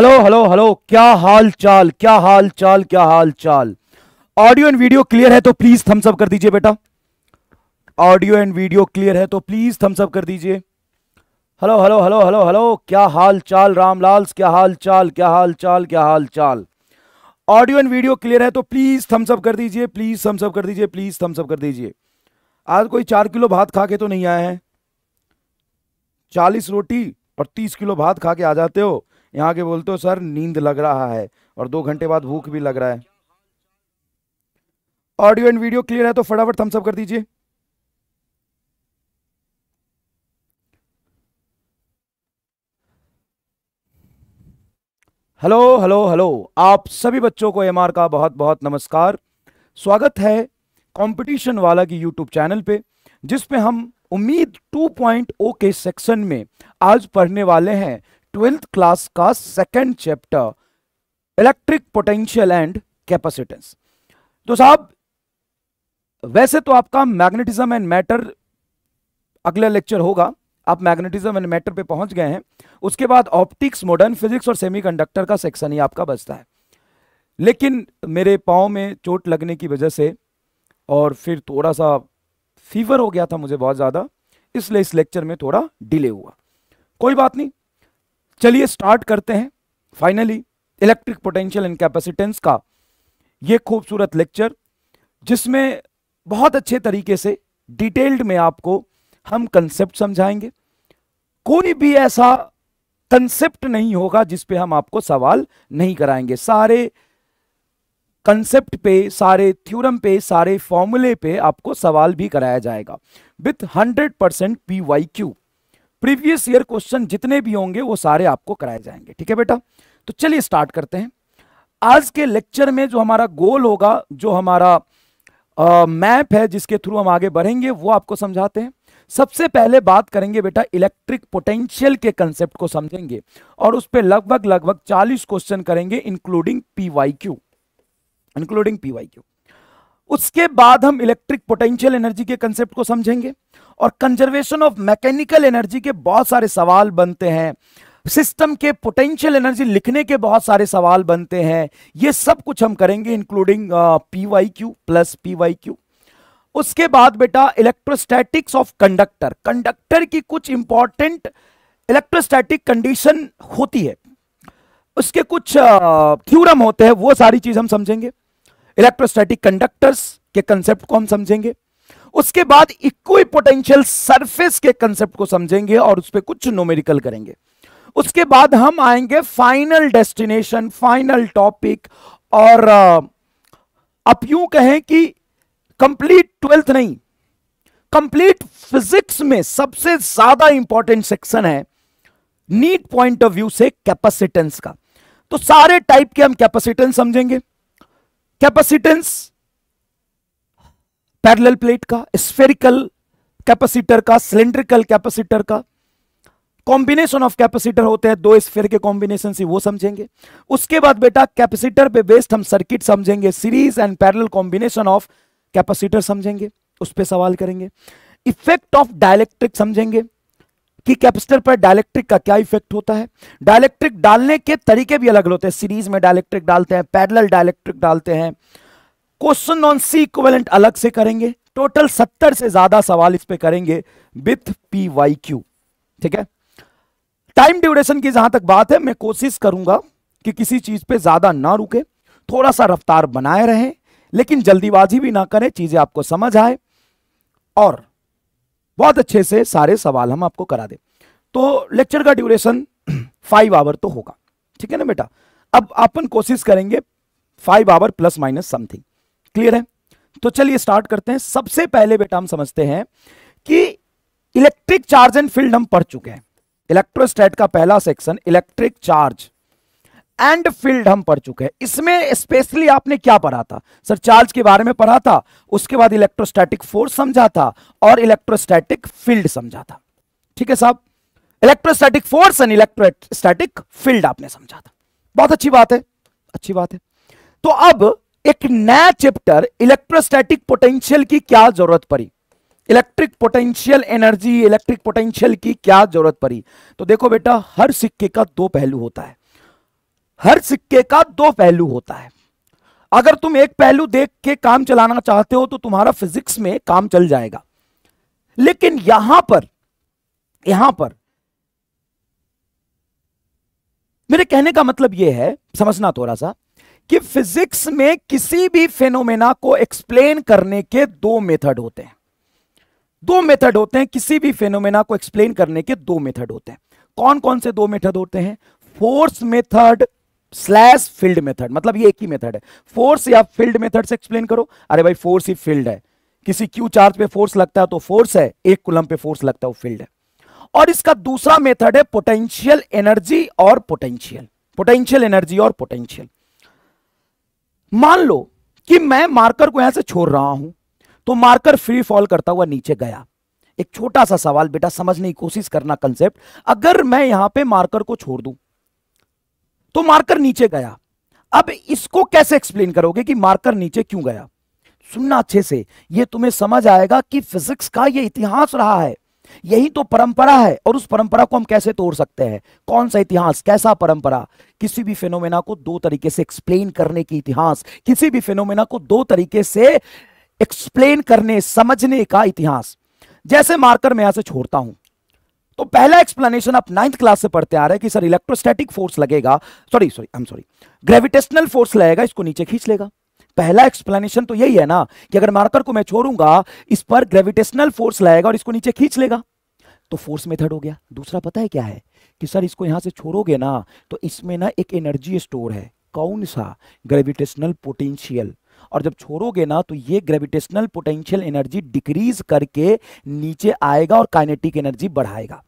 Hello hello hello क्या हाल चाल क्या हाल चाल क्या हाल चाल ऑडियो एंड वीडियो क्लियर है तो प्लीज थम्स अप कर दीजिए बेटा ऑडियो एंड वीडियो क्लियर है तो प्लीज थम्स अप कर दीजिए hello hello hello hello hello क्या हाल चाल रामलाल क्या हाल चाल क्या हाल चाल क्या हाल चाल ऑडियो एंड वीडियो क्लियर है तो प्लीज थम्स अप कर दीजिए प्लीज थम्स अप कर दीजिए प्लीज थम्स अप कर दीजिए आज कोई चार किलो भात खा के तो नहीं आए हैं चालीस रोटी और तीस किलो भात खा के आ जाते हो यहाँ के बोलते हो सर नींद लग रहा है और दो घंटे बाद भूख भी लग रहा है ऑडियो एंड वीडियो क्लियर है तो फटाफट थम्सअप कर दीजिए हेलो हेलो हेलो आप सभी बच्चों को एमआर का बहुत बहुत नमस्कार स्वागत है कंपटीशन वाला की यूट्यूब चैनल पे जिसमें हम उम्मीद 2.0 के सेक्शन में आज पढ़ने वाले हैं ट्वेल्थ क्लास का second chapter electric potential and capacitance तो साहब वैसे तो आपका मैग्नेटिज्म एंड मैटर अगला लेक्चर होगा आप मैग्नेटिज्म एंड मैटर पे पहुंच गए हैं उसके बाद ऑप्टिक्स मॉडर्न फिजिक्स और सेमीकंडक्टर का सेक्शन ही आपका बचता है लेकिन मेरे पाँव में चोट लगने की वजह से और फिर थोड़ा सा फीवर हो गया था मुझे बहुत ज़्यादा इसलिए इस लेक्चर में थोड़ा डिले हुआ कोई बात नहीं चलिए स्टार्ट करते हैं finally electric potential and capacitance का ये खूबसूरत लेक्चर जिसमें बहुत अच्छे तरीके से डिटेल्ड में आपको हम कंसेप्ट समझाएंगे कोई भी ऐसा कंसेप्ट नहीं होगा जिस पे हम आपको सवाल नहीं कराएंगे सारे कंसेप्ट पे सारे थ्योरम पे सारे फॉर्मूले पे आपको सवाल भी कराया जाएगा with hundred percent P Y Q previous year question जितने भी होंगे वो सारे आपको कराए जाएंगे ठीक है बेटा तो चलिए स्टार्ट करते हैं आज के लेक्चर में जो हमारा गोल होगा जो हमारा मैप है जिसके थ्रू हम आगे बढ़ेंगे वो आपको समझाते हैं सबसे पहले बात करेंगे बेटा इलेक्ट्रिक पोटेंशियल के कंसेप्ट को समझेंगे और उस पर लगभग लगभग 40 क्वेश्चन करेंगे including PY Q including PY Q उसके बाद हम इलेक्ट्रिक पोटेंशियल एनर्जी के कंसेप्ट को समझेंगे और कंजर्वेशन ऑफ मैकेनिकल एनर्जी के बहुत सारे सवाल बनते हैं सिस्टम के पोटेंशियल एनर्जी लिखने के बहुत सारे सवाल बनते हैं ये सब कुछ हम करेंगे including P Y Q plus P Y Q उसके बाद बेटा इलेक्ट्रोस्टैटिक्स ऑफ कंडक्टर कंडक्टर की कुछ इंपॉर्टेंट इलेक्ट्रोस्टैटिक कंडीशन होती है उसके कुछ थ्यूरम uh, होते हैं वो सारी चीज हम समझेंगे इलेक्ट्रोस्टैटिक कंडक्टर्स के कंसेप्ट को हम समझेंगे उसके बाद इक्वी पोटेंशियल सरफेस के कंसेप्ट को समझेंगे और उस पर कुछ नोमेरिकल करेंगे उसके बाद हम आएंगे फाइनल डेस्टिनेशन फाइनल टॉपिक और आप यूं कहें कि कंप्लीट ट्वेल्थ नहीं कंप्लीट फिजिक्स में सबसे ज्यादा इंपॉर्टेंट सेक्शन है नीट पॉइंट ऑफ व्यू से कैपेसिटेंस का तो सारे टाइप के हम कैपेसिटेंस समझेंगे कैपेसिटेंस पैरेलल प्लेट का स्फेरिकल कैपेसिटर का सिलेंड्रिकल कैपेसिटर का कॉम्बिनेशन ऑफ कैपेसिटर होते हैं दो स्फेयर के कॉम्बिनेशन से वो समझेंगे उसके बाद बेटा कैपेसिटर पे बेस्ड हम सर्किट समझेंगे series and parallel combination of capacitor समझेंगे उस पर सवाल करेंगे इफेक्ट ऑफ डायलेक्ट्रिक समझेंगे कि कैपेसिटर पर डायलेक्ट्रिक का क्या इफेक्ट होता है डायलेक्ट्रिक डालने के तरीके भी अलग होते हैं सीरीज में डायलेक्ट्रिक डालते हैं पैरल डायलेक्ट्रिक डालते हैं क्वेश्चन ऑन सी इक्वेलेंट अलग से करेंगे टोटल सत्तर से ज्यादा सवाल इस पर करेंगे विथ पी वाई क्यू ठीक है टाइम ड्यूरेशन की जहां तक बात है मैं कोशिश करूंगा कि किसी चीज पे ज्यादा ना रुके थोड़ा सा रफ्तार बनाए रहें लेकिन जल्दीबाजी भी ना करें चीजें आपको समझ आए और बहुत अच्छे से सारे सवाल हम आपको करा दें तो लेक्चर का ड्यूरेशन फाइव आवर तो होगा ठीक है ना बेटा अब अपन कोशिश करेंगे five hour plus minus something clear है तो चलिए स्टार्ट करते हैं सबसे पहले बेटा हम समझते हैं कि इलेक्ट्रिक चार्ज एंड फील्ड हम पढ़ चुके हैं इलेक्ट्रोस्टेट का पहला section electric charge and field हम पढ़ चुके हैं इसमें स्पेशली आपने क्या पढ़ा था सर चार्ज के बारे में पढ़ा था उसके बाद इलेक्ट्रोस्टैटिक फोर्स समझा था और इलेक्ट्रोस्टैटिक फील्ड समझा था ठीक है साहब electrostatic force and electrostatic field आपने समझा था बहुत अच्छी बात है अच्छी बात है तो अब एक नया चैप्टर इलेक्ट्रोस्टैटिक पोटेंशियल की क्या जरूरत पड़ी electric potential energy electric potential की क्या जरूरत पड़ी तो देखो बेटा हर सिक्के का दो पहलू होता है हर सिक्के का दो पहलू होता है अगर तुम एक पहलू देख के काम चलाना चाहते हो तो तुम्हारा फिजिक्स में काम चल जाएगा लेकिन यहां पर यहां पर मेरे कहने का मतलब यह है समझना थोड़ा सा कि फिजिक्स में किसी भी फेनोमेना को एक्सप्लेन करने के दो मेथड होते हैं दो मेथड होते हैं किसी भी फेनोमेना को एक्सप्लेन करने के दो मेथड होते हैं कौन कौन से दो मेथड होते हैं force method slash field method मतलब ये एक ही मेथड है फोर्स या फील्ड मेथड से एक्सप्लेन करो अरे भाई फोर्स ही फील्ड है किसी क्यू चार्ज पे फोर्स लगता है तो फोर्स है एक कुलम पे फोर्स लगता है वो फील्ड है और इसका दूसरा मेथड है पोटेंशियल एनर्जी और पोटेंशियल पोटेंशियल एनर्जी और पोटेंशियल मान लो कि मैं मार्कर को यहां से छोड़ रहा हूं तो मार्कर फ्री फॉल करता हुआ नीचे गया एक छोटा सा सवाल बेटा समझने की कोशिश करना कंसेप्ट अगर मैं यहां पे मार्कर को छोड़ दूं तो मार्कर नीचे गया अब इसको कैसे एक्सप्लेन करोगे कि मार्कर नीचे क्यों गया सुनना अच्छे से यह तुम्हें समझ आएगा कि फिजिक्स का यह इतिहास रहा है यही तो परंपरा है और उस परंपरा को हम कैसे तोड़ सकते हैं कौन सा इतिहास कैसा परंपरा किसी भी फेनोमेना को दो तरीके से एक्सप्लेन करने की इतिहास किसी भी फेनोमेना को दो तरीके से एक्सप्लेन करने समझने का इतिहास जैसे मार्कर मैं यहां से छोड़ता हूं तो पहला एक्सप्लेनेशन आप नाइन्थ क्लास से पढ़ते आ रहे हैं कि सर इलेक्ट्रोस्टैटिक फोर्स लगेगा sorry sorry I am sorry gravitational force लगेगा इसको नीचे खींच लेगा पहला एक्सप्लेनेशन तो यही है ना कि अगर मार्कर को मैं छोड़ूंगा इस पर ग्रेविटेशनल फोर्स लगेगा और इसको नीचे खींच लेगा तो फोर्स मेथड हो गया दूसरा पता है क्या है कि सर इसको यहां से छोड़ोगे ना तो इसमें ना एक एनर्जी स्टोर है कौन सा ग्रेविटेशनल पोटेंशियल और जब छोड़ोगे ना तो ये ग्रेविटेशनल पोटेंशियल एनर्जी डिक्रीज करके नीचे आएगा और काइनेटिक एनर्जी बढ़ाएगा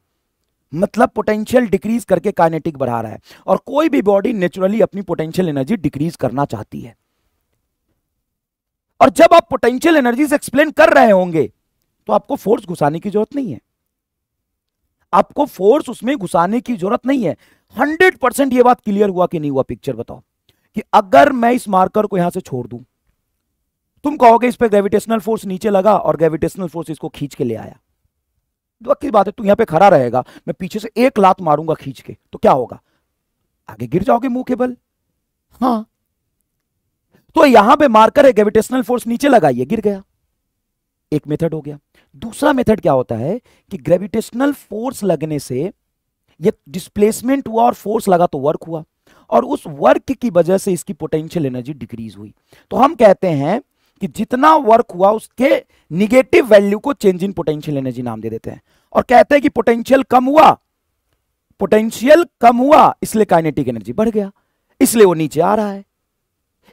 मतलब पोटेंशियल डिक्रीज करके काइनेटिक बढ़ा रहा है और कोई भी बॉडी नेचुरली अपनी पोटेंशियल एनर्जी डिक्रीज करना चाहती है और जब आप पोटेंशियल एनर्जी से एक्सप्लेन कर रहे होंगे तो आपको फोर्स घुसाने की जरूरत नहीं है आपको फोर्स उसमें घुसाने की जरूरत नहीं है हंड्रेड परसेंट यह बात क्लियर हुआ कि नहीं हुआ पिक्चर बताओ कि अगर मैं इस मार्कर को यहां से छोड़ दूं तुम कहोगे इस पर ग्रेविटेशनल फोर्स नीचे लगा और ग्रेविटेशनल फोर्स इसको खींच के ले आया की बात है तू यहां पे खड़ा रहेगा मैं पीछे से एक लात मारूंगा खींच के तो क्या होगा आगे गिर जाओगे मुंह के बल हाँ तो यहां पे मार्कर है ग्रेविटेशनल फोर्स नीचे लगाइए गिर गया एक मेथड हो गया दूसरा मेथड क्या होता है कि ग्रेविटेशनल फोर्स लगने से ये डिस्प्लेसमेंट हुआ और फोर्स लगा तो वर्क हुआ और उस वर्क की वजह से इसकी पोटेंशियल एनर्जी डिक्रीज हुई तो हम कहते हैं कि जितना वर्क हुआ उसके निगेटिव वैल्यू को चेंज इन पोटेंशियल एनर्जी नाम दे देते हैं और कहते हैं कि पोटेंशियल कम हुआ पोटेंशियल कम हुआ इसलिए काइनेटिक एनर्जी बढ़ गया इसलिए वो नीचे आ रहा है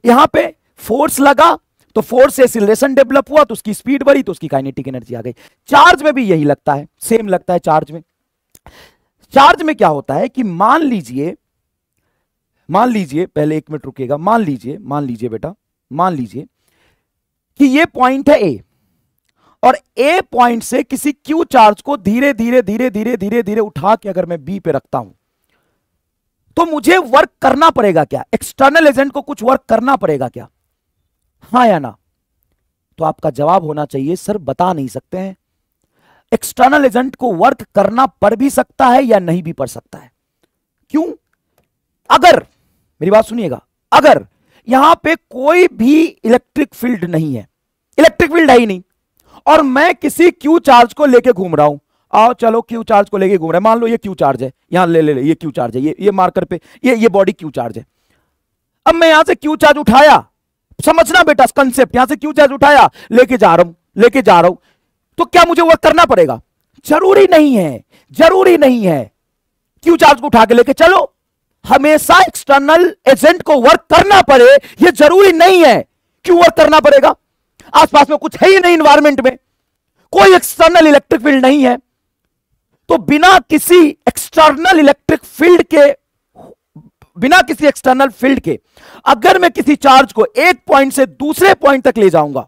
यहां पे फोर्स लगा तो फोर्स एसिलेशन डेवलप हुआ तो उसकी स्पीड बढ़ी तो उसकी काइनेटिक एनर्जी आ गई चार्ज में भी यही लगता है सेम लगता है चार्ज में चार्ज में क्या होता है कि मान लीजिए मान लीजिए पहले एक मिनट रुकेगा मान लीजिए मान लीजिए बेटा मान लीजिए कि ये पॉइंट है ए और ए पॉइंट से किसी क्यू चार्ज को धीरे धीरे धीरे धीरे धीरे धीरे उठा के अगर मैं बी पे रखता हूं तो मुझे वर्क करना पड़ेगा क्या एक्सटर्नल एजेंट को कुछ वर्क करना पड़ेगा क्या हाँ या ना तो आपका जवाब होना चाहिए सर बता नहीं सकते हैं एक्सटर्नल एजेंट को वर्क करना पड़ भी सकता है या नहीं भी पड़ सकता है क्यों अगर मेरी बात सुनिएगा अगर यहां पे कोई भी इलेक्ट्रिक फील्ड नहीं है इलेक्ट्रिक फील्ड है ही नहीं और मैं किसी क्यू चार्ज को लेके घूम रहा हूं आओ चलो क्यू चार्ज को लेके घूम रहा है मान लो ये क्यू चार्ज है यहां ले ले ले ये क्यू चार्ज है ये ये मार्कर पे ये ये बॉडी क्यू चार्ज है अब मैं यहां से क्यू चार्ज उठाया समझना बेटा कंसेप्ट यहां से क्यू चार्ज उठाया लेके जा रहा हूं लेके जा रहा हूं तो क्या मुझे वर्क करना पड़ेगा जरूरी नहीं है जरूरी नहीं है क्यू चार्ज को उठा के लेके चलो हमेशा एक्सटर्नल एजेंट को वर्क करना पड़े यह जरूरी नहीं है क्यों वर्क करना पड़ेगा आसपास में कुछ है ही नहीं इन्वायरमेंट में कोई एक्सटर्नल इलेक्ट्रिक फील्ड नहीं है तो बिना किसी एक्सटर्नल इलेक्ट्रिक फील्ड के बिना किसी एक्सटर्नल फील्ड के अगर मैं किसी चार्ज को एक पॉइंट से दूसरे पॉइंट तक ले जाऊंगा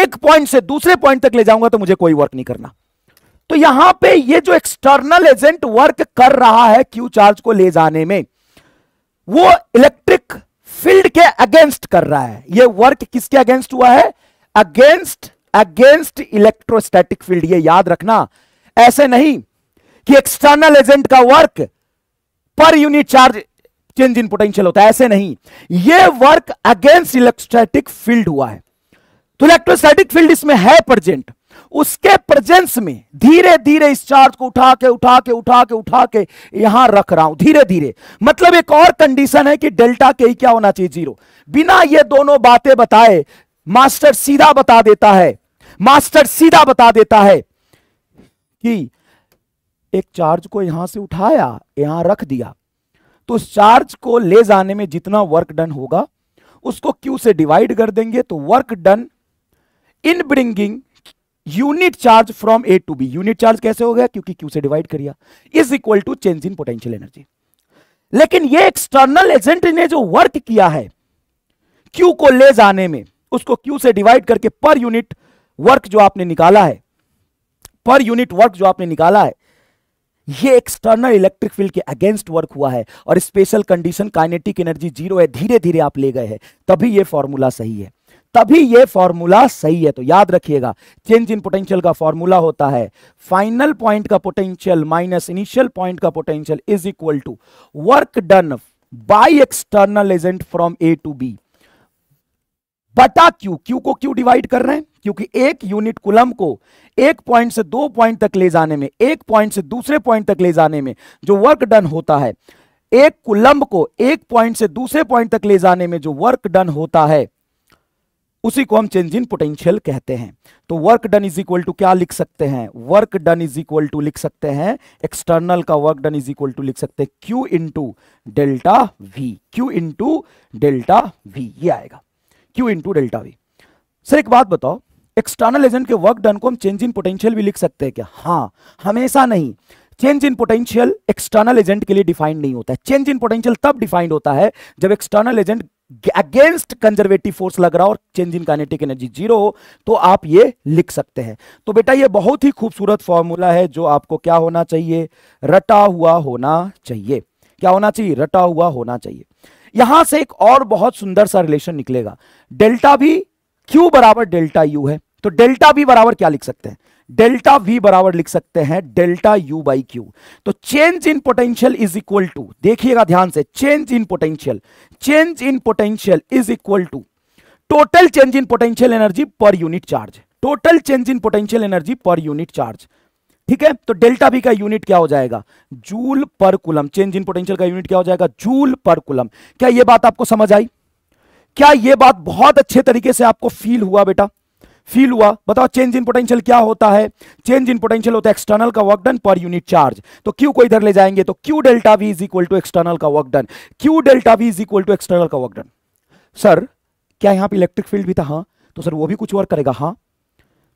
एक पॉइंट से दूसरे पॉइंट तक ले जाऊंगा तो मुझे कोई वर्क नहीं करना तो यहां पे ये जो एक्सटर्नल एजेंट वर्क कर रहा है क्यू चार्ज को ले जाने में वो इलेक्ट्रिक फील्ड के अगेंस्ट कर रहा है ये वर्क किसके अगेंस्ट हुआ है अगेंस्ट अगेंस्ट इलेक्ट्रोस्टैटिक फील्ड ये याद रखना ऐसे नहीं कि एक्सटर्नल एजेंट का work per unit charge change in potential होता है ऐसे नहीं ये वर्क अगेंस्ट इलेक्ट्रोस्टैटिक फील्ड हुआ है तो इलेक्ट्रोस्टैटिक फील्ड इसमें है प्रजेंट उसके प्रेजेंस में धीरे धीरे इस चार्ज को उठा के उठा के उठा के उठा के यहां रख रहा हूं धीरे धीरे मतलब एक और कंडीशन है कि डेल्टा के ही क्या होना चाहिए जीरो बिना ये दोनों बातें बताए मास्टर सीधा बता देता है मास्टर सीधा बता देता है कि एक चार्ज को यहां से उठाया यहां रख दिया तो उस चार्ज को ले जाने में जितना वर्क डन होगा उसको क्यू से डिवाइड कर देंगे तो work done in bringing unit charge from A to B unit charge कैसे हो गया क्योंकि क्यू से डिवाइड करिया is equal to change in potential energy लेकिन ये एक्सटर्नल एजेंट ने जो वर्क किया है क्यू को ले जाने में उसको क्यू से डिवाइड करके पर यूनिट वर्क जो आपने निकाला है पर यूनिट वर्क जो आपने निकाला है ये एक्सटर्नल इलेक्ट्रिक फील्ड के अगेंस्ट वर्क हुआ है और special condition kinetic energy zero है धीरे धीरे आप ले गए हैं तभी ये फॉर्मूला सही है तभी ये फॉर्मूला सही है तो याद रखिएगा चेंज इन पोटेंशियल का फॉर्मूला होता है फाइनल पॉइंट का पोटेंशियल माइनस इनिशियल पॉइंट का potential is equal to work done by external agent from A to B बटा क्यू क्यू को क्यू डिवाइड कर रहे हैं क्योंकि एक यूनिट कुलम को एक पॉइंट से दो पॉइंट तक ले जाने में एक पॉइंट से दूसरे पॉइंट तक ले जाने में जो वर्क डन होता है एक कुलम्ब को एक पॉइंट से दूसरे पॉइंट तक ले जाने में जो वर्क डन होता है उसी को हम चेंज इन पोटेंशियल कहते हैं तो work done is equal to क्या लिख सकते हैं work done is equal to लिख सकते हैं एक्सटर्नल का work done is equal to लिख सकते हैं Q into delta V Q into delta V ये आएगा Q into delta V sir एक बात बताओ एक्सटर्नल एजेंट के वर्क डन को हम चेंज इन पोटेंशियल भी लिख सकते हैं क्या हाँ हमेशा नहीं change in potential external agent के लिए डिफाइंड नहीं होता है चेंज इन पोटेंशियल तब डिफाइंड होता है जब external agent against conservative force लग रहा और change in kinetic energy zero हो तो आप ये लिख सकते हैं तो बेटा ये बहुत ही खूबसूरत फॉर्मूला है जो आपको क्या होना चाहिए रटा हुआ होना चाहिए क्या होना चाहिए रटा हुआ होना चाहिए यहां से एक और बहुत सुंदर सा रिलेशन निकलेगा डेल्टा भी क्यू बराबर डेल्टा यू है तो डेल्टा भी बराबर क्या लिख सकते हैं डेल्टा वी बराबर लिख सकते हैं डेल्टा यू बाई क्यू तो change in potential is equal to देखिएगा ध्यान से change in potential change in potential is equal to total change in potential energy per unit charge total change in potential energy per unit charge ठीक है तो delta B का unit क्या हो जाएगा जूल पर कुलम चेंज इन पोटेंशियल का unit क्या हो जाएगा जूल पर कुलम क्या यह बात आपको समझ आई क्या यह बात बहुत अच्छे तरीके से आपको फील हुआ बेटा फील हुआ बताओ चेंज इन पोटेंशियल क्या होता है चेंज इन पोटेंशियल होता है एक्सटर्नल का work done per unit charge तो क्यू को इधर ले जाएंगे तो Q delta we is equal to external का work done Q delta we is equal to external का वर्क डन सर क्या यहां पे इलेक्ट्रिक फील्ड भी था हाँ तो सर वो भी कुछ वर्क करेगा हाँ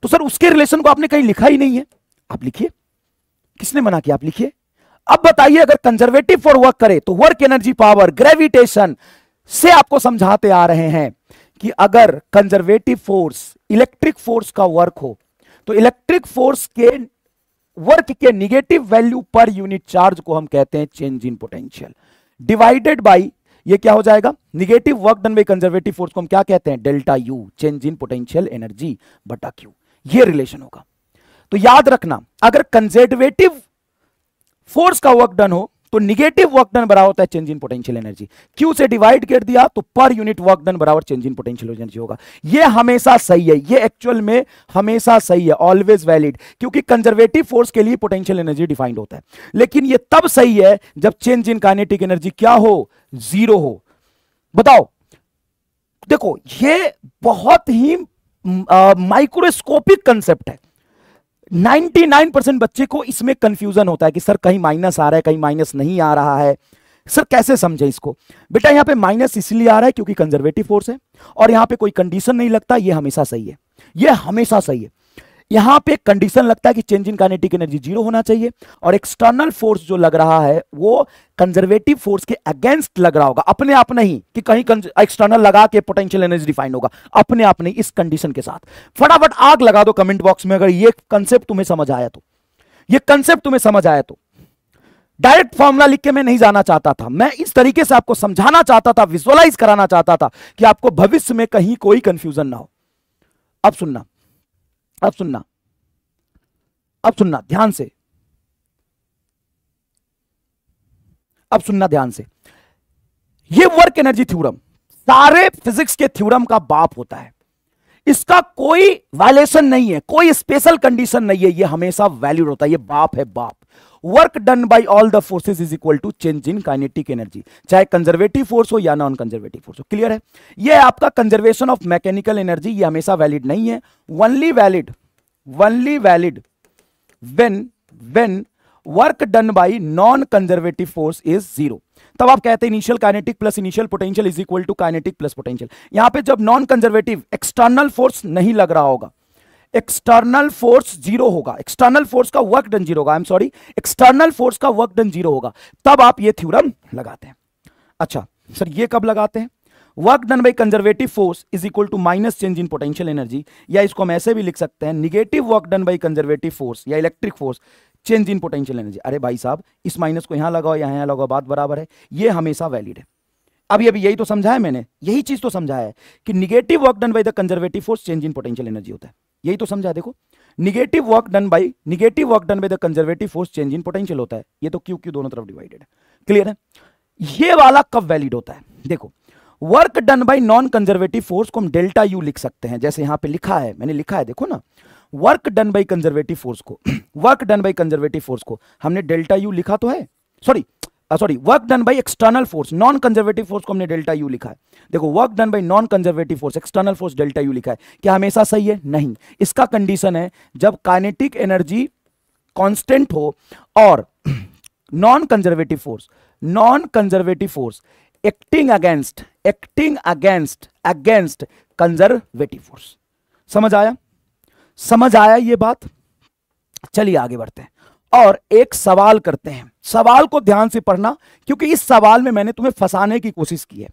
तो सर उसके रिलेशन को आपने कहीं लिखा ही नहीं है आप लिखिए किसने मना किया आप लिखिए अब बताइए अगर कंजर्वेटिव फॉर वर्क करे तो वर्क एनर्जी पावर ग्रेविटेशन से आपको समझाते आ रहे हैं कि अगर कंजर्वेटिव फोर्स इलेक्ट्रिक फोर्स का वर्क हो तो इलेक्ट्रिक फोर्स के वर्क के negative value per unit charge को हम कहते हैं change in potential divided by ये क्या हो जाएगा negative work done by conservative force को हम क्या कहते हैं delta U change in potential energy बटा क्यू ये रिलेशन होगा तो याद रखना अगर कंजर्वेटिव फोर्स का वर्क डन हो तो निगेटिव वर्क डन बराबर होता है change in potential energy Q से डिवाइड कर दिया तो पर यूनिट वर्क डन बराबर चेंज इन पोटेंशियल एनर्जी होगा ये हमेशा सही है ये एक्चुअल में हमेशा सही है ऑलवेज वैलिड क्योंकि कंजर्वेटिव फोर्स के लिए पोटेंशियल एनर्जी डिफाइंड होता है लेकिन ये तब सही है जब चेंज इन काइनेटिक एनर्जी क्या हो जीरो हो बताओ देखो ये बहुत ही माइक्रोस्कोपिक कंसेप्ट है 99% बच्चे को इसमें कंफ्यूजन होता है कि सर कहीं माइनस आ रहा है कहीं माइनस नहीं आ रहा है सर कैसे समझे इसको बेटा यहां पे माइनस इसलिए आ रहा है क्योंकि कंजर्वेटिव फोर्स है और यहां पे कोई कंडीशन नहीं लगता ये हमेशा सही है ये हमेशा सही है यहां पे कंडीशन लगता है कि change in kinetic energy zero होना चाहिए और एक्सटर्नल फोर्स जो लग रहा है वो कंजर्वेटिव फोर्स के अगेंस्ट लग रहा होगा अपने आप नहीं कि कहीं एक्सटर्नल लगा के पोटेंशियल एनर्जी डिफाइन होगा अपने आप नहीं इस कंडीशन के साथ फटाफट आग लगा दो कमेंट बॉक्स में अगर ये कंसेप्ट तुम्हें समझ आया तो ये कंसेप्ट तुम्हें समझ आया तो डायरेक्ट फॉर्मूला लिख के मैं नहीं जाना चाहता था मैं इस तरीके से आपको समझाना चाहता था विजुअलाइज कराना चाहता था कि आपको भविष्य में कहीं कोई कंफ्यूजन ना हो अब सुनना अब सुनना अब सुनना ध्यान से अब सुनना ध्यान से ये वर्क एनर्जी थ्योरम सारे फिजिक्स के थ्योरम का बाप होता है इसका कोई वायलेशन नहीं है कोई स्पेशल कंडीशन नहीं है ये हमेशा वैल्यूड होता है ये बाप है बाप work done by all the forces is equal to change in kinetic energy चाहे कंजर्वेटिव फोर्स हो या नॉन कंजर्वेटिव फोर्स हो क्लियर है यह आपका कंजर्वेशन ऑफ मैकेनिकल एनर्जी यह हमेशा वैलिड नहीं है only valid only valid when when work done by non conservative force is zero तब आप कहते हैं initial kinetic plus initial potential is equal to kinetic plus potential यहां पे जब नॉन कंजर्वेटिव एक्सटर्नल फोर्स नहीं लग रहा होगा एक्सटर्नल फोर्स जीरो होगा एक्सटर्नल फोर्स का वर्क डन जीरो होगा I am sorry external force का वर्क डन जीरो होगा तब आप ये थ्योरम लगाते हैं अच्छा सर ये कब लगाते हैं work done by conservative force is equal to minus change in potential energy या इसको हम ऐसे भी लिख सकते हैं negative work done by conservative force या electric force change in potential energy अरे भाई साहब इस माइनस को यहां लगाओ या यहां लगाओ बात बराबर है ये हमेशा वैलिड है अभी अभी यही तो समझाया मैंने यही चीज तो समझाया है कि negative work done by the conservative force change in potential energy होता है यही तो समझा देखो negative work done by negative work done by the conservative force change in potential होता है ये तो क्यू क्यू दोनों तरफ डिवाइडेड है क्लियर है ये वाला कब वैलिड होता है देखो work done by non conservative force को हम डेल्टा यू लिख सकते हैं जैसे यहां पे लिखा है मैंने लिखा है देखो ना work done by conservative force को work done by conservative force को हमने डेल्टा यू लिखा तो है sorry sorry work done by external force non conservative force को हमने डेल्टा यू लिखा है देखो work done by non conservative force external force delta U लिखा है क्या हमेशा सही है नहीं इसका कंडीशन है जब काइनेटिक एनर्जी कांस्टेंट हो और non conservative force non conservative force acting against acting against against conservative force समझ आया समझ आया ये बात चलिए आगे बढ़ते हैं और एक सवाल करते हैं सवाल को ध्यान से पढ़ना क्योंकि इस सवाल में मैंने तुम्हें फंसाने की कोशिश की है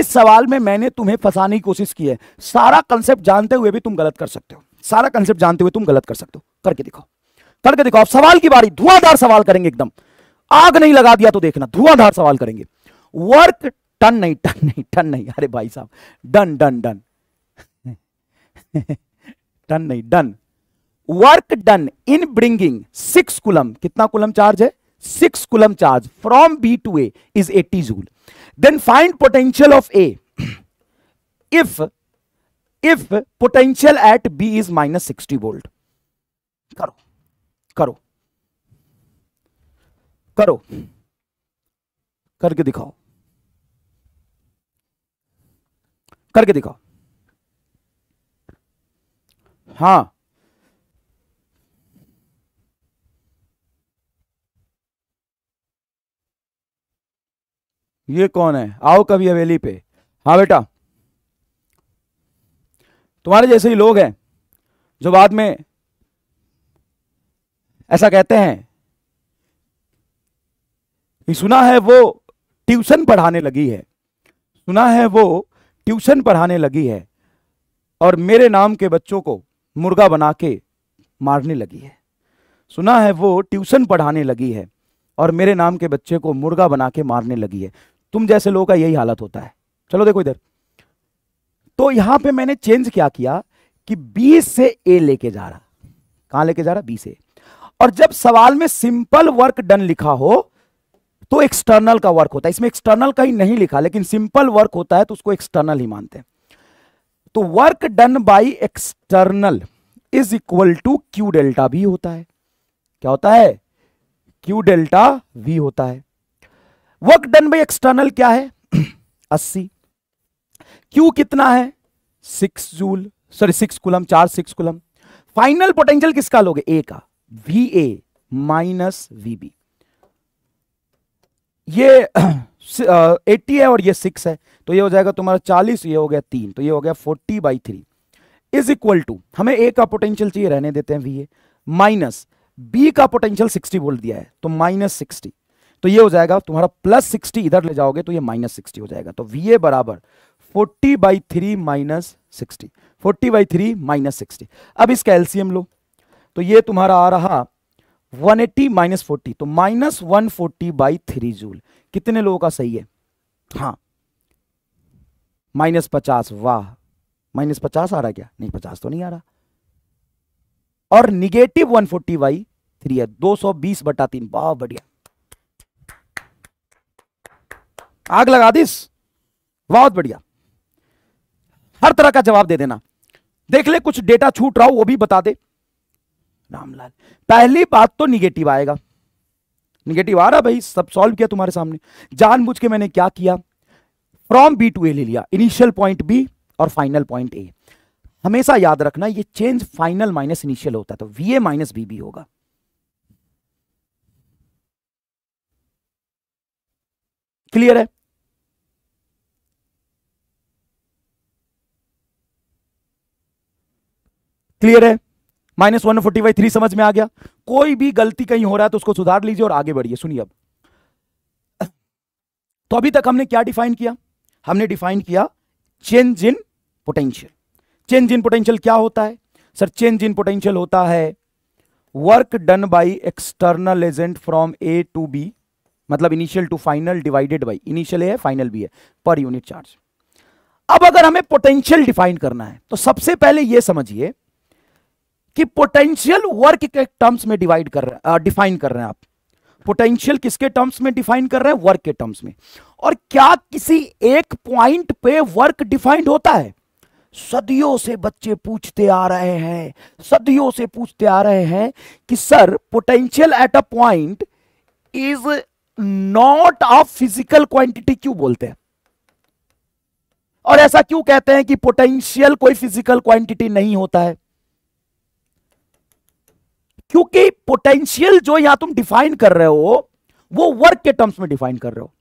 इस सवाल में मैंने तुम्हें फंसाने की कोशिश की है सारा कंसेप्ट जानते हुए भी तुम गलत कर सकते हो सारा कंसेप्ट जानते हुए तुम गलत कर सकते हो करके दिखाओ करके दिखाओ अब सवाल की बारी धुआंधार सवाल करेंगे एकदम आग नहीं लगा दिया तो देखना धुआंधार सवाल करेंगे वर्क टन नहीं टन नहीं टन नहीं अरे भाई साहब डन डन डन टन नहीं done work done in bringing six coulomb कितना कुलम चार्ज है six coulomb charge from B to A is eighty joule then find potential of A if if potential at B is minus sixty volt करो करो करो करके दिखाओ करके दिखाओ हां ये कौन है आओ कभी हवेली पे हाँ बेटा तुम्हारे जैसे ही लोग हैं जो बाद में ऐसा कहते हैं कि सुना है वो ट्यूशन पढ़ाने लगी है सुना है वो ट्यूशन पढ़ाने लगी है और मेरे नाम के बच्चों को मुर्गा बना के मारने लगी है सुना है वो ट्यूशन पढ़ाने लगी है और मेरे नाम के बच्चे को मुर्गा बना के मारने लगी है तुम जैसे लोगों का यही हालत होता है चलो देखो इधर तो यहां पे मैंने चेंज क्या किया कि बी से ए लेके जा रहा कहां लेके जा रहा बी से और जब सवाल में सिंपल वर्क डन लिखा हो तो एक्सटर्नल का वर्क होता है इसमें एक्सटर्नल का ही नहीं लिखा लेकिन सिंपल वर्क होता है तो उसको एक्सटर्नल ही मानते हैं तो work done by external is equal to Q delta भी होता है क्या होता है क्यू डेल्टा वी होता है वर्क डन बाई एक्सटर्नल क्या है अस्सी क्यू कितना है six joule sorry six coulomb चार सिक्स कुलम फाइनल पोटेंशियल किसका लोगे ए का V A minus V B ये एट्टी है और ये सिक्स है तो ये हो जाएगा तुम्हारा चालीस ये हो गया तीन तो ये हो गया forty by three is equal to हमें ए का पोटेंशियल चाहिए रहने देते हैं वी ए माइनस बी का पोटेंशियल सिक्सटी बोल दिया है तो माइनस सिक्सटी तो ये हो जाएगा तुम्हारा प्लस सिक्सटी इधर ले जाओगे तो ये माइनस सिक्सटी हो जाएगा तो वी ए बराबर forty by three minus sixty forty by three minus sixty अब इसका एलसीएम लो तो ये तुम्हारा आ रहा 180 एट्टी माइनस फोर्टी तो minus one forty by three joule कितने लोगों का सही है हाँ माइनस पचास वाह माइनस पचास आ रहा क्या नहीं पचास तो नहीं आ रहा और negative one forty by three है दो सौ बीस बटा तीन बहुत बढ़िया आग लगा दिस बहुत बढ़िया हर तरह का जवाब दे देना देख ले कुछ डेटा छूट रहा हो वो भी बता दे रामलाल पहली बात तो निगेटिव आएगा निगेटिव आ रहा भाई सब सॉल्व किया तुम्हारे सामने जानबूझ के मैंने क्या किया फ्रॉम बी टू ए ले लिया इनिशियल पॉइंट बी और फाइनल पॉइंट ए हमेशा याद रखना ये चेंज फाइनल माइनस इनिशियल होता है तो V A minus B B होगा क्लियर है क्लियर है minus one forty by three समझ में आ गया कोई भी गलती कहीं हो रहा है तो उसको सुधार लीजिए और आगे बढ़िए सुनिए अब तो अभी तक हमने क्या डिफाइन किया हमने डिफाइन किया change in potential change in potential क्या होता है सर चेंज इन पोटेंशियल होता है work done by external agent from A to B मतलब initial to final divided by initial है फाइनल बी है पर यूनिट चार्ज अब अगर हमें पोटेंशियल डिफाइन करना है तो सबसे पहले यह समझिए कि पोटेंशियल वर्क के टर्म्स में डिवाइड कर रहे डिफाइन कर रहे हैं आप पोटेंशियल किसके टर्म्स में डिफाइन कर रहे हैं वर्क के टर्म्स में और क्या किसी एक पॉइंट पे वर्क डिफाइंड होता है सदियों से बच्चे पूछते आ रहे हैं सदियों से पूछते आ रहे हैं कि sir potential at a point is not of physical quantity क्यों बोलते हैं और ऐसा क्यों कहते हैं कि पोटेंशियल कोई फिजिकल क्वांटिटी नहीं होता है क्योंकि पोटेंशियल जो यहां तुम डिफाइन कर रहे हो वो वर्क के टर्म्स में डिफाइन कर रहे हो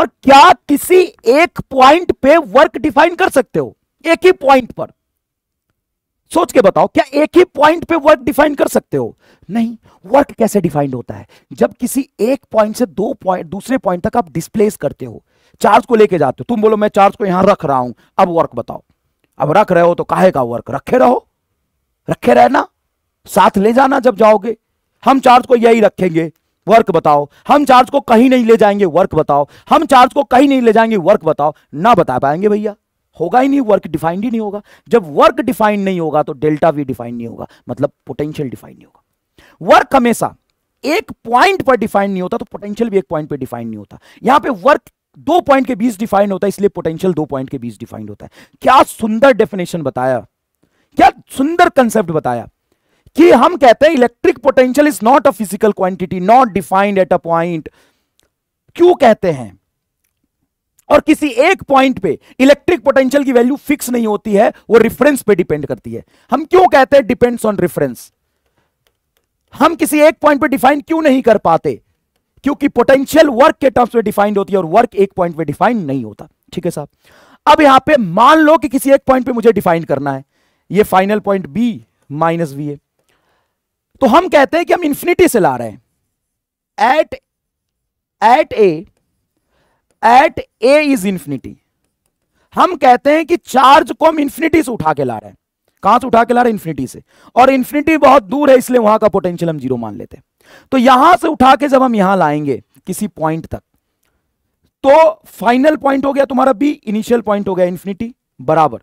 और क्या किसी एक पॉइंट पे वर्क डिफाइन कर सकते हो एक ही पॉइंट पर सोच के बताओ क्या एक ही पॉइंट पे वर्क डिफाइन कर सकते हो नहीं वर्क कैसे डिफाइंड होता है जब किसी एक पॉइंट से दो पॉइंट दूसरे पॉइंट तक आप डिस्प्लेस करते हो चार्ज को लेके जाते हो तुम बोलो मैं चार्ज को यहां रख रहा हूं अब वर्क बताओ अब रख रहे हो तो काहे का वर्क रखे रहो रखे रहना साथ ले जाना जब जाओगे हम चार्ज को यही रखेंगे वर्क बताओ हम चार्ज को कहीं नहीं ले जाएंगे वर्क बताओ हम चार्ज को कहीं नहीं ले जाएंगे वर्क बताओ ना बता पाएंगे भैया होगा ही नहीं वर्क डिफाइंड ही नहीं होगा जब वर्क डिफाइंड नहीं होगा तो डेल्टा भी डिफाइंड नहीं होगा मतलब पोटेंशियल डिफाइंड नहीं होगा वर्क हमेशा एक पॉइंट पर डिफाइंड नहीं होता तो पोटेंशियल भी एक पॉइंट पर डिफाइंड नहीं होता यहां पर वर्क दो पॉइंट के बीच डिफाइंड होता है इसलिए पोटेंशियल दो पॉइंट के बीच डिफाइंड होता है क्या सुंदर डेफिनेशन बताया क्या सुंदर कंसेप्ट बताया कि हम कहते हैं electric potential is not a physical quantity not defined at a point क्यों कहते हैं और किसी एक पॉइंट पे इलेक्ट्रिक पोटेंशियल की वैल्यू फिक्स नहीं होती है वो रेफरेंस पे डिपेंड करती है हम क्यों कहते हैं डिपेंड्स ऑन रेफरेंस हम किसी एक पॉइंट पे डिफाइन क्यों नहीं कर पाते क्योंकि पोटेंशियल वर्क के टर्म्स पे डिफाइंड होती है और वर्क एक पॉइंट पे डिफाइन नहीं होता ठीक है साहब अब यहां पे मान लो कि किसी एक पॉइंट पे मुझे डिफाइन करना है ये final point B minus B है तो हम कहते हैं कि हम इंफिनिटी से ला रहे हैं at at A at A is infinity हम कहते हैं कि चार्ज को हम इंफिनिटी से उठा के ला रहे हैं कहां से उठा के ला रहे हैं इंफिनिटी से और इंफिनिटी बहुत दूर है इसलिए वहां का पोटेंशियल हम जीरो मान लेते हैं तो यहां से उठा के जब हम यहां लाएंगे किसी पॉइंट तक तो फाइनल पॉइंट हो गया तुम्हारा बी इनिशियल पॉइंट हो गया इंफिनिटी बराबर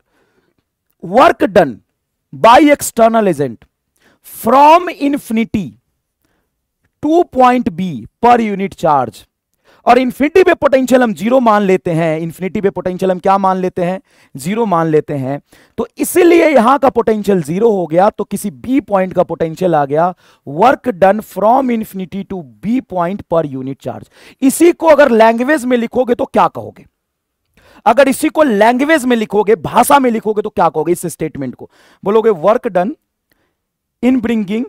work done by external agent from infinity to point B per unit charge और इन्फिनिटी पे पोटेंशियल हम जीरो मान लेते हैं इन्फिनिटी पे पोटेंशियल हम क्या मान लेते हैं जीरो मान लेते हैं तो इसीलिए यहां का पोटेंशियल जीरो हो गया तो किसी बी पॉइंट का पोटेंशियल आ गया work done from infinity to B point per unit charge इसी को अगर लैंग्वेज में लिखोगे तो क्या कहोगे अगर इसी को लैंग्वेज में लिखोगे भाषा में लिखोगे तो क्या कहोगे इस स्टेटमेंट को बोलोगे work done in bringing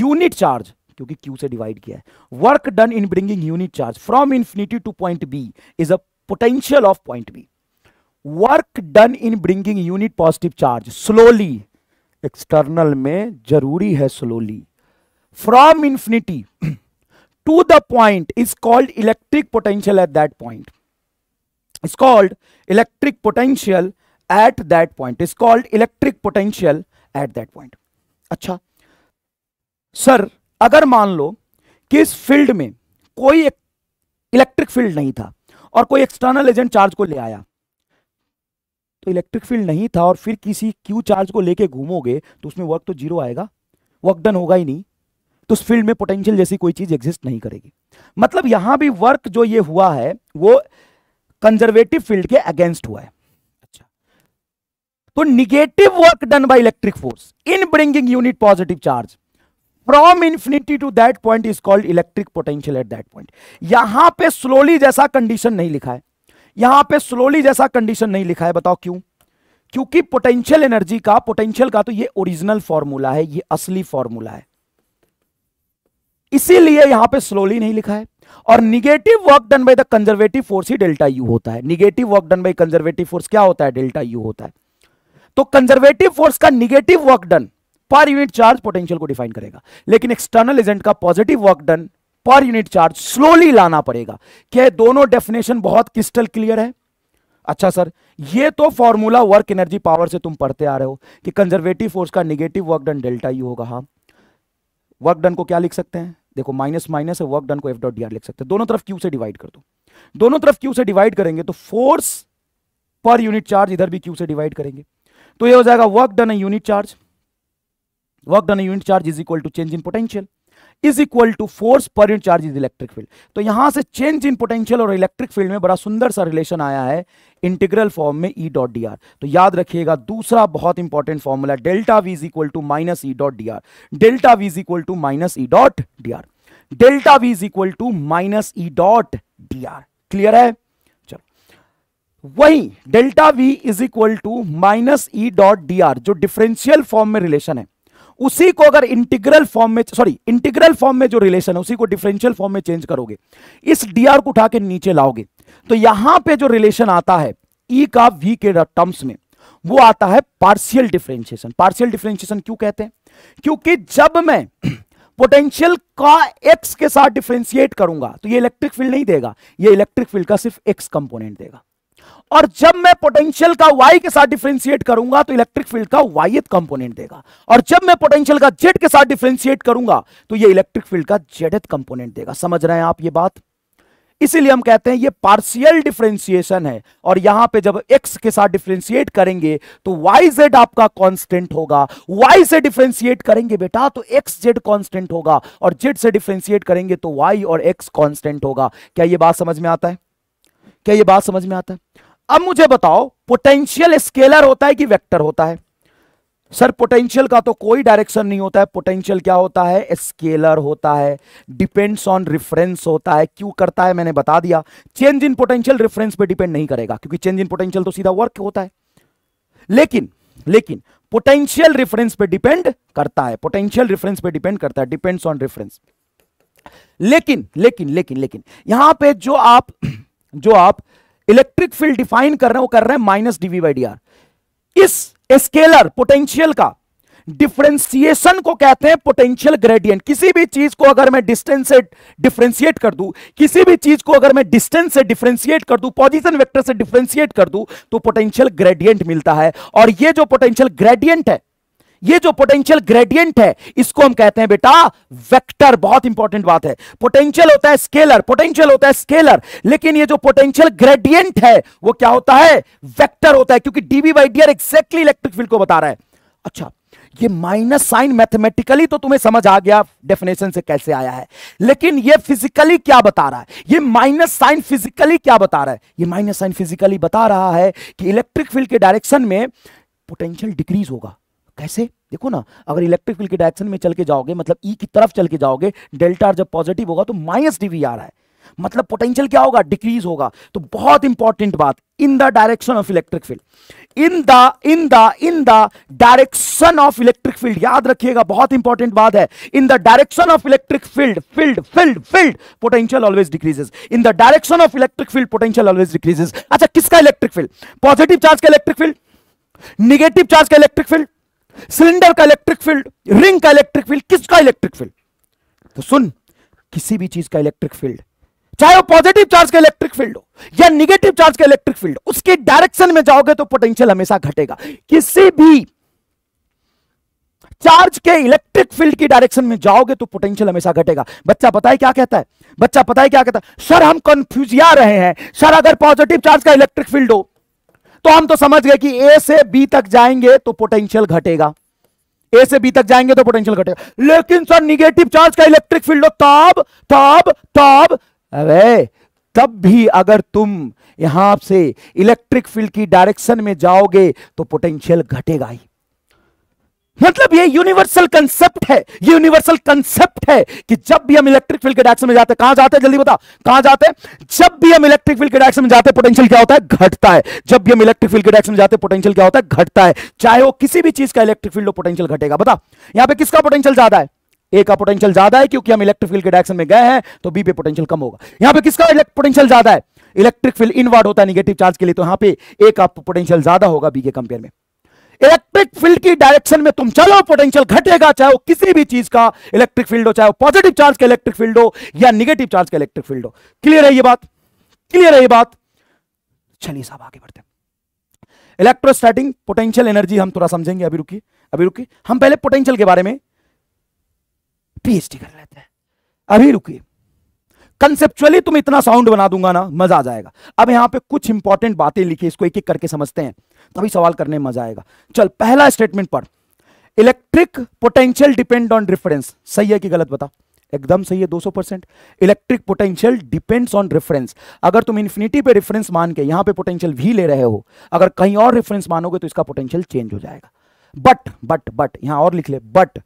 unit charge क्योंकि क्यू से डिवाइड किया है work done in bringing unit charge from infinity to point B is a potential of point B work done in bringing unit positive charge slowly external में जरूरी है slowly from infinity to the point is called electric potential at that point is called electric potential at that point is called electric potential at that point अच्छा sir अगर मान लो कि इस field में कोई एक इलेक्ट्रिक फील्ड नहीं था और कोई एक्सटर्नल एजेंट चार्ज को ले आया तो इलेक्ट्रिक फील्ड नहीं था और फिर किसी क्यू चार्ज को लेके घूमोगे तो उसमें वर्क तो जीरो आएगा वर्क डन होगा ही नहीं तो उस फील्ड में पोटेंशियल जैसी कोई चीज एग्जिस्ट नहीं करेगी मतलब यहां भी वर्क जो ये हुआ है वो कंजर्वेटिव फील्ड के अगेंस्ट हुआ है तो negative work done by electric force in bringing unit positive charge from infinity to that point is called electric potential at that point यहां पे स्लोली जैसा कंडीशन नहीं लिखा है यहां पे स्लोली जैसा कंडीशन नहीं लिखा है बताओ क्यों क्योंकि पोटेंशियल एनर्जी का पोटेंशियल का तो ये ओरिजिनल फॉर्मूला है ये असली फॉर्मूला है इसीलिए यहां पे स्लोली नहीं लिखा है और negative work done by the conservative force ही डेल्टा यू होता है negative work done by conservative force क्या होता है डेल्टा यू होता है तो कंजर्वेटिव फोर्स का negative work done per unit charge potential को डिफाइन करेगा लेकिन एक्सटर्नल एजेंट का positive work done per unit charge slowly लाना पड़ेगा क्या दोनों डेफिनेशन बहुत क्रिस्टल क्लियर है अच्छा सर ये तो फॉर्मूला वर्क एनर्जी पावर से तुम पढ़ते आ रहे हो कि कंजर्वेटिव फोर्स का negative work done delta U होगा हा वर्क डन को क्या लिख सकते हैं देखो माइनस माइनस है वर्क डन को एफ डॉट डी लिख सकते हैं दोनों तरफ क्यू से डिवाइड कर दो दोनों तरफ क्यू से डिवाइड करेंगे तो फोर्स पर यूनिट चार्ज इधर भी क्यू से डिवाइड करेंगे तो ये हो जाएगा work done a unit charge work done a unit charge is equal to change in potential is equal to force per unit charge is electric field तो यहां से चेंज इन पोटेंशियल और इलेक्ट्रिक फील्ड में बड़ा सुंदर सा relation आया है इंटीग्रल फॉर्म में ई डॉट डी आर तो याद रखिएगा दूसरा बहुत important formula delta we is equal to minus E dot D R delta we is equal to minus E dot D R delta we is equal to minus E dot D R clear है वही delta we is equal to minus E dot D R जो differential form में relation है उसी को अगर integral form में sorry integral form में जो रिलेशन है उसी को डिफरेंशियल फॉर्म में चेंज करोगे इस डीआर को उठा के नीचे लाओगे तो यहां पे जो रिलेशन आता है ई e का वी के टर्म्स में वो आता है पार्शियल डिफरेंशिएशन पार्शियल डिफरेंशिएशन क्यों कहते हैं क्योंकि जब मैं पोटेंशियल का एक्स के साथ डिफरेंशिएट करूंगा तो ये इलेक्ट्रिक फील्ड नहीं देगा ये इलेक्ट्रिक फील्ड का सिर्फ एक्स कंपोनेंट देगा और जब मैं पोटेंशियल का वाई के साथ डिफ्रेंशिएट करूंगा तो इलेक्ट्रिक फील्ड का वाईथ कंपोनेंट देगा और जब मैं पोटेंशियल का जेड के साथ डिफ्रेंशिएट करूंगा तो ये इलेक्ट्रिक फील्ड का जेडेथ कंपोनेंट देगा समझ रहे हैं आप ये बात इसीलिए हम कहते हैं ये पार्शियल डिफरेंशिएशन है और यहां पे जब x के साथ डिफरेंशिएट करेंगे तो yz आपका कांस्टेंट होगा y से डिफरेंशिएट करेंगे बेटा तो xz कांस्टेंट होगा और z से डिफरेंशिएट करेंगे तो y और x कांस्टेंट होगा क्या ये बात समझ में आता है क्या ये बात समझ में आता है अब मुझे बताओ पोटेंशियल स्केलर होता है कि वेक्टर होता है सर पोटेंशियल का तो कोई डायरेक्शन नहीं होता है पोटेंशियल क्या होता है स्केलर होता है डिपेंड्स ऑन रिफरेंस होता है क्यों करता है मैंने बता दिया चेंज इन पोटेंशियल रेफरेंस पे डिपेंड नहीं करेगा क्योंकि चेंज इन पोटेंशियल तो सीधा वर्क होता है लेकिन लेकिन पोटेंशियल रेफरेंस पे डिपेंड करता है पोटेंशियल रिफरेंस पे डिपेंड करता है डिपेंड्स ऑन रेफरेंस लेकिन लेकिन लेकिन लेकिन यहां पे जो आप जो आप इलेक्ट्रिक फील्ड डिफाइन कर रहे हैं वो कर रहे हैं minus DV by D R इस स्केलर पोटेंशियल का डिफ्रेंसिएशन को कहते हैं पोटेंशियल ग्रेडियंट किसी भी चीज को अगर मैं डिस्टेंस से डिफ्रेंसिएट कर दूं किसी भी चीज को अगर मैं डिस्टेंस से डिफ्रेंसिएट कर दूं पोजीशन वेक्टर से डिफ्रेंसिएट कर दूं तो पोटेंशियल ग्रेडियंट मिलता है और ये जो पोटेंशियल ग्रेडियंट है ये जो पोटेंशियल ग्रेडियंट है इसको हम कहते हैं बेटा वेक्टर बहुत इंपॉर्टेंट बात है पोटेंशियल होता है स्केलर पोटेंशियल होता है स्केलर लेकिन ये जो पोटेंशियल ग्रेडियंट है वो क्या होता है वेक्टर होता है क्योंकि D B by D R exactly electric field को बता रहा है अच्छा ये माइनस साइन मैथमेटिकली तो तुम्हें समझ आ गया डेफिनेशन से कैसे आया है लेकिन ये फिजिकली क्या बता रहा है ये माइनस साइन फिजिकली क्या बता रहा है ये माइनस साइन फिजिकली बता रहा है कि इलेक्ट्रिक फील्ड के डायरेक्शन में पोटेंशियल डिक्रीज होगा कैसे देखो ना अगर इलेक्ट्रिक फील्ड के डायरेक्शन में चल के जाओगे मतलब ई e की तरफ चल के जाओगे डेल्टा जब पॉजिटिव होगा तो माइनस डी वी रहा है मतलब पोटेंशियल क्या होगा डिक्रीज होगा तो बहुत इंपॉर्टेंट बात in the direction of electric field in the in the in the direction of electric field याद रखिएगा बहुत इंपॉर्टेंट बात है in the direction of electric field field field field potential always decreases in the direction of electric field potential always decreases अच्छा किसका electric field positive charge का electric field negative charge का electric field cylinder का electric field ring का electric field किसका electric field तो सुन किसी भी चीज का इलेक्ट्रिक फील्ड चाहे वो पॉजिटिव चार्ज का इलेक्ट्रिक फील्ड हो या निगेटिव चार्ज का इलेक्ट्रिक फील्ड हो उसके डायरेक्शन में जाओगे तो पोटेंशियल हमेशा घटेगा किसी भी चार्ज के इलेक्ट्रिक फील्ड की डायरेक्शन में जाओगे तो पोटेंशियल हमेशा घटेगा बच्चा बताए क्या कहता है बच्चा पता है क्या कहता है सर हम कंफ्यूज या रहे हैं सर अगर पॉजिटिव चार्ज का इलेक्ट्रिक फील्ड हो तो हम तो समझ गए कि ए से बी तक जाएंगे तो पोटेंशियल घटेगा ए से बी तक जाएंगे तो पोटेंशियल घटेगा लेकिन सर निगेटिव चार्ज का इलेक्ट्रिक फील्ड हो तब तब तब अरे तब भी अगर तुम यहां से इलेक्ट्रिक फील्ड की डायरेक्शन में जाओगे तो पोटेंशियल घटेगा ही मतलब ये यूनिवर्सल कंसेप्ट है ये यूनिवर्सल कंसेप्ट है कि जब भी हम इलेक्ट्रिक फील्ड के डायरेक्शन में जाते हैं कहां जाते हैं जल्दी बता कहां जाते हैं जब भी हम इलेक्ट्रिक फील्ड के डायरेक्शन में जाते हैं पोटेंशियल क्या होता है घटता है जब भी हम इलेक्ट्रिक फील्ड के डायरेक्शन में जाते हैं पोटेंशियल क्या होता है घटता है चाहे वो किसी भी चीज का इलेक्ट्रिक फील्ड पोटेंशियल घटेगा बता यहां पर किसका पोटेंशियल ज्यादा है ए का पोटेंशियल ज्यादा है क्योंकि हम इलेक्ट्रिक फील्ड के डायरेक्शन में गए हैं तो बी पे पोटेंशियल कम होगा यहां पे किसका पोटेंशियल ज्यादा है इलेक्ट्रिक फील्ड इनवर्ड होता है निगेटिव चार्ज के लिए तो यहां पर ए का पोटेंशियल ज्यादा होगा बी के कंपेयर में इलेक्ट्रिक फील्ड की डायरेक्शन में तुम चलो पोटेंशियल घटेगा चाहे वो किसी भी चीज का इलेक्ट्रिक फील्ड हो चाहे वो पॉजिटिव चार्ज का इलेक्ट्रिक फील्ड हो या निगेटिव चार्ज का इलेक्ट्रिक फील्ड हो क्लियर है ये बात क्लियर है ये बात चलिए साहब आगे बढ़ते इलेक्ट्रोस्टैटिक पोटेंशियल एनर्जी हम थोड़ा समझेंगे अभी रुकी अभी रुकी हम पहले पोटेंशियल के बारे में पीएचडी कर लेते हैं अभी रुकी कंसेप्चुअली तुम इतना साउंड बना दूंगा ना मजा आ जाएगा अब यहां पे कुछ इंपॉर्टेंट बातें लिखी इसको एक एक करके समझते हैं तभी सवाल करने में मजा आएगा चल पहला स्टेटमेंट पर electric potential depend on reference सही है कि गलत बता एकदम सही है 200 percent electric potential depends on reference अगर तुम इन्फिनिटी पे रेफरेंस मान के यहां पे पोटेंशियल भी ले रहे हो अगर कहीं और रेफरेंस मानोगे तो इसका पोटेंशियल चेंज हो जाएगा बट बट बट यहां और लिख ले but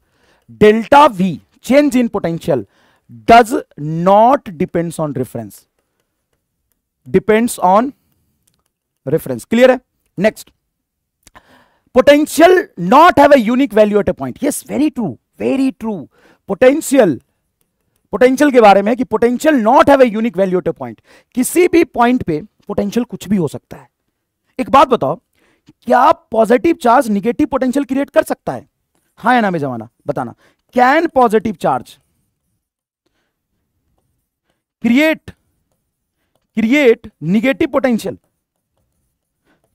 delta V change in potential does not depends on reference depends on reference clear hai next potential not have a unique value at a point yes very true very true potential potential के बारे में है कि potential not have a unique value eight A point किसी भी point पे potential कुछ भी हो सकता है एक बात बताओ क्या positive charge negative potential create कर सकता है हाँ या ना में जमाना बताना can positive charge create create negative potential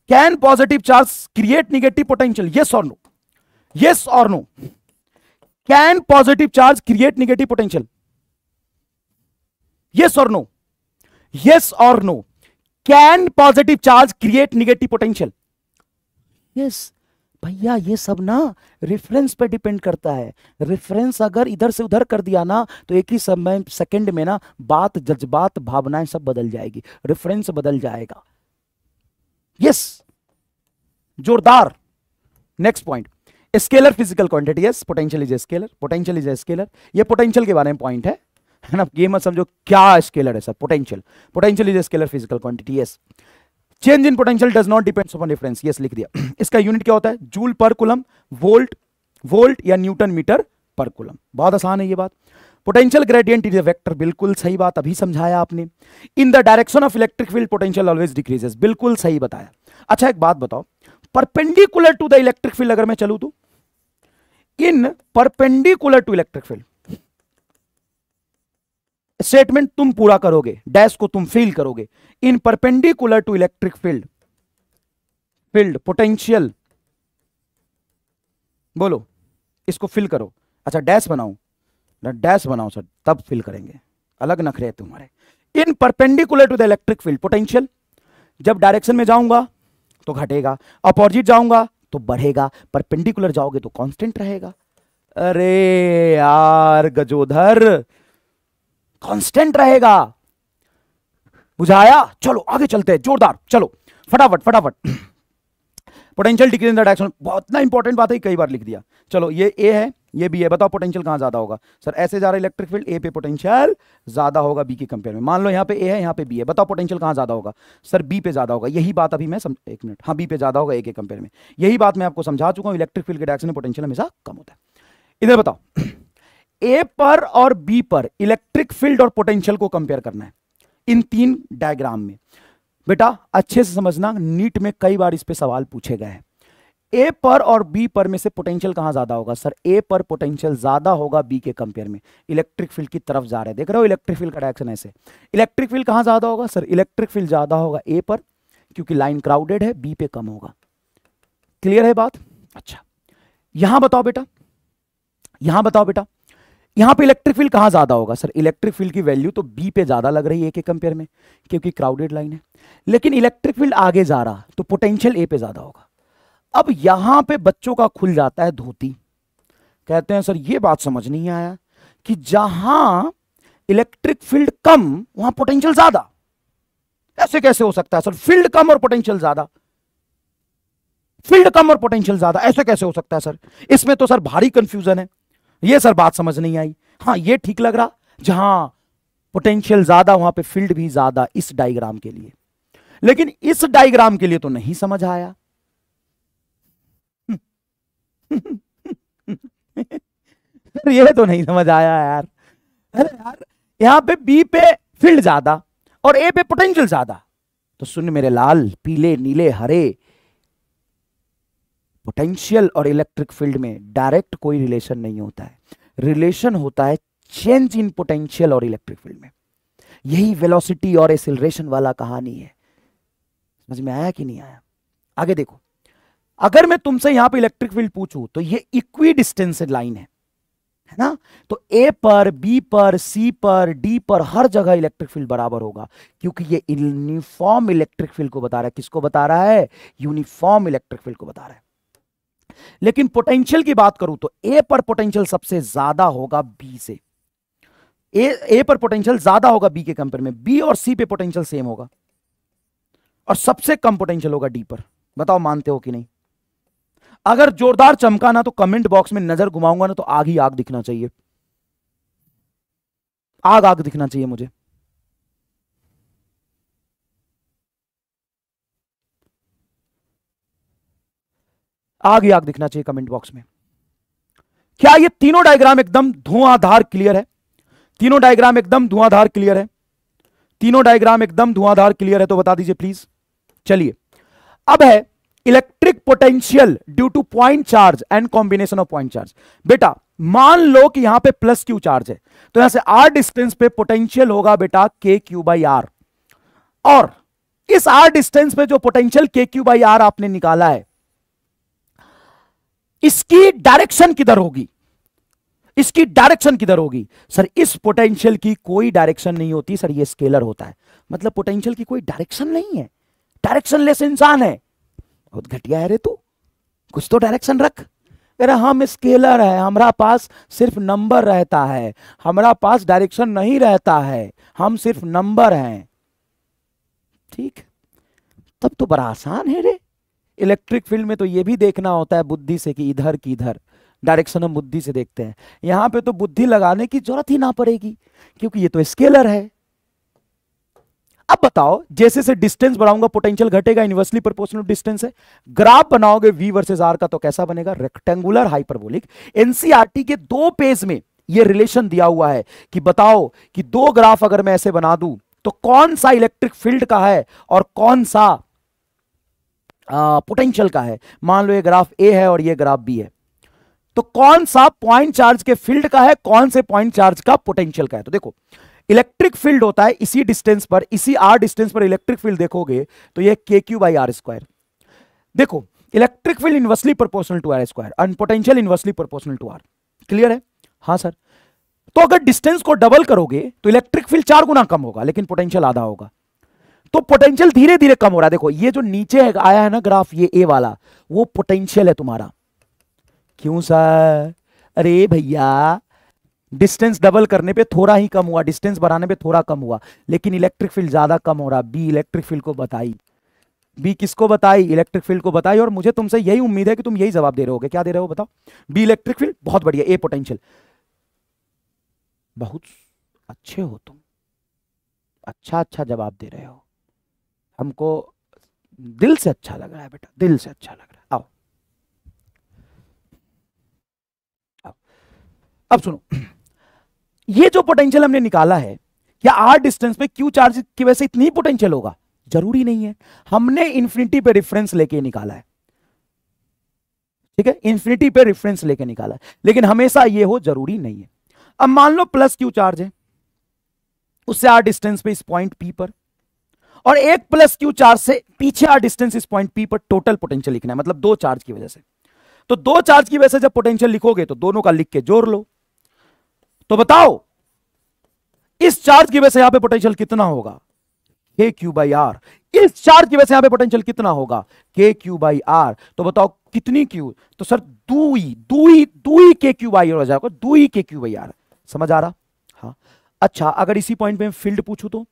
can positive charge create negative potential yes और नो यस और no can positive charge create negative potential yes और नो यस और no can positive charge create negative potential yes भैया ये सब ना reference पे depend करता है रेफरेंस अगर इधर से उधर कर दिया ना तो एक ही समय सेकंड में ना बात जज्बात भावनाएं सब बदल जाएगी रेफरेंस बदल जाएगा यस जोरदार next point scalar physical quantity yes potential is scalar potential is scalar ये पोटेंशियल के बारे में पॉइंट है ना गेम समझो क्या स्केलर है sir potential potential is scalar physical quantity yes change in potential does not depends on difference yes लिख दिया इसका यूनिट क्या होता है जूल पर कुलम वोल्ट वोल्ट या न्यूटन मीटर पर कुलम बहुत आसान है ये बात potential gradient is a vector बिल्कुल सही बात अभी समझाया आपने in the direction of electric field potential always decreases बिल्कुल सही बताया अच्छा एक बात बताओ perpendicular to the electric field अगर मैं चलू तो in perpendicular to electric field statement तुम पूरा करोगे डैश को तुम फील करोगे in perpendicular to electric field field potential बोलो इसको फिल करो अच्छा डैश बनाओ डैश बनाओ सर तब फिल करेंगे अलग नखरे तुम्हारे in perpendicular to the electric field potential जब डायरेक्शन में जाऊंगा तो घटेगा अपोजिट जाऊंगा तो बढ़ेगा परपेंडिकुलर जाओगे तो कांस्टेंट रहेगा अरे यार गजोधर कांस्टेंट रहेगा बुझाया चलो आगे चलते हैं जोरदार चलो फटाफट फटाफट potential decrease in the direction बहुत ना इंपॉर्टेंट बात है कई बार लिख दिया चलो ये ए है ये बी है बताओ पोटेंशियल कहां ज्यादा होगा सर ऐसे जा रहा है इलेक्ट्रिक फील्ड ए पे पोटेंशियल ज्यादा होगा बी के कंपेयर में मान लो यहां पे ए है यहां पे बी है बताओ पोटेंशियल कहां ज्यादा होगा सर बी पे ज्यादा होगा यही बात अभी मैं सम... एक मिनट हाँ बी पे ज्यादा होगा ए के कंपेयर में यही बात मैं आपको समझा चुका हूं इलेक्ट्रिक फील्ड के डायरेक्शन में पोटेंशियल हमेशा कम होता है इधर बताओ ए पर और बी पर इलेक्ट्रिक फील्ड और पोटेंशियल को कंपेयर करना है इन तीन डायग्राम में बेटा अच्छे से समझना नीट में कई बार इस पर सवाल पूछे गए हैं ए पर और बी पर में से पोटेंशियल कहां ज्यादा होगा सर ए पर पोटेंशियल ज्यादा होगा बी के कंपेयर में इलेक्ट्रिक फील्ड की तरफ जा रहे हैं देख रहे हो इलेक्ट्रिक फील्ड का डायरेक्शन ऐसे इलेक्ट्रिक फील्ड कहां ज्यादा होगा सर इलेक्ट्रिक फील्ड ज्यादा होगा ए पर क्योंकि लाइन क्राउडेड है बी पे कम होगा क्लियर है बात अच्छा यहां बताओ बेटा यहां बताओ बेटा यहां पे इलेक्ट्रिक फील्ड कहां ज्यादा होगा सर इलेक्ट्रिक फील्ड की वैल्यू तो बी पे ज्यादा लग रही है ए के कंपेयर में क्योंकि क्राउडेड लाइन है लेकिन इलेक्ट्रिक फील्ड आगे जा रहा तो पोटेंशियल ए पे ज्यादा होगा अब यहां पे बच्चों का खुल जाता है धोती कहते हैं सर ये बात समझ नहीं आया कि जहां इलेक्ट्रिक फील्ड कम वहां पोटेंशियल ज्यादा ऐसे कैसे हो सकता है सर फील्ड कम और पोटेंशियल ज्यादा फील्ड कम और पोटेंशियल ज्यादा ऐसे कैसे हो सकता है सर इसमें तो सर भारी कंफ्यूजन है ये सर बात समझ नहीं आई हाँ ये ठीक लग रहा जहां पोटेंशियल ज्यादा वहां पे फील्ड भी ज्यादा इस डायग्राम के लिए लेकिन इस डायग्राम के लिए तो नहीं समझ आया ये तो नहीं समझ आया यार अरे यार यहां पे बी पे फील्ड ज्यादा और ए पे पोटेंशियल ज्यादा तो सुन मेरे लाल पीले नीले हरे पोटेंशियल और इलेक्ट्रिक फील्ड में डायरेक्ट कोई रिलेशन नहीं होता है रिलेशन होता है चेंज इन पोटेंशियल और इलेक्ट्रिक फील्ड में यही वेलोसिटी और एसिलेशन वाला कहानी है समझ में आया कि नहीं आया आगे देखो अगर मैं तुमसे यहां पे इलेक्ट्रिक फील्ड पूछूं तो ये इक्वी डिस्टेंस लाइन है है ना तो ए पर बी पर सी पर डी पर हर जगह इलेक्ट्रिक फील्ड बराबर होगा क्योंकि ये यूनिफॉर्म इलेक्ट्रिक फील्ड को बता रहा है किसको बता रहा है यूनिफॉर्म इलेक्ट्रिक फील्ड को बता रहा है लेकिन पोटेंशियल की बात करूं तो ए पर पोटेंशियल सबसे ज्यादा होगा बी से ए ए पर पोटेंशियल ज्यादा होगा बी के कंपेयर में बी और सी पे पोटेंशियल सेम होगा और सबसे कम पोटेंशियल होगा डी पर बताओ मानते हो कि नहीं अगर जोरदार चमका ना तो कमेंट बॉक्स में नजर घुमाऊंगा ना तो आग ही आग दिखना चाहिए आग आग दिखना चाहिए मुझे आग ही आग दिखना चाहिए कमेंट बॉक्स में क्या ये तीनों डायग्राम एकदम धुआंधार क्लियर है तीनों डायग्राम एकदम धुआंधार क्लियर है तीनों डायग्राम एकदम धुआंधार क्लियर है तो बता दीजिए प्लीज चलिए अब है electric potential due to point charge and combination of point charge बेटा मान लो कि यहां पे प्लस क्यू चार्ज है तो यहां से आर डिस्टेंस पे पोटेंशियल होगा बेटा के क्यू बाई आर और इस आर डिस्टेंस पे जो पोटेंशियल के क्यू बाई आर आपने निकाला है इसकी डायरेक्शन किधर होगी इसकी डायरेक्शन किधर होगी सर इस पोटेंशियल की कोई डायरेक्शन नहीं होती सर ये स्केलर होता है मतलब पोटेंशियल की कोई डायरेक्शन नहीं है लेस इंसान है बहुत घटिया है रे तू कुछ तो डायरेक्शन रख अरे हम स्केलर है हमारा पास सिर्फ नंबर रहता है हमारा पास डायरेक्शन नहीं रहता है हम सिर्फ नंबर हैं ठीक तब तो बड़ा आसान है रे इलेक्ट्रिक फील्ड में तो ये भी देखना होता है बुद्धि से कि इधर की इधर डायरेक्शन हम बुद्धि से देखते हैं यहां पे तो बुद्धि लगाने की जरूरत ही ना पड़ेगी क्योंकि ये तो स्केलर है अब बताओ जैसे से डिस्टेंस बढ़ाऊंगा पोटेंशियल घटेगा इनवर्सली प्रोपोर्शनल डिस्टेंस है ग्राफ बनाओगे वी वर्सेज आर का तो कैसा बनेगा रेक्टेंगुलर हाइपरबोलिक एनसीईआरटी के दो पेज में ये रिलेशन दिया हुआ है कि बताओ कि दो ग्राफ अगर मैं ऐसे बना दू तो कौन सा इलेक्ट्रिक फील्ड का है और कौन सा पोटेंशियल का है मान लो ये ग्राफ ए है और ये ग्राफ बी है तो कौन सा पॉइंट चार्ज के फील्ड का है कौन से पॉइंट चार्ज का पोटेंशियल का है तो देखो इलेक्ट्रिक फील्ड होता है इसी डिस्टेंस पर इसी आर डिस्टेंस पर इलेक्ट्रिक फील्ड देखोगे तो यह K Q by R square देखो electric field inversely proportional to R square and potential inversely proportional to R clear है हाँ सर तो अगर डिस्टेंस को डबल करोगे तो इलेक्ट्रिक फील्ड चार गुना कम होगा लेकिन पोटेंशियल आधा होगा तो पोटेंशियल धीरे धीरे कम हो रहा है देखो ये जो नीचे है, आया है ना ग्राफ ये ए वाला वो पोटेंशियल है तुम्हारा क्यों सर अरे भैया डिस्टेंस डबल करने पे थोड़ा ही कम हुआ डिस्टेंस बढ़ाने पे थोड़ा कम हुआ लेकिन इलेक्ट्रिक फील्ड ज्यादा कम हो रहा बी इलेक्ट्रिक फील्ड को बताई बी किसको बताई इलेक्ट्रिक फील्ड को बताई और मुझे तुमसे यही उम्मीद है कि तुम यही जवाब दे रहे हो क्या दे रहे हो बताओ बी इलेक्ट्रिक फील्ड बहुत बढ़िया ए पोटेंशियल बहुत अच्छे हो तुम अच्छा अच्छा जवाब दे रहे हो हमको दिल से अच्छा लग रहा है बेटा दिल से अच्छा लग रहा है आओ आओ अब सुनो ये जो पोटेंशियल हमने निकाला है या आर डिस्टेंस पे क्यू चार्ज की वजह से इतनी पोटेंशियल होगा जरूरी नहीं है हमने इंफिनिटी पे रेफरेंस लेके निकाला है ठीक है इंफिनिटी पे रेफरेंस लेके निकाला है लेकिन हमेशा ये हो जरूरी नहीं है अब मान लो प्लस क्यू चार्ज है उससे आर डिस्टेंस पे इस पॉइंट पी पर और एक प्लस क्यू चार्ज से पीछे आ डिस्टेंस इस पॉइंट पी पर टोटल पोटेंशियल लिखना है मतलब दो चार्ज की वजह से तो दो चार्ज की वजह से जब पोटेंशियल लिखोगे तो दोनों का लिख के जोड़ लो तो बताओ इस चार्ज की वजह से यहां पे पोटेंशियल कितना होगा के क्यू बाई आर इस चार्ज की वजह से यहां पे पोटेंशियल कितना होगा के क्यू बाई आर तो बताओ कितनी क्यू तो सर दुई दुई दुई के क्यू बाई आर हो जाएगा दुई के क्यू बाई आर समझ आ रहा हाँ अच्छा अगर इसी पॉइंट पे फील्ड पूछू तो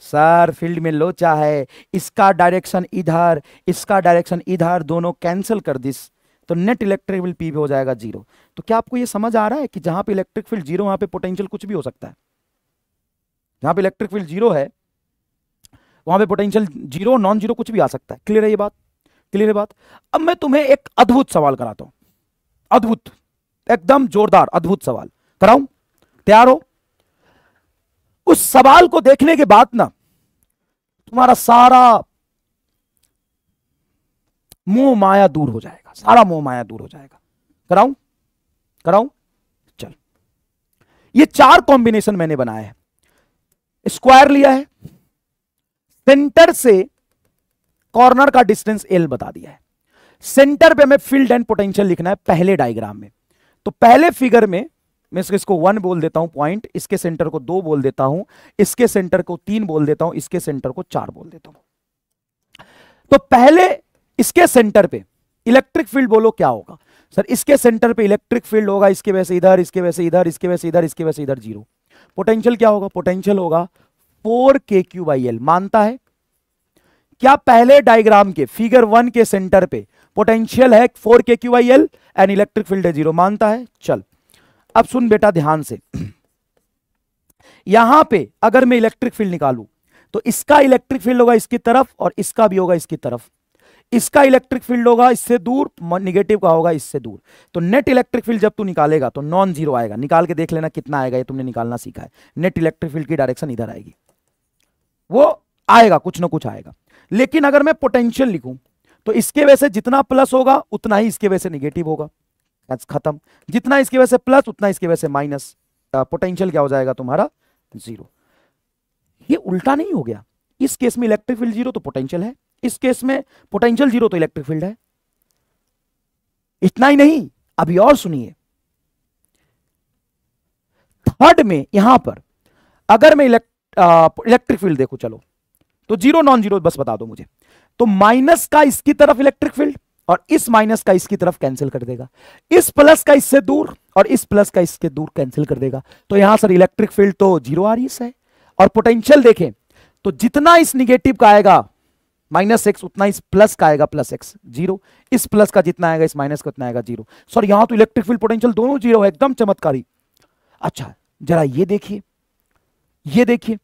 सर फील्ड में लोचा है इसका डायरेक्शन इधर इसका डायरेक्शन इधर दोनों कैंसिल कर दिस तो नेट इलेक्ट्रिक फील्ड पी भी हो जाएगा जीरो तो क्या आपको ये समझ आ रहा है कि जहां पे इलेक्ट्रिक फील्ड जीरो वहां पे पोटेंशियल कुछ भी हो सकता है जहां पे इलेक्ट्रिक फील्ड जीरो है वहां पे पोटेंशियल जीरो नॉन जीरो कुछ भी आ सकता है क्लियर है ये बात क्लियर है बात अब मैं तुम्हें एक अद्भुत सवाल कराता हूं अद्भुत एकदम जोरदार अद्भुत सवाल कराऊं तैयार हो उस सवाल को देखने के बाद ना तुम्हारा सारा मोह माया दूर हो जाएगा सारा मोह माया दूर हो जाएगा कराऊं कराऊं चल ये चार कॉम्बिनेशन मैंने बनाया है स्क्वायर लिया है सेंटर से कॉर्नर का डिस्टेंस एल बता दिया है सेंटर पे हमें फील्ड एंड पोटेंशियल लिखना है पहले डायग्राम में तो पहले फिगर में मैं इसको वन बोल देता हूं पॉइंट इसके सेंटर को दो बोल देता हूं इसके सेंटर को तीन बोल देता हूं इसके सेंटर को चार बोल देता हूं तो पहले इसके सेंटर पे इलेक्ट्रिक फील्ड बोलो क्या होगा सर इसके सेंटर पे इलेक्ट्रिक फील्ड होगा इसके वैसे इधर इसके वैसे इधर इसके वैसे इधर इसके वैसे इधर जीरो पोटेंशियल क्या होगा पोटेंशियल होगा four K Q by L मानता है क्या पहले डायग्राम के फिगर वन के सेंटर पे पोटेंशियल है four K Q L and electric field है जीरो मानता है चल अब सुन बेटा ध्यान से यहां पे अगर मैं इलेक्ट्रिक फील्ड निकालू तो इसका इलेक्ट्रिक फील्ड होगा इसकी तरफ और इसका भी होगा इसकी तरफ इसका इलेक्ट्रिक फील्ड होगा इससे दूर निगेटिव का होगा इससे दूर तो नेट इलेक्ट्रिक फील्ड जब तू निकालेगा तो नॉन जीरो आएगा निकाल के देख लेना कितना आएगा ये तुमने निकालना सीखा है नेट इलेक्ट्रिक फील्ड की डायरेक्शन इधर आएगी वो आएगा कुछ ना कुछ आएगा लेकिन अगर मैं पोटेंशियल लिखूं तो इसके वजह से जितना प्लस होगा उतना ही इसके वजह से निगेटिव होगा दैट्स खत्म जितना इसकी वजह से प्लस उतना इसकी वजह से माइनस पोटेंशियल uh, क्या हो जाएगा तुम्हारा जीरो ये उल्टा नहीं हो गया इस केस में इलेक्ट्रिक फील्ड जीरो तो पोटेंशियल है इस केस में पोटेंशियल जीरो तो इलेक्ट्रिक फील्ड है इतना ही नहीं अभी और सुनिए थर्ड में यहां पर अगर मैं इलेक्ट्रिक फील्ड देखू चलो तो जीरो नॉन जीरो बस बता दो मुझे तो माइनस का इसकी तरफ इलेक्ट्रिक फील्ड और इस माइनस का इसकी तरफ कैंसिल कर देगा इस प्लस का इससे दूर और इस प्लस का इसके दूर कैंसिल कर देगा तो यहां सर इलेक्ट्रिक फील्ड तो जीरो आ रही है और पोटेंशियल देखें तो जितना इस निगेटिव का आएगा माइनस एक्स उतना इस प्लस का आएगा प्लस एक्स जीरो इस प्लस का जितना आएगा इस माइनस का उतना आएगा जीरो सर यहां तो इलेक्ट्रिक फील्ड पोटेंशियल दोनों जीरो है एकदम चमत्कारी अच्छा जरा ये देखिए ये देखिए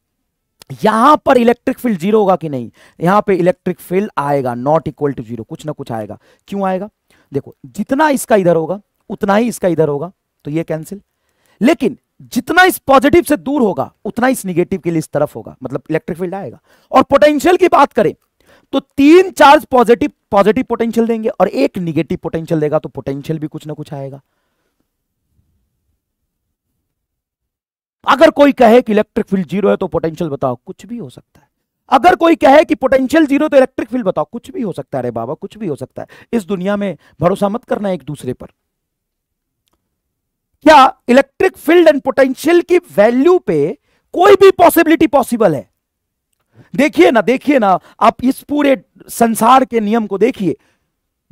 यहां पर इलेक्ट्रिक फील्ड जीरो होगा कि नहीं यहां पे इलेक्ट्रिक फील्ड आएगा नॉट इक्वल टू जीरो कुछ ना कुछ आएगा क्यों आएगा देखो जितना इसका इधर होगा उतना ही इसका इधर होगा तो ये कैंसिल लेकिन जितना इस पॉजिटिव से दूर होगा उतना इस निगेटिव के लिए इस तरफ होगा मतलब इलेक्ट्रिक फील्ड आएगा और पोटेंशियल की बात करें तो तीन चार्ज पॉजिटिव पॉजिटिव पोटेंशियल देंगे और एक निगेटिव पोटेंशियल देगा तो पोटेंशियल भी कुछ ना कुछ आएगा अगर कोई कहे कि इलेक्ट्रिक फील्ड जीरो है तो पोटेंशियल बताओ कुछ भी हो सकता है अगर कोई कहे कि पोटेंशियल जीरो तो इलेक्ट्रिक फील्ड बताओ कुछ भी हो सकता है अरे बाबा कुछ भी हो सकता है इस दुनिया में भरोसा मत करना एक दूसरे पर क्या इलेक्ट्रिक फील्ड एंड पोटेंशियल की वैल्यू पे कोई भी पॉसिबिलिटी पॉसिबल है देखिए ना देखिए ना आप इस पूरे संसार के नियम को देखिए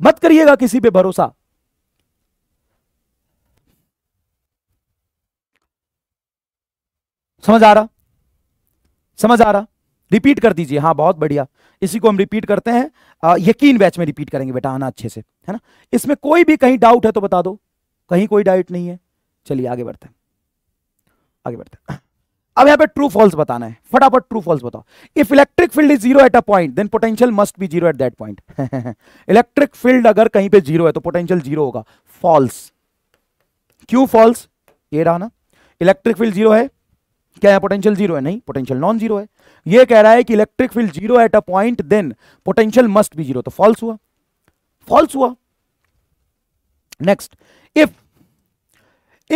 मत करिएगा किसी पे भरोसा समझ आ रहा समझ आ रहा रिपीट कर दीजिए हाँ बहुत बढ़िया इसी को हम रिपीट करते हैं आ, यकीन बैच में रिपीट करेंगे बेटा आना अच्छे से है ना इसमें कोई भी कहीं डाउट है तो बता दो कहीं कोई डाउट नहीं है चलिए आगे बढ़ते हैं आगे बढ़ते हैं अब यहां पे ट्रू फॉल्स बताना है फटाफट ट्रू फॉल्स बताओ if electric field is zero at a point then potential must be zero at that point electric field अगर कहीं पे जीरो है तो पोटेंशियल जीरो होगा फॉल्स क्यों फॉल्स ये रहा ना इलेक्ट्रिक फील्ड जीरो है क्या यहाँ पोटेंशियल जीरो है नहीं पोटेंशियल नॉन जीरो है ये कह रहा है कि electric field zero at a point then potential must be zero तो फॉल्स हुआ फॉल्स हुआ next if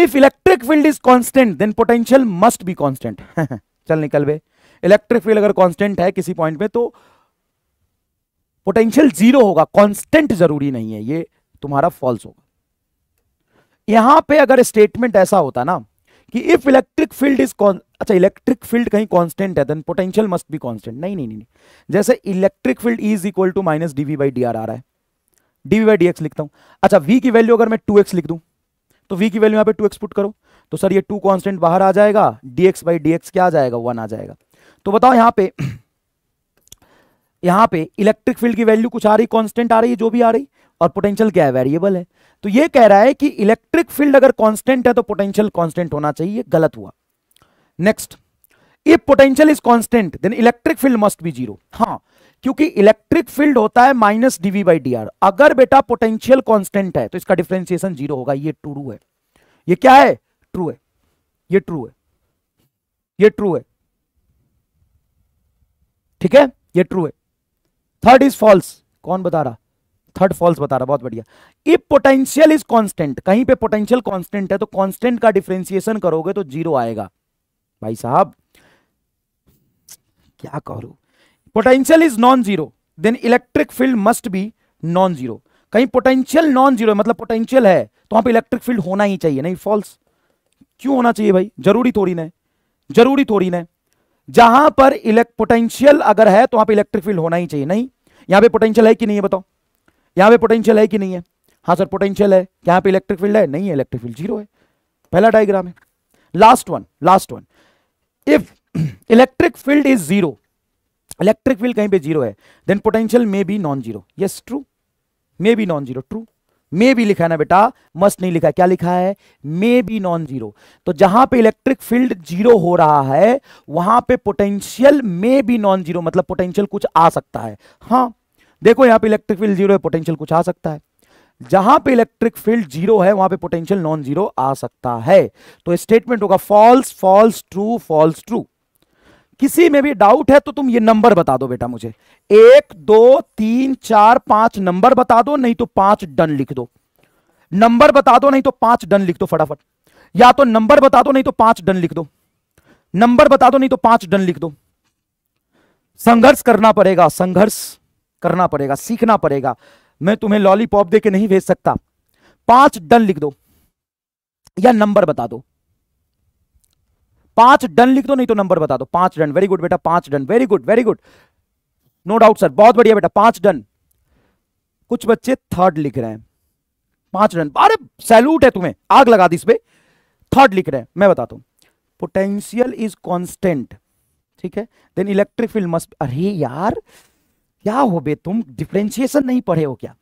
if electric field is constant then potential must be constant चल निकल बे इलेक्ट्रिक फील्ड अगर कांस्टेंट है किसी पॉइंट में तो पोटेंशियल जीरो होगा कांस्टेंट जरूरी नहीं है ये तुम्हारा फॉल्स होगा यहां पे अगर स्टेटमेंट ऐसा होता ना कि if electric field is con अच्छा इलेक्ट्रिक फील्ड कहीं कांस्टेंट है then potential must be constant नहीं नहीं नहीं जैसे electric field is equal to minus DV by D R आ रहा है डीवी बाई डी लिखता हूं अच्छा वी की वैल्यू अगर मैं टू लिख दू तो वी की वैल्यू यहां पर टू पुट करो तो सर ये टू कॉन्स्टेंट बाहर आ जाएगा D X by D X क्या आ जाएगा वन आ जाएगा तो बताओ यहां पर यहां पे इलेक्ट्रिक फील्ड की वैल्यू कुछ आ रही कांस्टेंट आ रही है जो भी आ रही और पोटेंशियल क्या है वेरिएबल है तो ये कह रहा है कि इलेक्ट्रिक फील्ड अगर कांस्टेंट है तो पोटेंशियल कांस्टेंट होना चाहिए गलत हुआ next if potential is constant then electric field must be zero हाँ क्योंकि इलेक्ट्रिक फील्ड होता है माइनस डीवी बाई डी अगर बेटा पोटेंशियल कॉन्स्टेंट है तो इसका डिफ्रेंसिएशन जीरो होगा ये ट्रू है ये क्या है ट्रू है ये ट्रू है ये ट्रू है ठीक है ये ट्रू है थर्ड इज फॉल्स कौन बता रहा थर्ड फॉल्स बता रहा बहुत बढ़िया इफ पोटेंशियल इज कांस्टेंट कहीं पे पोटेंशियल कांस्टेंट है तो कांस्टेंट का डिफ्रेंसिएशन करोगे तो जीरो आएगा भाई साहब क्या करो potential is non zero then electric field must be non zero कहीं पोटेंशियल नॉन जीरो मतलब पोटेंशियल है तो वहां पर इलेक्ट्रिक फील्ड होना ही चाहिए नहीं फॉल्स क्यों होना चाहिए भाई जरूरी थोड़ी ना जरूरी थोड़ी ना जहां पर इलेक्ट पोटेंशियल अगर है तो वहां पर इलेक्ट्रिक फील्ड होना ही चाहिए नहीं यहां पे पोटेंशियल है कि नहीं है बताओ यहाँ पे पोटेंशियल है कि नहीं है हाँ सर पोटेंशियल है यहां पे इलेक्ट्रिक फील्ड है नहीं है इलेक्ट्रिक फील्ड जीरो है पहला डायग्राम है last one last one if electric field is zero electric field कहीं पे जीरो है then potential may be non zero yes true may be non zero true may भी लिखा है ना बेटा मस्ट नहीं लिखा क्या लिखा है मे बी नॉन जीरो तो जहां पे इलेक्ट्रिक फील्ड जीरो हो रहा है वहां पे potential may be non zero मतलब पोटेंशियल कुछ आ सकता है हाँ देखो यहां पे इलेक्ट्रिक फील्ड जीरो है पोटेंशियल कुछ आ सकता है जहां पे इलेक्ट्रिक फील्ड जीरो है वहां पे पोटेंशियल नॉन जीरो आ सकता है तो स्टेटमेंट होगा false false true false true किसी में भी डाउट है तो तुम ये नंबर बता दो बेटा मुझे एक दो तीन चार पांच नंबर बता दो नहीं तो पांच डन लिख दो नंबर बता दो नहीं तो पांच डन लिख दो फटाफट या तो नंबर बता दो नहीं तो पांच डन लिख दो नंबर बता दो नहीं तो पांच डन लिख दो संघर्ष करना पड़ेगा संघर्ष करना पड़ेगा सीखना पड़ेगा मैं तुम्हें लॉलीपॉप दे के नहीं भेज सकता पांच डन लिख दो या नंबर बता दो पांच डन लिख दो नहीं तो नंबर बता दो पांच डन वेरी गुड बेटा पांच done very good very good no doubt sir बहुत बढ़िया बेटा पांच डन कुछ बच्चे थर्ड लिख रहे हैं पांच रन अरे सैल्यूट है तुम्हें आग लगा दी इस पर थर्ड लिख रहे हैं मैं बताता हूं पोटेंशियल इज कॉन्स्टेंट ठीक है देन इलेक्ट्रिक फील्ड मस्ट अरे यार क्या हो बे तुम डिफ्रेंशिएशन नहीं पढ़े हो क्या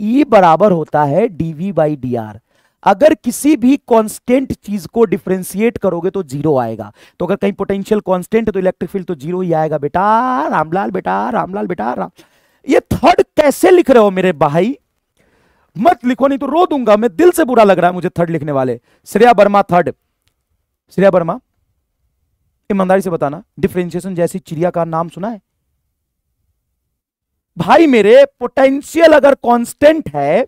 ई e बराबर होता है डीवी बाई डी आर अगर किसी भी कांस्टेंट चीज को डिफ्रेंशिएट करोगे तो जीरो आएगा तो अगर कहीं पोटेंशियल कांस्टेंट है तो इलेक्ट्रिक फील्ड तो जीरो ही आएगा बेटा रामलाल बेटा रामलाल बेटा राम ये थर्ड कैसे लिख रहे हो मेरे भाई मत लिखो नहीं तो रो दूंगा मैं दिल से बुरा लग रहा है मुझे थर्ड लिखने वाले श्रेया वर्मा थर्ड श्रेया वर्मा ईमानदारी से बताना डिफ्रेंशिएशन जैसी चिड़िया का नाम सुना है भाई मेरे पोटेंशियल अगर कांस्टेंट है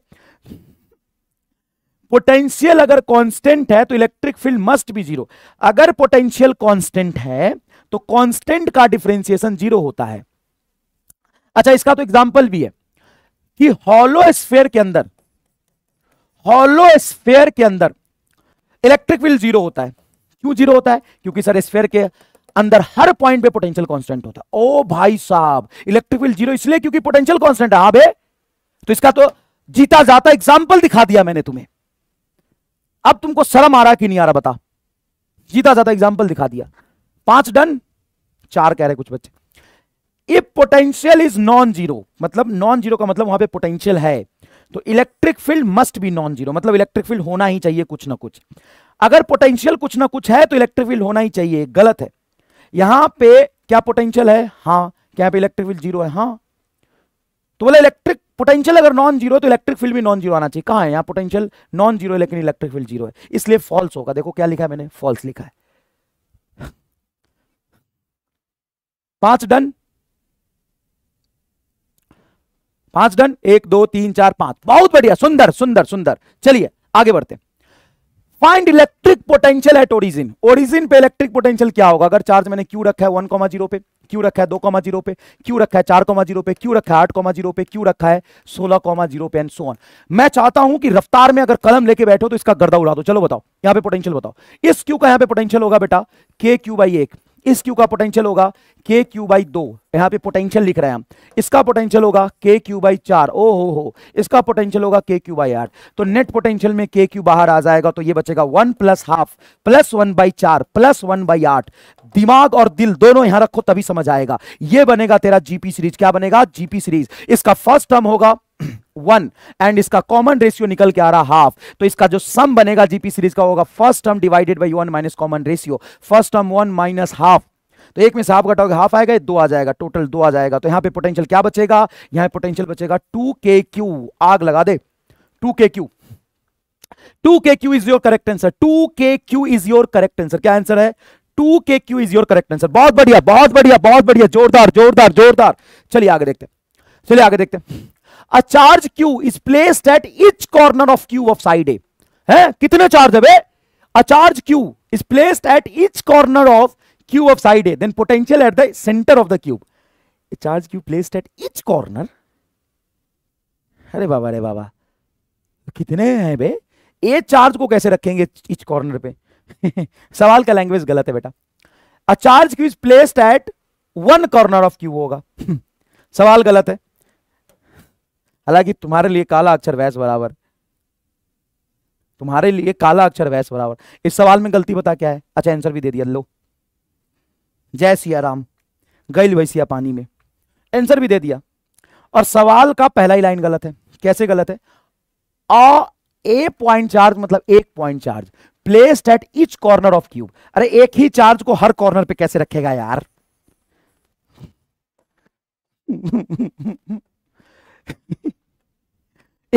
पोटेंशियल अगर कांस्टेंट है तो इलेक्ट्रिक फील्ड मस्ट भी जीरो अगर पोटेंशियल कांस्टेंट है तो कांस्टेंट का डिफ्रेंसिएशन जीरो होता है अच्छा इसका तो एग्जांपल भी है कि हॉलो स्फेयर के अंदर हॉलो स्फेयर के अंदर इलेक्ट्रिक फील्ड जीरो होता है क्यों जीरो होता है क्योंकि सर स्फेयर के अंदर हर पॉइंट पे पोटेंशियल कांस्टेंट होता है ओ भाई साहब इलेक्ट्रिक फील्ड जीरो इसलिए क्योंकि पोटेंशियल कांस्टेंट है आबे तो इसका तो जीता जाता एग्जांपल दिखा दिया मैंने तुम्हें अब तुमको शर्म आ रहा कि नहीं आ रहा बता जीता जाता एग्जांपल दिखा दिया पांच डन चार कह रहे कुछ बच्चे if potential is non zero मतलब नॉन जीरो का मतलब वहां पर पोटेंशियल है तो electric field must be non zero मतलब इलेक्ट्रिक फील्ड होना ही चाहिए कुछ ना कुछ अगर पोटेंशियल कुछ ना कुछ है तो इलेक्ट्रिक फील्ड होना ही चाहिए गलत है यहां पे क्या पोटेंशियल है हाँ क्या पर इलेक्ट्रिक फील्ड जीरो है हाँ तो बोले इलेक्ट्रिक पोटेंशियल अगर नॉन जीरो तो इलेक्ट्रिक फील्ड भी नॉन जीरो आना चाहिए कहां है यहां पोटेंशियल नॉन जीरो लेकिन इलेक्ट्रिक फील्ड जीरो है इसलिए फॉल्स होगा देखो क्या लिखा है मैंने फॉल्स लिखा है पांच डन पांच डन एक दो तीन चार पांच बहुत बढ़िया सुंदर सुंदर सुंदर चलिए आगे बढ़ते हैं find electric potential at origin origin पे इलेक्ट्रिक पोटेंशियल क्या होगा अगर चार्ज मैंने क्यू रखा है वन कॉमा जीरो पे क्यू रखा है दो कॉमा जीरो पे क्यू रखा है चार कॉमा जीरो पे क्यू रखा है आठ कॉमा जीरो पे क्यू रखा है सोलह कॉमा जीरो पे एंड सो ऑन मैं चाहता हूं कि रफ्तार में अगर कलम लेके बैठो तो इसका गर्दा उड़ा दो चलो बताओ यहां पे पोटेंशियल बताओ इस क्यू का यहां पे पोटेंशियल होगा बेटा के क्यू बाई एक इस क्यू का पोटेंशियल होगा के क्यू बाई दो यहां पे पोटेंशियल लिख रहे हैं हम इसका पोटेंशियल होगा के क्यू बाई चार ओ हो हो इसका पोटेंशियल होगा के क्यू बाई आठ तो नेट पोटेंशियल में के क्यू बाहर आ जाएगा तो ये बचेगा one plus half plus one by चार प्लस वन बाई आठ दिमाग और दिल दोनों यहां रखो तभी समझ आएगा ये बनेगा तेरा जीपी सीरीज क्या बनेगा जीपी सीरीज इसका फर्स्ट टर्म होगा वन एंड इसका कॉमन रेशियो निकल के आ रहा हाफ तो इसका जो सम बनेगा जीपी सीरीज का होगा first term divided by one minus common ratio first term one minus half तो एक में से हाफ घटाओगे हाफ आएगा दो आ जाएगा टोटल दो आ जाएगा तो यहां पे पोटेंशियल क्या बचेगा यहां पे पोटेंशियल बचेगा टू के क्यू आग लगा दे टू के क्यू टू के Q is your correct answer two के Q is your correct answer क्या आंसर है टू के Q is your correct answer बहुत बढ़िया बहुत बढ़िया बहुत बढ़िया जोरदार जोरदार जोरदार चलिए आगे देखते चलिए आगे देखते हैं a charge Q is placed at each corner of cube of side A है कितने चार्ज है a charge Q is placed at each corner of cube of side A then potential at the centre of the cube charge Q placed at each corner अरे बाबा अरे बाबा कितने हैं बे ए charge को कैसे रखेंगे इच कॉर्नर पे सवाल का लैंग्वेज गलत है बेटा a charge Q is placed at one corner of cube होगा सवाल गलत है हालांकि तुम्हारे लिए काला अक्षर वैस बराबर तुम्हारे लिए काला अक्षर वैस बराबर इस सवाल में गलती बता क्या है अच्छा आंसर भी दे दिया लो जय सिया राम गैल वैसिया पानी में आंसर भी दे दिया और सवाल का पहला ही लाइन गलत है कैसे गलत है अ ए पॉइंट चार्ज मतलब एक point charge placed at each corner of cube अरे एक ही चार्ज को हर कॉर्नर पे कैसे रखेगा यार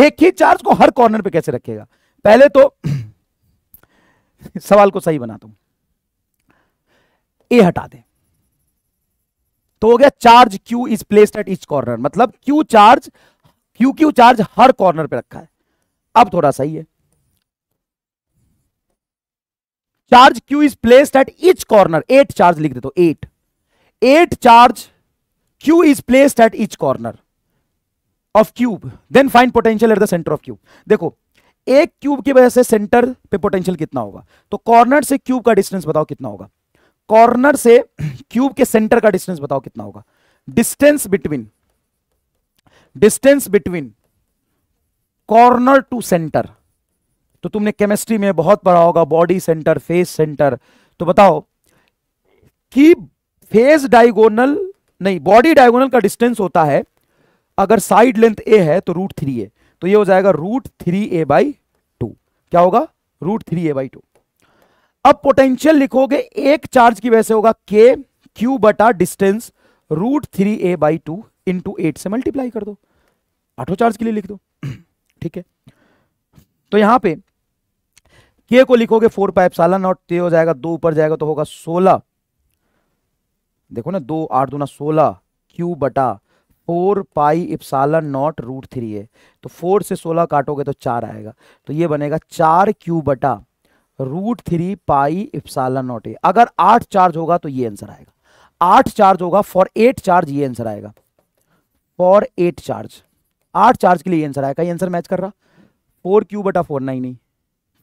एक ही चार्ज को हर कॉर्नर पे कैसे रखेगा पहले तो सवाल को सही बना हूं ए हटा दे तो हो गया charge Q is placed at each corner मतलब Q charge Q Q charge हर कॉर्नर पे रखा है अब थोड़ा सही है charge Q is placed at each corner eight charge लिख दे तो eight eight charge Q is placed at each corner of cube then find potential at the centre of cube देखो एक क्यूब की वजह से सेंटर पे पोटेंशियल कितना होगा तो कॉर्नर से क्यूब का डिस्टेंस बताओ कितना होगा कॉर्नर से क्यूब के सेंटर का डिस्टेंस बताओ कितना होगा distance between distance between corner to centre तो तुमने केमिस्ट्री में बहुत पढ़ा होगा बॉडी सेंटर फेस सेंटर तो बताओ कि फेस डायगोनल नहीं बॉडी डायगोनल का डिस्टेंस होता है अगर साइड लेंथ ए है तो रूट थ्री ए तो ये हो जाएगा root three A by two क्या होगा root three A by two अब पोटेंशियल लिखोगे एक चार्ज की वजह से होगा के क्यू बटा distance root three A by two into eight से मल्टीप्लाई कर दो आठों चार्ज के लिए लिख दो ठीक है तो यहां पे के को लिखोगे फोर पाइप साला नॉट ते तो हो जाएगा दो ऊपर जाएगा तो होगा सोलह देखो ना दो आठ दो ना सोलह क्यू बटा four pi epsilon naught root three है तो फोर से सोलह काटोगे तो चार आएगा तो ये बनेगा चार क्यू बटा root three pi epsilon naught A अगर आठ चार्ज होगा तो ये आंसर आएगा आठ चार्ज होगा फॉर एट चार्ज ये आंसर आएगा फॉर एट चार्ज आठ चार्ज के लिए आंसर आएगा ये आंसर मैच कर रहा फोर क्यू बटा फोर नाइन नहीं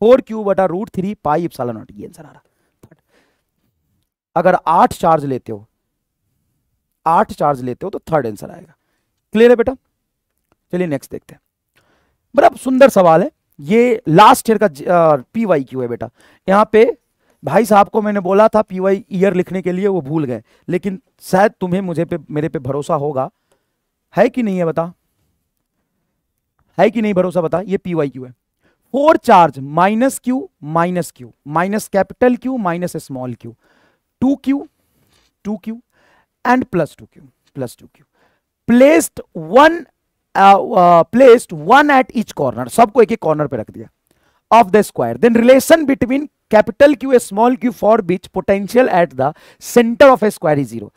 फोर क्यू बटा root three pi epsilon naught ये आंसर आ रहा अगर आठ चार्ज लेते हो आठ चार्ज लेते हो तो थर्ड आंसर आएगा क्लियर है बेटा चलिए नेक्स्ट देखते हैं बड़ा सुंदर सवाल है ये लास्ट ईयर का पी वाई क्यू है बेटा यहाँ पे भाई साहब को मैंने बोला था पी वाई ईयर लिखने के लिए वो भूल गए लेकिन शायद तुम्हें मुझे पे मेरे पे भरोसा होगा है कि नहीं है बता है कि नहीं भरोसा बता ये पी वाई क्यू है four charge minus Q minus Q minus capital Q minus small Q two Q two Q and plus two Q plus two Q placed one placed one at each corner सबको एक एक corner पे रख दिया of the square then relation between capital Q a small Q for which potential at the centre of a square is zero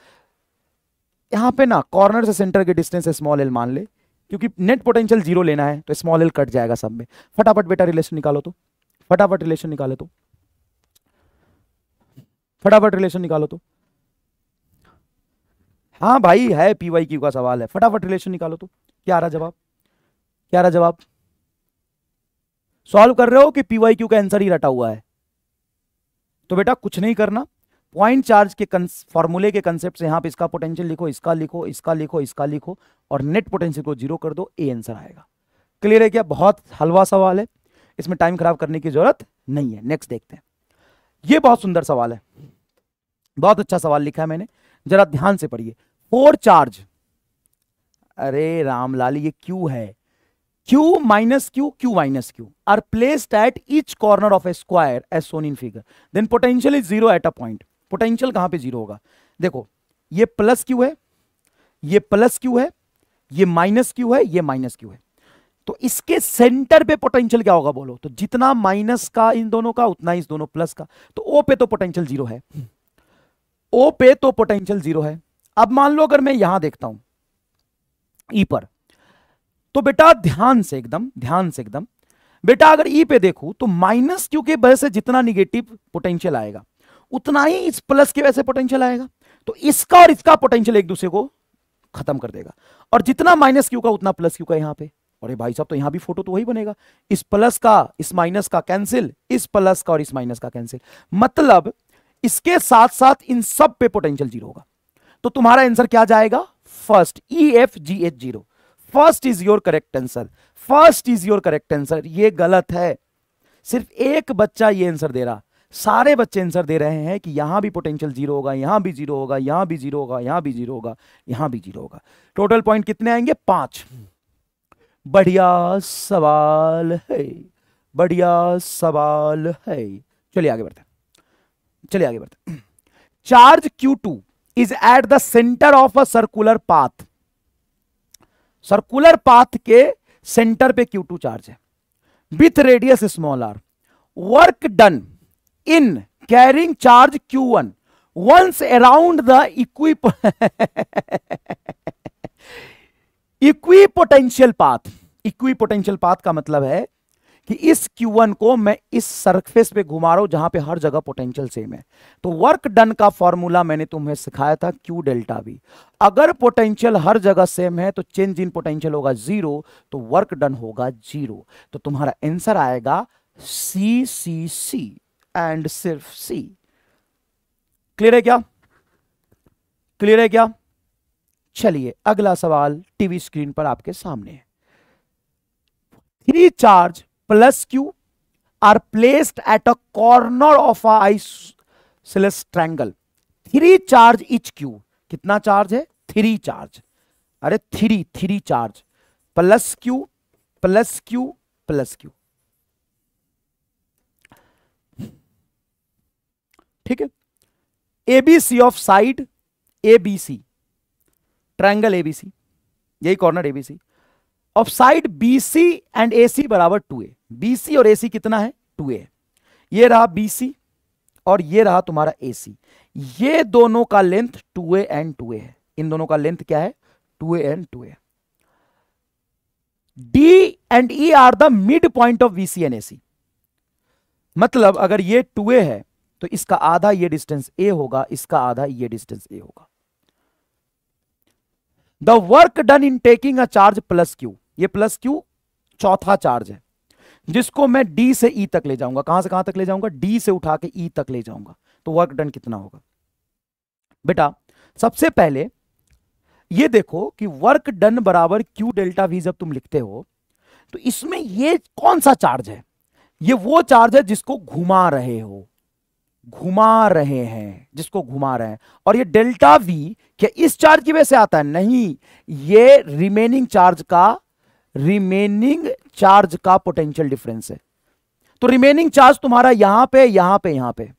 यहां पे ना corner से सेंटर के डिस्टेंस स्मॉल एल मान ले क्योंकि नेट पोटेंशियल जीरो लेना है तो स्मॉल एल कट जाएगा सब में फटाफट बेटा रिलेशन निकालो तो फटाफट रिलेशन निकालो तो फटाफट रिलेशन निकालो तो हाँ भाई है पी वाई क्यू का सवाल है फटाफट रिलेशन निकालो तो क्या रहा जवाब क्या रहा जवाब सॉल्व कर रहे हो कि पी वाई क्यू का आंसर ही रटा हुआ है तो बेटा कुछ नहीं करना पॉइंट चार्ज के फॉर्मूले के कंसेप्ट से यहां पर इसका पोटेंशियल लिखो इसका लिखो इसका लिखो इसका लिखो और नेट पोटेंशियल को जीरो कर दो ए आंसर आएगा क्लियर है क्या बहुत हलवा सवाल है इसमें टाइम खराब करने की जरूरत नहीं है नेक्स्ट देखते हैं ये बहुत सुंदर सवाल है बहुत अच्छा सवाल लिखा है मैंने जरा ध्यान से पढ़िए फोर चार्ज अरे रामलाल ये क्यू है Q minus Q Q minus Q are placed at each corner of a square as shown in figure then potential is zero at a point potential कहां पे जीरो होगा देखो ये प्लस क्यू है ये प्लस क्यू है ये minus Q है ये माइनस क्यू है तो इसके सेंटर पे पोटेंशियल क्या होगा बोलो तो जितना माइनस का इन दोनों का उतना ही इस दोनों प्लस का तो ओ पे तो पोटेंशियल जीरो है ओ पे तो पोटेंशियल जीरो है अब मान लो अगर मैं यहां देखता हूं ई e पर तो बेटा ध्यान से एकदम ध्यान से एकदम बेटा अगर ई e पे देखूं तो माइनस क्यू के वजह से जितना निगेटिव पोटेंशियल आएगा उतना ही इस प्लस की वजह से पोटेंशियल आएगा तो इसका और इसका पोटेंशियल एक दूसरे को खत्म कर देगा और जितना माइनस क्यू का उतना प्लस क्यू का यहां पे ये भाई साहब तो यहां भी फोटो तो वही बनेगा इस प्लस का इस माइनस का कैंसिल इस प्लस का और इस माइनस का कैंसिल मतलब इसके साथ साथ इन सब पे पोटेंशियल जीरो होगा तो तुम्हारा आंसर क्या जाएगा first E F G H zero first is your correct answer first is your correct answer ये गलत है सिर्फ एक बच्चा ये आंसर दे रहा सारे बच्चे आंसर दे रहे हैं कि यहां भी पोटेंशियल जीरो होगा यहां भी जीरो होगा यहां भी जीरो होगा यहां भी जीरो होगा यहां भी जीरो होगा टोटल पॉइंट कितने आएंगे पांच बढ़िया सवाल है बढ़िया सवाल है चलिए आगे बढ़ते चलिए आगे बढ़ते charge Q two is at the centre of a circular path circular path के सेंटर पे क्यू टू चार्ज है with radius small R work done in carrying charge Q one once around equipotential path equipotential path का मतलब है कि इस Q1 को मैं इस सरफेस पे घुमा रहा हूं जहां पे हर जगह पोटेंशियल सेम है तो वर्क डन का फॉर्मूला मैंने तुम्हें सिखाया था Q डेल्टा भी अगर पोटेंशियल हर जगह सेम है तो चेंज इन पोटेंशियल होगा जीरो तो वर्क डन होगा जीरो तो तुम्हारा आंसर आएगा सी सी सी एंड सिर्फ सी क्लियर है क्या क्लियर है क्या चलिए अगला सवाल टीवी स्क्रीन पर आपके सामने है three charge plus q are placed at a corner of आई isosceles triangle three charge each Q कितना चार्ज है थ्री चार्ज अरे three three charge plus Q plus Q plus Q ठीक है ABC of side ABC triangle ABC यही corner ABC of side BC and AC बराबर two A BC और AC कितना है टू ए ये रहा BC और ये रहा तुम्हारा AC ये दोनों का length two A and two A है इन दोनों का लेंथ क्या है two A and two A D and E are the mid midpoint of BC and AC मतलब अगर ये टू ए है तो इसका आधा ये डिस्टेंस ए होगा इसका आधा ये डिस्टेंस ए होगा the work done in taking a charge plus Q ये प्लस क्यू चौथा चार्ज है जिसको मैं डी से ई e तक ले जाऊंगा कहां से कहां तक ले जाऊंगा डी से उठा के ई e तक ले जाऊंगा तो वर्क डन कितना होगा बेटा सबसे पहले ये देखो कि वर्क डन बराबर क्यू डेल्टा वी जब तुम लिखते हो तो इसमें ये कौन सा चार्ज है ये वो चार्ज है जिसको घुमा रहे हो घुमा रहे हैं जिसको घुमा रहे हैं और ये डेल्टा वी क्या इस चार्ज की वजह से आता है नहीं ये रिमेनिंग चार्ज का रिमेनिंग चार्ज का पोटेंशियल डिफरेंस है तो रिमेनिंग चार्ज तुम्हारा यहां पे यहां पे यहां पे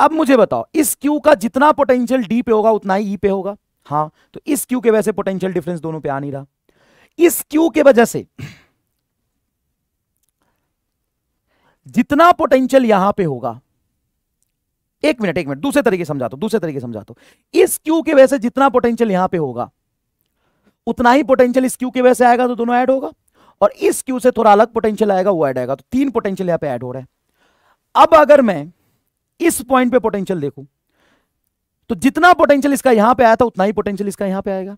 अब मुझे बताओ इस क्यू का जितना पोटेंशियल डी पे होगा उतना ही ई e पे होगा हां तो इस क्यू के वैसे पोटेंशियल डिफरेंस दोनों पे आ नहीं रहा इस क्यू के वजह से जितना पोटेंशियल यहां पे होगा एक मिनट एक मिनट दूसरे तरीके समझा दो दूसरे तरीके समझा दो इस क्यू के वैसे जितना पोटेंशियल यहां पे होगा उतना ही पोटेंशियल इस क्यू की वजह से आएगा तो दोनों ऐड होगा और इस क्यू से थोड़ा अलग पोटेंशियल आएगा वो ऐड आएगा तो तीन पोटेंशियल यहां पे ऐड हो रहा है अब अगर मैं इस पॉइंट पे पोटेंशियल देखूं तो जितना पोटेंशियल इसका यहां पे आया था उतना ही पोटेंशियल इसका यहां पे आएगा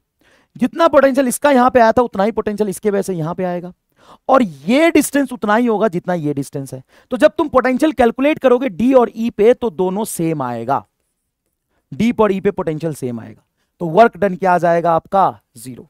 जितना पोटेंशियल इसका यहां पे आया था उतना ही पोटेंशियल इसके वजह से यहां पे आएगा और ये डिस्टेंस उतना ही होगा जितना ये डिस्टेंस है तो जब तुम पोटेंशियल कैलकुलेट करोगे डी और ई e पे तो दोनों सेम आएगा डी और ई e पे पोटेंशियल सेम आएगा तो वर्क डन क्या आ जाएगा आपका जीरो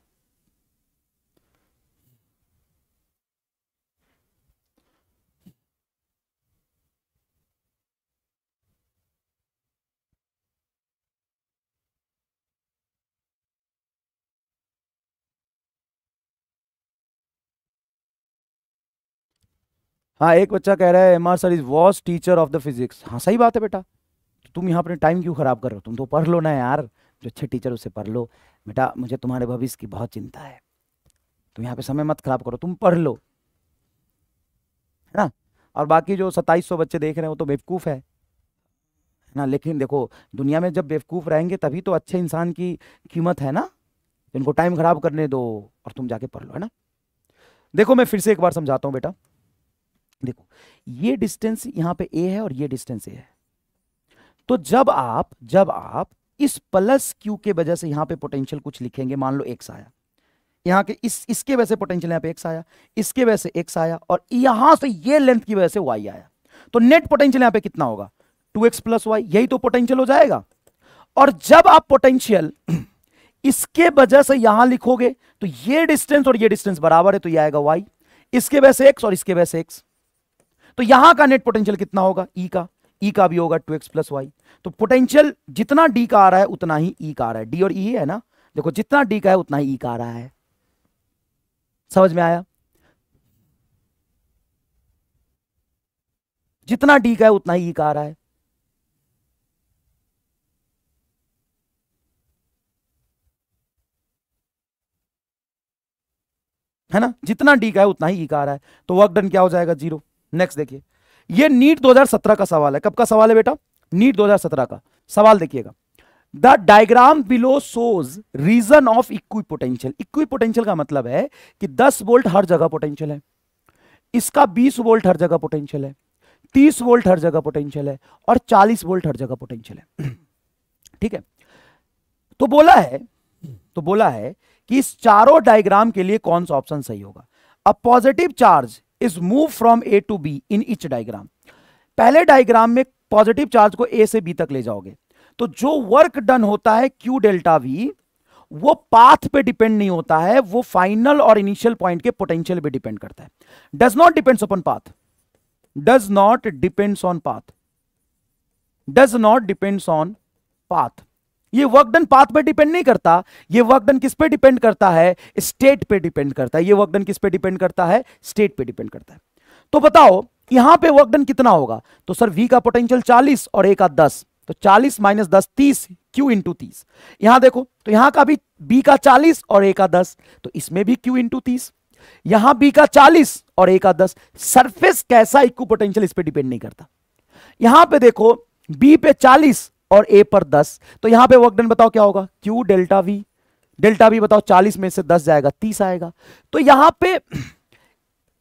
हाँ एक बच्चा कह रहा है M R sir is was teacher of the physics हाँ सही बात है बेटा तो तुम यहाँ अपने टाइम क्यों खराब कर रहे हो तुम तो पढ़ लो ना यार जो अच्छे टीचर उसे पढ़ लो बेटा मुझे तुम्हारे भविष्य की बहुत चिंता है तुम यहाँ पे समय मत खराब करो तुम पढ़ लो है ना और बाकी जो सत्ताईस सौ बच्चे देख रहे हैं वो तो बेवकूफ़ है ना लेकिन देखो दुनिया में जब बेवकूफ़ रहेंगे तभी तो अच्छे इंसान की कीमत है ना इनको टाइम खराब करने दो और तुम जाके पढ़ लो है ना देखो मैं फिर से एक बार समझाता हूँ बेटा देखो ये डिस्टेंस यहां पे ए है और ये डिस्टेंस ए है तो जब आप जब आप इस प्लस क्यू के वजह से यहां पे पोटेंशियल कुछ लिखेंगे मान लो एक्स आया यहां के इस इसके वजह से पोटेंशियल यहां पे एक्स आया इसके वजह से एक्स आया और यहां से ये लेंथ की वजह से वाई आया तो नेट पोटेंशियल यहां पे कितना होगा टू एक्स प्लस वाई यही तो पोटेंशियल हो जाएगा और जब आप पोटेंशियल इसके वजह से यहां लिखोगे तो ये डिस्टेंस और ये डिस्टेंस बराबर है तो ये आएगा वाई इसके वजह से एक्स और इसके वजह से एक्स तो यहां का नेट पोटेंशियल कितना होगा ई e का ई e का भी होगा टू एक्स प्लस वाई तो पोटेंशियल जितना डी का आ रहा है उतना ही ई e का आ रहा है डी और ई e है ना देखो जितना डी का है उतना ही ई e का आ रहा है समझ में आया जितना डी का है उतना ही ई e का आ रहा है है ना जितना डी का है उतना ही ई e का आ रहा है तो वर्क डन क्या हो जाएगा जीरो नेक्स्ट देखिए ये नीट 2017 का सवाल है कब का सवाल है बेटा नीट 2017 का सवाल देखिएगा the diagram below shows region of equipotential equipotential का मतलब है कि 10 वोल्ट हर जगह पोटेंशियल है इसका 20 वोल्ट हर जगह पोटेंशियल है 30 वोल्ट हर जगह पोटेंशियल है और 40 वोल्ट हर जगह पोटेंशियल है ठीक है तो बोला है तो बोला है कि इस चारों डायग्राम के लिए कौन सा ऑप्शन सही होगा अब positive charge is move from A to B in each diagram पहले डायग्राम में पॉजिटिव चार्ज को ए से बी तक ले जाओगे तो जो वर्क डन होता है क्यू डेल्टा वी वो पाथ पे डिपेंड नहीं होता है वो फाइनल और इनिशियल पॉइंट के पोटेंशियल पे डिपेंड करता है does not depends upon path does not depends on path does not depends on path ये वर्क डन पाथ पे डिपेंड नहीं करता ये वर्क डन किस पे डिपेंड करता है स्टेट पे डिपेंड करता है ये वर्क डन किस पे डिपेंड करता है स्टेट पे डिपेंड करता है तो बताओ यहां पे वर्क डन कितना होगा तो सर वी का पोटेंशियल 40 और ए का 10 तो 40 माइनस दस तीस क्यू इंटू तीस यहां देखो तो यहां का भी बी का 40 और ए का 10 तो इसमें भी क्यू इंटू तीस यहां बी का 40 और ए का 10 सरफेस कैसा इक्व पोटेंशियल इस पर डिपेंड नहीं करता यहां पर देखो बी पे चालीस और ए पर दस तो यहां पे वर्क डन बताओ क्या होगा Q delta V delta V बताओ चालीस में से दस जाएगा तीस आएगा तो यहां पे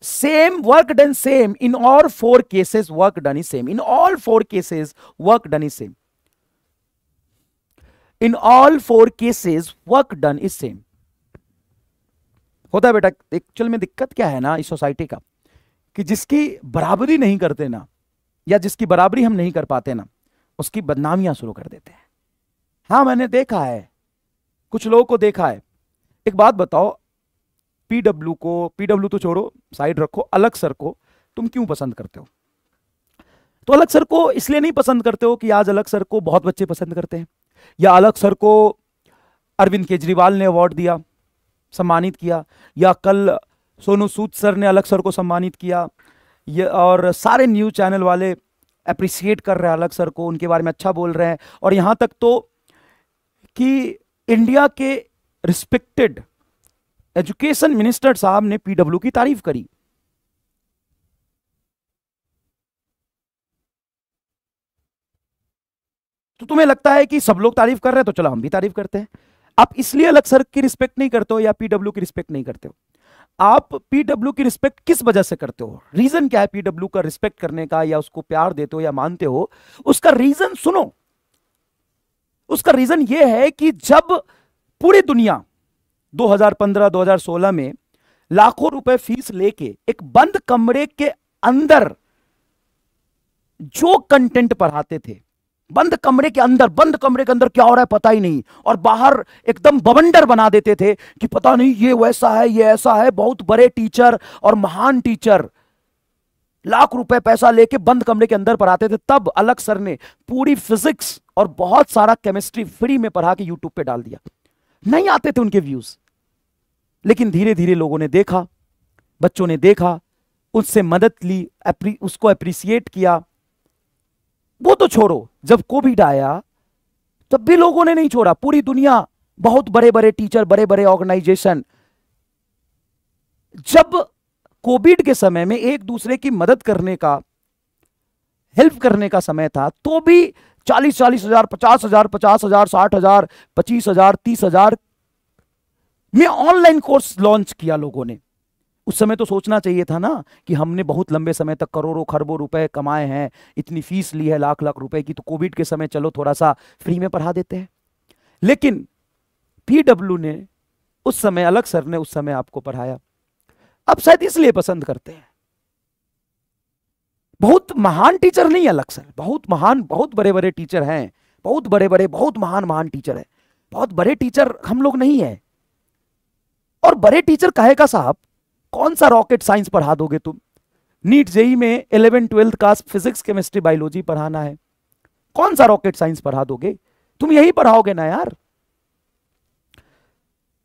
same work done same in all four cases work done is same in all four cases work done is same in all four cases work done is same होता है बेटा एक्चुअल में दिक्कत क्या है ना इस सोसाइटी का कि जिसकी बराबरी नहीं करते ना या जिसकी बराबरी हम नहीं कर पाते ना उसकी बदनामियां शुरू कर देते हैं हाँ मैंने देखा है कुछ लोगों को देखा है एक बात बताओ पीडब्ल्यू को पीडब्ल्यू तो छोड़ो साइड रखो अलग सर को तुम क्यों पसंद करते हो तो अलग सर को इसलिए नहीं पसंद करते हो कि आज अलग सर को बहुत बच्चे पसंद करते हैं या अलग सर को अरविंद केजरीवाल ने अवार्ड दिया सम्मानित किया या कल सोनू सूद सर ने अलग सर को सम्मानित किया ये और सारे न्यूज़ चैनल वाले अप्रिसिएट कर रहे हैं अलग सर को उनके बारे में अच्छा बोल रहे हैं और यहां तक तो कि इंडिया के रिस्पेक्टेड एजुकेशन मिनिस्टर साहब ने पीडब्ल्यू की तारीफ करी तो तुम्हें लगता है कि सब लोग तारीफ कर रहे हैं तो चलो हम भी तारीफ करते हैं आप इसलिए अलग सर की रिस्पेक्ट नहीं करते हो या पीडब्ल्यू की रिस्पेक्ट नहीं करते हो आप पीडब्ल्यू की रिस्पेक्ट किस वजह से करते हो रीजन क्या है पीडब्ल्यू का रिस्पेक्ट करने का या उसको प्यार देते हो या मानते हो उसका रीजन सुनो उसका रीजन यह है कि जब पूरी दुनिया 2015-2016 में लाखों रुपए फीस लेके एक बंद कमरे के अंदर जो कंटेंट पढ़ाते थे बंद कमरे के अंदर बंद कमरे के अंदर क्या हो रहा है पता ही नहीं और बाहर एकदम बवंडर बना देते थे कि पता नहीं ये वैसा है ये ऐसा है बहुत बड़े टीचर और महान टीचर लाख रुपए पैसा लेके बंद कमरे के अंदर पढ़ाते थे तब अलग सर ने पूरी फिजिक्स और बहुत सारा केमिस्ट्री फ्री में पढ़ा के यूट्यूब पे डाल दिया नहीं आते थे उनके व्यूज लेकिन धीरे धीरे लोगों ने देखा बच्चों ने देखा उससे मदद ली उसको अप्रिसिएट किया वो तो छोड़ो जब कोविड आया तब भी लोगों ने नहीं छोड़ा पूरी दुनिया बहुत बड़े बड़े टीचर बड़े बड़े ऑर्गेनाइजेशन जब कोविड के समय में एक दूसरे की मदद करने का हेल्प करने का समय था तो भी चालीस चालीस हजार पचास हजार पचास हजार साठ हजार पच्चीस हजार तीस हजार में ऑनलाइन कोर्स लॉन्च किया लोगों ने उस समय तो सोचना चाहिए था ना कि हमने बहुत लंबे समय तक करोड़ों खरबों रुपए कमाए हैं इतनी फीस ली है लाख लाख रुपए की तो कोविड के समय चलो थोड़ा सा फ्री में पढ़ा देते हैं लेकिन पीडब्ल्यू ने उस समय अलग सर ने उस समय आपको पढ़ाया अब शायद इसलिए पसंद करते हैं बहुत महान टीचर नहीं अलग सर बहुत महान बहुत बड़े बड़े टीचर हैं बहुत बड़े बड़े बहुत महान महान टीचर है बहुत बड़े टीचर हम लोग नहीं है और बड़े टीचर कहे का साहब कौन सा रॉकेट साइंस पढ़ा दोगे तुम नीट जेई में इलेवन ट्वेल्थ का फिजिक्स केमिस्ट्री बायोलॉजी पढ़ाना है कौन सा रॉकेट साइंस पढ़ा दोगे तुम यही पढ़ाओगे ना यार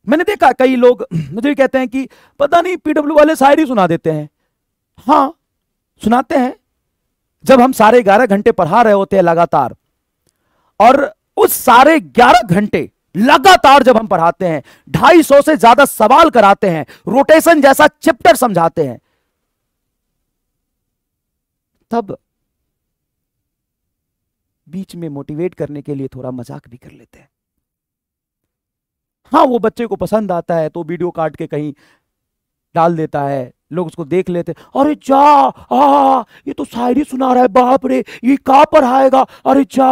मैंने देखा कई लोग मुझे कहते हैं कि पता नहीं पीडब्ल्यू वाले शायरी सुना देते हैं हाँ सुनाते हैं जब हम सारे ग्यारह घंटे पढ़ा रहे होते हैं लगातार और उस सारे ग्यारह घंटे लगातार जब हम पढ़ाते हैं ढाई सौ से ज्यादा सवाल कराते हैं रोटेशन जैसा चैप्टर समझाते हैं तब बीच में मोटिवेट करने के लिए थोड़ा मजाक भी कर लेते हैं हाँ वो बच्चे को पसंद आता है तो वीडियो काट के कहीं डाल देता है लोग उसको देख लेते अरे जा आ, ये तो शायरी सुना रहा है बाप रे ये क्या पढ़ाएगा अरे जा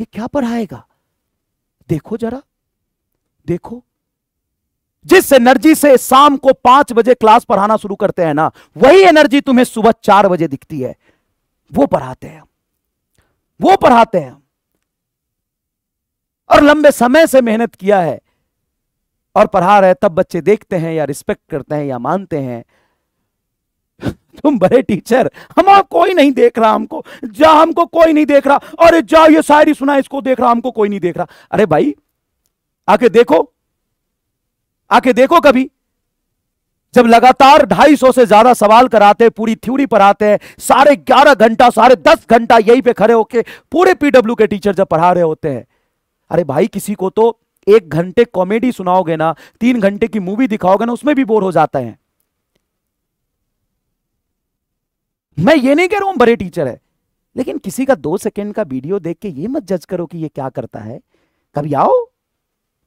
ये क्या पढ़ाएगा देखो जरा देखो जिस एनर्जी से शाम को पांच बजे क्लास पढ़ाना शुरू करते हैं ना वही एनर्जी तुम्हें सुबह चार बजे दिखती है वो पढ़ाते हैं वो पढ़ाते हैं और लंबे समय से मेहनत किया है और पढ़ा रहे तब बच्चे देखते हैं या रिस्पेक्ट करते हैं या मानते हैं तुम बड़े टीचर हम कोई नहीं देख रहा हमको जा हमको कोई नहीं देख रहा अरे जा ये शायरी सुना इसको देख रहा हमको कोई नहीं देख रहा अरे भाई आके देखो आके देखो कभी जब लगातार 250 से ज्यादा सवाल कराते हैं पूरी थ्योरी पर आते हैं साढ़े ग्यारह घंटा साढ़े दस घंटा यहीं पे खड़े होके पूरे पीडब्ल्यू के टीचर जब पढ़ा रहे होते हैं अरे भाई किसी को तो एक घंटे कॉमेडी सुनाओगे ना तीन घंटे की मूवी दिखाओगे ना उसमें भी बोर हो जाते हैं मैं ये नहीं कह रहा हूं बड़े टीचर है लेकिन किसी का दो सेकेंड का वीडियो देख के ये मत जज करो कि ये क्या करता है कभी आओ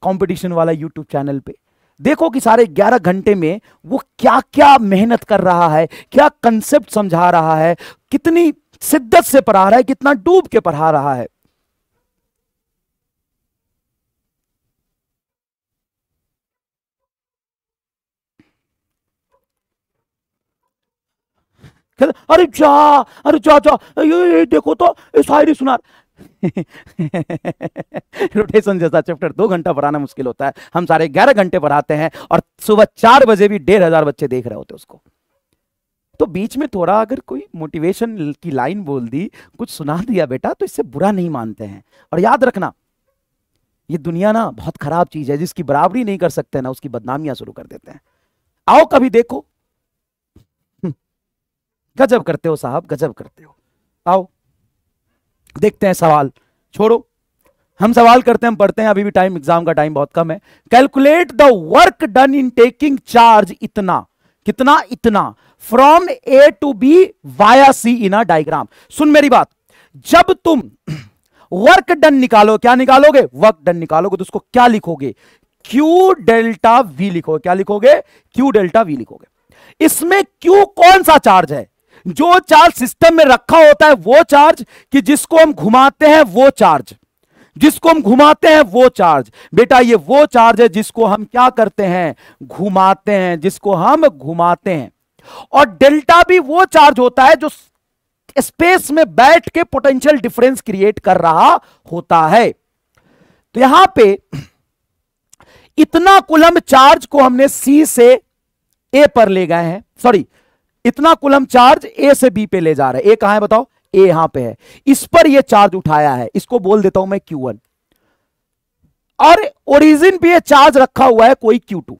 कंपटीशन वाला यूट्यूब चैनल पे देखो कि सारे 11 घंटे में वो क्या क्या मेहनत कर रहा है क्या कंसेप्ट समझा रहा है कितनी शिद्दत से पढ़ा रहा है कितना डूब के पढ़ा रहा है खेल अरे जा अरे जा जा ये, ये देखो तो ये शायरी सुना रोटेशन जैसा चैप्टर दो घंटा पढ़ाना मुश्किल होता है हम सारे ग्यारह घंटे पढ़ाते हैं और सुबह चार बजे भी डेढ़ हजार बच्चे देख रहे होते उसको तो बीच में थोड़ा अगर कोई मोटिवेशन की लाइन बोल दी कुछ सुना दिया बेटा तो इससे बुरा नहीं मानते हैं और याद रखना ये दुनिया ना बहुत खराब चीज है जिसकी बराबरी नहीं कर सकते ना उसकी बदनामियां शुरू कर देते हैं आओ कभी देखो गजब करते हो साहब गजब करते हो आओ देखते हैं सवाल छोड़ो हम सवाल करते हैं हम पढ़ते हैं अभी भी टाइम एग्जाम का टाइम बहुत कम है calculate the work done in taking charge इतना कितना इतना from A to B via C in a diagram सुन मेरी बात जब तुम वर्क डन निकालो क्या निकालोगे वर्क डन निकालोगे तो उसको क्या लिखोगे क्यू डेल्टा वी लिखोगे क्या लिखोगे क्यू डेल्टा वी लिखोगे इसमें क्यू कौन सा चार्ज है जो चार्ज सिस्टम में रखा होता है वो चार्ज कि जिसको हम घुमाते हैं वो चार्ज जिसको हम घुमाते हैं वो चार्ज बेटा ये वो चार्ज है जिसको हम क्या करते हैं घुमाते हैं जिसको हम घुमाते हैं और डेल्टा भी वो चार्ज होता है जो स्पेस में बैठ के पोटेंशियल डिफरेंस क्रिएट कर रहा होता है तो यहां पे इतना कुलम चार्ज को हमने सी से ए पर ले गए हैं सॉरी इतना कुलम चार्ज ए से बी पे ले जा रहा है ए कहा है बताओ ए यहां पे है इस पर यह चार्ज उठाया है इसको बोल देता हूं मैं क्यू वन और ओरिजिन पे ये चार्ज रखा हुआ है कोई क्यू टू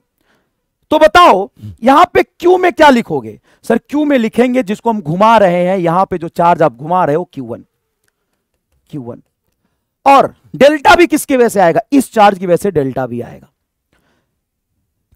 तो बताओ यहां पे क्यू में क्या लिखोगे सर क्यू में लिखेंगे जिसको हम घुमा रहे हैं यहां पे जो चार्ज आप घुमा रहे हो क्यू वन क्यू वन और डेल्टा भी किसके वजह से आएगा इस चार्ज की वजह से डेल्टा भी आएगा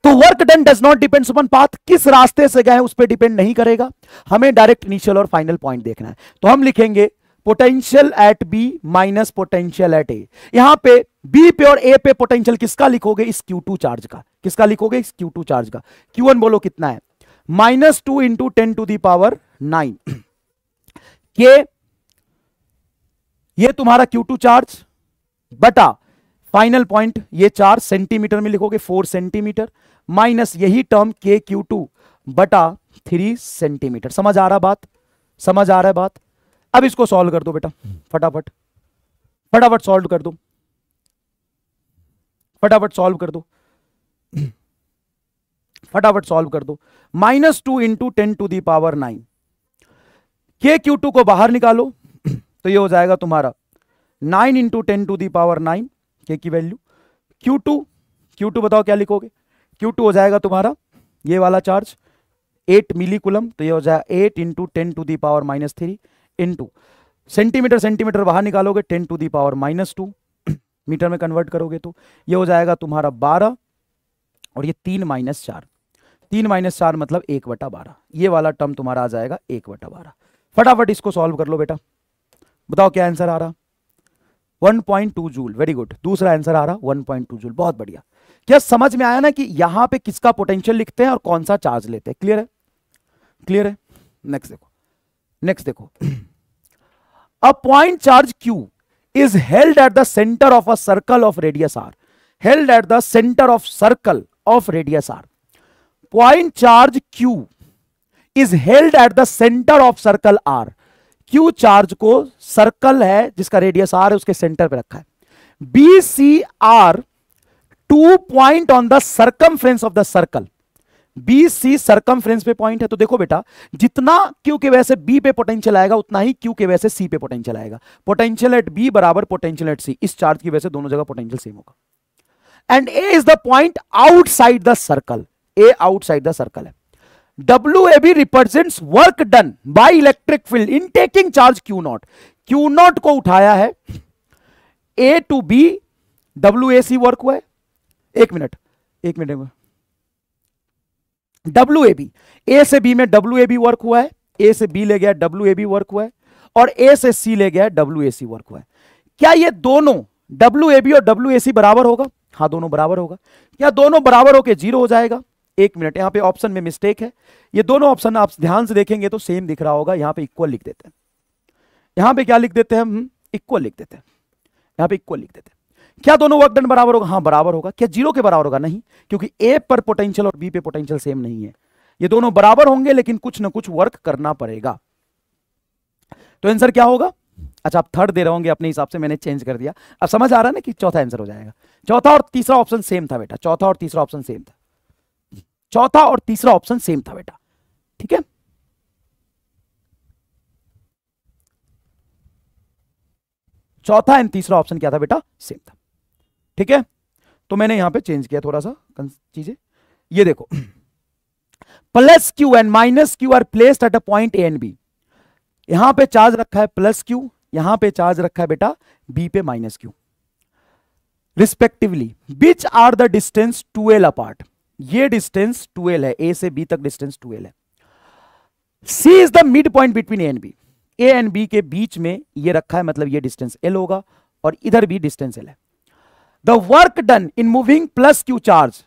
तो work done does not depend upon path किस रास्ते से गए उस पर डिपेंड नहीं करेगा हमें डायरेक्ट इनिशियल और फाइनल पॉइंट देखना है तो हम लिखेंगे potential at B minus potential at A यहां पे बी पे और ए पे पोटेंशियल किसका लिखोगे इस क्यू टू चार्ज का किसका लिखोगे इस क्यू टू चार्ज का क्यू वन बोलो कितना है minus two into ten to the power nine K ये तुम्हारा क्यू टू चार्ज बटा फाइनल पॉइंट ये चार सेंटीमीटर में लिखोगे फोर सेंटीमीटर माइनस यही टर्म के क्यू टू बटा थ्री सेंटीमीटर समझ आ रहा बात समझ आ रहा है बात अब इसको सॉल्व कर दो बेटा फटाफट फटाफट सॉल्व कर दो फटाफट सॉल्व कर दो फटाफट सॉल्व कर दो minus two into ten to the power nine K Q two को बाहर निकालो तो ये हो जाएगा तुम्हारा nine into ten to the power nine K की value Q two Q two बताओ क्या लिखोगे क्यू टू हो जाएगा तुम्हारा ये वाला चार्ज एट मिली कुलम तो ये हो जाएगा eight into ten to the power minus three into centimetre centimetre बाहर निकालोगे ten to the power minus two metre में कन्वर्ट करोगे तो ये हो जाएगा तुम्हारा बारह और ये तीन माइनस चार तीन माइनस चार मतलब एक बटा बारह ये वाला टर्म तुम्हारा आ जाएगा एक बटा बारह फटाफट इसको सॉल्व कर लो बेटा बताओ क्या आंसर आ रहा 1.2 जूल वेरी गुड दूसरा आंसर आ रहा 1.2 जूल बहुत बढ़िया क्या समझ में आया ना कि यहां पे किसका पोटेंशियल लिखते हैं और कौन सा चार्ज लेते हैं क्लियर है क्लियर है नेक्स्ट देखो नेक्स्ट देखो a point charge Q is held at the centre of a circle of radius R held at the centre of circle of radius R point charge Q is held at the centre of circle R Q charge को circle है जिसका radius are है उसके centre पे रखा है B C are two point on the circum of the circle B C circum पे point है तो देखो बेटा जितना क्यू के वैसे बी पे पोटेंशियल आएगा उतना ही क्यू के वैसे सी पे पोटेंशियल आएगा पोटेंशियल एट बी बराबर पोटेंशियल एट सी इस चार्ज की वजह से दोनों जगह पोटेंशियल सेम होगा and A is the point outside the circle A outside the circle है W A B represent work done by electric field in taking charge q not q not को उठाया है A A to B WAC work हुआ है एक minute एक minute W A B A से B में डब्ल्यू ए बी वर्क हुआ है ए से बी ले गया डब्ल्यू ए बी वर्क हुआ है और ए से सी ले गया डब्ल्यू ए सी वर्क हुआ है क्या ये दोनों डब्ल्यू ए बी और डब्ल्यू ए सी बराबर होगा हाँ दोनों बराबर होगा क्या दोनों बराबर होकर जीरो हो जाएगा एक मिनट यहां पे ऑप्शन में मिस्टेक है ये दोनों ऑप्शन आप ध्यान से देखेंगे तो सेम दिख रहा होगा यहां पे इक्वल लिख देते हैं यहां पे क्या लिख देते हैं हम इक्वल लिख देते हैं यहां पे इक्वल लिख देते हैं क्या दोनों वर्क डन बराबर होगा हाँ बराबर होगा क्या जीरो के बराबर होगा नहीं क्योंकि ए पर पोटेंशियल और बी पे पोटेंशियल सेम नहीं है ये दोनों बराबर होंगे लेकिन कुछ ना कुछ वर्क करना पड़ेगा तो आंसर क्या होगा अच्छा आप थर्ड दे रहे होंगे अपने हिसाब से मैंने चेंज कर दिया अब समझ आ रहा है ना कि चौथा आंसर हो जाएगा चौथा और तीसरा ऑप्शन सेम था बेटा चौथा और तीसरा ऑप्शन सेम था चौथा और तीसरा ऑप्शन सेम था बेटा ठीक है चौथा एंड तीसरा ऑप्शन क्या था बेटा सेम था ठीक है तो मैंने यहां पे चेंज किया थोड़ा सा चीजें ये देखो plus Q and minus Q are placed at a point A and B यहां पे चार्ज रखा है प्लस क्यू यहां पे चार्ज रखा है बेटा बी पे minus q respectively which are the distance two l apart ये डिस्टेंस 12 है ए से बी तक डिस्टेंस 12 है सी is the mid point between A and B A and B के बीच में ये रखा है मतलब ये डिस्टेंस एल होगा और इधर भी डिस्टेंस एल है the work done in moving plus Q charge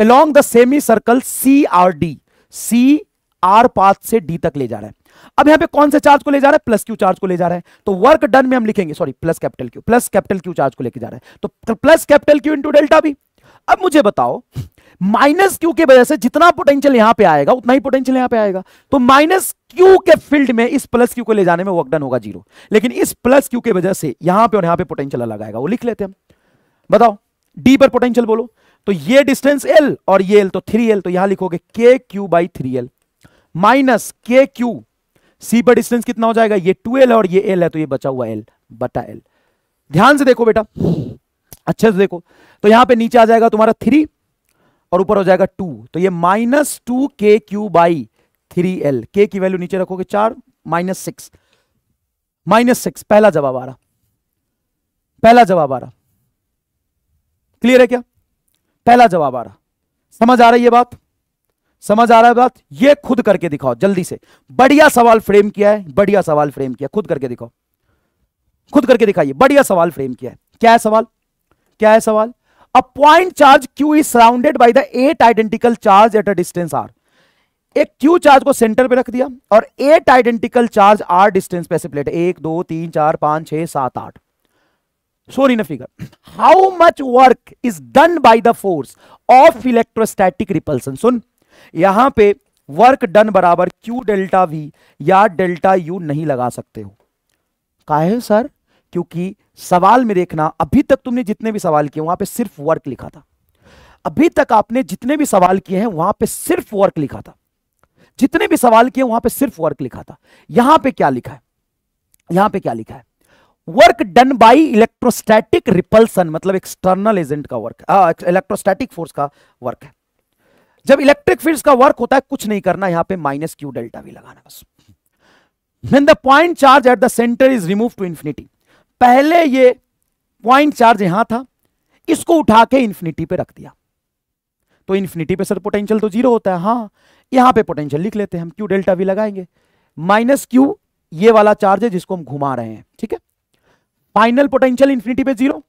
along the semi circle C R D C R path से डी तक ले जा रहा है अब यहां पे कौन से चार्ज को ले जा रहा है प्लस क्यू चार्ज को ले जा रहा है तो वर्क डन में हम लिखेंगे sorry plus capital q plus capital q charge को लेके जा रहा है तो plus capital q into delta भी अब मुझे बताओ माइनस क्यू की वजह से जितना पोटेंशियल यहां पे आएगा उतना ही पोटेंशियल यहां पे आएगा तो माइनस क्यू के फील्ड में इस प्लस क्यू को ले जाने में वर्क डन होगा जीरो लेकिन इस प्लस क्यू की वजह से यहां पर यहां पर पोटेंशियल अलग आएगा वो लिख लेते हैं बताओ डी पर पोटेंशियल बोलो तो ये डिस्टेंस एल और ये एल तो थ्री एल तो यहां लिखोगे K Q by three L minus के क्यू सी पर डिस्टेंस कितना हो जाएगा ये टू एल और ये एल है तो ये बचा हुआ एल बटा एल ध्यान से देखो बेटा अच्छे से देखो तो यहां पे नीचे आ जाएगा तुम्हारा थ्री और ऊपर हो जाएगा टू तो ये माइनस टू के Q by three l k की वैल्यू नीचे रखोगे चार माइनस सिक्स माइनस सिक्स पहला जवाब आ रहा पहला जवाब आ रहा क्लियर है क्या पहला जवाब आ रहा समझ आ रही है बात समझ आ रहा है बात ये खुद करके दिखाओ जल्दी से बढ़िया सवाल फ्रेम किया है बढ़िया सवाल फ्रेम किया खुद करके दिखाओ खुद करके दिखाइए बढ़िया सवाल फ्रेम किया है क्या है सवाल क्या है सवाल a point charge q is surrounded by the eight identical charge at a distance r एक q चार्ज को सेंटर पे रख दिया और eight identical charge r distance पे ऐसे एक दो तीन चार पांच छह सात आठ सोरी न figure how much work is done by the force of electrostatic repulsion सुन यहां पे वर्क डन बराबर q डेल्टा v या डेल्टा u नहीं लगा सकते हो का सर क्योंकि सवाल में देखना अभी तक तुमने जितने भी सवाल किए वहां पे सिर्फ वर्क लिखा था अभी तक आपने जितने भी सवाल किए हैं वहां पे सिर्फ वर्क लिखा था जितने भी सवाल किए वहां पे सिर्फ वर्क लिखा था यहां पे क्या लिखा है यहां पे क्या लिखा है work done by electrostatic repulsion मतलब एक्सटर्नल एजेंट का वर्क इलेक्ट्रोस्टैटिक फोर्स का वर्क है जब इलेक्ट्रिक फील्ड का वर्क होता है कुछ नहीं करना यहां पर माइनस क्यू डेल्टा भी लगाना बस when the point charge at the center is removed to पहले ये पॉइंट चार्ज यहां था इसको उठा के इन्फिनिटी पे रख दिया तो इन्फिनिटी पे सर पोटेंशियल तो जीरो होता है हाँ यहां पे पोटेंशियल लिख लेते हैं हम क्यू डेल्टा भी लगाएंगे माइनस क्यू ये वाला चार्ज है जिसको हम घुमा रहे हैं ठीक है फाइनल पोटेंशियल इंफिनिटी पे जीरो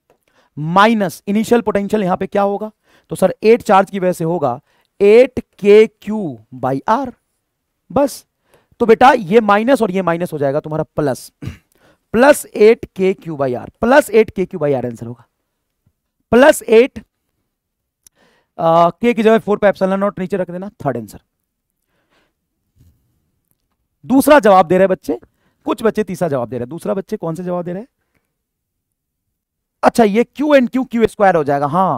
माइनस इनिशियल पोटेंशियल यहां पे क्या होगा तो सर एट चार्ज की वजह से होगा eight k Q by are बस तो बेटा ये माइनस और ये माइनस हो जाएगा तुम्हारा plus plus eight k Q by r plus eight k Q by r answer होगा प्लस एट के की जगह फोर पाइप नोट नॉट नीचे रख देना थर्ड आंसर दूसरा जवाब दे रहे बच्चे कुछ बच्चे तीसरा जवाब दे रहे दूसरा बच्चे कौन से जवाब दे रहे हैं अच्छा ये q and q q square हो जाएगा हाँ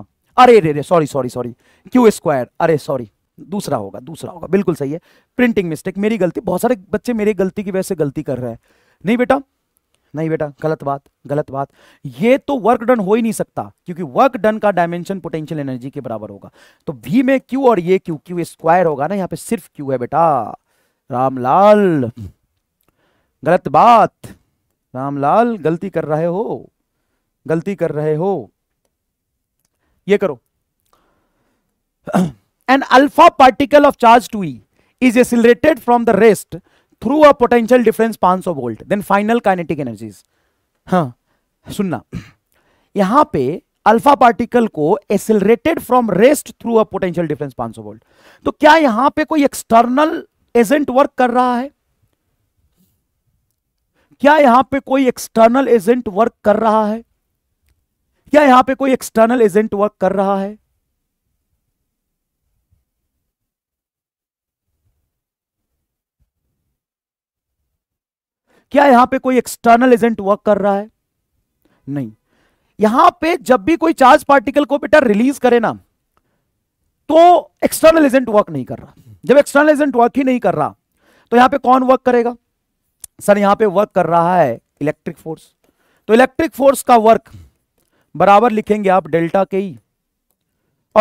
अरे रे रे sorry sorry sorry q square अरे सॉरी दूसरा होगा दूसरा होगा बिल्कुल सही है प्रिंटिंग मिस्टेक मेरी गलती बहुत सारे बच्चे मेरी गलती की वजह से गलती कर रहे हैं नहीं बेटा नहीं बेटा गलत बात गलत बात ये तो वर्क डन हो ही नहीं सकता क्योंकि वर्क डन का डायमेंशन पोटेंशियल एनर्जी के बराबर होगा तो वी में क्यू और ये क्यू क्यू स्क्वायर होगा ना यहाँ पे सिर्फ क्यू है बेटा रामलाल गलत बात रामलाल गलती कर रहे हो गलती कर रहे हो ये करो an alpha particle of charge two is accelerated from the rest through a potential difference 500 volt then final kinetic energies हाँ सुनना यहां पे अल्फा पार्टिकल को accelerated from rest through a potential difference 500 volt तो क्या यहां पे कोई एक्सटर्नल एजेंट वर्क कर रहा है क्या यहां पे कोई एक्सटर्नल एजेंट वर्क कर रहा है क्या यहां पे कोई एक्सटर्नल एजेंट वर्क कर रहा है क्या यहां पे कोई एक्सटर्नल एजेंट वर्क कर रहा है नहीं यहां पे जब भी कोई चार्ज पार्टिकल को बेटा रिलीज करे ना तो एक्सटर्नल एजेंट वर्क नहीं कर रहा जब एक्सटर्नल एजेंट वर्क ही नहीं कर रहा तो यहां पे कौन वर्क करेगा सर यहां पे वर्क कर रहा है इलेक्ट्रिक फोर्स तो इलेक्ट्रिक फोर्स का वर्क बराबर लिखेंगे आप डेल्टा के ई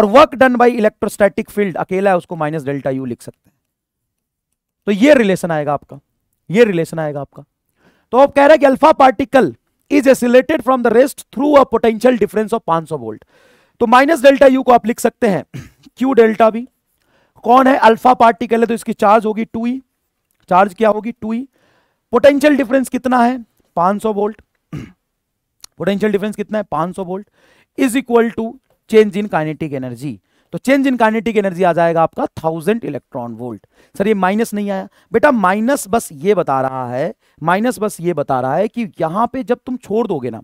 और work done by electrostatic field अकेला है उसको माइनस डेल्टा यू लिख सकते हैं तो ये रिलेशन आएगा आपका ये रिलेशन आएगा आपका तो आप कह रहे हैं कि alpha particle is accelerated from the rest through a potential difference of 500 volt तो माइनस डेल्टा यू को आप लिख सकते हैं क्यू डेल्टा भी कौन है अल्फा पार्टिकल है तो इसकी चार्ज होगी टू ई चार्ज क्या होगी टू ई पोटेंशियल डिफरेंस कितना है 500 वोल्ट पोटेंशियल डिफरेंस कितना है 500 volt is equal to change in kinetic energy तो चेंज इन काइनेटिक एनर्जी आ जाएगा आपका थाउजेंड इलेक्ट्रॉन वोल्ट सर ये माइनस नहीं आया बेटा माइनस बस ये बता रहा है माइनस बस ये बता रहा है कि यहां पे जब तुम छोड़ दोगे ना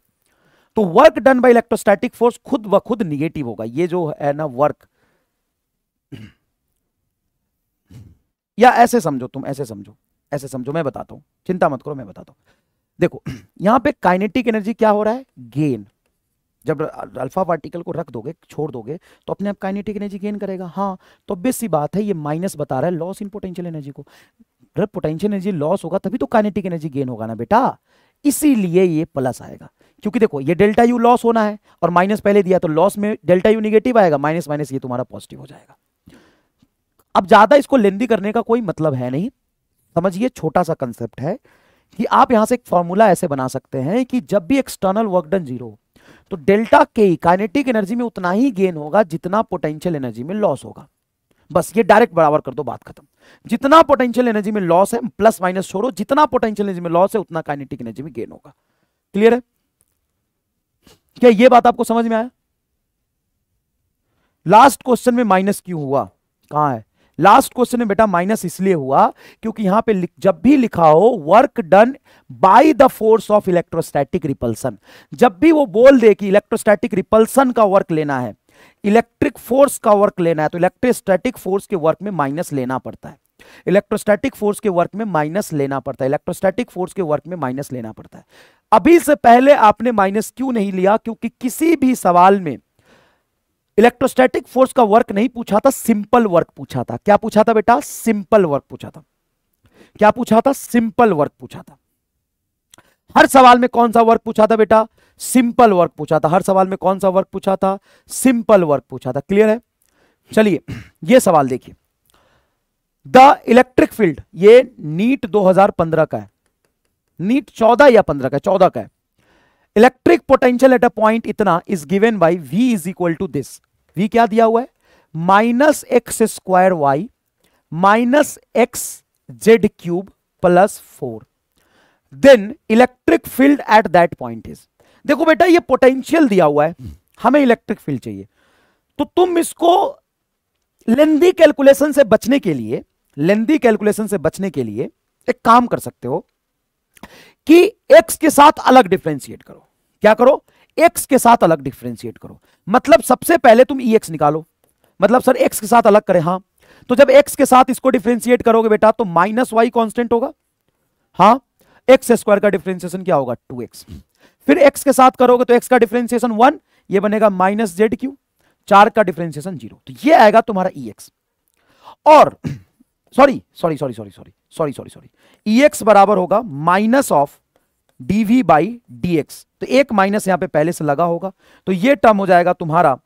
तो work done by electrostatic force खुद ब खुद निगेटिव होगा ये जो है ना वर्क या ऐसे समझो तुम ऐसे समझो ऐसे समझो मैं बताता हूं चिंता मत करो मैं बताता हूं देखो यहां पे काइनेटिक एनर्जी क्या हो रहा है गेन जब अल्फा पार्टिकल को रख दोगे छोड़ दोगे तो अपने आप काइनेटिक एनर्जी गेन करेगा हाँ तो बेसी बात है ये माइनस बता रहा है लॉस इन पोटेंशियल एनर्जी को अगर पोटेंशियल एनर्जी लॉस होगा तभी तो काइनेटिक एनर्जी गेन होगा ना बेटा इसीलिए ये प्लस आएगा क्योंकि देखो ये डेल्टा यू लॉस होना है और माइनस पहले दिया तो लॉस में डेल्टा यू निगेटिव आएगा माइनस माइनस ये तुम्हारा पॉजिटिव हो जाएगा अब ज्यादा इसको लेंदी करने का कोई मतलब है नहीं समझिए छोटा सा कंसेप्ट है कि आप यहां से एक फॉर्मूला ऐसे बना सकते हैं कि जब भी एक्सटर्नल वर्क डन जीरो तो डेल्टा के काइनेटिक एनर्जी में उतना ही गेन होगा जितना पोटेंशियल एनर्जी में लॉस होगा बस ये डायरेक्ट बराबर कर दो बात खत्म जितना पोटेंशियल एनर्जी में लॉस है प्लस माइनस छोड़ो जितना पोटेंशियल एनर्जी में लॉस है उतना काइनेटिक एनर्जी में गेन होगा क्लियर है क्या यह बात आपको समझ में आया लास्ट क्वेश्चन में माइनस क्यों हुआ कहां है लास्ट क्वेश्चन में बेटा माइनस इसलिए हुआ क्योंकि यहां पे जब भी लिखा हो work done by the force of electrostatic repulsion जब भी वो बोल दे कि इलेक्ट्रोस्टैटिक रिपल्सन का वर्क लेना है इलेक्ट्रिक फोर्स का वर्क लेना है तो इलेक्ट्रोस्टैटिक फोर्स के वर्क में माइनस लेना पड़ता है इलेक्ट्रोस्टैटिक फोर्स के वर्क में माइनस लेना पड़ता है इलेक्ट्रोस्टैटिक फोर्स के वर्क में माइनस लेना पड़ता है अभी से पहले आपने माइनस क्यों नहीं लिया क्योंकि किसी भी सवाल में इलेक्ट्रोस्टैटिक फोर्स का वर्क नहीं पूछा था सिंपल वर्क पूछा था क्या पूछा था बेटा सिंपल वर्क पूछा था क्या पूछा था सिंपल वर्क पूछा था हर सवाल में कौन सा वर्क पूछा था बेटा सिंपल वर्क पूछा था हर सवाल में कौन सा वर्क पूछा था सिंपल वर्क पूछा था क्लियर है चलिए यह सवाल देखिए द इलेक्ट्रिक फील्ड ये नीट 2015 का है नीट 14 या 15 का 14 का है electric potential at a point इतना is given by V is equal to this V क्या दिया हुआ है minus x square y minus x z cube plus four then electric field at that point is देखो बेटा ये potential दिया हुआ है हमें इलेक्ट्रिक फील्ड चाहिए तो तुम इसको लेंदी कैलकुलेशन से बचने के लिए लेंदी कैलकुलेशन से बचने के लिए एक काम कर सकते हो कि एक्स के साथ अलग डिफ्रेंशिएट करो क्या करो एक्स के साथ अलग डिफ्रेंशिएट करो मतलब सबसे पहले तुम ई e एक्स निकालो मतलब सर एक्स के साथ अलग करें हाँ तो जब एक्स के साथ इसको डिफ्रेंशिएट करोगे बेटा तो माइनस वाई कॉन्स्टेंट होगा हाँ एक्स स्क्वायर का डिफरेंशिएशन क्या होगा टू एक्स फिर एक्स के साथ करोगे तो एक्स का डिफरेंशिएशन वन ये बनेगा माइनस जेड क्यू चार का डिफरेंशिएशन जीरो तो ये आएगा तुम्हारा ई e एक्स और sorry sorry sorry sorry sorry sorry sorry sorry E x बराबर होगा minus of d V by D x तो एक माइनस यहां पे पहले से लगा होगा तो ये टर्म हो जाएगा तुम्हारा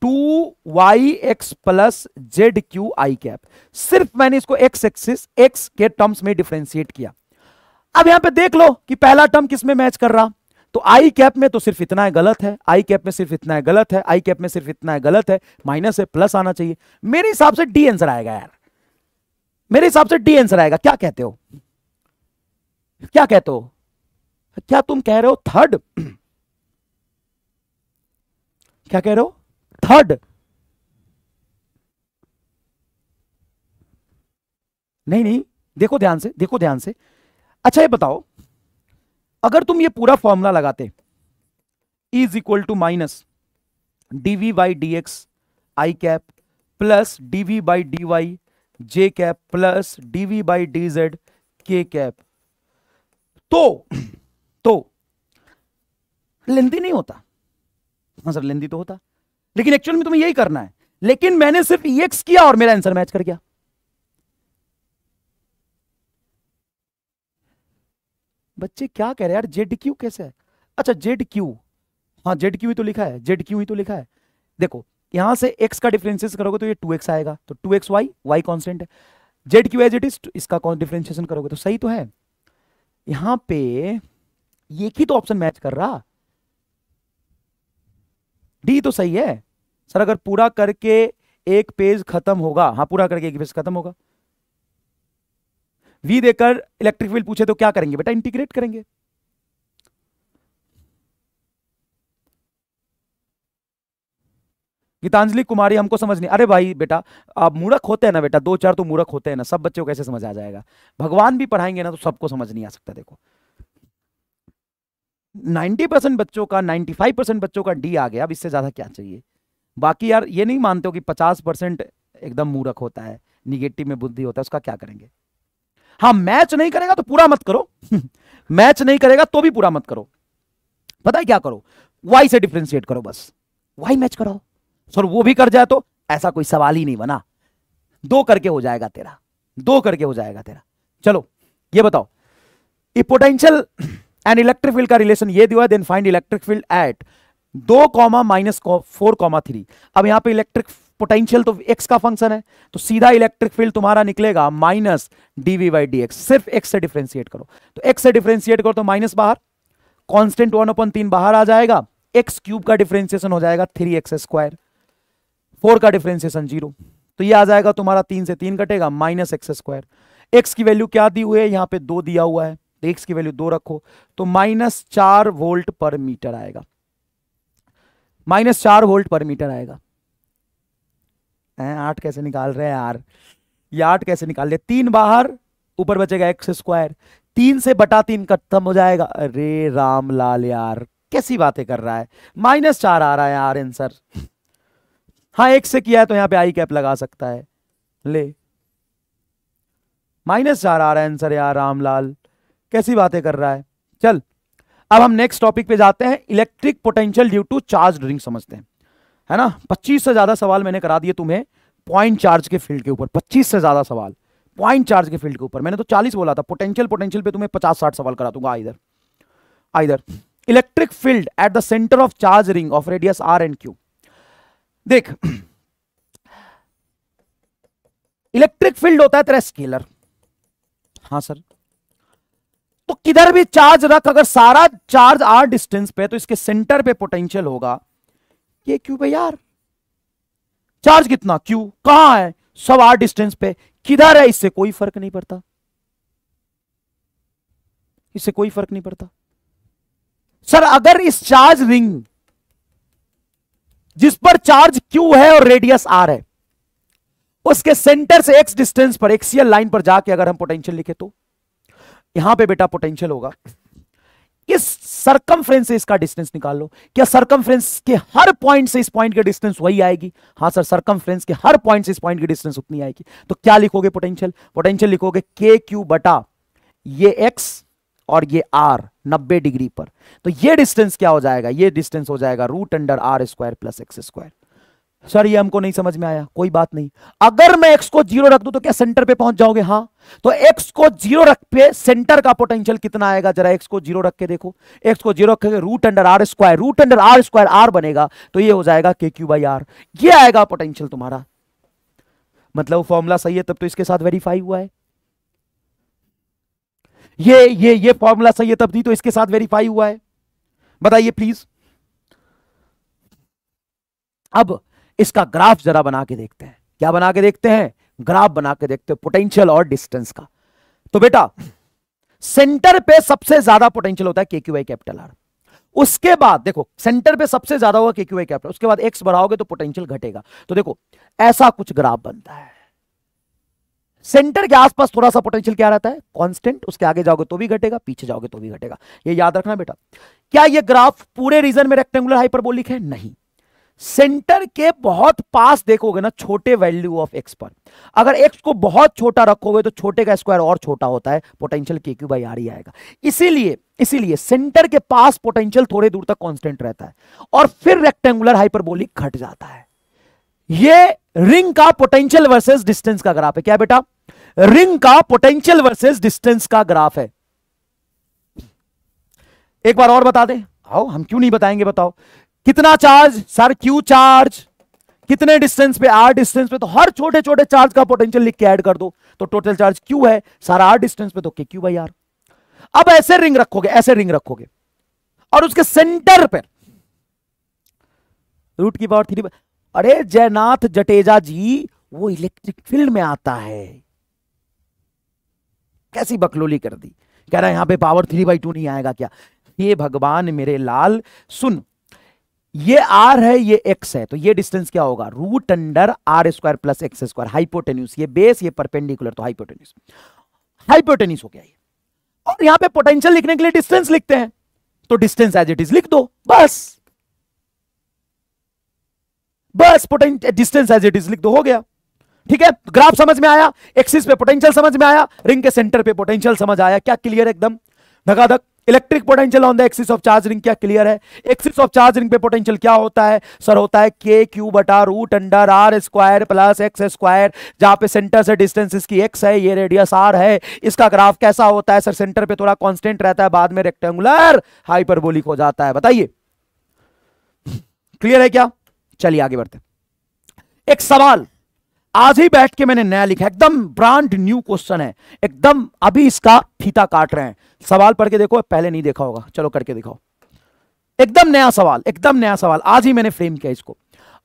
two y x plus z cube i cap सिर्फ मैंने इसको एक्स एक्सिस एक्स के टर्म्स में डिफ्रेंशिएट किया अब यहां पे देख लो कि पहला टर्म किसमें मैच कर रहा तो आई कैप में तो सिर्फ इतना है गलत है आई कैप में सिर्फ इतना है गलत है आई कैप में सिर्फ इतना है गलत है माइनस है प्लस आना चाहिए मेरे हिसाब से डी आंसर आएगा यार मेरे हिसाब से डी आंसर आएगा क्या कहते हो क्या कहते हो क्या तुम कह रहे हो थर्ड क्या कह रहे हो थर्ड नहीं नहीं देखो ध्यान से देखो ध्यान से अच्छा ये बताओ अगर तुम ये पूरा फॉर्मूला लगाते is equal to minus d V by D x i cap plus d V by d y j cap plus d V by d z k cap तो तो लेंदी नहीं होता हाँ सर लेंदी तो होता लेकिन एक्चुअल में तुम्हें यही करना है लेकिन मैंने सिर्फ ई एक्स किया और मेरा आंसर मैच कर गया बच्चे क्या कह रहे हैं यार जेड क्यू कैसे है अच्छा जेड क्यू हाँ जेड क्यू ही तो लिखा है जेड क्यू ही तो लिखा है देखो यहां से एक्स का डिफ्रेंसिएस करोगे तो ये टू एक्स आएगा तो two x y y constant है z cube as it is तो इसका डिफरेंशिएशन करोगे तो सही तो है यहां पे ये ही तो ऑप्शन मैच कर रहा डी तो सही है सर अगर पूरा करके एक पेज खत्म होगा हाँ पूरा करके एक पेज खत्म होगा वी देकर इलेक्ट्रिक फील्ड पूछे तो क्या करेंगे बेटा इंटीग्रेट करेंगे गीतांजलि कुमारी हमको समझ नहीं अरे भाई बेटा आप मूर्ख होते हैं ना बेटा दो चार तो मूर्ख होते हैं ना सब बच्चों को कैसे समझ आ जाएगा भगवान भी पढ़ाएंगे ना तो सबको समझ नहीं आ सकता देखो 90 परसेंट बच्चों का 95 परसेंट बच्चों का डी आ गया अब इससे ज्यादा क्या चाहिए बाकी यार ये नहीं मानते हो कि 50 परसेंट एकदम मूर्ख होता है निगेटिव में बुद्धि होता है उसका क्या करेंगे हाँ मैच नहीं करेगा तो पूरा मत करो मैच नहीं करेगा तो भी पूरा मत करो पता है क्या करो वाई से डिफ्रेंशिएट करो बस वाई मैच कराओ सर वो भी कर जाए तो ऐसा कोई सवाल ही नहीं बना दो करके हो जाएगा तेरा दो करके हो जाएगा तेरा चलो ये बताओ पोटेंशियल एंड इलेक्ट्रिक फील्ड का रिलेशन ये दिया then find electric field at दो comma minus four comma three अब यहां पे इलेक्ट्रिक पोटेंशियल तो x का फंक्शन है तो सीधा इलेक्ट्रिक फील्ड तुम्हारा निकलेगा माइनस डीवी बाई डी सिर्फ x से डिफ्रेंशिएट करो तो x से डिफ्रेंशिएट करो तो माइनस बाहर कॉन्स्टेंट वन अपन तीन बाहर आ जाएगा x क्यूब का डिफ्रेंसिएशन हो जाएगा थ्री एक्स स्क्वायर फोर का डिफ्रेंसिएशन जीरो तो ये आ जाएगा तुम्हारा तीन से तीन कटेगा माइनस एक्स स्क्वायर एक्स की वैल्यू क्या दी हुई है यहाँ पे दो दिया हुआ है एक्स तो की वैल्यू दो रखो तो माइनस चार वोल्ट पर मीटर आएगा माइनस चार वोल्ट पर मीटर आएगा आठ कैसे निकाल रहे हैं यार ये आठ कैसे निकाल रहे तीन बाहर ऊपर बचेगा एक्स स्क्वायर तीन से बटा तीन खत्म हो जाएगा अरे राम लाल यार कैसी बातें कर रहा है माइनस चार आ रहा है यार आंसर हाँ एक से किया है तो यहाँ पे आई कैप लगा सकता है ले माइनस चार आ रहा है आंसर यार रामलाल कैसी बातें कर रहा है चल अब हम नेक्स्ट टॉपिक पे जाते हैं electric potential due to charge ring समझते हैं है ना पच्चीस से ज़्यादा सवाल मैंने करा दिए तुम्हें पॉइंट चार्ज के फील्ड के ऊपर पच्चीस से ज़्यादा सवाल पॉइंट चार्ज के फील्ड के ऊपर मैंने तो चालीस बोला था पोटेंशियल पोटेंशियल पे तुम्हें पचास साठ सवाल करा दूंगा इधर इधर electric field at the centre of charge ring of radius are and q देख इलेक्ट्रिक फील्ड होता है तेरा स्केलर हाँ सर तो किधर भी चार्ज रख अगर सारा चार्ज आर डिस्टेंस पे तो इसके सेंटर पे पोटेंशियल होगा ये क्यू पे यार चार्ज कितना क्यू कहां है सब आर डिस्टेंस पे किधर है इससे कोई फर्क नहीं पड़ता इससे कोई फर्क नहीं पड़ता सर अगर इस चार्ज रिंग जिस पर चार्ज क्यू है और रेडियस आर है उसके सेंटर से एक्स डिस्टेंस पर एक्सियल लाइन पर जाके अगर हम पोटेंशियल लिखे तो यहां पे बेटा पोटेंशियल होगा इस सरकम से इसका डिस्टेंस निकाल लो क्या सरकम के हर पॉइंट से इस पॉइंट की डिस्टेंस वही आएगी हाँ सर सरकम के हर पॉइंट से इस पॉइंट की डिस्टेंस उतनी आएगी तो क्या लिखोगे पोटेंशियल पोटेंशियल लिखोगे के क्यू बटा ये एक्स और ये आर 90 डिग्री पर तो ये डिस्टेंस क्या हो जाएगा ये डिस्टेंस हो जाएगा root under are square plus x square sir ये हमको नहीं समझ में आया कोई बात नहीं अगर मैं एक्स को जीरो रख दू तो क्या सेंटर पे पहुंच जाओगे हाँ तो एक्स को जीरो रख पे सेंटर का पोटेंशियल कितना आएगा जरा एक्स को जीरो रख के देखो एक्स को जीरो रख root under are square root under are square r बनेगा तो ये हो जाएगा के क्यू बाई आर ये आएगा पोटेंशियल तुम्हारा मतलब फॉर्मूला सही है तब तो इसके साथ वेरीफाई हुआ है ये ये ये फॉर्मूला सही है तब नहीं तो इसके साथ वेरीफाई हुआ है बताइए प्लीज अब इसका ग्राफ जरा बना के देखते हैं क्या बना के देखते हैं ग्राफ बना के देखते हैं पोटेंशियल और डिस्टेंस का तो बेटा सेंटर पे सबसे ज्यादा पोटेंशियल होता है क्यू कैपिटल आर उसके बाद देखो सेंटर पे सबसे ज्यादा होगा क्यू कैपिटल उसके बाद एक्स बढ़ाओगे तो पोटेंशियल घटेगा तो देखो ऐसा कुछ ग्राफ बनता है सेंटर के आसपास थोड़ा सा पोटेंशियल क्या रहता है कांस्टेंट उसके आगे जाओगे तो भी घटेगा पीछे जाओगे तो भी घटेगा ये याद रखना बेटा क्या ये ग्राफ पूरे रीजन में रेक्टेंगुलर हाइपरबोलिक है नहीं सेंटर के बहुत पास देखोगे ना छोटे वैल्यू ऑफ एक्स पर अगर एक्स को बहुत छोटा रखोगे तो छोटे का स्क्वायर और छोटा होता है पोटेंशियल के क्यू बाई आर ही आएगा इसीलिए इसीलिए सेंटर के पास पोटेंशियल थोड़े दूर तक कांस्टेंट रहता है और फिर रेक्टेंगुलर हाइपरबोलिक घट जाता है ये रिंग का पोटेंशियल वर्सेज डिस्टेंस का ग्राफ है क्या बेटा रिंग का पोटेंशियल वर्सेज डिस्टेंस का ग्राफ है एक बार और बता दे आओ हम क्यों नहीं बताएंगे बताओ कितना चार्ज सर क्यू चार्ज कितने डिस्टेंस पे आर डिस्टेंस पे तो हर छोटे छोटे चार्ज का पोटेंशियल लिख के ऐड कर दो तो टोटल चार्ज क्यू है सर आर डिस्टेंस पे तो के क्यू बाई आर अब ऐसे रिंग रखोगे ऐसे रिंग रखोगे और उसके सेंटर पर रूट की पावर थ्री अरे जयनाथ जटेजा जी वो इलेक्ट्रिक फील्ड में आता है कैसी बकलोली कर दी कह रहा है यहां पे पावर थ्री बाई टू नहीं आएगा क्या ये भगवान मेरे लाल सुन ये आर है ये एक्स है तो ये डिस्टेंस क्या होगा root under are square plus x square hypotenuse ये बेस ये परपेंडिकुलर तो हाइपोटेन्यूस हाइपोटेन्यूस हो गया ये और यहां पे पोटेंशियल लिखने के लिए डिस्टेंस लिखते हैं तो डिस्टेंस एज इट इज लिख दो बस बस potential distance as it is लिख दो हो गया ठीक है ग्राफ समझ में आया एक्सिस पे पोटेंशियल समझ में आया रिंग के सेंटर पे पोटेंशियल समझ आया क्या क्लियर एकदम धकाधक electric potential on the axis of charge ring क्या क्लियर है एक्सिस ऑफ चार्ज रिंग पे पोटेंशियल क्या होता है सर होता है के क्यू बटा root under are square plus x square जहां पे सेंटर से डिस्टेंस इसकी एक्स है ये रेडियस आर है इसका ग्राफ कैसा होता है सर सेंटर पे थोड़ा कॉन्स्टेंट रहता है बाद में रेक्टेंगुलर हाइपरबोलिक हो जाता है बताइए क्लियर है क्या चलिए आगे बढ़ते एक सवाल आज ही बैठ के मैंने नया लिखा एकदम ब्रांड न्यू क्वेश्चन है एकदम अभी इसका फीता काट रहे हैं सवाल पढ़ के देखो पहले नहीं देखा होगा चलो करके दिखाओ एकदम नया सवाल एकदम नया सवाल आज ही मैंने फ्रेम किया इसको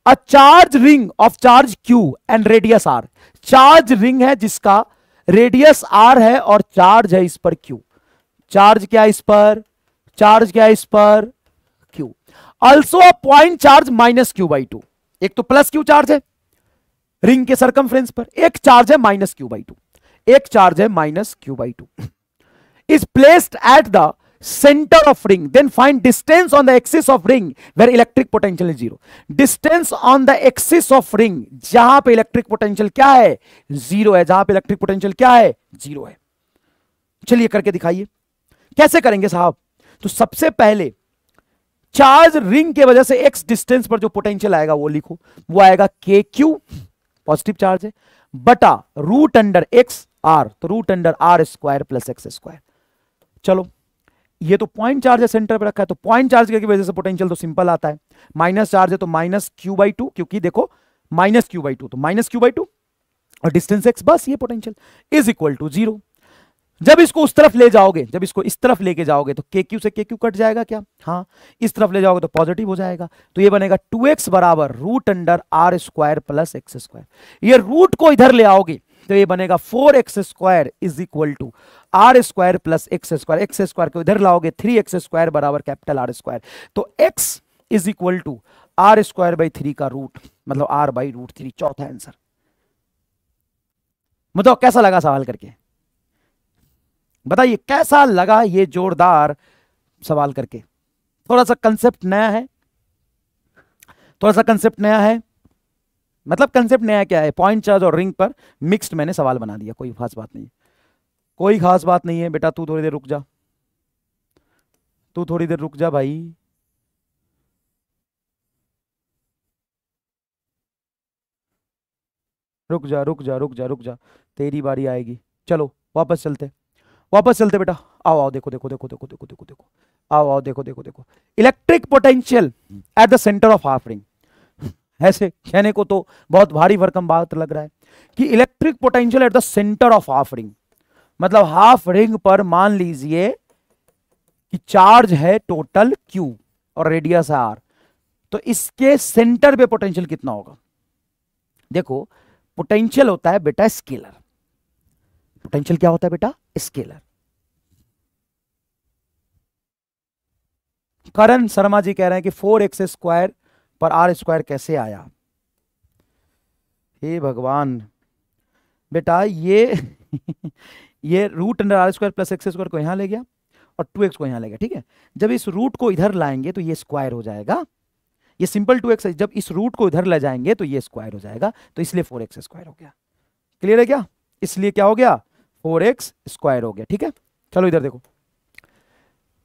a charge ring of charge Q and radius r charge ring है जिसका रेडियस आर है और चार्ज है इस पर क्यू चार्ज क्या इस पर चार्ज क्या इस पर q also a point charge minus q by two एक तो प्लस क्यू चार्ज है रिंग के सरकम पर एक चार्ज है माइनस क्यू बाई टू एक चार्ज है minus q by two is placed at the center of ring then find distance on the axis of ring where electric potential is zero distance on the axis of ring जहां पे electric potential क्या है zero है जहां पे electric potential क्या है zero है चलिए करके दिखाइए कैसे करेंगे साहब तो सबसे पहले चार्ज रिंग के वजह से एक्स डिस्टेंस पर जो पोटेंशियल आएगा वो लिखो वो आएगा के क्यू पॉजिटिव चार्ज है बटा रूट अंडर एक्स आर तो root under are square plus x square चलो ये तो पॉइंट चार्ज है सेंटर पे रखा है तो पॉइंट चार्ज की वजह से पोटेंशियल तो सिंपल आता है माइनस चार्ज है तो माइनस क्यू बाई टू क्योंकि देखो माइनस क्यू बाई टू तो माइनस क्यू बाई टू और डिस्टेंस एक्स बस ये potential is equal to zero जब इसको उस तरफ ले जाओगे जब इसको इस तरफ लेके जाओगे तो के क्यू से के क्यू कट जाएगा क्या हाँ इस तरफ ले जाओगे तो पॉजिटिव हो जाएगा तो ये बनेगा टू एक्स बराबर root under are square plus x square ये रूट को इधर ले आओगे तो ये बनेगा four X square is equal to R square plus x square X square को इधर लाओगे थ्री एक्स स्क्वायर बराबर कैपिटल आर स्क्वायर तो X is equal to R square by three का रूट मतलब आर बाई रूट थ्री चौथा answer मतलब कैसा लगा सवाल करके बताइए कैसा लगा ये जोरदार सवाल करके थोड़ा सा कंसेप्ट नया है थोड़ा सा कंसेप्ट नया है मतलब कंसेप्ट नया क्या है पॉइंट चार्ज और रिंग पर मिक्स्ड मैंने सवाल बना दिया कोई खास बात नहीं कोई खास बात नहीं है बेटा तू थोड़ी देर रुक जा तू थोड़ी देर रुक जा भाई रुक जा रुक जा रुक जा रुक जा तेरी बारी आएगी चलो वापस चलते वापस चलते बेटा आओ आओ देखो देखो देखो देखो देखो देखो देखो आओ आओ देखो देखो देखो electric potential at the centre of half ring ऐसे कहने को तो बहुत भारी भरकम बात लग रहा है कि electric potential at the centre of half ring मतलब हाफ रिंग पर मान लीजिए कि चार्ज है टोटल क्यू और रेडियस है आर तो इसके सेंटर पे पोटेंशियल कितना होगा देखो पोटेंशियल होता है बेटा स्केलर पोटेंशियल क्या होता है बेटा स्केलर करण शर्मा जी कह रहे हैं कि फोर एक्स स्क्वायर पर आर स्क्वायर कैसे आया हे भगवान बेटा ये ये root under are square plus x square को यहां ले गया और टू एक्स को यहां ले गया ठीक है जब इस रूट को इधर लाएंगे तो ये स्क्वायर हो जाएगा ये सिंपल टू एक्स जब इस रूट को इधर ले जाएंगे तो ये स्क्वायर हो जाएगा तो इसलिए फोर एक्स स्क्वायर हो गया क्लियर है क्या इसलिए क्या हो गया फोर एक्स स्क्वायर हो गया ठीक है चलो इधर देखो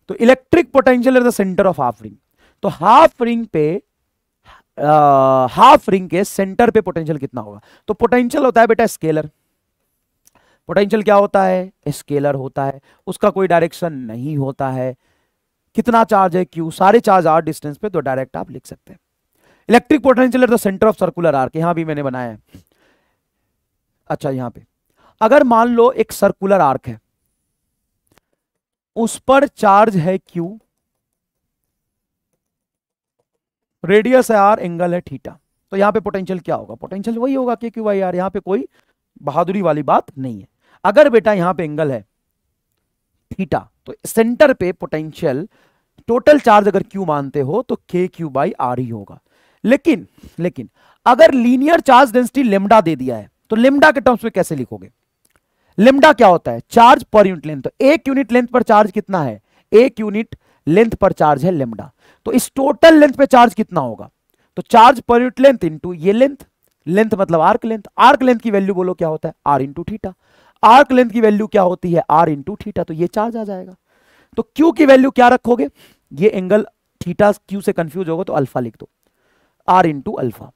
तो electric potential at the centre of half ring तो हाफ रिंग पे हाफ रिंग के सेंटर पे पोटेंशियल कितना होगा तो पोटेंशियल होता है बेटा स्केलर पोटेंशियल क्या होता है स्केलर होता है उसका कोई डायरेक्शन नहीं होता है कितना चार्ज है क्यू सारे चार्ज आर डिस्टेंस पे तो डायरेक्ट आप लिख सकते हैं electric potential at the centre of circular arc यहां भी मैंने बनाया है अच्छा यहां पे अगर मान लो एक सर्कुलर आर्क है उस पर चार्ज है क्यू रेडियस है आर एंगल है ठीटा तो यहाँ पे पोटेंशियल क्या होगा पोटेंशियल वही होगा के क्यू आई आर यहाँ पे कोई बहादुरी वाली बात नहीं है अगर बेटा यहाँ पे एंगल है थीटा तो सेंटर पे पोटेंशियल टोटल चार्ज अगर क्यू मानते हो तो के क्यू बाई आर ही होगा लेकिन लेकिन अगर लीनियर चार्ज डेंसिटी लेमडा दे दिया है तो लेमडा के टर्म्स में कैसे लिखोगे लेमडा क्या होता है चार्ज पर यूनिट लेंथ तो एक यूनिट लेंथ पर चार्ज कितना है एक यूनिट लेंथ पर चार्ज है लेमडा तो इस टोटल लेंथ पे चार्ज कितना होगा तो चार्ज पर यूनिट लेंथ इंटू ये लेंथ लेंथ मतलब आर्क लेंथ आर्क लेंथ की वैल्यू बोलो क्या होता है R into theta arc length की वैल्यू क्या होती है आर इंटू थीटा तो ये चार्ज आ जाएगा तो क्यू की वैल्यू क्या रखोगे ये एंगल थीटा क्यू से कंफ्यूज होगा तो अल्फा लिख दो आर इंटू अल्फा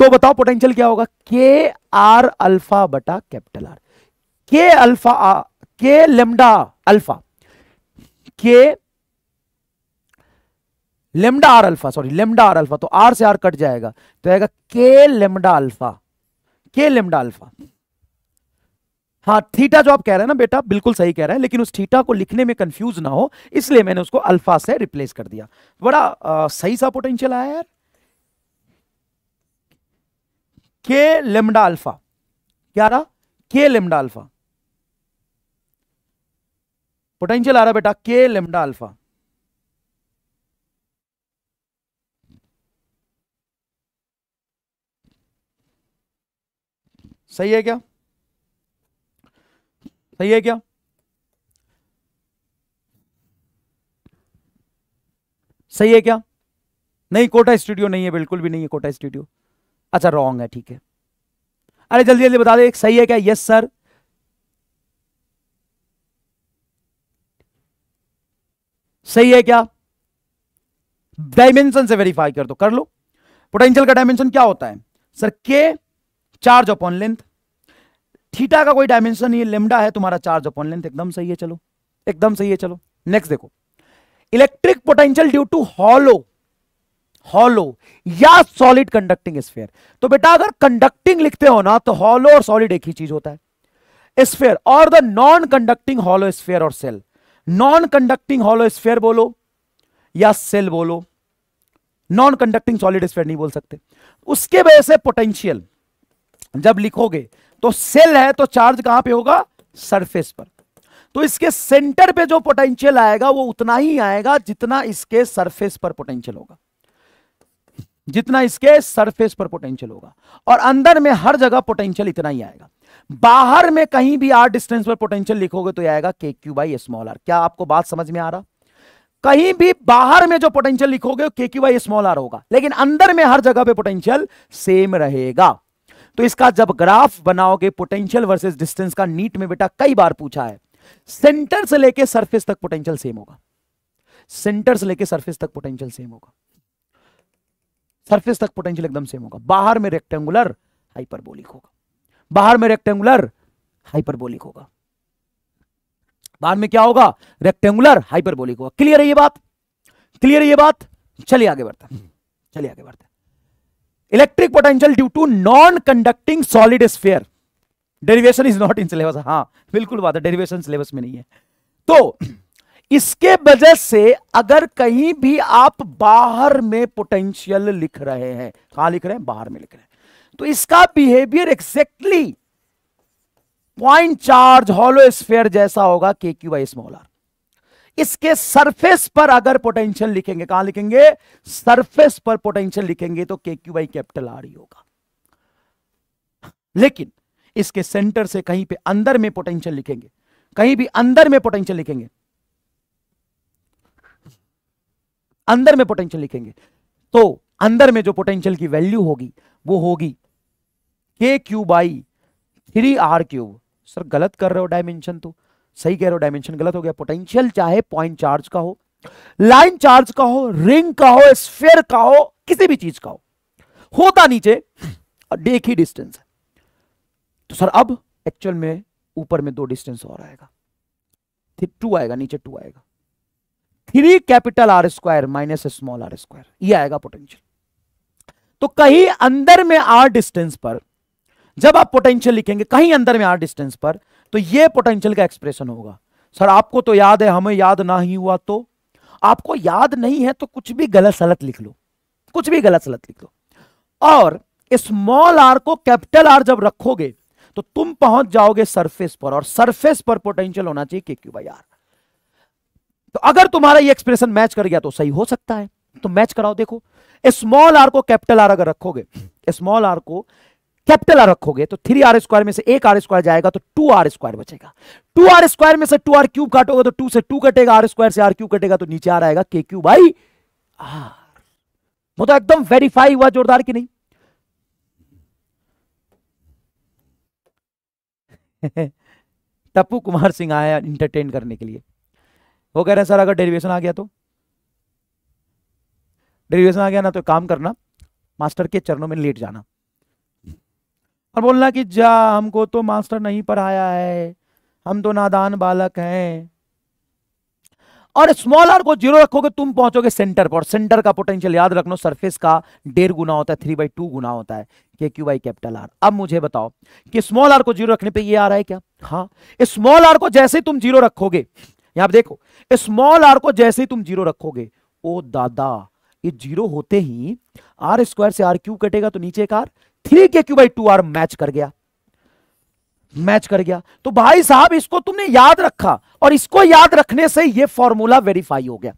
तो बताओ पोटेंशियल क्या होगा के आर अल्फा बटा capital R K alpha K lambda alpha K lambda R alpha sorry lambda R alpha तो आर से आर कट जाएगा तो आएगा K lambda alpha K lambda alpha हाँ थीटा जो आप कह रहे हैं ना बेटा बिल्कुल सही कह रहे हैं लेकिन उस थीटा को लिखने में कंफ्यूज ना हो इसलिए मैंने उसको अल्फा से रिप्लेस कर दिया बड़ा आ, सही सा पोटेंशियल आया यार के लेमडा अल्फा क्या रहा के लेमडा अल्फा पोटेंशियल आ रहा बेटा के लेमडा अल्फा सही है क्या सही है क्या सही है क्या नहीं कोटा स्टूडियो नहीं है बिल्कुल भी नहीं है कोटा स्टूडियो अच्छा रॉन्ग है ठीक है अरे जल्दी जल्दी बता दो एक सही है क्या यस सर सही है क्या डायमेंशन से वेरीफाई कर दो कर लो पोटेंशियल का डायमेंशन क्या होता है सर के चार्ज अपॉन लेंथ थीटा का कोई डायमेंशन नहीं है लेमडा है तुम्हारा चार्ज अपॉन लेंथ एकदम सही है चलो एकदम सही है चलो नेक्स्ट देखो electric potential due to hollow hollow या सॉलिड कंडक्टिंग स्फेयर तो बेटा अगर कंडक्टिंग लिखते हो ना तो हॉलो और सॉलिड एक ही चीज होता है स्फेयर और the non conducting hollow sphere और shell non conducting hollow sphere बोलो या सेल बोलो नॉन कंडक्टिंग सॉलिड स्फेयर नहीं बोल सकते उसके वजह से पोटेंशियल जब लिखोगे तो सेल है तो चार्ज कहां पे होगा सरफेस पर तो इसके सेंटर पे जो पोटेंशियल आएगा वो उतना ही आएगा जितना इसके सरफेस पर पोटेंशियल होगा जितना इसके सरफेस पर पोटेंशियल होगा और अंदर में हर जगह पोटेंशियल इतना ही आएगा बाहर में कहीं भी आर डिस्टेंस पर पोटेंशियल लिखोगे तो आएगा के क्यू बाई स्मॉल आर क्या आपको बात समझ में आ रहा कहीं भी बाहर में जो पोटेंशियल लिखोगे K Q by small are होगा लेकिन अंदर में हर जगह पे पोटेंशियल सेम रहेगा तो इसका जब ग्राफ बनाओगे पोटेंशियल वर्सेस डिस्टेंस का नीट में बेटा कई बार पूछा है सेंटर से लेके सरफेस तक पोटेंशियल सेम होगा सेंटर से लेके सरफेस तक पोटेंशियल सेम होगा सरफेस तक पोटेंशियल एकदम सेम होगा बाहर में रेक्टेंगुलर हाइपरबोलिक होगा बाहर में रेक्टेंगुलर हाइपरबोलिक होगा बाहर में क्या होगा रेक्टेंगुलर हाइपरबोलिक होगा क्लियर है ये बात क्लियर है ये बात चलिए आगे बढ़ते चलिए आगे बढ़ते electric potential due to non conducting solid sphere derivation is not in syllabus हाँ बिल्कुल बात है डेरिवेशन सिलेबस में नहीं है तो इसके वजह से अगर कहीं भी आप बाहर में पोटेंशियल लिख रहे हैं कहा लिख रहे हैं बाहर में लिख रहे हैं तो इसका behaviour exactly point charge hollow sphere जैसा होगा के क्यू बाई स्मोलर इसके सरफेस पर अगर पोटेंशियल लिखेंगे कहां लिखेंगे सरफेस पर पोटेंशियल लिखेंगे तो K Q by capital R ही होगा लेकिन इसके सेंटर से कहीं पे अंदर में पोटेंशियल लिखेंगे कहीं भी अंदर में पोटेंशियल लिखेंगे अंदर में पोटेंशियल लिखेंगे तो अंदर में जो पोटेंशियल की वैल्यू होगी वो होगी K Q by three R cube sir गलत कर रहे हो डायमेंशन तो सही कह रहे हो डायमेंशन गलत हो गया पोटेंशियल चाहे पॉइंट चार्ज का हो लाइन चार्ज का हो रिंग का हो स्फेयर का हो किसी भी चीज का हो होता नीचे और एक ही डिस्टेंस है तो सर अब एक्चुअल में ऊपर में दो डिस्टेंस और आएगा फिर टू आएगा नीचे टू आएगा three capital R square minus small R square ये आएगा पोटेंशियल तो कहीं अंदर में आर डिस्टेंस पर जब आप पोटेंशियल लिखेंगे कहीं अंदर में आर डिस्टेंस पर तो ये पोटेंशियल का एक्सप्रेशन होगा सर आपको तो याद है हमें याद ना ही हुआ तो आपको याद नहीं है तो कुछ भी गलत सलत लिख लो कुछ भी गलत सलत लिख लो और स्मॉल आर को कैपिटल आर जब रखोगे तो तुम पहुंच जाओगे सरफेस पर और सरफेस पर पोटेंशियल होना चाहिए के क्यू बाई आर तो अगर तुम्हारा ये एक्सप्रेशन मैच कर गया तो सही हो सकता है तो मैच कराओ देखो स्मॉल आर को कैपिटल आर अगर रखोगे स्मॉल आर को कैपिटल आर रखोगे तो थ्री आर स्क्वायर में से एक आर स्क्वायर जाएगा तो टू आर स्क्वायर बचेगा टू आर स्क्वायर में से टू आर क्यूब काटोगे तो टू से टू कटेगा आर स्क्वायर से आर क्यूब कटेगा तो नीचे आ आएगा के क्यू बाई आर तो एकदम वेरीफाई हुआ जोरदार की नहीं टप्पू कुमार सिंह आया इंटरटेन करने के लिए वो कह रहे हैं सर अगर डेरिवेशन आ गया तो डेरिवेशन आ गया ना तो काम करना मास्टर के चरणों में लेट जाना और बोलना कि जा हमको तो मास्टर नहीं पढ़ाया है हम तो नादान बालक हैं और स्मॉल आर को जीरो रखोगे तुम पहुंचोगे सेंटर पर सेंटर का पोटेंशियल याद रखो सरफेस का डेढ़ गुना होता है थ्री बाई टू गुना होता है के क्यू बाई कैपिटल आर अब मुझे बताओ कि स्मॉल आर को जीरो रखने पे ये आ रहा है क्या हाँ स्मॉल आर को जैसे ही तुम जीरो रखोगे यहां देखो स्मॉल आर को जैसे ही तुम जीरो रखोगे ओ दादा ये जीरो होते ही आर स्क्वायर से आर क्यू कटेगा तो नीचे का R three K Q by two R match कर गया मैच कर गया तो भाई साहब इसको तुमने याद रखा और इसको याद रखने से यह फॉर्मूला वेरीफाई हो गया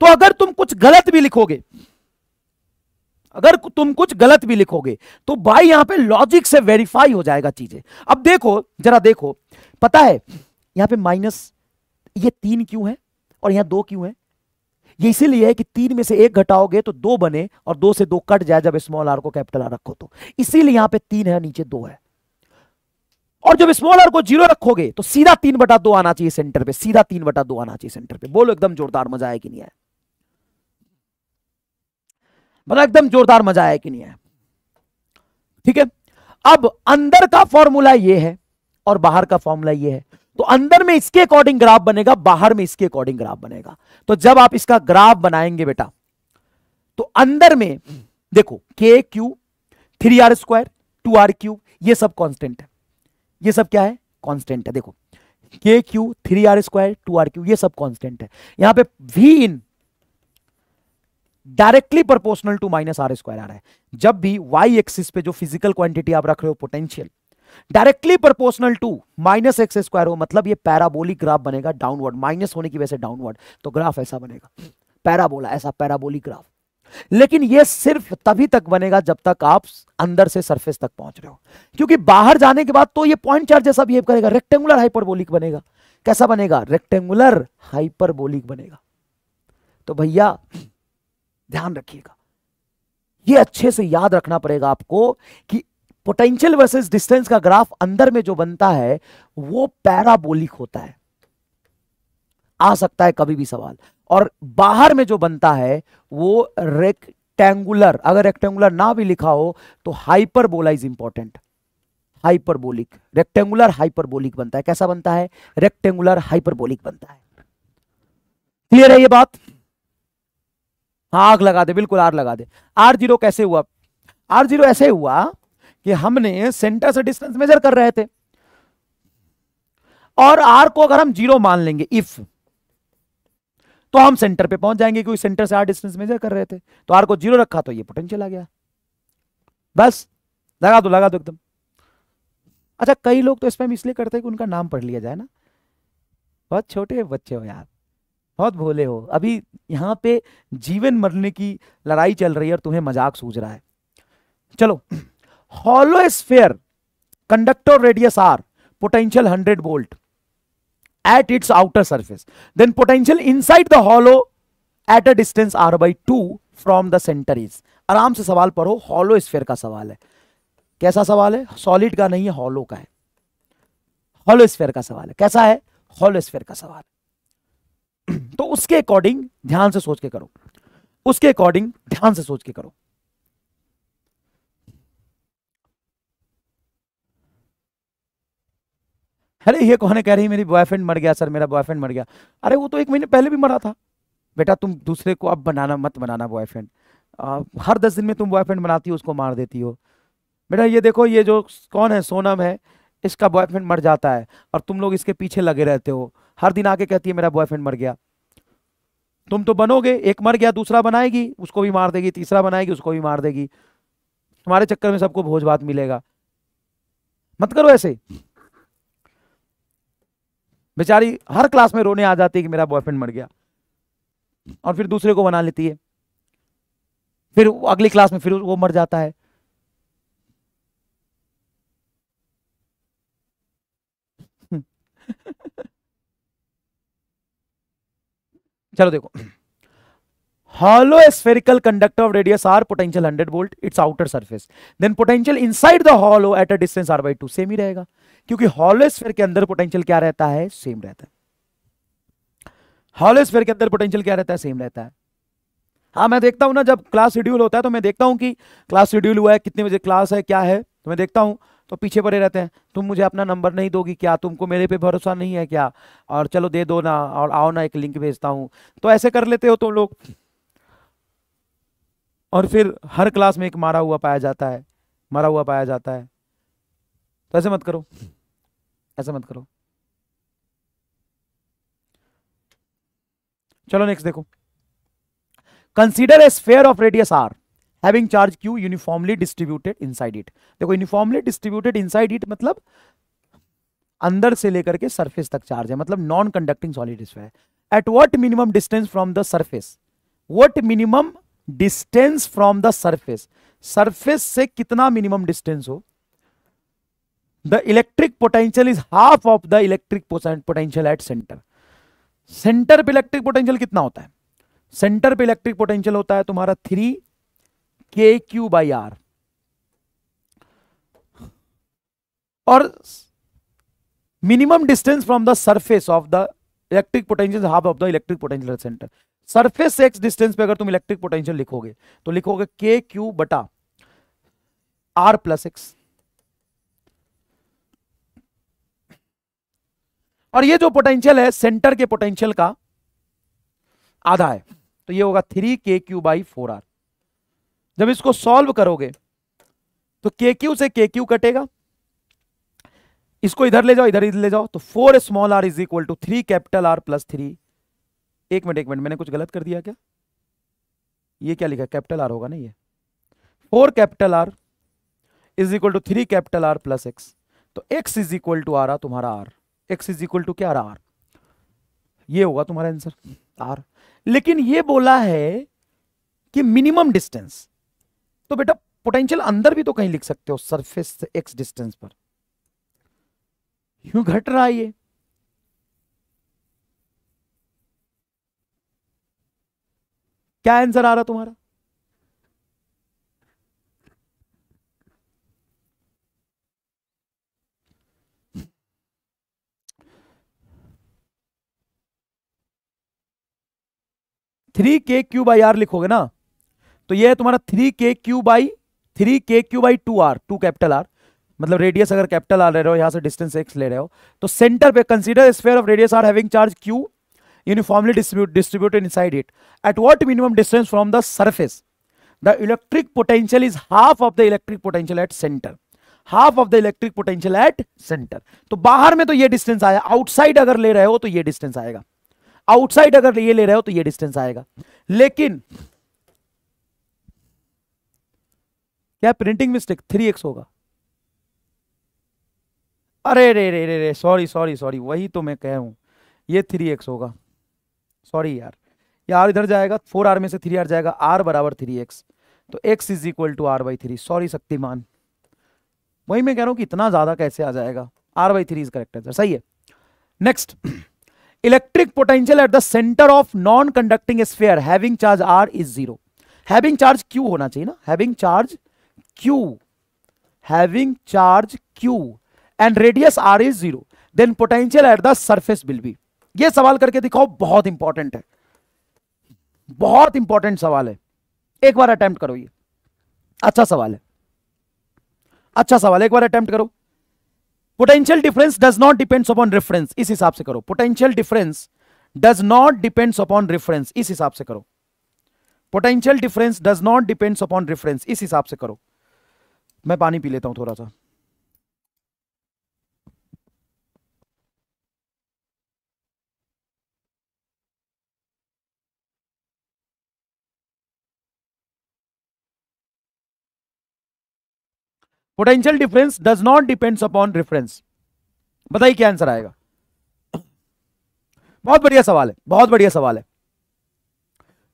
तो अगर तुम कुछ गलत भी लिखोगे अगर तुम कुछ गलत भी लिखोगे तो भाई यहां पे लॉजिक से वेरीफाई हो जाएगा चीजें अब देखो जरा देखो पता है यहां पे माइनस ये तीन क्यों है और यहां दो क्यों है ये इसीलिए है कि तीन में से एक घटाओगे तो दो बने और दो से दो कट जाए जब स्मॉल आर को कैपिटल आर रखो तो इसीलिए यहां पे तीन है नीचे दो है और जब स्मॉल आर को जीरो रखोगे तो सीधा तीन बटा दो आना चाहिए सेंटर पे सीधा तीन बटा दो आना चाहिए सेंटर पे बोलो एकदम जोरदार मजा आया कि नहीं आया मतलब एकदम जोरदार मजा आया कि नहीं आया ठीक है अब अंदर का फॉर्मूला यह है और बाहर का फॉर्मूला यह है तो अंदर में इसके अकॉर्डिंग ग्राफ बनेगा बाहर में इसके अकॉर्डिंग ग्राफ बनेगा तो जब आप इसका ग्राफ बनाएंगे बेटा तो अंदर में देखो K Q three R square two R cube यह सब कॉन्स्टेंट है यह सब क्या है कॉन्स्टेंट है देखो K Q three R square two R Q यह सब कॉन्स्टेंट है यहां पे V in directly proportional to minus are square आ रहा है जब भी वाई एक्सिस पे जो फिजिकल क्वांटिटी आप रख रहे हो potential directly proportional to minus x square हो मतलब ये पैराबोलिक ग्राफ बनेगा डाउनवर्ड माइनस होने की वजह से डाउनवर्ड तो ग्राफ ऐसा बनेगा पैराबोला ऐसा पैराबोलिक ग्राफ लेकिन ये सिर्फ तभी तक बनेगा जब तक आप अंदर से सरफेस तक पहुंच रहे हो क्योंकि बाहर जाने के बाद तो ये पॉइंट चार्ज जैसा बिहेव करेगा रेक्टेंगुलर हाइपरबोलिक बनेगा कैसा बनेगा रेक्टेंगुलर हाइपरबोलिक बनेगा तो भैया ध्यान रखिएगा ये अच्छे से याद रखना पड़ेगा आपको कि पोटेंशियल वर्सेस डिस्टेंस का ग्राफ अंदर में जो बनता है वो पैराबोलिक होता है आ सकता है कभी भी सवाल और बाहर में जो बनता है वो रेक्टेंगुलर अगर रेक्टेंगुलर ना भी लिखा हो तो hyperbola is important hyperbolic rectangular hyperbolic बनता है कैसा बनता है रेक्टेंगुलर हाइपरबोलिक बनता है क्लियर है ये बात हाँ आग लगा दे बिल्कुल आर लगा दे आर जीरो कैसे हुआ आर जीरो ऐसे हुआ ये हमने सेंटर से डिस्टेंस मेजर कर रहे थे और आर को अगर हम जीरो मान लेंगे इफ तो हम सेंटर पे पहुंच जाएंगे क्योंकि सेंटर से आर डिस्टेंस मेजर कर रहे थे तो आर को जीरो रखा तो ये पोटेंशियल आ गया बस लगा दो लगा दो एकदम अच्छा कई लोग तो इसमें इसलिए करते हैं कि उनका नाम पढ़ लिया जाए ना बहुत छोटे बच्चे हो यार बहुत भोले हो अभी यहां पे जीवन मरने की लड़ाई चल रही है और तुम्हें मजाक सूझ रहा है चलो hollow sphere conductor radius R potential hundred volt at its outer surface then potential inside the hollow at a distance R by two from the centre is आराम से सवाल पढ़ो हॉलो स्फेयर का सवाल है कैसा सवाल है सॉलिड का नहीं है हॉलो का है हॉलो स्फेयर का सवाल है कैसा है हॉलो स्फेयर का सवाल तो उसके अकॉर्डिंग ध्यान से सोच के करो उसके अकॉर्डिंग ध्यान से सोच के करो अरे ये कौन है कह रही मेरी बॉयफ्रेंड मर गया सर मेरा बॉयफ्रेंड मर गया अरे वो तो एक महीने पहले भी मरा था बेटा तुम दूसरे को अब बनाना मत बनाना बॉयफ्रेंड हर दस दिन में तुम बॉयफ्रेंड बनाती हो उसको मार देती हो बेटा ये देखो ये जो कौन है सोनम है इसका बॉयफ्रेंड मर जाता है और तुम लोग इसके पीछे लगे रहते हो हर दिन आके कहती है मेरा बॉयफ्रेंड मर गया तुम तो बनोगे एक मर गया दूसरा बनाएगी उसको भी मार देगी तीसरा बनाएगी उसको भी मार देगी तुम्हारे चक्कर में सबको भोज भात मिलेगा मत करो ऐसे बेचारी हर क्लास में रोने आ जाती है कि मेरा बॉयफ्रेंड मर गया और फिर दूसरे को बना लेती है फिर अगली क्लास में फिर वो मर जाता है चलो देखो hollow spherical conductor of radius r potential 100 volt its outer surface then potential inside the hollow at a distance r by 2 same hi rahega kyunki hollow sphere ke andar potential kya rehta hai same rehta hai hollow sphere के अंदर potential क्या रहता है same रहता है हाँ मैं देखता हूँ ना जब क्लास शेड्यूल होता है तो मैं देखता हूँ कि क्लास शेड्यूल हुआ है कितने बजे क्लास है क्या है तो मैं देखता हूँ तो पीछे पड़े रहते हैं तुम मुझे अपना नंबर नहीं दोगी क्या तुमको मेरे पे भरोसा नहीं है क्या और चलो दे दो ना और आओ ना एक लिंक भेजता हूँ तो ऐसे कर लेते हो तुम लोग और फिर हर क्लास में एक मारा हुआ पाया जाता है मरा हुआ पाया जाता है तो ऐसे मत करो ऐसे मत करो चलो नेक्स्ट देखो consider a sphere of radius R having charge Q uniformly distributed inside it देखो यूनिफॉर्मली डिस्ट्रीब्यूटेड इनसाइड इट मतलब अंदर से लेकर के सरफेस तक चार्ज है मतलब non conducting solid sphere at what minimum distance from the surface what minimum distance from the surface surface से कितना मिनिमम डिस्टेंस हो the electric potential is half of the electric potential at centre centre पे electric potential कितना होता है centre पे electric potential होता है तुम्हारा three K Q by are और minimum distance from the surface of the electric potential half of the electric potential centre surface X distance पे अगर तुम इलेक्ट्रिक पोटेंशियल लिखोगे तो लिखोगे के क्यू बटा आर प्लस एक्स और ये जो पोटेंशियल है सेंटर के पोटेंशियल का आधा है तो ये होगा three K Q by four are जब इसको सॉल्व करोगे तो के क्यू से के क्यू कटेगा इसको इधर ले जाओ इधर इधर ले जाओ तो four small R is equal to three capital R plus three एक मिनट एक मिनट मैंने कुछ गलत कर दिया क्या ये क्या लिखा कैपिटल आर होगा ना ये four capital R is equal to three capital R plus X तो एक्स इज इक्वल टू आ रहा तुम्हारा R X is equal to क्या रहा आर ये होगा तुम्हारा आंसर आर लेकिन ये बोला है कि मिनिमम डिस्टेंस तो बेटा पोटेंशियल अंदर भी तो कहीं लिख सकते हो सरफेस से एक्स डिस्टेंस पर क्यों घट रहा है ये क्या आंसर आ रहा तुम्हारा three K Q by are लिखोगे ना तो ये है तुम्हारा three K Q by three K Q by two are two capital R मतलब रेडियस अगर कैपिटल आ ले रहे हो यहाँ से डिस्टेंस एक्स ले रहे हो तो सेंटर पे consider sphere of radius R having charge Q uniformly distribute, distributed inside it at what minimum distance from the surface? The electric potential is half of the electric potential at centre half of the electric potential at centre तो बाहर में तो ये distance आया outside अगर ले रहे हो तो ये डिस्टेंस आएगा आउटसाइड अगर ये ले रहे हो तो ये डिस्टेंस आएगा लेकिन क्या प्रिंटिंग मिस्टेक थ्री एक्स होगा अरे रे रे रे रे सॉरी सॉरी सॉरी वही तो मैं कह हूँ ये थ्री एक्स होगा सॉरी यार ये आर इधर जाएगा फोर आर में से थ्री आर जाएगा आर बराबर थ्री एक्स तो X is equal to R by three sorry Shaktimaan वही मैं कह रहा हूँ कि इतना ज़्यादा कैसे आ जाएगा R by three is correct answer सही है next electric potential at the centre of non conducting sphere having charge R is zero having charge Q होना चाहिए ना having charge Q having charge Q and radius R is zero then potential at the surface will be ये सवाल करके दिखाओ बहुत important है बहुत इंपॉर्टेंट सवाल है एक बार अटेम्प्ट करो ये अच्छा सवाल है अच्छा सवाल एक बार अटेम्प्ट करो potential difference does not depends upon reference इस हिसाब से करो potential difference does not depends upon reference इस हिसाब से करो potential difference does not depends upon reference इस हिसाब से करो मैं पानी पी लेता हूं थोड़ा सा potential difference does not depends upon reference बताइए क्या आंसर आएगा बहुत बढ़िया सवाल है बहुत बढ़िया सवाल है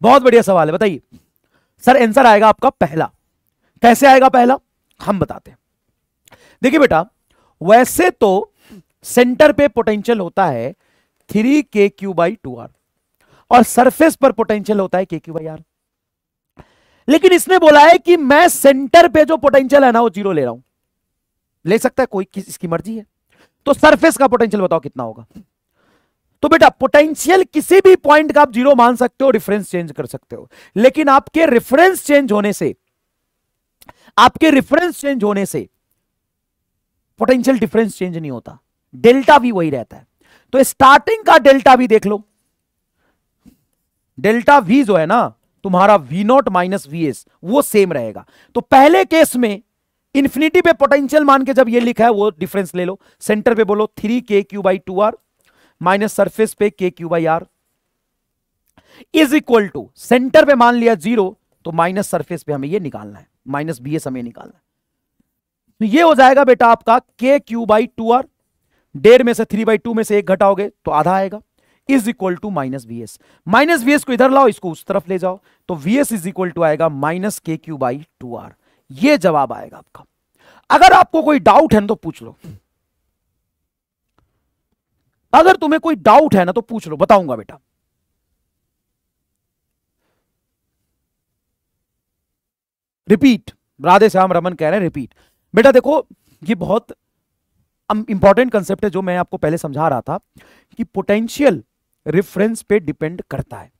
बहुत बढ़िया सवाल है बताइए सर आंसर आएगा आपका पहला कैसे आएगा पहला हम बताते हैं देखिए बेटा वैसे तो सेंटर पे पोटेंशियल होता है three K Q by two R और सरफेस पर पोटेंशियल होता है के क्यू बाई आर लेकिन इसने बोला है कि मैं सेंटर पे जो पोटेंशियल है ना वो जीरो ले रहा हूं ले सकता है कोई इसकी मर्जी है तो सरफेस का पोटेंशियल बताओ कितना होगा तो बेटा पोटेंशियल किसी भी पॉइंट का आप जीरो मान सकते हो रिफरेंस चेंज कर सकते हो लेकिन आपके रेफरेंस चेंज होने से आपके रेफरेंस चेंज होने से पोटेंशियल डिफरेंस चेंज नहीं होता डेल्टा भी वही रहता है तो स्टार्टिंग का डेल्टा भी देख लो डेल्टा वी जो है ना तुम्हारा V naught minus V S वो सेम रहेगा तो पहले केस में इंफिनिटी पे पोटेंशियल मान के जब ये लिखा है वो डिफरेंस ले लो सेंटर पे बोलो three K Q by two R minus surface पे K Q by R is equal to centre पे मान लिया जीरो तो माइनस सरफेस पे हमें ये निकालना है माइनस बी एस हमें निकालना है तो ये हो जाएगा बेटा आपका के क्यू बाई टू आर डेढ़ में से थ्री बाई टू में से एक घटाओगे तो आधा आएगा is equal to minus V S minus V S को इधर लाओ इसको उस तरफ ले जाओ तो V S is equal to आएगा माइनस के क्यू बाई टू आर यह जवाब आएगा आपका अगर आपको कोई डाउट है ना तो पूछ लो अगर तुम्हें कोई डाउट है ना तो पूछ लो बताऊंगा बेटा रिपीट राधे श्याम रमन कह रहे हैं रिपीट बेटा देखो ये बहुत इंपॉर्टेंट कंसेप्ट है जो मैं आपको पहले समझा रहा था कि पोटेंशियल रिफरेंस पे डिपेंड करता है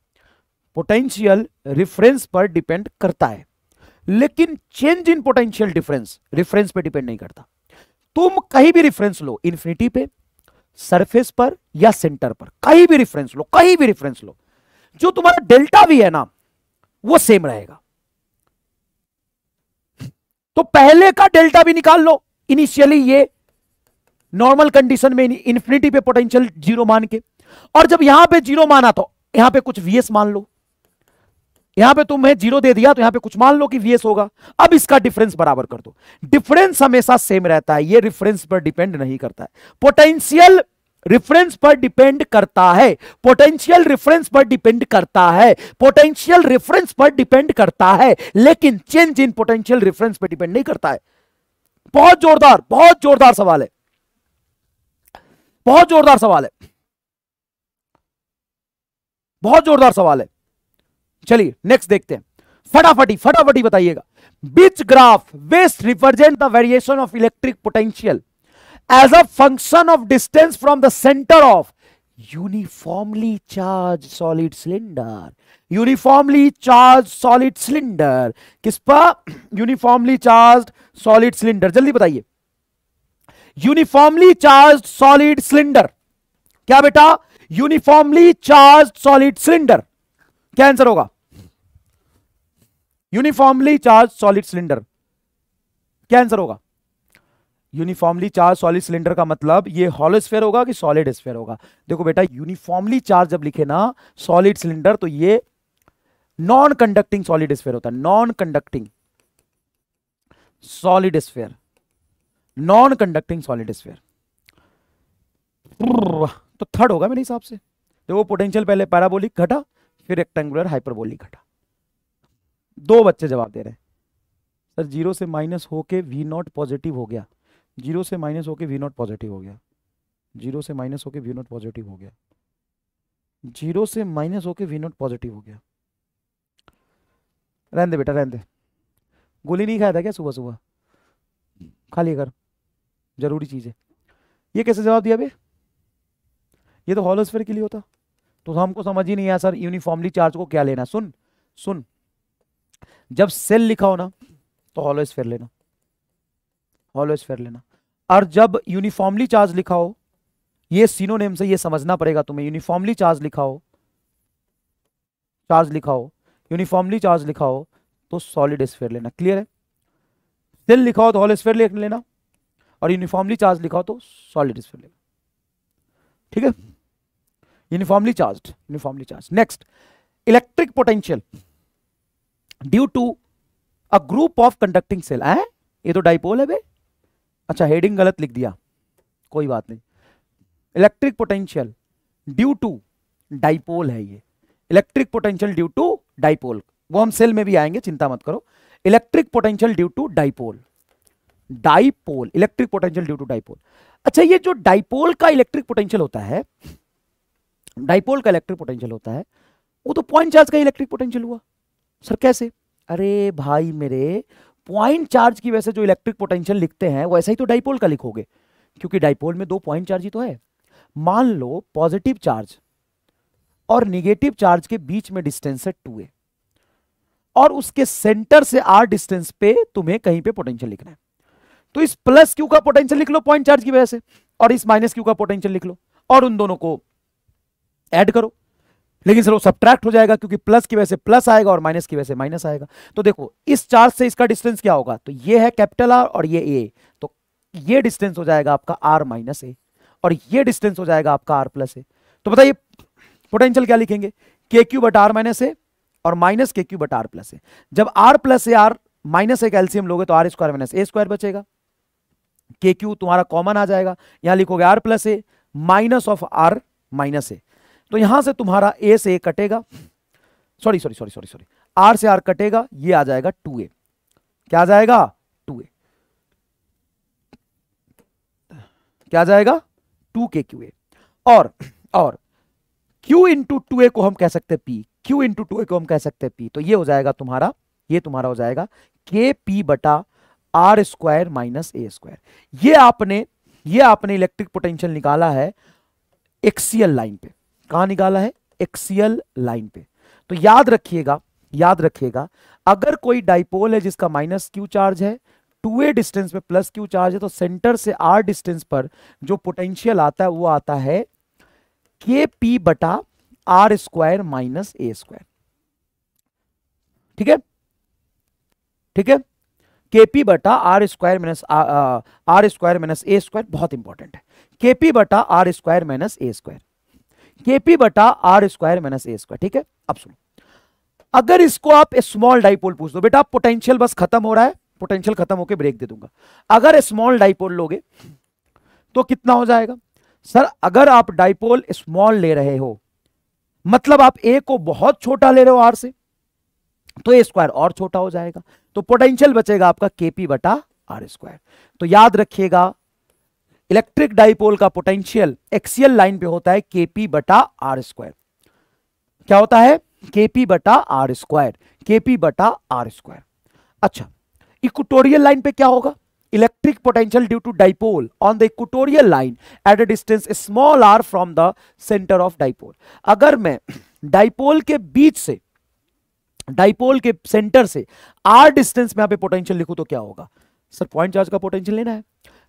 पोटेंशियल रिफरेंस पर डिपेंड करता है लेकिन change in potential difference reference पे डिपेंड नहीं करता तुम कहीं भी रिफरेंस लो इंफिनिटी पे सरफेस पर या सेंटर पर कहीं भी रिफरेंस लो कहीं भी रिफरेंस लो जो तुम्हारा डेल्टा भी है ना वो सेम रहेगा तो पहले का डेल्टा भी निकाल लो इनिशियली ये नॉर्मल कंडीशन में इन्फिनिटी पे पोटेंशियल जीरो मान के और जब यहां पे जीरो माना तो यहां पे कुछ वीएस मान लो यहां पे तुम्हें जीरो दे दिया तो यहां पे कुछ मान लो कि वीएस होगा अब इसका डिफरेंस बराबर कर दो डिफरेंस हमेशा सेम रहता है ये रिफरेंस पर डिपेंड नहीं करता है पोटेंशियल रिफरेंस पर डिपेंड करता है पोटेंशियल रेफरेंस पर डिपेंड करता है पोटेंशियल रिफरेंस पर डिपेंड करता है लेकिन चेंज इन पोटेंशियल रिफरेंस पर डिपेंड नहीं करता है बहुत जोरदार बहुत जोरदार सवाल है बहुत जोरदार सवाल है बहुत जोरदार सवाल है चलिए नेक्स्ट देखते हैं फटाफटी फटाफटी बताइएगा which graph best represent the variation of electric potential as a function of distance from the centre of uniformly charge solid cylinder uniformly charge solid cylinder किस पर यूनिफॉर्मली चार्ज सॉलिड सिलेंडर जल्दी बताइए uniformly charge solid cylinder क्या बेटा uniformly charge solid cylinder क्या answer होगा uniformly charge solid cylinder क्या answer होगा यूनिफॉर्मली चार्ज सॉलिड सिलेंडर का मतलब ये हॉलो स्फेयर होगा कि सॉलिड स्फेयर होगा देखो बेटा यूनिफॉर्मली चार्ज जब लिखे ना सॉलिड सिलेंडर तो ये नॉन कंडक्टिंग सॉलिड स्फेयर होता है non conducting solid sphere non conducting solid sphere तो थर्ड होगा मेरे हिसाब से देखो पोटेंशियल पहले पैराबोलिक घटा फिर रेक्टेंगुलर हाइपरबोलिक घटा दो बच्चे जवाब दे रहे हैं सर जीरो से माइनस होके वी नॉट पॉजिटिव हो गया जीरो से माइनस होके वी नॉट पॉजिटिव हो गया जीरो से माइनस होके वी नॉट पॉजिटिव हो गया जीरो से माइनस होके वी नॉट पॉजिटिव हो गया रहने दे बेटा रहने दे गोली नहीं खाया था क्या सुबह सुबह खा लिया कर जरूरी चीज़ है ये कैसे जवाब दिया भाई ये तो हॉलोस्फेयर के लिए होता तो हमको समझ ही नहीं आया सर यूनिफॉर्मली चार्ज को क्या लेना सुन सुन जब सेल लिखा हो ना तो हॉलोस्फेयर लेना हॉलोस्फेयर लेना और जब यूनिफॉर्मली चार्ज लिखा हो ये सीनोनेम से ये समझना पड़ेगा तुम्हें यूनिफॉर्मली चार्ज लिखा हो चार्ज लिखा हो यूनिफॉर्मली चार्ज लिखा हो तो सॉलिड स्फेयर लेना क्लियर है सेल लिखा हो तो हॉल स्फेयर लेना और यूनिफॉर्मली चार्ज लिखा हो तो सॉलिड स्फेयर लेना ठीक है uniformly charged uniformly charged next electric potential due to a group of conducting cell है ये तो डाइपोल है बे अच्छा हेडिंग गलत लिख दिया कोई बात नहीं electric potential due to dipole है ये electric potential due to dipole वो हम सेल में भी आएंगे चिंता मत करो electric potential due to dipole dipole electric potential due to dipole अच्छा ये जो डाइपोल का इलेक्ट्रिक पोटेंशियल होता है डाइपोल का इलेक्ट्रिक पोटेंशियल होता है वो तो पॉइंट चार्ज का इलेक्ट्रिक पोटेंशियल हुआ सर कैसे अरे भाई मेरे पॉइंट चार्ज की वजह से जो इलेक्ट्रिक पोटेंशियल लिखते हैं वैसा ही तो डाइपोल का लिखोगे क्योंकि डाइपोल में दो पॉइंट चार्ज ही तो है मान लो पॉजिटिव चार्ज और निगेटिव चार्ज के बीच में डिस्टेंस है टू ए और उसके सेंटर से आर डिस्टेंस पे तुम्हें कहीं पे पोटेंशियल लिखना है तो इस प्लस क्यू का पोटेंशियल लिख लो पॉइंट चार्ज की वजह से और इस माइनस क्यू का पोटेंशियल लिख लो और उन दोनों को ऐड करो लेकिन सर वो सब्ट्रैक्ट हो जाएगा क्योंकि प्लस की वजह से प्लस आएगा और माइनस की वजह से माइनस आएगा तो देखो इस चार्ज से इसका डिस्टेंस क्या होगा तो ये है कैपिटल आर और ये ए तो ये डिस्टेंस हो जाएगा आपका आर माइनस ए और ये डिस्टेंस हो जाएगा आपका आर प्लस ए तो बताइए पोटेंशियल क्या लिखेंगे के क्यू बट आर माइनस ए और माइनस के क्यू बट आर प्लस ए जब r plus a r minus a का एल्सियम लोगे तो r square minus a square बचेगा के क्यू तुम्हारा कॉमन आ जाएगा यहां लिखोगे r plus a minus of r minus a तो यहां से तुम्हारा ए से ए कटेगा sorry sorry sorry sorry sorry r से आर कटेगा ये आ जाएगा टू ए क्या आ जाएगा टू ए क्या आ जाएगा टू के क्यू ए और और क्यू इंटू टू ए को हम कह सकते हैं क्यू इंटू टू ए को हम कह सकते हैं पी तो ये हो जाएगा तुम्हारा ये तुम्हारा हो जाएगा के पी बटा r square minus a square ये आपने ये आपने इलेक्ट्रिक पोटेंशियल निकाला है एक्सीएल लाइन पे कहा निकाला है एक्सियल लाइन पे तो याद रखिएगा याद रखिएगा अगर कोई डाइपोल है जिसका माइनस क्यू चार्ज है टू ए डिस्टेंस पे प्लस क्यू चार्ज है तो सेंटर से आर डिस्टेंस पर जो पोटेंशियल आता है वो आता है के पी बटा r square minus a square ठीक है ठीक है केपी बटा r square minus are square minus a square बहुत इंपॉर्टेंट है केपी बटा r square minus a square kp बटा r square minus a square ठीक है अब सुनो अगर इसको आप स्मॉल डाइपोल पूछ दो बेटा पोटेंशियल बस खत्म हो रहा है पोटेंशियल खत्म होकर ब्रेक दे दूंगा अगर स्मॉल डाइपोल लोगे तो कितना हो जाएगा सर अगर आप डाइपोल स्मॉल ले रहे हो मतलब आप ए को बहुत छोटा ले रहे हो आर से तो ए स्क्वायर और छोटा हो जाएगा तो पोटेंशियल बचेगा आपका केपी बटा आर स्क्वायर तो याद रखिएगा इलेक्ट्रिक डाइपोल का पोटेंशियल एक्सियल लाइन पे होता है केपी बटा आर स्क्वायर क्या होता है केपी बटा आर स्क्वायर केपी बटा आर स्क्वायर अच्छा इक्वटोरियल लाइन पे क्या होगा electric potential due to dipole on the equatorial line at a distance small r from the centre of dipole अगर मैं डाइपोल के बीच से डाइपोल के सेंटर से आर डिस्टेंस में यहां पे पोटेंशियल लिखू तो क्या होगा सर पॉइंट चार्ज का पोटेंशियल लेना है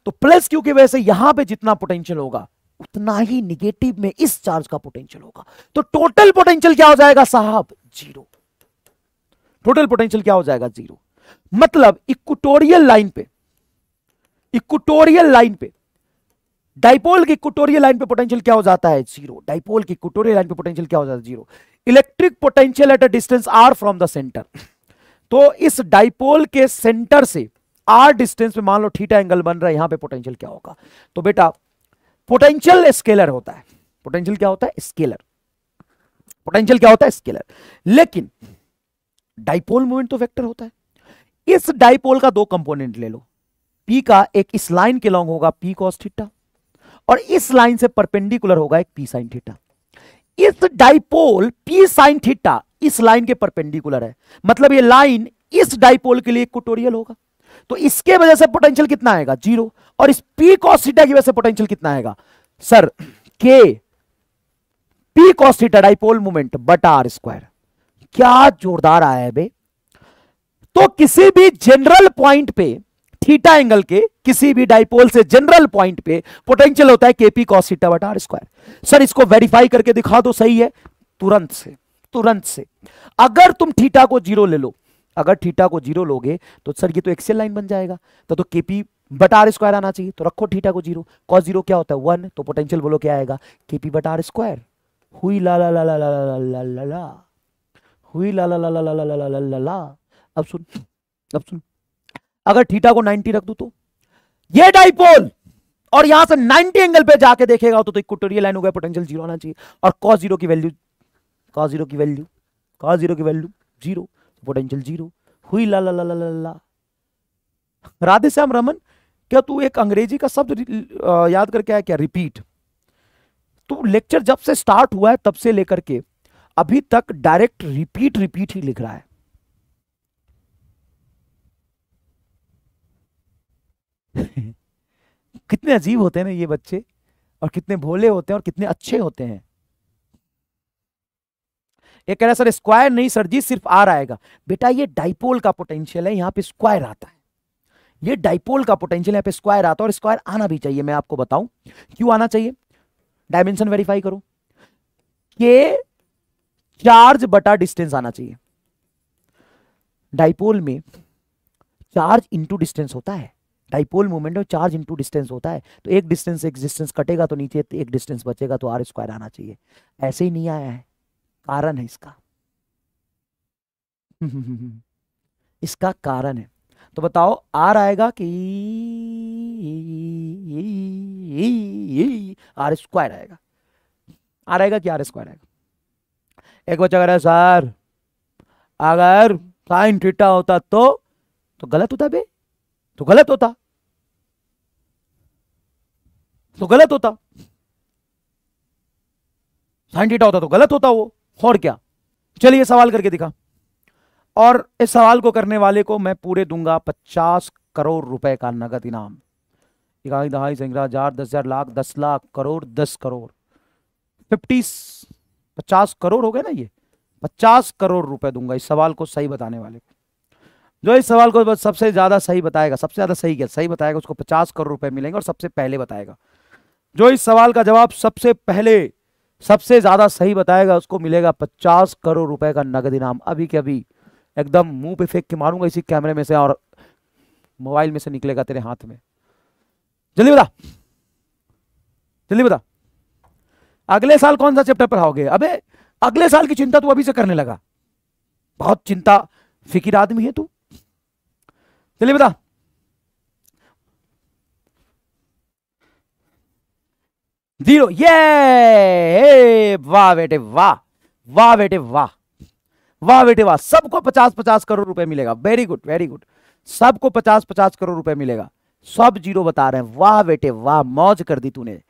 तो प्लस क्यू की वजह से यहां पे जितना पोटेंशियल होगा उतना ही निगेटिव में इस चार्ज का पोटेंशियल होगा तो टोटल पोटेंशियल क्या हो जाएगा साहब जीरो टोटल पोटेंशियल क्या हो जाएगा जीरो मतलब इक्वेटोरियल लाइन पे इक्वेटोरियल लाइन पे डाइपोल की इक्वेटोरियल लाइन पे पोटेंशियल क्या हो जाता है जीरो डाइपोल की इक्वेटोरियल लाइन पे पोटेंशियल क्या हो जाता है zero electric potential at a distance r from the centre तो इस डाइपोल के सेंटर से आर डिस्टेंस में मान लो थीटा एंगल बन रहा है यहां पे पोटेंशियल क्या होगा तो बेटा पोटेंशियल स्केलर होता है पोटेंशियल क्या होता है स्केलर पोटेंशियल क्या होता है स्केलर लेकिन डाइपोल मूवमेंट तो वेक्टर होता है इस डाइपोल का दो कंपोनेंट ले लो पी का एक इस लाइन के लॉन्ग होगा पी कॉस थीटा और इस लाइन से परपेंडिकुलर होगा एक पी साइन थीटा इस डाइपोल पी साइन थीटा इस लाइन के परपेंडिकुलर है मतलब ये लाइन इस डाइपोल के लिए इक्वेटोरियल होगा तो इसके वजह से पोटेंशियल कितना आएगा जीरो और इस पी कॉस की वजह से पोटेंशियल कितना आएगा sir k p cos dipole movement बट आर स्क्वायर क्या जोरदार आया है बे तो किसी भी जनरल पॉइंट पे थीटा एंगल के किसी भी डाइपोल से जनरल पॉइंट पे पोटेंशियल होता है केपी कॉस थीटा बट आर स्क्वायर सर इसको वेरीफाई करके दिखा दो सही है तुरंत से तुरंत से अगर तुम थीटा को जीरो ले लो अगर थीटा को जीरो लोगे तो सर ये तो एक्सेल लाइन बन जाएगा तो तो केपी बटा आर स्क्वायर आना चाहिए तो रखो थीटा को जीरो कॉस जीरो क्या होता है वन तो पोटेंशियल बोलो क्या आएगा केपी बटा आर स्क्वायर हुई ला ला ला ला ला ला ला ला ला हुई ला ला ला ला ला ला ला ला ला ला अब सुन अब सुन अगर थीटा को नाइनटी रख दू तो ये डाइपोल और यहां से नाइनटी एंगल पे जाके देखेगा तो तो इक्वेटोरियल लाइन हो गया पोटेंशियल जीरो आना चाहिए और कॉस जीरो की वैल्यू कॉस जीरो की वैल्यू कॉस जीरो की वैल्यू जीरो पोटेंशियल जीरो हुई ला ला ला ला ला ला राधे श्याम रमन क्या तू एक अंग्रेजी का शब्द याद करके आया क्या रिपीट तू लेक्चर जब से स्टार्ट हुआ है तब से लेकर के अभी तक डायरेक्ट रिपीट रिपीट ही लिख रहा है कितने अजीब होते हैं ना ये बच्चे और कितने भोले होते हैं और कितने अच्छे होते हैं ये कह रहा सर स्क्वायर नहीं सर जी सिर्फ आर आएगा बेटा ये डाइपोल का पोटेंशियल है यहाँ पे स्क्वायर आता है ये डाइपोल का पोटेंशियल यहाँ पे स्क्वायर आता है और स्क्वायर आना भी चाहिए मैं आपको बताऊं क्यों आना चाहिए डायमेंशन वेरीफाई करो के चार्ज बटा डिस्टेंस आना चाहिए डाइपोल में चार्ज इंटू डिस्टेंस होता है डाइपोल मूवमेंट में चार्ज इंटू डिस्टेंस होता है तो एक डिस्टेंस एक डिस्टेंस कटेगा तो नीचे एक डिस्टेंस बचेगा तो आर स्क्वायर आना चाहिए ऐसे ही नहीं आया है कारण है इसका इसका कारण है तो बताओ आर आएगा कि आर स्क्वायर आएगा आर आएगा कि आर स्क्वायर आएगा एक बच्चा कह रहा है सर अगर साइन थीटा होता तो तो गलत होता बे तो गलत होता तो गलत होता साइन थीटा होता तो गलत होता वो और क्या चलिए सवाल करके दिखा और इस सवाल को करने वाले को मैं पूरे दूंगा पचास करोड़ रुपए का नगद इनाम इकाई दहाई संग्रह हजार दस हजार लाख दस लाख करोड़ दस करोड़ फिफ्टी पचास करोड़ हो गए ना ये पचास करोड़ रुपए दूंगा इस सवाल को सही बताने वाले को जो इस सवाल को सबसे ज़्यादा सही बताएगा सबसे ज़्यादा सही क्या सही बताएगा उसको पचास करोड़ रुपए मिलेंगे और सबसे पहले बताएगा जो इस सवाल का जवाब सबसे पहले सबसे ज्यादा सही बताएगा उसको मिलेगा पचास करोड़ रुपए का नगद इनाम अभी के अभी एकदम मुंह पे फेंक के मारूंगा इसी कैमरे में से और मोबाइल में से निकलेगा तेरे हाथ में जल्दी बता जल्दी बता अगले साल कौन सा चैप्टर पढ़ाओगे अबे अगले साल की चिंता तू अभी से करने लगा बहुत चिंता फिकिर आदमी है तू चलिए बता जीरो ये वाह बेटे वाह वाह बेटे वाह वाह बेटे वाह सबको पचास पचास करोड़ रुपए मिलेगा वेरी गुड वेरी गुड सबको पचास पचास करोड़ रुपए मिलेगा सब जीरो बता रहे हैं वाह बेटे वाह मौज कर दी तूने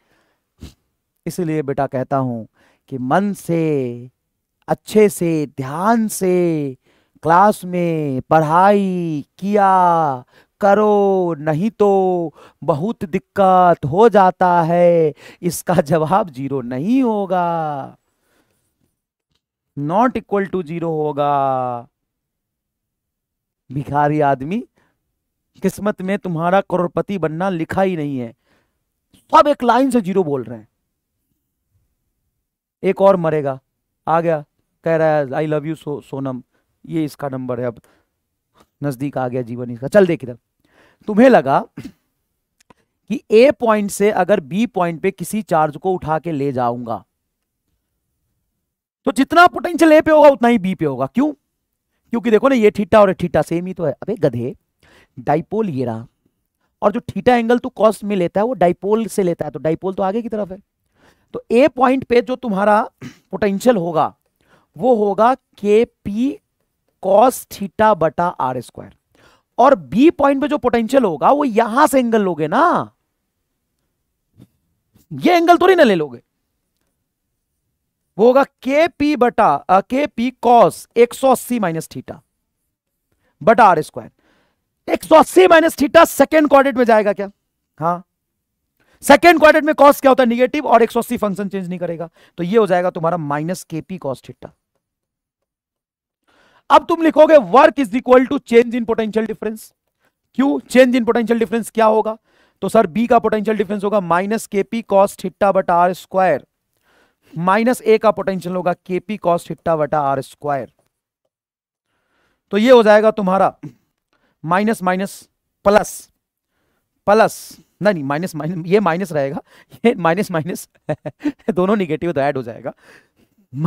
इसलिए बेटा कहता हूं कि मन से अच्छे से ध्यान से क्लास में पढ़ाई किया करो नहीं तो बहुत दिक्कत हो जाता है इसका जवाब जीरो नहीं होगा नॉट इक्वल टू जीरो होगा भिखारी आदमी किस्मत में तुम्हारा करोड़पति बनना लिखा ही नहीं है सब एक लाइन से जीरो बोल रहे हैं एक और मरेगा आ गया कह रहा है I love you so Sonam ये इसका नंबर है अब नजदीक आ गया जीवन इसका चल देख इधर तुम्हें लगा कि ए पॉइंट से अगर बी पॉइंट पे किसी चार्ज को उठा के ले जाऊंगा तो जितना पोटेंशियल ए पे होगा उतना ही बी पे होगा क्यों क्योंकि देखो ना ये ठीटा और ठीटा सेम ही तो है अबे गधे डाइपोल ये रहा और जो ठीटा एंगल तो कॉस्ट में लेता है वो डाइपोल से लेता है तो डाइपोल तो आगे की तरफ है तो ए पॉइंट पे जो तुम्हारा पोटेंशियल होगा वो होगा के पी कॉस थीटा बटा आर स्क्वायर और बी पॉइंट पे जो पोटेंशियल होगा वो यहां से एंगल लोगे ना ये एंगल थोड़ी ना ले लोगे वो होगा के पी बटा के पी कॉस एक सौ अस्सी माइनस थीटा बटा आर स्क्वायर एक सौ अस्सी माइनस थीटा सेकेंड क्वाड्रेट में जाएगा क्या हाँ सेकेंड क्वाड्रेट में कॉस क्या होता है निगेटिव और एक सौ अस्सी फंक्शन चेंज नहीं करेगा तो ये हो जाएगा तुम्हारा minus k p cos theta अब तुम लिखोगे work is equal to change in potential difference क्यों चेंज इन पोटेंशियल डिफरेंस क्या होगा तो सर बी का पोटेंशियल डिफरेंस होगा minus k p cos theta बटा आर स्क्वायर माइनस ए का पोटेंशियल होगा के पी कॉस हिट्टा बटा आर स्क्वायर तो ये हो जाएगा तुम्हारा माइनस माइनस प्लस प्लस ना नहीं माइनस माइनस ये माइनस रहेगा ये माइनस माइनस दोनों निगेटिव तो ऐड हो जाएगा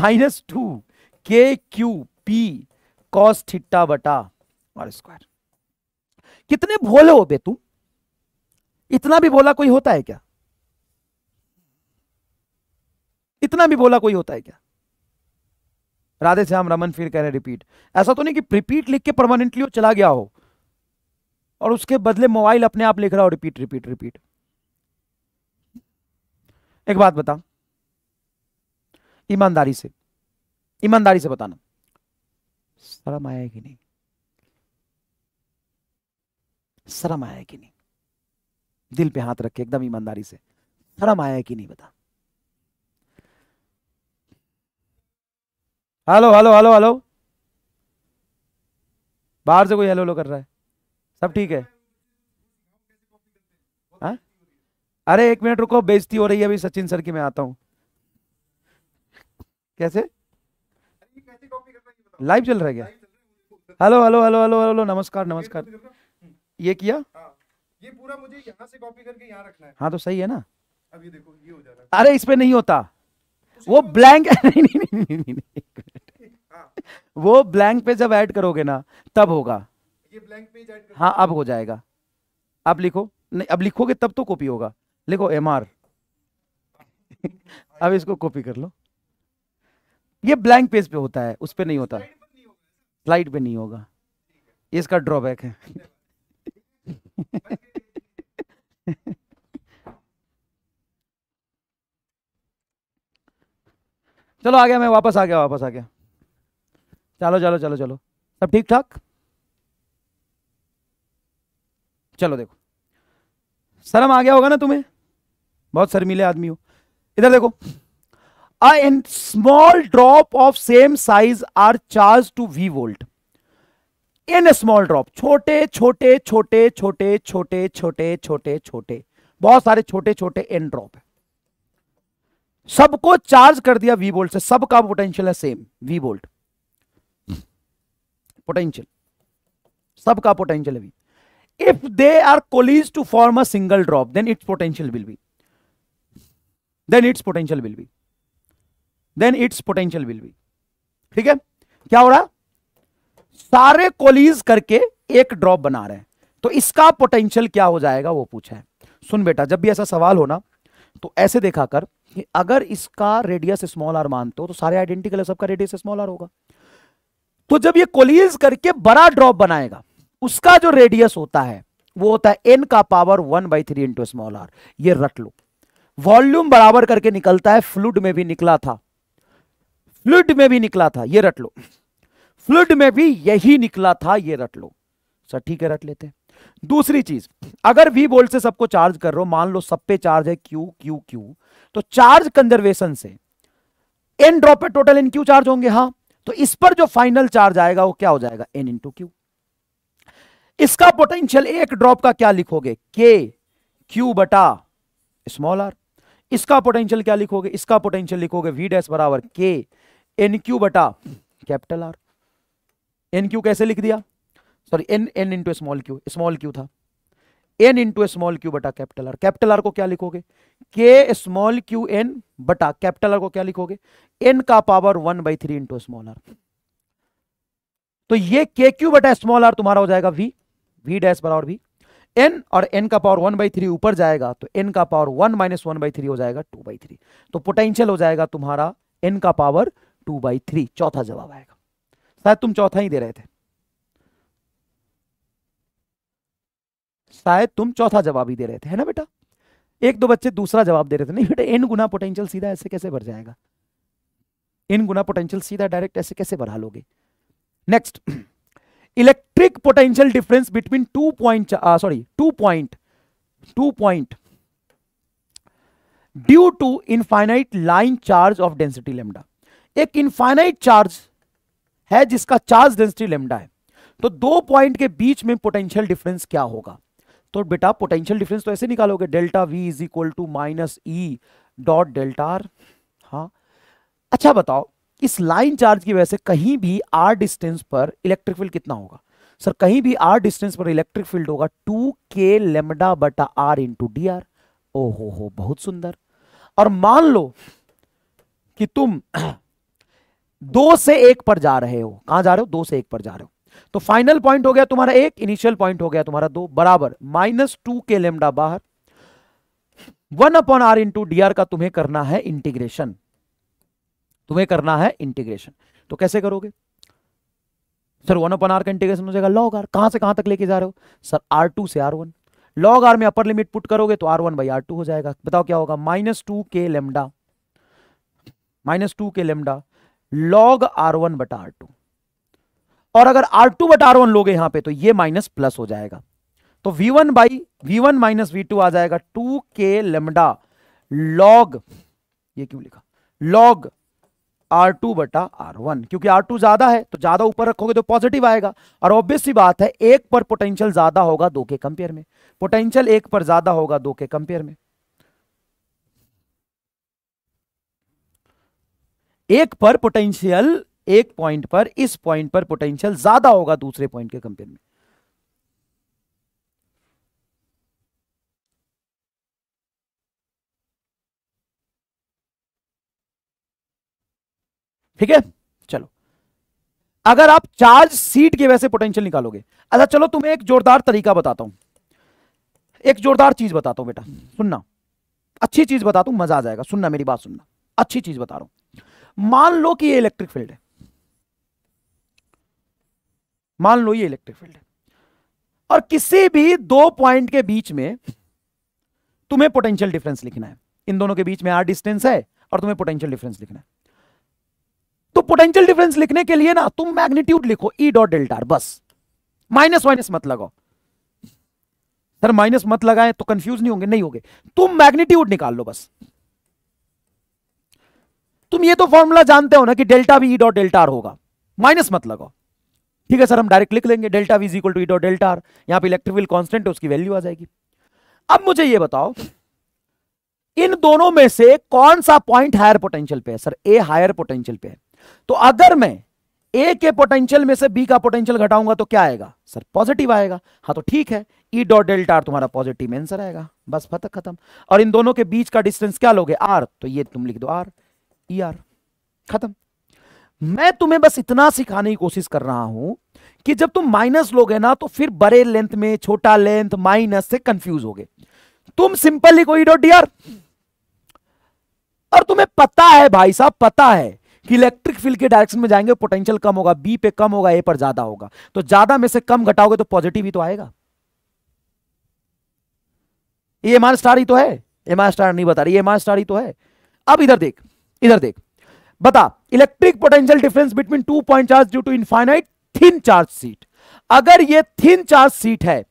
माइनस टू के क्यू पी कॉस थीटा बटा और स्क्वायर कितने भोले हो बे तू इतना भी भोला कोई होता है क्या इतना भी भोला कोई होता है क्या राधे श्याम रमन फिर कह रहे रिपीट ऐसा तो नहीं कि रिपीट लिख के परमानेंटली चला गया हो और उसके बदले मोबाइल अपने आप लिख रहा हो रिपीट रिपीट रिपीट एक बात बता ईमानदारी से ईमानदारी से बताना शर्म आया कि नहीं शर्म आया कि नहीं दिल पे हाथ रख के एकदम ईमानदारी से शर्म आया कि नहीं बता हेलो हेलो हेलो हेलो बाहर से कोई हेलो हेलो कर रहा है सब ठीक है आ? अरे एक मिनट रुको बेइज्जती हो रही है अभी सचिन सर की मैं आता हूं कैसे लाइव चल रहा है क्या hello hello hello hello hello नमस्कार नमस्कार ये किया हाँ, ये पूरा मुझे यहाँ से कॉपी करके यहाँ रखना है हाँ तो सही है ना अब ये देखो ये हो जा रहा है अरे इस पे नहीं होता वो ब्लैंक नहीं नहीं नहीं नहीं नहीं हाँ। वो ब्लैंक पे जब ऐड करोगे ना तब होगा ये ब्लैंक पे ऐड हाँ अब हो जाएगा अब लिखो नहीं अब लिखोगे तब तो कॉपी होगा लिखो एम आर हाँ, अब इसको कॉपी कर लो ये ब्लैंक पेज पे होता है उस पर नहीं होता स्लाइड पे नहीं होगा ये इसका ड्रॉबैक है चलो आ गया मैं वापस आ गया वापस आ गया चलो चलो चलो चलो सब ठीक ठाक चलो देखो शर्म आ गया होगा ना तुम्हें बहुत शर्मीले आदमी हो इधर देखो a small drop of same size are charged to v volt in a small drop छोटे छोटे छोटे छोटे छोटे छोटे छोटे छोटे बहुत सारे छोटे छोटे n drop है सबको चार्ज कर दिया v वोल्ट से सबका पोटेंशियल है सेम v वोल्ट पोटेंशियल सबका पोटेंशियल है v if they are collides to form a single drop then its potential will be then its potential will be then it's potential will be ठीक है क्या हो रहा सारे कोलीज करके एक ड्रॉप बना रहे हैं तो इसका पोटेंशियल क्या हो जाएगा वो पूछा है सुन बेटा जब भी ऐसा सवाल हो ना तो ऐसे देखा कर कि अगर इसका रेडियस स्मॉल आर मानते हो तो सारे आइडेंटिकल सबका रेडियस स्मॉल आर होगा तो जब ये कोलीज करके बड़ा ड्रॉप बनाएगा उसका जो रेडियस होता है वो होता है एन का power one by three into small r ये रट लो वॉल्यूम बराबर करके निकलता है फ्लूड में भी निकला था फ्लूड में भी निकला था ये रट लो फ्लूड में भी यही निकला था ये रट लो सर ठीक है रट लेते हैं दूसरी चीज अगर वी वोल्ट से सबको चार्ज कर रहे हो मान लो सब पे चार्ज है क्यू क्यू क्यू तो चार्ज कंजर्वेशन से एन ड्रॉप पे टोटल इन क्यू चार्ज होंगे हाँ तो इस पर जो फाइनल चार्ज आएगा वो क्या हो जाएगा एन इंटू क्यू इसका पोटेंशियल एक ड्रॉप का क्या लिखोगे के क्यू बटा स्मॉल आर इसका पोटेंशियल क्या लिखोगे इसका पोटेंशियल लिखोगे वी डैश बराबर के एन क्यू बटा कैपिटल आर एन क्यू कैसे लिख दिया sorry n n into small q small q था एन इंटू स्मॉल क्यू बटा कैपिटल आर कैपिटल आर को क्या लिखोगे के स्मॉल क्यू एन बटा कैपिटल आर को क्या लिखोगे एन का power one by three into small r तो ये के क्यू बटा स्मॉल आर तुम्हारा हो जाएगा वी वी डैश बराबर वी एन और एन का पावर वन बाई थ्री ऊपर जाएगा तो एन का power one minus one by three हो जाएगा टू बाई थ्री तो पोटेंशियल हो जाएगा तुम्हारा एन का पावर टू बाई थ्री चौथा जवाब आएगा शायद तुम चौथा ही दे रहे थे शायद तुम चौथा जवाब ही दे रहे थे है ना बेटा एक दो बच्चे दूसरा जवाब दे रहे थे नहीं बेटा एन गुना पोटेंशियल सीधा ऐसे कैसे बढ़ जाएगा एन गुना पोटेंशियल सीधा डायरेक्ट ऐसे कैसे बढ़ा लोगे next electric potential difference between two point sorry two point two point due to infinite line charge of density lambda एक इनफाइनाइट चार्ज है जिसका चार्ज डेंसिटी लेमडा है तो दो पॉइंट के बीच में पोटेंशियल डिफरेंस क्या होगा तो बेटा पोटेंशियल डिफरेंस तो ऐसे निकालोगे delta we is equal to minus E dot delta r हाँ अच्छा बताओ इस लाइन चार्ज की वजह से कहीं भी आर डिस्टेंस पर इलेक्ट्रिक फील्ड कितना होगा सर कहीं भी आर डिस्टेंस पर इलेक्ट्रिक फील्ड होगा टू के लेमडा बटा r into d r ओ हो बहुत सुंदर और मान लो कि तुम दो से एक पर जा रहे हो कहां जा रहे हो दो से एक पर जा रहे हो तो फाइनल पॉइंट हो गया तुम्हारा एक इनिशियल पॉइंट हो गया तुम्हारा दो बराबर माइनस टू के लेमडा बाहर one upon r into d का तुम्हें करना है इंटीग्रेशन तुम्हें करना है इंटीग्रेशन तो कैसे करोगे सर वन अपॉन आर का इंटीग्रेशन हो जाएगा लॉग आर कहां से कहां तक लेके जा रहे हो सर आर टू से आर वन लॉग आर में अपर लिमिट पुट करोगे तो r one by r two हो जाएगा बताओ क्या होगा minus two k lambda minus two k lambda log r one बटा आर टू और अगर आर टू बटा आर वन लोगे यहां पे तो ये माइनस प्लस हो जाएगा तो V one by V one minus V two आ जाएगा टू के लेमडा लॉग ये क्यों लिखा लॉग आर टू बटा आर वन क्योंकि आर टू ज्यादा है तो ज्यादा ऊपर रखोगे तो पॉजिटिव आएगा और ऑब्वियस सी बात है एक पर पोटेंशियल ज्यादा होगा दो के कंपेयर में पोटेंशियल एक पर ज्यादा होगा दो के कंपेयर में एक पर पोटेंशियल एक पॉइंट पर इस पॉइंट पर पोटेंशियल ज्यादा होगा दूसरे पॉइंट के कंपेयर में ठीक है चलो अगर आप चार्ज सीट की वैसे पोटेंशियल निकालोगे अच्छा चलो तुम्हें एक जोरदार तरीका बताता हूं एक जोरदार चीज बताता हूं बेटा सुनना अच्छी चीज बता दू मजा आ जाएगा सुनना मेरी बात सुनना अच्छी चीज बता रहा हूं मान लो कि ये इलेक्ट्रिक फील्ड है मान लो ये इलेक्ट्रिक फील्ड है और किसी भी दो पॉइंट के बीच में तुम्हें पोटेंशियल डिफरेंस लिखना है इन दोनों के बीच में आर डिस्टेंस है और तुम्हें पोटेंशियल डिफरेंस लिखना है तो पोटेंशियल डिफरेंस लिखने के लिए ना तुम मैग्नीट्यूड लिखो ई डॉट डेल्टा बस माइनस माइनस मत लगाओ सर माइनस मत लगाए तो कंफ्यूज नहीं होंगे नहीं होंगे तुम मैग्नीट्यूड निकाल लो बस तुम ये तो फॉर्मूला जानते हो ना कि delta V dot delta r होगा माइनस मत लगाओ ठीक है सर हम डायरेक्ट लिख लेंगे delta V equal to E dot delta r यहाँ पे इलेक्ट्रिकल कॉन्स्टेंट है उसकी वैल्यू आ जाएगी अब मुझे ये बताओ इन दोनों में से कौन सा पॉइंट हायर पोटेंशियल पे है सर ए हायर पोटेंशियल पे है तो अगर मैं ए के पोटेंशियल में से बी का पोटेंशियल घटाऊंगा तो क्या आएगा सर पॉजिटिव आएगा हाँ तो ठीक है ई डॉट डेल्टा आर तुम्हारा पॉजिटिव आंसर आएगा बस फतक खत्म और इन दोनों के बीच का डिस्टेंस क्या लोगे आर तो ये तुम लिख दो आर ई आर खत्म मैं तुम्हें बस इतना सिखाने की कोशिश कर रहा हूं कि जब तुम माइनस लोगे ना तो फिर बड़े लेंथ में छोटा लेंथ माइनस से कंफ्यूज होगे तुम सिंपल लिखो ई डॉट डी आर और तुम्हें पता है भाई साहब पता है कि इलेक्ट्रिक फील्ड के डायरेक्शन में जाएंगे पोटेंशियल कम होगा बी पे कम होगा ए पर ज्यादा होगा तो ज्यादा में से कम घटाओगे तो पॉजिटिव ही तो आएगा ये मान स्टार ही तो है एम स्टार नहीं बता रही एमआर स्टार ही तो है अब इधर देख इधर देख बता electric potential difference between two point charge due to infinite thin charge sheet अगर ये थिन चार्ज सीट है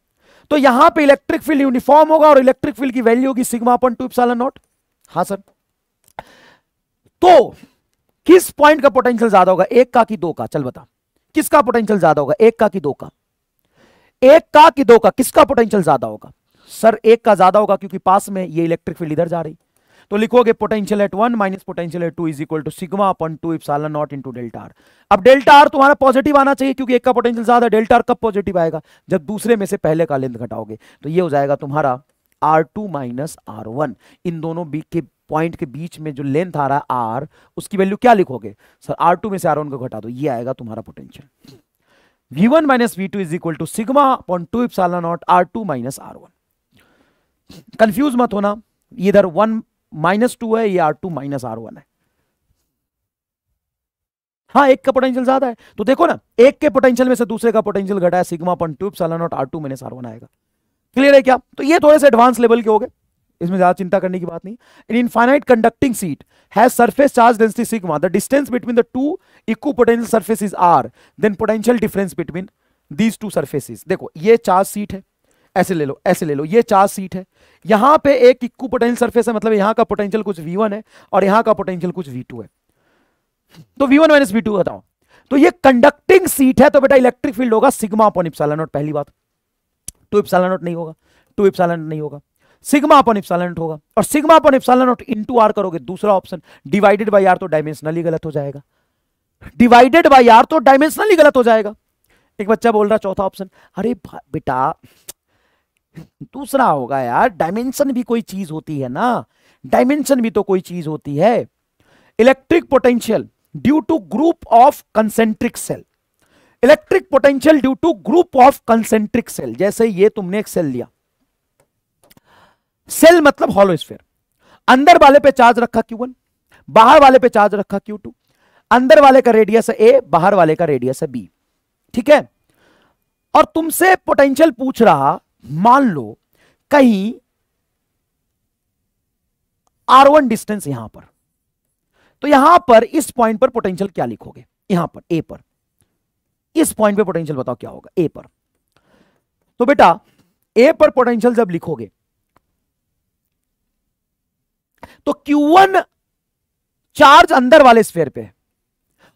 तो यहां पे इलेक्ट्रिक फील्ड यूनिफॉर्म होगा और इलेक्ट्रिक फील्ड की वैल्यू होगी sigma upon two epsilon naught हाँ सर तो किस पॉइंट का पोटेंशियल ज्यादा होगा एक का कि दो का चल बता किसका पोटेंशियल ज्यादा होगा एक का कि दो का एक का कि दो का किसका पोटेंशियल ज्यादा होगा सर एक का ज्यादा होगा क्योंकि पास में ये इलेक्ट्रिक फील्ड इधर जा रही तो लिखोगे potential at one minus potential at two is equal to sigma upon two साल नॉट इंटू डेल्टा आर अब डेल्टा आर तुम्हारा पॉजिटिव आना चाहिए क्योंकि एक का पोटेंशियल ज्यादा डेल्टा आर कब पॉजिटिव आएगा जब दूसरे में से पहले का लेंथ घटाओगे तो ये हो जाएगा तुम्हारा r two minus are one इन दोनों बी के पॉइंट के बीच में जो लेंथ आ रहा है आर उसकी वैल्यू क्या लिखोगे सर आर टू में से आर वन को घटा दो ये आएगा तुम्हारा potential V one minus V two is equal to sigma upon two साल naught R two minus are one confuse मत होना इधर वन माइनस टू है ये R two minus are one है हाँ एक का पोटेंशियल ज्यादा है तो देखो ना एक के पोटेंशियल में से दूसरे का पोटेंशियल घटा है सिग्मा अपन ट्यूब साला not R two minus are one आएगा क्लियर है क्या तो ये थोड़े से एडवांस लेवल के हो गए इसमें ज्यादा चिंता करने की बात नहीं in infinite conducting sheet has surface charge density sigma the distance between the two equipotential surfaces are then potential difference between these two surfaces देखो ये चार्ज सीट है ऐसे ले लो ऐसे ले लो ये चार सीट है यहां पे एक इक्वू पोटेंशियल सरफेस है मतलब यहां का पोटेंशियल कुछ वी है और यहां का पोटेंशियल कुछ वी है तो वी वन माइनस वी बताओ तो ये कंडक्टिंग सीट है तो बेटा इलेक्ट्रिक फील्ड होगा सिग्मा अपॉन इप्साला नोट पहली बात टू इप्साला नोट नहीं होगा टू इप्साला नोट नहीं होगा सिग्मा अपॉन इप्साला नोट होगा और sigma upon epsilon naught into R करोगे दूसरा ऑप्शन डिवाइडेड बाय आर तो डायमेंशनली गलत हो जाएगा डिवाइडेड बाय आर तो डायमेंशनली गलत हो जाएगा एक बच्चा बोल रहा चौथा ऑप्शन अरे बेटा दूसरा होगा यार डायमेंशन भी कोई चीज होती है ना डायमेंशन भी तो कोई चीज होती है electric potential due to group of concentric shell electric potential due to group of concentric shell जैसे ये तुमने एक सेल लिया सेल मतलब हॉलो स्फेयर अंदर वाले पे चार्ज रखा क्यू वन बाहर वाले पे चार्ज रखा क्यू टू अंदर वाले का रेडियस है ए बाहर वाले का रेडियस है बी ठीक है और तुमसे पोटेंशियल पूछ रहा मान लो कहीं आर वन डिस्टेंस यहां पर तो यहां पर इस पॉइंट पर पोटेंशियल क्या लिखोगे यहां पर ए पर इस पॉइंट पे पोटेंशियल बताओ क्या होगा ए पर तो बेटा ए पर पोटेंशियल जब लिखोगे तो Q1 चार्ज अंदर वाले स्फेयर पे है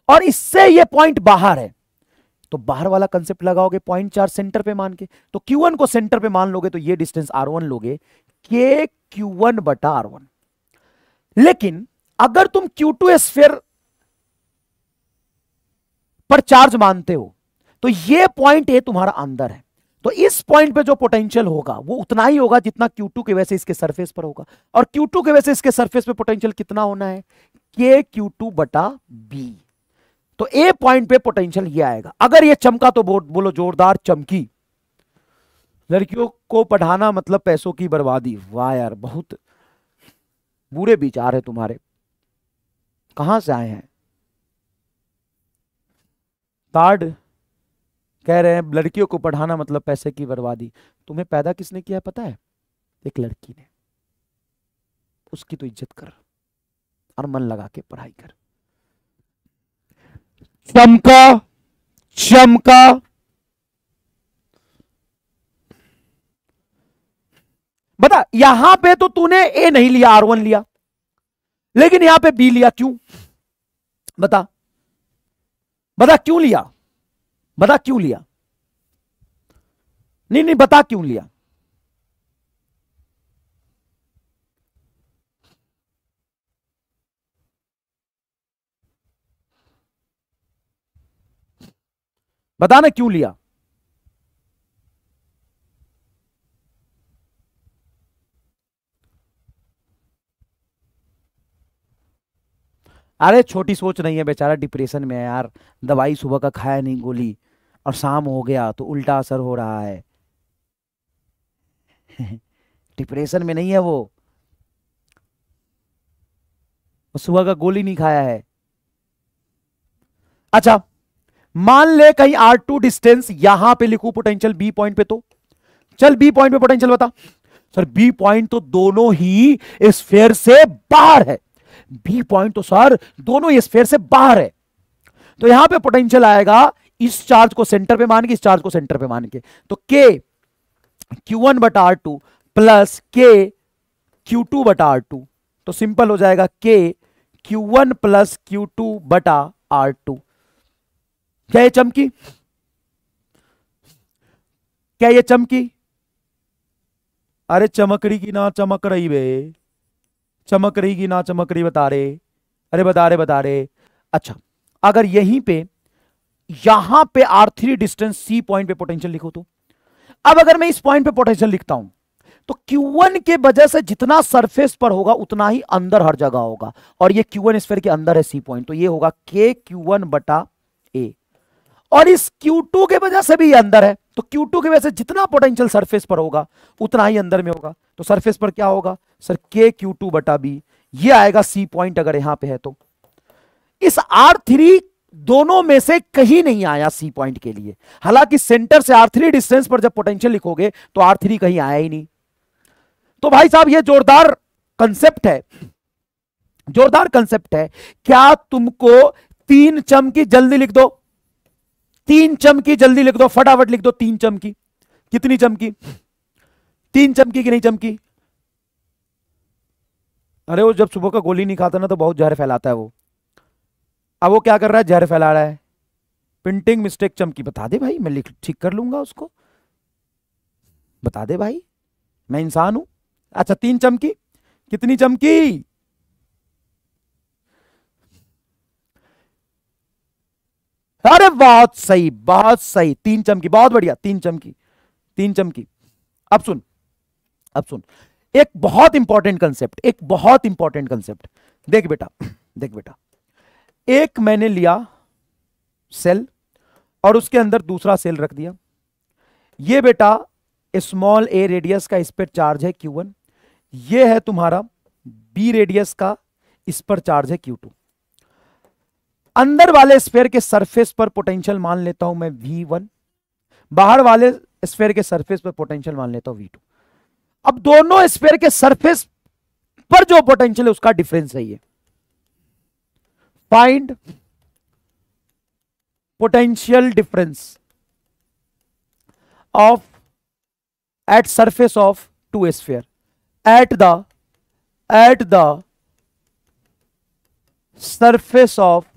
और इससे ये पॉइंट बाहर है तो बाहर वाला कंसेप्ट लगाओगे पॉइंट चार्ज सेंटर पे मान के तो Q1 को सेंटर पे मान लोगे तो ये डिस्टेंस R1 लोगे K Q1 बटा R1 लेकिन अगर तुम Q2 स्फेयर पर चार्ज मानते हो तो ये पॉइंट ए तुम्हारा अंदर है तो इस पॉइंट पे जो पोटेंशियल होगा वो उतना ही होगा जितना Q2 के वैसे इसके सरफेस पर होगा और Q2 के वैसे इसके सरफेस पे पोटेंशियल कितना होना है के Q2 बटा बी तो ए पॉइंट पे पोटेंशियल ये आएगा अगर ये चमका तो बोलो जोरदार चमकी लड़कियों को पढ़ाना मतलब पैसों की बर्बादी वाह यार बहुत बुरे विचार है तुम्हारे कहां से आए हैं ताड कह रहे हैं लड़कियों को पढ़ाना मतलब पैसे की बर्बादी तुम्हें पैदा किसने किया है पता है एक लड़की ने उसकी तो इज्जत कर और मन लगा के पढ़ाई कर चमका चमका बता यहां पे तो तूने ए नहीं लिया आर वन लिया लेकिन यहां पे बी लिया क्यों बता बता क्यों लिया बता क्यों लिया नहीं नहीं बता क्यों लिया बताना क्यों लिया अरे छोटी सोच नहीं है बेचारा डिप्रेशन में है यार दवाई सुबह का खाया नहीं गोली और शाम हो गया तो उल्टा असर हो रहा है डिप्रेशन में नहीं है वो सुबह का गोली नहीं खाया है अच्छा मान ले कहीं आर टू डिस्टेंस यहां पे लिखू पोटेंशियल बी पॉइंट पे तो चल बी पॉइंट पे पोटेंशियल बता सर बी पॉइंट तो दोनों ही फेयर से बाहर है बी पॉइंट तो सर दोनों ही फेयर से बाहर है तो यहां पे पोटेंशियल आएगा इस चार्ज को सेंटर पे मान के इस चार्ज को सेंटर पे मान के तो के क्यू वन बटा are two plus K Q two बटा आर टू तो सिंपल हो जाएगा K Q one plus Q two बटा आर टू क्या ये चमकी क्या ये चमकी अरे चमक रही की ना चमक रही बे चमक रही की ना चमक रही बता रहे अरे बता रहे बता रहे अच्छा अगर यहीं पे यहां पे R three distance C point पे पोटेंशियल लिखो तो अब अगर मैं इस पॉइंट पे पोटेंशियल लिखता हूं तो Q1 के वजह से जितना सरफेस पर होगा उतना ही अंदर हर जगह होगा और ये Q1 स्फेयर के अंदर है सी पॉइंट तो ये होगा के Q1 बटा और इस Q2 के वजह से भी ये अंदर है तो Q2 की वजह से जितना पोटेंशियल सरफेस पर होगा उतना ही अंदर में होगा तो सरफेस पर क्या होगा सर के क्यू टू बटा बी ये आएगा सी पॉइंट अगर यहां पे है तो इस आर थ्री दोनों में से कहीं नहीं आया सी पॉइंट के लिए हालांकि सेंटर से आर थ्री डिस्टेंस पर जब पोटेंशियल लिखोगे तो आर थ्री कहीं आया ही नहीं तो भाई साहब ये जोरदार कंसेप्ट है जोरदार कंसेप्ट है क्या तुमको तीन चम की जल्दी लिख दो तीन चमकी जल्दी लिख दो फटाफट लिख दो तीन चमकी कितनी चमकी तीन चमकी कि नहीं चमकी अरे वो जब सुबह का गोली नहीं खाता ना तो बहुत जहर फैलाता है वो अब वो क्या कर रहा है जहर फैला रहा है प्रिंटिंग मिस्टेक चमकी बता दे भाई मैं लिख ठीक कर लूंगा उसको बता दे भाई मैं इंसान हूं अच्छा तीन चमकी कितनी चमकी अरे बहुत सही बहुत सही तीन चमकी बहुत बढ़िया तीन चमकी तीन चमकी अब सुन अब सुन एक बहुत इंपॉर्टेंट कंसेप्ट एक बहुत इंपॉर्टेंट कंसेप्ट देख बेटा देख बेटा एक मैंने लिया सेल और उसके अंदर दूसरा सेल रख दिया ये बेटा स्मॉल ए रेडियस का इस पर चार्ज है क्यू वन ये है तुम्हारा बी रेडियस का इस पर चार्ज है क्यू टू अंदर वाले स्पेयर के सरफेस पर पोटेंशियल मान लेता हूं मैं वी वन बाहर वाले स्पेयर के सरफेस पर पोटेंशियल मान लेता हूं वी टू अब दोनों स्पेयर के सरफेस पर जो पोटेंशियल है उसका डिफरेंस है ये find potential difference of at surface of two sphere at the at the surface of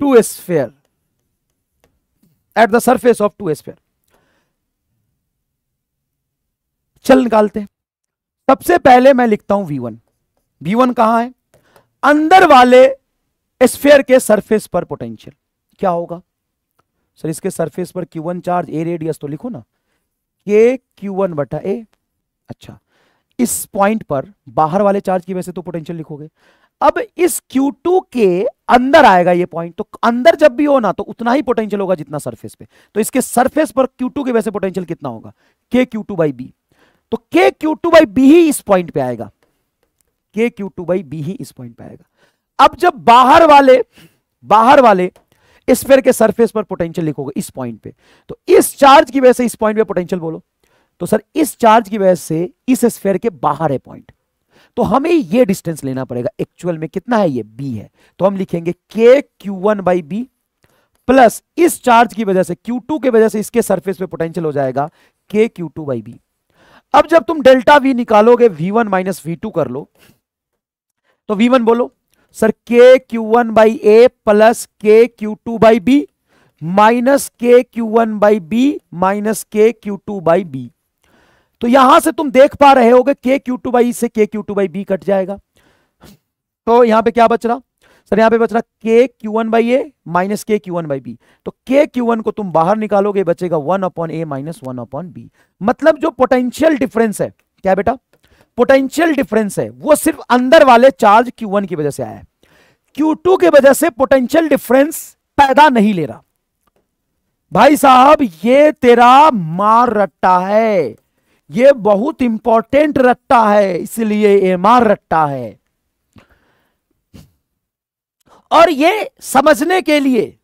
two sphere at the surface of two sphere चल निकालते हैं सबसे पहले मैं लिखता हूं v1 v1 कहां है अंदर वाले स्फेयर के सरफेस पर पोटेंशियल क्या होगा सर इसके सरफेस पर q1 चार्ज a रेडियस तो लिखो ना क्यू q1 बटा a अच्छा इस पॉइंट पर बाहर वाले चार्ज की वजह से तो पोटेंशियल लिखोगे अब इस Q2 के अंदर आएगा ये पॉइंट तो अंदर जब भी हो ना तो उतना ही पोटेंशियल होगा जितना सरफेस पे तो इसके सरफेस पर Q2 के वैसे पोटेंशियल कितना होगा K Q two by B तो K Q two by B ही इस पॉइंट पे आएगा के क्यू टू बाई बी ही इस पॉइंट पे आएगा अब जब बाहर वाले बाहर वाले स्पेयर के सरफेस पर पोटेंशियल लिखोगे इस पॉइंट पे तो इस चार्ज की वजह से इस पॉइंट पे पोटेंशियल बोलो तो सर इस चार्ज की वजह से इस स्फेयर के बाहर है पॉइंट तो हमें ये डिस्टेंस लेना पड़ेगा एक्चुअल में कितना है ये बी है तो हम लिखेंगे के Q one by B plus इस चार्ज की वजह से टू के वजह से इसके सरफेस पे पोटेंशियल हो जाएगा K Q two by B अब जब तुम डेल्टा वी निकालोगे V one minus V two कर लो तो वी वन बोलो सर के Q one by A plus K Q two by B minus के Q one by B minus के क्यू टू बाई बी तो यहां से तुम देख पा रहे गए के क्यू टू बाई से K Q two by B cut जाएगा तो यहां पे क्या बच रहा सर यहां पे बच रहा K Q one by A minus के क्यू वन बाई बी तो के क्यू वन को तुम बाहर निकालोगे बचेगा वन अपॉन ए माइनस वन अपॉन बी मतलब जो पोटेंशियल डिफरेंस है क्या बेटा पोटेंशियल डिफरेंस है वो सिर्फ अंदर वाले चार्ज क्यू वन की वजह से आया क्यू टू की वजह से पोटेंशियल डिफरेंस पैदा नहीं ले रहा भाई साहब ये तेरा मार रट्टा है ये बहुत इंपॉर्टेंट रट्टा है इसलिए एम आर रट्टा है और ये समझने के लिए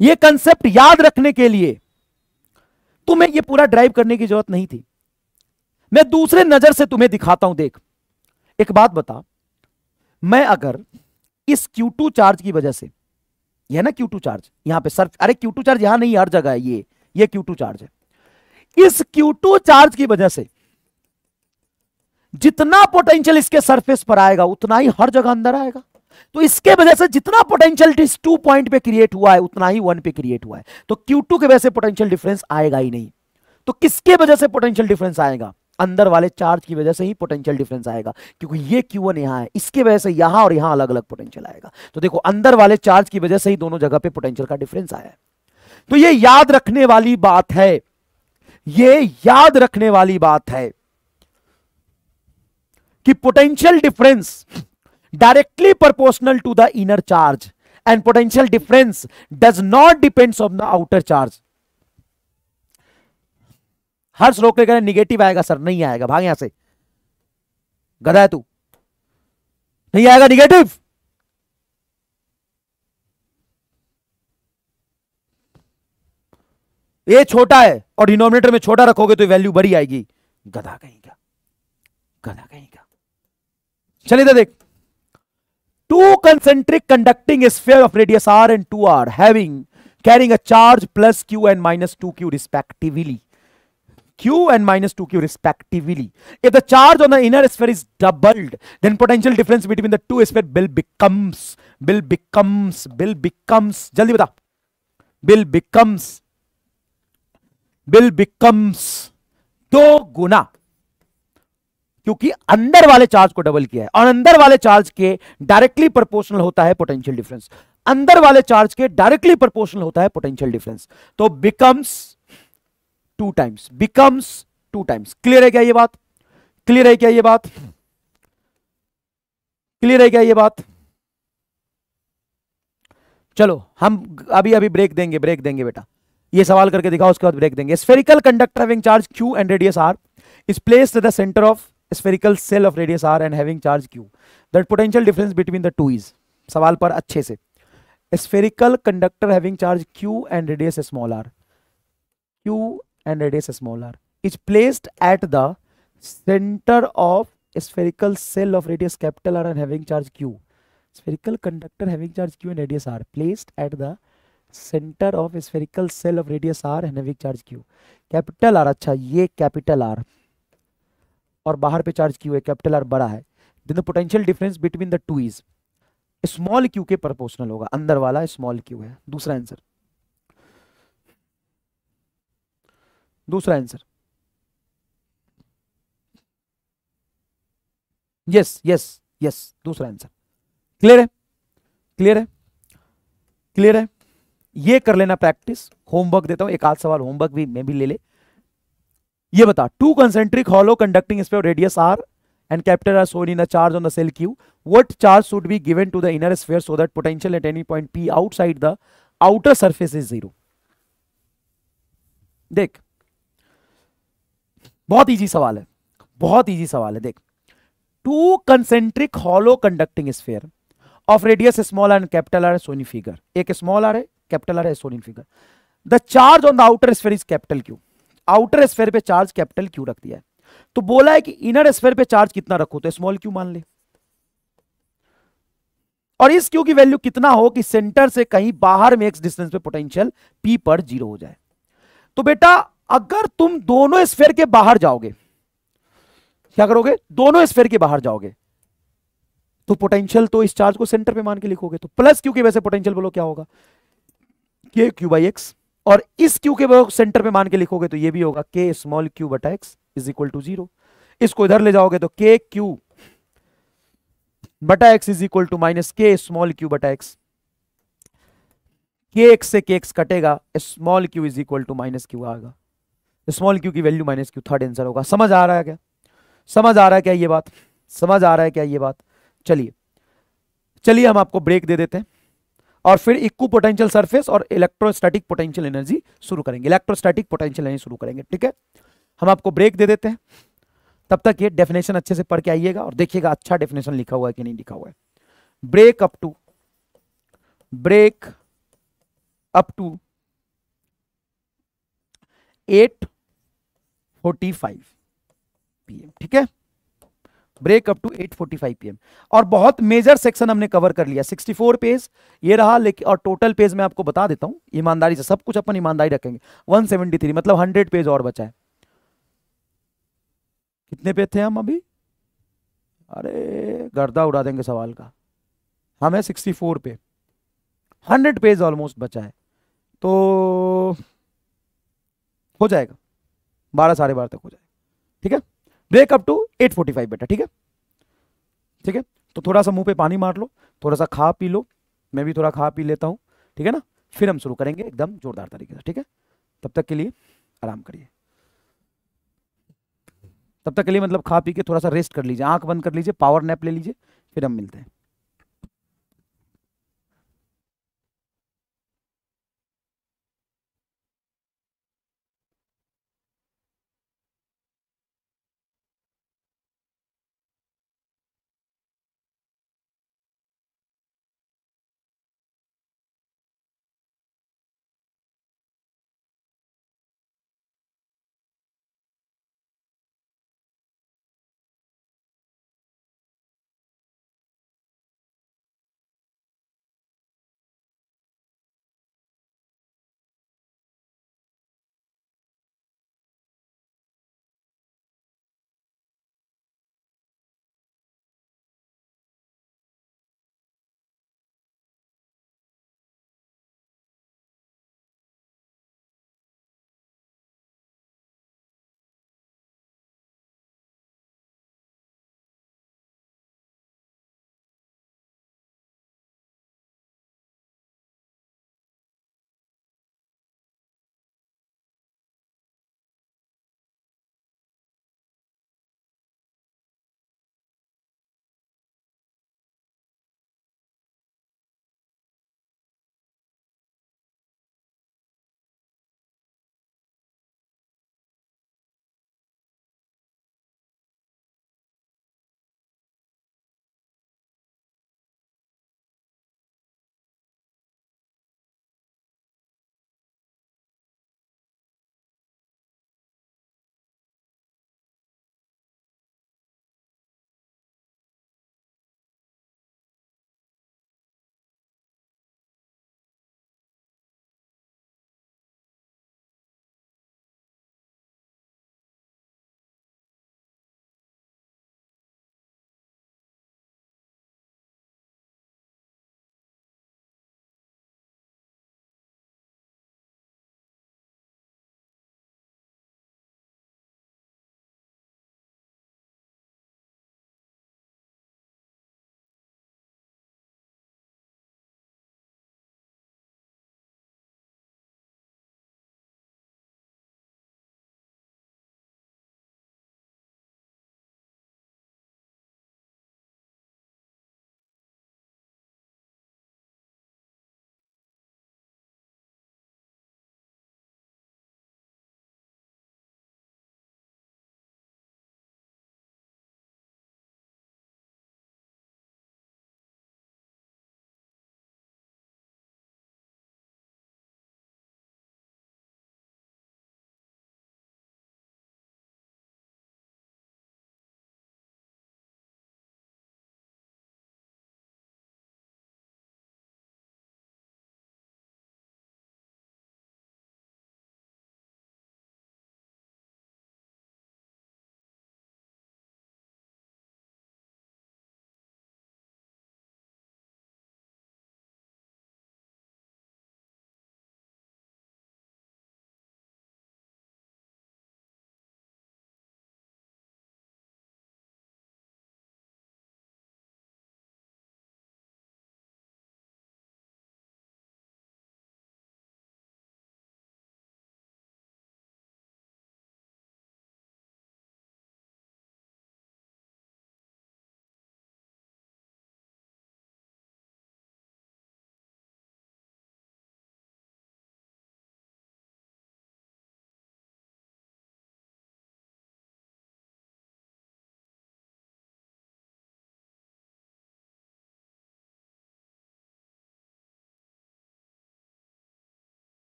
ये कंसेप्ट याद रखने के लिए तुम्हें ये पूरा ड्राइव करने की जरूरत नहीं थी मैं दूसरे नजर से तुम्हें दिखाता हूं देख एक बात बता मैं अगर इस Q2 चार्ज की वजह से यह ना Q2 चार्ज यहां पे सर्च अरे Q2 चार्ज यहां नहीं हर जगह है ये ये Q2 चार्ज है इस Q2 चार्ज की वजह से जितना पोटेंशियल इसके सरफेस पर आएगा उतना ही हर जगह अंदर आएगा तो इसके वजह से जितना पोटेंशियल इस टू पॉइंट पे क्रिएट हुआ है उतना ही वन पे क्रिएट हुआ है तो Q2 के वजह से पोटेंशियल डिफरेंस आएगा ही नहीं तो किसके वजह से पोटेंशियल डिफरेंस आएगा अंदर वाले चार्ज की वजह से ही पोटेंशियल डिफरेंस आएगा क्योंकि ये क्यू वन यहां है इसके वजह से यहां और यहां अलग अलग पोटेंशियल आएगा तो देखो अंदर वाले चार्ज की वजह से ही दोनों जगह पे पोटेंशियल का डिफरेंस आया है तो ये याद रखने वाली बात है ये याद रखने वाली बात है कि potential difference directly proportional to the inner charge and potential difference does not depends on the outer charge हर श्लोक कहें निगेटिव आएगा सर नहीं आएगा भाग यहां से गधा है तू नहीं आएगा निगेटिव ए छोटा है और डिनोमिनेटर में छोटा रखोगे तो वैल्यू बड़ी आएगी गधा कहीं का गधा कहीं का चलिए तो देख two concentric conducting sphere of radius are and two R having carrying a charge plus Q and minus two Q respectively q and minus 2q respectively. If the charge on the inner sphere is doubled, then potential difference between the two sphere will becomes, will becomes, will becomes, जल्दी बता, will becomes will becomes दो गुना क्योंकि अंदर वाले charge को double किया है और अंदर वाले चार्ज के डायरेक्टली प्रोपोर्शनल होता है पोटेंशियल डिफरेंस अंदर वाले चार्ज के डायरेक्टली प्रोपोर्शनल होता है पोटेंशियल डिफरेंस तो becomes two times becomes two times clear है क्या ये बात क्लियर है क्या ये बात क्लियर है क्या ये बात चलो हम अभी अभी ब्रेक देंगे ब्रेक देंगे बेटा ये सवाल करके दिखाओ उसके बाद ब्रेक देंगे spherical conductor having charge Q and radius R is place the centre of spherical shell of radius are and having charge Q that potential difference between the two is सवाल पर अच्छे से spherical conductor having charge Q and radius small R Q and radius small R is placed at the centre of spherical shell of radius capital R and having charge Q spherical conductor having charge Q and radius R placed at the centre of spherical shell of radius R एनेविक charge Q capital R अच्छा ये capital R और बाहर पे charge Q है capital R बड़ा है then the potential difference between the two is small Q के प्रोपोर्शनल होगा अंदर वाला स्मॉल क्यू है दूसरा आंसर दूसरा आंसर यस यस यस दूसरा आंसर क्लियर है क्लियर है क्लियर है ये कर लेना प्रैक्टिस होमवर्क देता हूं एक आध सवाल होमवर्क भी मैं भी ले ले ये बता two concentric hollow conducting sphere radius are and capital R shown in a charge on the cell Q. What charge should be given to the inner sphere so that potential at any point P outside the outer surface is zero देख बहुत easy सवाल है बहुत easy सवाल है देख two concentric hollow conducting sphere of radius small and capital R shown figure एक small R है capital R as in figure the charge on the outer sphere is capital Q outer sphere पे charge capital Q रख दिया है तो बोला है कि इनर स्फेयर पे चार्ज कितना रखो तो स्मॉल क्यू मान ले और इस क्यू की वैल्यू कितना हो कि सेंटर से कहीं बाहर में एक्स डिस्टेंस पे पोटेंशियल पी पर जीरो हो जाए तो बेटा अगर तुम दोनों स्फेयर के बाहर जाओगे क्या करोगे दोनों स्फेयर के बाहर जाओगे तो पोटेंशियल तो इस चार्ज को सेंटर पे मान के लिखोगे तो प्लस क्यू की वैसे पोटेंशियल बोलो क्या होगा के क्यू बाई एक्स और इस क्यू के सेंटर पे मान के लिखोगे तो ये भी होगा के स्मॉल क्यू बटा X is equal to zero इसको इधर ले जाओगे तो के क्यू बटा X is equal to minus K small Q बटा एक्स के एक्स से के एक्स कटेगा small Q is equal to minus Q आएगा स्मॉल क्यू की value minus Q third answer होगा समझ आ रहा है क्या समझ आ रहा है क्या ये बात समझ आ रहा है क्या ये बात चलिए चलिए हम आपको ब्रेक दे देते हैं और फिर इक्व पोटेंशियल सरफेस और इलेक्ट्रोस्टैटिक पोटेंशियल एनर्जी शुरू करेंगे इलेक्ट्रोस्टैटिक पोटेंशियल एनर्जी शुरू करेंगे ठीक है हम आपको ब्रेक दे देते हैं तब तक ये डेफिनेशन अच्छे से पढ़ के आइएगा और देखिएगा अच्छा डेफिनेशन लिखा हुआ है कि नहीं लिखा हुआ है break up to break up to eight forty five PM ठीक है ब्रेक अप टू 8:45 पीएम और बहुत मेजर सेक्शन हमने कवर कर लिया 64 पेज ये रहा लेकिन और टोटल पेज मैं आपको बता देता हूँ ईमानदारी से सब कुछ अपन ईमानदारी रखेंगे 173 मतलब 100 पेज और बचा है कितने पे थे हम अभी अरे गर्दा उड़ा देंगे सवाल का हम है 64 पे 100 पेज ऑलमोस्ट बचा है तो हो जाएगा बारह साढ़े बारह तक हो जाएगा ठीक है ब्रेक अप टू 845 बेटा ठीक है ठीक है तो थोड़ा सा मुंह पे पानी मार लो थोड़ा सा खा पी लो मैं भी थोड़ा खा पी लेता हूँ ठीक है ना फिर हम शुरू करेंगे एकदम जोरदार तरीके से ठीक है तब तक के लिए आराम करिए तब तक के लिए मतलब खा पी के थोड़ा सा रेस्ट कर लीजिए आंख बंद कर लीजिए पावर नैप ले लीजिए फिर हम मिलते हैं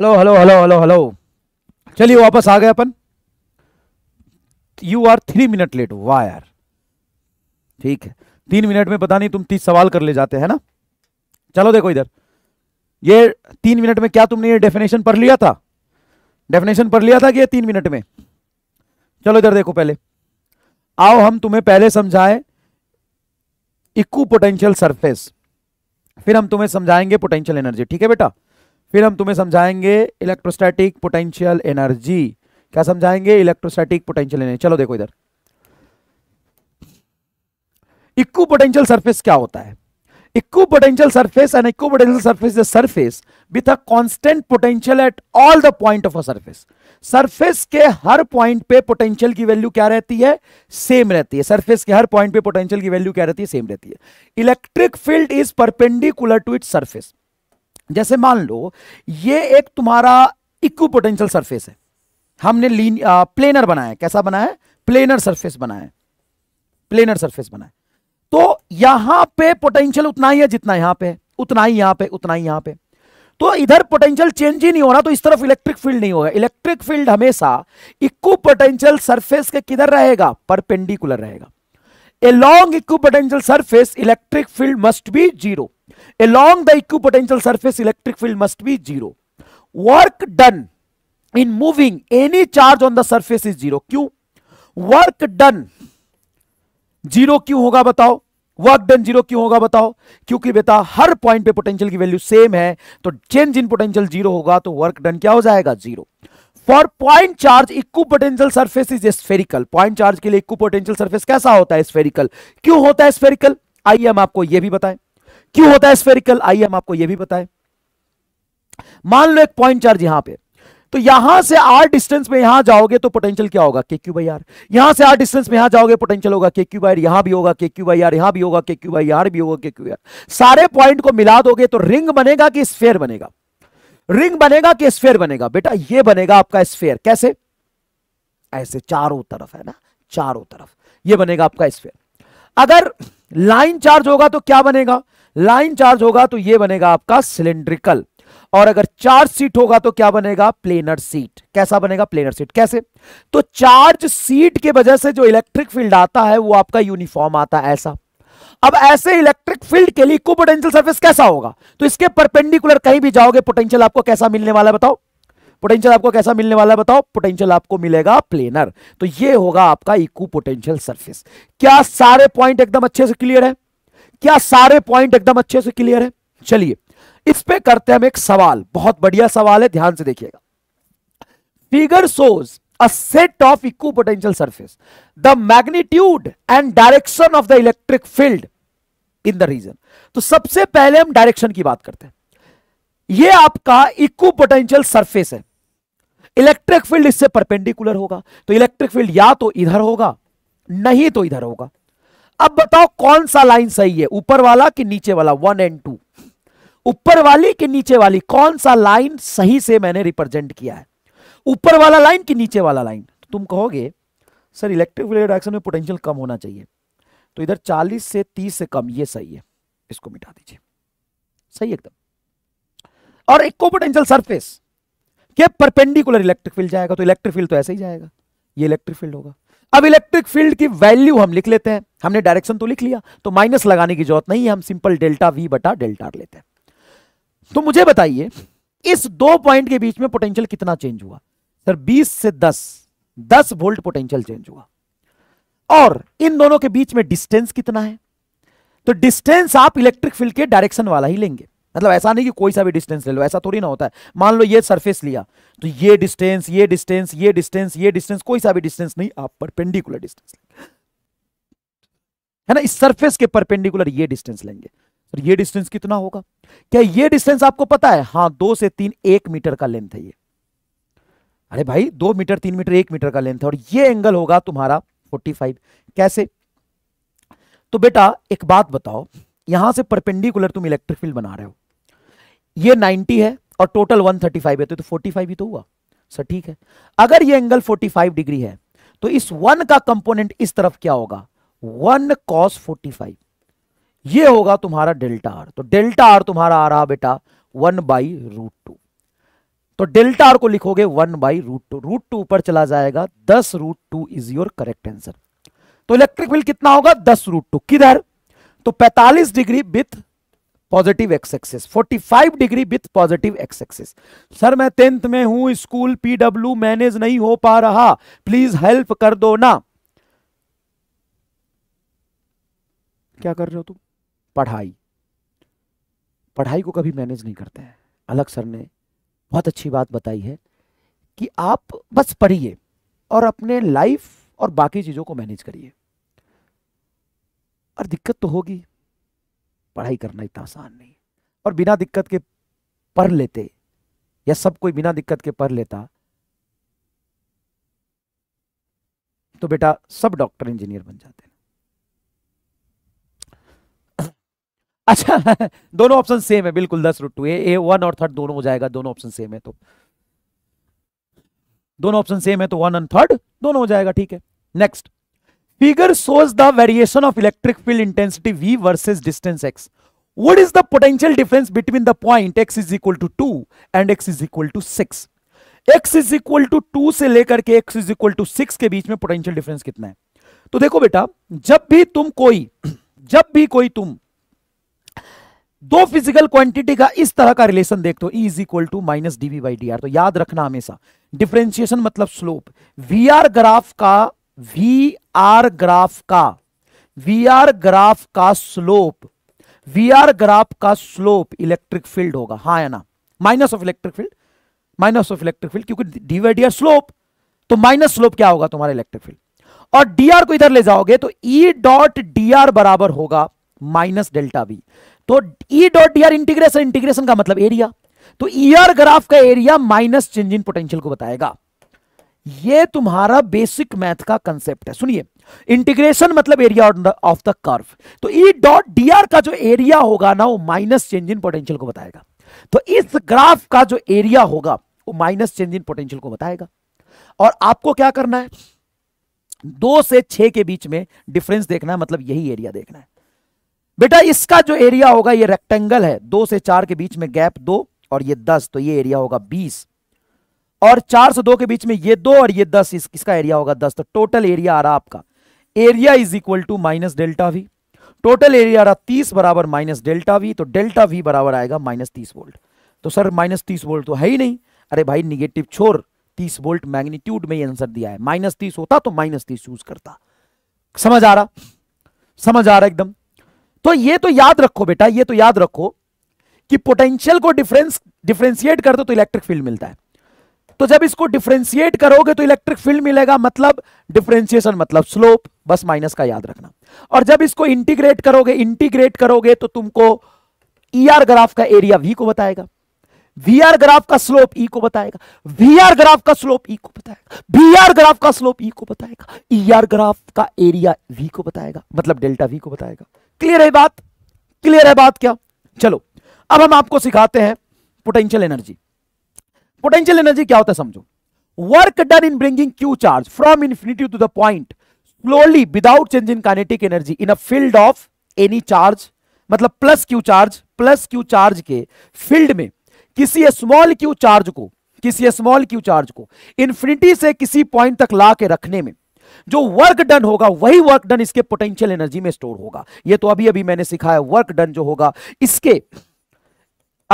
hello hello hello hello hello चलिए वापस आ गए अपन you are three minute late वायर ठीक है तीन मिनट में पता नहीं तुम तीस सवाल कर ले जाते हैं ना चलो देखो इधर ये तीन मिनट में क्या तुमने ये डेफिनेशन पढ़ लिया था डेफिनेशन पढ़ लिया था कि ये तीन मिनट में चलो इधर देखो पहले आओ हम तुम्हें पहले समझाए इक्व पोटेंशियल सरफेस फिर हम तुम्हें समझाएंगे पोटेंशियल एनर्जी ठीक है बेटा फिर हम तुम्हें समझाएंगे इलेक्ट्रोस्टैटिक पोटेंशियल एनर्जी क्या समझाएंगे इलेक्ट्रोस्टैटिक पोटेंशियल एनर्जी चलो देखो इधर इक्व पोटेंशियल सर्फेस क्या होता है equipotential surface and equipotential surface the surface with a constant potential at all the point of a surface surface के हर पॉइंट पे पोटेंशियल की वैल्यू क्या रहती है सेम रहती है सरफेस के हर पॉइंट पे पोटेंशियल की वैल्यू क्या रहती है सेम रहती है electric field is perpendicular to its surface जैसे मान लो ये एक तुम्हारा इक्व पोटेंशियल सरफेस है हमने आ, प्लेनर बनाया कैसा बनाया प्लेनर सरफेस बनाया प्लेनर सरफेस बनाया तो यहां पे पोटेंशियल उतना ही है जितना यहां पे उतना ही यहां पे उतना ही यहां पे तो इधर पोटेंशियल चेंज ही नहीं हो रहा तो इस तरफ इलेक्ट्रिक फील्ड नहीं होगा इलेक्ट्रिक फील्ड हमेशा इक्व पोटेंशियल सरफेस के किधर रहेगा परपेंडिकुलर रहेगा a long equipotential surface electric field must be zero along the equipotential surface electric field must be zero work done in moving any charge on the surface is zero क्यों work done zero क्यों होगा बताओ work done zero क्यों होगा बताओ क्योंकि बेटा हर पॉइंट पे पोटेंशियल की वैल्यू सेम है तो चेंज इन पोटेंशियल जीरो होगा तो वर्क डन क्या हो जाएगा zero for point charge equipotential surface is spherical point charge के लिए इक्व पोटेंशियल सर्फेस कैसा होता है स्फेरिकल क्यों होता है स्फेरिकल आइए हम आपको यह भी बताएं क्यों होता है स्फेरिकल आइए हम आपको यह भी बताएं मान लो एक पॉइंट चार्ज यहां पे तो यहां से आर डिस्टेंस में यहां जाओगे तो पोटेंशियल क्या होगा के क्यू बाई आर यहां से आर डिस्टेंस में यहां जाओगे पोटेंशियल होगा के क्यू बाई यहां भी होगा के क्यू बाई आर यहां भी होगा के क्यू बाई आर भी होगा के क्यू आर सारे पॉइंट को मिला दोगे तो रिंग बनेगा कि स्फेयर बनेगा रिंग बनेगा कि स्फेयर बनेगा बेटा ये बनेगा आपका स्फेयर कैसे ऐसे चारों तरफ है ना चारों तरफ ये बनेगा आपका स्फेयर अगर लाइन चार्ज होगा तो क्या बनेगा लाइन चार्ज होगा तो ये बनेगा आपका सिलेंड्रिकल और अगर चार्ज सीट होगा तो क्या बनेगा प्लेनर सीट कैसा बनेगा प्लेनर सीट कैसे तो चार्ज सीट के वजह से जो इलेक्ट्रिक फील्ड आता है वो आपका यूनिफॉर्म आता है ऐसा अब ऐसे इलेक्ट्रिक फील्ड के लिए इक्विपोटेंशियल सर्फेस कैसा होगा तो इसके परपेंडिकुलर कहीं भी जाओगे पोटेंशियल आपको कैसा मिलने वाला है बताओ पोटेंशियल आपको कैसा मिलने वाला है बताओ पोटेंशियल आपको मिलेगा प्लेनर तो ये होगा आपका इको पोटेंशियल सर्फेस क्या सारे पॉइंट एकदम अच्छे से क्लियर है क्या सारे पॉइंट एकदम अच्छे से क्लियर है चलिए इस पे करते हैं हम एक सवाल बहुत बढ़िया सवाल है ध्यान से देखिएगा figure shows a set of equipotential surface the magnitude and direction of the electric field in the region तो सबसे पहले हम डायरेक्शन की बात करते हैं ये आपका इक्विपोटेंशियल सरफेस है इलेक्ट्रिक फील्ड इससे परपेंडिकुलर होगा तो इलेक्ट्रिक फील्ड या तो इधर होगा नहीं तो इधर होगा अब बताओ कौन सा लाइन सही है ऊपर वाला कि नीचे वाला वन एंड टू ऊपर वाली कि नीचे वाली कौन सा लाइन सही से मैंने रिप्रेजेंट किया है ऊपर वाला लाइन कि नीचे वाला लाइन तो तुम कहोगे सर इलेक्ट्रिक फील्ड डायरेक्शन में पोटेंशियल कम होना चाहिए तो इधर 40 से 30 से कम ये सही है इसको मिटा दीजिए सही एकदम और को पोटेंशियल सरफेस के परपेंडिकुलर इलेक्ट्रिक फील्ड जाएगा तो इलेक्ट्रिक फील्ड तो ऐसे ही जाएगा ये इलेक्ट्रिक फील्ड होगा अब इलेक्ट्रिक फील्ड की वैल्यू हम लिख लेते हैं हमने डायरेक्शन तो लिख लिया तो माइनस लगाने की जरूरत नहीं है हम सिंपल डेल्टा वी बटा डेल्टा लेते हैं तो मुझे बताइए इस दो पॉइंट के बीच में पोटेंशियल कितना चेंज हुआ सर 20 से 10 10 वोल्ट पोटेंशियल चेंज हुआ और इन दोनों के बीच में डिस्टेंस कितना है तो डिस्टेंस आप इलेक्ट्रिक फील्ड के डायरेक्शन वाला ही लेंगे मतलब ऐसा नहीं कि कोई सा भी डिस्टेंस ले लो ऐसा थोड़ी ना होता है मान लो ये सरफेस लिया तो ये डिस्टेंस ये डिस्टेंस ये डिस्टेंस ये डिस्टेंस कोई सा भी डिस्टेंस नहीं आप परपेंडिकुलर डिस्टेंस है ना इस सरफेस के परपेंडिकुलर ये डिस्टेंस लेंगे और ये डिस्टेंस कितना होगा क्या ये डिस्टेंस आपको पता है हाँ दो से तीन एक मीटर का लेंथ है ये अरे भाई दो मीटर तीन मीटर एक मीटर का लेंथ है और ये एंगल होगा तुम्हारा 45 कैसे तो बेटा एक बात बताओ यहां से परपेंडिकुलर तुम इलेक्ट्रिक फील्ड बना रहे हो ये 90 है और टोटल 135 है तो, तो 45 ही तो हुआ सर ठीक है अगर ये एंगल 45 डिग्री है तो इस वन का कंपोनेंट इस तरफ क्या होगा वन कॉस फाइव ये होगा तुम्हारा डेल्टा आर तो डेल्टा आर तुम्हारा आ रहा बेटा वन बाई रूट टू तो डेल्टा आर को लिखोगे one by root two root two ऊपर चला जाएगा दस root two is your correct answer तो इलेक्ट्रिक फील्ड कितना होगा दस रूट टू किधर तो पैतालीस degree with positive X axis five degree with positive X axis sir मैं टेंथ में हूं स्कूल पीडब्ल्यू मैनेज नहीं हो पा रहा प्लीज हेल्प कर दो ना क्या कर रहे हो तुम पढ़ाई पढ़ाई को कभी मैनेज नहीं करते हैं अलग सर ने बहुत अच्छी बात बताई है कि आप बस पढ़िए और अपने लाइफ और बाकी चीज़ों को मैनेज करिए और दिक्कत तो होगी पढ़ाई करना इतना आसान नहीं और बिना दिक्कत के पढ़ लेते या सब कोई बिना दिक्कत के पढ़ लेता तो बेटा सब डॉक्टर इंजीनियर बन जाते हैं अच्छा दोनों ऑप्शन सेम है बिल्कुल दस रुट टू ए वन और थर्ड दोनों हो जाएगा दोनों ऑप्शन सेम है तो दोनों ऑप्शन सेम है तो वन एंड थर्ड दोनों हो जाएगा ठीक है next figure shows the variation of electric field intensity V versus distance X what is the potential difference between the point X is equal to two and X is equal to six X is equal to two से लेकर के X is equal to six के बीच में potential difference कितना है तो देखो बेटा जब भी तुम कोई जब भी कोई तुम दो फिजिकल क्वांटिटी का इस तरह का रिलेशन देखते हो E is equal to minus DV by D तो याद रखना हमेशा डिफ्रेंशिएशन मतलब स्लोप वी आर ग्राफ का वी आर ग्राफ का वी आर ग्राफ का स्लोप वी आर ग्राफ का स्लोप इलेक्ट्रिक फील्ड होगा हा या ना minus of electric field minus of electric field क्योंकि डी वाई डी स्लोप तो माइनस स्लोप क्या होगा तुम्हारे इलेक्ट्रिक फील्ड और डीआर को इधर ले जाओगे तो ई डॉट डी बराबर होगा माइनस डेल्टा वी तो E dot D integration integration का मतलब एरिया तो ईयर e ग्राफ का area minus change in potential को बताएगा ये तुम्हारा बेसिक मैथ का कंसेप्ट है सुनिए इंटीग्रेशन मतलब एरिया ऑफ द कर्व तो ई डॉट डी आर का जो एरिया होगा ना वो माइनस चेंज इन पोटेंशियल को बताएगा तो इस ग्राफ का जो एरिया होगा वो माइनस चेंज इन पोटेंशियल को बताएगा और आपको क्या करना है दो से छह के बीच में डिफरेंस देखना है मतलब यही एरिया देखना है बेटा इसका जो एरिया होगा ये रेक्टेंगल है दो से चार के बीच में गैप दो और ये दस तो ये एरिया होगा बीस और चार से दो के बीच में ये दो और ये दस इस, इसका एरिया होगा दस तो टोटल एरिया आ रहा आपका area is equal to minus delta V total area आ रहा तीस बराबर माइनस डेल्टा वी तो डेल्टा वी बराबर आएगा माइनस तीस वोल्ट तो सर माइनस तीस वोल्ट तो है ही नहीं अरे भाई निगेटिव छोर तीस वोल्ट मैग्नीट्यूड में आंसर दिया है माइनस तीस होता तो माइनस तीस यूज करता समझ आ रहा समझ आ रहा एकदम तो ये तो याद रखो बेटा ये तो याद रखो कि पोटेंशियल को डिफरेंस डिफ्रेंशिएट कर दो तो इलेक्ट्रिक फील्ड मिलता है तो जब इसको डिफ्रेंशिएट करोगे तो इलेक्ट्रिक फील्ड मिलेगा मतलब डिफरेंशिएशन मतलब स्लोप बस माइनस का याद रखना और जब इसको इंटीग्रेट करोगे इंटीग्रेट करोगे तो तुमको ई ER ग्राफ का एरिया वी को बताएगा वीआर ग्राफ का स्लोप ई e को बताएगा वीआर ग्राफ का स्लोप ई e को बताएगा आर ग्राफ का स्लोप ई e को बताएगा ईआर e ग्राफ का एरिया वी को बताएगा मतलब डेल्टा वी को बताएगा क्लियर है बात क्लियर है बात क्या चलो अब हम आपको सिखाते हैं पोटेंशियल एनर्जी पोटेंशियल एनर्जी क्या होता है समझो work done in bringing Q charge from infinity to the point slowly without change in kinetic energy in a field of any charge मतलब plus Q charge plus Q charge के field में किसी small Q charge को किसी small Q charge को infinity से किसी point तक ला के रखने में जो वर्क डन होगा वही वर्क डन इसके पोटेंशियल एनर्जी में स्टोर होगा ये तो अभी अभी मैंने सिखाया वर्क डन जो होगा इसके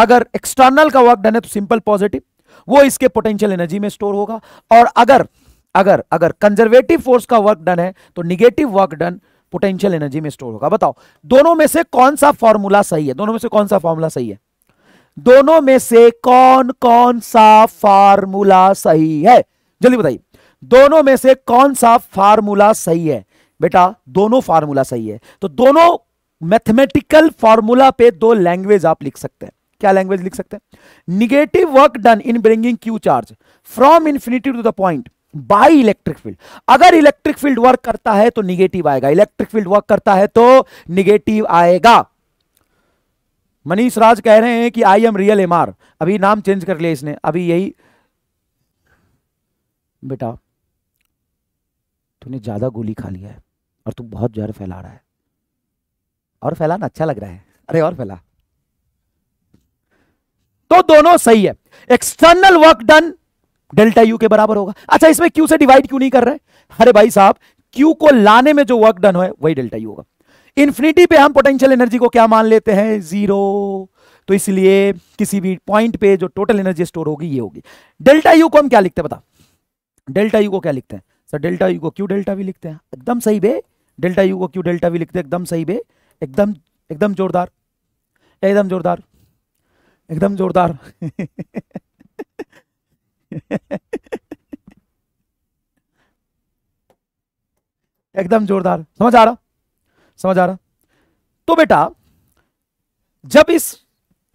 अगर एक्सटर्नल का वर्क डन है तो सिंपल पॉजिटिव वो इसके पोटेंशियल एनर्जी में स्टोर होगा और अगर अगर अगर कंजर्वेटिव फोर्स का वर्क डन है तो negative work done potential energy में स्टोर होगा बताओ दोनों में से कौन सा फॉर्मूला सही है दोनों में से कौन सा फॉर्मूला सही है दोनों में से कौन कौन सा फार्मूला सही है जल्दी बताइए दोनों में से कौन सा फार्मूला सही है बेटा दोनों फार्मूला सही है तो दोनों मैथमेटिकल फार्मूला पे दो लैंग्वेज आप लिख सकते हैं क्या लैंग्वेज लिख सकते हैं negative work done in bringing Q charge from infinity to the point by electric field अगर इलेक्ट्रिक फील्ड वर्क करता है तो निगेटिव आएगा इलेक्ट्रिक फील्ड वर्क करता है तो निगेटिव आएगा मनीष राज कह रहे हैं कि I am real M R अभी नाम चेंज कर लिया इसने अभी यही बेटा तूने ज़्यादा गोली खा लिया है और तू बहुत जहर फैला रहा है और फैलाना अच्छा लग रहा है अरे और फैला तो दोनों सही है external work done delta U के बराबर होगा अच्छा इसमें क्यू से डिवाइड क्यों नहीं कर रहे अरे भाई साहब क्यू को लाने में जो वर्क डन हो वही डेल्टा यू होगा इन्फिनिटी पे हम पोटेंशियल एनर्जी को क्या मान लेते हैं जीरो तो इसलिए किसी भी पॉइंट पे जो टोटल एनर्जी स्टोर होगी ये होगी डेल्टा यू को हम क्या लिखते हैं बता डेल्टा यू को क्या लिखते हैं सर डेल्टा यू को क्यू डेल्टा भी लिखते हैं एकदम सही बे डेल्टा यू को क्यू डेल्टा भी लिखते हैं एकदम सही बे एकदम एकदम जोरदार एकदम जोरदार एकदम जोरदार एकदम जोरदार समझ आ रहा समझ आ रहा तो बेटा जब इस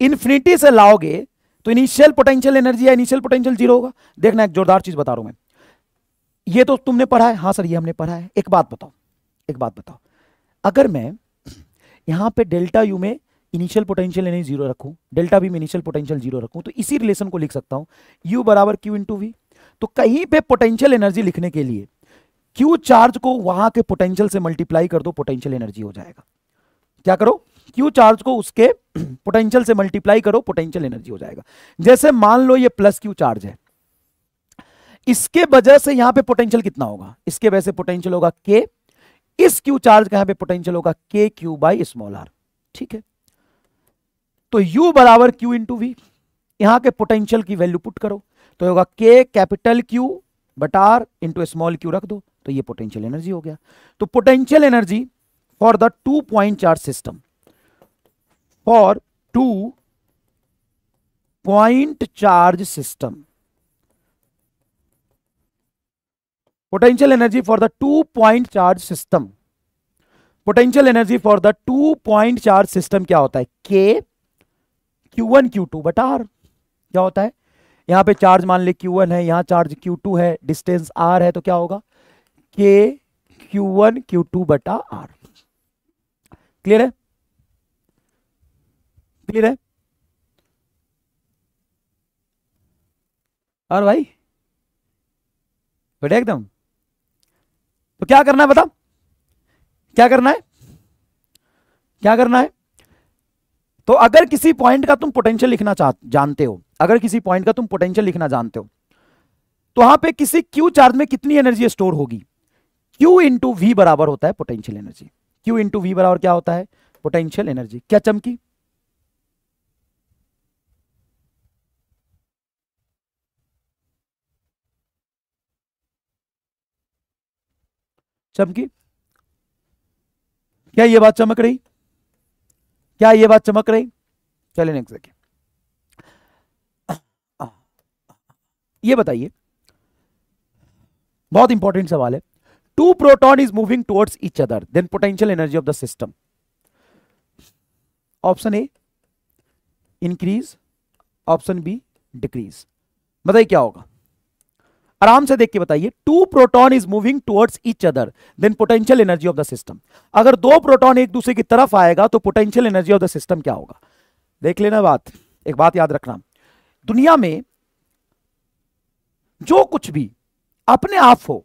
इन्फिनिटी से लाओगे तो इनिशियल पोटेंशियल एनर्जी या इनिशियल पोटेंशियल जीरो होगा देखना एक जोरदार चीज बता रहा हूं मैं ये तो तुमने पढ़ा है हाँ सर ये हमने पढ़ा है एक बात बताओ एक बात बताओ अगर मैं यहां पे डेल्टा यू में इनिशियल पोटेंशियल यानी जीरो रखूं डेल्टा भी में इनिशियल पोटेंशियल जीरो रखूं तो इसी रिलेशन को लिख सकता हूं यू बराबर क्यू टू वी तो कहीं पे पोटेंशियल एनर्जी लिखने के लिए क्यू चार्ज को वहां के पोटेंशियल से मल्टीप्लाई कर दो पोटेंशियल एनर्जी हो जाएगा क्या करो क्यू चार्ज को उसके पोटेंशियल से मल्टीप्लाई करो पोटेंशियल एनर्जी हो जाएगा जैसे मान लो ये प्लस क्यू चार्ज है इसके वजह से यहां पे पोटेंशियल कितना होगा इसके वजह से पोटेंशियल होगा के इस क्यू चार्ज का यहां पे पोटेंशियल होगा K Q by small are ठीक है तो u बराबर क्यू इंटू वी यहां के पोटेंशियल की वैल्यू पुट करो तो होगा के कैपिटल क्यू बट आर इंटू स्मॉल क्यू रख दो तो ये पोटेंशियल एनर्जी हो गया तो potential energy for the two point charge system for two point charge system potential energy for the two point charge system potential energy for the two point charge system क्या होता है के Q one Q two बटा R क्या होता है यहां पे चार्ज मान ले क्यू वन है यहां चार्ज क्यू टू है डिस्टेंस आर है तो क्या होगा K Q one Q two बटा आर क्लियर है क्लियर है और भाई बढ़िया एकदम क्या करना है बता क्या करना है क्या करना है तो अगर किसी पॉइंट का तुम पोटेंशियल लिखना जानते हो अगर किसी पॉइंट का तुम पोटेंशियल लिखना जानते हो तो वहां पे किसी क्यू चार्ज में कितनी एनर्जी स्टोर होगी क्यू इंटू वी बराबर होता है potential energy Q into V बराबर क्या होता है पोटेंशियल एनर्जी क्या चमकी चमकी क्या ये बात चमक रही क्या ये बात चमक रही चले नेक्स्ट देखिए ये बताइए बहुत इंपॉर्टेंट सवाल है two proton is moving towards each other then potential energy of the system option A increase option B decrease बताइए क्या होगा आराम से देख के बताइए two proton is moving towards each other then potential energy of the system अगर दो प्रोटॉन एक दूसरे की तरफ आएगा तो potential energy of the system क्या होगा देख लेना बात एक बात याद रखना दुनिया में जो कुछ भी अपने आप हो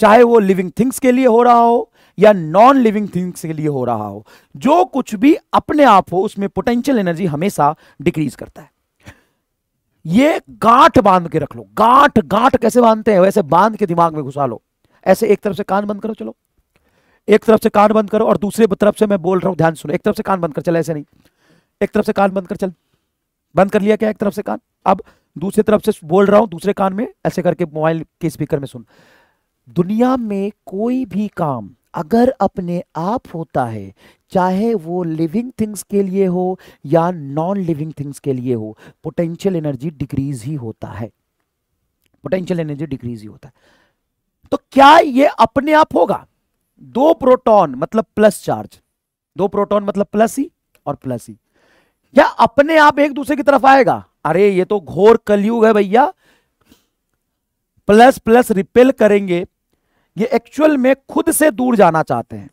चाहे वो लिविंग थिंग्स के लिए हो रहा हो या नॉन लिविंग थिंग्स के लिए हो रहा हो जो कुछ भी अपने आप हो उसमें पोटेंशियल एनर्जी हमेशा डिक्रीज करता है ये गांठ बांध के रख लो गांठ गांठ कैसे बांधते हैं वैसे बांध के दिमाग में घुसा लो ऐसे एक तरफ से कान बंद करो चलो एक तरफ से कान बंद करो और दूसरे तरफ से मैं बोल रहा हूं ध्यान सुनो एक तरफ से कान बंद कर चल ऐसे नहीं एक तरफ से कान बंद कर चल बंद कर लिया क्या एक तरफ से कान अब दूसरी तरफ से बोल रहा हूं दूसरे कान में ऐसे करके मोबाइल के स्पीकर में सुन दुनिया में कोई भी काम अगर अपने आप होता है चाहे वो लिविंग थिंग्स के लिए हो या नॉन लिविंग थिंग्स के लिए हो पोटेंशियल एनर्जी डिक्रीज ही होता है पोटेंशियल एनर्जी डिक्रीज ही होता है तो क्या ये अपने आप होगा दो प्रोटॉन मतलब प्लस चार्ज दो प्रोटॉन मतलब प्लस ही और प्लस ही या अपने आप एक दूसरे की तरफ आएगा अरे ये तो घोर कलयुग है भैया प्लस प्लस रिपेल करेंगे ये एक्चुअल में खुद से दूर जाना चाहते हैं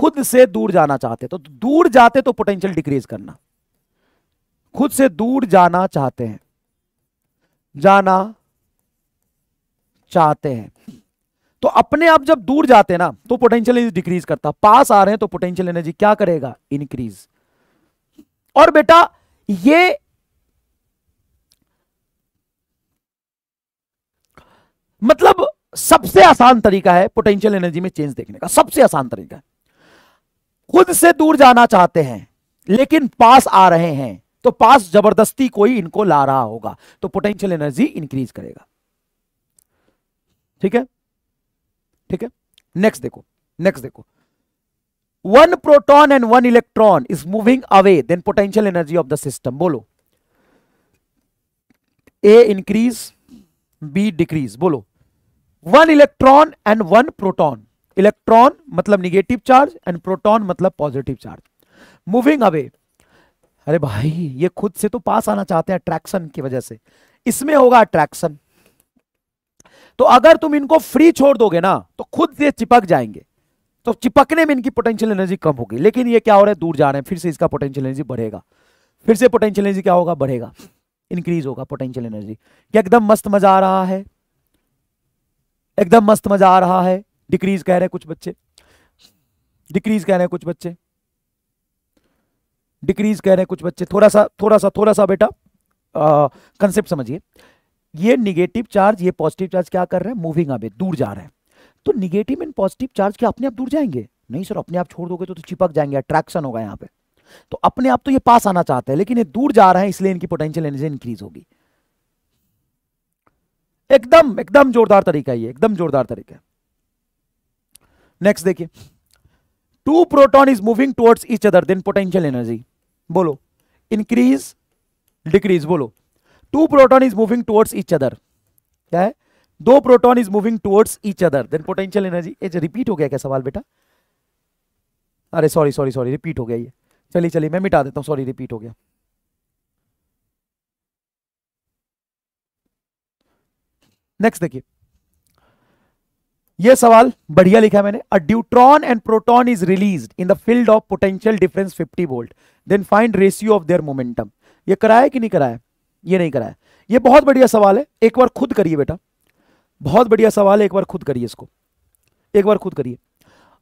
खुद से दूर जाना चाहते हैं तो दूर जाते तो पोटेंशियल डिक्रीज करना खुद से दूर जाना चाहते हैं जाना चाहते हैं तो अपने आप जब दूर जाते हैं ना तो पोटेंशियल एनर्जी डिक्रीज करता पास आ रहे हैं तो पोटेंशियल एनर्जी क्या करेगा इंक्रीज और बेटा ये मतलब सबसे आसान तरीका है पोटेंशियल एनर्जी में चेंज देखने का सबसे आसान तरीका खुद से दूर जाना चाहते हैं लेकिन पास आ रहे हैं तो पास जबरदस्ती कोई इनको ला रहा होगा तो पोटेंशियल एनर्जी इंक्रीज करेगा ठीक है ठीक है नेक्स्ट देखो नेक्स्ट देखो one proton and one electron is moving away then potential energy of the system बोलो ए इंक्रीज बी डिक्रीज बोलो one electron and one proton electron मतलब निगेटिव चार्ज एंड प्रोटॉन मतलब पॉजिटिव चार्ज मूविंग अवे अरे भाई ये खुद से तो पास आना चाहते हैं अट्रैक्शन की वजह से इसमें होगा अट्रैक्शन तो अगर तुम इनको फ्री छोड़ दोगे ना तो खुद ये चिपक जाएंगे तो चिपकने में इनकी पोटेंशियल एनर्जी कम होगी लेकिन ये क्या हो रहा है दूर जा रहे हैं फिर से इसका पोटेंशियल एनर्जी बढ़ेगा फिर से पोटेंशियल एनर्जी क्या होगा बढ़ेगा इंक्रीज होगा पोटेंशियल एनर्जी क्या एकदम मस्त मजा आ रहा है एकदम मस्त मजा आ रहा है डिक्रीज कह रहे हैं कुछ बच्चे डिक्रीज कह रहे हैं कुछ बच्चे डिक्रीज कह रहे हैं कुछ बच्चे थोड़ा सा थोड़ा सा थोड़ा सा बेटा कंसेप्ट समझिए ये निगेटिव चार्ज ये पॉजिटिव चार्ज क्या कर रहे हैं मूविंग अवे दूर जा रहे हैं तो निगेटिव एंड पॉजिटिव चार्ज क्या अपने आप दूर जाएंगे नहीं सर अपने आप छोड़ दोगे तो, तो चिपक जाएंगे अट्रैक्शन होगा यहाँ पे तो अपने आप तो ये पास आना चाहते हैं लेकिन ये दूर जा रहे हैं इसलिए इनकी पोटेंशियल एनर्जी इंक्रीज होगी एकदम एकदम जोरदार तरीका ये एकदम जोरदार तरीका है नेक्स्ट देखिए two proton is moving towards each other then potential energy बोलो इंक्रीज डिक्रीज बोलो two proton is moving towards each other क्या है दो proton is moving towards each other then potential energy repeat हो गया क्या सवाल बेटा अरे सॉरी सॉरी सॉरी रिपीट हो गया ये चलिए चलिए मैं मिटा देता हूँ सॉरी रिपीट हो गया नेक्स्ट देखिए यह सवाल बढ़िया लिखा मैंने a deuteron and proton is release in the field of potential difference 50 volt then find ratio of their momentum ये कराया कि नहीं कराया ये नहीं कराया ये बहुत बढ़िया सवाल है एक बार खुद करिए बेटा बहुत बढ़िया सवाल है एक बार खुद करिए इसको एक बार खुद करिए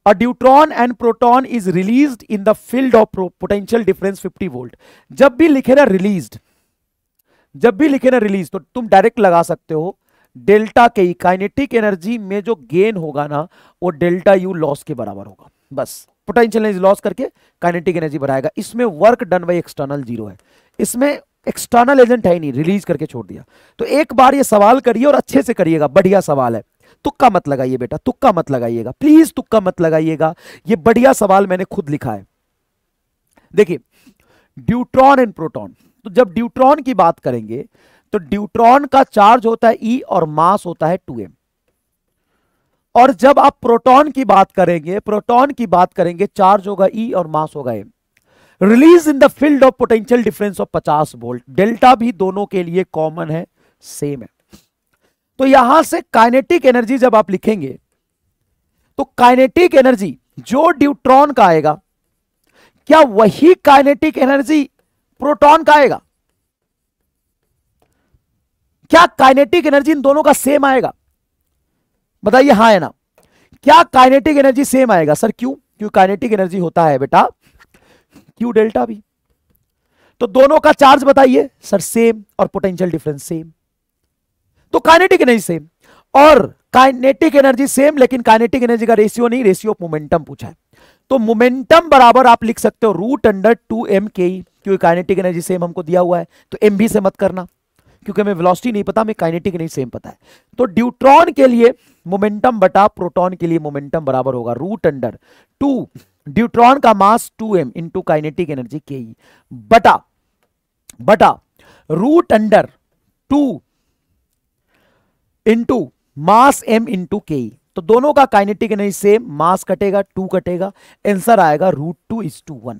a deuteron and proton is release in the field of potential difference fifty volt जब भी लिखे ना रिलीज जब भी लिखे ना रिलीज तो तुम डायरेक्ट लगा सकते हो डेल्टा के काइनेटिक एनर्जी में जो गेन होगा ना वो डेल्टा यू लॉस के बराबर होगा बस पोटेंशियल एनर्जी लॉस करके काइनेटिक एनर्जी बढ़ाएगा इसमें work done by external zero है इसमें एक्सटर्नल एजेंट है नहीं रिलीज करके छोड़ दिया तो एक बार ये सवाल करिए और अच्छे से करिएगा बढ़िया सवाल है तुक्का मत लगाइए बेटा तुक्का मत लगाइएगा प्लीज तुक्का मत लगाइएगा ये बढ़िया सवाल मैंने खुद लिखा है देखिए ड्यूट्रॉन एंड प्रोटॉन तो जब ड्यूट्रॉन की बात करेंगे तो ड्यूट्रॉन का चार्ज होता है ई e और मास होता है टू और जब आप प्रोटॉन की बात करेंगे प्रोटॉन की बात करेंगे चार्ज होगा ई e और मास होगा M release in the field of potential difference of पचास वोल्ट डेल्टा भी दोनों के लिए कॉमन है सेम है तो यहां से काइनेटिक एनर्जी जब आप लिखेंगे तो काइनेटिक एनर्जी जो ड्यूट्रॉन का आएगा क्या वही काइनेटिक एनर्जी प्रोटॉन का आएगा क्या काइनेटिक एनर्जी इन दोनों का सेम आएगा बताइए हाँ है ना क्या काइनेटिक एनर्जी सेम आएगा सर क्यों क्यों काइनेटिक एनर्जी होता है बेटा क्यू डेल्टा भी तो दोनों का चार्ज बताइए सर सेम और पोटेंशियल डिफरेंस सेम तो काइनेटिक एनर्जी सेम और काइनेटिक एनर्जी सेम लेकिन काइनेटिक एनर्जी का रेशियो नहीं रेशियो ऑफ मोमेंटम पूछा है तो मोमेंटम बराबर आप लिख सकते हो रूट अंडर टू एम के क्योंकि काइनेटिक एनर्जी सेम हमको दिया हुआ है तो एम भी से मत करना क्योंकि हमें वेलोसिटी नहीं पता हमें काइनेटिक नहीं सेम पता है तो ड्यूट्रॉन के लिए मोमेंटम बटा प्रोटॉन के लिए मोमेंटम बराबर होगा रूट अंडर टू ड्यूट्रॉन का mass two M into kinetic energy K E बटा बटा root under two into mass M into K E तो दोनों का काइनेटिक एनर्जी सेम मास कटेगा टू कटेगा आंसर आएगा root two is to one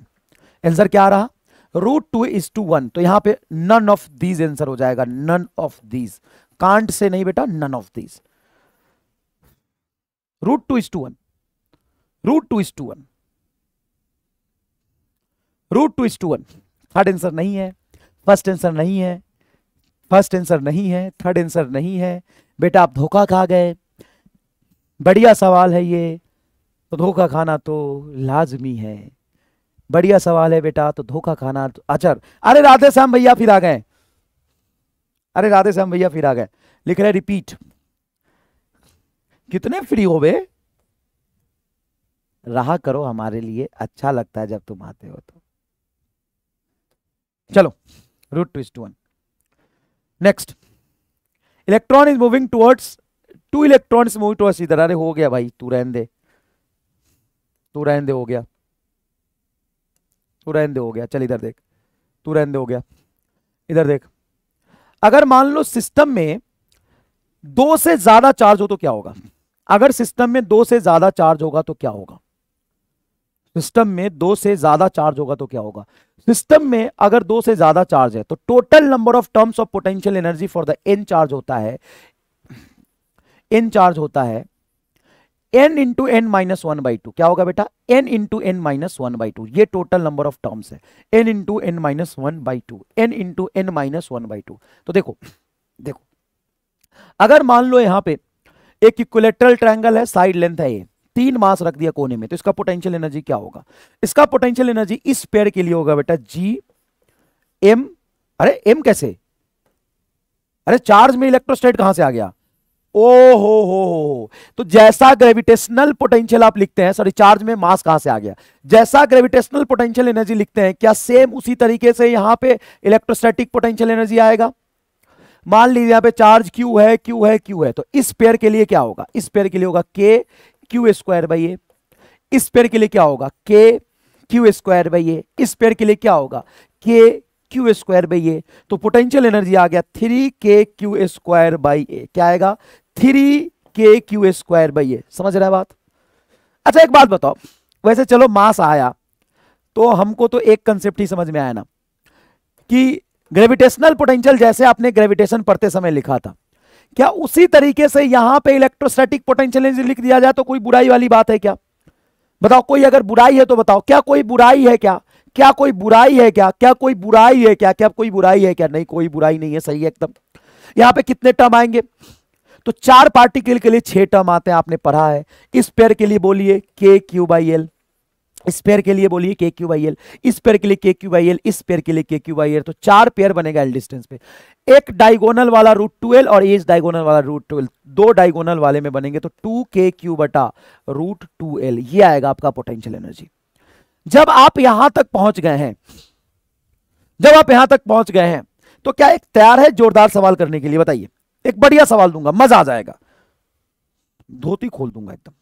answer क्या रहा root two is to one तो यहां पे नन ऑफ दीज आंसर हो जाएगा नन ऑफ दीज कांट से नहीं बेटा none of these root two is to one root two is to one root two is to one third answer नहीं है फर्स्ट आंसर नहीं है फर्स्ट आंसर नहीं है थर्ड आंसर नहीं है बेटा आप धोखा खा गए बढ़िया सवाल है ये तो धोखा खाना तो लाजमी है बढ़िया सवाल है बेटा तो धोखा खाना तो अचर अच्छा, अरे राधे श्याम भैया फिर आ गए अरे राधे श्याम भैया फिर आ गए लिख रहे रिपीट कितने फ्री हो बे रहा करो हमारे लिए अच्छा लगता है जब तुम आते हो तो चलो root two is to one next electron is moving towards two electrons move towards इधर अरे हो गया भाई तू रहने दे तू रहने दे हो गया तू रहने हो गया चल इधर देख तू रहने हो गया इधर देख अगर मान लो सिस्टम में दो से ज्यादा चार्ज हो तो क्या होगा अगर सिस्टम में दो से ज्यादा चार्ज होगा तो क्या होगा सिस्टम में दो से ज्यादा चार्ज होगा तो क्या होगा सिस्टम में अगर दो से ज्यादा चार्ज है तो total number of terms of potential energy for the N charge होता है एन चार्ज होता है N into N minus one by two क्या होगा बेटा N into N minus one by two ये टोटल नंबर ऑफ टर्म्स है N into N minus one by two N into N minus one by two तो देखो देखो अगर मान लो यहां पे एक इक्विलेटरल ट्रायंगल है साइड लेंथ है ये तीन मास रख दिया कोने में तो इसका पोटेंशियल एनर्जी क्या होगा इसका पोटेंशियल एनर्जी इस पेड़ के लिए होगा बेटा जी एम अरे एम कैसे अरे चार्ज में इलेक्ट्रोस्टेट कहां से आ गया ओ हो हो हो तो जैसा ग्रेविटेशनल पोटेंशियल आप लिखते हैं सॉरी चार्ज में मास कहां से आ गया जैसा ग्रेविटेशनल पोटेंशियल एनर्जी लिखते हैं क्या सेम उसी तरीके से यहां पे इलेक्ट्रोस्टैटिक पोटेंशियल एनर्जी आएगा मान लीजिए यहां पे चार्ज क्यू है क्यू है क्यू है तो इस पेयर के लिए क्या होगा इस पेयर के लिए होगा के क्यू स्क्वायर बाई ए इस पेयर के लिए क्या होगा के क्यू स्क्वायर बाई ए इस पेयर के लिए क्या होगा के क्यू स्क्वायर बाई ए तो पोटेंशियल एनर्जी आ गया three K Q square by A क्या आएगा three K Q square by ए समझ रहे बात अच्छा एक बात बताओ वैसे चलो मास आया तो हमको तो एक कंसेप्ट ही समझ में आया ना कि ग्रेविटेशनल पोटेंशियल जैसे आपने ग्रेविटेशन पढ़ते समय लिखा था क्या उसी तरीके से यहां पे इलेक्ट्रोस्टैटिक पोटेंशियल एनर्जी लिख दिया जाए तो कोई बुराई वाली बात है क्या बताओ कोई अगर बुराई है तो बताओ क्या कोई बुराई है क्या क्या कोई बुराई है क्या क्या कोई बुराई है क्या क्या कोई बुराई है क्या नहीं कोई बुराई नहीं है सही है एकदम यहां पे कितने टर्म आएंगे तो चार पार्टिकल के लिए छह टर्म आते हैं आपने पढ़ा है इस पेयर के लिए बोलिए के क्यू बाई एल इस पेयर के लिए बोलिए के क्यू बाई एल इस पेयर के लिए के क्यू बाई एल इस पेयर के लिए के क्यू बाई एल तो चार पेयर बनेगा एल डिस्टेंस पे एक डायगोनल वाला रूट ट्वेल्व और इस डायगोनल वाला रूट ट्वेल्व दो डायगोनल वाले में बनेंगे तो टू के क्यू बटा रूट टू एल ये आएगा आपका पोटेंशियल एनर्जी जब आप यहां तक पहुंच गए हैं जब आप यहां तक पहुंच गए हैं तो क्या एक तैयार है जोरदार सवाल करने के लिए बताइए एक बढ़िया सवाल दूंगा मजा आ जाएगा धोती खोल दूंगा एकदम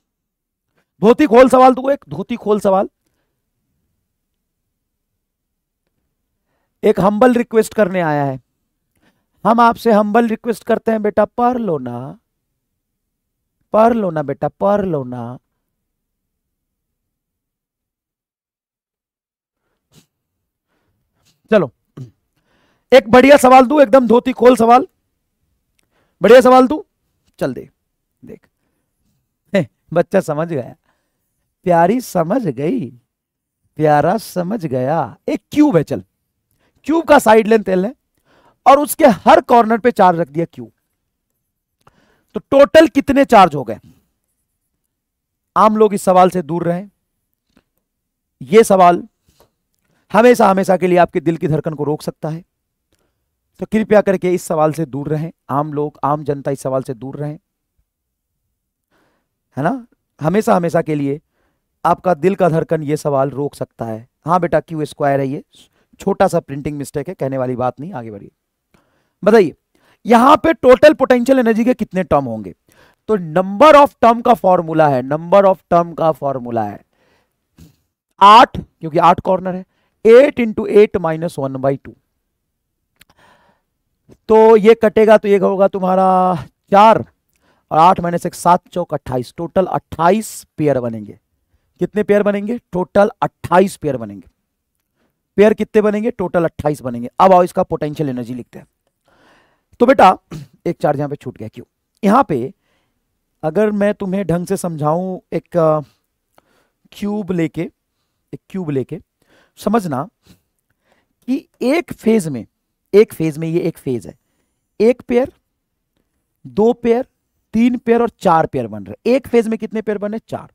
धोती खोल सवाल दूंगा एक धोती खोल सवाल एक हम्बल रिक्वेस्ट करने आया है हम आपसे हम्बल रिक्वेस्ट करते हैं बेटा पढ़ लो ना पढ़ लो ना बेटा पढ़ लो ना चलो एक बढ़िया सवाल दू एकदम धोती खोल सवाल बढ़िया सवाल दू चल दे देख बच्चा समझ गया प्यारी समझ गई प्यारा समझ गया एक क्यूब है चल क्यूब का साइड लेंथ एल है और उसके हर कॉर्नर पे चार्ज रख दिया क्यूब तो टोटल कितने चार्ज हो गए आम लोग इस सवाल से दूर रहे ये सवाल हमेशा हमेशा के लिए आपके दिल की धड़कन को रोक सकता है तो कृपया करके इस सवाल से दूर रहें आम लोग आम जनता इस सवाल से दूर रहें है ना हमेशा हमेशा के लिए आपका दिल का धड़कन ये सवाल रोक सकता है हाँ बेटा क्यू स्क्वायर है ये छोटा सा प्रिंटिंग मिस्टेक है कहने वाली बात नहीं आगे बढ़िए बताइए यहां पे टोटल पोटेंशियल एनर्जी के कितने टर्म होंगे तो नंबर ऑफ टर्म का फॉर्मूला है नंबर ऑफ टर्म का फॉर्मूला है आठ क्योंकि आठ कॉर्नर है eight into eight minus one by two तो ये कटेगा तो ये होगा तुम्हारा चार और आठ माइनस एक सात चौक अट्ठाईस टोटल अट्ठाईस पेयर बनेंगे कितने पेयर बनेंगे टोटल अट्ठाईस पेयर बनेंगे पेयर कितने बनेंगे टोटल अट्ठाईस बनेंगे अब आओ इसका पोटेंशियल एनर्जी लिखते हैं तो बेटा एक चार्ज यहां पे छूट गया क्यों यहां पे अगर मैं तुम्हें ढंग से समझाऊं एक क्यूब लेके एक क्यूब लेके समझना कि एक फेज में एक फेज में ये एक फेज है एक पेयर दो पेयर तीन पेयर और चार पेयर बन रहे एक फेज में कितने पेयर बने चार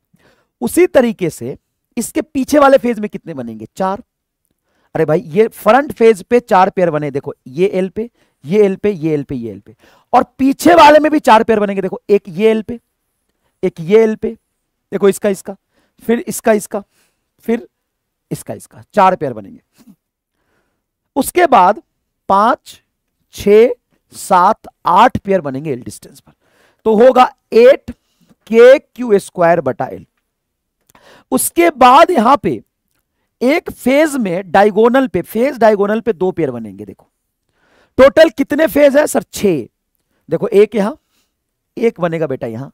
उसी तरीके से इसके पीछे वाले फेज में कितने बनेंगे चार अरे भाई ये फ्रंट फेज पे चार पेयर बने देखो ये एल पे ये एल पे ये एल पे ये एल पे और पीछे वाले में भी चार पेयर बनेंगे देखो एक ये एल पे एक ये एल पे देखो इसका इसका फिर इसका इसका फिर इसका इसका चार पेयर बनेंगे उसके बाद पांच छ सात आठ पेयर बनेंगे एल डिस्टेंस पर तो होगा एट के क्यू स्क्वायर बटा एल उसके बाद यहां पे एक फेज में डायगोनल पे फेज डायगोनल पे दो पेयर बनेंगे देखो टोटल कितने फेज है सर छे देखो एक यहां एक बनेगा बेटा यहां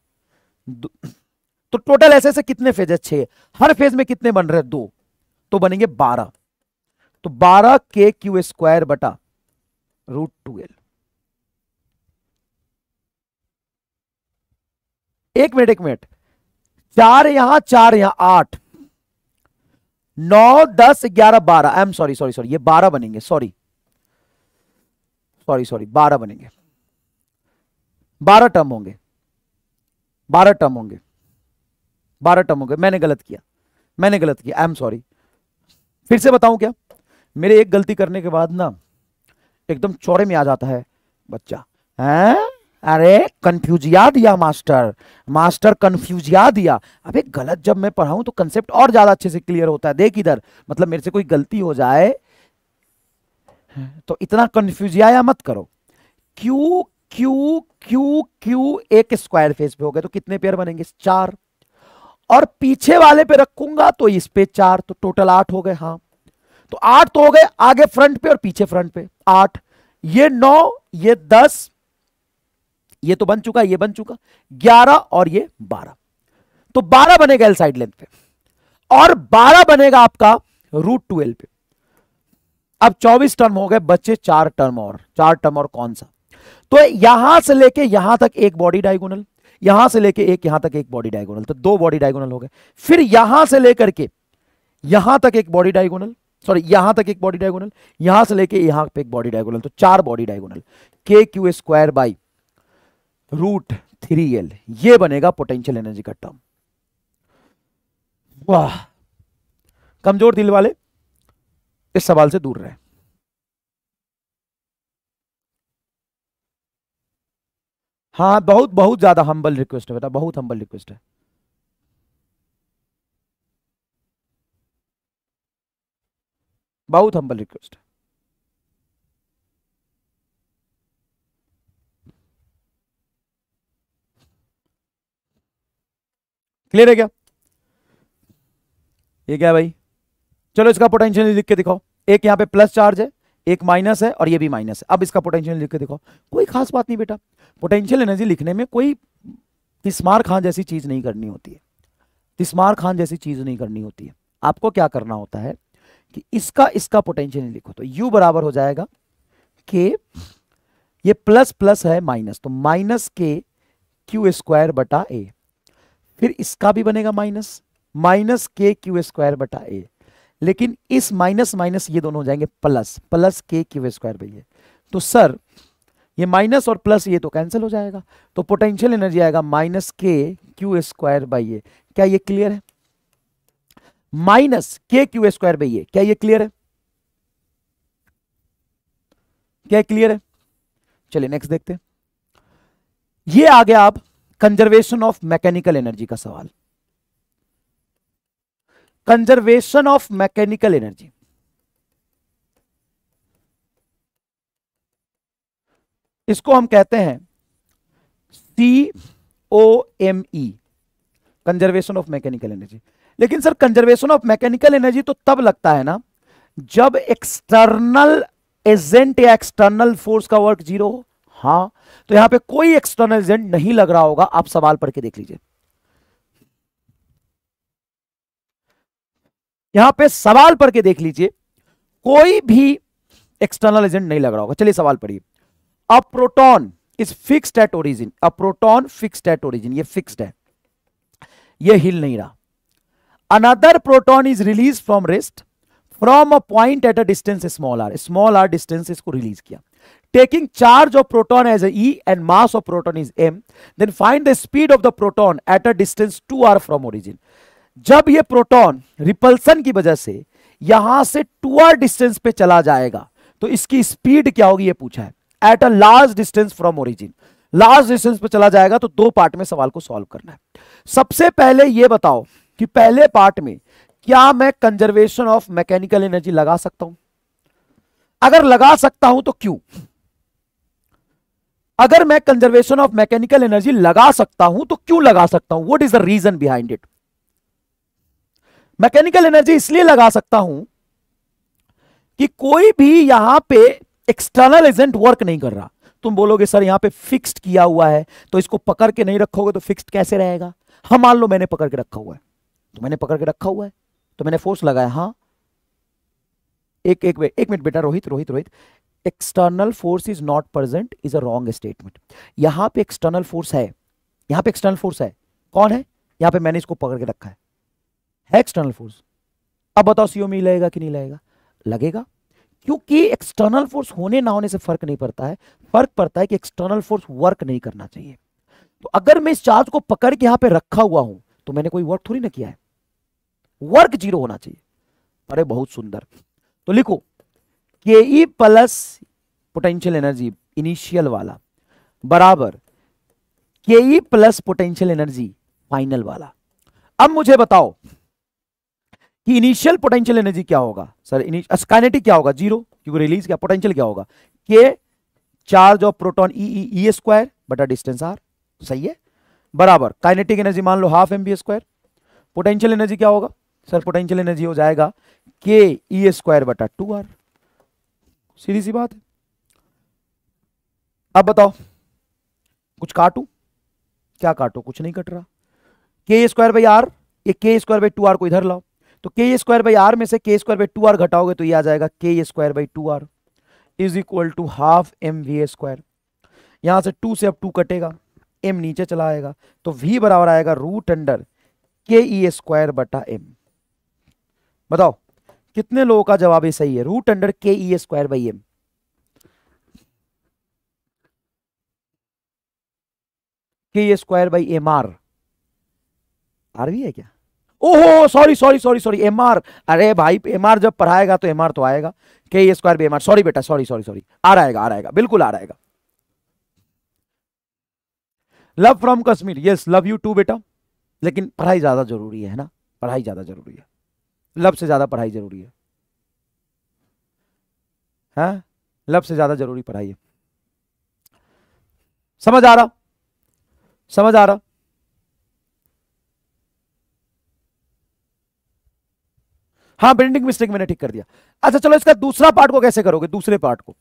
तो टोटल ऐसे ऐसे कितने फेज है छे हर फेज में कितने बन रहे हैं दो तो बनेंगे बारह तो बारह के क्यू स्क्वायर बटा रूट एल एक मिनट एक मिनट चार यहां चार यहां आठ नौ दस ग्यारह बारह I am sorry sorry sorry ये बारह बनेंगे सॉरी सॉरी सॉरी बारह बनेंगे बारह टर्म होंगे बारह टर्म होंगे बारह टर्म होंगे मैंने गलत किया मैंने गलत किया आई एम सॉरी फिर से बताऊं क्या मेरे एक गलती करने के बाद ना एकदम चौड़े में आ जाता है बच्चा है अरे कन्फ्यूजिया दिया मास्टर मास्टर कन्फ्यूजिया दिया अबे गलत जब मैं पढ़ाऊं तो कंसेप्ट और ज्यादा अच्छे से क्लियर होता है देख इधर मतलब मेरे से कोई गलती हो जाए तो इतना कन्फ्यूजिया मत करो क्यू क्यू क्यू क्यू एक स्क्वायर फेस पे हो गए तो कितने पेयर बनेंगे चार और पीछे वाले पे रखूंगा तो इस पे चार तो टोटल आठ हो गए हाँ तो आठ तो हो गए आगे फ्रंट पे और पीछे फ्रंट पे आठ ये नौ ये दस ये तो बन चुका ये बन चुका ग्यारह और ये बारह तो बारह बनेगा एल साइड लेंथ पे और बारह बनेगा आपका रूट टू एल पे अब चौबीस टर्म हो गए बच्चे चार टर्म और चार टर्म और कौन सा तो यहां से लेके यहां तक एक बॉडी डायगोनल यहां से लेके एक यहां तक एक बॉडी डायगोनल तो दो बॉडी डायगोनल हो गए फिर यहां से लेकर के यहां तक एक बॉडी डायगोनल सॉरी यहां तक एक बॉडी डायगोनल यहां से लेके यहां पे एक बॉडी डायगोनल तो चार body diagonal K Q square by root three L ये बनेगा पोटेंशियल एनर्जी का टर्म वाह कमजोर दिल वाले इस सवाल से दूर रहे हाँ बहुत बहुत ज्यादा हम्बल रिक्वेस्ट है बेटा बहुत हम्बल रिक्वेस्ट है बहुत हम्बल रिक्वेस्ट है क्लियर है क्या ये क्या भाई चलो इसका पोटेंशियल लिख के दिखाओ एक यहां पे प्लस चार्ज है एक माइनस है और ये भी माइनस है अब इसका पोटेंशियल लिख के देखो कोई खास बात नहीं बेटा पोटेंशियल एनर्जी लिखने में कोई तिस्मार खान जैसी चीज़ नहीं करनी होती है तिस्मार खान जैसी चीज़ नहीं करनी होती है आपको क्या करना होता है कि इसका इसका पोटेंशियल लिखो तो यू बराबर हो जाएगा के ये प्लस प्लस है माइनस तो माइनस के क्यू स्क्वायर बटा ए फिर इसका भी बनेगा माइनस माइनस के क्यू स्क्वायर बटा ए लेकिन इस माइनस माइनस ये दोनों हो जाएंगे plus plus K Q square भैया तो सर ये माइनस और प्लस ये तो कैंसिल हो जाएगा तो पोटेंशियल एनर्जी आएगा माइनस के क्यू स्क्वायर बाई ए क्या ये क्लियर है माइनस के क्यू स्क्वायर बाई ए क्या ये क्लियर है क्या क्लियर है चलिए नेक्स्ट देखते हैं ये आ गया आप कंजर्वेशन ऑफ मैकेनिकल एनर्जी का सवाल कंजर्वेशन ऑफ मैकेनिकल एनर्जी इसको हम कहते हैं C O M E conservation of mechanical energy लेकिन sir conservation of mechanical energy तो तब लगता है ना जब एक्सटर्नल एजेंट या एक्सटर्नल फोर्स का वर्क जीरो हो हाँ तो यहां पे कोई एक्सटर्नल एजेंट नहीं लग रहा होगा आप सवाल पढ़ के देख लीजिए यहां पे सवाल पढ़ के देख लीजिए कोई भी एक्सटर्नल एजेंट नहीं लग रहा होगा चलिए सवाल पढ़िए a proton is fixed at origin a proton fixed at origin ये फिक्स्ड है ये हिल नहीं रहा another proton is release from rest from a point at a distance small R small R distance इसको रिलीज किया taking charge of proton as E and mass of proton is M then find the speed of the proton at a distance two R from origin जब ये proton repulsion की वजह से यहां से टूअर distance पे चला जाएगा तो इसकी स्पीड क्या होगी ये पूछा है at a large distance from origin large distance पे चला जाएगा तो दो पार्ट में सवाल को सॉल्व करना है सबसे पहले ये बताओ कि पहले पार्ट में क्या मैं कंजर्वेशन ऑफ मैकेनिकल एनर्जी लगा सकता हूं अगर लगा सकता हूं तो क्यों अगर मैं कंजर्वेशन ऑफ मैकेनिकल एनर्जी लगा सकता हूं तो क्यों लगा सकता हूं what is the reason behind it mechanical energy इसलिए लगा सकता हूं कि कोई भी यहां पे एक्सटर्नल एजेंट वर्क नहीं कर रहा तुम बोलोगे सर यहां पे फिक्स्ड किया हुआ है तो इसको पकड़ के नहीं रखोगे तो फिक्स्ड कैसे रहेगा हाँ मान लो मैंने पकड़ के रखा हुआ है तो मैंने पकड़ के रखा हुआ है तो मैंने फोर्स लगाया हाँ एक एक एक मिनट बेटा Rohit Rohit Rohit external force is not present is a wrong statement यहां पे एक्सटर्नल फोर्स है यहां पे एक्सटर्नल फोर्स है कौन है यहां पे मैंने इसको पकड़ के रखा है है एक्सटर्नल फोर्स अब बताओ सीओमी लगेगा कि नहीं लगेगा लगेगा क्योंकि एक्सटर्नल फोर्स होने ना होने से फर्क नहीं पड़ता है फर्क पड़ता है कि एक्सटर्नल फोर्स वर्क नहीं करना चाहिए तो अगर मैं इस चार्ज को पकड़ के यहां पे रखा हुआ हूं तो मैंने कोई वर्क थोड़ी ना किया है वर्क जीरो होना चाहिए अरे बहुत सुंदर तो लिखो K E plus potential energy initial वाला बराबर K E plus potential energy final वाला अब मुझे बताओ कि इनिशियल पोटेंशियल एनर्जी क्या होगा सर इनिशियल क्या होगा जीरो क्योंकि रिलीज क्या पोटेंशियल क्या होगा K charge of proton E square बटा डिस्टेंस आर सही है बराबर काइनेटिक एनर्जी मान लो half M B square potential energy क्या होगा सर पोटेंशियल एनर्जी हो जाएगा के ई स्क्वायर बटा टू आर सीधी सी बात है अब बताओ कुछ काटू क्या काटो कुछ नहीं कट रहा के स्क्वायर बाई आर ये के स्क्वायर बाई टू आर को इधर लाओ तो के स्क्वायर बाई आर में से K square by two R घटाओगे तो ये आ जाएगा K square by two R is equal to half M V square यहां से टू से अब टू कटेगा एम नीचे चला आएगा तो वी बराबर आएगा root under K E square बटा एम बताओ कितने लोगों का जवाब ये सही है root under K E square by M K square by M R R भी है क्या ओहो sorry sorry sorry sorry M R अरे भाई एम आर जब पढ़ाएगा तो एम आर तो आएगा K square B M R sorry बेटा सॉरी सॉरी सॉरी आ रहा आ रहा बिल्कुल आ रहा love from Kashmir yes love you too बेटा लेकिन पढ़ाई ज्यादा जरूरी है ना पढ़ाई ज्यादा जरूरी है लव से ज्यादा पढ़ाई जरूरी है हाँ लव से ज्यादा जरूरी पढ़ाई है समझ आ रहा समझ आ रहा हाँ ब्रेंडिंग मिस्टेक मैंने ठीक कर दिया अच्छा चलो इसका दूसरा पार्ट को कैसे करोगे दूसरे पार्ट को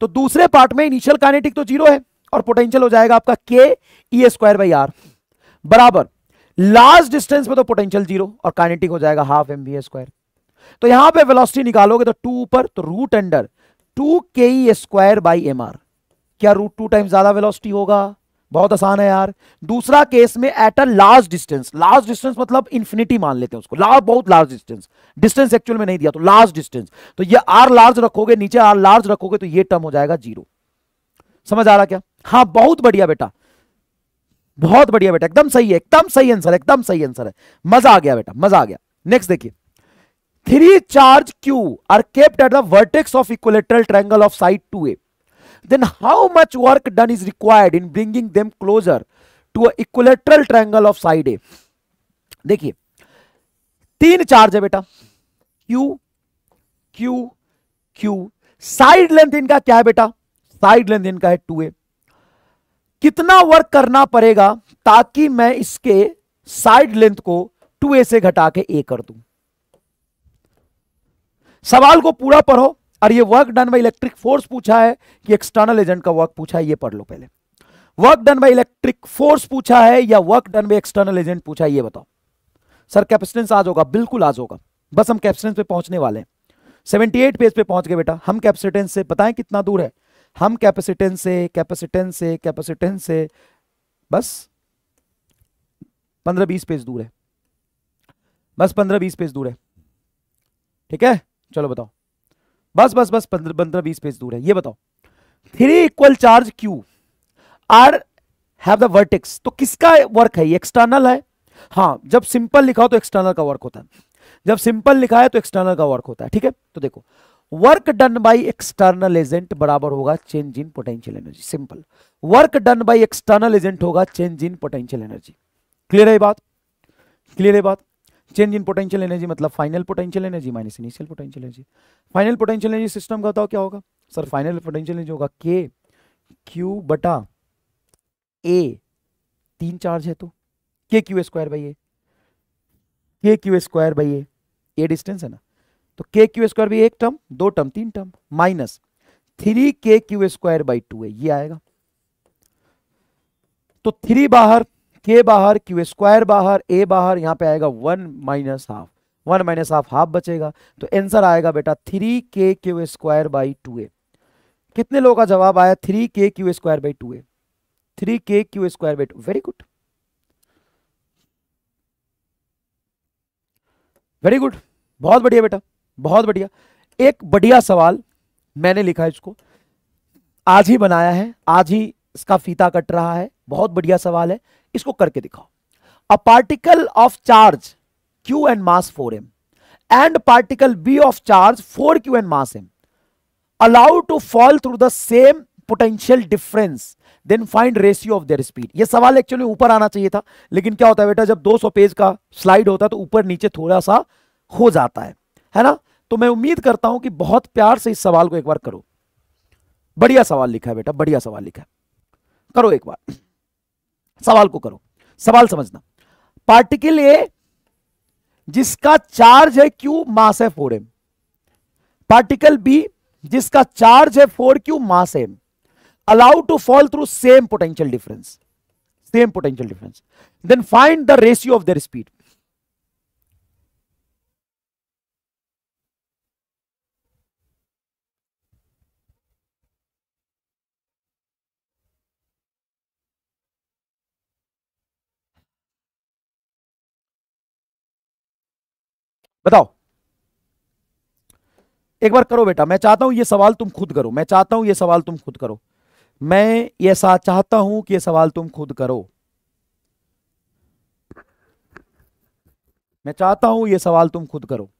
तो दूसरे पार्ट में इनिशियल काइनेटिक तो जीरो है और पोटेंशियल हो जाएगा आपका K E square by R बराबर लार्ज डिस्टेंस में तो पोटेंशियल जीरो और काइनेटिक हो जाएगा हाफ एम वी स्क्वायर तो यहां पे वेलोसिटी निकालोगे तो टू पर तो root under two K E square by M R क्या रूट टू टाइम ज्यादा वेलोसिटी होगा बहुत आसान है यार दूसरा केस में at a large distance large distance मतलब इन्फिनिटी मान लेते हैं उसको लार्ज बहुत लार्ज डिस्टेंस डिस्टेंस एक्चुअल में नहीं दिया तो लार्ज डिस्टेंस तो ये आर लार्ज रखोगे नीचे आर लार्ज रखोगे तो ये टर्म हो जाएगा जीरो समझ आ रहा क्या हाँ बहुत बढ़िया बेटा बहुत बढ़िया बेटा एकदम सही है एकदम सही आंसर एकदम सही आंसर है मजा आ गया बेटा मजा आ गया नेक्स्ट देखिए three charge Q are kept at the vertex of equilateral triangle of side two A then how much work done is required in bringing them closer to a equilateral triangle of side A? देखिए तीन charge है बेटा Q, Q, Q. Side length इनका क्या है बेटा side length इनका है 2a. ए कितना वर्क करना पड़ेगा ताकि मैं इसके साइड लेंथ को 2a से घटा के a कर दूं? सवाल को पूरा पढ़ो और ये work done by electric force पूछा है कि एक्सटर्नल एजेंट का वर्क पूछा है ये पढ़ लो पहले work done by electric force पूछा है या work done by external agent पूछा है ये बताओ सर कैपेसिटेंस आज होगा बिल्कुल आज होगा बस हम कैपेसिटेंस पे पहुंचने वाले हैं 78 पेज पे पहुंच गए बेटा हम कैपेसिटेंस से बताएं कितना दूर है हम कैपेसिटेंस से कैपेसिटेंस से कैपेसिटेंस से बस 15-20 पेज दूर है बस 15-20 पेज दूर है ठीक है चलो बताओ बस बस बस पंद्रह बीस पेज दूर है ये बताओ three equal charge Q are have the vertex तो किसका वर्क है ये एक्सटर्नल है हाँ जब सिंपल लिखा हो तो एक्सटर्नल का वर्क होता है जब सिंपल लिखा है तो एक्सटर्नल का वर्क होता है ठीक है तो देखो work done by external agent बराबर होगा change in potential energy simple work done by external agent होगा change in potential energy clear है बात क्लियर है बात चेंज इन पोटेंशियल एनर्जी मतलब final potential energy minus initial potential energy final potential energy system का बताओ क्या होगा सर फाइनल पोटेंशियल एनर्जी होगा के क्यू बटा ए तीन चार्ज है तो K Q square by A K Q square by A A distance है ना तो के क्यू स्क्वायर बाई एक टर्म दो टर्म तीन term minus three K Q square by two है ये आएगा तो थ्री बाहर के बाहर क्यू स्क्वायर बाहर ए बाहर यहाँ पे आएगा one minus half one minus half half बचेगा तो आंसर आएगा बेटा three K Q square by two A कितने लोगों का जवाब आया three K Q square by two A three K Q square by two very good very good बहुत बढ़िया बेटा बहुत बढ़िया एक बढ़िया सवाल मैंने लिखा है इसको आज ही बनाया है आज ही इसका फीता कट रहा है बहुत बढ़िया सवाल है इसको करके दिखाओ a particle of charge Q and mass four M and particle B of charge four Q and mass M allow to fall through the same potential difference then find ratio of their speed ये सवाल actually ऊपर आना चाहिए था लेकिन क्या होता है बेटा जब 200 पेज का स्लाइड होता है तो ऊपर नीचे थोड़ा सा हो जाता है है ना तो मैं उम्मीद करता हूं कि बहुत प्यार से इस सवाल को एक बार करो बढ़िया सवाल लिखा है बेटा बढ़िया सवाल लिखा है करो एक बार सवाल को करो सवाल समझना पार्टिकल ए जिसका चार्ज है क्यू मास है फोर एम पार्टिकल बी जिसका चार्ज है four Q mass M allow to fall through same potential difference same potential difference then find the ratio of their speed बताओ एक बार करो बेटा मैं चाहता हूं यह सवाल तुम खुद करो मैं चाहता हूं यह सवाल तुम खुद करो मैं ये चाहता हूं कि यह सवाल तुम खुद करो मैं चाहता हूं यह सवाल तुम खुद करो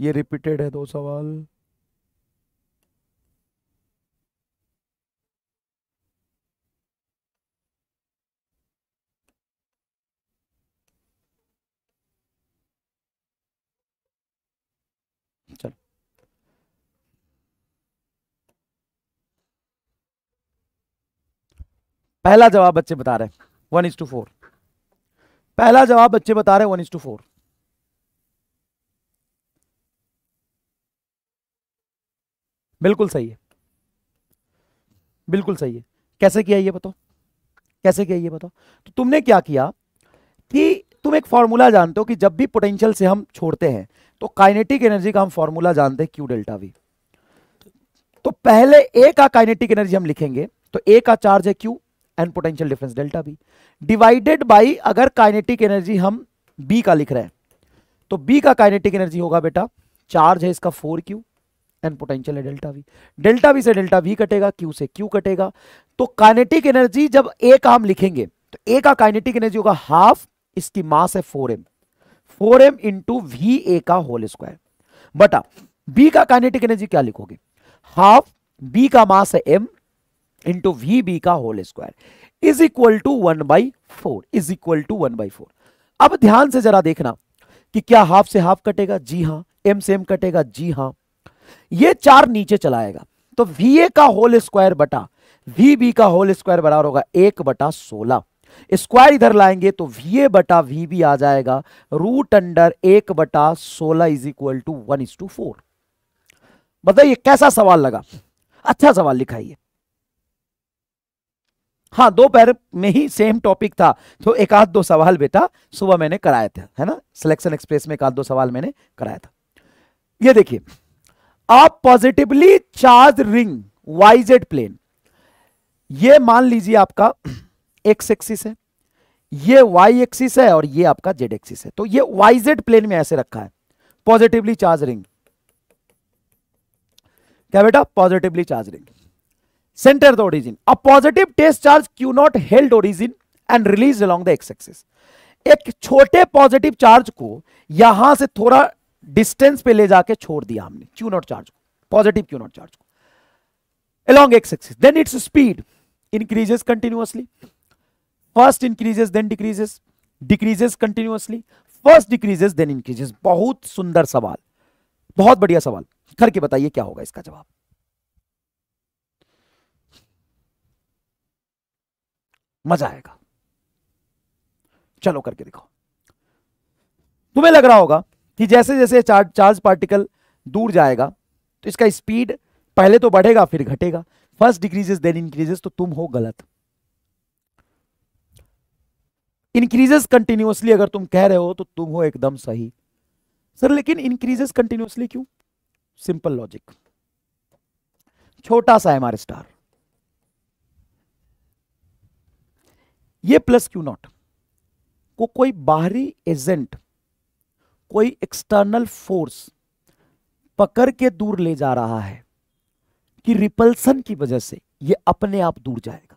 ये रिपीटेड है दो सवाल पहला जवाब बच्चे बता रहे वन इज टू फोर पहला जवाब बच्चे बता रहे वन इज टू फोर बिल्कुल सही है बिल्कुल सही है कैसे किया ये बताओ कैसे किया ये बताओ तो तुमने क्या किया कि तुम एक फॉर्मूला जानते हो कि जब भी पोटेंशियल से हम छोड़ते हैं तो काइनेटिक एनर्जी का हम फॉर्मूला जानते हैं क्यू डेल्टा वी तो पहले ए का काइनेटिक एनर्जी हम लिखेंगे तो ए का चार्ज है Q and potential difference delta B divided by अगर काइनेटिक एनर्जी हम बी का लिख रहे हैं तो बी का काइनेटिक एनर्जी होगा बेटा चार्ज है इसका फोर क्यू एंड पोटेंशियल है डेल्टा वी डेल्टा वी से डेल्टा वी कटेगा क्यू से क्यू कटेगा तो काइनेटिक एनर्जी जब ए का हम लिखेंगे तो ए का काइनेटिक एनर्जी होगा हाफ इसकी मास है four M four M into V A का होल स्क्वायर बटा बी का काइनेटिक एनर्जी क्या लिखोगे हाफ बी का मास है एम इंटू वी बी का whole square is equal to one by four is equal to one by four अब ध्यान से जरा देखना कि क्या हाफ से हाफ कटेगा जी हाँ एम से एम कटेगा जी हाँ ये चार नीचे चलाएगा तो वी ए का होल स्क्वायर बटा वी बी का होल स्क्वायर बराबर होगा एक बटा सोलह स्क्वायर इधर लाएंगे तो वी ए बटा वी बी आ जाएगा रूट अंडर एक बटा सोलह is equal to one is to four बताइए कैसा सवाल लगा अच्छा सवाल लिखाइए हाँ दोपहर में ही सेम टॉपिक था तो एक आध दो सवाल बेटा सुबह मैंने कराया था है ना सिलेक्शन एक्सप्रेस में एक आध दो सवाल मैंने कराया था ये देखिए आप positively charge ring YZ plane ये मान लीजिए आपका एक्स एक्सिस है ये वाई एक्सिस है और ये आपका जेड एक्सिस है तो ये वाइजेड प्लेन में ऐसे रखा है पॉजिटिवली चार्ज रिंग क्या बेटा positively charge ring center the origin. A positive test charge Q naught held origin and released along the x-axis. एक छोटे पॉजिटिव चार्ज को यहां से थोड़ा डिस्टेंस पे ले जाके छोड़ दिया हमने क्यू नॉट चार्ज को पॉजिटिव क्यू नॉट चार्ज को along x axis then its speed increases continuously first increases then decreases decreases continuously first decreases then increases बहुत सुंदर सवाल बहुत बढ़िया सवाल करके बताइए क्या होगा इसका जवाब मजा आएगा चलो करके दिखाओ तुम्हें लग रहा होगा कि जैसे जैसे चार्ज चार्ज पार्टिकल दूर जाएगा तो इसका स्पीड पहले तो बढ़ेगा फिर घटेगा फर्स्ट डिक्रीजेस देन इंक्रीजेस तो तुम हो गलत इंक्रीजेस कंटिन्यूसली अगर तुम कह रहे हो तो तुम हो एकदम सही सर लेकिन इंक्रीजेस कंटिन्यूसली क्यों सिंपल लॉजिक छोटा सा एमआर स्टार ये प्लस क्यू नॉट को कोई बाहरी एजेंट कोई एक्सटर्नल फोर्स पकड़ के दूर ले जा रहा है कि रिपल्सन की वजह से ये अपने आप दूर जाएगा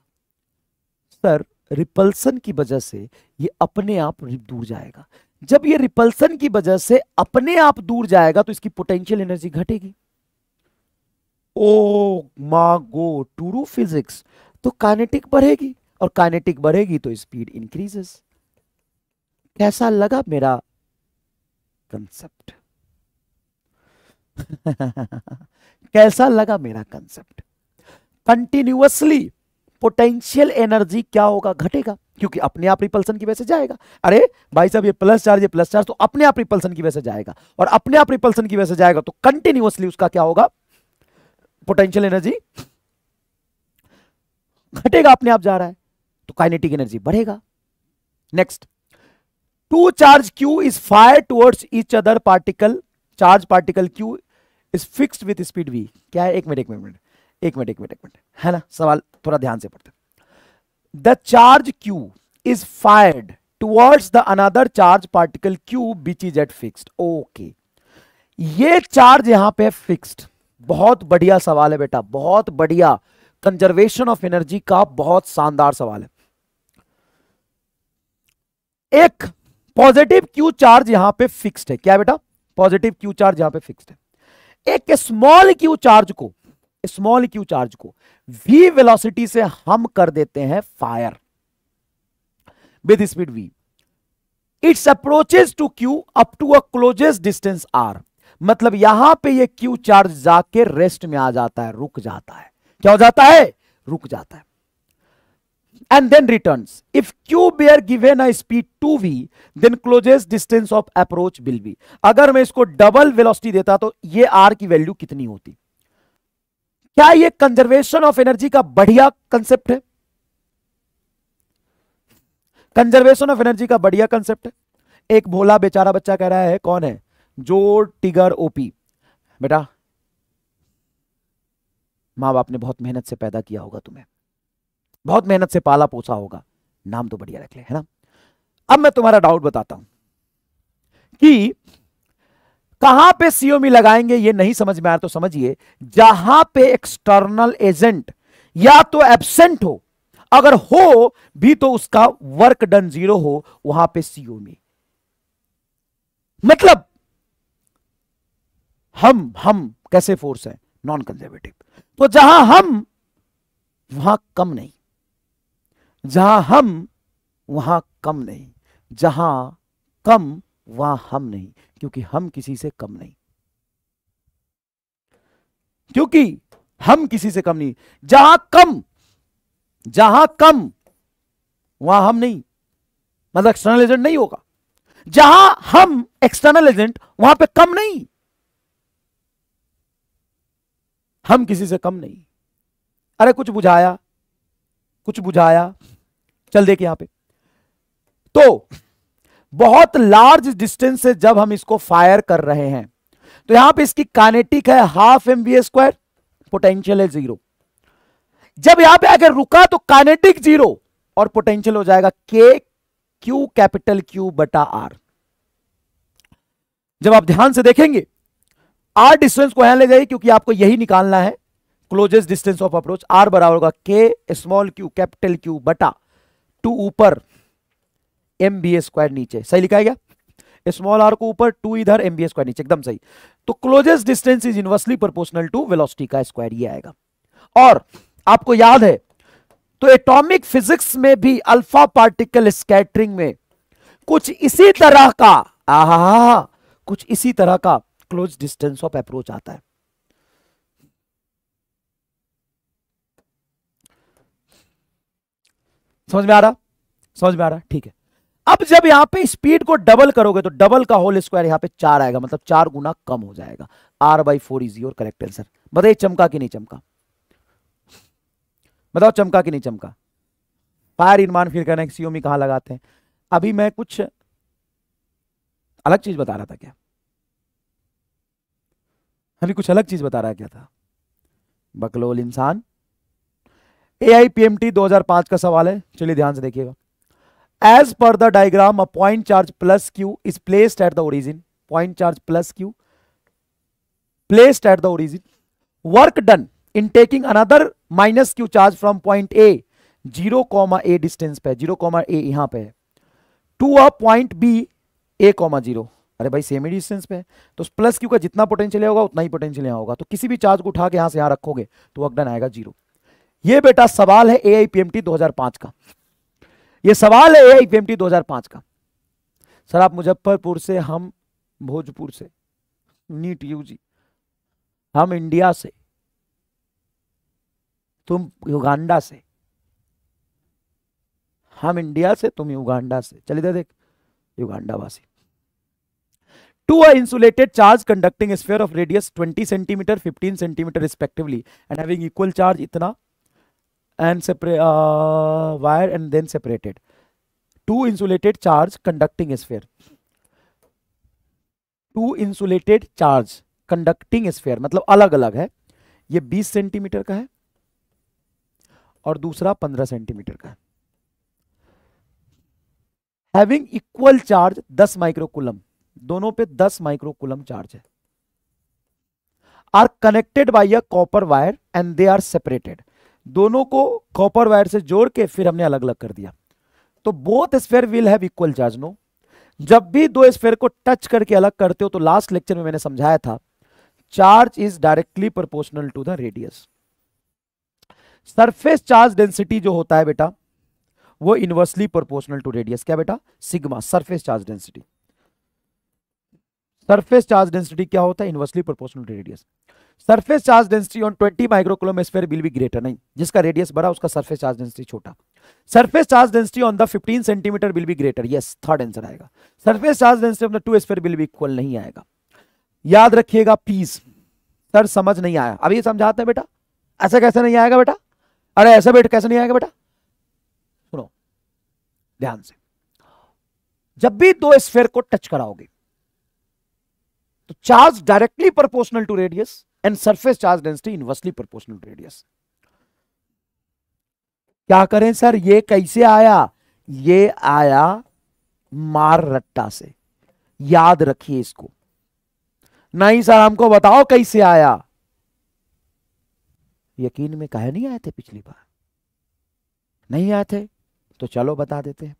सर रिपल्सन की वजह से ये अपने आप दूर जाएगा जब ये रिपल्सन की वजह से अपने आप दूर जाएगा तो इसकी पोटेंशियल एनर्जी घटेगी ओ मा गो टूरू फिजिक्स तो कानेटिक बढ़ेगी और काइनेटिक बढ़ेगी तो स्पीड इंक्रीजेस कैसा लगा मेरा कंसेप्ट कैसा लगा मेरा कंसेप्ट कंटिन्यूसली पोटेंशियल एनर्जी क्या होगा घटेगा क्योंकि अपने आप रिपल्सन की वजह से जाएगा अरे भाई साहब ये प्लस चार्ज ये प्लस चार्ज तो अपने आप रिपल्सन की वजह से जाएगा और अपने आप रिपल्सन की वजह से जाएगा तो कंटिन्यूसली उसका क्या होगा पोटेंशियल एनर्जी घटेगा अपने आप जा रहा है तो काइनेटिक एनर्जी बढ़ेगा next two charge Q is fire towards each other particle charge particle Q is fix with speed V क्या है एक मिनट एक मिनट एक मिनट एक मिनट एक मिनट है ना सवाल थोड़ा ध्यान से पढ़ते the charge Q is fired towards the another charge particle Q which is at fix okay ये चार्ज यहां पे फिक्स्ड बहुत बढ़िया सवाल है बेटा बहुत बढ़िया कंजर्वेशन ऑफ एनर्जी का बहुत शानदार सवाल है एक पॉजिटिव क्यू चार्ज यहां पे फिक्स्ड है क्या बेटा पॉजिटिव क्यू चार्ज यहां पे फिक्स्ड है एक स्मॉल क्यू चार्ज को स्मॉल क्यू चार्ज को वी वेलोसिटी से हम कर देते हैं fire with speed V it's approaches to Q up to a closest distance R मतलब यहां पे ये क्यू चार्ज जाके रेस्ट में आ जाता है रुक जाता है क्या हो जाता है रुक जाता है and then returns. If Q bear given a speed 2v, then closest distance of approach will be. अगर मैं इसको डबल वेलोसिटी देता तो ये R की वैल्यू कितनी होती क्या ये कंजर्वेशन ऑफ एनर्जी का बढ़िया कंसेप्ट है कंजर्वेशन ऑफ एनर्जी का बढ़िया कंसेप्ट है एक भोला बेचारा बच्चा कह रहा है कौन है जो टिगर ओपी बेटा मां बाप ने बहुत मेहनत से पैदा किया होगा तुम्हें बहुत मेहनत से पाला पोसा होगा नाम तो बढ़िया रख ले है ना अब मैं तुम्हारा डाउट बताता हूं कि कहां पे सीओमी लगाएंगे ये नहीं समझ में आया तो समझिए जहां पे एक्सटर्नल एजेंट या तो एबसेंट हो अगर हो भी तो उसका वर्क डन जीरो हो वहां पे सीओमी मतलब हम हम कैसे फोर्स है नॉन कंजर्वेटिव तो जहां हम वहां कम नहीं जहां हम वहां कम नहीं जहां कम वहां हम नहीं क्योंकि हम किसी से कम नहीं क्योंकि हम किसी से कम नहीं जहां कम जहां कम वहां हम नहीं मतलब एक्सटर्नल एजेंट नहीं होगा जहां हम एक्सटर्नल एजेंट वहां पे कम नहीं हम किसी से कम नहीं अरे कुछ बुझाया कुछ बुझाया चल देखिए यहां पे तो बहुत लार्ज डिस्टेंस से जब हम इसको फायर कर रहे हैं तो यहां पे इसकी कानेटिक है half M B square potential है जीरो जब यहां पे अगर रुका तो कानेटिक जीरो और पोटेंशियल हो जाएगा के क्यू कैपिटल क्यू बटा आर जब आप ध्यान से देखेंगे आर डिस्टेंस को यहां ले जाइए क्योंकि आपको यही निकालना है closest distance of approach R बराबर होगा K small Q capital Q बटा टू ऊपर एम बी ए स्क्वायर नीचे सही लिखा है क्या स्मॉल आर को ऊपर टू इधर एम बी ए स्क्वायर नीचे एकदम सही तो closest distance is inversely proportional to velocity का स्क्वायर ये आएगा और आपको याद है तो एटॉमिक फिजिक्स में भी अल्फा पार्टिकल स्कैटरिंग में कुछ इसी तरह का आहा कुछ इसी तरह का क्लोज डिस्टेंस ऑफ अप्रोच आता है समझ में आ रहा समझ में आ रहा ठीक है अब जब यहां पे स्पीड को डबल करोगे तो डबल का होल स्क्वायर यहां पे चार आएगा मतलब चार गुना कम हो जाएगा R by four is your correct answer बताइए चमका कि नहीं चमका बताओ चमका कि नहीं चमका फायर इनमान फिर कहना सीओमी कहाँ लगाते हैं अभी मैं कुछ अलग चीज बता रहा था क्या अभी कुछ अलग चीज बता रहा क्या था बकलोल इंसान एआईपीएमटी 2005 का सवाल है चलिए ध्यान से देखिएगा as per the diagram a point charge plus Q is placed at the origin point charge plus Q placed at the origin work done in taking another minus Q charge from point A zero comma A distance पे zero comma A यहां पे two a point B A comma zero अरे भाई same ही distance पे तो plus Q का जितना potential होगा उतना ही पोटेंशियल यहां होगा तो किसी भी चार्ज को उठा के यहां से यहां रखोगे तो वर्क डन आएगा जीरो ये बेटा सवाल है A I P M T दो हजार पांच का ये सवाल है A I P M T दो हजार पांच का सर आप मुजफ्फरपुर से हम भोजपुर से नीट यूजी हम इंडिया से तुम युगांडा से हम इंडिया से तुम युगांडा से चलिए देख युगांडा वासी two are insulated charge conducting sphere of radius 20 centimetre 15 centimetre respectively and having equal charge इतना and separate wire and then separated two insulated charge conducting sphere two insulated charge conducting sphere मतलब अलग अलग है ये 20 centimetre का है और दूसरा 15 सेंटीमीटर का है हैविंग इक्वल चार्ज 10 माइक्रोकुलम दोनों पे 10 माइक्रोकुलम चार्ज है are connected by a copper wire and they are separated दोनों को कॉपर वायर से जोड़ के फिर हमने अलग अलग कर दिया तो both sphere will have equal charge no जब भी दो स्पेयर को टच करके अलग करते हो तो लास्ट लेक्चर में मैंने समझाया था charge is directly proportional to the radius surface charge density जो होता है बेटा वो इनवर्सली प्रोपोर्शनल टू रेडियस क्या बेटा sigma surface charge density surface charge density क्या होता है inversely proportional radius surface charge density on 20 microcoulomb square will be greater नहीं जिसका रेडियस बड़ा उसका सरफेस चार्ज डेंसिटी छोटा surface charge density on the 15 centimetre will be greater yes third answer आएगा surface charge density on the two square will be equal नहीं आएगा याद रखिएगा प्लीज सर समझ नहीं आया अब ये समझाते हैं बेटा ऐसा कैसे नहीं आएगा बेटा अरे ऐसा बेटा कैसे नहीं आएगा बेटा सुनो ध्यान से जब भी दो स्फेयर को टच कराओगे तो charge directly proportional to radius and surface charge density inversely proportional to radius क्या करें सर ये कैसे आया ये आया मार रट्टा से याद रखिए इसको नहीं सर हमको बताओ कैसे आया यकीन में कहे नहीं आए थे पिछली बार नहीं आए थे तो चलो बता देते हैं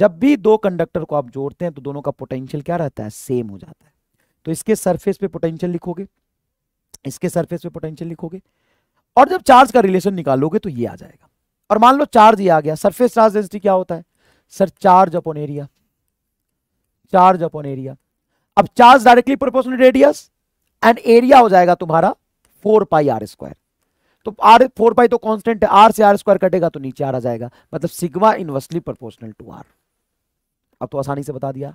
जब भी दो कंडक्टर को आप जोड़ते हैं तो दोनों का पोटेंशियल क्या रहता है सेम हो जाता है तो इसके सरफेस पे पोटेंशियल लिखोगे इसके सरफेस पे पोटेंशियल लिखोगे और जब चार्ज का रिलेशन निकालोगे तो ये आ जाएगा और मान लो चार्ज ये आ गया सरफेस चार्ज डेंसिटी क्या होता है sir charge upon area charge upon area अब charge directly proportional radius and area हो जाएगा तुम्हारा फोर पाई आर स्क्वायर तो आर फोर पाई तो कांस्टेंट है आर से आर स्क्वायर कटेगा तो नीचे आर आ जाएगा मतलब sigma inversely proportional to R अब तो आसानी से बता दिया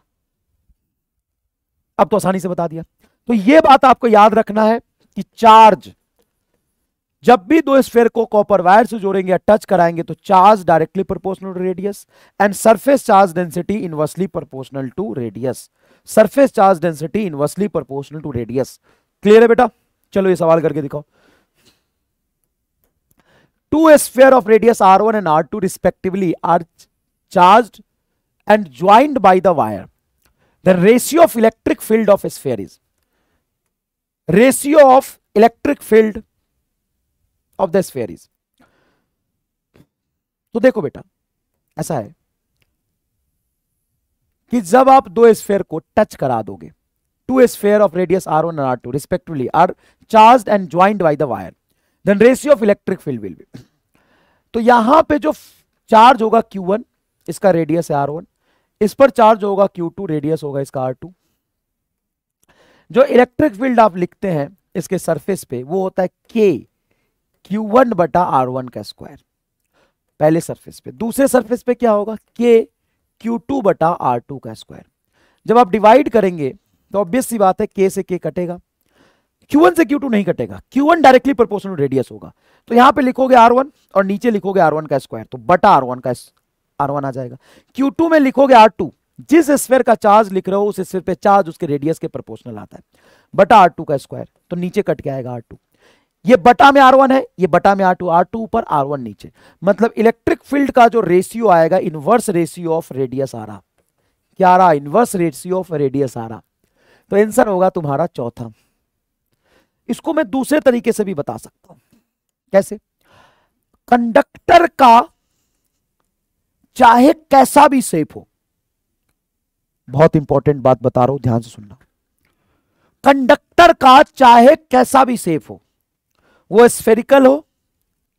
अब तो आसानी से बता दिया तो ये बात आपको याद रखना है कि चार्ज जब भी दो स्फेयर को कॉपर वायर से जोड़ेंगे या टच कराएंगे तो charge directly proportional to radius and surface charge density inversely proportional to radius surface charge density inversely proportional to radius clear है बेटा चलो ये सवाल करके दिखाओ two sphere of radius R one and R two respectively are charge and joined by the wire. The ratio of electric field of a sphere is ratio of electric field of the sphere is. तो देखो बेटा ऐसा है कि जब आप दो sphere को टच करा दोगे two sphere of radius r1 and r2 respectively are charged and joined by the wire then ratio of electric field will be तो यहां पे जो चार्ज होगा q1 इसका रेडियस है r1 इस पर चार्ज होगा क्यू टू रेडियस होगा इसका आर टू जो इलेक्ट्रिक फील्ड आप लिखते हैं इसके सरफेस पे वो होता है क्यू वन बटा वन का स्क्वायर पहले सरफेस पे दूसरे सरफेस पे क्या होगा क्यू टू बटा टू का स्क्वायर जब आप डिवाइड करेंगे तो ऑब्वियस सी बात है के से के कटेगा Q1 से Q2 नहीं कटेगा Q1 डायरेक्टली प्रोपोर्शनल रेडियस होगा तो यहां पे लिखोगे R1 और नीचे लिखोगे R1 का स्क्वायर तो बटा R1 का आर वन आ जाएगा क्यू टू में लिखोगे आर टू जिस स्फेयर का चार्ज लिख रहे हो उस स्फेयर पे चार्ज उसके रेडियस के प्रोपोर्शनल आता है बटा आर टू का स्क्वायर तो नीचे कट के आएगा आर टू ये बटा में आर वन है ये बटा में आर टू आर टू ऊपर आर वन नीचे मतलब इलेक्ट्रिक फील्ड का जो रेशियो आएगा इनवर्स रेशियो ऑफ रेडियस आ रहा क्या आ रहा इनवर्स रेशियो ऑफ रेडियस आ रहा तो आंसर होगा तुम्हारा चौथा इसको मैं दूसरे तरीके से भी बता सकता हूं कैसे कंडक्टर का चाहे कैसा भी सेफ हो बहुत इंपॉर्टेंट बात बता रहा हूं ध्यान से सुनना कंडक्टर का चाहे कैसा भी सेफ हो वो स्फेरिकल हो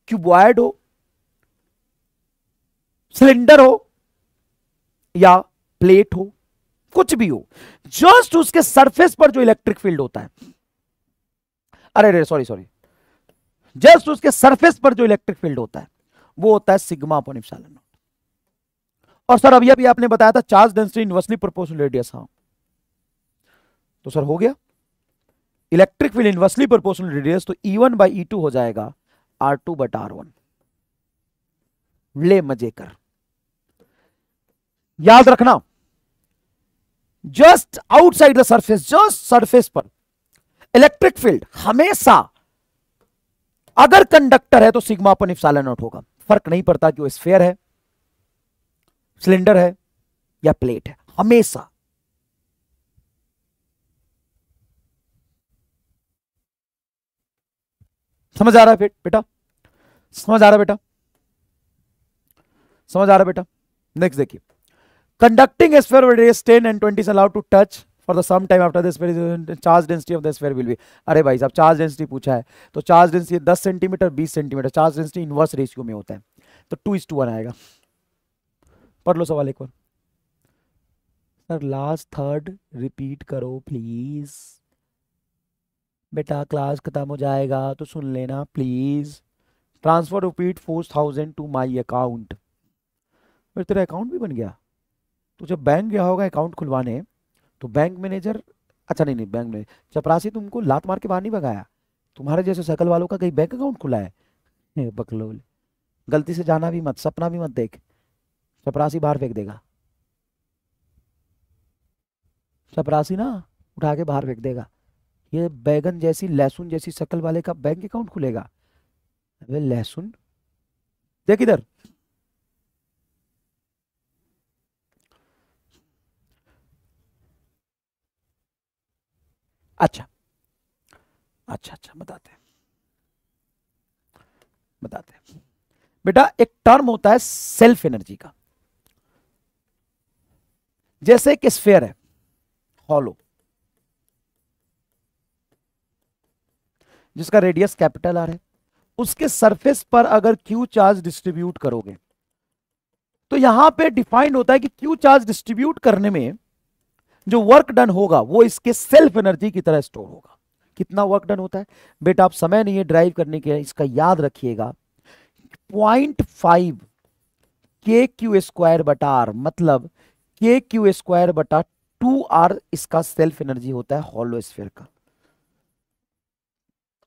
क्यूबॉयड हो सिलेंडर हो या प्लेट हो कुछ भी हो जस्ट उसके सरफेस पर जो इलेक्ट्रिक फील्ड होता है अरे अरे सॉरी सॉरी जस्ट उसके सरफेस पर जो इलेक्ट्रिक फील्ड होता है वो होता है सिग्मा अपॉन इप्सिलॉन और सर अभी अभी आपने बताया था charge density inversely proportional radius हाँ तो सर हो गया electric field inversely proportional radius तो ई वन बाई टू हो जाएगा r two but r one ले मजे कर याद रखना just outside the surface just surface पर इलेक्ट्रिक फील्ड हमेशा अगर कंडक्टर है तो सिग्मा अपन इफ्साला नॉट होगा फर्क नहीं पड़ता कि वो स्फेयर है सिलेंडर है या प्लेट है हमेशा समझ आ रहा है बेटा समझ आ रहा है बेटा समझ आ रहा है बेटा नेक्स्ट देखिए conducting sphere sphere with radius 10 and 20 is allowed to touch for the sum time after the sphere is charge density of अरे भाई साहब चार्ज डेंसिटी पूछा है तो charge density 10 centimetre 20 centimetre charge density inverse ratio में होता है तो टू इज टू वन आएगा पढ़ लो सवाल एक बार सर लास्ट थर्ड रिपीट करो प्लीज़ बेटा क्लास ख़त्म हो जाएगा तो सुन लेना please transfer repeat four thousand to my account फिर तेरा अकाउंट भी बन गया तो जब बैंक गया होगा अकाउंट खुलवाने तो बैंक मैनेजर अच्छा नहीं नहीं बैंक में चपरासी तुमको लात मार के बाहर नहीं भगाया तुम्हारे जैसे सकल वालों का कहीं बैंक अकाउंट खुला है बकलोल गलती से जाना भी मत सपना भी मत देख चपरासी बाहर फेंक देगा चपरासी ना उठा के बाहर फेंक देगा ये बैगन जैसी लहसुन जैसी शक्ल वाले का बैंक अकाउंट खुलेगा अबे लहसुन देख इधर अच्छा अच्छा अच्छा बताते हैं बताते हैं बेटा एक टर्म होता है सेल्फ एनर्जी का जैसे एक स्फेयर है हॉलो जिसका रेडियस कैपिटल आर है उसके सरफेस पर अगर क्यू चार्ज डिस्ट्रीब्यूट करोगे तो यहां पे डिफाइंड होता है कि क्यू चार्ज डिस्ट्रीब्यूट करने में जो वर्क डन होगा वो इसके सेल्फ एनर्जी की तरह स्टोर होगा कितना वर्क डन होता है बेटा आप समय नहीं है ड्राइव करने के इसका याद रखिएगा point five k Q square बटार मतलब के क्यू स्क्वायर बटा टू आर इसका सेल्फ एनर्जी होता है हॉलो स्फेयर का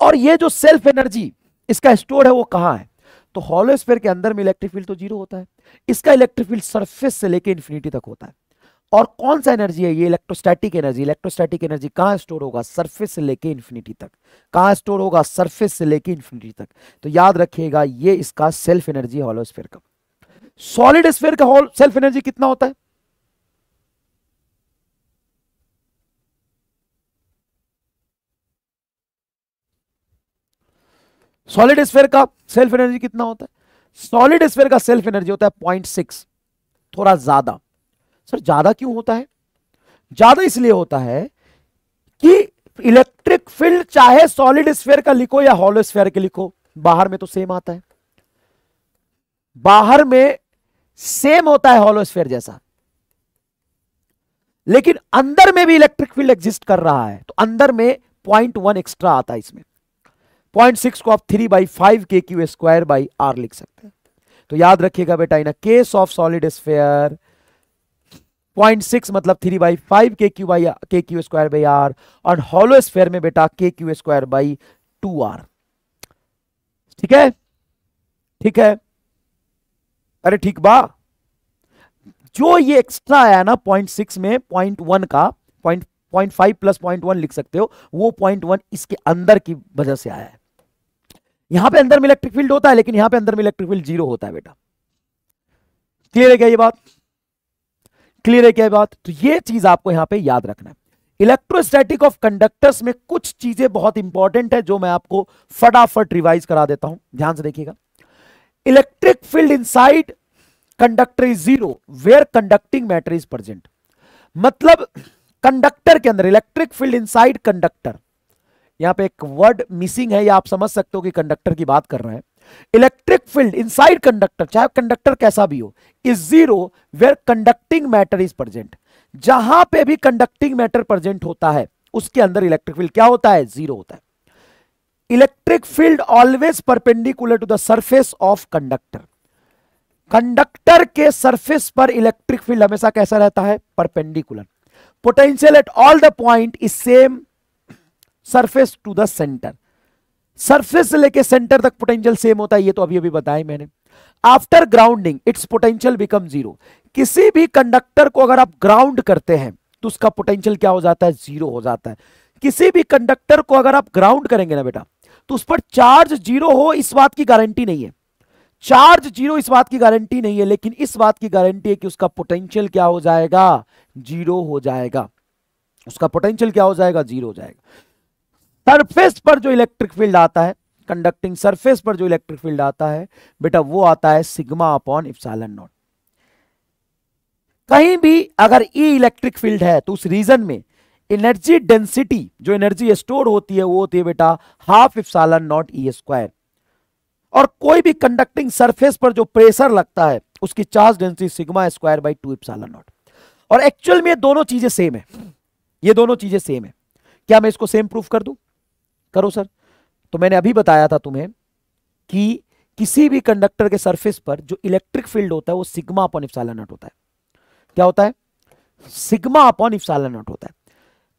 और ये जो सेल्फ एनर्जी इसका स्टोर है वो कहां है तो हॉलो स्फेयर के अंदर में इलेक्ट्रिक फील्ड तो जीरो होता है इसका इलेक्ट्रिक फील्ड सरफेस से लेकर इन्फिनिटी तक होता है और कौन सा एनर्जी है ये इलेक्ट्रोस्टैटिक एनर्जी इलेक्ट्रोस्टैटिक एनर्जी कहां स्टोर होगा सरफेस से लेके इन्फिनिटी तक कहां स्टोर होगा सरफेस से लेके इन्फिनिटी तक तो याद रखिएगा ये इसका सेल्फ एनर्जी हॉलो स्फेयर का सॉलिड स्फेयर का सेल्फ एनर्जी कितना होता है सॉलिड स्फेयर का सेल्फ एनर्जी कितना होता है सॉलिड स्फेयर का सेल्फ एनर्जी होता है पॉइंट सिक्स थोड़ा ज्यादा सर ज्यादा क्यों होता है ज्यादा इसलिए होता है कि इलेक्ट्रिक फील्ड चाहे सॉलिड स्फेयर का लिखो या हॉलो स्फेयर के लिखो बाहर में तो सेम आता है बाहर में सेम होता है हॉलो जैसा लेकिन अंदर में भी इलेक्ट्रिक फील्ड एग्जिस्ट कर रहा है तो अंदर में पॉइंट वन एक्स्ट्रा आता है इसमें पॉइंट सिक्स को आप three by five k Q square by r लिख सकते हैं तो याद रखिएगा बेटा in case of solid sphere point six मतलब three by five k Q by k Q square by are और हॉलो स्फेयर में बेटा k Q square by two r ठीक है ठीक है अरे ठीक बा जो ये एक्स्ट्रा आया ना पॉइंट सिक्स में पॉइंट वन का point point five plus point one लिख सकते हो वो पॉइंट वन इसके अंदर की वजह से आया है यहां पे अंदर में इलेक्ट्रिक फील्ड होता है लेकिन यहां पे अंदर में इलेक्ट्रिक फील्ड जीरो होता है बेटा क्लियर है क्या ये बात क्लियर है क्या ये बात तो ये चीज आपको यहां पे याद रखना है इलेक्ट्रोस्टैटिक ऑफ कंडक्टर्स में कुछ चीजें बहुत इंपॉर्टेंट है जो मैं आपको फटाफट रिवाइज करा देता हूं ध्यान से देखिएगा electric field in conductor is zero where conducting matter is present मतलब कंडक्टर के अंदर इलेक्ट्रिक फील्ड इन कंडक्टर यहां पे एक वर्ड मिसिंग है या आप समझ सकते हो कि कंडक्टर की बात कर रहे हैं इलेक्ट्रिक फील्ड इनसाइड कंडक्टर चाहे कंडक्टर कैसा भी हो is zero where conducting matter is present जहां पे भी कंडक्टिंग मैटर प्रेजेंट होता है उसके अंदर इलेक्ट्रिक फील्ड क्या होता है जीरो होता है electric field always perpendicular to the surface of conductor conductor के सरफेस पर इलेक्ट्रिक फील्ड हमेशा कैसा रहता है perpendicular potential at all the point is same surface to the centre surface से लेके सेंटर तक पोटेंशियल सेम होता है ये तो अभी अभी बताया मैंने after grounding its potential become zero किसी भी कंडक्टर को अगर आप ग्राउंड करते हैं तो उसका पोटेंशियल क्या हो जाता है जीरो हो जाता है किसी भी कंडक्टर को अगर आप ग्राउंड करेंगे ना बेटा तो उस पर चार्ज जीरो हो इस बात की गारंटी नहीं है चार्ज जीरो इस बात की गारंटी नहीं है लेकिन इस बात की गारंटी है कि उसका पोटेंशियल क्या हो जाएगा जीरो हो जाएगा उसका पोटेंशियल क्या हो जाएगा जीरो हो जाएगा सरफेस पर जो इलेक्ट्रिक फील्ड आता है कंडक्टिंग सरफेस पर जो इलेक्ट्रिक फील्ड आता है बेटा वो आता है सिग्मा अपॉन इफ्साल नॉट कहीं भी अगर ई इलेक्ट्रिक फील्ड है तो उस रीजन में एनर्जी डेंसिटी जो एनर्जी स्टोर होती है वो होती है बेटा half epsilon naught E square और कोई भी कंडक्टिंग सरफेस पर जो प्रेशर लगता है उसकी charge density sigma square by two epsilon naught और एक्चुअल में दोनों चीजें सेम है ये दोनों चीजें सेम है क्या मैं इसको सेम प्रूफ कर दूं करो सर तो मैंने अभी बताया था तुम्हें कि किसी भी कंडक्टर के सरफेस पर जो इलेक्ट्रिक फील्ड होता है वो सिग्मा अपॉन इफ्साला नॉट होता है क्या होता है सिग्मा अपॉन इफ्साला नॉट होता है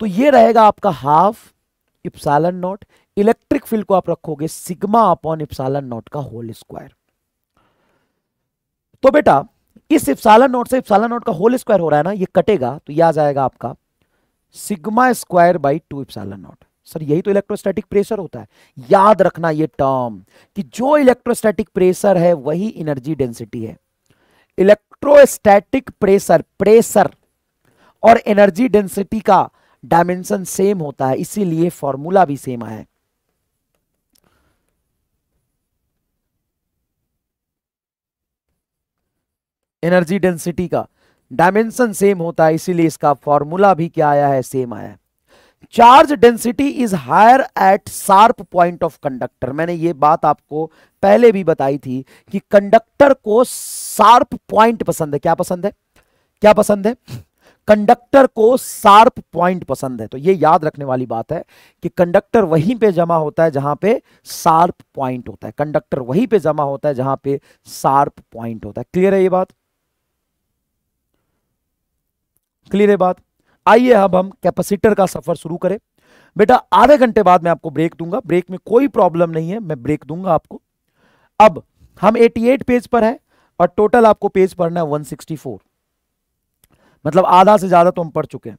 तो ये रहेगा आपका half epsilon naught electric field को आप रखोगे सिग्मा अपॉन इप्सालन नॉट का होल स्क्वायर तो बेटा इस इप्सालन नॉट से इप्सालन नॉट का होल स्क्वायर हो रहा है ना ये कटेगा तो यह आ जाएगा आपका sigma square by two epsilon naught sir यही तो इलेक्ट्रोस्टैटिक प्रेशर होता है याद रखना ये टर्म कि जो इलेक्ट्रोस्टैटिक प्रेशर है वही एनर्जी डेंसिटी है इलेक्ट्रोस्टैटिक प्रेशर प्रेशर और एनर्जी डेंसिटी का डायमेंशन सेम होता है इसीलिए फॉर्मूला भी सेम है एनर्जी डेंसिटी का डायमेंशन सेम होता है इसीलिए इसका फॉर्मूला भी क्या आया है सेम आया है charge density is higher at sharp point of conductor मैंने ये बात आपको पहले भी बताई थी कि कंडक्टर को शार्प पॉइंट पसंद है क्या पसंद है क्या पसंद है कंडक्टर को शार्प पॉइंट पसंद है तो ये याद रखने वाली बात है कि कंडक्टर वहीं पे जमा होता है जहां पे शार्प पॉइंट होता है कंडक्टर वहीं पे जमा होता है जहां पे शार्प पॉइंट होता है क्लियर है ये बात क्लियर है बात आइए अब हम कैपेसिटर का सफर शुरू करें बेटा आधे घंटे बाद मैं आपको ब्रेक दूंगा ब्रेक में कोई प्रॉब्लम नहीं है मैं ब्रेक दूंगा आपको अब हम 88 पेज पर है और टोटल आपको पेज पढ़ना है 164 मतलब आधा से ज्यादा तो हम पढ़ चुके हैं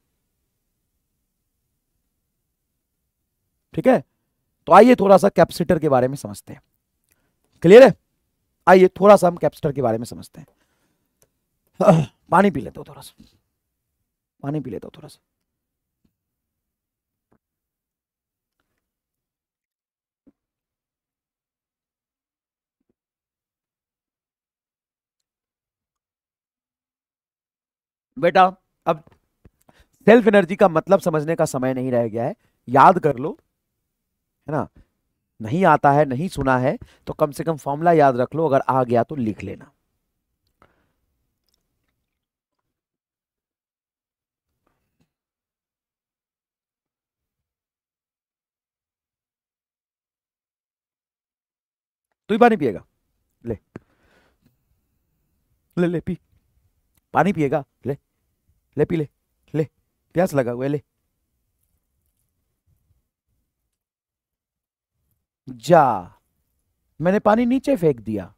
ठीक है तो आइए थोड़ा सा कैपेसिटर के बारे में समझते हैं क्लियर है आइए थोड़ा सा हम कैपेसिटर के बारे में समझते हैं पानी पी लेते हो थोड़ा सा पानी पी लेता हूँ थोड़ा सा बेटा अब सेल्फ एनर्जी का मतलब समझने का समय नहीं रह गया है याद कर लो है ना नहीं आता है नहीं सुना है तो कम से कम फॉर्मूला याद रख लो अगर आ गया तो लिख लेना तू ही पानी पिएगा ले ले ले पी पानी पिएगा ले ले पी ले ले प्यास लगा हुआ ले जा मैंने पानी नीचे फेंक दिया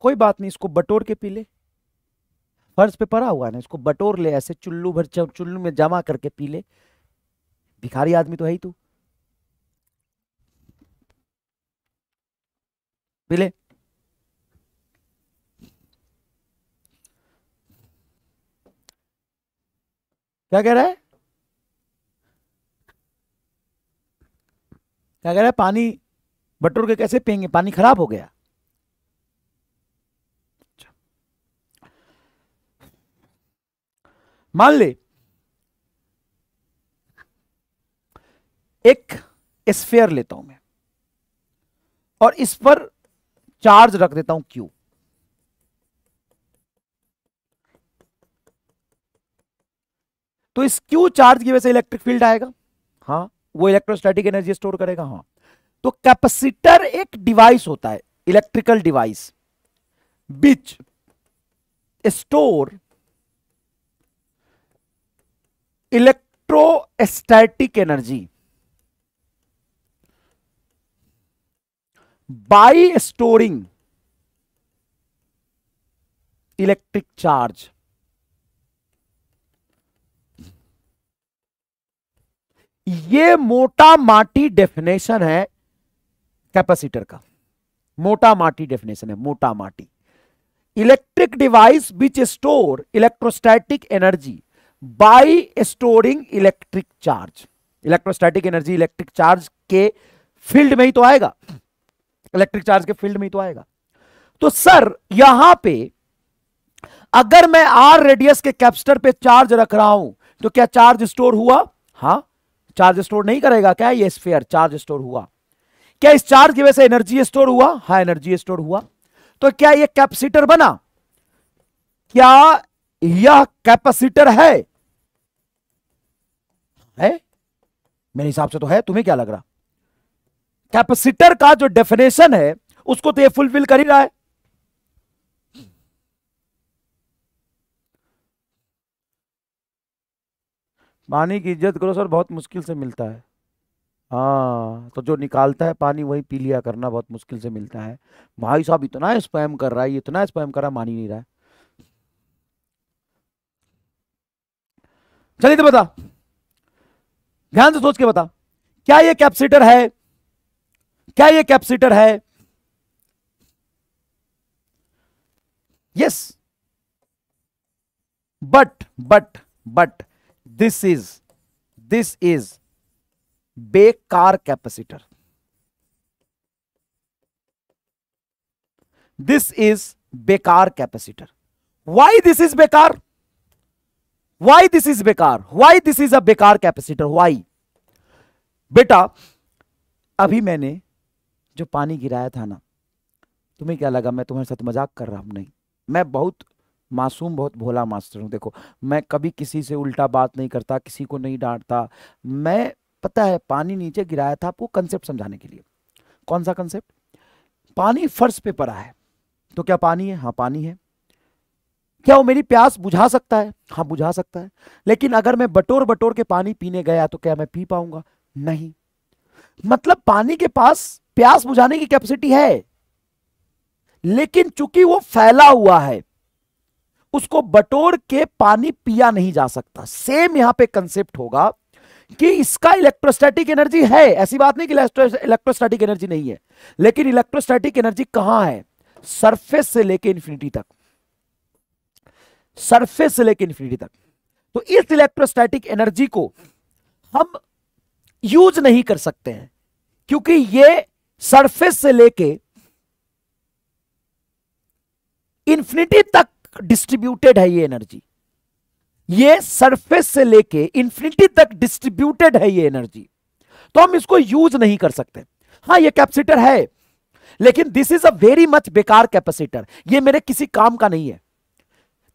कोई बात नहीं इसको बटोर के पी ले फर्ज पे पड़ा हुआ है ना इसको बटोर ले ऐसे चुल्लू भर चुल्लू में जमा करके पी ले भिखारी आदमी तो है ही तू पी ले क्या कह रहा है क्या कह रहा है पानी बटोर के कैसे पियेंगे पानी खराब हो गया अच्छा। मान ले एक स्फेयर लेता हूं मैं और इस पर चार्ज रख देता हूं क्यू तो इस क्यू चार्ज की वजह से इलेक्ट्रिक फील्ड आएगा हाँ वो इलेक्ट्रोस्टैटिक एनर्जी स्टोर करेगा हाँ तो कैपेसिटर एक डिवाइस होता है electrical device which store electrostatic energy by storing electric charge ये मोटा माटी डेफिनेशन है कैपेसिटर का मोटा माटी डेफिनेशन है मोटा माटी electric device which store electrostatic energy by storing electric charge electrostatic energy electric charge के फील्ड में ही तो आएगा इलेक्ट्रिक चार्ज के फील्ड में तो आएगा तो सर यहां पे अगर मैं आर रेडियस के कैप्सटर पे चार्ज रख रहा हूं तो क्या चार्ज स्टोर हुआ हाँ चार्ज स्टोर नहीं करेगा क्या ये स्फेयर चार्ज स्टोर हुआ क्या इस चार्ज की वजह से एनर्जी स्टोर हुआ हा एनर्जी स्टोर हुआ तो क्या यह कैपेसिटर बना क्या यह कैपेसिटर है है मेरे हिसाब से तो है तुम्हें क्या लग रहा कैपेसिटर का जो डेफिनेशन है उसको तो ये फुलफिल कर ही रहा है पानी की इज्जत करो सर बहुत मुश्किल से मिलता है हाँ तो जो निकालता है पानी वही पी लिया करना बहुत मुश्किल से मिलता है भाई साहब इतना स्पैम कर रहा है इतना स्पैम कर रहा मान ही नहीं रहा है चलिए तो बता ध्यान से सोच के बता क्या ये कैपेसिटर है क्या ये कैपेसिटर है yes but but but this is this is बेकार कैपेसिटर दिस इज बेकार कैपेसिटर वाई दिस इज बेकार वाई दिस इज बेकार वाई दिस इज अ बेकार कैपेसिटर वाई बेटा अभी मैंने जो पानी गिराया था ना तुम्हें क्या लगा मैं तुम्हारे साथ मजाक कर रहा हूँ नहीं मैं बहुत मासूम बहुत भोला मास्टर हूँ देखो मैं कभी किसी से उल्टा बात नहीं करता किसी को नहीं डांटता मैं पता है पानी नीचे गिराया था आपको कंसेप्ट समझाने के लिए कौन सा कंसेप्ट पानी फर्श पे पड़ा है तो क्या पानी है हाँ पानी है क्या वो मेरी प्यास बुझा सकता है हाँ बुझा सकता है लेकिन अगर मैं बटोर बटोर के पानी पीने गया तो क्या मैं पी पाऊंगा नहीं मतलब पानी के पास प्यास बुझाने की कैपेसिटी है लेकिन चूंकि वो फैला हुआ है उसको बटोर के पानी पिया नहीं जा सकता सेम यहां पे कंसेप्ट होगा कि इसका इलेक्ट्रोस्टैटिक एनर्जी है ऐसी बात नहीं कि इलेक्ट्रोस्टैटिक एनर्जी नहीं है लेकिन इलेक्ट्रोस्टैटिक एनर्जी कहां है सरफेस से लेके इंफिनिटी तक सरफेस से लेके इंफिनिटी तक तो इस इलेक्ट्रोस्टैटिक एनर्जी को हम यूज नहीं कर सकते हैं क्योंकि ये सरफेस से लेके इंफिनिटी तक डिस्ट्रीब्यूटेड है ये एनर्जी ये सरफेस से लेके इंफिनिटी तक डिस्ट्रीब्यूटेड है ये एनर्जी तो हम इसको यूज नहीं कर सकते हाँ ये कैपेसिटर है लेकिन this is a very much बेकार कैपेसिटर ये मेरे किसी काम का नहीं है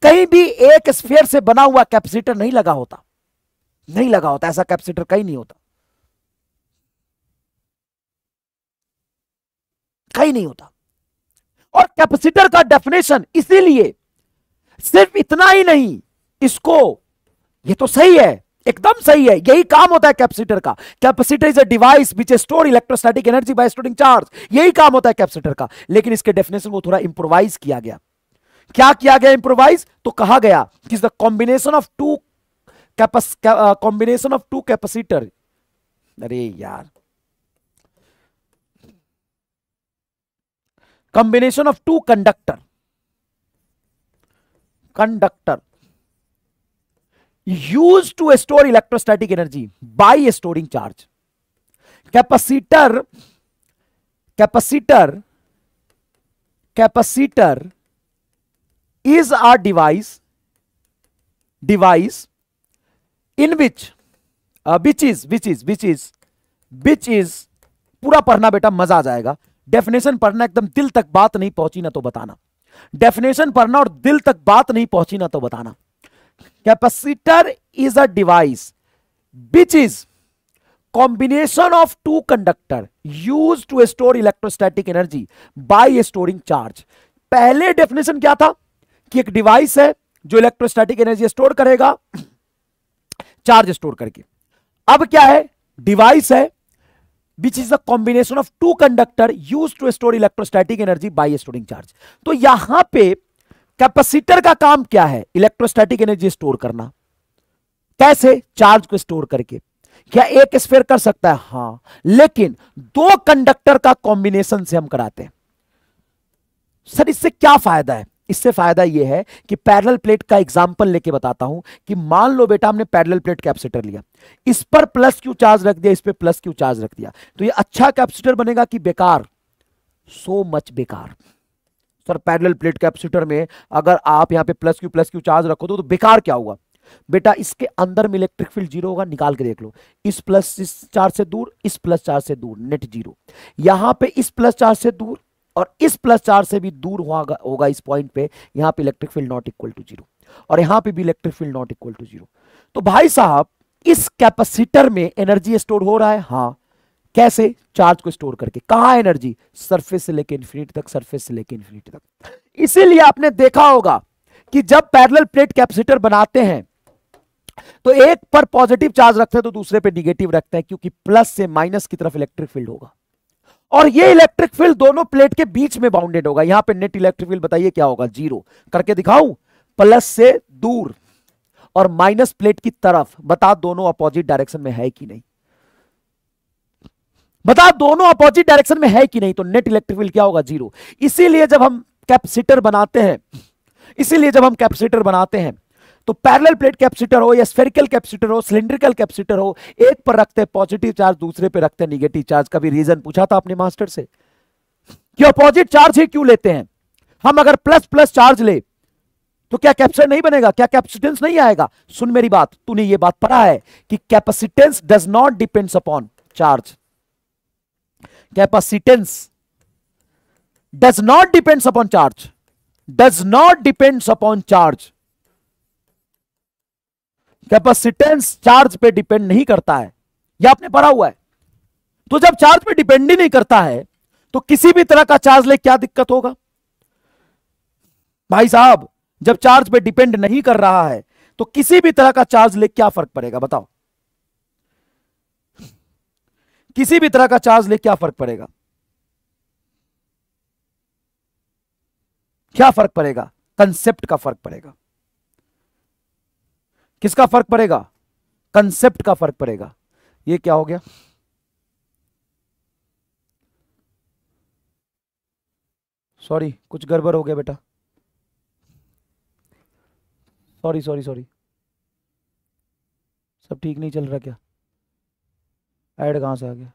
कहीं भी एक स्फेयर से बना हुआ कैपेसिटर नहीं लगा होता नहीं लगा होता ऐसा कैपेसिटर कहीं नहीं होता ही नहीं होता और कैपेसिटर का डेफिनेशन इसीलिए सिर्फ इतना ही नहीं इसको ये तो सही है एकदम सही है यही काम होता है कैपेसिटर का capacitor is a device which store electrostatic energy by storing charge यही काम होता है कैपेसिटर का लेकिन इसके डेफिनेशन को थोड़ा इंप्रोवाइज किया गया क्या किया गया इंप्रोवाइज तो कहा गया कि the combination of two combination of two capacitor अरे यार combination of two conductor conductor use to store electrostatic energy by storing charge capacitor capacitor capacitor is a device device in which which is which is which is which is पूरा पढ़ना बेटा मजा आ जाएगा definition पढ़ना एकदम दिल तक बात नहीं पहुंची ना तो बताना डेफिनेशन पढ़ना और दिल तक बात नहीं पहुंची ना तो बताना capacitor is a device which is combination of two conductor use to store electrostatic energy by storing charge पहले डेफिनेशन क्या था कि एक डिवाइस है जो इलेक्ट्रोस्टैटिक एनर्जी स्टोर करेगा चार्ज स्टोर करके अब क्या है डिवाइस है which is the combination of two conductor used to store electrostatic energy by storing charge तो यहां पर कैपेसिटर का काम क्या है इलेक्ट्रोस्टैटिक एनर्जी स्टोर करना कैसे चार्ज को स्टोर करके क्या एक स्फेयर कर सकता है हां लेकिन दो कंडक्टर का कॉम्बिनेशन से हम कराते हैं सर इससे क्या फायदा है इससे फायदा यह है कि पैरेलल प्लेट का एग्जांपल लेके बताता हूं कि मान लो बेटा हमने पैरेलल प्लेट कैपेसिटर लिया इस पर प्लस क्यू चार्ज रख दिया इस पर प्लस क्यू चार्ज रख दिया तो ये अच्छा कैपेसिटर बनेगा कि बेकार सो मच बेकार सर पैरेलल प्लेट कैपेसिटर में अगर आप यहां पे plus Q plus Q charge रखो तो, तो बेकार क्या हुआ बेटा इसके अंदर में इलेक्ट्रिक फील्ड जीरो होगा निकाल के देख लो इस प्लस इस चार्ज से दूर इस प्लस चार्ज से दूर नेट जीरो यहां पे इस प्लस चार्ज से दूर और इस प्लस चार्ज से भी दूर हुआ होगा इस पॉइंट पे यहां पे electric field not equal to zero और यहां पे भी electric field not equal to zero तो भाई साहब इस कैपेसिटर में एनर्जी स्टोर हो रहा है हाँ कैसे चार्ज को स्टोर करके कहा एनर्जी सरफेस से लेके इन्फिनिट तक सरफेस से लेके इन्फिनिट तक इसीलिए आपने देखा होगा कि जब पैरल प्लेट कैपेसिटर बनाते हैं तो एक पर पॉजिटिव चार्ज रखते हैं तो दूसरे पे निगेटिव रखते हैं क्योंकि प्लस से माइनस की तरफ इलेक्ट्रिक फील्ड होगा और ये इलेक्ट्रिक फील्ड दोनों प्लेट के बीच में बाउंडेड होगा यहां पे नेट इलेक्ट्रिक फील्ड बताइए क्या होगा जीरो करके दिखाऊं प्लस से दूर और माइनस प्लेट की तरफ बता दोनों अपोजिट डायरेक्शन में है कि नहीं बता दोनों अपोजिट डायरेक्शन में है कि नहीं तो नेट इलेक्ट्रिक फील्ड क्या होगा जीरो इसीलिए जब हम कैपेसिटर बनाते हैं इसीलिए जब हम कैपेसिटर बनाते हैं तो पैरेलल प्लेट कैपेसिटर हो या स्फेरिकल कैपेसिटर हो सिलेंड्रिकल कैपेसिटर हो एक पर रखते हैं पॉजिटिव चार्ज दूसरे पर रखते हैं निगेटिव चार्ज का भी रीजन पूछा था अपने मास्टर से कि अपोजिट चार्ज ही क्यों लेते हैं हम अगर प्लस प्लस चार्ज ले तो क्या कैप्सर नहीं बनेगा क्या कैपेसिटेंस नहीं आएगा सुन मेरी बात तूने ये बात पढ़ा है कि capacitance does not depends upon charge capacitance does not depends upon charge does not depends upon charge capacitance charge पे डिपेंड नहीं करता है ये आपने पढ़ा हुआ है तो जब चार्ज पे डिपेंड ही नहीं करता है तो किसी भी तरह का चार्ज ले क्या दिक्कत होगा भाई साहब जब चार्ज पे डिपेंड नहीं कर रहा है तो किसी भी तरह का चार्ज ले क्या फर्क पड़ेगा बताओ किसी भी तरह का चार्ज ले क्या फर्क पड़ेगा क्या फर्क पड़ेगा कंसेप्ट का फर्क पड़ेगा किसका फर्क पड़ेगा कंसेप्ट का फर्क पड़ेगा ये क्या हो गया सॉरी कुछ गड़बड़ हो गया बेटा सॉरी सॉरी सॉरी सब ठीक नहीं चल रहा क्या ऐड कहां से आ गया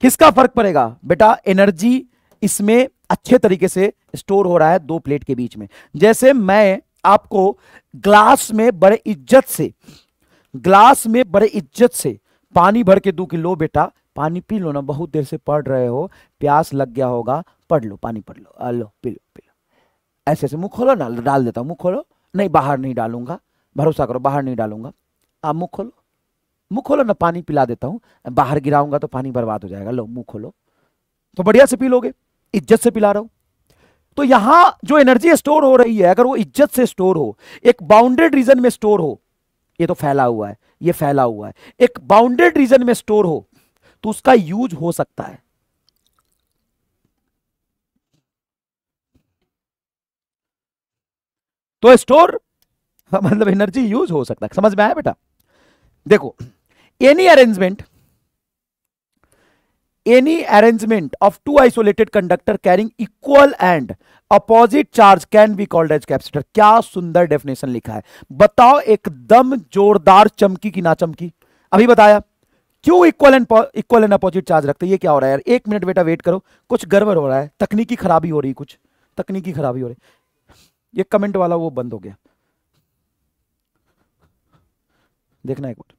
किसका फर्क पड़ेगा बेटा एनर्जी इसमें अच्छे तरीके से स्टोर हो रहा है दो प्लेट के बीच में जैसे मैं आपको ग्लास में बड़े इज्जत से ग्लास में बड़े इज्जत से पानी भर के दू कि लो बेटा पानी पी लो ना बहुत देर से पढ़ रहे हो प्यास लग गया होगा पढ़ लो पानी पढ़ लो लो पी लो पी लो ऐसे ऐसे मुँह खोलो ना डाल देता हूँ मुँह खोलो नहीं बाहर नहीं डालूंगा भरोसा करो बाहर नहीं डालूंगा आप मुँह खोलो मुँह खोलो ना पानी पिला देता हूँ बाहर गिराऊंगा तो पानी बर्बाद हो जाएगा लो मुँह खोलो तो बढ़िया से पी लोगे इज्जत से पिला रहा हूं तो यहां जो एनर्जी स्टोर हो रही है अगर वो इज्जत से स्टोर हो एक बाउंडेड रीजन में स्टोर हो ये तो फैला हुआ है ये फैला हुआ है एक बाउंडेड रीजन में स्टोर हो तो उसका यूज हो सकता है तो स्टोर मतलब एनर्जी यूज हो सकता है समझ में आया बेटा देखो any arrangement any arrangement of two isolated conductor carrying equal and opposite charge can be called as capacitor क्या सुंदर डेफिनेशन लिखा है बताओ एकदम जोरदार चमकी की ना चमकी अभी बताया क्यों equal and equal and opposite charge रखते हैं ये क्या हो रहा है यार एक मिनट बेटा वेट करो कुछ गड़बड़ हो रहा है तकनीकी खराबी हो रही कुछ तकनीकी खराबी हो रही ये कमेंट वाला वो बंद हो गया देखना एक बार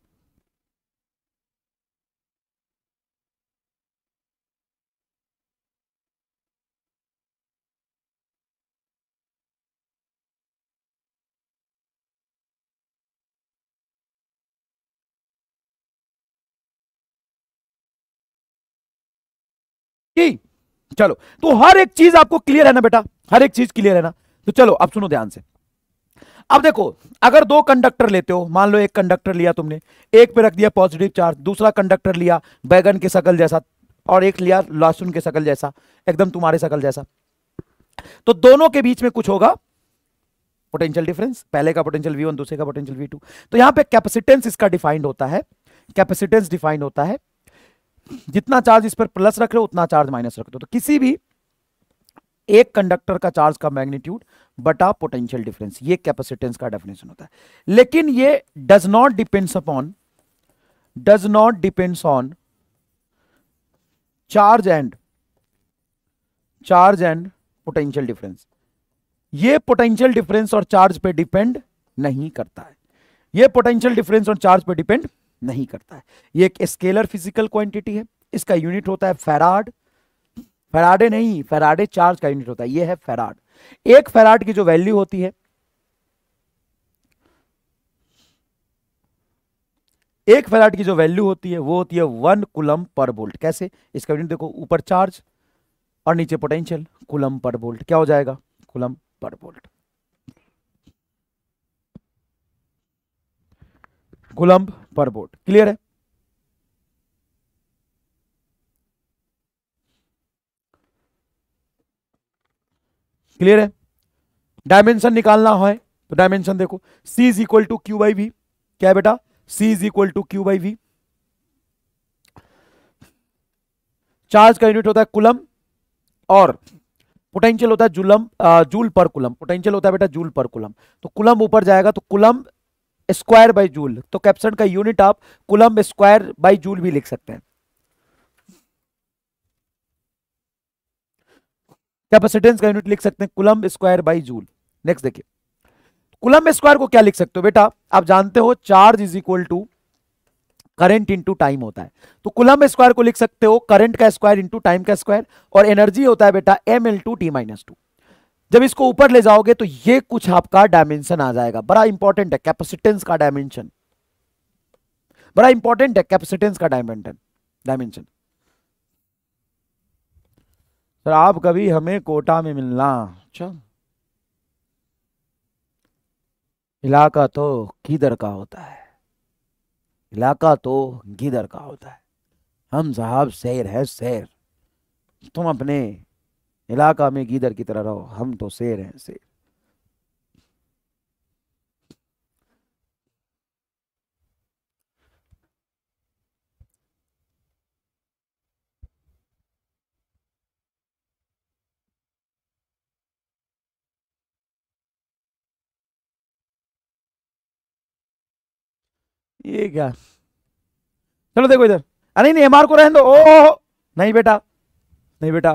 कि चलो तो हर एक चीज आपको क्लियर है ना बेटा हर एक चीज क्लियर है ना तो चलो अब सुनो ध्यान से अब देखो अगर दो कंडक्टर लेते हो मान लो एक कंडक्टर लिया तुमने एक पे रख दिया पॉजिटिव चार्ज दूसरा कंडक्टर लिया बैगन के शकल जैसा और एक लिया लहसुन के शकल जैसा एकदम तुम्हारे शकल जैसा तो दोनों के बीच में कुछ होगा पोटेंशियल डिफरेंस पहले का पोटेंशियल वी वन दूसरे का पोटेंशियल वी टू तो यहां पर कैपेसिटेंस इसका डिफाइंड होता है कैपेसिटेंस डिफाइंड होता है जितना चार्ज इस पर प्लस रख रहे हो उतना चार्ज माइनस रख रहे हो तो किसी भी एक कंडक्टर का चार्ज का मैग्नीट्यूड बटा पोटेंशियल डिफरेंस ये कैपेसिटेंस का डेफिनेशन होता है लेकिन ये does not depends upon does not depends on charge and charge and potential difference ये पोटेंशियल डिफरेंस और चार्ज पे डिपेंड नहीं करता है ये पोटेंशियल डिफरेंस और चार्ज पे डिपेंड नहीं करता है ये एक स्केलर फिजिकल क्वांटिटी है इसका यूनिट होता है फेराड फेराडे नहीं फेराडे चार्ज का यूनिट होता है ये है फेराड एक फेराड की जो वैल्यू होती है एक फेराड की जो वैल्यू होती है वो होती है वन कुलम पर बोल्ट कैसे इसका यूनिट देखो ऊपर चार्ज और नीचे पोटेंशियल कुलम पर बोल्ट क्या हो जाएगा कुलम पर बोल्ट कुलम्ब पर बोट क्लियर है क्लियर है डायमेंशन निकालना है तो डायमेंशन देखो c is equal to Q by v क्या बेटा c is equal to Q by v charge का यूनिट होता है कुलम और पोटेंशियल होता है जूलम जूल पर कुलम पोटेंशियल होता है बेटा जूल पर कुलम तो कुलम ऊपर जाएगा तो कुलम स्क्वायर बाई जूल तो कैप्सन का यूनिट आप कुलम स्क्वायर बाई जूल भी लिख सकते हैं कैपेसिटेंस का यूनिट लिख सकते हैं coulomb square by joule next देखिए कुलम स्क्वायर को क्या लिख सकते हो बेटा आप जानते हो charge is equal to current into time होता है तो कुलम स्क्वायर को लिख सकते हो करंट का स्क्वायर इंटू टाइम का स्क्वायर और एनर्जी होता है बेटा M L two T minus two जब इसको ऊपर ले जाओगे तो ये कुछ आपका डायमेंशन आ जाएगा बड़ा इंपॉर्टेंट है कैपेसिटेंस का डायमेंशन बड़ा इंपॉर्टेंट है कैपेसिटेंस का डायमेंशन डायमेंशन सर आप कभी हमें कोटा में मिलना अच्छा इलाका तो किधर का होता है इलाका तो गिदर का होता है हम साहब शेर है शेर तुम अपने इलाका में गीदर की तरह रहो हम तो शेर हैं शेर ये क्या चलो देखो इधर अरे नहीं एमआर को रहने दो ओ नहीं बेटा नहीं बेटा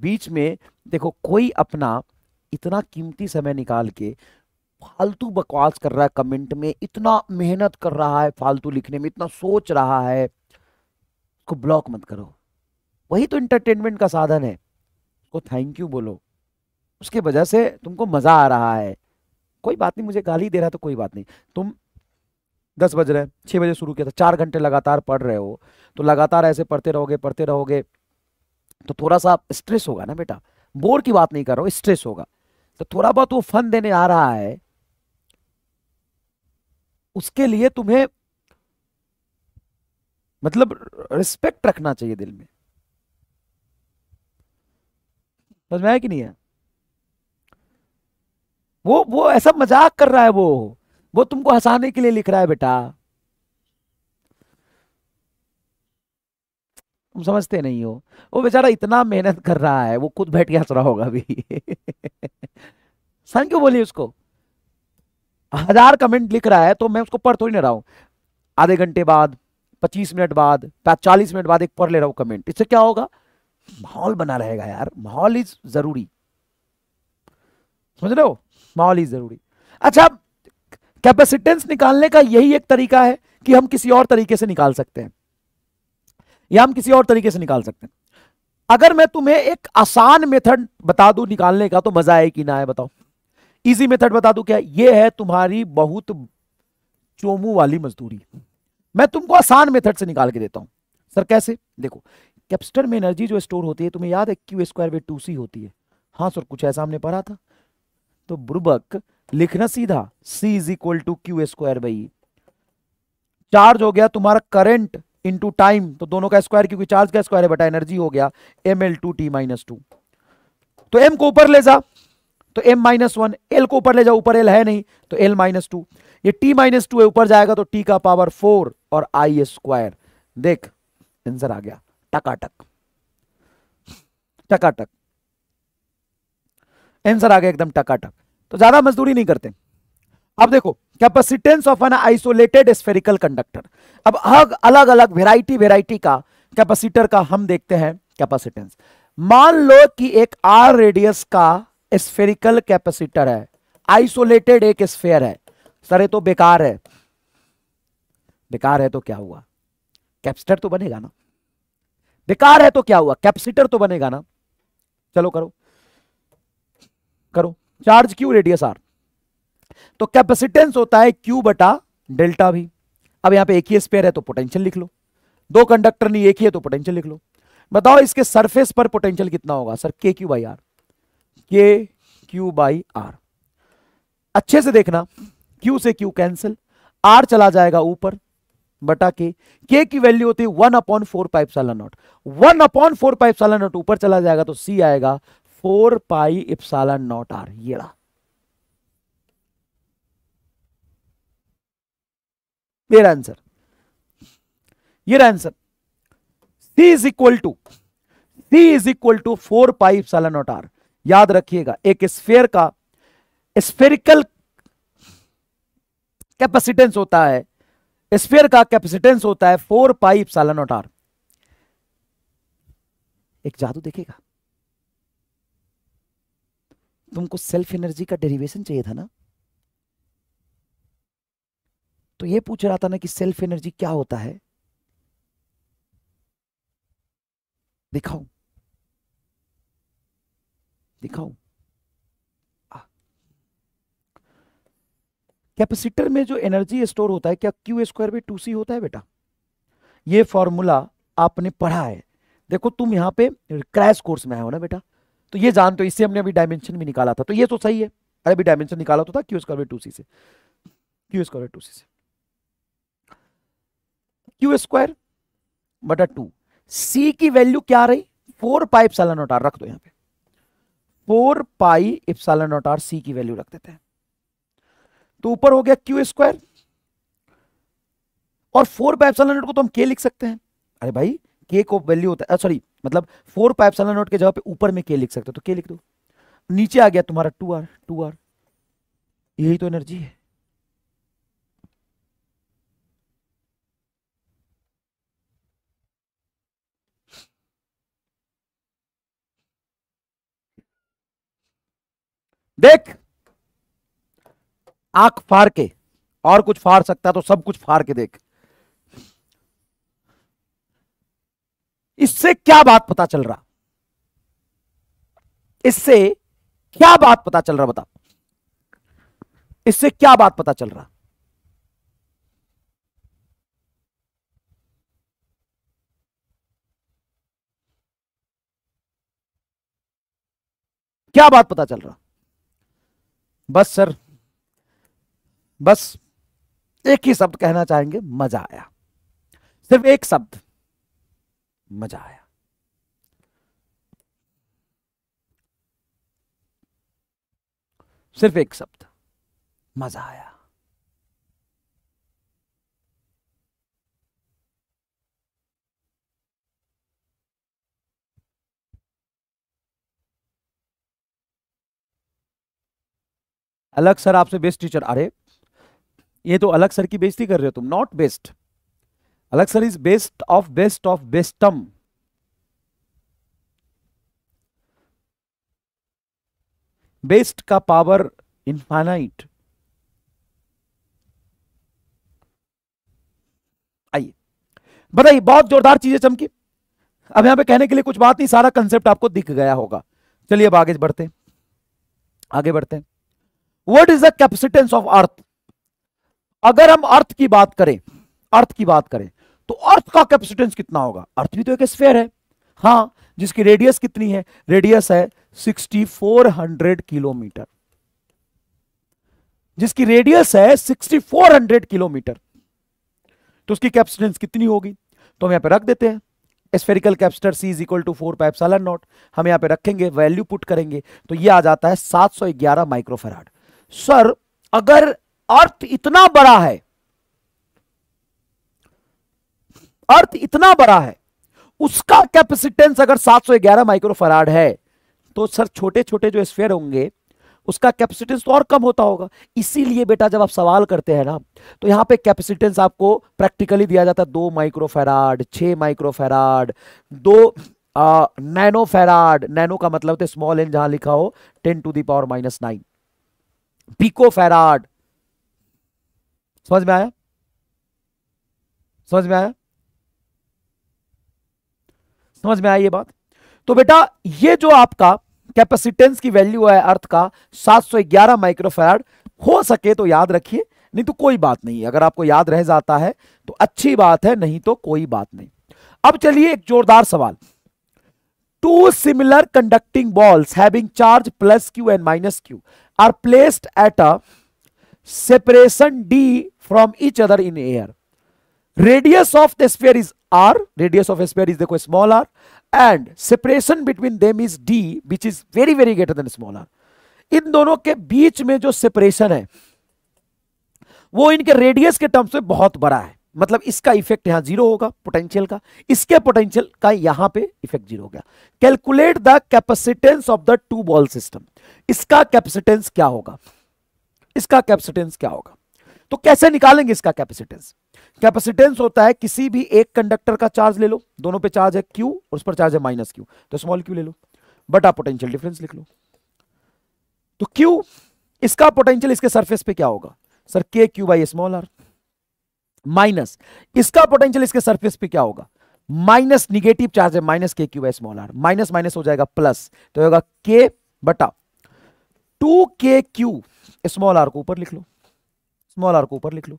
बीच में देखो कोई अपना इतना कीमती समय निकाल के फालतू बकवास कर रहा है कमेंट में इतना मेहनत कर रहा है फालतू लिखने में इतना सोच रहा है उसको ब्लॉक मत करो वही तो इंटरटेनमेंट का साधन है उसको थैंक यू बोलो उसके वजह से तुमको मज़ा आ रहा है कोई बात नहीं मुझे गाली दे रहा तो कोई बात नहीं तुम दस बज रहे हैं छः बजे शुरू किया था चार घंटे लगातार पढ़ रहे हो तो लगातार ऐसे पढ़ते रहोगे पढ़ते रहोगे तो थोड़ा सा स्ट्रेस होगा ना बेटा बोर की बात नहीं कर रहा हूं स्ट्रेस होगा तो थोड़ा बहुत वो फन देने आ रहा है उसके लिए तुम्हें मतलब रिस्पेक्ट रखना चाहिए दिल में समझ में आया कि नहीं है वो वो ऐसा मजाक कर रहा है वो वो तुमको हंसाने के लिए लिख रहा है बेटा तुम समझते नहीं हो वो बेचारा इतना मेहनत कर रहा है वो खुद बैठ के हंस रहा होगा अभी सन क्यों बोली उसको हजार कमेंट लिख रहा है तो मैं उसको पढ़ थोड़ी नहीं रहा हूं आधे घंटे बाद पच्चीस मिनट बाद चालीस मिनट बाद एक पढ़ ले रहा हूं कमेंट इससे क्या होगा माहौल बना रहेगा यार माहौल इज जरूरी समझ रहे हो माहौल इज जरूरी अच्छा कैपेसिटेंस निकालने का यही एक तरीका है कि हम किसी और तरीके से निकाल सकते हैं या हम किसी और तरीके से निकाल सकते हैं अगर मैं तुम्हें एक आसान मेथड बता दू निकालने का तो मजा आए कि ना आए बताओ इजी मेथड बता दू क्या ये है तुम्हारी बहुत चोमू वाली मजदूरी मैं तुमको आसान मेथड से निकाल के देता हूं सर कैसे देखो कैप्स्टर में एनर्जी जो स्टोर होती है तुम्हें याद है q square by two C होती है हाँ सर कुछ ऐसा हमने पढ़ा था तो ब्रुबक लिखना सीधा C is equal to q square by charge हो गया तुम्हारा करंट इंटू टाइम तो दोनों का स्क्वायर क्योंकि चार्ज का स्क्वायर है बटा एनर्जी हो गया M L two T minus two तो एम को ऊपर ले जा तो एम माइनस वन एल को ऊपर ले जा ऊपर एल है नहीं तो एल माइनस टू ये टी माइनस टू है ऊपर जाएगा तो टी का पावर फोर और आई स्क्वायर देख आंसर आ गया टकाटक टकाटक आंसर आ गया एकदम टकाटक तो ज्यादा मजदूरी नहीं करते हैं. अब देखो capacitance of an isolated spherical conductor अब अलग अलग वेराइटी वेराइटी का कैपेसिटर का हम देखते हैं कैपेसिटेंस मान लो कि एक आर रेडियस का स्फेरिकल कैपेसिटर है आइसोलेटेड एक स्फेयर है सर ये तो बेकार है बेकार है तो क्या हुआ कैपेसिटर तो बनेगा ना बेकार है तो क्या हुआ कैपेसिटर तो बनेगा ना चलो करो करो चार्ज क्यू रेडियस आर तो कैपेसिटेंस होता है क्यू बटा डेल्टा भी अब यहां पे एक ही स्पेयर है तो पोटेंशियल लिख लो दो कंडक्टर नहीं एक ही है तो पोटेंशियल लिख लो बताओ इसके सरफेस पर पोटेंशियल कितना होगा सर के Q by r k Q by r अच्छे से देखना क्यू से क्यू कैंसिल आर चला जाएगा ऊपर बटा के के की वैल्यू होती है वन अपॉन फोर पाइप साला nought one upon four pipe साला नॉट ऊपर चला जाएगा तो सी आएगा four pi epsilon nought R ये रहा देर आंसर ये answer C is equal to C is equal to four pipe साला नॉट आर याद रखिएगा एक स्फेयर का स्फेरिकल कैपेसिटेंस होता है स्फेयर का कैपेसिटेंस होता है फोर पाइप साला आर एक जादू देखेगा तुमको सेल्फ एनर्जी का डेरिवेशन चाहिए था ना तो ये पूछ रहा था ना कि सेल्फ एनर्जी क्या होता है दिखाऊं दिखाऊं कैपेसिटर में जो एनर्जी स्टोर होता है क्या q square by two c होता है बेटा ये फॉर्मूला आपने पढ़ा है देखो तुम यहां पे क्रैश कोर्स में आए हो ना बेटा तो ये जानते हो इससे हमने अभी डायमेंशन भी निकाला था तो ये तो सही है अरे अभी डायमेंशन निकाला तो था q square by two c से q square by two c से क्यू स्क्वायर बटा टू सी की वैल्यू क्या रही four pi epsilon naught r रख दो यहां पे four pi epsilon naught r c की वैल्यू रख देते हैं तो ऊपर हो गया क्यू स्क्वायर और फोर पाई इप्साला नोट को तो हम के लिख सकते हैं अरे भाई के को वैल्यू होता है सॉरी मतलब फोर पाई इप्साला नोट के जगह पे ऊपर में के लिख सकते हो तो के लिख दो नीचे आ गया तुम्हारा टू आर टू आर यही तो एनर्जी है देख आंख फाड़ के और कुछ फाड़ सकता है तो सब कुछ फाड़ के देख इससे क्या बात पता चल रहा इससे क्या बात पता चल रहा बता इससे क्या बात पता चल रहा क्या बात पता चल रहा बस सर बस एक ही शब्द कहना चाहेंगे मजा आया सिर्फ एक शब्द मजा आया सिर्फ एक शब्द मजा आया अलग सर आपसे बेस्ट टीचर अरे ये तो अलग सर की बेजती कर रहे हो तुम नॉट बेस्ट अलग sir is best of best of बेस्टम बेस्ट का पावर इनफाइनाइट आइए बताइए बहुत जोरदार चीजें चमकी अब यहां पे कहने के लिए कुछ बात नहीं सारा कंसेप्ट आपको दिख गया होगा चलिए अब आगे बढ़ते हैं आगे बढ़ते हैं what is the capacitance of earth अगर हम अर्थ की बात करें अर्थ की बात करें तो अर्थ का कैपेसिटेंस कितना होगा अर्थ भी तो एक स्पेयर है हाँ जिसकी रेडियस कितनी है रेडियस है 6400 किलोमीटर जिसकी रेडियस है 6400 किलोमीटर तो उसकी कैपेसिटेंस कितनी होगी तो हम यहां पे रख देते हैं spherical capacitor c is equal to four pi epsilon naught हम यहां पे रखेंगे वैल्यू पुट करेंगे तो ये आ जाता है 711 माइक्रोफेराड सर अगर अर्थ इतना बड़ा है अर्थ इतना बड़ा है उसका कैपेसिटेंस अगर 711 माइक्रोफराड है तो सर छोटे छोटे जो स्फेयर होंगे उसका कैपेसिटेंस तो और कम होता होगा इसीलिए बेटा जब आप सवाल करते हैं ना तो यहां पे कैपेसिटेंस आपको प्रैक्टिकली दिया जाता है दो माइक्रोफेराड छः माइक्रोफेराड दो नैनो फेराड नैनो का मतलब स्मॉल एन जहां लिखा हो ten to the power minus nine pico समझ में आया समझ में आया समझ में आया ये बात तो बेटा ये जो आपका कैपेसिटेंस की वैल्यू है अर्थ का 711 माइक्रोफेराड हो सके तो याद रखिए नहीं तो कोई बात नहीं अगर आपको याद रह जाता है तो अच्छी बात है नहीं तो कोई बात नहीं अब चलिए एक जोरदार सवाल two similar conducting balls having charge plus Q and minus q are placed at a separation d from each other in air radius of the sphere is r radius of a sphere is देखो small r and separation between them is d which is very very greater than small r इन दोनों के बीच में जो separation है वो इनके रेडियस के टर्म्स में बहुत बड़ा है मतलब इसका इफेक्ट यहां जीरो होगा पोटेंशियल का इसके पोटेंशियल का यहां पे इफेक्ट जीरो हो गया calculate the capacitance of the two ball system इसका कैपेसिटेंस क्या होगा इसका कैपेसिटेंस क्या होगा तो कैसे निकालेंगे इसका कैपेसिटेंस कैपेसिटेंस होता है किसी भी एक कंडक्टर का चार्ज ले लो दोनों पे चार्ज है क्यू और उस पर चार्ज है माइनस क्यू तो स्मॉल क्यू ले लो बटा पोटेंशियल डिफरेंस लिख लो तो क्यू इसका पोटेंशियल इसके सरफेस पे क्या होगा सर के Q by small r minus इसका पोटेंशियल इसके सरफेस पे क्या होगा माइनस निगेटिव चार्ज है माइनस के क्यू है स्मॉल आर माइनस माइनस हो जाएगा प्लस तो होगा के बटा टू के क्यू स्मॉल आर को ऊपर लिख लो स्मॉल आर को ऊपर लिख लो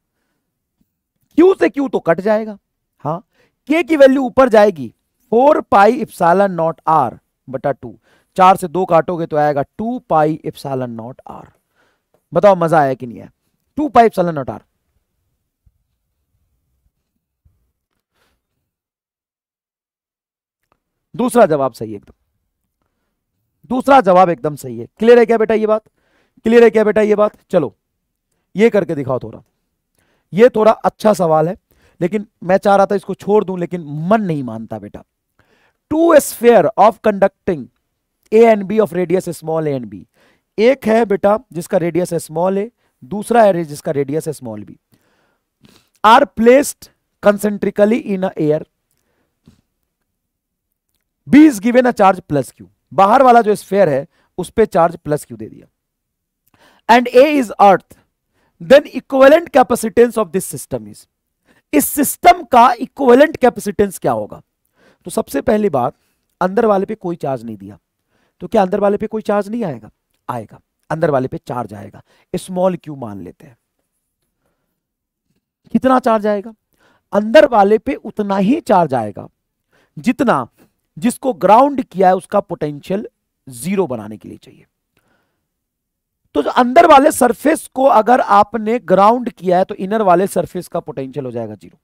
क्यू से क्यू तो कट जाएगा हाँ के की वैल्यू ऊपर जाएगी four pi epsilon naught r बटा टू चार से दो काटोगे तो आएगा two pi epsilon naught r बताओ मजा आया कि नहीं है two pi epsilon naught r दूसरा जवाब सही एकदम दूसरा जवाब एकदम सही है क्लियर है क्या बेटा ये बात क्लियर है क्या बेटा ये बात चलो ये करके दिखाओ थोड़ा ये थोड़ा अच्छा सवाल है लेकिन मैं चाह रहा था इसको छोड़ दूं लेकिन मन नहीं मानता बेटा two sphere of conducting a and b of radius small a and b एक है बेटा जिसका रेडियस स्मॉल ए दूसरा है जिसका radius small b are placed concentrically in air b is given a charge plus q बाहर वाला जो स्फेयर है उस पर चार्ज प्लस क्यू दे दिया and A is earth then equivalent capacitance of this system is इस सिस्टम का इक्वेलेंट कैपेसिटेंस क्या होगा तो सबसे पहली बात अंदर वाले पे कोई चार्ज नहीं दिया तो क्या अंदर वाले पे कोई चार्ज नहीं आएगा आएगा अंदर वाले पे चार्ज आएगा स्मॉल क्यू मान लेते हैं कितना चार्ज आएगा अंदर वाले पे उतना ही चार्ज आएगा जितना जिसको ग्राउंड किया है उसका पोटेंशियल जीरो बनाने के लिए चाहिए तो जो अंदर वाले सरफेस को अगर आपने ग्राउंड किया है तो इनर वाले सरफेस का पोटेंशियल हो जाएगा जीरो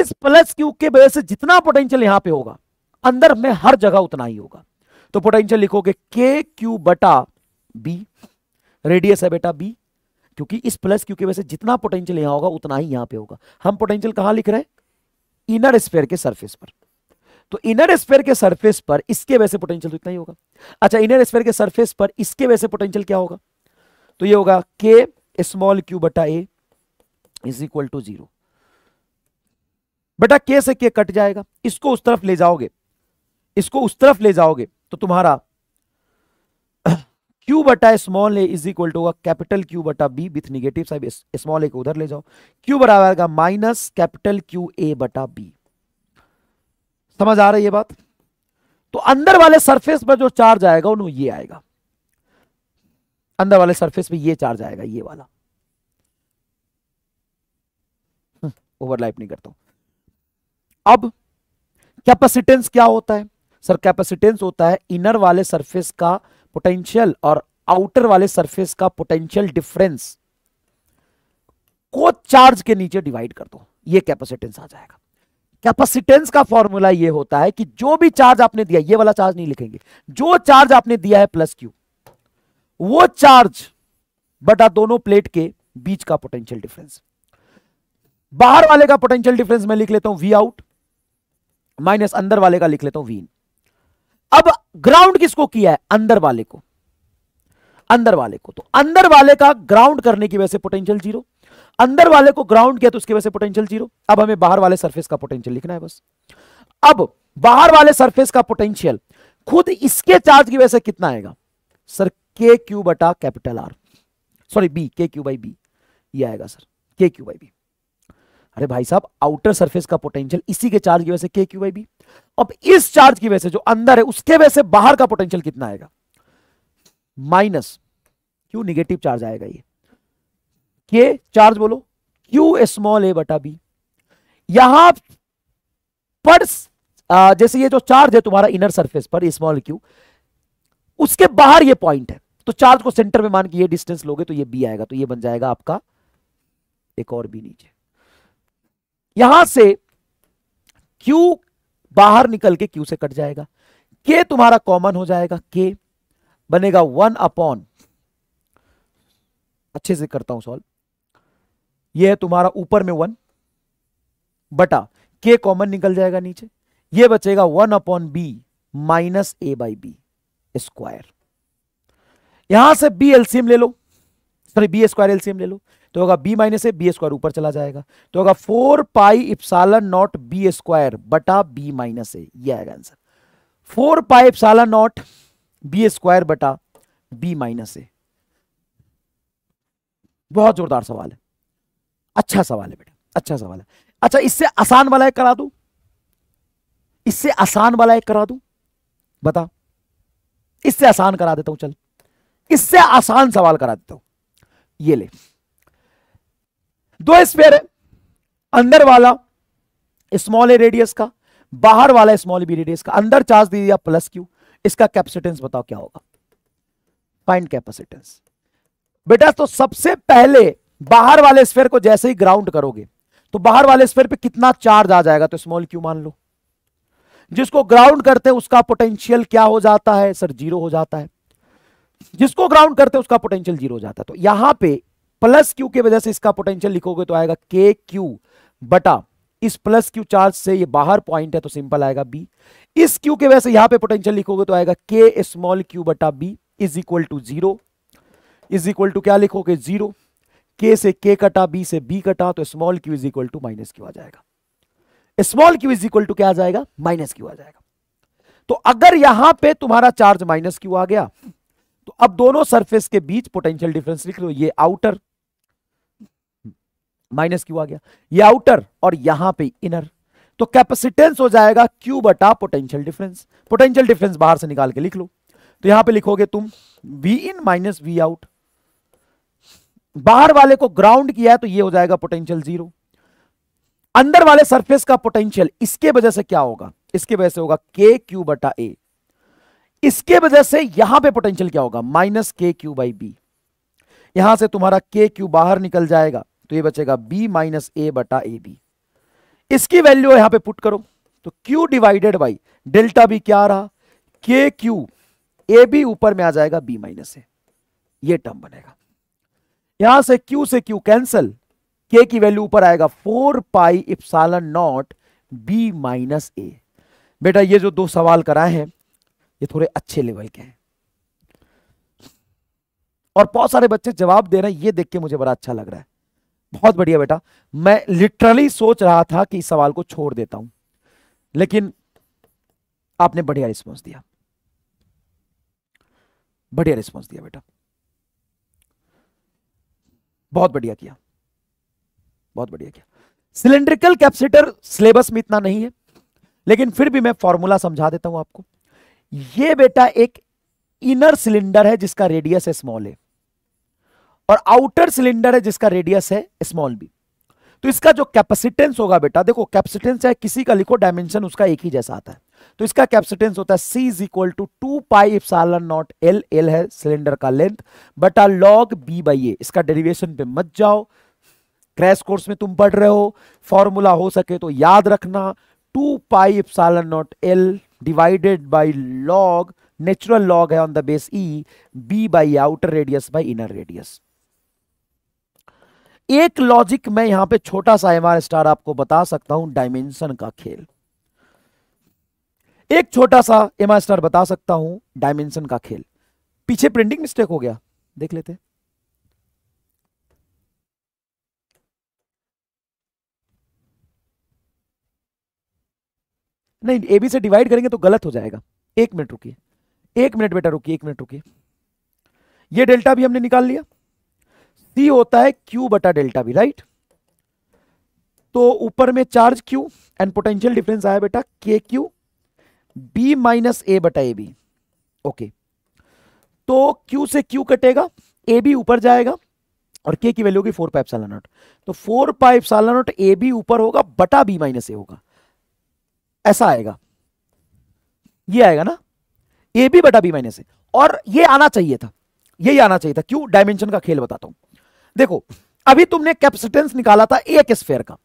इस प्लस क्यू के वजह से जितना पोटेंशियल यहां पे होगा अंदर में हर जगह उतना ही होगा तो पोटेंशियल लिखोगे के क्यू बटा बी रेडियस है बेटा बी क्योंकि इस प्लस क्यू की वजह से जितना पोटेंशियल यहां होगा उतना ही यहां पे होगा हम पोटेंशियल कहां लिख रहे हैं इनर स्पेयर के सरफेस पर तो इनर स्पेयर के सरफेस पर इसके वैसे पोटेंशियल तो इतना ही होगा अच्छा इनर स्पेयर के सरफेस पर इसके वैसे पोटेंशियल क्या होगा तो ये होगा के स्मॉल क्यू बटा a is equal to zero बटा के से के कट जाएगा इसको उस तरफ ले जाओगे इसको उस तरफ ले जाओगे तो तुम्हारा क्यू बटा small a is equal to होगा कैपिटल क्यू बटा b with negative side small a को उधर ले जाओ क्यू बराबर माइनस कैपिटल क्यू ए बटा बी समझ आ रही है बात तो अंदर वाले सरफेस पर जो चार्ज आएगा उन्हें ये आएगा अंदर वाले सरफेस पे ये चार्ज आएगा ये वाला ओवरलैप हम्म, नहीं करता अब कैपेसिटेंस क्या होता है सर कैपेसिटेंस होता है इनर वाले सरफेस का पोटेंशियल और आउटर वाले सरफेस का पोटेंशियल डिफरेंस को चार्ज के नीचे डिवाइड कर दो ये कैपेसिटेंस आ जाएगा कैपेसिटेंस का फॉर्मूला ये होता है कि जो भी चार्ज आपने दिया ये वाला चार्ज नहीं लिखेंगे जो चार्ज आपने दिया है प्लस क्यू वो चार्ज बटा दोनों प्लेट के बीच का पोटेंशियल डिफरेंस बाहर वाले का पोटेंशियल डिफरेंस मैं लिख लेता हूं वी आउट माइनस अंदर वाले का लिख लेता हूं वी इन अब ग्राउंड किसको किया है अंदर वाले को अंदर वाले को तो अंदर वाले का ग्राउंड करने की वजह से पोटेंशियल जीरो अंदर वाले को ग्राउंड किया तो उसकी वजह से पोटेंशियल जीरो अब हमें बाहर वाले सरफेस का पोटेंशियल लिखना है बस अब बाहर वाले सरफेस का पोटेंशियल खुद इसके चार्ज की वजह से कितना आएगा सर के क्यू बटा capital r sorry b k Q by b ये आएगा सर के क्यू बाई बी अरे भाई साहब आउटर सरफेस का पोटेंशियल इसी के चार्ज की वजह से के क्यू बाई बी अब इस चार्ज की वजह से जो अंदर है उसके वजह से बाहर का पोटेंशियल कितना आएगा माइनस क्यू निगेटिव चार्ज आएगा ये के चार्ज बोलो क्यू स्मॉल ए बटा बी यहां पर जैसे ये जो चार्ज है तुम्हारा इनर सरफेस पर स्मॉल क्यू उसके बाहर ये पॉइंट है तो चार्ज को सेंटर में मान के ये डिस्टेंस लोगे तो ये बी आएगा तो ये बन जाएगा आपका एक और बी नीचे यहां से क्यू बाहर निकल के क्यू से कट जाएगा के तुम्हारा कॉमन हो जाएगा के बनेगा वन अपॉन अच्छे से करता हूं सॉल्व ये है तुम्हारा ऊपर में वन बटा के कॉमन निकल जाएगा नीचे ये बचेगा one upon b minus a by b square यहां से बी एलसीएम ले लो सॉरी बी स्क्वायर एलसीएम ले लो तो होगा b minus a b square ऊपर चला जाएगा तो होगा four pi epsilon naught b square बटा बी माइनस ए यह आएगा answer four pi epsilon naught b square बटा बी माइनस ए बहुत जोरदार सवाल है अच्छा सवाल है बेटा अच्छा सवाल है अच्छा इससे आसान वाला एक करा दू इससे आसान वाला एक करा दू बता इससे आसान करा देता हूं चल इससे आसान सवाल करा देता हूं ये ले दो स्पेयर है अंदर वाला स्मॉल ए रेडियस का बाहर वाला स्मॉल बी रेडियस का अंदर चार्ज दे दिया प्लस क्यू इसका कैपेसिटेंस बताओ क्या होगा फाइंड कैपेसिटेंस बेटा तो सबसे पहले बाहर वाले स्पेयर को जैसे ही ग्राउंड करोगे तो बाहर वाले स्पेयर पे कितना चार्ज आ जाएगा तो स्मॉल क्यू मान लो जिसको ग्राउंड करते हैं उसका पोटेंशियल क्या हो जाता है सर जीरो हो जाता है जिसको ग्राउंड करते हैं उसका पोटेंशियल जीरो हो जाता है तो यहां पे प्लस क्यू की वजह से इसका पोटेंशियल लिखोगे तो आएगा के क्यू बटा इस प्लस क्यू चार्ज से ये बाहर पॉइंट है तो सिंपल आएगा बी इस क्यू के वजह से यहां पे पोटेंशियल लिखोगे तो आएगा के स्मॉल क्यू बटा b is equal to zero is equal to क्या लिखोगे जीरो के से के कटा बी से बी कटा तो small Q is equal to minus q आ जाएगा small Q is equal to क्या आ जाएगा माइनस क्यू आ जाएगा तो अगर यहां पे तुम्हारा चार्ज माइनस क्यू आ गया तो अब दोनों सरफेस के बीच पोटेंशियल डिफरेंस लिख लो ये आउटर माइनस क्यू आ गया ये आउटर और यहां पे इनर तो कैपेसिटेंस हो जाएगा क्यू बटा पोटेंशियल डिफरेंस पोटेंशियल डिफरेंस बाहर से निकाल के लिख लो तो यहां पे लिखोगे तुम v in minus v out बाहर वाले को ग्राउंड किया है तो ये हो जाएगा पोटेंशियल जीरो अंदर वाले सरफेस का पोटेंशियल इसके वजह से क्या होगा इसके वजह से होगा के क्यू बटा ए इसके वजह से यहां पे पोटेंशियल क्या होगा माइनस के क्यू बाई बी यहां से तुम्हारा के क्यू बाहर निकल जाएगा तो ये बचेगा बी माइनस ए बटा ए बी इसकी वैल्यू यहां पे पुट करो तो q divided by delta b क्या रहा के क्यू ए बी ऊपर में आ जाएगा बी माइनस ए ये टर्म बनेगा यहां से क्यू से क्यू कैंसल के की वैल्यू ऊपर आएगा four pi epsilon naught b minus a बेटा ये जो दो सवाल कराए हैं ये थोड़े अच्छे लेवल के हैं और बहुत सारे बच्चे जवाब दे रहे हैं ये देख के मुझे बड़ा अच्छा लग रहा है बहुत बढ़िया बेटा मैं लिटरली सोच रहा था कि इस सवाल को छोड़ देता हूं लेकिन आपने बढ़िया रिस्पॉन्स दिया बढ़िया रिस्पॉन्स दिया बेटा बहुत बढ़िया किया बहुत बढ़िया किया सिलेंड्रिकल कैप्सिटर सिलेबस में इतना नहीं है लेकिन फिर भी मैं फॉर्मूला समझा देता हूं आपको ये बेटा एक इनर सिलेंडर है जिसका रेडियस है स्मॉल ए और आउटर सिलेंडर है जिसका रेडियस है स्मॉल बी तो इसका जो कैपेसिटेंस होगा बेटा देखो कैपेसिटेंस चाहे किसी का लिखो डायमेंशन उसका एक ही जैसा आता है तो इसका कैप्सिटेंस होता है सी is equal to two pi epsilon naught l l है सिलेंडर का लेंथ बटा लॉग बी बाई ए इसका डेरिवेशन पे मत जाओ क्रैश कोर्स में तुम पढ़ रहे हो फॉर्मूला हो सके तो याद रखना two pi epsilon naught l divided by log natural log है on the base e b by outer radius by inner radius एक लॉजिक मैं यहां पे छोटा सा एम स्टार आपको बता सकता हूं डायमेंशन का खेल एक छोटा सा एम स्टार बता सकता हूं डायमेंशन का खेल पीछे प्रिंटिंग मिस्टेक हो गया देख लेते नहीं ए बी से डिवाइड करेंगे तो गलत हो जाएगा एक मिनट रुकिए एक मिनट बेटा रुकिए एक मिनट रुकिए ये डेल्टा भी हमने निकाल लिया सी होता है क्यू बटा डेल्टा भी राइट तो ऊपर में charge Q and potential difference आया बेटा k q b minus a बटा ए बी ओके तो q से q कटेगा ए बी ऊपर जाएगा और k की वैल्यू होगी फोर पाइप साल नोट तो four pipe pi epsilon naught a b ऊपर होगा बटा b माइनस ए होगा ऐसा आएगा ये आएगा ना ए बी बटा बी माइनस ए और ये आना चाहिए था ये आना चाहिए था क्यों डायमेंशन का खेल बताता हूं देखो अभी तुमने कैपेसिटेंस निकाला था एक स्फेयर का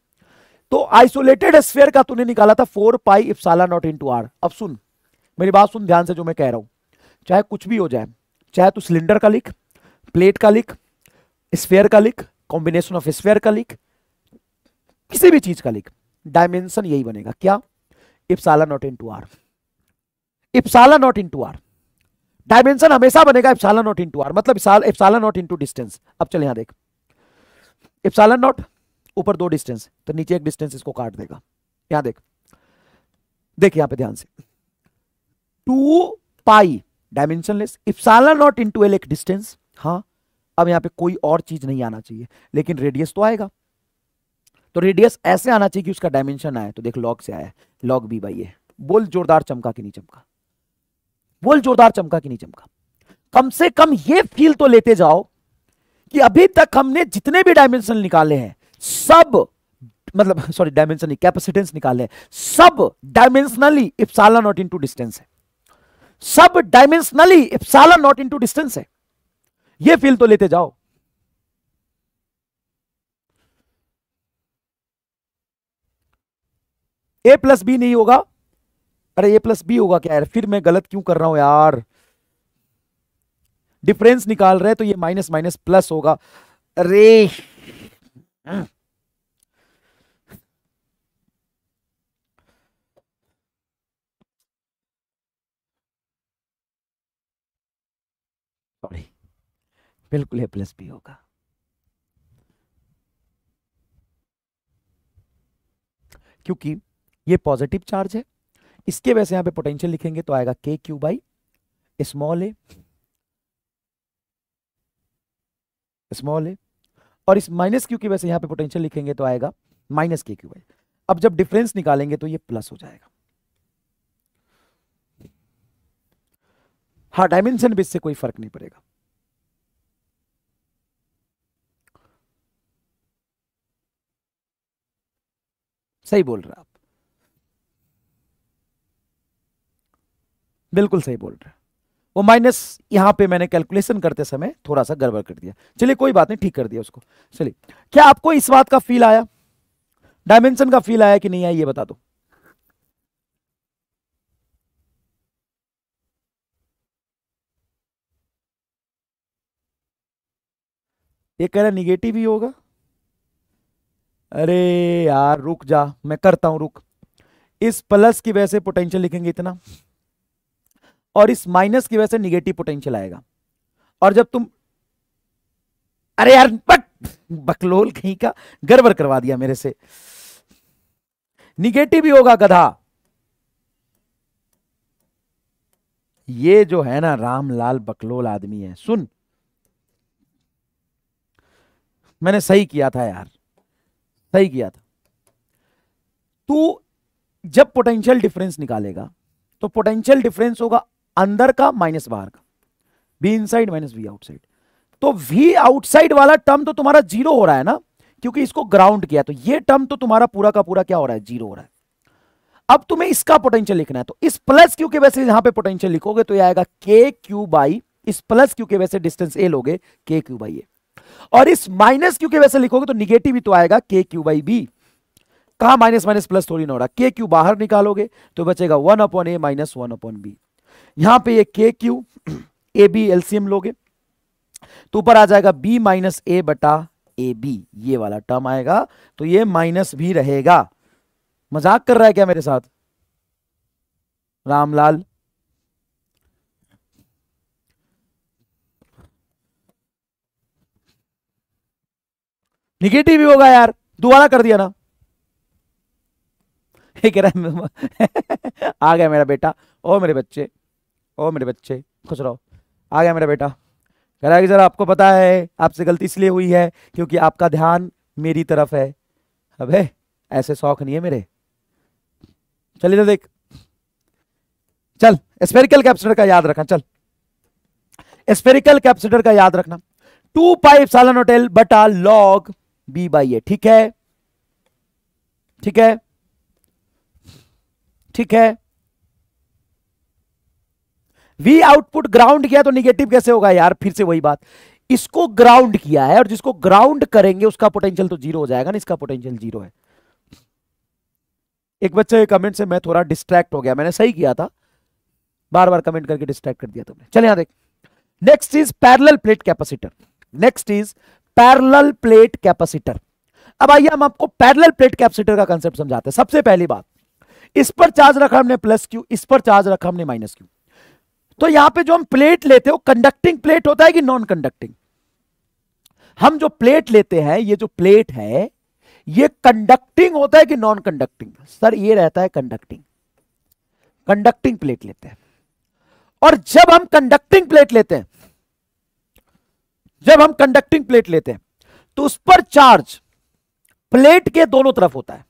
तो आइसोलेटेड स्फेयर का तूने निकाला था four pi epsilon naught in r अब सुन मेरी बात सुन ध्यान से जो मैं कह रहा हूं चाहे कुछ भी हो जाए चाहे तू सिलेंडर का लिख प्लेट का लिख स्फेयर का लिख कॉम्बिनेशन ऑफ स्फेयर का लिख किसी भी चीज का लिख डायमेंशन यही बनेगा क्या epsilon naught into r epsilon naught into r dimension हमेशा बनेगा epsilon naught into r मतलब epsilon naught into distance अब चल यहां देख इप्साला नॉट ऊपर दो डिस्टेंस तो नीचे एक डिस्टेंस इसको काट देगा यहां देख देख यहां पे ध्यान से two pi dimensionless epsilon naught into l एक डिस्टेंस हाँ अब यहां पे कोई और चीज नहीं आना चाहिए लेकिन रेडियस तो आएगा तो रेडियस ऐसे आना चाहिए कि उसका डायमेंशन आए तो देख लॉग से आया लॉग बी बाई है बोल जोरदार चमका कि नहीं चमका बोल जोरदार चमका कि नहीं चमका कम से कम ये फील तो लेते जाओ कि अभी तक हमने जितने भी डायमेंशन निकाले हैं सब मतलब सॉरी डायमेंशन कैपेसिटेंस निकाले सब dimensionally epsilon naught in distance है सब dimensionally epsilon naught in distance है ये फील तो लेते जाओ ए प्लस बी नहीं होगा अरे ए प्लस बी होगा क्या यार फिर मैं गलत क्यों कर रहा हूं यार डिफरेंस निकाल रहे तो ये माइनस माइनस प्लस होगा अरे सॉरी बिल्कुल ए प्लस भी होगा क्योंकि ये पॉजिटिव चार्ज है इसके वैसे यहां पे पोटेंशियल लिखेंगे तो आएगा के Q by small a small a और इस माइनस क्यू की वजह से यहाँ पे पोटेंशियल लिखेंगे तो आएगा माइनस के क्यू वाई अब जब डिफरेंस निकालेंगे तो ये प्लस हो जाएगा हाँ डायमेंशन भी इससे कोई फर्क नहीं पड़ेगा सही बोल रहे आप बिल्कुल सही बोल रहे वो माइनस यहां पे मैंने कैलकुलेशन करते समय थोड़ा सा गड़बड़ कर दिया चलिए कोई बात नहीं ठीक कर दिया उसको चलिए क्या आपको इस बात का फील आया डायमेंशन का फील आया कि नहीं आया ये बता दो ये कह रहा निगेटिव ही होगा अरे यार रुक जा मैं करता हूं रुक इस प्लस की वजह से पोटेंशियल लिखेंगे इतना और इस माइनस की वजह से निगेटिव पोटेंशियल आएगा और जब तुम अरे यार बट बकलोल कहीं का गड़बड़ करवा दिया मेरे से निगेटिव ही होगा गधा ये जो है ना रामलाल बकलोल आदमी है सुन मैंने सही किया था यार सही किया था तू जब पोटेंशियल डिफरेंस निकालेगा तो पोटेंशियल डिफरेंस होगा अंदर का माइनस बाहर का v inside minus v outside तो वी आउटसाइड वाला टर्म तो तुम्हारा जीरो हो रहा है ना क्योंकि इसको ग्राउंड किया तो ये टर्म तो तुम्हारा पूरा का पूरा क्या हो रहा है जीरो हो रहा है अब तुम्हें इसका पोटेंशियल लिखना है तो इस प्लस क्यू के वैसे यहां पे पोटेंशियल लिखोगे तो ये आएगा के क्यू बाई इस प्लस क्यू के वैसे डिस्टेंस ए लोगे के क्यू बाई ए और इस माइनस क्यू के वैसे लिखोगे तो निगेटिव ही तो आएगा के क्यू बाई बी कहा माइनस माइनस प्लस थोड़ी ना हो रहा के क्यू बाहर निकालोगे तो बचेगा वन अपॉन ए माइनस वन अपॉन बी यहां पे ये के क्यू ए बी एलसीएम लोगे तो ऊपर आ जाएगा बी माइनस ए बटा ए बी ये वाला टर्म आएगा तो ये माइनस भी रहेगा मजाक कर रहा है क्या मेरे साथ रामलाल निगेटिव ही होगा यार दोबारा कर दिया ना कह रहा है आ गया मेरा बेटा ओ मेरे बच्चे ओ मेरे बच्चे खुश रहो आ गया मेरा बेटा कह रहा है कि सर आपको पता है आपसे गलती इसलिए हुई है क्योंकि आपका ध्यान मेरी तरफ है अबे ऐसे शौक नहीं है मेरे चलिए देख चल स्पेरिकल कैप्सिटर का याद रखना चल स्पेरिकल कैप्सिटर का याद रखना टू पाइप सालानोटेल बटा लॉग बी बाई ए ठीक है ठीक है ठीक है वी आउटपुट ग्राउंड किया तो निगेटिव कैसे होगा यार फिर से वही बात इसको ग्राउंड किया है और जिसको ग्राउंड करेंगे उसका पोटेंशियल तो जीरो हो जाएगा ना इसका पोटेंशियल जीरो है एक बच्चे कमेंट से मैं थोड़ा डिस्ट्रैक्ट हो गया मैंने सही किया था बार बार कमेंट करके डिस्ट्रैक्ट कर दिया तुमने चले यहां देख next is parallel plate capacitor next is parallel plate capacitor अब आइए हम आपको पैरल प्लेट कैपेसिटर का कंसेप्ट समझाते हैं सबसे पहली बात इस पर चार्ज रखा हमने प्लस क्यू इस पर चार्ज रखा हमने माइनस क्यू तो यहां पे जो हम प्लेट लेते हैं वो कंडक्टिंग प्लेट होता है कि नॉन कंडक्टिंग हम जो प्लेट लेते हैं ये जो प्लेट है ये कंडक्टिंग होता है कि नॉन कंडक्टिंग सर ये रहता है कंडक्टिंग कंडक्टिंग प्लेट लेते हैं और जब हम कंडक्टिंग प्लेट लेते हैं जब हम कंडक्टिंग प्लेट लेते हैं तो उस पर चार्ज प्लेट के दोनों तरफ होता है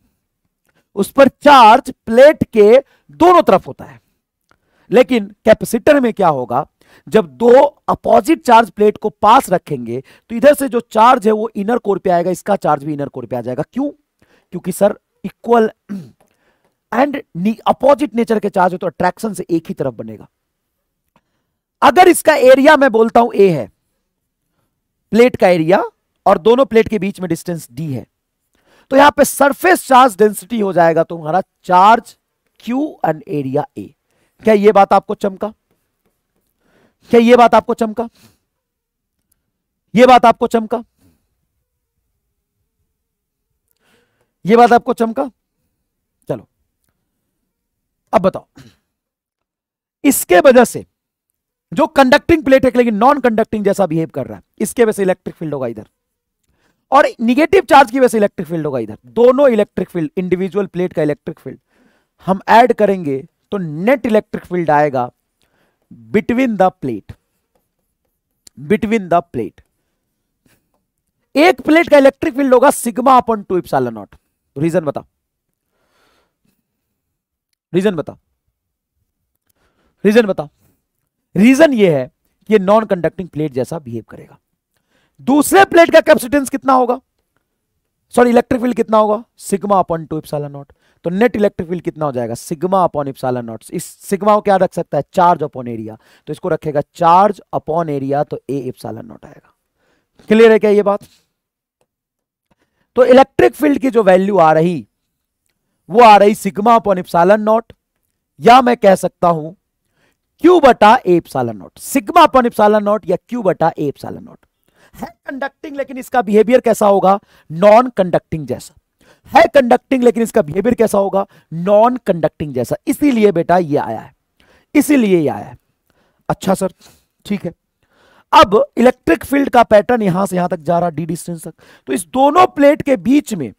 उस पर चार्ज प्लेट के दोनों तरफ होता है लेकिन कैपेसिटर में क्या होगा जब दो अपोजिट चार्ज प्लेट को पास रखेंगे तो इधर से जो चार्ज है वो इनर कोर पे आएगा इसका चार्ज भी इनर कोर पे आ जाएगा क्यों क्योंकि sir equal and opposite nature के चार्ज हो तो अट्रैक्शन से एक ही तरफ बनेगा अगर इसका एरिया मैं बोलता हूं ए है प्लेट का एरिया और दोनों प्लेट के बीच में डिस्टेंस डी है तो यहां पे सरफेस चार्ज डेंसिटी हो जाएगा तुम्हारा तो charge Q and area a क्या यह बात आपको चमका क्या यह बात आपको चमका यह बात आपको चमका यह बात आपको चमका चलो अब बताओ इसके वजह से जो कंडक्टिंग प्लेट है लेकिन नॉन कंडक्टिंग जैसा बिहेव कर रहा है इसके वजह से इलेक्ट्रिक फील्ड होगा इधर और निगेटिव चार्ज की वजह से इलेक्ट्रिक फील्ड होगा इधर दोनों इलेक्ट्रिक फील्ड इंडिविजुअल प्लेट का इलेक्ट्रिक फील्ड हम ऐड करेंगे तो नेट इलेक्ट्रिक फील्ड आएगा between the plate between the plate एक प्लेट का इलेक्ट्रिक फील्ड होगा sigma upon two epsilon naught reason बता रीजन बता रीजन बता रीजन ये है कि ये नॉन कंडक्टिंग प्लेट जैसा बिहेव करेगा दूसरे प्लेट का कैपेसिटेंस कितना होगा सॉरी इलेक्ट्रिक फील्ड कितना होगा sigma upon two epsilon naught तो नेट इलेक्ट्रिक फील्ड कितना हो जाएगा सिग्मा अपॉन इप्साला नॉट इस सिग्मा को क्या रख सकता है चार्ज अपॉन एरिया तो इसको रखेगा चार्ज अपॉन एरिया तो ए इप्साला नॉट आएगा क्लियर है क्या ये बात तो इलेक्ट्रिक फील्ड की जो वैल्यू आ रही वो आ रही सिग्मा अपॉन इप्सालन नॉट या मैं कह सकता हूं क्यू बटा a epsilon naught sigma upon epsilon naught या क्यू बटा ए इप्सालन नॉट है कंडक्टिंग लेकिन इसका बिहेवियर कैसा होगा नॉन कंडक्टिंग जैसा है कंडक्टिंग लेकिन इसका बिहेवियर कैसा होगा नॉन कंडक्टिंग जैसा इसीलिए बेटा ये आया है इसीलिए ये आया है अच्छा सर ठीक है अब इलेक्ट्रिक फील्ड का पैटर्न यहां से यहां तक जा रहा डी डिस्टेंस तक तो इस दोनों प्लेट के बीच में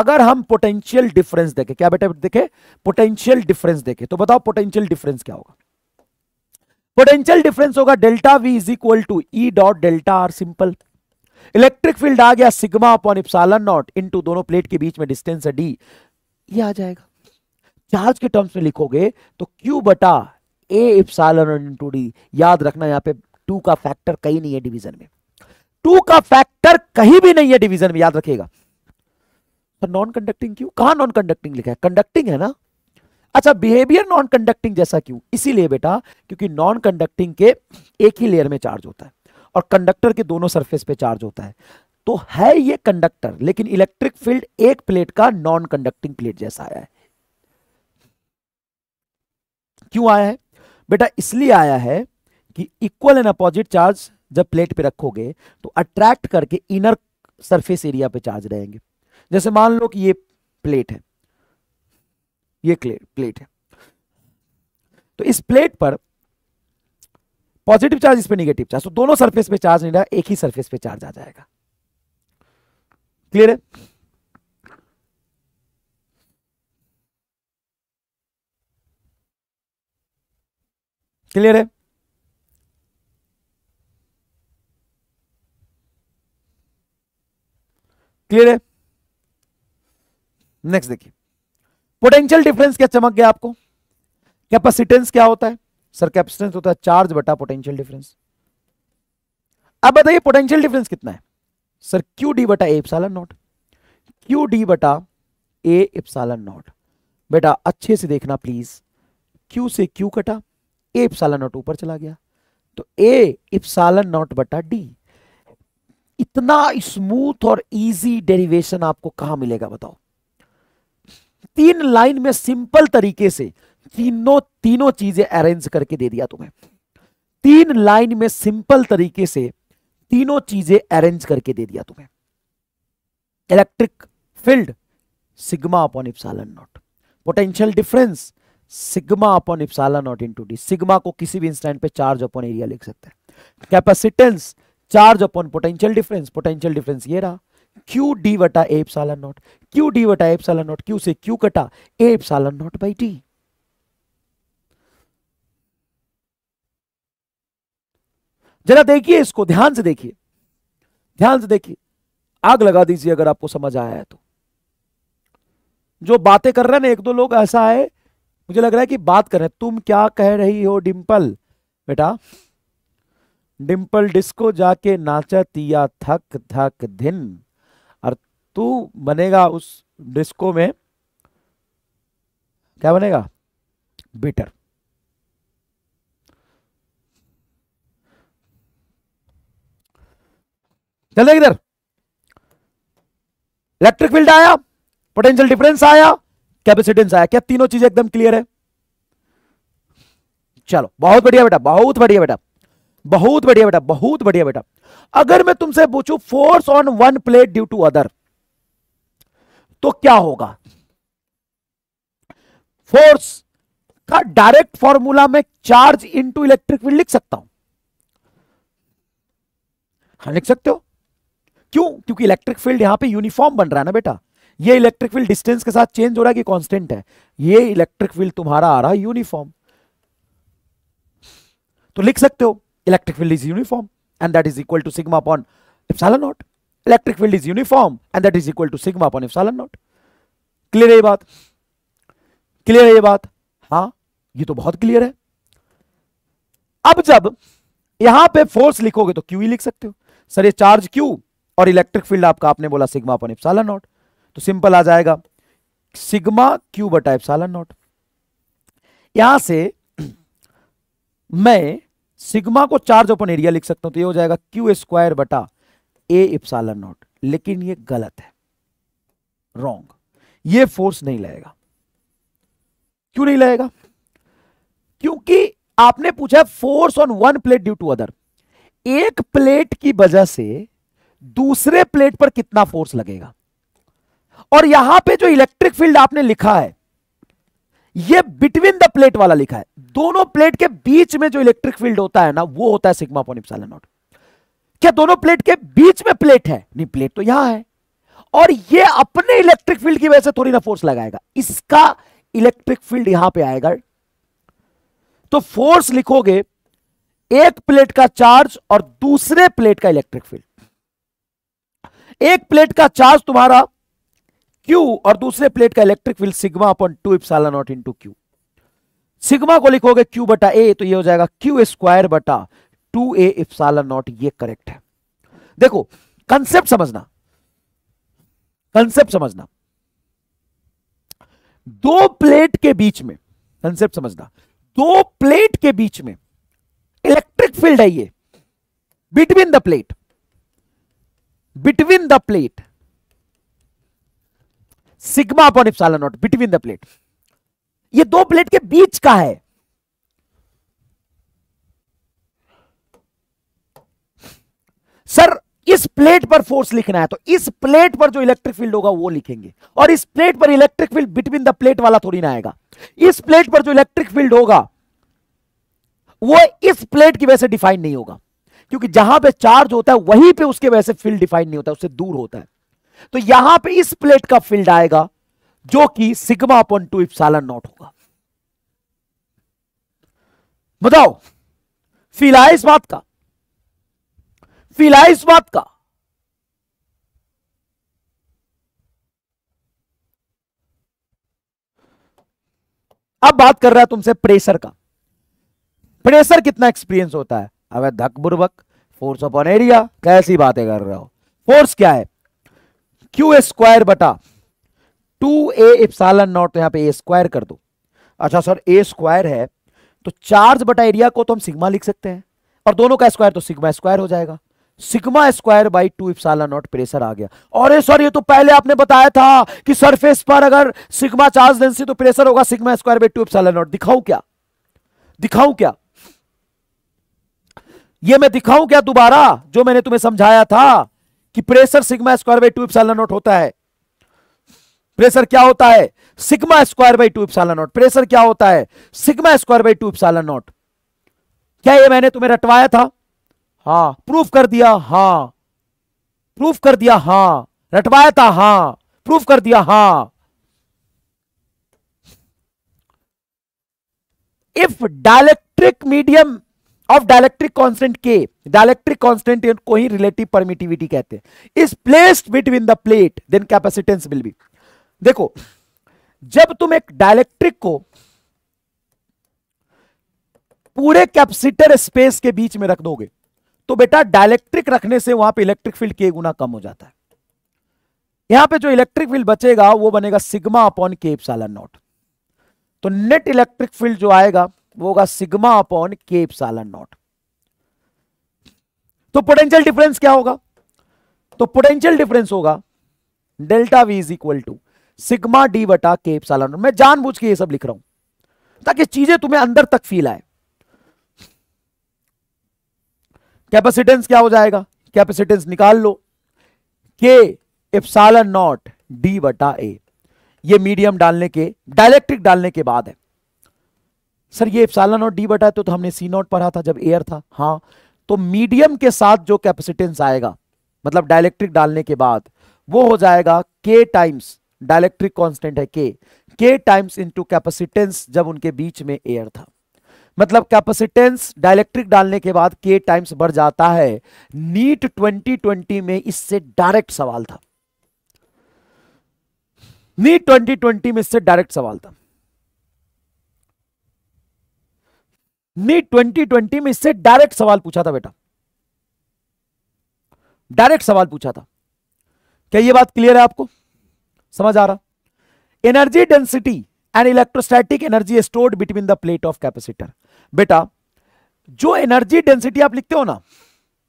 अगर हम पोटेंशियल डिफरेंस देखें क्या बेटा देखें पोटेंशियल डिफरेंस देखें तो बताओ पोटेंशियल डिफरेंस क्या होगा पोटेंशियल डिफरेंस होगा delta we is equal to E dot delta r simple electric field आ गया sigma upon epsilon naught into दोनों प्लेट के बीच में डिस्टेंस है डी ये आ जाएगा चार्ज के टर्म्स में लिखोगे तो क्यू बटा ए इप्सालन और इंटू डी याद रखना यहां पे टू का फैक्टर कहीं नहीं है डिवीजन में टू का फैक्टर कहीं भी नहीं है डिवीजन में याद रखेगा तो नॉन कंडक्टिंग क्यों कहा नॉन कंडक्टिंग लिखा है कंडक्टिंग है ना अच्छा बिहेवियर नॉन कंडक्टिंग जैसा क्यों इसीलिए बेटा क्योंकि नॉन कंडक्टिंग के एक ही लेयर में चार्ज होता है और कंडक्टर के दोनों सरफेस पे चार्ज होता है तो है ये कंडक्टर लेकिन इलेक्ट्रिक फील्ड एक प्लेट का नॉन कंडक्टिंग प्लेट जैसा आया है क्यों आया है बेटा इसलिए आया है कि इक्वल एंड अपोजिट चार्ज जब प्लेट पे रखोगे तो अट्रैक्ट करके इनर सरफेस एरिया पे चार्ज रहेंगे जैसे मान लो कि ये प्लेट है ये प्लेट है तो इस प्लेट पर पॉजिटिव चार्ज इस पर निगेटिव चार्ज तो दोनों सर्फेस पे चार्ज नहीं रहा एक ही सर्फेस पे चार्ज आ जाएगा क्लियर है क्लियर है क्लियर है नेक्स्ट देखिए पोटेंशियल डिफरेंस क्या चमक गया आपको कैपेसिटेंस क्या होता है सर कैपेसिटेंस होता है चार्ज बटा पोटेंशियल डिफरेंस अब बताइए पोटेंशियल डिफरेंस कितना है सर क्यू डी बटा ए नॉट क्यू डी बटा ए इप्सालन नॉट बेटा अच्छे से देखना प्लीज क्यू से क्यू कटा ए इप्सालन नॉट ऊपर चला गया तो ए इप्सालन नॉट बटा डी इतना स्मूथ और इजी डेरिवेशन आपको कहां मिलेगा बताओ तीन लाइन में सिंपल तरीके से तीनों तीनों चीजें अरेंज करके दे दिया तुम्हें तीन लाइन में सिंपल तरीके से तीनों चीजें अरेंज करके दे दिया तुम्हें electric field sigma upon epsilon naught potential difference sigma upon epsilon naught into d sigma को किसी भी इंस्टेंट पे चार्ज अपॉन एरिया लिख सकते हैं capacitance charge upon potential difference potential difference ये रहा क्यू डी वटा ए नॉट क्यू डी वटा ए नॉट क्यू से क्यू कटा ए नॉट बाई डी जरा देखिए इसको ध्यान से देखिए ध्यान से देखिए आग लगा दीजिए अगर आपको समझ आया है तो जो बातें कर रहे हैं ना एक दो लोग ऐसा है मुझे लग रहा है कि बात कर रहे हैं तुम क्या कह रही हो डिम्पल बेटा डिम्पल डिस्को जाके नाचा तिया थक थक दिन और तू बनेगा उस डिस्को में क्या बनेगा बेटर चले इधर इलेक्ट्रिक फील्ड आया पोटेंशियल डिफरेंस आया कैपेसिटेंस आया क्या तीनों चीजें एकदम क्लियर है चलो बहुत बढ़िया बेटा बहुत बढ़िया बेटा बहुत बढ़िया बेटा बहुत बढ़िया बेटा अगर मैं तुमसे पूछू force on one plate due to other तो क्या होगा फोर्स का डायरेक्ट फॉर्मूला में चार्ज इनटू इलेक्ट्रिक फील्ड लिख सकता हूं हाँ लिख सकते हो क्यों क्योंकि इलेक्ट्रिक फील्ड यहां पे यूनिफॉर्म बन रहा है ना बेटा ये इलेक्ट्रिक फील्ड डिस्टेंस के साथ चेंज हो रहा है कि कांस्टेंट है ये इलेक्ट्रिक फील्ड तुम्हारा आ रहा है यूनिफॉर्म तो लिख सकते हो electric field is uniform and that is equal to sigma upon epsilon naught electric field is uniform and that is equal to sigma upon epsilon naught clear है ये बात क्लियर है ये बात हाँ ये तो बहुत क्लियर है अब जब यहां पे फोर्स लिखोगे तो क्यू ही e लिख सकते हो सर ये चार्ज क्यू और इलेक्ट्रिक फील्ड आपका आपने बोला सिग्मा अपन इप्साला नॉट तो सिंपल आ जाएगा सिग्मा क्यू बटा इप्साला नॉट यहां से मैं सिग्मा को चार्ज ओपन एरिया लिख सकता हूं तो ये हो जाएगा क्यू स्क्वायर बटा ए इप्साला नॉट लेकिन ये गलत है रॉन्ग ये फोर्स नहीं लगेगा क्यों नहीं लगेगा क्योंकि आपने पूछा force on one plate due to other एक प्लेट की वजह से दूसरे प्लेट पर कितना फोर्स लगेगा और यहां पे जो इलेक्ट्रिक फील्ड आपने लिखा है ये बिटवीन द प्लेट वाला लिखा है दोनों प्लेट के बीच में जो इलेक्ट्रिक फील्ड होता है ना वो होता है सिग्मा अपॉन नॉट क्या दोनों प्लेट के बीच में प्लेट है नहीं प्लेट तो यहां है और ये अपने इलेक्ट्रिक फील्ड की वजह से थोड़ी ना फोर्स लगाएगा इसका इलेक्ट्रिक फील्ड यहां पे आएगा तो फोर्स लिखोगे एक प्लेट का चार्ज और दूसरे प्लेट का इलेक्ट्रिक फील्ड एक प्लेट का चार्ज तुम्हारा क्यू और दूसरे प्लेट का electric field sigma upon two epsilon naught into q sigma को लिखोगे क्यू बटा ए तो ये हो जाएगा क्यू स्क्वायर बटा टू ए इप्साला नॉट ये करेक्ट है देखो कंसेप्ट समझना कंसेप्ट समझना दो प्लेट के बीच में कंसेप्ट समझना दो प्लेट के बीच में इलेक्ट्रिक फील्ड है ये between the plate between the plate sigma upon epsilon naught between the plate ये दो प्लेट के बीच का है सर इस प्लेट पर फोर्स लिखना है तो इस प्लेट पर जो इलेक्ट्रिक फील्ड होगा वो लिखेंगे और इस प्लेट पर electric field between the plate वाला थोड़ी ना आएगा इस प्लेट पर जो इलेक्ट्रिक फील्ड होगा वो इस प्लेट की वजह से डिफाइन नहीं होगा क्योंकि जहां पे चार्ज होता है वहीं पे उसके वैसे फील्ड डिफाइन नहीं होता उससे दूर होता है तो यहां पे इस प्लेट का फील्ड आएगा जो कि sigma upon two epsilon naught होगा बताओ फीला इस बात का फीला इस बात का अब बात कर रहा है तुमसे प्रेशर का प्रेशर कितना एक्सपीरियंस होता है अब धकबुर्बक फोर्स अपॉन एरिया कैसी बातें कर रहे हो फोर्स क्या है क्यू स्क्वायर बटा टू ए इप्सालन नॉट तो यहां पे ए स्क्वायर कर दो अच्छा सर ए स्क्वायर है तो चार्ज बटा एरिया को तो हम सिग्मा लिख सकते हैं और दोनों का स्क्वायर तो सिग्मा स्क्वायर हो जाएगा sigma square by two epsilon naught pressure आ गया और सर ये तो पहले आपने बताया था कि सरफेस पर अगर सिग्मा चार्ज डेंसिटी तो प्रेशर होगा sigma square by two epsilon naught दिखाऊ क्या दिखाऊ क्या ये मैं दिखाऊं क्या दोबारा जो मैंने तुम्हें समझाया था कि pressure sigma square by two epsilon naught होता है प्रेशर क्या होता है sigma square by two epsilon naught pressure क्या होता है sigma square by two epsilon naught क्या ये मैंने तुम्हें रटवाया था हाँ प्रूफ कर दिया हाँ प्रूफ कर दिया हाँ रटवाया था हाँ प्रूफ कर दिया हाँ if dielectric medium of dielectric constant के डायलेक्ट्रिक कॉन्स्टेंट को ही रिलेटिव परमिटिविटी कहते हैं is placed between the plate then capacitance will be देखो जब तुम एक डायलेक्ट्रिक को पूरे कैपेसिटर स्पेस के बीच में रख दोगे तो बेटा डायलेक्ट्रिक रखने से वहां पे इलेक्ट्रिक फील्ड के गुना कम हो जाता है यहां पे जो इलेक्ट्रिक फील्ड बचेगा वो बनेगा sigma upon K epsilon naught तो नेट इलेक्ट्रिक फील्ड जो आएगा वो होगा सिग्मा अपॉन के सालन नॉट तो पोटेंशियल डिफरेंस क्या होगा तो पोटेंशियल डिफरेंस होगा delta we is equal to sigma d बटा के सालन नॉट मैं जानबूझ के ये सब लिख रहा हूं ताकि चीजें तुम्हें अंदर तक फील आए कैपेसिटेंस क्या हो जाएगा कैपेसिटेंस निकाल लो के इप्सालन नॉट डी बटा ए ये मीडियम डालने के डायलेक्ट्रिक डालने के बाद है सर ये इफ्साला नॉट डी बटा तो, तो, हमने सी नॉट पढ़ा था जब एयर था हाँ तो मीडियम के साथ जो कैपेसिटेंस आएगा मतलब डायलेक्ट्रिक डालने के बाद वो हो जाएगा के टाइम्स डायलेक्ट्रिक कांस्टेंट है के के टाइम्स इनटू कैपेसिटेंस जब उनके बीच में एयर था मतलब कैपेसिटेंस डायलेक्ट्रिक डालने के बाद के टाइम्स बढ़ जाता है नीट 2020 में इससे डायरेक्ट सवाल था नीट 2020 में इससे डायरेक्ट सवाल था नीट 2020 में इससे डायरेक्ट सवाल पूछा था बेटा डायरेक्ट सवाल पूछा था क्या यह बात क्लियर है आपको समझ आ रहा energy density and electrostatic energy stored between the plate of capacitor बेटा जो एनर्जी डेंसिटी आप लिखते हो ना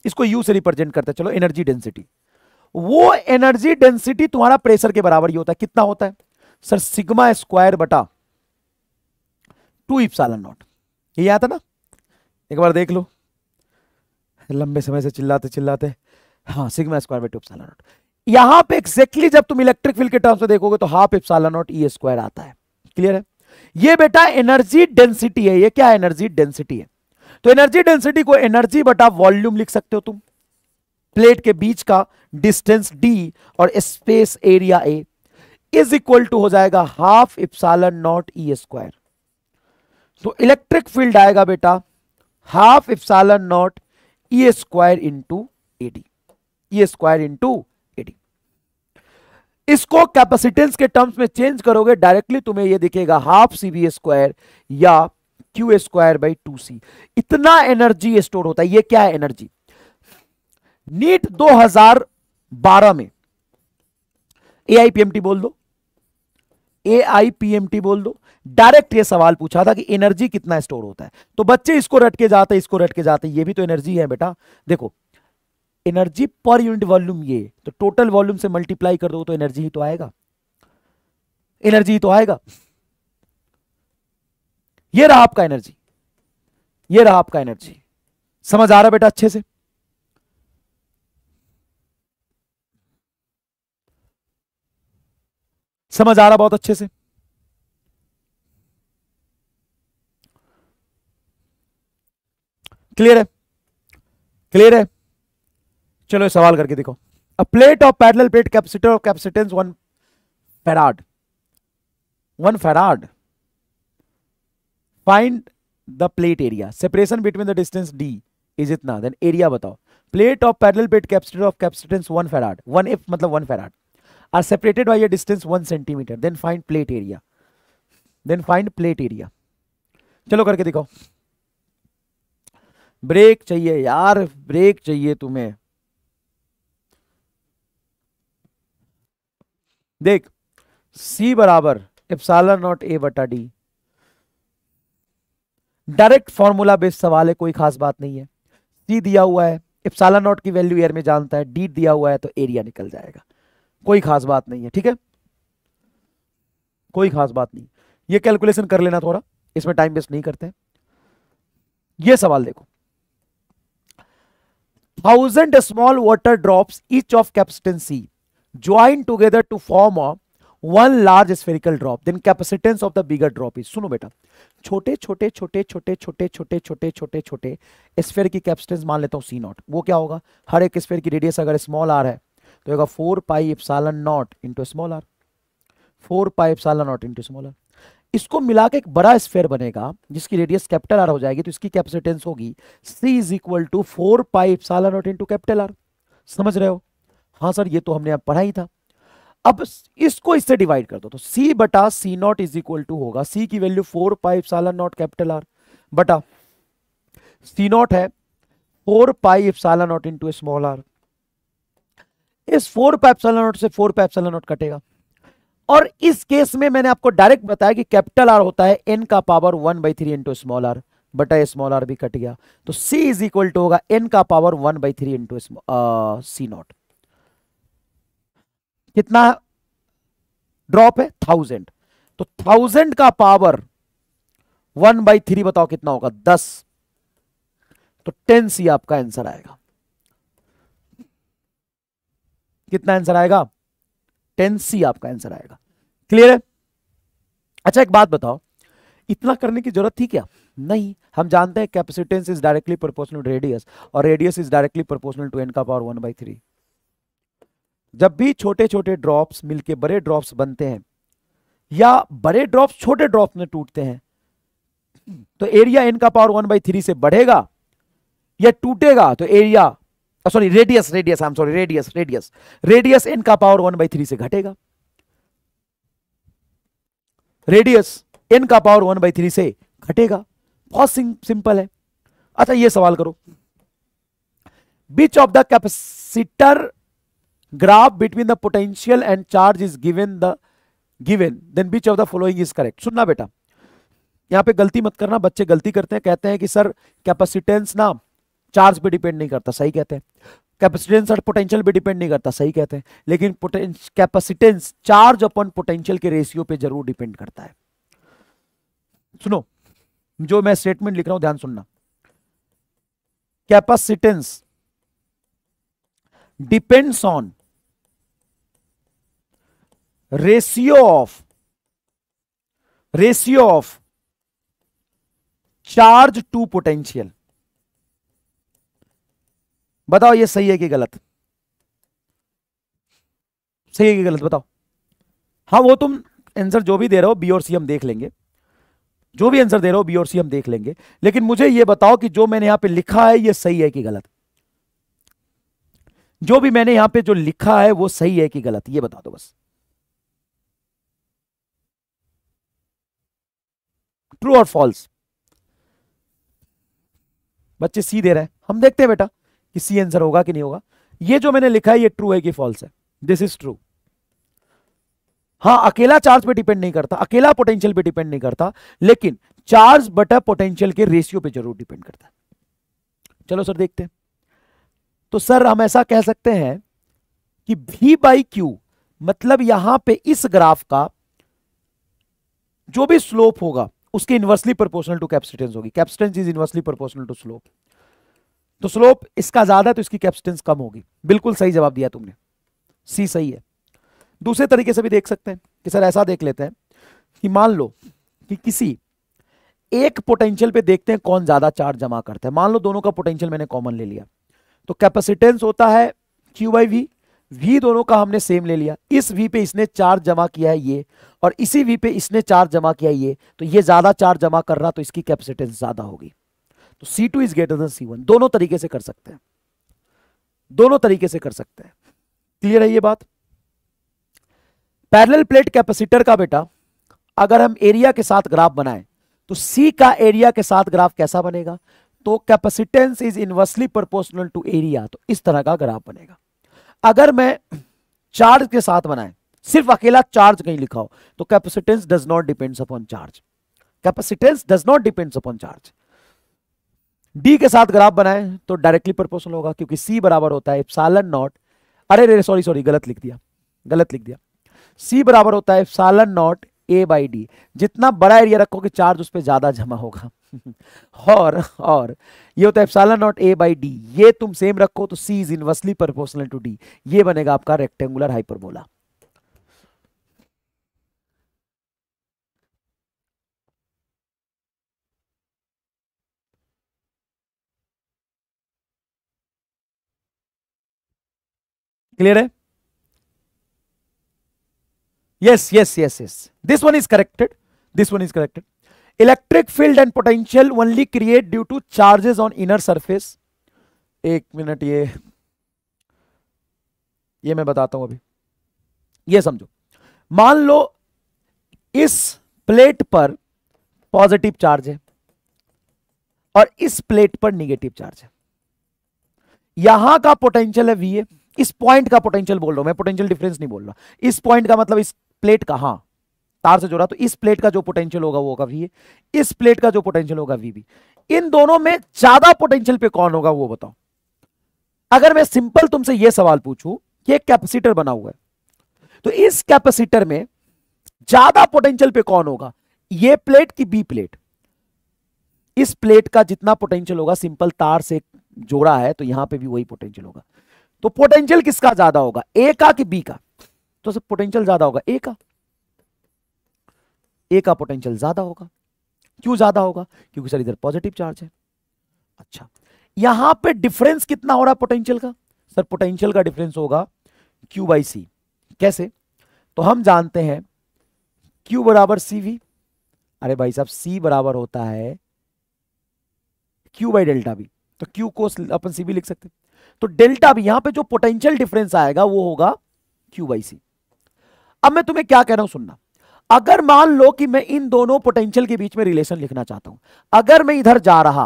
इसको यू से रिप्रेजेंट करते चलो एनर्जी डेंसिटी वो एनर्जी डेंसिटी तुम्हारा प्रेशर के बराबर ही होता है कितना होता है सर सिग्मा स्क्वायर बटा टू इप्सालन नॉट ये याद था ना एक बार देख लो लंबे समय से चिल्लाते चिल्लाते हाँ sigma square by two epsilon naught यहां पे एक्जेक्टली exactly जब तुम इलेक्ट्रिक फील्ड के टर्म्स में देखोगे तो half epsilon naught E square आता है क्लियर है ये बेटा एनर्जी डेंसिटी है ये क्या एनर्जी डेंसिटी है तो एनर्जी डेंसिटी को एनर्जी बटा वॉल्यूम लिख सकते हो तुम प्लेट के बीच का डिस्टेंस डी और space area A is equal to हो जाएगा half epsilon naught E square तो इलेक्ट्रिक फील्ड आएगा बेटा half epsilon naught E square into A d E square into A d इसको कैपेसिटेंस के टर्म्स में चेंज करोगे डायरेक्टली तुम्हें ये दिखेगा हाफ सी बी स्क्वायर या क्यू स्क्वायर बाई टू सी इतना एनर्जी स्टोर होता है ये क्या है एनर्जी नीट 2012 में A I P M T बोल दो A I P M T बोल दो डायरेक्ट ये सवाल पूछा था कि एनर्जी कितना स्टोर होता है तो बच्चे इसको रट के जाते इसको रट के जाते ये भी तो एनर्जी है बेटा देखो एनर्जी पर यूनिट वॉल्यूम ये तो टोटल वॉल्यूम से मल्टीप्लाई कर दो तो एनर्जी ही तो आएगा एनर्जी ही तो आएगा ये रहा आपका एनर्जी ये रहा आपका एनर्जी समझ आ रहा बेटा अच्छे से समझ आ रहा बहुत अच्छे से क्लियर है क्लियर है चलो सवाल करके देखो a plate of parallel plate capacitor of capacitance one farad one farad find the plate area separation between the distance d is इतना देन एरिया बताओ plate of parallel plate capacitor of capacitance one farad one F मतलब one farad are separated by a distance 1 centimetre then find plate area then find plate area चलो करके दिखाओ break चाहिए यार break चाहिए तुम्हें देख सी बराबर साल नॉट ए बटा डी डायरेक्ट फॉर्मूला बेस्ड सवाल है कोई खास बात नहीं है सी दिया हुआ है इप्साला नॉट की वैल्यू एयर में जानता है डी दिया हुआ है तो एरिया निकल जाएगा कोई खास बात नहीं है ठीक है कोई खास बात नहीं ये कैलकुलेशन कर लेना थोड़ा इसमें टाइम वेस्ट नहीं करते हैं ये सवाल देखो thousand small water drops each of capacitance C join together to form a one large spherical drop then capacitance of the bigger drop is सुनो बेटा छोटे छोटे छोटे छोटे छोटे छोटे छोटे छोटे छोटे स्फेयर की कैपेसिटेंस मान लेता हूँ सी नॉट वो क्या होगा हर एक स्फेयर की रेडियस अगर स्मॉल आर है तो होगा four pi epsilon naught into small R four pi epsilon naught into small R इसको मिला के एक बड़ा स्फेयर बनेगा जिसकी रेडियस कैपिटल आर हो जाएगी तो इसकी कैपेसिटेंस होगी C is equal to four pipe epsilon naught in capital R समझ रहे हो हाँ सर ये तो हमने आप पढ़ा ही था अब इसको इससे डिवाइड कर दो तो सी बटा C not is equal to होगा सी की value four pipe epsilon naught capital R बटा सी नॉट है four pi epsilon naught in small R इस फोर पाइप साला नॉट से फोर पाइप साला नॉट कटेगा और इस केस में मैंने आपको डायरेक्ट बताया कि कैपिटल आर होता है एन का power one by three into small R बटा स्मॉल आर भी कट गया तो सी इज इक्वल टू होगा एन का power one by three into C naught कितना ड्रॉप है थाउजेंड तो थाउजेंड का पावर वन बाई थ्री बताओ कितना होगा दस तो टेन सी आपका आंसर आएगा कितना आंसर आएगा टेन सी आपका आंसर आएगा क्लियर है अच्छा एक बात बताओ इतना करने की जरूरत थी क्या नहीं हम जानते हैं capacitance is directly proportional to radius और radius is directly proportional to n का पावर वन बाई थ्री जब भी छोटे छोटे ड्रॉप्स मिलके बड़े ड्रॉप्स बनते हैं या बड़े ड्रॉप्स छोटे ड्रॉप्स में टूटते हैं तो एरिया एन का पावर वन बाई थ्री से बढ़ेगा या टूटेगा तो area sorry radius radius I am sorry radius radius radius n का पावर वन बाई थ्री से घटेगा रेडियस एन का पावर वन बाई थ्री से घटेगा बहुत सिंपल है अच्छा ये सवाल करो which of the capacitor graph between the potential and charge is given the given then which of the following is correct सुनना बेटा यहां पे गलती मत करना बच्चे गलती करते हैं कहते हैं कि सर कैपेसिटेंस ना चार्ज पे डिपेंड नहीं करता सही कहते हैं कैपेसिटेंस और पोटेंशियल पे डिपेंड नहीं करता सही कहते हैं लेकिन कैपेसिटेंस चार्ज अपन पोटेंशियल के रेशियो पे जरूर डिपेंड करता है सुनो जो मैं स्टेटमेंट लिख रहा हूं ध्यान सुनना capacitance depends on ratio of ratio of charge to potential बताओ ये सही है कि गलत सही है कि गलत बताओ हाँ वो तुम आंसर जो भी दे रहे हो बी और सी हम देख लेंगे जो भी आंसर दे रहे हो बी और सी हम देख लेंगे लेकिन मुझे ये बताओ कि जो मैंने यहां पे लिखा है ये सही है कि गलत जो भी मैंने यहां पे जो लिखा है वो सही है कि गलत ये बता दो बस ट्रू और फॉल्स बच्चे सी दे रहे हैं हम देखते हैं बेटा कि सी आंसर होगा कि नहीं होगा ये जो मैंने लिखा है ये ट्रू है कि फॉल्स है दिस इज ट्रू हाँ अकेला चार्ज पे डिपेंड नहीं करता अकेला पोटेंशियल पे डिपेंड नहीं करता लेकिन चार्ज बटा पोटेंशियल के रेशियो पे जरूर डिपेंड करता है चलो सर देखते हैं तो सर हम ऐसा कह सकते हैं कि भी बाई क्यू मतलब यहां पे इस ग्राफ का जो भी स्लोप होगा उसके इन्वर्सली प्रोपोर्शनल टू कैपेसिटेंस होगी capacitance is inversely proportional to slope तो स्लोप इसका ज्यादा तो इसकी कैप्सिटेंस कम होगी बिल्कुल सही जवाब दिया तुमने सी सही है दूसरे तरीके से भी देख सकते हैं कि सर ऐसा देख लेते हैं कि मान लो कि किसी एक पोटेंशियल पे देखते हैं कौन ज्यादा चार्ज जमा करता है मान लो दोनों का पोटेंशियल मैंने कॉमन ले लिया तो कैपेसिटेंस होता है क्यू बाई वी वी दोनों का हमने सेम ले लिया इस वी पे इसने चार्ज जमा किया है ये और इसी वी पे इसने चार्ज जमा किया ये तो ये ज्यादा चार्ज जमा कर रहा तो इसकी कैपेसिटेंस ज्यादा होगी तो C two is greater than C one दोनों तरीके से कर सकते हैं दोनों तरीके से कर सकते हैं क्लियर है ये बात पैरेलल प्लेट कैपेसिटर का बेटा अगर हम एरिया के साथ ग्राफ बनाएं तो सी का एरिया के साथ ग्राफ कैसा बनेगा तो capacitance is inversely proportional to area तो इस तरह का ग्राफ बनेगा अगर मैं चार्ज के साथ बनाए सिर्फ अकेला चार्ज कहीं लिखा हो तो capacitance does not depends upon charge capacitance does not depends upon charge d के साथ ग्राफ बनाए तो डायरेक्टली प्रपोर्शनल होगा क्योंकि सी बराबर होता है सालन नॉट अरे अरे सॉरी सॉरी गलत लिख दिया गलत लिख दिया सी बराबर होता है सालन नॉट ए बाई डी जितना बड़ा एरिया रखोगे चार्ज उस पर ज्यादा जमा होगा और और ये होता है epsilon naught A by d ये तुम सेम रखो तो C is inversely proportional to d ये बनेगा आपका रेक्टेंगुलर हाइपरबोला क्लियर है yes yes yes yes this one is corrected this one is corrected electric field and potential only create due to charges on inner surface एक मिनट ये ये मैं बताता हूं अभी ये समझो मान लो इस प्लेट पर पॉजिटिव चार्ज है और इस प्लेट पर निगेटिव चार्ज है यहां का पोटेंशियल है वी ए इस पॉइंट का पोटेंशियल बोल रहा हूं मैं पोटेंशियल डिफरेंस नहीं बोल रहा इस पॉइंट का मतलब इस प्लेट का हाँ तार से जोड़ा तो इस प्लेट का जो पोटेंशियल होगा वो होगा वी इस प्लेट का जो पोटेंशियल होगा वी भी इन दोनों में ज्यादा पोटेंशियल पे कौन होगा वो बताओ अगर मैं सिंपल तुमसे ये सवाल पूछूं कि एक कैपेसिटर बना हुआ है तो इस कैपेसिटर में ज्यादा पोटेंशियल पे कौन होगा ये प्लेट की बी प्लेट इस प्लेट का जितना पोटेंशियल होगा सिंपल तार से जोड़ा है तो यहां पे भी वही पोटेंशियल होगा तो पोटेंशियल किसका ज्यादा होगा ए का कि बी का तो सब पोटेंशियल ज्यादा होगा ए का ए का पोटेंशियल ज्यादा होगा क्यों ज्यादा होगा क्योंकि सर इधर पॉजिटिव चार्ज है अच्छा यहां पे डिफरेंस कितना हो रहा है पोटेंशियल का सर पोटेंशियल का डिफरेंस होगा क्यू बाई सी कैसे तो हम जानते हैं क्यू बराबर सी वी अरे भाई साहब सी बराबर होता है क्यू बाई डेल्टा बी तो क्यू को अपन सी लिख सकते हैं तो डेल्टा भी यहां पे जो पोटेंशियल डिफरेंस आएगा वो होगा क्यू बाई सी अब मैं तुम्हें क्या कह रहा हूं सुनना अगर मान लो कि मैं इन दोनों पोटेंशियल के बीच में रिलेशन लिखना चाहता हूं अगर मैं इधर जा रहा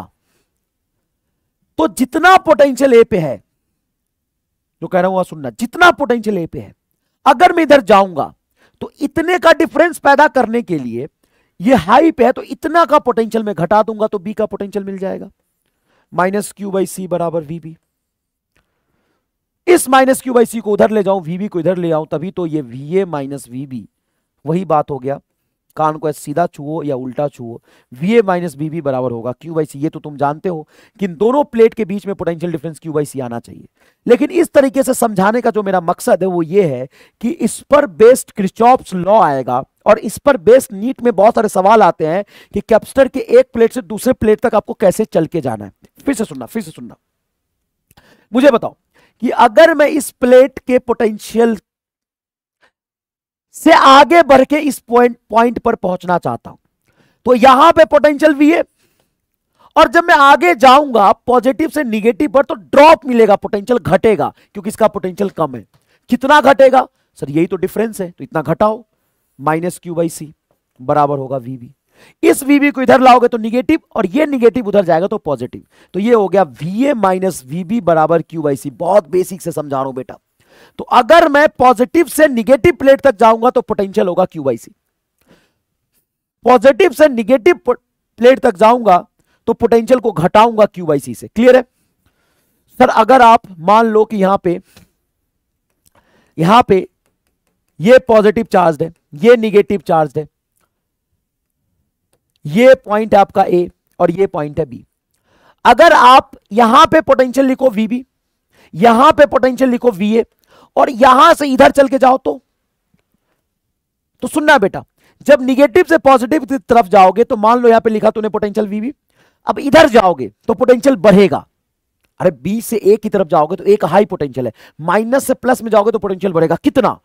तो जितना पोटेंशियल ए पे है जो कह रहा हूं सुनना जितना पोटेंशियल ए पे है अगर मैं इधर जाऊंगा तो इतने का डिफरेंस पैदा करने के लिए ये हाई पे है तो इतना का पोटेंशियल मैं घटा दूंगा तो बी का पोटेंशियल मिल जाएगा माइनस क्यू बाई सी बराबर वी बी इस माइनस क्यू बाई सी को उधर ले जाऊं वीबी को इधर ले जाऊं तभी तो ये वी ए माइनस वीबी वही बात हो गया कान को सीधा छुओ या उल्टा छुओ V A minus B B बराबर होगा क्यू बाई सी ये तो तुम जानते हो कि दोनों प्लेट के बीच में potential difference q by C आना चाहिए लेकिन इस तरीके से समझाने का जो मेरा मकसद है वो ये है कि इस पर बेस्ड क्रिस्टॉप्स लॉ आएगा और इस पर बेस्ड नीट में बहुत सारे सवाल आते हैं कि कैप्सटर के एक प्लेट से दूसरे प्लेट तक आपको कैसे चल के जाना है फिर से सुनना फिर से सुनना मुझे बताओ कि अगर मैं इस प्लेट के पोटेंशियल से आगे बढ़ के इस पॉइंट पॉइंट पर पहुंचना चाहता हूं तो यहां पे पोटेंशियल भी है और जब मैं आगे जाऊंगा पॉजिटिव से निगेटिव पर तो ड्रॉप मिलेगा पोटेंशियल घटेगा क्योंकि इसका पोटेंशियल कम है कितना घटेगा सर यही तो डिफरेंस है तो इतना घटाओ माइनस क्यू बाई सी बराबर होगा वी बी इस वीबी को इधर लाओगे तो निगेटिव और ये निगेटिव उधर जाएगा तो पॉजिटिव तो ये हो गया वी ए माइनस वीबी बराबर क्यू बाई सी बहुत बेसिक से समझा रहा हूं बेटा तो अगर मैं पॉजिटिव से निगेटिव प्लेट तक जाऊंगा तो पोटेंशियल होगा क्यू बाई सी पॉजिटिव से निगेटिव प्लेट तक जाऊंगा तो पोटेंशियल को घटाऊंगा क्यू बाई सी से क्लियर है सर अगर आप मान लो कि यहां पे यहां पे ये पॉजिटिव चार्ज है ये निगेटिव चार्ज है ये पॉइंट आपका ए और ये पॉइंट है बी अगर आप यहां पे पोटेंशियल लिखो वी बी यहां पे पोटेंशियल लिखो वी ए और यहां से इधर चल के जाओ तो तो सुनना बेटा जब निगेटिव से पॉजिटिव की तरफ जाओगे तो मान लो यहां पे लिखा तूने पोटेंशियल वी बी अब इधर जाओगे तो पोटेंशियल बढ़ेगा अरे बी से ए की तरफ जाओगे तो एक हाई पोटेंशियल है माइनस से प्लस में जाओगे तो पोटेंशियल बढ़ेगा कितना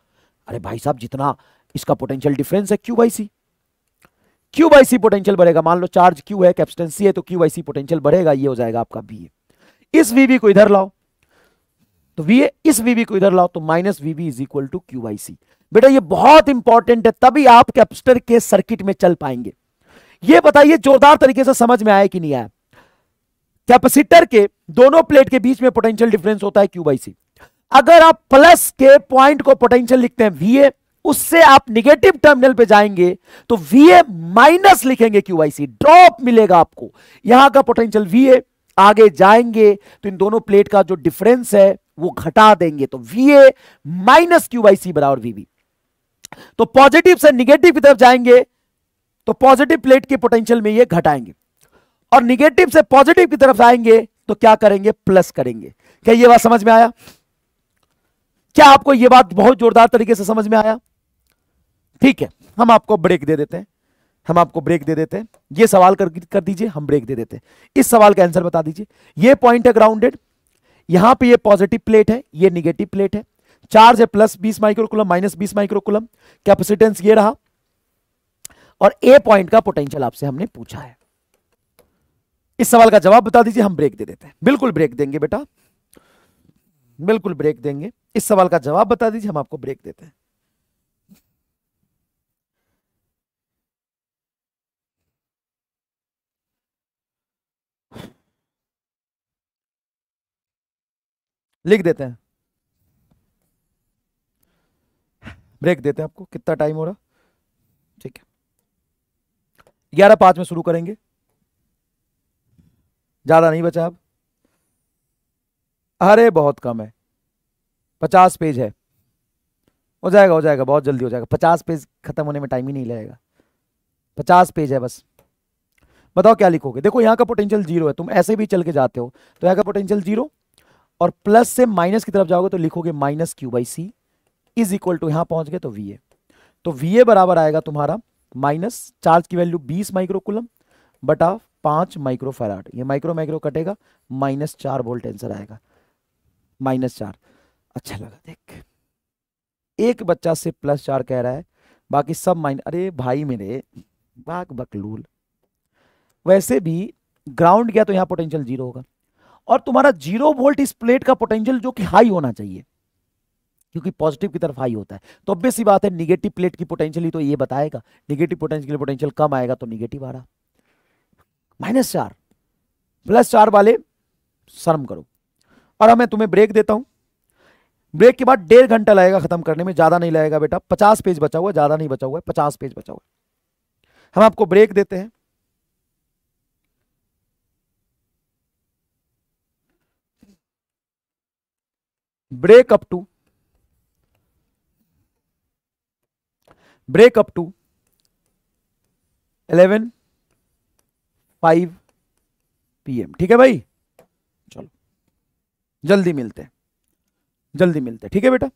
अरे भाई साहब जितना इसका पोटेंशियल डिफरेंस है q by C q by C potential बढ़ेगा मान लो चार्ज क्यू है कैप्सटेंसी है तो क्यू बाई सी पोटेंशियल बढ़ेगा ये हो जाएगा आपका बी इस वीबी को इधर लाओ तो वी इस वीबी को इधर लाओ तो minus V B is equal to Q by C बेटा ये बहुत इंपॉर्टेंट है तभी आप कैप्स्टर के सर्किट में चल पाएंगे ये बताइए जोरदार तरीके से समझ में आया कि नहीं आया कैपेसिटर के दोनों प्लेट के बीच में पोटेंशियल डिफरेंस होता है क्यू बाई सी अगर आप प्लस के पॉइंट को पोटेंशियल लिखते हैं वीए उससे आप निगेटिव टर्मिनल पे जाएंगे तो ए माइनस लिखेंगे सी ड्रॉप मिलेगा आपको यहां का पोटेंशियल ए आगे जाएंगे तो इन दोनों प्लेट का जो डिफरेंस है वो घटा देंगे तो वी ए माइनस सी बराबर वीवी तो पॉजिटिव से निगेटिव की तरफ जाएंगे तो पॉजिटिव प्लेट के पोटेंशियल में ये घटाएंगे और निगेटिव से पॉजिटिव की तरफ आएंगे तो क्या करेंगे प्लस करेंगे क्या ये बात समझ में आया क्या आपको यह बात बहुत जोरदार तरीके से समझ में आया ठीक है हम आपको ब्रेक दे देते हैं हम आपको ब्रेक दे देते हैं ये सवाल कर कर दीजिए हम ब्रेक दे देते हैं इस सवाल का आंसर बता दीजिए ये पॉइंट है ग्राउंडेड यहां पे ये पॉजिटिव प्लेट है ये निगेटिव प्लेट है चार्ज है प्लस बीस माइक्रोकुलम माइनस बीस माइक्रोकुलम कैपेसिटेंस ये रहा और ए पॉइंट का पोटेंशियल आपसे हमने पूछा है इस सवाल का जवाब बता दीजिए हम ब्रेक दे देते हैं बिल्कुल ब्रेक देंगे बेटा बिल्कुल ब्रेक देंगे इस सवाल का जवाब बता दीजिए हम आपको ब्रेक देते हैं लिख देते हैं ब्रेक देते हैं आपको कितना टाइम हो रहा ठीक है ग्यारह पाँच में शुरू करेंगे ज़्यादा नहीं बचा अब अरे बहुत कम है पचास पेज है हो जाएगा हो जाएगा बहुत जल्दी हो जाएगा पचास पेज खत्म होने में टाइम ही नहीं लगेगा पचास पेज है बस बताओ क्या लिखोगे देखो यहाँ का पोटेंशियल जीरो है तुम ऐसे भी चल के जाते हो तो यहाँ का पोटेंशियल जीरो और प्लस से माइनस की तरफ जाओगे तो लिखोगे minus q by C is equal to यहां पहुंच गए तो वी ए तो वी ए बराबर आएगा तुम्हारा माइनस चार्ज की वैल्यू बीस माइक्रोकुलम बटा पांच माइक्रो फैराट ये माइक्रो माइक्रो कटेगा माइनस चार वोल्ट आंसर आएगा माइनस चार अच्छा लगा देख एक बच्चा से प्लस चार कह रहा है बाकी सब माइन अरे भाई मेरे बाग बकलूल वैसे भी ग्राउंड गया तो यहां पोटेंशियल जीरो होगा और तुम्हारा जीरो वोल्ट इस प्लेट का पोटेंशियल जो कि हाई होना चाहिए क्योंकि पॉजिटिव की तरफ हाई होता है तो अब सी बात है निगेटिव प्लेट की पोटेंशियल ही तो ये बताएगा निगेटिव पोटेंशियल पोटेंशियल कम आएगा तो निगेटिव आ रहा माइनस चार प्लस चार वाले शर्म करो और अब मैं तुम्हें ब्रेक देता हूं ब्रेक के बाद डेढ़ घंटा लगेगा खत्म करने में ज्यादा नहीं लगेगा बेटा पचास पेज बचा हुआ ज्यादा नहीं बचा हुआ है पचास पेज बचा हुआ है हम आपको ब्रेक देते हैं break up to break up to eleven five PM ठीक है भाई चलो जल्दी मिलते हैं जल्दी मिलते हैं ठीक है बेटा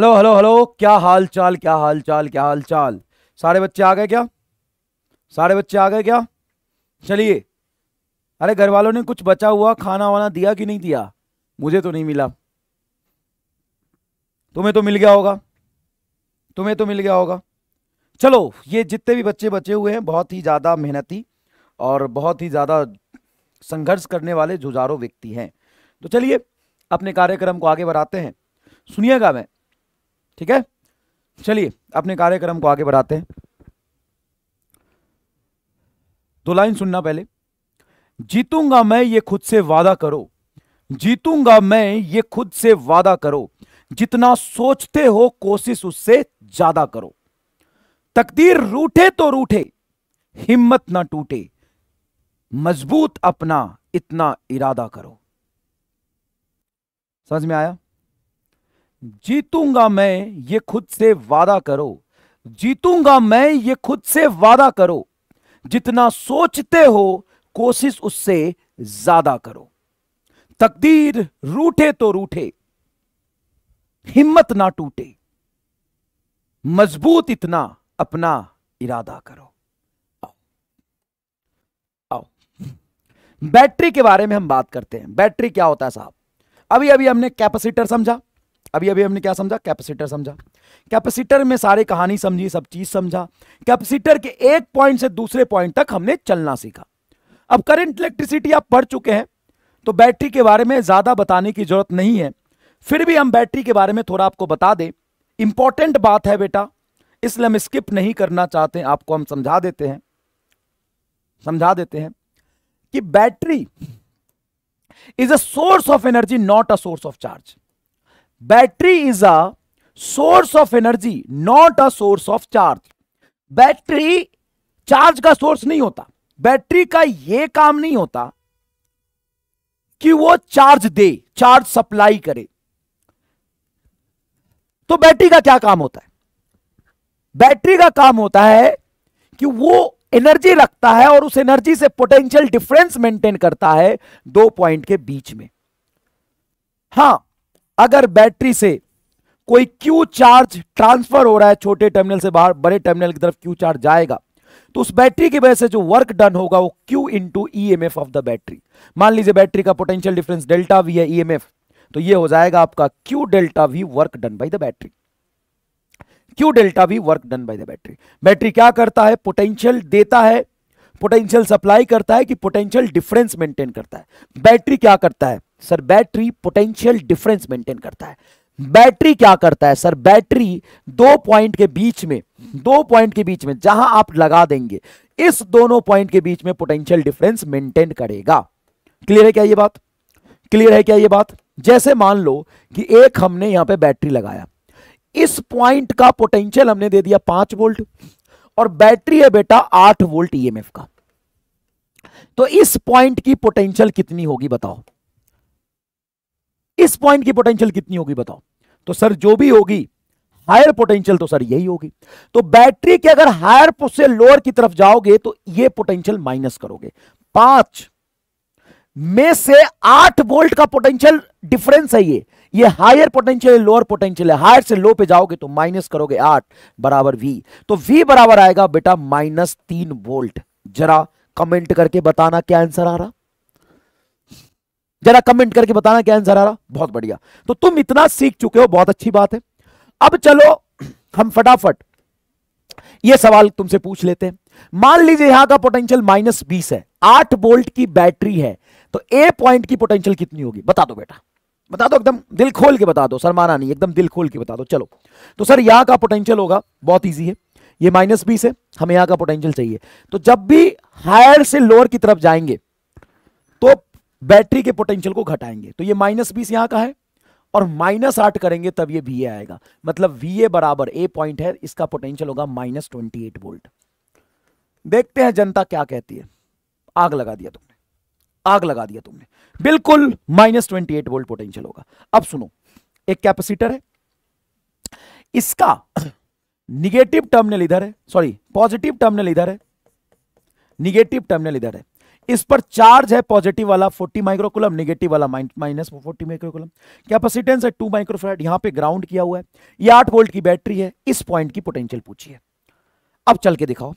हेलो हेलो हेलो क्या हाल चाल क्या हाल चाल क्या हाल चाल सारे बच्चे आ गए क्या सारे बच्चे आ गए क्या चलिए अरे घर वालों ने कुछ बचा हुआ खाना वाना दिया कि नहीं दिया मुझे तो नहीं मिला तुम्हें तो मिल गया होगा तुम्हें तो मिल गया होगा चलो ये जितने भी बच्चे बचे हुए हैं बहुत ही ज़्यादा मेहनती और बहुत ही ज़्यादा संघर्ष करने वाले जुजारो व्यक्ति हैं तो चलिए अपने कार्यक्रम को आगे बढ़ाते हैं सुनिएगा मैं ठीक है चलिए अपने कार्यक्रम को आगे बढ़ाते हैं दो लाइन सुनना पहले जीतूंगा मैं ये खुद से वादा करो जीतूंगा मैं ये खुद से वादा करो जितना सोचते हो कोशिश उससे ज्यादा करो तकदीर रूठे तो रूठे हिम्मत ना टूटे मजबूत अपना इतना इरादा करो समझ में आया जीतूंगा मैं ये खुद से वादा करो जीतूंगा मैं ये खुद से वादा करो जितना सोचते हो कोशिश उससे ज्यादा करो तकदीर रूठे तो रूठे हिम्मत ना टूटे मजबूत इतना अपना इरादा करो आओ आओ बैटरी के बारे में हम बात करते हैं बैटरी क्या होता है साहब अभी अभी हमने कैपेसिटर समझा अभी अभी हमने क्या समझा कैपेसिटर समझा कैपेसिटर में सारी कहानी समझी सब चीज समझा कैपेसिटर के एक पॉइंट से दूसरे पॉइंट तक हमने चलना सीखा अब करंट इलेक्ट्रिसिटी आप पढ़ चुके हैं तो बैटरी के बारे में ज्यादा बताने की जरूरत नहीं है फिर भी हम बैटरी के बारे में थोड़ा आपको बता दें इंपॉर्टेंट बात है बेटा इसलिए हम स्किप नहीं करना चाहते आपको हम समझा देते हैं समझा देते हैं कि battery is a source of energy not a source of charge battery is a source of energy not a source of charge battery charge का सोर्स नहीं होता बैटरी का यह काम नहीं होता कि वो चार्ज दे चार्ज सप्लाई करे तो बैटरी का क्या काम होता है बैटरी का काम होता है कि वो एनर्जी रखता है और उस एनर्जी से पोटेंशियल डिफरेंस मेंटेन करता है दो पॉइंट के बीच में हां अगर बैटरी से कोई क्यू चार्ज ट्रांसफर हो रहा है छोटे टर्मिनल से बाहर बड़े टर्मिनल की तरफ क्यू चार्ज जाएगा तो उस बैटरी की वजह से जो वर्क डन होगा वो Q into E M F of the battery मान लीजिए बैटरी का पोटेंशियल डिफरेंस डेल्टा वी है ई एम एफ तो ये हो जाएगा आपका Q delta V work done by the battery Q delta V work done by the battery battery क्या करता है पोटेंशियल देता है पोटेंशियल सप्लाई करता है कि पोटेंशियल डिफरेंस मेंटेन करता है बैटरी क्या करता है sir battery potential difference maintain करता है बैटरी क्या करता है सर बैटरी दो पॉइंट के बीच में दो पॉइंट के बीच में जहां आप लगा देंगे इस दोनों पॉइंट के बीच में पोटेंशियल डिफरेंस मेंटेन करेगा क्लियर है क्या ये बात क्लियर है क्या ये बात जैसे मान लो कि एक हमने यहां पे बैटरी लगाया इस पॉइंट का पोटेंशियल हमने दे दिया पांच वोल्ट और बैटरी है बेटा आठ वोल्ट ईएमएफ e का तो इस पॉइंट की पोटेंशियल कितनी होगी बताओ इस पॉइंट की पोटेंशियल कितनी होगी बताओ तो सर जो भी होगी हायर पोटेंशियल तो सर यही होगी तो बैटरी के अगर हायर से लोअर की तरफ जाओगे तो ये पोटेंशियल माइनस करोगे पांच में से आठ वोल्ट का पोटेंशियल डिफरेंस है ये ये हायर पोटेंशियल है लोअर पोटेंशियल है हायर से लो पे जाओगे तो माइनस करोगे आठ बराबर वी तो वी बराबर आएगा बेटा माइनस तीन वोल्ट जरा कमेंट करके बताना क्या आंसर आ रहा जरा कमेंट करके बताना क्या आंसर आ रहा बहुत बढ़िया तो तुम इतना सीख चुके हो बहुत अच्छी बात है अब चलो हम फटाफट यह सवाल तुमसे पूछ लेते हैं मान लीजिए यहां का पोटेंशियल माइनस बीस है आठ बोल्ट की बैटरी है तो ए पॉइंट की पोटेंशियल कितनी होगी बता दो बेटा बता दो एकदम दिल खोल के बता दो सर माना नहीं एकदम दिल खोल के बता दो चलो तो सर यहां का पोटेंशियल होगा बहुत ईजी है ये माइनस बीस है हमें यहां का पोटेंशियल चाहिए तो जब भी हायर से लोअर की तरफ जाएंगे तो बैटरी के पोटेंशियल को घटाएंगे तो ये माइनस बीस यहां का है और माइनस आठ करेंगे तब ये वी आएगा मतलब वी बराबर ए पॉइंट है इसका पोटेंशियल होगा माइनस ट्वेंटी एट वोल्ट देखते हैं जनता क्या कहती है आग लगा दिया तुमने आग लगा दिया तुमने बिल्कुल minus twenty eight volt potential होगा अब सुनो एक कैपेसिटर है इसका निगेटिव टर्मिनल इधर है सॉरी पॉजिटिव टर्मिनल इधर है निगेटिव टर्मिनल इधर है इस पर चार्ज है पॉजिटिव वाला 40 माइक्रोकुलम नेगेटिव वाला माइनस 40 माइक्रोकुलम कैपेसिटेंस है 2 माइक्रोफेराड यहां पे ग्राउंड किया हुआ है ये 8 वोल्ट की बैटरी है इस पॉइंट की पोटेंशियल पूछिए अब चल के दिखाओ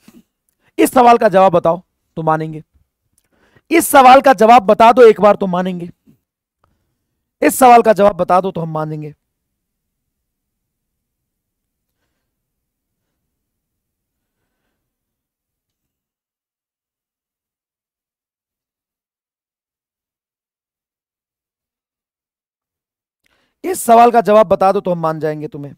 इस सवाल का जवाब बताओ तो मानेंगे इस सवाल का जवाब बता दो एक बार तो मानेंगे इस सवाल का जवाब बता दो तो हम मानेंगे इस सवाल का जवाब बता दो तो हम मान जाएंगे तुम्हें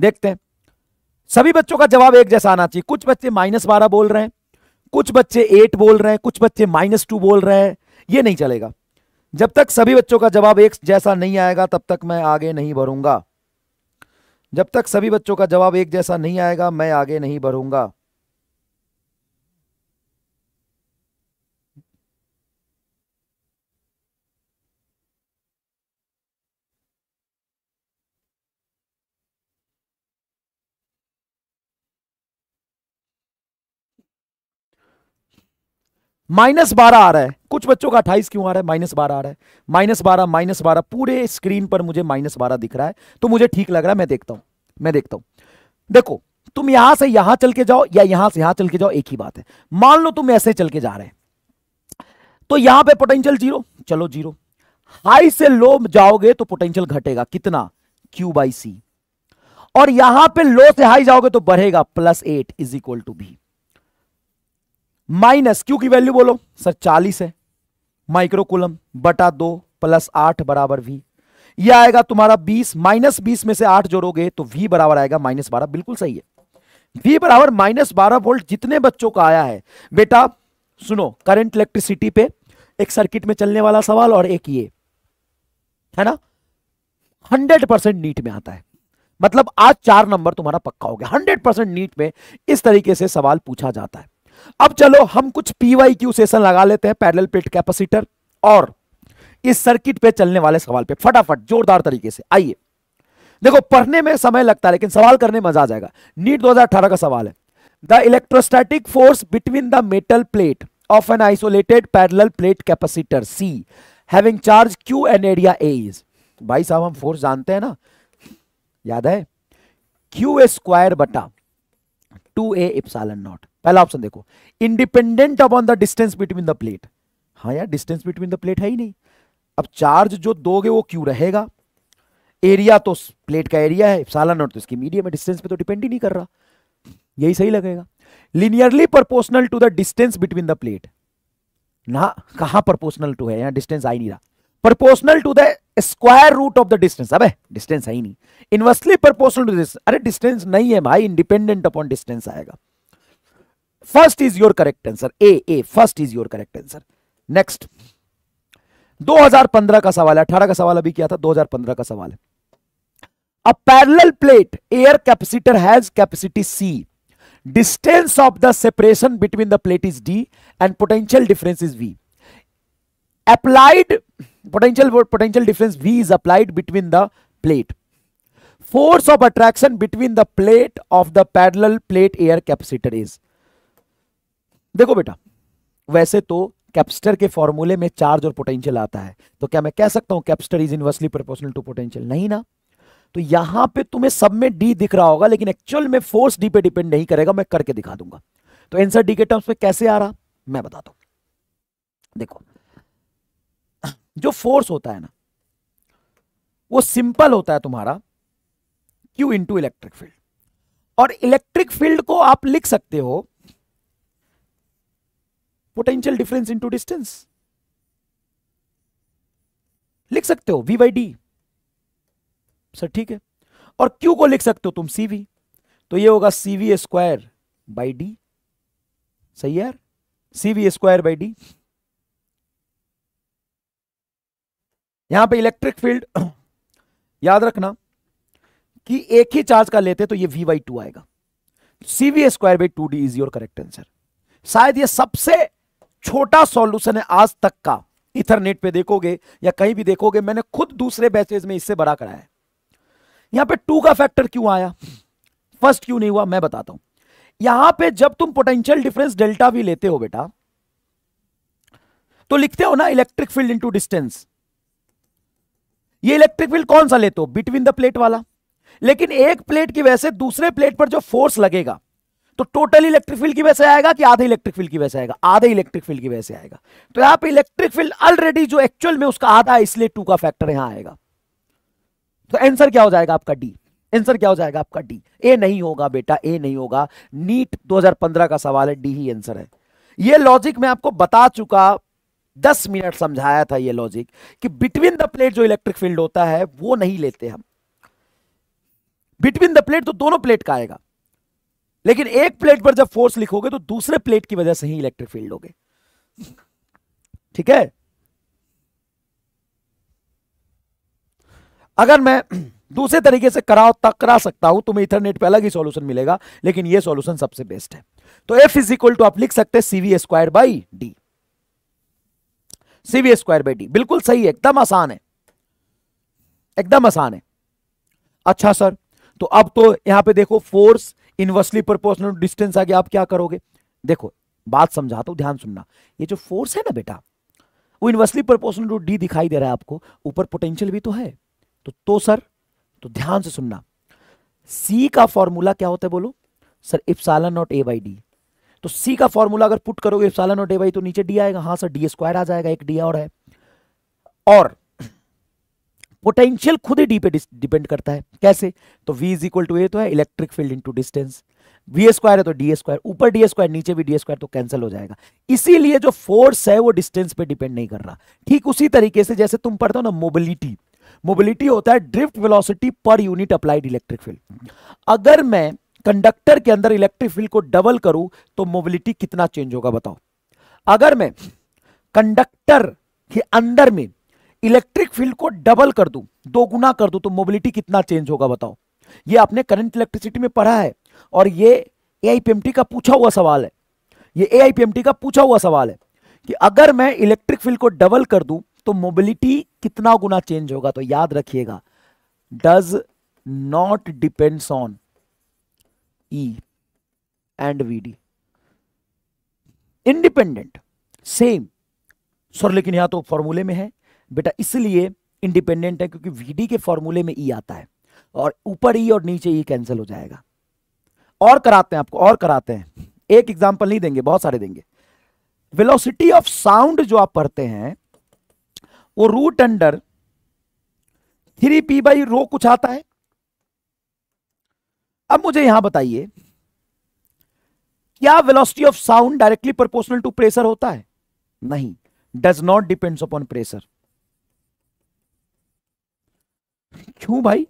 देखते हैं सभी बच्चों का जवाब एक जैसा आना चाहिए कुछ बच्चे माइनस बारह बोल रहे हैं कुछ बच्चे एट बोल रहे हैं कुछ बच्चे माइनस टू बोल रहे हैं ये नहीं चलेगा जब तक सभी बच्चों का जवाब एक जैसा नहीं आएगा तब तक मैं आगे नहीं बढ़ूंगा जब तक सभी बच्चों का जवाब एक जैसा नहीं आएगा मैं आगे नहीं बढ़ूंगा माइनस बारह आ रहा है कुछ बच्चों का अट्ठाईस क्यों आ रहा है माइनस बारह आ रहा है माइनस बारह माइनस बारह पूरे स्क्रीन पर मुझे माइनस बारह दिख रहा है तो मुझे ठीक लग रहा है मैं देखता हूं मैं देखता हूं देखो तुम यहां से यहां चल के जाओ या यहां से यहां चल के जाओ एक ही बात है मान लो तुम ऐसे चल के जा रहे तो यहां पर पोटेंशियल जीरो चलो जीरो हाई से लो जाओगे तो पोटेंशियल घटेगा कितना क्यू बाई सी और यहां पर लो से हाई जाओगे तो बढ़ेगा plus eight is equal to V minus Q की वैल्यू बोलो सर चालीस है माइक्रोकुलम बटा दो प्लस आठ बराबर वी ये आएगा तुम्हारा बीस माइनस बीस में से आठ जोड़ोगे तो वी बराबर आएगा माइनस बारह बिल्कुल सही है वी बराबर माइनस बारह वोल्ट जितने बच्चों का आया है बेटा सुनो करंट इलेक्ट्रिसिटी पे एक सर्किट में चलने वाला सवाल और एक ये है ना हंड्रेड परसेंट नीट में आता है मतलब आज चार नंबर तुम्हारा पक्का हो गया हंड्रेड परसेंट नीट में इस तरीके से सवाल पूछा जाता है अब चलो हम कुछ पीवाई क्यू सेशन लगा लेते हैं पैरल प्लेट कैपेसिटर और इस सर्किट पे चलने वाले सवाल पे फटाफट जोरदार तरीके से आइए देखो पढ़ने में समय लगता है लेकिन सवाल करने में मजा आ जाएगा नीट 2018 का सवाल है the electrostatic force between the metal plate of an isolated parallel plate capacitor C having charge Q and area A is भाई साहब हम फोर्स जानते हैं ना याद है क्यू ए स्क्वायर बटा टू ए नॉट पहला ऑप्शन देखो independent upon the distance between the plate हाँ यार डिस्टेंस बिटवीन द प्लेट है ही नहीं अब चार्ज जो दोगे वो क्यों रहेगा एरिया तो प्लेट का एरिया है सालन और तो इसकी मीडियम है डिस्टेंस पे तो डिपेंड ही नहीं कर रहा यही सही लगेगा linearly proportional to the distance between the plate ना कहा प्रोपोर्शनल टू है यहां डिस्टेंस आई नहीं रहा proportional to the square root of the distance अब डिस्टेंस है ही नहीं इनवर्सली प्रोपोर्शनल टू दिस अरे डिस्टेंस नहीं है भाई इंडिपेंडेंट अपॉन डिस्टेंस आएगा First is your correct answer. A, A, first is your correct answer. Next. 2015 का सवाल है 18 का सवाल अभी किया था 2015 का सवाल parallel plate air capacitor has capacity C. Distance of the separation between the plate is D and potential difference is V. Applied potential potential difference V is applied between the plate. Force of attraction between the plate of the parallel plate air capacitor is देखो बेटा वैसे तो कैप्स्टर के फॉर्मूले में charge और potential आता है तो क्या मैं कह सकता हूं capacitor is inversely proportional to potential नहीं ना तो यहां पे तुम्हें सब में डी दिख रहा होगा लेकिन एक्चुअल में फोर्स डी पे डिपेंड नहीं करेगा मैं करके दिखा दूंगा तो एंसर डी के टर्म्स में कैसे आ रहा मैं बताता हूं देखो जो फोर्स होता है ना वो सिंपल होता है तुम्हारा क्यू इंटू इलेक्ट्रिक फील्ड और इलेक्ट्रिक फील्ड को आप लिख सकते हो पोटेंशियल डिफरेंस इनटू डिस्टेंस लिख सकते हो वी बाई डी सर ठीक है और क्यू को लिख सकते हो तुम सीवी तो ये होगा सीवी स्क्वायर बाई डी सही यार सीवी स्क्वायर बाई डी यहां पे इलेक्ट्रिक फील्ड याद रखना कि एक ही चार्ज का लेते तो ये वी बाई टू आएगा C V square by two D is your correct answer शायद ये सबसे छोटा सॉल्यूशन है आज तक का इथरनेट पे देखोगे या कहीं भी देखोगे मैंने खुद दूसरे बैचेज में इससे बड़ा कराया है यहां पे टू का फैक्टर क्यों आया फर्स्ट क्यों नहीं हुआ मैं बताता हूं यहां पे जब तुम पोटेंशियल डिफरेंस डेल्टा भी लेते हो बेटा तो लिखते हो ना इलेक्ट्रिक फील्ड इंटू डिस्टेंस ये इलेक्ट्रिक फील्ड कौन सा लेते हो बिटवीन द प्लेट वाला लेकिन एक प्लेट की वजह से दूसरे प्लेट पर जो फोर्स लगेगा तो टोटल इलेक्ट्रिक फील्ड की वजह से आएगा कि आधे इलेक्ट्रिक फील्ड की वजह से आएगा आधे इलेक्ट्रिक फील्ड की वजह से आएगा तो यहां पर इलेक्ट्रिक फील्ड ऑलरेडी जो एक्चुअल में उसका आधा है इसलिए टू का फैक्टर यहां आएगा तो एंसर क्या हो जाएगा आपका डी आंसर क्या हो जाएगा आपका डी ए नहीं होगा बेटा ए नहीं होगा नीट 2015 का सवाल है डी ही आंसर है ये लॉजिक मैं आपको बता चुका दस मिनट समझाया था ये लॉजिक कि बिटवीन द प्लेट जो इलेक्ट्रिक फील्ड होता है वो नहीं लेते हम बिटवीन द प्लेट तो दोनों प्लेट का आएगा लेकिन एक प्लेट पर जब फोर्स लिखोगे तो दूसरे प्लेट की वजह से ही इलेक्ट्रिक फील्ड होगे ठीक है अगर मैं दूसरे तरीके से कराओ तक करा सकता हूं तुम्हें तो इथरनेट पे अलग ही सॉल्यूशन मिलेगा लेकिन ये सॉल्यूशन सबसे बेस्ट है तो एफ इज इक्वल टू आप लिख सकते हैं C V square by D C V square by D बिल्कुल सही है एकदम आसान है एकदम आसान है अच्छा सर तो अब तो यहां पे देखो फोर्स इनवर्सली प्रोपोर्शनल डिस्टेंस आ गया आप क्या करोगे देखो बात समझाता हूँ ध्यान सुनना ये जो फोर्स है ना बेटा वो इनवर्सली प्रोपोर्शनल टू डी दिखाई दे रहा है आपको ऊपर पोटेंशियल भी तो है तो तो सर तो ध्यान से सुनना सी का फॉर्मूला क्या होता है बोलो sir epsilon naught A by D तो सी का फॉर्मूला अगर पुट करोगे इफ्सालन नॉट ए बाई तो नीचे डी आएगा हाँ सर डी स्क्वायर आ जाएगा एक डी और है और पोटेंशियल खुद ही डी पे डिपेंड करता है कैसे तो V is equal to A तो है electric field into distance V square है तो डी स्क्वायर ऊपर डी स्क्वायर नीचे भी डी स्क्वायर तो कैंसिल हो जाएगा इसीलिए जो फोर्स है वो डिस्टेंस पे डिपेंड नहीं कर रहा ठीक उसी तरीके से जैसे तुम पढ़ते हो ना मोबिलिटी मोबिलिटी होता है drift velocity per unit applied electric field अगर मैं कंडक्टर के अंदर इलेक्ट्रिक फील्ड को डबल करूं तो मोबिलिटी कितना चेंज होगा बताओ अगर मैं कंडक्टर के अंदर में इलेक्ट्रिक फील्ड को डबल कर दू दो गुना कर दू तो मोबिलिटी कितना चेंज होगा बताओ ये आपने करंट इलेक्ट्रिसिटी में पढ़ा है और ये ए का पूछा हुआ सवाल है ये ए का पूछा हुआ सवाल है कि अगर मैं इलेक्ट्रिक फील्ड को डबल कर दूं तो मोबिलिटी कितना गुना चेंज होगा तो याद रखिएगा does not depends on E and V D independent same sir लेकिन यहां तो फॉर्मूले में है बेटा इसलिए इंडिपेंडेंट है क्योंकि वीडी के फॉर्मूले में ई e आता है और ऊपर ई e और नीचे ई e कैंसिल हो जाएगा और कराते हैं आपको और कराते हैं एक एग्जाम्पल नहीं देंगे बहुत सारे देंगे वेलोसिटी ऑफ साउंड जो आप पढ़ते हैं वो root under three P by rho कुछ आता है अब मुझे यहां बताइए क्या velocity of sound directly proportional to pressure होता है नहीं does not depends upon pressure क्यों भाई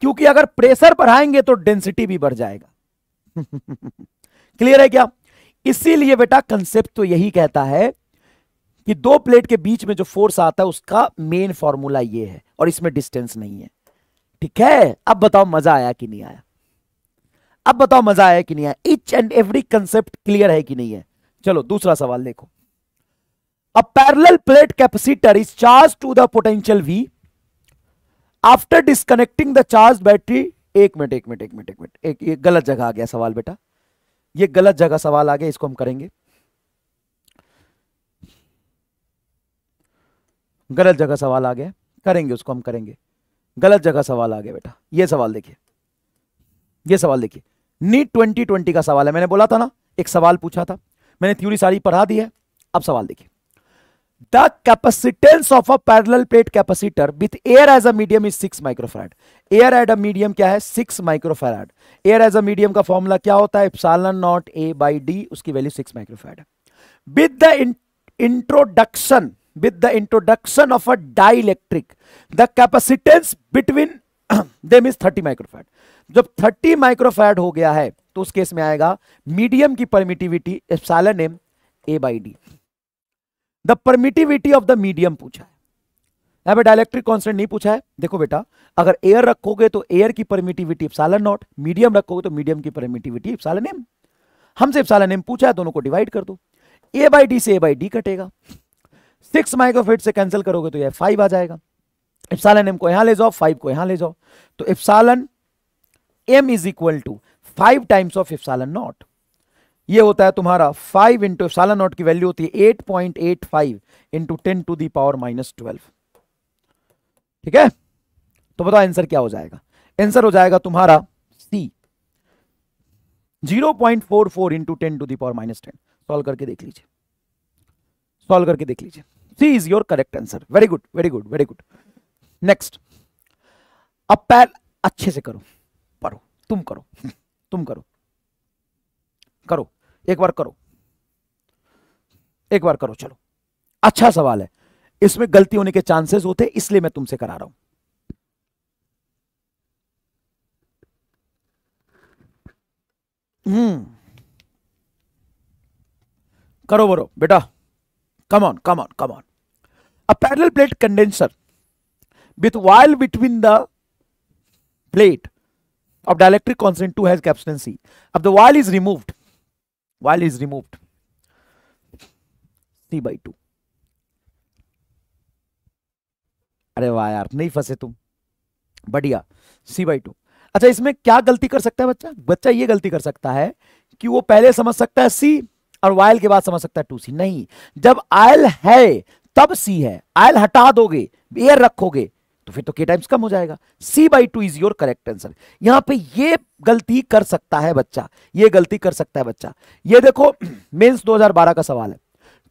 क्योंकि अगर प्रेशर बढ़ाएंगे तो डेंसिटी भी बढ़ जाएगा क्लियर है क्या इसीलिए बेटा कंसेप्ट तो यही कहता है कि दो प्लेट के बीच में जो फोर्स आता है उसका मेन फॉर्मूला ये है और इसमें डिस्टेंस नहीं है ठीक है अब बताओ मजा आया कि नहीं आया अब बताओ मजा आया कि नहीं आया each and every concept clear है कि नहीं है चलो दूसरा सवाल देखो a parallel plate capacitor is charge to the potential V after disconnecting the charge battery एक मिनट एक मिनट एक मिनट एक मिनट एक ये गलत जगह आ गया सवाल बेटा ये गलत जगह सवाल आ गया इसको हम करेंगे गलत जगह सवाल आ गया करेंगे उसको हम करेंगे गलत जगह सवाल आ गया बेटा ये सवाल देखिए ये सवाल देखिए नीट ट्वेंटी ट्वेंटी का सवाल है मैंने बोला था ना एक सवाल पूछा था मैंने थ्योरी सारी पढ़ा दी है अब सवाल देखिए the capacitance of a parallel plate capacitor with air as a medium is 6 microfarad air at a medium क्या है 6 microfarad air as a medium का फॉर्मूला क्या होता है epsilon naught a by d उसकी value 6 microfarad with the introduction with the introduction of a dielectric the capacitance between them is 30 microfarad जब 30 microfarad हो गया है तो उस केस में आएगा मीडियम की permittivity epsilon m a by d the permittivity of the medium पूछा है यहाँ पे डायलैक्ट्रिक कांस्टेंट नहीं पूछा है देखो बेटा अगर एयर रखोगे तो एयर की परमिटिविटी इप्सालन नॉट मीडियम रखोगे तो मीडियम की परमिटिविटी इप्सालन एम हमसे इप्सालन एम पूछा है दोनों को डिवाइड कर दो ए बाई डी से ए बाई डी कटेगा सिक्स माइक्रोफीट से कैंसिल करोगे तो यह फाइव आ जाएगा इप्सालन एम को यहां ले जाओ फाइव को यहां ले जाओ तो epsilon M is equal to five times of epsilon naught ये होता है तुम्हारा फाइव इंटू साला नोट की वैल्यू होती है eight point eight five into ten to the power minus twelve ठीक है तो बताओ आंसर क्या हो जाएगा आंसर हो जाएगा तुम्हारा C zero point four four into ten to the power minus ten solve करके देख लीजिए सॉल्व करके देख लीजिए C is your correct answer very good very good very good next अब पैर अच्छे से करो पढ़ो तुम करो तुम करो करो एक बार करो एक बार करो चलो अच्छा सवाल है इसमें गलती होने के चांसेस होते हैं इसलिए मैं तुमसे करा रहा हूं हम्म करो बरो बेटा come on come on come on a parallel plate condenser with oil between the plate of dielectric constant two has capacitance अब the oil is removed while is removed c by two अरे वाह यार नहीं फंसे तुम बढ़िया c by to अच्छा इसमें क्या गलती कर सकता है बच्चा बच्चा ये गलती कर सकता है कि वो पहले समझ सकता है सी और वायल के बाद समझ सकता है टू सी नहीं जब आयल है तब सी है आयल हटा दोगे एयर रखोगे तो फिर तो के टाइम्स कम हो जाएगा C by two is your correct answer यहां पे ये गलती कर सकता है बच्चा ये गलती कर सकता है बच्चा ये देखो मेंस 2012 का सवाल है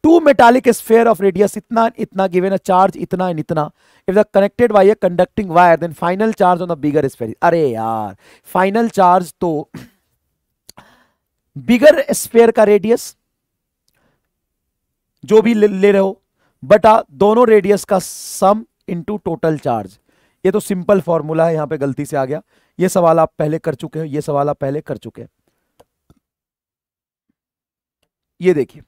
two metallic sphere of radius इतना इतना गिवेन चार्ज इतना एंड इतना if the connected by a conducting wire then final charge on the bigger sphere अरे यार फाइनल चार्ज तो बिगर स्फेयर का रेडियस जो भी ले, ले रहे हो बट दोनों रेडियस का सम इंटू टोटल चार्ज ये तो सिंपल फॉर्मूला है यहां पे गलती से आ गया ये सवाल आप पहले कर चुके हैं ये सवाल आप पहले कर चुके हैं ये देखिए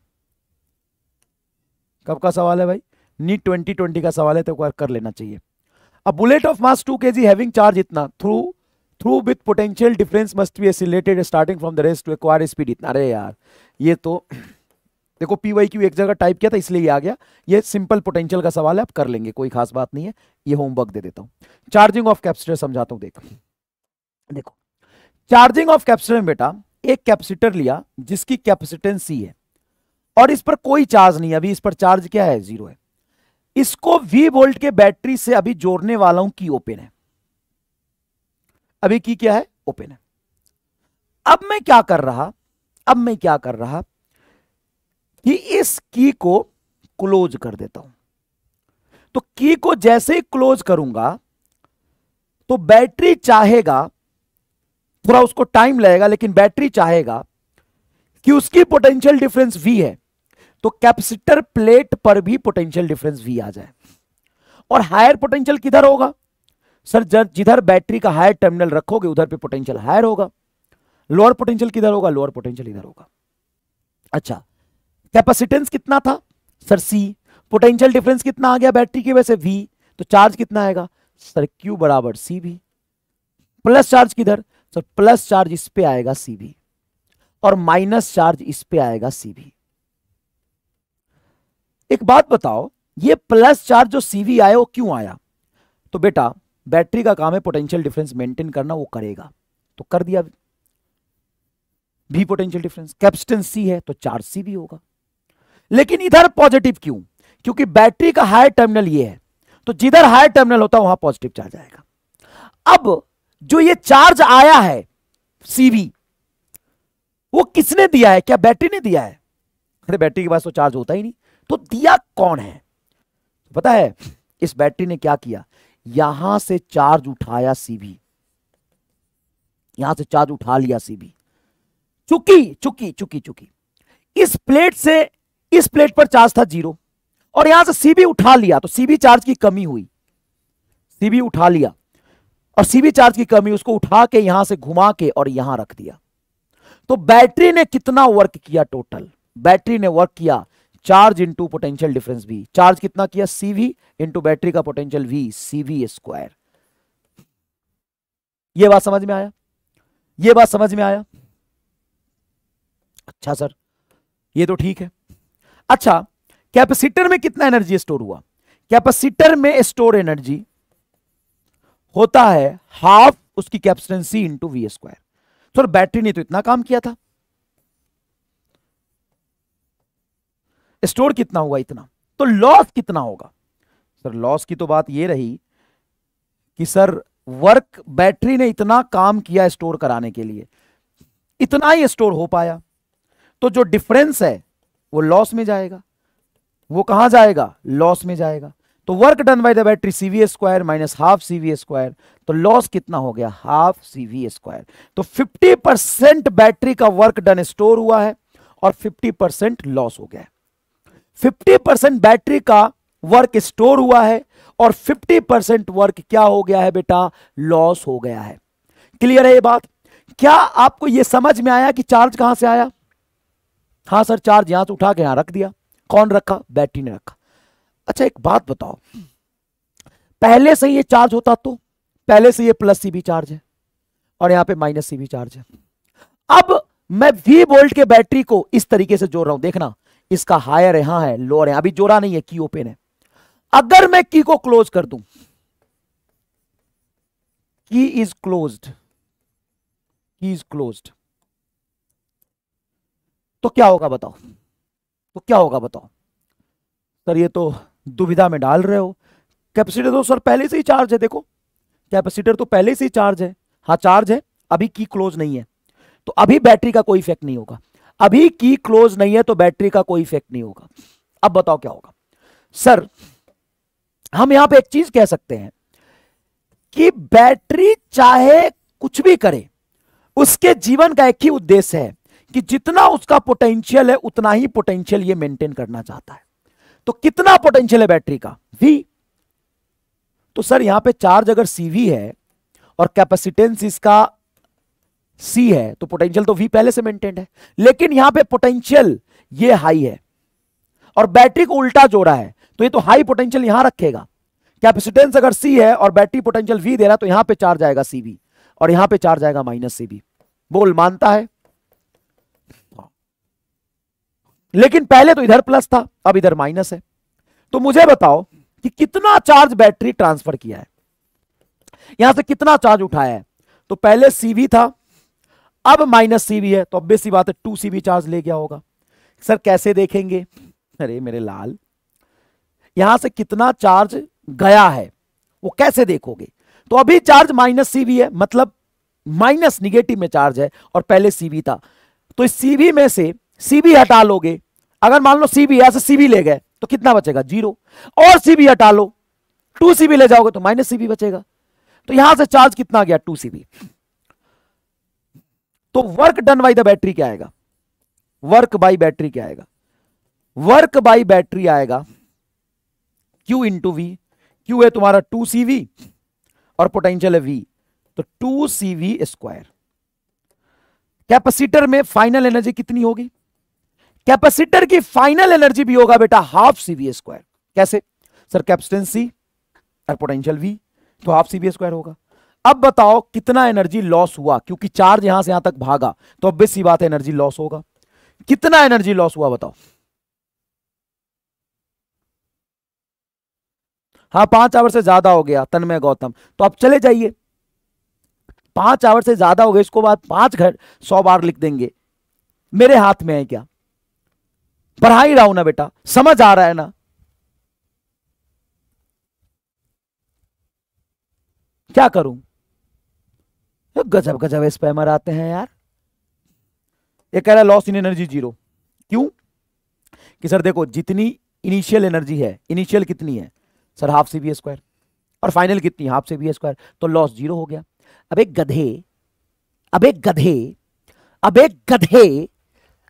कब का सवाल है भाई नीट ट्वेंटी ट्वेंटी का सवाल है तो कर लेना चाहिए अब bullet of mass two K G having charge इतना through through with potential difference must be accelerated starting from the rest to acquire speed इतना अरे यार ये तो देखो पी वाई क्यू एक जगह टाइप किया था इसलिए आ गया ये सिंपल पोटेंशियल का सवाल है आप कर लेंगे कोई खास बात नहीं है ये होमवर्क दे देता हूं चार्जिंग ऑफ कैप्सिटर समझाता हूं देख देखो चार्जिंग ऑफ कैप्सिटर में बेटा एक कैप्सिटर लिया जिसकी कैपेसिटेंस सी है और इस पर कोई चार्ज नहीं अभी इस पर चार्ज क्या है जीरो है इसको वी वोल्ट के बैटरी से अभी जोड़ने वाला हूं की ओपन है अभी की क्या है ओपन है अब मैं क्या कर रहा अब मैं क्या कर रहा कि इस की को क्लोज कर देता हूं तो की को जैसे ही क्लोज करूंगा तो बैटरी चाहेगा थोड़ा उसको टाइम लगेगा लेकिन बैटरी चाहेगा कि उसकी पोटेंशियल डिफरेंस वी है तो कैपेसिटर प्लेट पर भी पोटेंशियल डिफरेंस वी आ जाए और हायर पोटेंशियल किधर होगा सर जिधर बैटरी का हायर टर्मिनल रखोगे उधर पे पोटेंशियल हायर होगा लोअर पोटेंशियल किधर होगा लोअर पोटेंशियल इधर होगा अच्छा कैपेसिटेंस कितना था सर सी पोटेंशियल डिफरेंस कितना आ गया बैटरी की वजह से वी तो चार्ज कितना आएगा सर क्यू बराबर सी भी प्लस चार्ज किधर सर प्लस चार्ज इस पे आएगा सी भी और माइनस चार्ज इस पे आएगा सी भी एक बात बताओ ये प्लस चार्ज जो सी वी आया वो क्यों आया तो बेटा बैटरी का काम है पोटेंशियल डिफरेंस मेंटेन करना वो करेगा तो कर दिया भी पोटेंशियल डिफरेंस कैपेसिटेंस सी है तो चार्ज सी भी होगा लेकिन इधर पॉजिटिव क्यों क्योंकि बैटरी का हाई टर्मिनल ये है तो जिधर हाई टर्मिनल होता है वहां पॉजिटिव चार्ज आएगा अब जो ये चार्ज आया है सीवी वो किसने दिया है क्या बैटरी ने दिया है अरे बैटरी के पास तो चार्ज होता ही नहीं तो दिया कौन है पता है इस बैटरी ने क्या किया यहां से चार्ज उठाया सीबी यहां से चार्ज उठा लिया सीबी चुकी चुकी चुकी चुकी इस प्लेट से इस प्लेट पर चार्ज था जीरो और यहां से सीबी उठा लिया तो सीबी चार्ज की कमी हुई सीबी उठा लिया और सीबी चार्ज की कमी उसको उठा के यहां से घुमा के और यहां रख दिया तो बैटरी ने कितना वर्क किया टोटल बैटरी ने वर्क किया चार्ज इंटू पोटेंशियल डिफरेंस भी चार्ज कितना किया सीवी इंटू बैटरी का पोटेंशियल वी सीवी स्क्वायर यह बात समझ में आया यह बात समझ में आया अच्छा सर यह तो ठीक है अच्छा कैपेसिटर में कितना एनर्जी स्टोर हुआ कैपेसिटर में स्टोर एनर्जी होता है हाफ उसकी capacitance into V square sir battery ने तो इतना काम किया था स्टोर कितना हुआ इतना तो लॉस कितना होगा सर लॉस की तो बात यह रही कि सर वर्क बैटरी ने इतना काम किया स्टोर कराने के लिए इतना ही स्टोर हो पाया तो जो डिफरेंस है वो लॉस में जाएगा वो कहां जाएगा लॉस में जाएगा तो work done by the battery C V square minus half C V square तो लॉस कितना हो गया हाफ सीवी स्क्वायर तो 50 परसेंट बैटरी का वर्क डन स्टोर हुआ है और 50 परसेंट लॉस हो गया है 50 परसेंट बैटरी का वर्क स्टोर हुआ है और 50 परसेंट वर्क क्या हो गया है बेटा लॉस हो गया है क्लियर है ये बात क्या आपको यह समझ में आया कि चार्ज कहां से आया हाँ सर चार्ज यहां से उठा के यहां रख दिया कौन रखा बैटरी ने रखा अच्छा एक बात बताओ पहले से ये चार्ज होता तो पहले से ये प्लस सी भी चार्ज है और यहां पे माइनस सी भी चार्ज है अब मैं वी वोल्ट के बैटरी को इस तरीके से जोड़ रहा हूं देखना इसका हायर यहां है लोअर है अभी जोड़ा नहीं है की ओपन है अगर मैं की को क्लोज कर दू key is close key is closed तो क्या होगा बताओ तो क्या होगा बताओ सर ये तो दुविधा में डाल रहे हो कैपेसिटर तो सर पहले से ही चार्ज है देखो कैपेसिटर तो पहले से ही चार्ज है हाँ चार्ज है अभी की क्लोज नहीं है तो अभी बैटरी का कोई इफेक्ट नहीं होगा अभी की क्लोज नहीं है तो बैटरी का कोई इफेक्ट नहीं होगा अब बताओ क्या होगा सर हम यहां पे एक चीज कह सकते हैं कि बैटरी चाहे कुछ भी करे उसके जीवन का एक ही उद्देश्य है कि जितना उसका पोटेंशियल है उतना ही पोटेंशियल ये मेंटेन करना चाहता है तो कितना पोटेंशियल है बैटरी का वी तो सर यहां पे चार्ज अगर सीवी है और कैपेसिटेंस इसका सी है तो पोटेंशियल तो वी पहले से मेंटेन है लेकिन यहां पे पोटेंशियल ये हाई है और बैटरी को उल्टा जोड़ा है तो ये तो हाई पोटेंशियल यहां रखेगा कैपेसिटेंस अगर सी है और बैटरी पोटेंशियल वी दे रहा है तो यहां पर चार्ज आएगा सीवी और यहां पर चार्ज आएगा माइनस सीवी बोल मानता है लेकिन पहले तो इधर प्लस था अब इधर माइनस है तो मुझे बताओ कि कितना चार्ज बैटरी ट्रांसफर किया है यहां से कितना चार्ज उठाया है तो पहले सीवी था अब माइनस सीवी है तो अब सी बात है टू सीवी चार्ज ले गया होगा सर कैसे देखेंगे अरे मेरे लाल यहां से कितना चार्ज गया है वो कैसे देखोगे तो अभी चार्ज माइनस सीवी है मतलब माइनस निगेटिव में चार्ज है और पहले सीवी था तो इस सीवी में से सीबी हटा लोगे अगर मान लो सीबी यहां से सीबी ले गए तो कितना बचेगा जीरो और सीबी हटा लो टू सीबी ले जाओगे तो माइनस सीबी बचेगा तो यहां से चार्ज कितना गया टू सीबी तो work done by the battery क्या आएगा वर्क बाई बैटरी क्या आएगा वर्क बाई बैटरी आएगा क्यू इंटू वी क्यू है तुम्हारा टू सीवी और पोटेंशियल है वी तो टू सीवी स्क्वायर कैपेसिटर में फाइनल एनर्जी कितनी होगी कैपेसिटर की फाइनल एनर्जी भी होगा बेटा हाफ सीवी स्क्वायर कैसे सर कैपेसिटेंसी और पोटेंशियल वी तो हाफ सीवी स्क्वायर होगा अब बताओ कितना एनर्जी लॉस हुआ क्योंकि चार्ज यहां से यहां तक भागा तो अब बेसी बात है एनर्जी लॉस होगा कितना एनर्जी लॉस हुआ बताओ हाँ पांच आवर से ज्यादा हो गया तन्मय गौतम तो आप चले जाइए पांच आवर से ज्यादा हो गया इसको बाद पांच घर सौ बार लिख देंगे मेरे हाथ में है क्या पढ़ा ही रहा हूं ना बेटा समझ आ रहा है ना क्या करूं तो गजब गजब स्पैमर आते हैं यार ये कह रहा है लॉस इन एनर्जी जीरो क्यों कि सर देखो जितनी इनिशियल एनर्जी है इनिशियल कितनी है sir half C V square और फाइनल कितनी हाफ से बी स्क्वायर तो लॉस जीरो हो गया अब एक गधे अब एक गधे अब एक गधे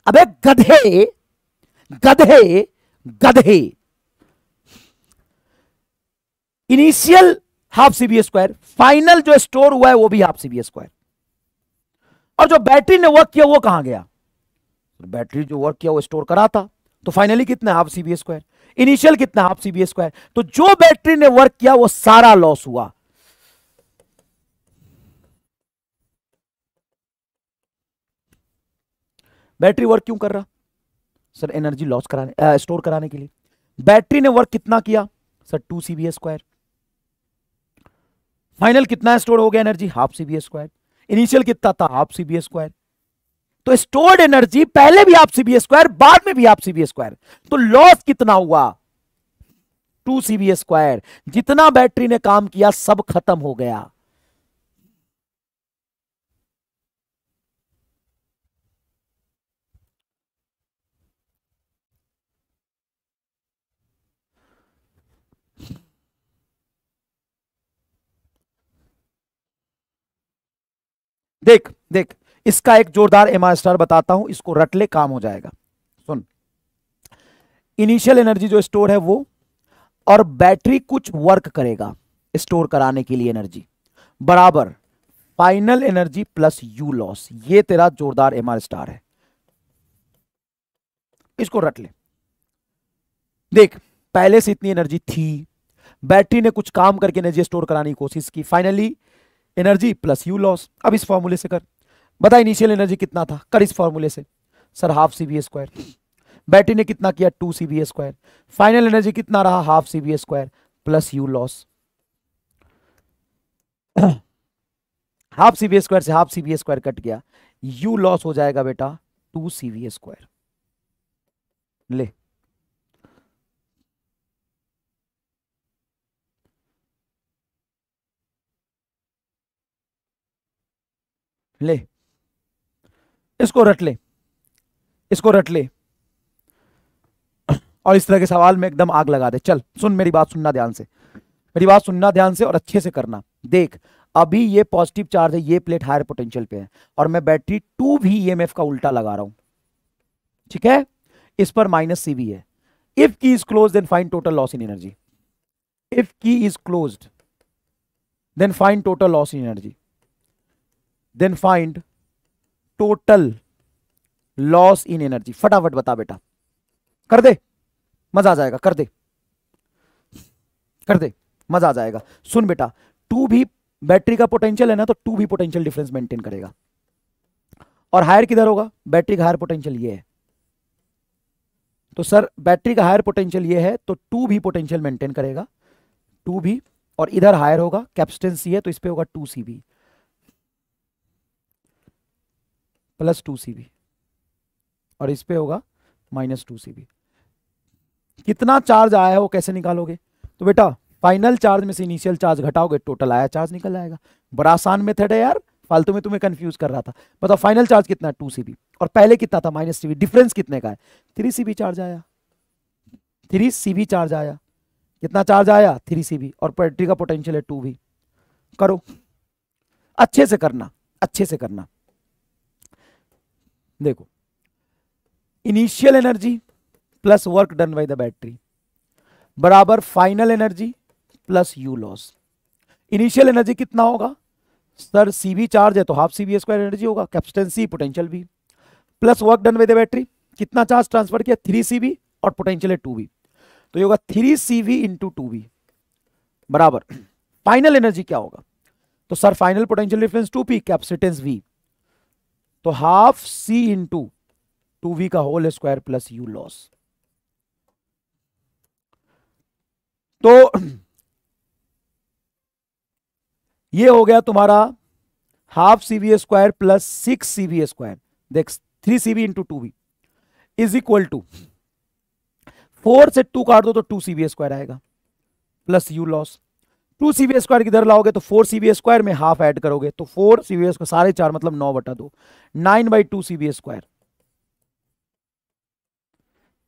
अब एक गधे गधे गधे initial half C V square final जो स्टोर हुआ है वो भी हाफ सीबी स्क्वायर और जो बैटरी ने वर्क किया वो कहां गया बैटरी तो जो वर्क किया वो स्टोर करा था तो फाइनली कितना हाफ सीबी स्क्वायर इनिशियल कितना हाफ सीबी स्क्वायर तो जो बैटरी ने वर्क किया वो सारा लॉस हुआ बैटरी वर्क क्यों कर रहा सर एनर्जी लॉस कराने स्टोर कराने के लिए बैटरी ने वर्क कितना किया sir two C square final कितना स्टोर हो गया energy half C square initial कितना था हाफ सी स्क्वायर तो स्टोर्ड एनर्जी पहले भी हाफ सी बी स्क्वायर बाद में भी हाफ सी स्क्वायर तो लॉस कितना हुआ टू सी स्क्वायर जितना बैटरी ने काम किया सब खत्म हो गया देख देख इसका एक जोरदार एम आर स्टार बताता हूं इसको रट ले काम हो जाएगा सुन इनिशियल एनर्जी जो स्टोर है वो और बैटरी कुछ वर्क करेगा स्टोर कराने के लिए एनर्जी बराबर final energy plus U loss ये तेरा जोरदार एम स्टार है इसको रट ले देख पहले से इतनी एनर्जी थी बैटरी ने कुछ काम करके एनर्जी स्टोर कराने की कोशिश की finally energy plus U loss अब इस फॉर्मूले से कर बता इनिशियल एनर्जी कितना था कर इस फॉर्मूले से sir half C V square battery ने कितना किया two C square final energy कितना रहा half C square plus U loss half C square से हाफ सी स्क्वायर कट गया यू लॉस हो जाएगा बेटा टू सी स्क्वायर ले ले इसको रट ले इसको रट ले और इस तरह के सवाल में एकदम आग लगा दे चल सुन मेरी बात सुनना ध्यान से मेरी बात सुनना ध्यान से और अच्छे से करना देख अभी ये पॉजिटिव चार्ज है ये प्लेट हायर पोटेंशियल पे है और मैं बैटरी टू भी ईएमएफ e का उल्टा लगा रहा हूं ठीक है इस पर माइनस सी भी है if key is close then find total loss in energy if key is close then find total loss in energy then find total loss in energy फटाफट बता बेटा कर दे मजा आ जाएगा कर दे कर दे मजा आ जाएगा सुन बेटा टू भी बैटरी का पोटेंशियल है ना तो टू भी पोटेंशियल डिफरेंस मेंटेन करेगा और हायर किधर होगा बैटरी का हायर पोटेंशियल ये है तो सर बैटरी का हायर पोटेंशियल ये है तो टू भी पोटेंशियल मेंटेन करेगा टू भी और इधर हायर होगा कैप्सटेंस सी है तो इस पर होगा to C V plus two सी और इस पे होगा माइनस टू सी कितना चार्ज आया है वो कैसे निकालोगे तो बेटा फाइनल चार्ज में से इनिशियल चार्ज घटाओगे टोटल आया चार्ज निकल आएगा बड़ा आसान मेथड है यार फालतू में तुम्हें कंफ्यूज कर रहा था बताओ फाइनल चार्ज कितना है टू सी और पहले कितना था माइनस टी डिफरेंस कितने का है थ्री सी चार्ज आया थ्री सी चार्ज आया कितना चार्ज आया थ्री सी और बैटरी का पोटेंशियल है टू बी करो अच्छे से करना अच्छे से करना देखो initial energy plus work done by the battery बराबर final energy plus U loss initial energy कितना होगा सर सीबी चार्ज है तो हाफ सीबी स्क्वायर एनर्जी होगा कैप्सटेंसी पोटेंशियल भी plus work done by the battery कितना चार्ज ट्रांसफर किया three CV और पोटेंशियल है टू बी तो ये होगा three CV into two V बराबर फाइनल एनर्जी क्या होगा तो sir final potential difference two P capacitance V तो half C into two V का whole square plus U loss तो ये हो गया तुम्हारा half C V square plus six सी वी स्क्वायर देख three C V into two V is equal to four से two काट दो तो टू सी वी स्क्वायर आएगा plus U loss two C square की दर लाओगे तो फोर सी स्क्वायर में हाफ ऐड करोगे तो फोर सी बी स्क्वायर साढ़े चार मतलब नौ बटा दो nine by two C square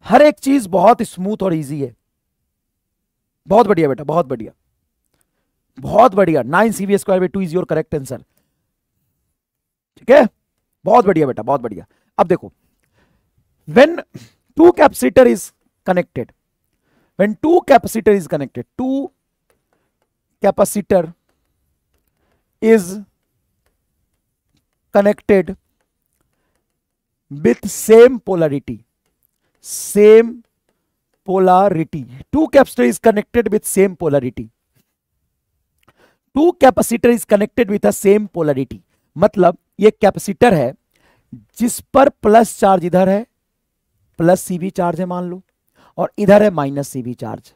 हर एक चीज बहुत स्मूथ और इजी है बहुत बढ़िया बेटा बहुत बढ़िया बहुत बढ़िया nine C square by two is your correct answer ठीक है बहुत बढ़िया बेटा बहुत बढ़िया अब देखो when two capacitor is connected when two capacitor is connected two capacitor is connected with same polarity same polarity two capacitor is connected with same polarity two capacitor is connected with a same polarity मतलब ये capacitor है जिस पर plus charge इधर है plus CB charge है मान लो और इधर है minus CV charge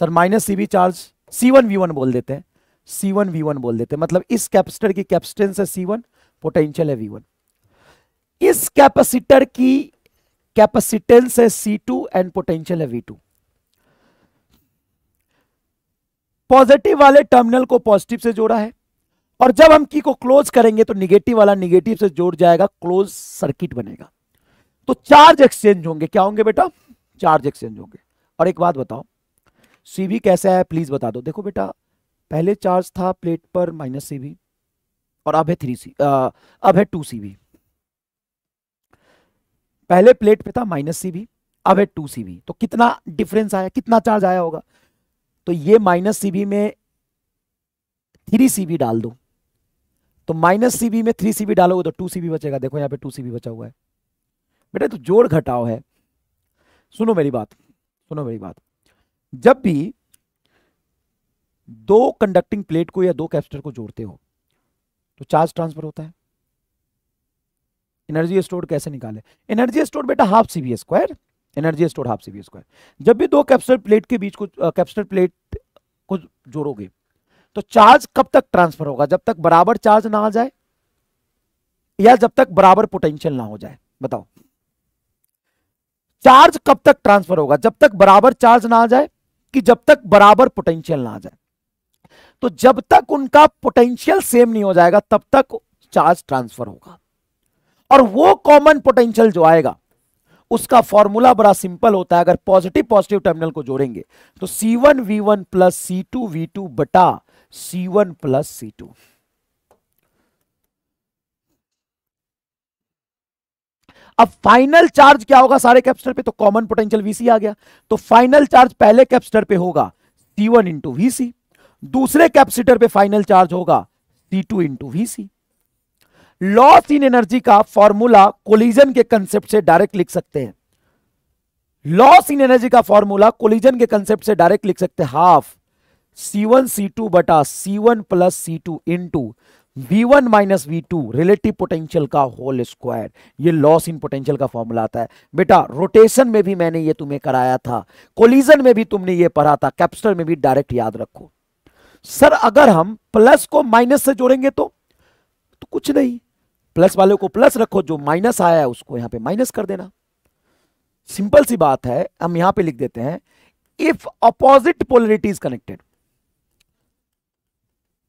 sir minus CV charge C one बोल देते हैं सी वन वी वन बोल देते हैं मतलब इस कैपेसिटर की कैपेसिटेंस है सी वन पोटेंशियल है वी वन इस कैपेसिटर की कैपेसिटेंस है सी टू एंड पोटेंशियल है वी टू पॉजिटिव वाले टर्मिनल को पॉजिटिव से जोड़ा है और जब हम की को क्लोज करेंगे तो निगेटिव वाला निगेटिव से जोड़ जाएगा क्लोज सर्किट बनेगा तो चार्ज एक्सचेंज होंगे क्या होंगे बेटा चार्ज एक्सचेंज होंगे और एक बात बताओ सी कैसा है प्लीज़ बता दो देखो बेटा पहले चार्ज था प्लेट पर माइनस सी और अब है थ्री सी अब है टू सी पहले प्लेट पे था माइनस सी अब है टू सी तो कितना डिफरेंस आया कितना चार्ज आया होगा तो ये माइनस सी में थ्री सी डाल दो तो माइनस सी में थ्री सी डालोगे तो टू सी बचेगा देखो यहां पे टू सी बचा हुआ है बेटा तो जोड़ घटाओ है सुनो मेरी बात सुनो मेरी बात जब भी दो कंडक्टिंग प्लेट को या दो कैपेसिटर को जोड़ते हो तो चार्ज ट्रांसफर होता है एनर्जी स्टोर कैसे निकाले एनर्जी स्टोर बेटा half C V square energy store half C V square जब भी दो कैप्सूल प्लेट के बीच को कैप्सूल प्लेट को जोड़ोगे तो चार्ज कब तक ट्रांसफर होगा जब तक बराबर चार्ज ना आ जाए या जब तक बराबर पोटेंशियल ना हो जाए बताओ चार्ज कब तक ट्रांसफर होगा जब तक बराबर चार्ज ना आ जाए कि जब तक बराबर पोटेंशियल ना आ जाए तो जब तक उनका पोटेंशियल सेम नहीं हो जाएगा तब तक चार्ज ट्रांसफर होगा और वो कॉमन पोटेंशियल जो आएगा उसका फॉर्मूला बड़ा सिंपल होता है अगर पॉजिटिव पॉजिटिव टर्मिनल को जोड़ेंगे तो C one V one plus C two V two बटा C one plus C two अब फाइनल चार्ज क्या होगा सारे कैपेसिटर पे तो कॉमन पोटेंशियल वीसी आ गया तो फाइनल चार्ज पहले कैपेसिटर पे होगा सी वन इंटू वीसी दूसरे कैपेसिटर पे फाइनल चार्ज होगा C two into VC loss in energy का फॉर्मूला कोलिजन के कंसेप्ट से डायरेक्ट लिख सकते हैं लॉस इन एनर्जी का फॉर्मूला कोलिजन के कंसेप्ट से डायरेक्ट लिख सकते हैं half C one C two बटा C one plus C two into V one minus V two relative potential का होल स्क्वायर ये लॉस इन पोटेंशियल का फॉर्मूला आता है बेटा रोटेशन में भी मैंने ये तुम्हें कराया था कोलिजन में भी तुमने ये पढ़ा था कैप्स्टर में भी डायरेक्ट याद रखो सर अगर हम प्लस को माइनस से जोड़ेंगे तो, तो कुछ नहीं प्लस वाले को प्लस रखो जो माइनस आया है उसको यहां पे माइनस कर देना सिंपल सी बात है हम यहां पे लिख देते हैं if opposite polarity is connected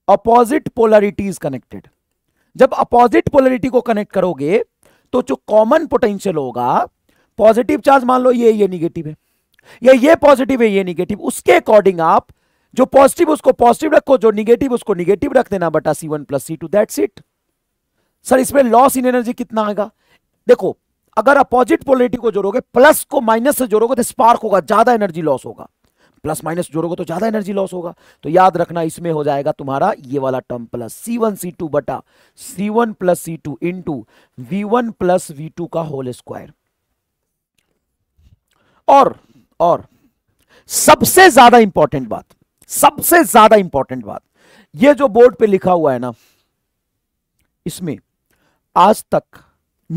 opposite polarity is connected जब अपोजिट पोलरिटी को कनेक्ट करोगे तो जो कॉमन पोटेंशियल होगा पॉजिटिव चार्ज मान लो ये ये निगेटिव है या ये पॉजिटिव है ये निगेटिव उसके अकॉर्डिंग आप जो पॉजिटिव उसको पॉजिटिव रखो जो निगेटिव उसको निगेटिव रख देना बटा C one plus C two दैट सीट सर इसमें लॉस इन एनर्जी कितना आएगा देखो अगर अपोजिट पोलरिटी को जोड़ोगे प्लस को माइनस से जोड़ोगे तो स्पार्क होगा ज्यादा एनर्जी लॉस होगा प्लस माइनस जोड़ोगे तो ज़्यादा एनर्जी लॉस होगा तो याद रखना इसमें हो जाएगा तुम्हारा ये वाला term plus C one C two बटा C one plus C two इन two V one plus V two का होल स्क्वायर और और सबसे ज्यादा इंपॉर्टेंट बात सबसे ज्यादा इंपॉर्टेंट बात ये जो बोर्ड पे लिखा हुआ है ना इसमें आज तक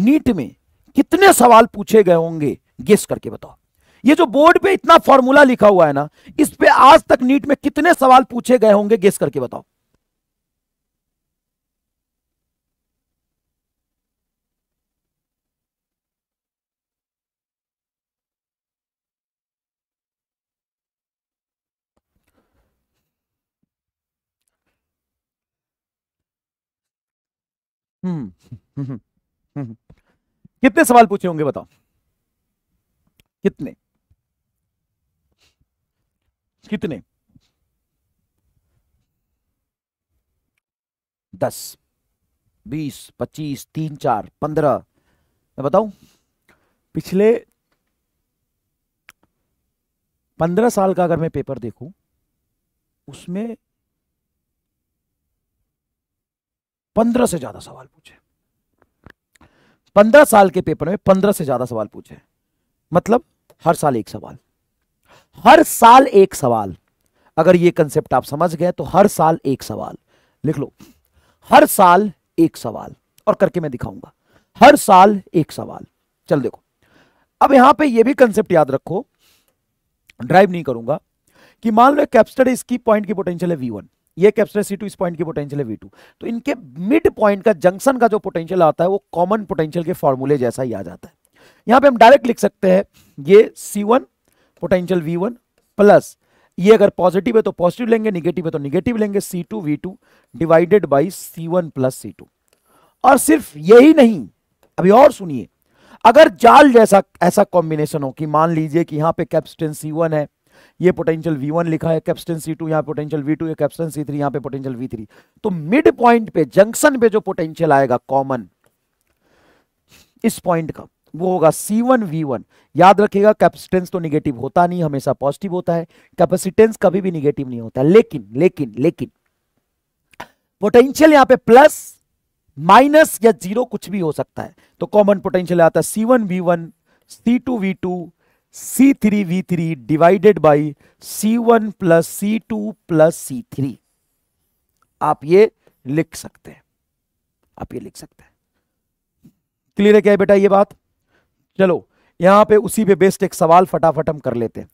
नीट में कितने सवाल पूछे गए होंगे गेस करके बताओ ये जो बोर्ड पे इतना फॉर्मूला लिखा हुआ है ना इस पे आज तक नीट में कितने सवाल पूछे गए होंगे गेस करके बताओ हम्म, हम्म, हम्म, हम्म कितने सवाल पूछे होंगे बताओ कितने कितने दस बीस पच्चीस तीन चार पंद्रह मैं बताऊं पिछले पंद्रह साल का अगर मैं पेपर देखूं उसमें पंद्रह से ज्यादा सवाल पूछे पंद्रह साल के पेपर में पंद्रह से ज्यादा सवाल पूछे मतलब हर साल एक सवाल हर साल एक सवाल अगर ये कंसेप्ट आप समझ गए तो हर साल एक सवाल लिख लो हर साल एक सवाल और करके मैं दिखाऊंगा हर साल एक सवाल चल देखो अब यहां पे ये भी कंसेप्ट याद रखो ड्राइव नहीं करूंगा कि मान लो कैप्सटर इसकी की पॉइंट की पोटेंशियल है वन ये सी टू इस पॉइंट की पोटेंशियल है टू तो इनके मिड पॉइंट का जंक्शन का जो पोटेंशियल आता है वो कॉमन पोटेंशियल के फॉर्मूले जैसा ही आ जाता है यहां पे हम डायरेक्ट लिख सकते हैं ये C one potential V one plus ये अगर पॉजिटिव है तो पॉजिटिव लेंगे निगेटिव है तो निगेटिव लेंगे C two V two divided by C one plus C two और सिर्फ यही नहीं अभी और सुनिए अगर जाल जैसा ऐसा कॉम्बिनेशन हो कि मान लीजिए कि यहां पे कैप्सटेंस सी वन है ये पोटेंशियल वी वन लिखा है कैप्सटेंस सी टू यहां potential V two capacitance C three यहां पे पोटेंशियल वी थ्री तो मिड पॉइंट पे जंक्शन पे जो पोटेंशियल आएगा कॉमन इस पॉइंट का वो होगा सी वन वी वन याद रखिएगा कैपेसिटेंस तो निगेटिव होता नहीं हमेशा पॉजिटिव होता है कैपेसिटेंस कभी भी निगेटिव नहीं होता लेकिन लेकिन लेकिन पोटेंशियल यहां पे प्लस माइनस या जीरो कुछ भी हो सकता है तो कॉमन पोटेंशियल आता है C one V one C two V two C three V three divided by C one plus C two plus C three आप ये लिख सकते हैं आप ये लिख सकते हैं क्लियर है क्या बेटा ये बात चलो यहां पे उसी पे बेस्ड एक सवाल फटाफट हम कर लेते हैं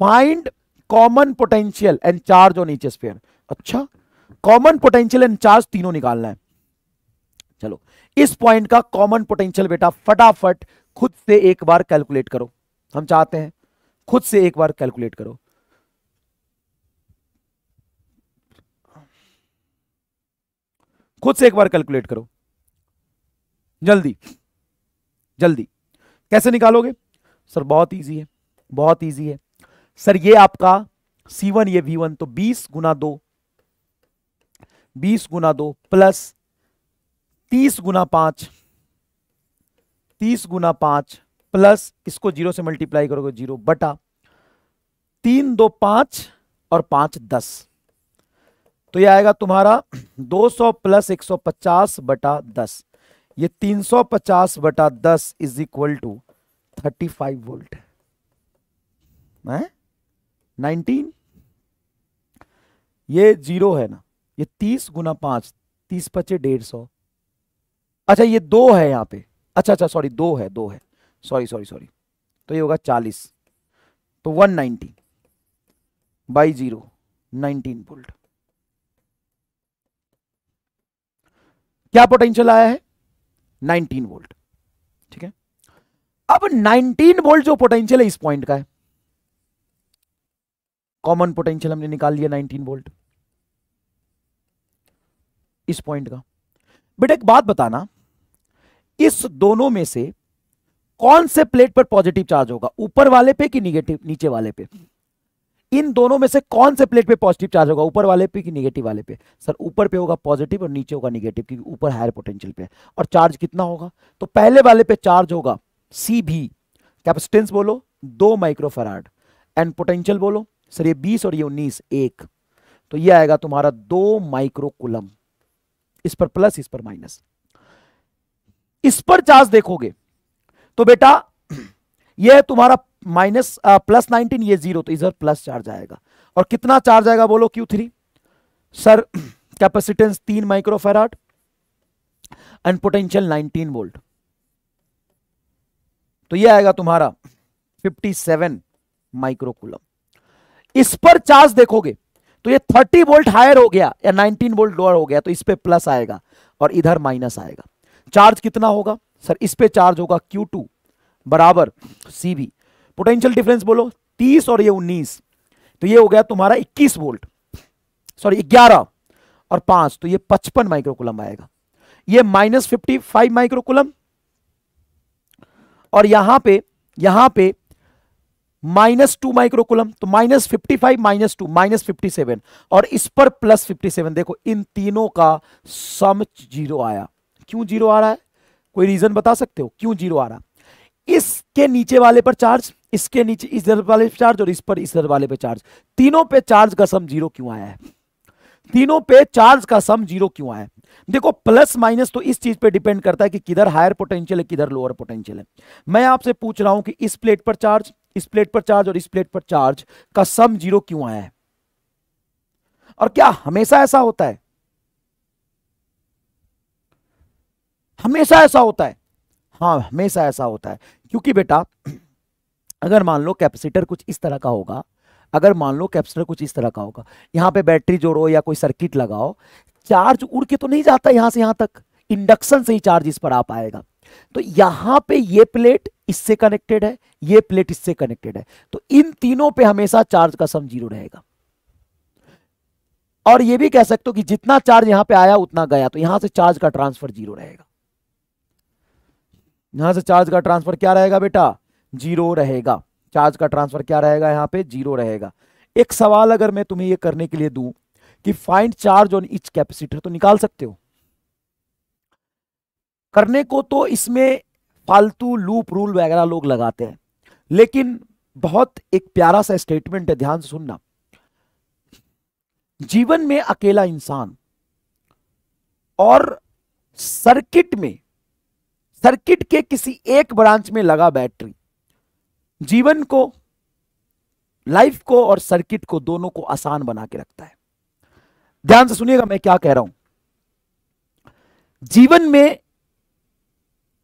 find common potential and charge on each sphere अच्छा कॉमन पोटेंशियल एंड चार्ज तीनों निकालना है चलो इस पॉइंट का कॉमन पोटेंशियल बेटा फटाफट खुद से एक बार कैलकुलेट करो हम चाहते हैं खुद से एक बार कैलकुलेट करो खुद से एक बार कैलकुलेट करो जल्दी जल्दी कैसे निकालोगे सर बहुत ईजी है बहुत ईजी है सर ये आपका सी वन ये वी वन तो बीस गुना दो बीस गुना दो प्लस तीस गुना पांच तीस गुना पांच प्लस इसको जीरो से मल्टीप्लाई करोगे जीरो बटा तीन दो पांच और पांच दस तो ये आएगा तुम्हारा 200 प्लस 150 बटा दस ये 350 बटा दस इज इक्वल टू थर्टी फाइव वोल्ट है नाइनटीन ये जीरो है ना ये 30 गुना पांच तीस पचे डेढ़ सौ अच्छा ये दो है यहां पे अच्छा अच्छा सॉरी दो है दो है सॉरी सॉरी सॉरी तो ये होगा चालीस तो one ninety by zero nineteen volt क्या पोटेंशियल आया है 19 वोल्ट ठीक है अब 19 वोल्ट जो पोटेंशियल है इस पॉइंट का है कॉमन पोटेंशियल हमने निकाल लिया 19 वोल्ट इस पॉइंट का बेटा एक बात बताना इस दोनों में से कौन से प्लेट पर पॉजिटिव चार्ज होगा ऊपर वाले पे कि निगेटिव नीचे वाले पे इन दोनों में से कौन से प्लेट पे पॉजिटिव चार्ज होगा ऊपर वाले पे कि निगेटिव वाले पे सर ऊपर पे होगा पॉजिटिव और नीचे होगा निगेटिव क्योंकि ऊपर हायर पोटेंशियल पे और चार्ज कितना होगा तो पहले वाले पे चार्ज होगा सी भी कैपेसिटेंस बोलो दो माइक्रोफेराड एंड पोटेंशियल बोलो सर ये बीस और ये उन्नीस एक तो ये आएगा तुम्हारा दो माइक्रोकुलम इस पर प्लस इस पर माइनस इस पर चार्ज देखोगे तो बेटा ये तुम्हारा माइनस प्लस नाइनटीन ये जीरो तो इधर प्लस चार्ज आएगा और कितना चार्ज आएगा बोलो क्यू थ्री सर कैपेसिटेंस तीन microfarad and potential nineteen volt तो ये आएगा तुम्हारा फिफ्टी सेवन माइक्रोकुलम इस पर चार्ज देखोगे तो ये 30 वोल्ट हायर हो गया या 19 वोल्ट लोअर हो गया तो इस पे प्लस आएगा और इधर माइनस आएगा चार्ज कितना होगा सर इस पे चार्ज होगा Q2 बराबर सी बी पोटेंशियल डिफरेंस बोलो तीस और ये उन्नीस तो ये हो गया तुम्हारा इक्कीस वोल्ट सॉरी ग्यारह और पांच तो ये पचपन माइक्रोकुलम आएगा ये माइनस फिफ्टी फाइव माइक्रोकुलम और यहां पे यहां पे माइनस टू माइक्रोकुलम तो minus fifty five minus two minus fifty seven और इस पर प्लस फिफ्टी सेवन देखो इन तीनों का सम जीरो आया क्यों जीरो आ रहा है कोई रीजन बता सकते हो क्यों जीरो आ रहा इसके नीचे वाले पर चार्ज इसके नीचे इस दर वाले पर चार्ज और इस पर इस दर वाले पर चार्ज तीनों पे चार्ज का सम जीरो क्यों आया है तीनों पे चार्ज का सम जीरो क्यों आया है देखो प्लस माइनस तो इस चीज पे डिपेंड करता है कि किधर हायर पोटेंशियल है किधर लोअर पोटेंशियल है मैं आपसे पूछ रहा हूं कि इस प्लेट पर चार्ज इस प्लेट पर चार्ज और इस प्लेट पर चार्ज का सम जीरो क्यों आया है और क्या हमेशा ऐसा होता है हमेशा ऐसा होता है हाँ हमेशा ऐसा होता है क्योंकि बेटा अगर मान लो कैपेसिटर कुछ इस तरह का होगा अगर मान लो कैपेसिटर कुछ इस तरह का होगा यहां पे बैटरी जोड़ो या कोई सर्किट लगाओ चार्ज उड़ के तो नहीं जाता यहां से यहां तक इंडक्शन से ही चार्ज इस पर आ पाएगा तो यहां पे ये प्लेट इससे कनेक्टेड है ये प्लेट इससे कनेक्टेड है तो इन तीनों पे हमेशा चार्ज का सम जीरो रहेगा और ये भी कह सकते हो कि जितना चार्ज यहां पे आया उतना गया तो यहां से चार्ज का ट्रांसफर जीरो रहेगा यहां से चार्ज का ट्रांसफर क्या रहेगा बेटा जीरो रहेगा चार्ज का ट्रांसफर क्या रहेगा यहाँ पे जीरो रहेगा एक सवाल अगर मैं तुम्हें ये करने के लिए दू कि find charge on each capacitor तो निकाल सकते हो करने को तो इसमें फालतू लूप रूल वगैरह लोग लगाते हैं लेकिन बहुत एक प्यारा सा स्टेटमेंट है ध्यान से सुनना जीवन में अकेला इंसान और सर्किट में सर्किट के किसी एक ब्रांच में लगा बैटरी जीवन को लाइफ को और सर्किट को दोनों को आसान बना के रखता है ध्यान से सुनिएगा मैं क्या कह रहा हूं जीवन में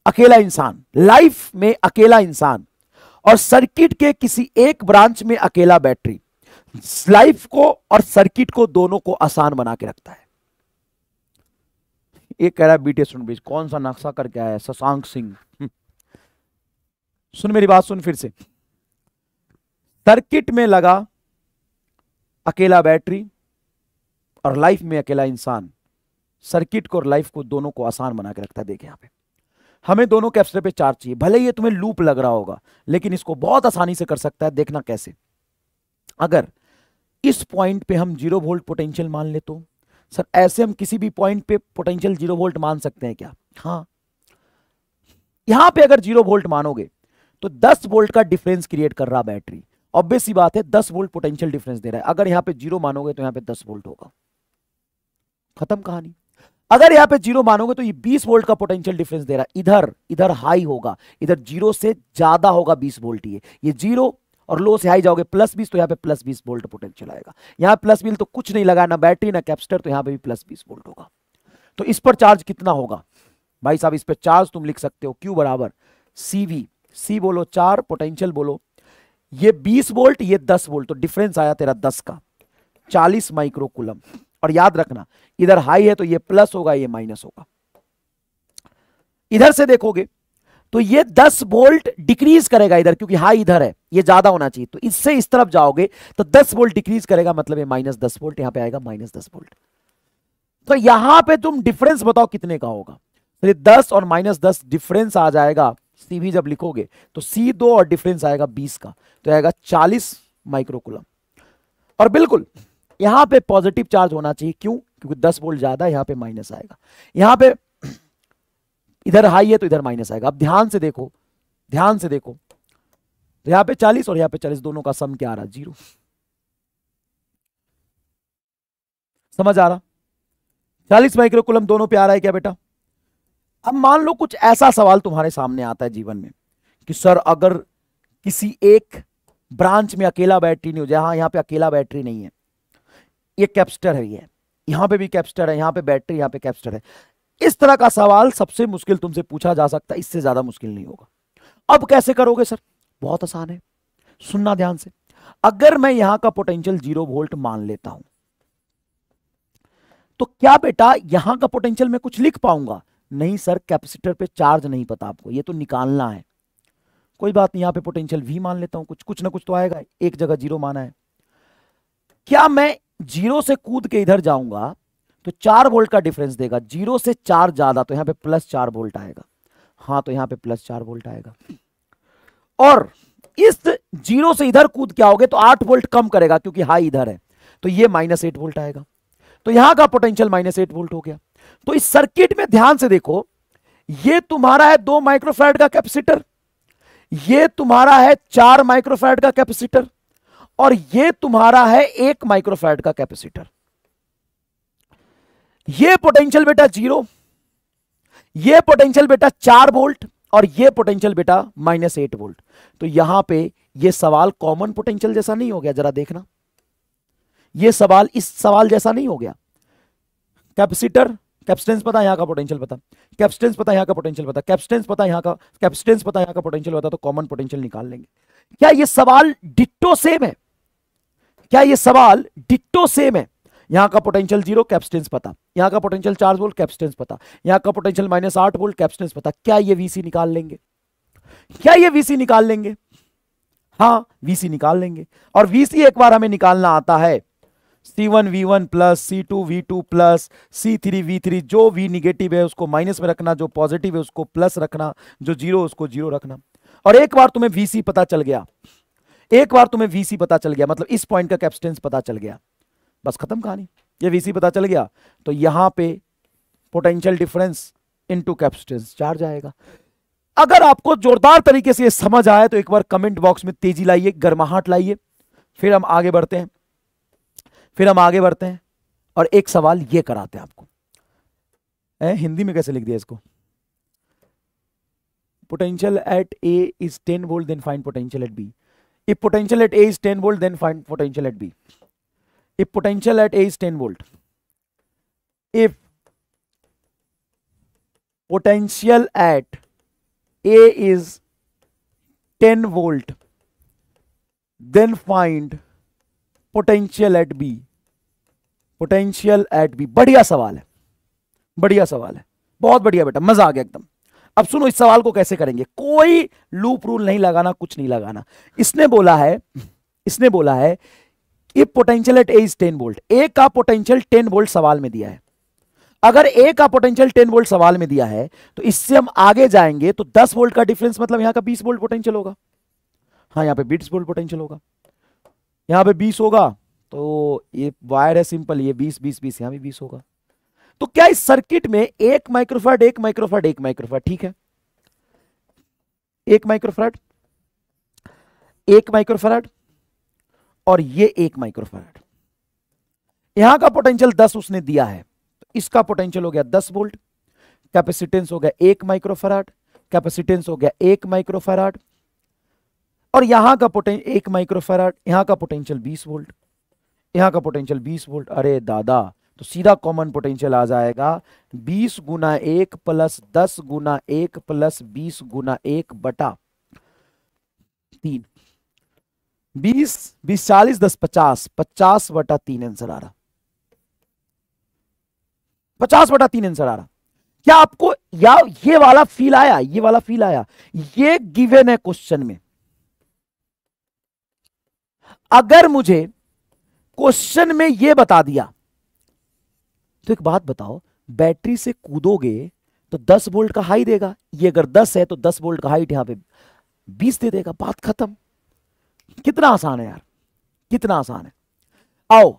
अकेला इंसान लाइफ में अकेला इंसान और सर्किट के किसी एक ब्रांच में अकेला बैटरी लाइफ को और सर्किट को दोनों को आसान बना के रखता है ये कह रहा है बीटे सुन ब्रिज कौन सा नक्शा करके आया है शशांक सिंह हम्म। सुन मेरी बात सुन फिर से सर्किट में लगा अकेला बैटरी और लाइफ में अकेला इंसान सर्किट को और लाइफ को दोनों को आसान बना के रखता है देखे यहां पे हमें दोनों कैप्सर पे चार्ज चाहिए भले ये तुम्हें लूप लग रहा होगा लेकिन इसको बहुत आसानी से कर सकता है देखना कैसे अगर इस पॉइंट पे हम जीरो वोल्ट पोटेंशियल मान ले तो सर ऐसे हम किसी भी पॉइंट पे पोटेंशियल जीरो वोल्ट मान सकते हैं क्या हाँ यहां पे अगर जीरो वोल्ट मानोगे तो दस वोल्ट का डिफरेंस क्रिएट कर रहा बैटरी ऑब्वियस ही बात है दस वोल्ट पोटेंशियल डिफरेंस दे रहा है अगर यहां पे जीरो मानोगे तो यहां पे दस वोल्ट होगा खत्म कहानी अगर यहां पे जीरो मानोगे तो ये 20 वोल्ट का पोटेंशियल डिफरेंस दे रहा है इधर इधर हाई होगा इधर जीरो से ज्यादा होगा 20 वोल्ट ये ये जीरो और लो से हाई जाओगे प्लस बीस तो यहाँ पे प्लस बीस वोल्ट पोटेंशियल आएगा यहाँ प्लस बिल तो कुछ नहीं लगा ना बैटरी ना कैप्सटर तो यहाँ पे भी प्लस बीस वोल्ट होगा तो इस पर चार्ज कितना होगा भाई साहब इस पर चार्ज तुम लिख सकते हो क्यू बराबर सी वी सी बोलो चार पोटेंशियल बोलो ये बीस वोल्ट ये दस वोल्ट तो डिफरेंस आया तेरा दस का चालीस माइक्रोकुलम और याद रखना इधर हाई है तो ये प्लस होगा ये माइनस होगा इधर से देखोगे तो ये 10 वोल्ट डिक्रीज करेगा इधर क्योंकि हाई इधर है ये ज्यादा होना चाहिए तो इससे इस तरफ जाओगे तो 10 वोल्ट डिक्रीज करेगा मतलब ये माइनस दस वोल्ट यहां पे आएगा माइनस दस वोल्ट तो यहां पे तुम डिफरेंस बताओ कितने का होगा तो ये दस और माइनस दस डिफरेंस आ जाएगा सी भी जब लिखोगे तो सी दो और डिफरेंस आएगा बीस का तो आएगा चालीस माइक्रोकुलम और बिल्कुल यहां पे पॉजिटिव चार्ज होना चाहिए क्यों क्योंकि दस वोल्ट ज्यादा यहां पे माइनस आएगा यहां पे इधर हाई है तो इधर माइनस आएगा अब ध्यान से देखो ध्यान से देखो तो यहां पे चालीस और यहां पे चालीस दोनों का सम क्या आ रहा है जीरो समझ आ रहा चालीस माइक्रोकुलम दोनों पे आ रहा है क्या बेटा अब मान लो कुछ ऐसा सवाल तुम्हारे सामने आता है जीवन में कि सर अगर किसी एक ब्रांच में अकेला बैटरी नहीं हो जाए हाँ यहाँ पे अकेला बैटरी नहीं है ये कैप्स्टर है ये यहाँ पे भी कैप्स्टर है यहाँ पे बैटरी यहाँ पे कैप्स्टर है इस तरह का सवाल सबसे मुश्किल तुमसे पूछा जा सकता है इससे ज्यादा मुश्किल नहीं होगा अब कैसे करोगे सर बहुत आसान है सुनना ध्यान से अगर मैं यहां का पोटेंशियल जीरो वोल्ट मान लेता हूं तो क्या बेटा यहां का पोटेंशियल मैं कुछ लिख पाऊंगा नहीं सर कैपेसिटर पे चार्ज नहीं पता आपको ये तो निकालना है कोई बात नहीं यहां पे पोटेंशियल वी मान लेता हूं कुछ कुछ ना कुछ तो आएगा एक जगह जीरो माना है क्या मैं जीरो से कूद के इधर जाऊंगा तो चार वोल्ट का डिफरेंस देगा जीरो से चार ज्यादा तो यहां पर प्लस चार वोल्ट आएगा हाँ तो यहां पर प्लस चार वोल्ट आएगा और इस जीरो से इधर कूद के आओगे तो आठ वोल्ट कम करेगा क्योंकि हाई इधर है तो ये माइनस एट वोल्ट आएगा तो यहां का पोटेंशियल माइनस एट वोल्ट हो गया तो इस सर्किट में ध्यान से देखो ये तुम्हारा है दो माइक्रोफैड का कैपेसिटर ये तुम्हारा है चार माइक्रोफैड का कैपेसिटर और ये तुम्हारा है एक माइक्रोफैड का कैपेसिटर ये पोटेंशियल बेटा जीरो ये पोटेंशियल बेटा चार वोल्ट और ये पोटेंशियल बेटा माइनस एट वोल्ट तो यहां पे ये सवाल कॉमन पोटेंशियल जैसा नहीं हो गया जरा देखना ये सवाल इस सवाल जैसा नहीं हो गया कैपेसिटर कैप्सटेंस पता यहां का पोटेंशियल पता कैप्सटेंस पता यहां का पोटेंशियल पता कैप्सटेंस पता यहां का कैप्सटेंस पता यहां का पोटेंशियल पता तो कॉमन पोटेंशियल निकाल लेंगे क्या ये सवाल डिट्टो सेम है क्या ये सवाल डिट्टो सेम है यहाँ का पोटेंशियल जीरो कैप्सटेंस पता यहाँ का पोटेंशियल चार्ज वोल्ट कैप्सटेंस पता यहाँ का पोटेंशियल माइनस आठ वोल्ट कैप्सटेंस पता क्या ये वीसी निकाल लेंगे क्या ये वीसी निकाल लेंगे हाँ वीसी निकाल लेंगे और वीसी एक बार हमें निकालना आता है C one V one plus C two V two plus C three V three जो वी निगेटिव है उसको माइनस में रखना जो पॉजिटिव है उसको प्लस रखना जो जीरो उसको जीरो रखना और एक बार तुम्हें वीसी पता चल गया एक बार तुम्हें वीसी पता चल गया मतलब इस पॉइंट का कैप्सटेंस पता चल गया बस खत्म कहानी ये वीसी पता चल गया तो यहां पे potential difference into capacitance charge आएगा अगर आपको जोरदार तरीके से ये समझ आए तो एक बार कमेंट बॉक्स में तेजी लाइए गर्माहट लाइए फिर हम आगे बढ़ते हैं फिर हम आगे बढ़ते हैं और एक सवाल ये कराते हैं आपको ए, हिंदी में कैसे लिख दिया इसको potential at A is ten volt, then find potential at B if potential at A is ten volt, then find potential at B if potential at A is 10 volt if potential at A is 10 volt then find potential at B potential at B बढ़िया सवाल है बढ़िया सवाल है बहुत बढ़िया बेटा मजा आ गया एकदम अब सुनो इस सवाल को कैसे करेंगे कोई लूप रूल नहीं लगाना कुछ नहीं लगाना इसने बोला है इसने बोला है if potential at A is ten volt A का पोटेंशियल टेन वोल्ट सवाल में दिया है अगर ए का पोटेंशियल टेन वोल्ट सवाल में दिया है तो इससे हम आगे जाएंगे तो दस वोल्ट का डिफरेंस मतलब यहां का बीस वोल्ट पोटेंशियल होगा हाँ यहां पे बीस वोल्ट पोटेंशियल होगा यहां पे बीस होगा तो ये वायर है सिंपल ये बीस बीस बीस यहां भी बीस होगा तो क्या इस सर्किट में एक माइक्रोफ्रेड एक माइक्रोफाट एक माइक्रोफ्रेड ठीक है एक माइक्रोफ्रेड एक माइक्रोफ्रेड और ये एक माइक्रोफेरेट यहां का पोटेंशियल 10 उसने दिया है तो इसका पोटेंशियल हो गया 10 वोल्ट कैपेसिटेंस हो गया एक माइक्रोफैराड कैपेसिटेंस हो गया एक माइक्रोफेराट और यहां का पोटेंशियल एक माइक्रोफैराड यहां का पोटेंशियल 20 वोल्ट यहां का पोटेंशियल 20 वोल्ट अरे दादा तो सीधा कॉमन पोटेंशियल आ जाएगा बीस गुना एक प्लस दस गुना एक प्लस बीस गुना एक बटा तीन बीस बीस चालीस दस पचास पचास बटा तीन आंसर आ रहा पचास बटा तीन आंसर आ रहा क्या आपको या ये वाला फील आया ये वाला फील आया ये गिवेन है क्वेश्चन में अगर मुझे क्वेश्चन में ये बता दिया तो एक बात बताओ बैटरी से कूदोगे तो 10 वोल्ट का हाई देगा ये अगर 10 है तो 10 वोल्ट का हाइट यहां पे 20 दे देगा बात खत्म कितना आसान है यार कितना आसान है आओ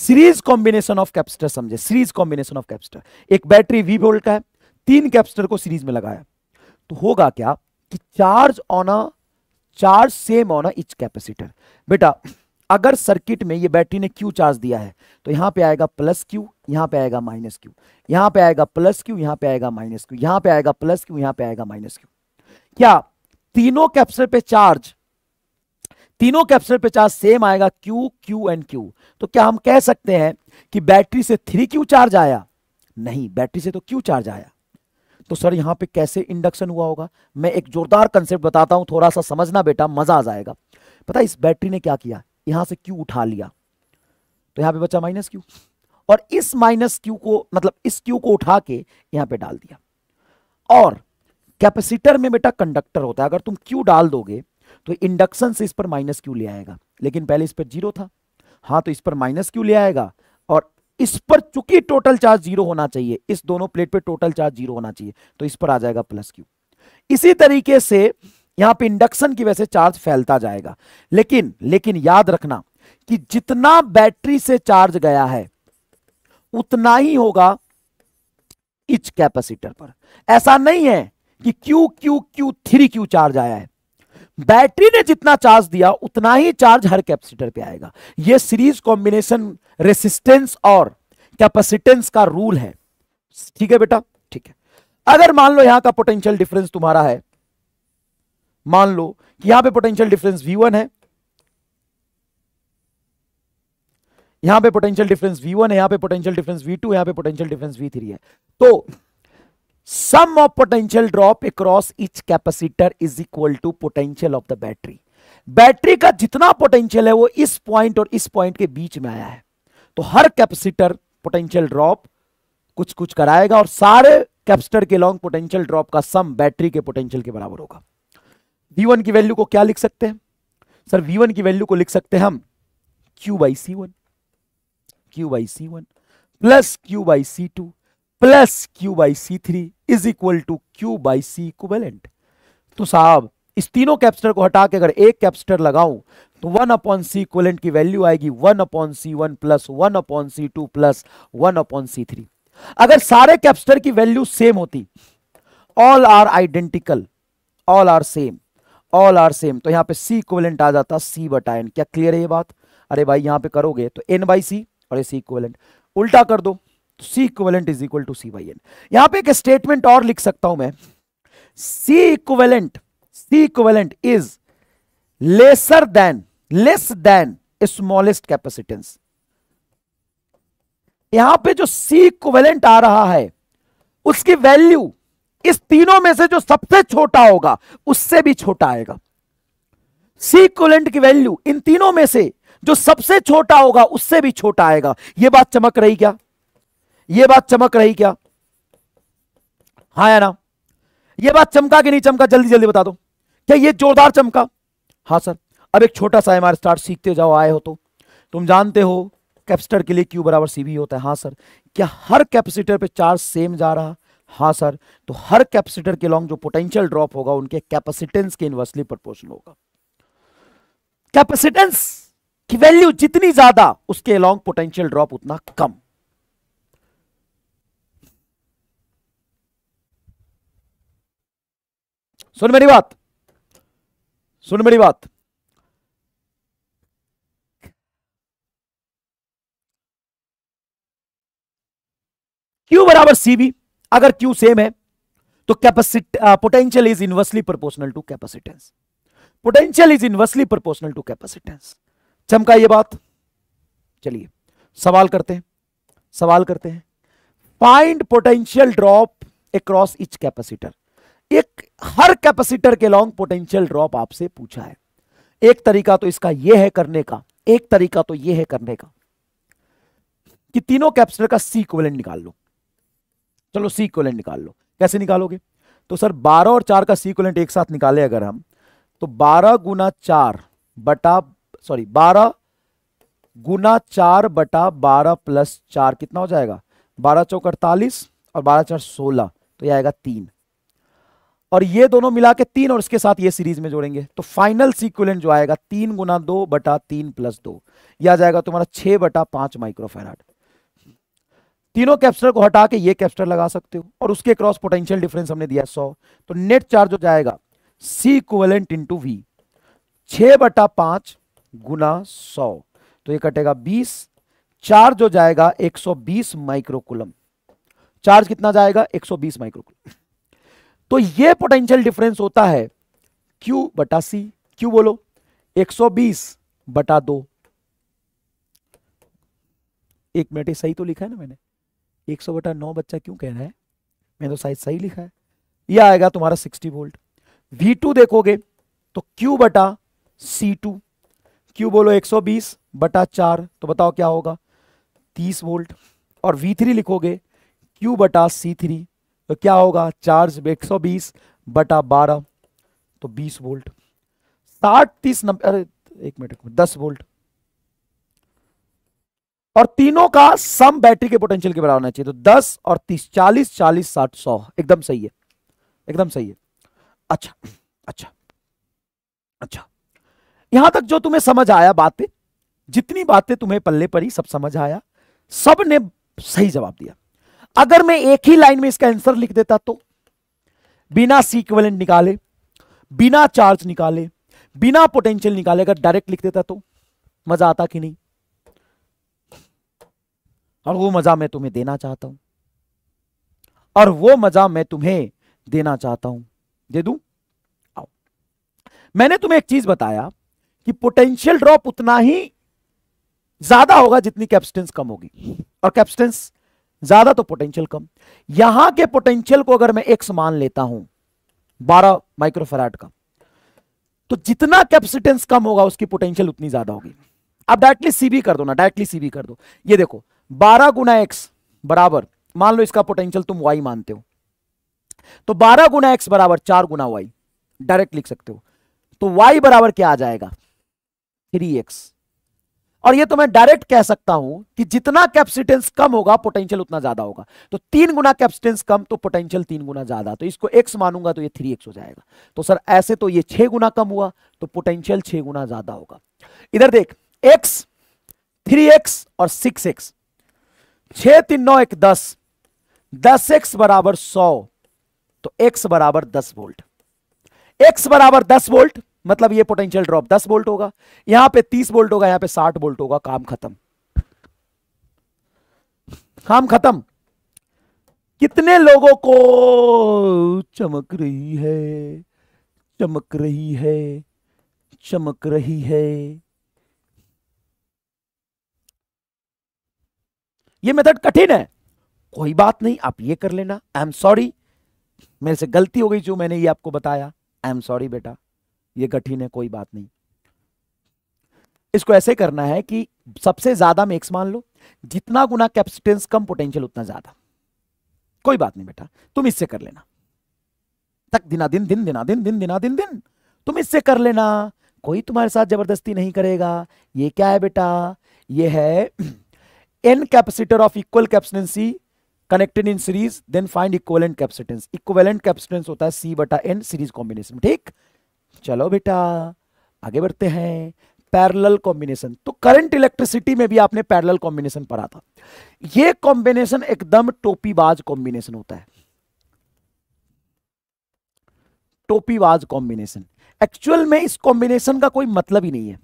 सीरीज कॉम्बिनेशन ऑफ कैपेसिटर समझे सीरीज कॉम्बिनेशन ऑफ कैपेसिटर एक बैटरी वी वोल्ट का है तीन कैपेसिटर को सीरीज में लगाया तो होगा क्या कि charge on a charge same on each capacitor बेटा अगर सर्किट में ये बैटरी ने क्यू चार्ज दिया है तो यहां पे आएगा प्लस क्यू यहां पे आएगा माइनस क्यू यहां पे आएगा प्लस क्यू यहां पे आएगा माइनस क्यू यहां पे आएगा प्लस क्यू यहां पे आएगा माइनस क्यू क्या तीनों कैप्सूल पे चार्ज तीनों कैप्सूल पे चार्ज सेम आएगा Q, Q एंड Q तो क्या हम कह सकते हैं कि बैटरी से थ्री क्यू चार्ज आया नहीं बैटरी से तो क्यू चार्ज आया तो सर यहां पे कैसे इंडक्शन हुआ होगा मैं एक जोरदार कंसेप्ट बताता हूं थोड़ा सा समझना बेटा मजा आ जाएगा पता इस बैटरी ने क्या किया यहां से क्यू उठा लिया तो यहां पर बचा माइनस क्यू और इस माइनस क्यू को मतलब इस क्यू को उठा के यहां पर डाल दिया और कैपेसिटर में बेटा कंडक्टर होता है अगर तुम क्यू डाल दोगे तो इंडक्शन से इस पर माइनस क्यू ले आएगा लेकिन पहले इस पर जीरो था हाँ तो इस पर माइनस क्यू ले आएगा और इस पर चूंकि टोटल चार्ज जीरो होना चाहिए इस दोनों प्लेट पर टोटल चार्ज जीरो होना चाहिए तो इस पर आ जाएगा प्लस क्यू इसी तरीके से यहां पे इंडक्शन की वजह से चार्ज फैलता जाएगा लेकिन लेकिन याद रखना कि जितना बैटरी से चार्ज गया है उतना ही होगा इच कैपेसिटर पर ऐसा नहीं है कि Q Q Q three Q charge आया है बैटरी ने जितना चार्ज दिया उतना ही चार्ज हर कैपेसिटर पे आएगा यह सीरीज कॉम्बिनेशन रेसिस्टेंस और कैपेसिटेंस का रूल है ठीक है बेटा ठीक है अगर मान लो यहां का पोटेंशियल डिफरेंस तुम्हारा है मान लो कि यहां पे पोटेंशियल डिफरेंस वन है यहां पे पोटेंशियल डिफरेंस वन है यहां पे पोटेंशियल डिफरेंस टू यहां पे पोटेंशियल डिफरेंस थ्री है तो sum of potential drop across each capacitor is equal to potential of the battery battery का जितना पोटेंशियल है वो इस पॉइंट और इस पॉइंट के बीच में आया है तो हर कैपेसिटर पोटेंशियल ड्रॉप कुछ कुछ कराएगा और सारे कैपेसिटर के लॉन्ग पोटेंशियल ड्रॉप का सम बैटरी के पोटेंशियल के बराबर होगा v1 की वैल्यू को क्या लिख सकते हैं सर v1 की वैल्यू को लिख सकते हैं हम q by C one Q by C one plus Q by C two plus Q by C three is equal to Q by C equivalent तो साहब इस तीनों कैप्स्टर को हटा के अगर एक कैप्स्टर लगाऊं तो वन अपॉन सी इक्वेलेंट की वैल्यू आएगी one upon C one plus one upon C two plus one upon C three अगर सारे कैप्स्टर की वैल्यू सेम होती all are identical all are same all are same तो यहां पे C equivalent आ जाता सी बटा एन क्या क्लियर है ये बात अरे भाई यहां पे करोगे तो एन बाई सी और ए सी इक्वेलेंट उल्टा कर दो C equivalent is equal to C by N यहां पर एक स्टेटमेंट और लिख सकता हूं मैं C equivalent C equivalent is lesser than less than smallest capacitance यहां पे जो सी इक्वेलेंट आ रहा है उसकी वैल्यू इस तीनों में से जो सबसे छोटा होगा उससे भी छोटा आएगा सी इक्वलेंट की वैल्यू इन तीनों में से जो सबसे छोटा होगा उससे भी छोटा आएगा यह बात चमक रही क्या ये बात चमक रही क्या हाँ या ना ये बात चमका कि नहीं चमका जल्दी जल्दी बता दो क्या ये जोरदार चमका हाँ सर अब एक छोटा सा एम स्टार सीखते जाओ आए हो तो तुम जानते हो कैपेसिटर के लिए क्यू बराबर सी भी होता है हाँ सर क्या हर कैपेसिटर पे चार्ज सेम जा रहा हाँ सर तो हर कैपेसिटर के लॉन्ग जो पोटेंशियल ड्रॉप होगा उनके कैपेसिटेंस के इनवर्सली प्रोपोर्शनल होगा कैपेसिटेंस की वैल्यू जितनी ज्यादा उसके लॉन्ग पोटेंशियल ड्रॉप उतना कम सुन मेरी बात सुन मेरी बात क्यू बराबर बी अगर क्यू सेम है तो कैपेसिट potential is inversely proportional to capacitance potential is inversely proportional to capacitance चमका ये बात चलिए सवाल करते हैं सवाल करते हैं find potential drop across each capacitor एक हर कैपेसिटर के लॉन्ग पोटेंशियल ड्रॉप आपसे पूछा है एक तरीका तो इसका यह है करने का एक तरीका तो यह है करने का कि तीनों कैप्सिटर का सी क्वेलेंट निकाल लो चलो सी क्वेलेंट निकाल लो कैसे निकालोगे तो सर 12 और 4 का सी क्वेलेंट एक साथ निकाले अगर हम तो 12 गुना चार बटा सॉरी 12 गुना चार बटा 12 प्लस चार कितना हो जाएगा 12 चौक अड़तालीस और 12 चार 16 तो यह आएगा तीन और ये दोनों मिला के तीन और इसके साथ ये सीरीज में जोड़ेंगे तो फाइनल सीक्वेंट जो आएगा तीन गुना दो बटा तीन प्लस दो यह आ जाएगा तुम्हारा छह बटा पांच माइक्रोफेराड तीनों कैप्सर को हटा के ये कैप्स्टर लगा सकते हो और उसके क्रॉस पोटेंशियल डिफरेंस हमने दिया सौ तो नेट चार्ज हो जाएगा सी इक्वलेंट इंटू वी छ बटा पांच गुना सौ तो ये कटेगा बीस चार्ज हो जाएगा एक सौ बीस माइक्रोकुलम चार्ज कितना जाएगा एक सौ बीस माइक्रोकुलम तो ये पोटेंशियल डिफरेंस होता है क्यू बटा सी क्यू बोलो 120 बटा दो एक मिनट सही तो लिखा है ना मैंने 100 बटा नौ बच्चा क्यों कह रहा है मैंने तो साइज सही लिखा है यह आएगा तुम्हारा 60 वोल्ट V2 देखोगे तो Q बटा सी टू क्यू बोलो 120 बटा चार तो बताओ क्या होगा 30 वोल्ट और V3 लिखोगे Q बटा सी थ्री तो क्या होगा चार्ज एक सौ बीस बटा बारह तो बीस वोल्ट साठ तीस नब्बे अरे एक मिनट दस वोल्ट और तीनों का सम बैटरी के पोटेंशियल के बराबर होना चाहिए तो दस और तीस चालीस चालीस साठ सौ एकदम सही है एकदम सही है अच्छा अच्छा अच्छा यहां तक जो तुम्हें समझ आया बातें जितनी बातें तुम्हें पल्ले पड़ी सब समझ आया सब ने सही जवाब दिया अगर मैं एक ही लाइन में इसका आंसर लिख देता तो बिना सीक्वेलेंट निकाले बिना चार्ज निकाले बिना पोटेंशियल निकाले अगर डायरेक्ट लिख देता तो मजा आता कि नहीं और वो मजा मैं तुम्हें देना चाहता हूं और वो मजा मैं तुम्हें देना चाहता हूं दे दू आओ मैंने तुम्हें एक चीज बताया कि पोटेंशियल ड्रॉप उतना ही ज्यादा होगा जितनी कैपेसिटेंस कम होगी और कैपेसिटेंस ज्यादा तो पोटेंशियल कम यहां के पोटेंशियल को अगर मैं एक्स मान लेता हूं 12 माइक्रोफेराट का तो जितना कैपेसिटेंस कम होगा उसकी पोटेंशियल उतनी ज्यादा होगी आप डायरेक्टली सीबी कर दो ना डायरेक्टली सीबी कर दो ये देखो 12 गुना एक्स बराबर मान लो इसका पोटेंशियल तुम वाई मानते हो तो 12 गुना एक्स बराबर चार गुना वाई डायरेक्ट लिख सकते हो तो वाई बराबर क्या आ जाएगा थ्री एक्स और ये तो मैं डायरेक्ट कह सकता हूं कि जितना कैपेसिटेंस कम होगा पोटेंशियल उतना ज्यादा होगा तो तीन गुना कैपेसिटेंस कम तो पोटेंशियल तीन गुना ज्यादा तो इसको एक्स मानूंगा तो ये थ्री एक्स हो जाएगा तो सर ऐसे तो ये छह गुना कम हुआ तो पोटेंशियल छह गुना ज्यादा होगा इधर देख एक्स थ्री एक्स और सिक्स एक्स छ तीन नौ एक दस दस एक्स बराबर सौ तो एक्स बराबर दस वोल्ट एक्स बराबर दस वोल्ट मतलब ये पोटेंशियल ड्रॉप 10 वोल्ट होगा यहां पे 30 वोल्ट होगा यहां पे 60 वोल्ट होगा काम खत्म काम खत्म कितने लोगों को चमक रही है चमक रही है चमक रही है ये मेथड कठिन है कोई बात नहीं आप ये कर लेना आई एम सॉरी मेरे से गलती हो गई जो मैंने ये आपको बताया आई एम सॉरी बेटा ये कठिन है कोई बात नहीं इसको ऐसे करना है कि सबसे ज्यादा मेक्स मान लो जितना गुना कैपेसिटेंस कम पोटेंशियल उतना ज्यादा कोई बात नहीं बेटा तुम इससे कर लेना तक दिना दिन दिन दिना दिन दिन दिना दिन दिन तुम इससे कर लेना कोई तुम्हारे साथ जबरदस्ती नहीं करेगा ये क्या है बेटा ये है N capacitor of equal capacitance connected in series then find equivalent capacitance equivalent capacitance होता है सी बटा एन सीरीज कॉम्बिनेशन ठीक चलो बेटा आगे बढ़ते हैं पैरेलल कॉम्बिनेशन तो करंट इलेक्ट्रिसिटी में भी आपने पैरेलल कॉम्बिनेशन पढ़ा था यह कॉम्बिनेशन एकदम टोपीबाज कॉम्बिनेशन होता है टोपीबाज कॉम्बिनेशन एक्चुअल में इस कॉम्बिनेशन का कोई मतलब ही नहीं है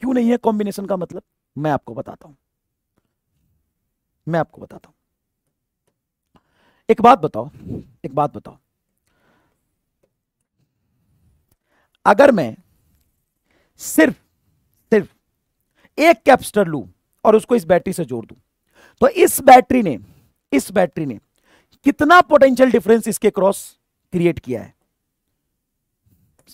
क्यों नहीं है कॉम्बिनेशन का मतलब मैं आपको बताता हूं मैं आपको बताता हूं एक बात बताओ एक बात बताओ अगर मैं सिर्फ सिर्फ एक कैपेसिटर लू और उसको इस बैटरी से जोड़ दूं तो इस बैटरी ने इस बैटरी ने कितना पोटेंशियल डिफरेंस इसके क्रॉस क्रिएट किया है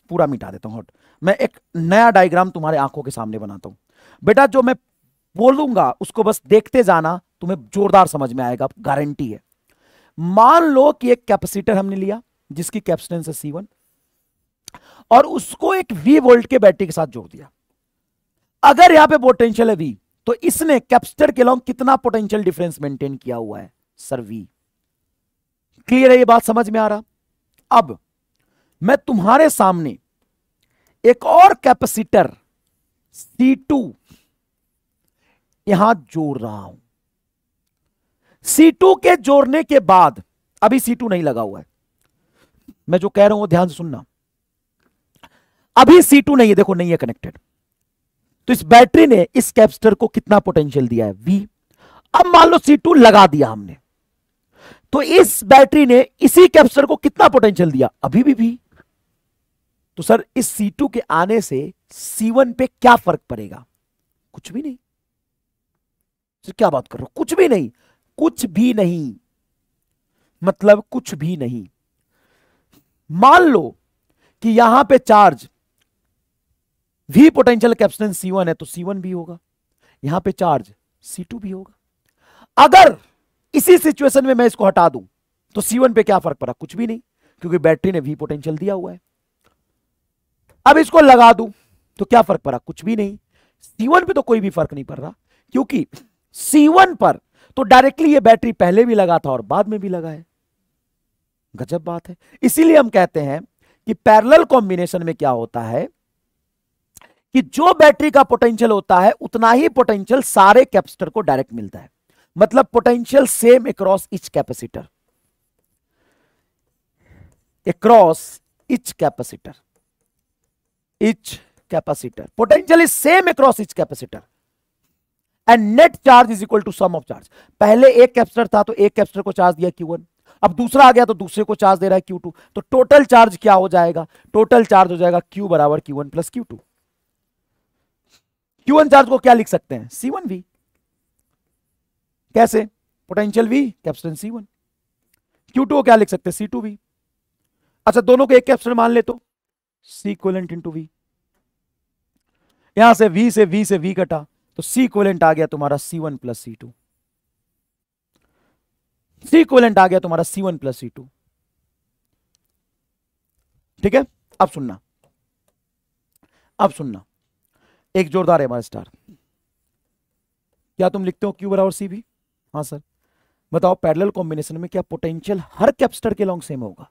पूरा मिटा देता हूं हॉट मैं एक नया डायग्राम तुम्हारे आंखों के सामने बनाता हूं बेटा जो मैं बोलूंगा उसको बस देखते जाना तुम्हें जोरदार समझ में आएगा गारंटी है मान लो कि एक कैपेसिटर हमने लिया जिसकी कैपेसिटेंस है सी वन और उसको एक वी वोल्ट के बैटरी के साथ जोड़ दिया अगर यहां पे पोटेंशियल है वी तो इसने कैप्सिटर के लॉन्ग कितना पोटेंशियल डिफरेंस मेंटेन किया हुआ है सर वी क्लियर है ये बात समझ में आ रहा अब मैं तुम्हारे सामने एक और कैपेसिटर C2 यहां जोड़ रहा हूं C2 के जोड़ने के बाद अभी C2 नहीं लगा हुआ है मैं जो कह रहा हूं वो ध्यान से सुनना अभी सी टू नहीं है देखो नहीं है कनेक्टेड तो इस बैटरी ने इस कैप्स्टर को कितना पोटेंशियल दिया है वी अब मान लो सी टू लगा दिया हमने तो इस बैटरी ने इसी कैपेसिटर को कितना पोटेंशियल दिया अभी भी भी तो सर इस C2 के आने से C1 पे क्या फर्क पड़ेगा कुछ भी नहीं सर क्या बात कर रहे हो कुछ भी नहीं कुछ भी नहीं मतलब कुछ भी नहीं मान लो कि यहां पे charge V potential capacitance C one है तो सी वन भी होगा यहां पे चार्ज सी टू भी होगा अगर इसी सिचुएशन में मैं इसको हटा दूं तो सी वन पे क्या फर्क पड़ा कुछ भी नहीं क्योंकि बैटरी ने वी पोटेंशियल दिया हुआ है अब इसको लगा दूं तो क्या फर्क पड़ा कुछ भी नहीं सी वन पे तो कोई भी फर्क नहीं पड़ रहा क्योंकि सी वन पर तो डायरेक्टली ये बैटरी पहले भी लगा था और बाद में भी लगा है गजब बात है इसीलिए हम कहते हैं कि पैरल कॉम्बिनेशन में क्या होता है कि जो बैटरी का पोटेंशियल होता है उतना ही पोटेंशियल सारे कैपेसिटर को डायरेक्ट मिलता है मतलब potential same across each capacitor across each capacitor each capacitor potential is same across each capacitor and net charge is equal to sum of charge पहले एक कैपेसिटर था तो एक कैपेसिटर को चार्ज दिया क्यू अब दूसरा आ गया तो दूसरे को चार्ज दे रहा है क्यू तो टोटल चार्ज क्या हो जाएगा टोटल चार्ज हो जाएगा क्यू बराबर Q one plus Q two Q one charge को क्या लिख सकते हैं सी वन वी कैसे potential V capacitance C one Q two को क्या लिख सकते हैं सी टू वी अच्छा दोनों को एक कैप्सटन मान ले तो सी कोलेंट इंटू वी यहां से वी से वी से वी कटा तो सी कोलेंट आ गया तुम्हारा C one plus C two C equivalent आ गया तुम्हारा C one plus C two ठीक है अब सुनना अब सुनना एक जोरदार एम स्टार क्या तुम लिखते हो क्यू बराबर सी भी हाँ सर बताओ पैरेलल कॉम्बिनेशन में क्या पोटेंशियल हर कैप्स्टर के लॉन्ग सेम होगा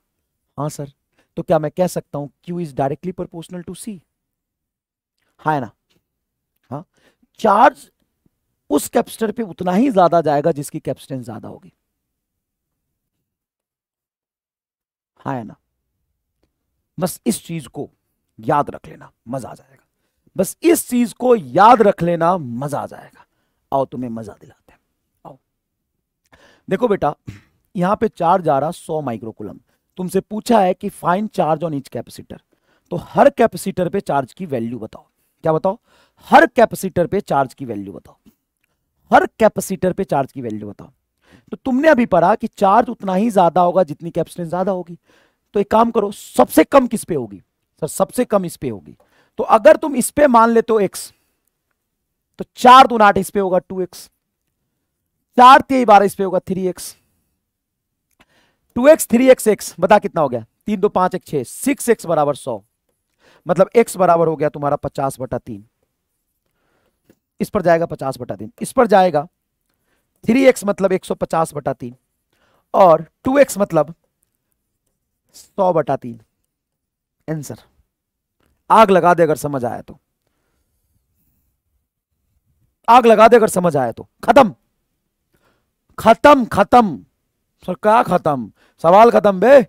हाँ सर तो क्या मैं कह सकता हूं Q is directly proportional to C हा है ना हाँ चार्ज उस कैप्स्टर पे उतना ही ज्यादा जाएगा जिसकी कैप्सटेंस ज्यादा होगी हा है ना बस इस चीज को याद रख लेना मजा आ जाएगा बस इस चीज को याद रख लेना मजा आ जाएगा आओ तुम्हें मजा दिलाते हैं आओ देखो बेटा यहां पे चार्ज आ रहा सौ माइक्रोकुलम तुमसे पूछा है कि find charge on each capacitor तो हर कैपेसिटर पे चार्ज की वैल्यू बताओ क्या बताओ हर कैपेसिटर पे चार्ज की वैल्यू बताओ हर कैपेसिटर पे चार्ज की वैल्यू बताओ तो तुमने अभी पढ़ा कि चार्ज उतना ही ज्यादा होगा जितनी कैपेसिटेंस ज्यादा होगी तो एक काम करो सबसे कम किस पे होगी सर सबसे कम इस पे होगी तो अगर तुम इस पे मान लेते हो एक्स तो चार दून आठ इस पे होगा टू एक्स चार तेई बारह इस पे होगा three X two X three X X बता कितना हो गया तीन दो पांच एक छह सिक्स एक्स बराबर सौ मतलब एक्स बराबर हो गया तुम्हारा पचास बटा तीन इस पर जाएगा पचास बटा तीन इस पर जाएगा थ्री एक्स मतलब एक सौ पचास बटा तीन और टू एक्स मतलब सौ बटा तीन आंसर आग लगा दे अगर समझ आया तो आग लगा दे अगर समझ आया तो खत्म खत्म खत्म सर क्या खत्म सवाल खत्म बे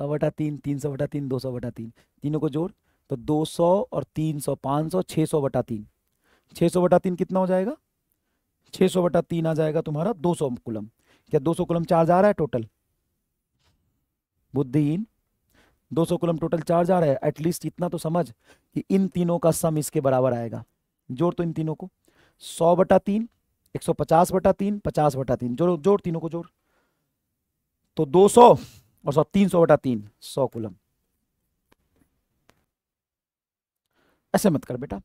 सौ बटा तीन तीन सौ बटा तीन दो सौ बटा तीन तीनों को जोड़ तो दो सौ और तीन सौ पांच सौ छह सौ बटा तीन छह सौ बटा तीन कितना हो जाएगा छः सौ बटा तीन आ जाएगा तुम्हारा दो सौ कुलम क्या दो सौ कुलम चार्ज आ रहा है टोटल बुद्धिहीन दो सौ कुलम टोटल चार्ज आ रहा है एटलीस्ट इतना तो समझ कि इन तीनों का सम इसके बराबर आएगा जोड़ तो इन तीनों को सौ बटा तीन एक सौ पचास बटा तीन पचास बटा तीन जोड़ जोड़ तीनों को जोड़ तो दो सौ और सौ तीन सौ बटा तीन सौ कुलम ऐसे मत कर बेटा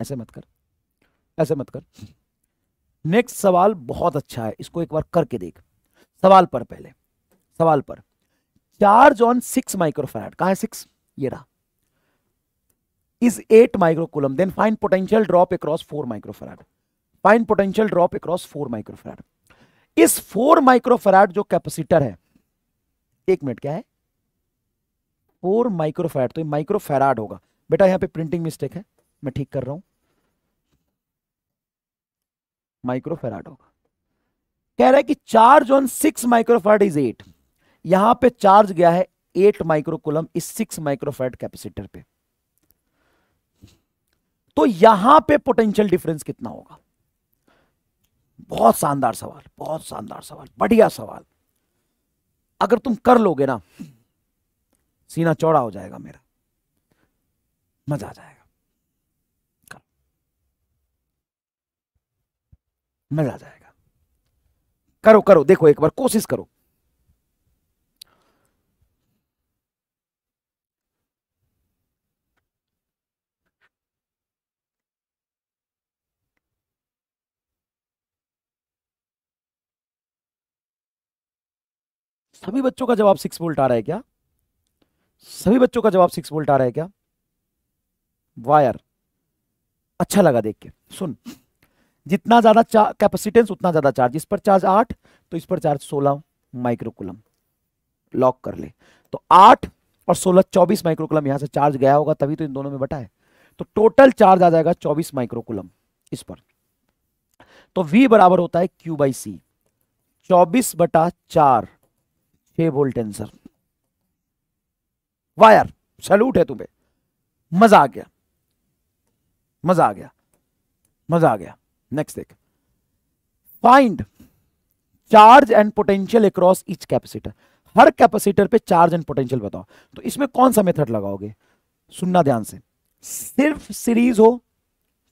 ऐसे मत कर ऐसे मत कर नेक्स्ट सवाल बहुत अच्छा है इसको एक बार करके देख सवाल पर पहले सवाल पर चार्ज ऑन सिक्स माइक्रोफेराड कहा है सिक्स ये रहा is eight microcoulomb then find potential drop across four microfarad find potential drop across four microfarad इस फोर माइक्रोफेराड जो कैपेसिटर है एक मिनट क्या है फोर माइक्रोफेराड तो माइक्रोफेराड होगा बेटा यहां पे प्रिंटिंग मिस्टेक है मैं ठीक कर रहा हूं माइक्रोफेराड होगा कह रहा है कि charge on six microfarad is eight यहां पे चार्ज गया है एट माइक्रोकुलम इस सिक्स माइक्रोफेराड कैपेसिटर पे तो यहां पे पोटेंशियल डिफरेंस कितना होगा बहुत शानदार सवाल बहुत शानदार सवाल बढ़िया सवाल अगर तुम कर लोगे ना सीना चौड़ा हो जाएगा मेरा मजा आ जाएगा मजा आ जाएगा करो करो देखो एक बार कोशिश करो सभी बच्चों का जवाब सिक्स वोल्ट आ रहा है क्या सभी बच्चों का जवाब सिक्स वोल्ट आ रहा है क्या वायर अच्छा लगा देख के सुन जितना ज्यादा कैपेसिटेंस उतना ज्यादा चार्ज इस पर चार्ज आठ तो इस पर चार्ज सोलह माइक्रोकुलम लॉक कर ले तो आठ और सोलह चौबीस माइक्रोकुलम यहां से चार्ज गया होगा तभी तो इन दोनों में बटा है तो टोटल चार्ज आ जाएगा चौबीस माइक्रोकुलम इस पर तो V बराबर होता है Q बाई सी चौबीस बटा चार छ वोल्ट आंसर वायर सैल्यूट है तुम्हें मजा आ गया मजा आ गया मजा आ गया नेक्स्ट एक find charge and potential across each capacitor हर कैपेसिटर पे चार्ज एंड पोटेंशियल बताओ तो इसमें कौन सा मेथड लगाओगे सुनना ध्यान से सिर्फ सीरीज हो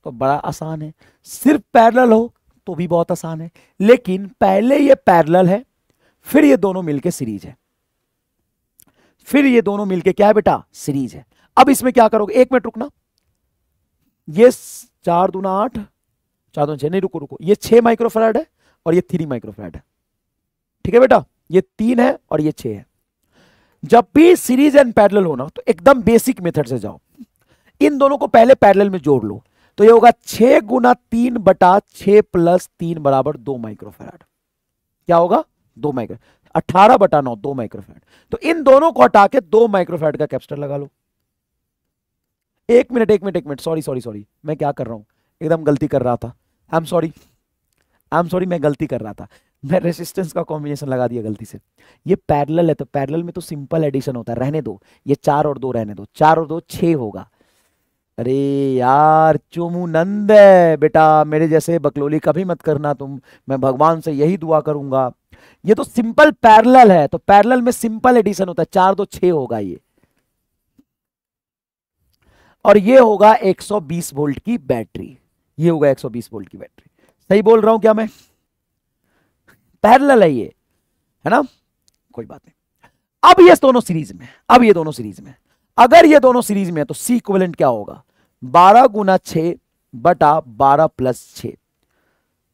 तो बड़ा आसान है सिर्फ पैरेलल हो तो भी बहुत आसान है लेकिन पहले ये पैरेलल है फिर ये दोनों मिलके सीरीज है फिर ये दोनों मिलके क्या है बेटा सीरीज है अब इसमें क्या करोगे एक मिनट रुकना ये चार दूना आठ चार दोनों छः नहीं रुको रुको ये छह माइक्रोफराड है और ये थ्री माइक्रोफराड है ठीक है बेटा ये तीन है और ये छः है जब भी सीरीज एंड पैरेलल होना तो एकदम बेसिक मेथड से जाओ इन दोनों को पहले पैरेलल में जोड़ लो तो ये होगा छह गुना तीन बटा छह प्लस तीन बराबर दो माइक्रोफेराड क्या होगा दो माइक्रो अठारह बटा नौ दो माइक्रोफेराड तो इन दोनों को हटा के दो माइक्रोफेराड का कैप्स्टर लगा लो एक मिनट एक मिनट एक मिनट सॉरी सॉरी सॉरी मैं क्या कर रहा हूं एकदम गलती कर रहा था I am sorry I am sorry मैं गलती कर रहा था मैं रेसिस्टेंस का कॉम्बिनेशन लगा दिया गलती से ये पैरल है तो पैरल में तो सिंपल एडिशन होता है रहने दो ये चार और दो रहने दो चार और दो छ होगा अरे यार चोमू नंद बेटा मेरे जैसे बकलोली कभी मत करना तुम मैं भगवान से यही दुआ करूंगा ये तो सिंपल पैरल है तो पैरल में सिंपल एडिशन होता है चार दो छ होगा ये और ये होगा 120 वोल्ट की बैटरी ये होगा 120 वोल्ट की बैटरी सही बोल रहा हूं क्या मैं पैरल है ये है ना कोई बात नहीं अब ये दोनों सीरीज में अब ये दोनों सीरीज में अगर ये दोनों सीरीज में है तो सी इक्वलेंट क्या होगा बारह गुना छ बटा बारह प्लस छ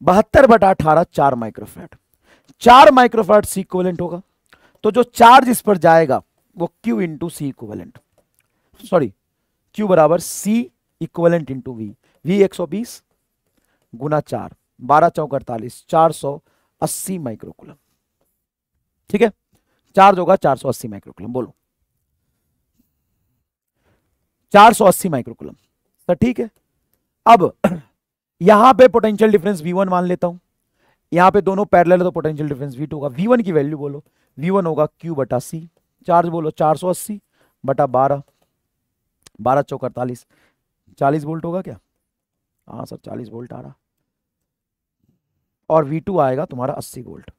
बहत्तर बटा अठारह चार माइक्रोफेट चार माइक्रोफेट सी इक्वलेंट होगा तो जो चार्ज इस पर जाएगा वो Q into C equivalent sorry Q बराबर C equivalent into V V एक सौ बीस गुना चार बारह चौक अड़तालीस चार सौ अस्सी माइक्रोकुलम ठीक है चार्ज होगा चार सौ अस्सी माइक्रोकुलम बोलो चार सौ अस्सी माइक्रोकुलम तो ठीक है अब यहां पे पोटेंशियल डिफरेंस वी वन मान लेता हूं यहां पे दोनों पैरेलल है तो पोटेंशियल डिफरेंस वी टू का वी वन की वैल्यू बोलो वी वन होगा क्यू बटा सी चार्ज बोलो चार सौ अस्सी बटा बारह बारह चौक अड़तालीस चालीस वोल्ट होगा क्या हाँ सर चालीस वोल्ट आ रहा और V2 आएगा तुम्हारा अस्सी वोल्ट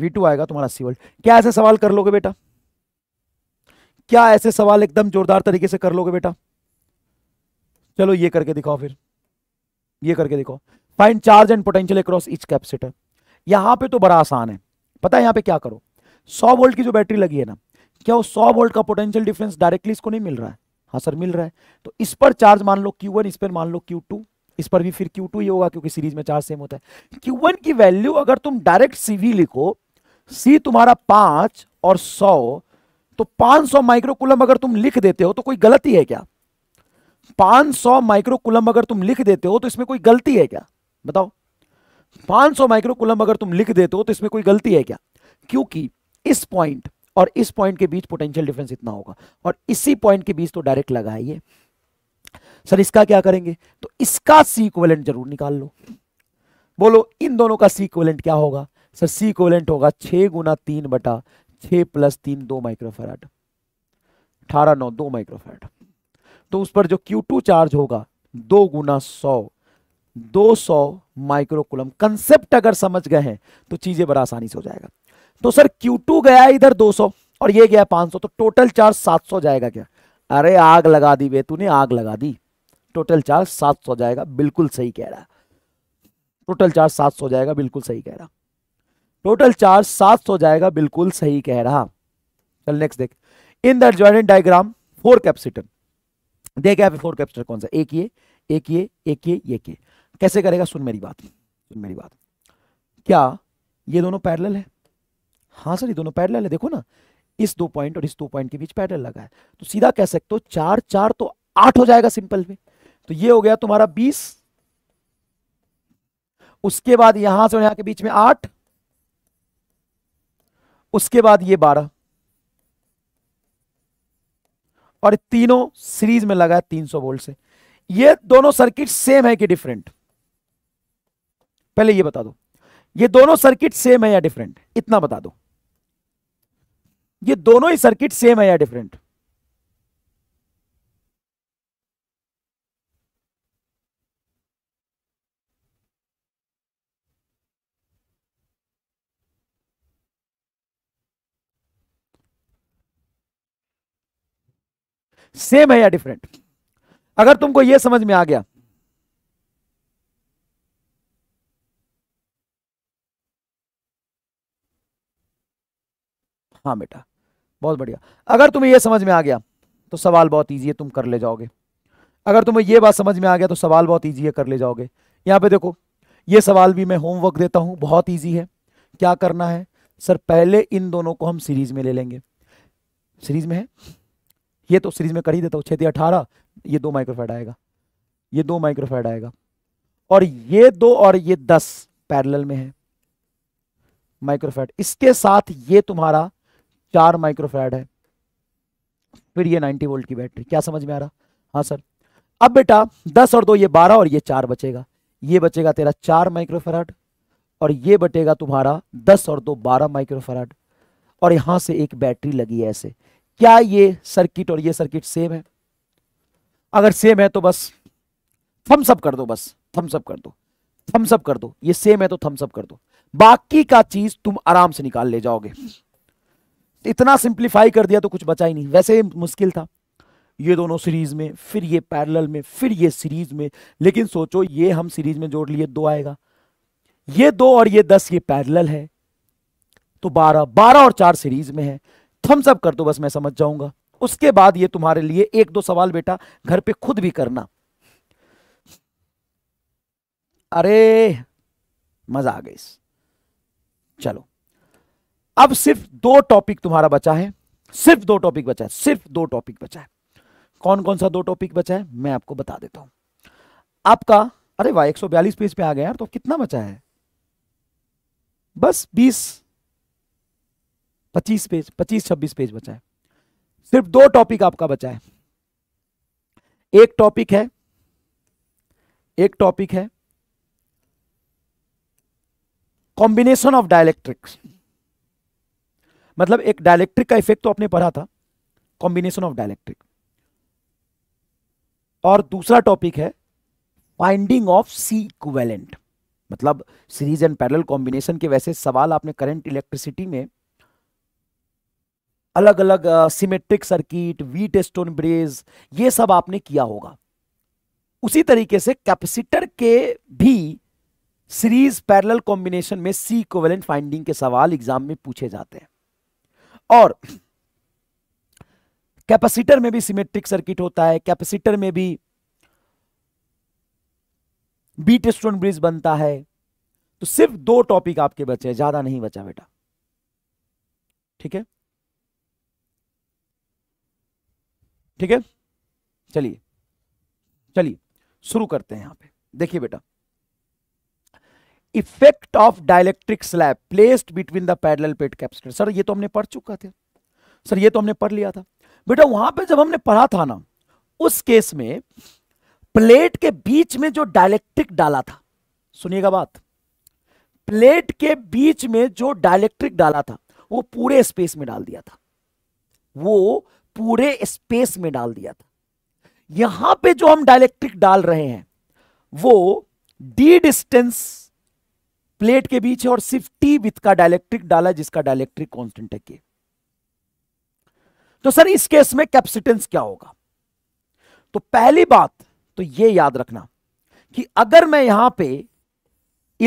V2 आएगा तुम्हारा अस्सी वोल्ट क्या ऐसे सवाल कर लोगे बेटा क्या ऐसे सवाल एकदम जोरदार तरीके से कर लोगे बेटा चलो ये करके दिखाओ फिर ये करके दिखाओ find charge and potential across each capacitor यहां पे तो बड़ा आसान है पता है यहां पे क्या करो 100 वोल्ट की जो बैटरी लगी है ना क्या वो 100 वोल्ट का पोटेंशियल डिफरेंस डायरेक्टली इसको नहीं मिल रहा है हाँ सर मिल रहा है तो इस पर चार्ज मान लो क्यू इस पर मान लो टू इस पर भी फिर Q2 ही होगा क्योंकि सीरीज में चार्ज सेम होता है Q1 की वैल्यू अगर तुम डायरेक्ट CV लिखो C तुम्हारा पांच और सौ तो 500 माइक्रोकुलम अगर तुम लिख देते हो तो कोई गलती है क्या 500 माइक्रोकुलम अगर तुम लिख देते हो तो इसमें कोई गलती है क्या बताओ 500 माइक्रोकुलम अगर तुम लिख देते हो तो इसमें कोई गलती है क्या क्योंकि इस पॉइंट और इस पॉइंट के बीच पोटेंशियल डिफरेंस इतना होगा और इसी पॉइंट के बीच तो डायरेक्ट लगा है ये सर इसका क्या करेंगे तो इसका सी इक्वलेंट जरूर निकाल लो बोलो इन दोनों का सी इक्वलेंट क्या होगा सर सी इक्वलेंट होगा छः गुना तीन बटा छ प्लस तीन दो माइक्रोफेराट अठारह नौ दो माइक्रोफेराट तो उस पर जो Q2 चार्ज होगा दो गुना सौ दो सौ माइक्रोकुलम कंसेप्ट अगर समझ गए हैं तो चीजें बड़ा आसानी से हो जाएगा तो सर Q2 गया इधर 200 और ये गया 500 तो टोटल चार्ज 700 जाएगा क्या अरे आग लगा दी बे तूने आग लगा दी टोटल चार्ज 700 जाएगा बिल्कुल सही कह रहा टोटल चार्ज 700 जाएगा बिल्कुल सही कह रहा टोटल चार्ज 700 जाएगा बिल्कुल सही कह रहा चल नेक्स्ट देख in the diagram four capacitance देख फोर कैप्सिटन कौन सा एक ये एक ये एक ये एक ये कैसे करेगा सुन मेरी बात सुन मेरी बात क्या ये दोनों पैरल है हाँ सर ये दोनों पैडल है देखो ना इस दो पॉइंट और इस दो पॉइंट के बीच पैडल लगा है तो सीधा कह सकते हो चार चार तो आठ हो जाएगा सिंपल में तो ये हो गया तुम्हारा बीस उसके बाद यहां से यहां के बीच में आठ उसके बाद ये बारह और तीनों सीरीज में लगा है तीन सौ वोल्ट से ये दोनों सर्किट सेम है कि डिफरेंट पहले ये बता दो ये दोनों सर्किट सेम है या डिफरेंट इतना बता दो ये दोनों ही सर्किट सेम है या डिफरेंट सेम है या डिफरेंट अगर तुमको यह समझ में आ गया हाँ बेटा बहुत बढ़िया अगर तुम्हें यह समझ में आ गया तो सवाल बहुत ईजी है तुम कर ले जाओगे अगर तुम्हें यह बात समझ में आ गया तो सवाल बहुत ईजी है कर ले जाओगे यहाँ पे देखो ये सवाल भी मैं होमवर्क देता हूँ बहुत ईजी है क्या करना है सर पहले इन दोनों को हम सीरीज में ले लेंगे सीरीज में है ये तो सीरीज में कर ही देता हूँ छेती अठारह ये दो माइक्रोफेड आएगा ये दो माइक्रोफेड आएगा और ये दो और ये दस पैरेलल में है माइक्रोफेड इसके साथ ये तुम्हारा चार माइक्रोफेड है फिर ये 90 वोल्ट की बैटरी क्या समझ में आ रहा हाँ सर अब बेटा दस और दो ये बारह और ये चार बचेगा ये बचेगा तेरा चार माइक्रोफेराड और ये बटेगा तुम्हारा दस और दो बारह माइक्रोफेराड और यहां से एक बैटरी लगी है ऐसे क्या ये सर्किट और ये सर्किट सेम है अगर सेम है तो बस थम्सअप कर दो बस थम्सअप कर दो थम्सअप कर दो ये सेम है तो थम्सअप कर दो बाकी का चीज तुम आराम से निकाल ले जाओगे इतना सिंप्लीफाई कर दिया तो कुछ बचा ही नहीं वैसे मुश्किल था ये दोनों सीरीज में फिर ये पैरेलल में फिर ये सीरीज में लेकिन सोचो ये हम सीरीज में जोड़ लिए दो आएगा ये दो और ये दस ये पैरेलल है तो बारह बारह और चार सीरीज में है थम्स अप कर दो बस मैं समझ जाऊंगा उसके बाद ये तुम्हारे लिए एक दो सवाल बेटा घर पे खुद भी करना अरे मजा आ गई चलो अब सिर्फ दो टॉपिक तुम्हारा बचा है सिर्फ दो टॉपिक बचा है सिर्फ दो टॉपिक बचा है कौन कौन सा दो टॉपिक बचा है मैं आपको बता देता हूं आपका अरे वाह एक पेज पे आ गया यार तो कितना बचा है बस 20 25 पेज 25 26 पेज बचा है सिर्फ दो टॉपिक आपका बचा है एक टॉपिक है एक टॉपिक है कॉम्बिनेशन ऑफ डायलेक्ट्रिक्स मतलब एक डायलेक्ट्रिक का इफेक्ट तो आपने पढ़ा था कॉम्बिनेशन ऑफ डायलेक्ट्रिक और दूसरा टॉपिक है फाइंडिंग ऑफ सी इक्वेलेंट मतलब सीरीज एंड पैरेलल कॉम्बिनेशन के वैसे सवाल आपने करंट इलेक्ट्रिसिटी में अलग अलग symmetric circuit Wheatstone bridge ये सब आपने किया होगा उसी तरीके से कैपेसिटर के भी सीरीज पैरेलल कॉम्बिनेशन में सी इक्वेलेंट फाइंडिंग के सवाल एग्जाम में पूछे जाते हैं और कैपेसिटर में भी सिमेट्रिक सर्किट होता है कैपेसिटर में भी बीट स्टोन ब्रिज बनता है तो सिर्फ दो टॉपिक आपके बचे हैं ज्यादा नहीं बचा बेटा ठीक है ठीक है चलिए चलिए शुरू करते हैं यहां पे देखिए बेटा effect of dielectric slab placed between the parallel plate capacitor sir ये तो हमने पढ़ चुका था सर ये तो हमने पढ़ लिया था बेटा वहां पे जब हमने पढ़ा था ना उस केस में प्लेट के बीच में जो डायलेक्ट्रिक डाला था सुनिएगा बात प्लेट के बीच में जो डायलेक्ट्रिक डाला था वो पूरे स्पेस में डाल दिया था वो पूरे स्पेस में डाल दिया था यहां पे जो हम डायलेक्ट्रिक डाल रहे हैं वो डी डिस्टेंस प्लेट के बीच है और सिर्फ टी विथ का डायलेक्ट्रिक डाला जिसका डायलेक्ट्रिक कॉन्स्टेंट है के तो सर इस केस में कैपेसिटेंस क्या होगा तो पहली बात तो ये याद रखना कि अगर मैं यहां पे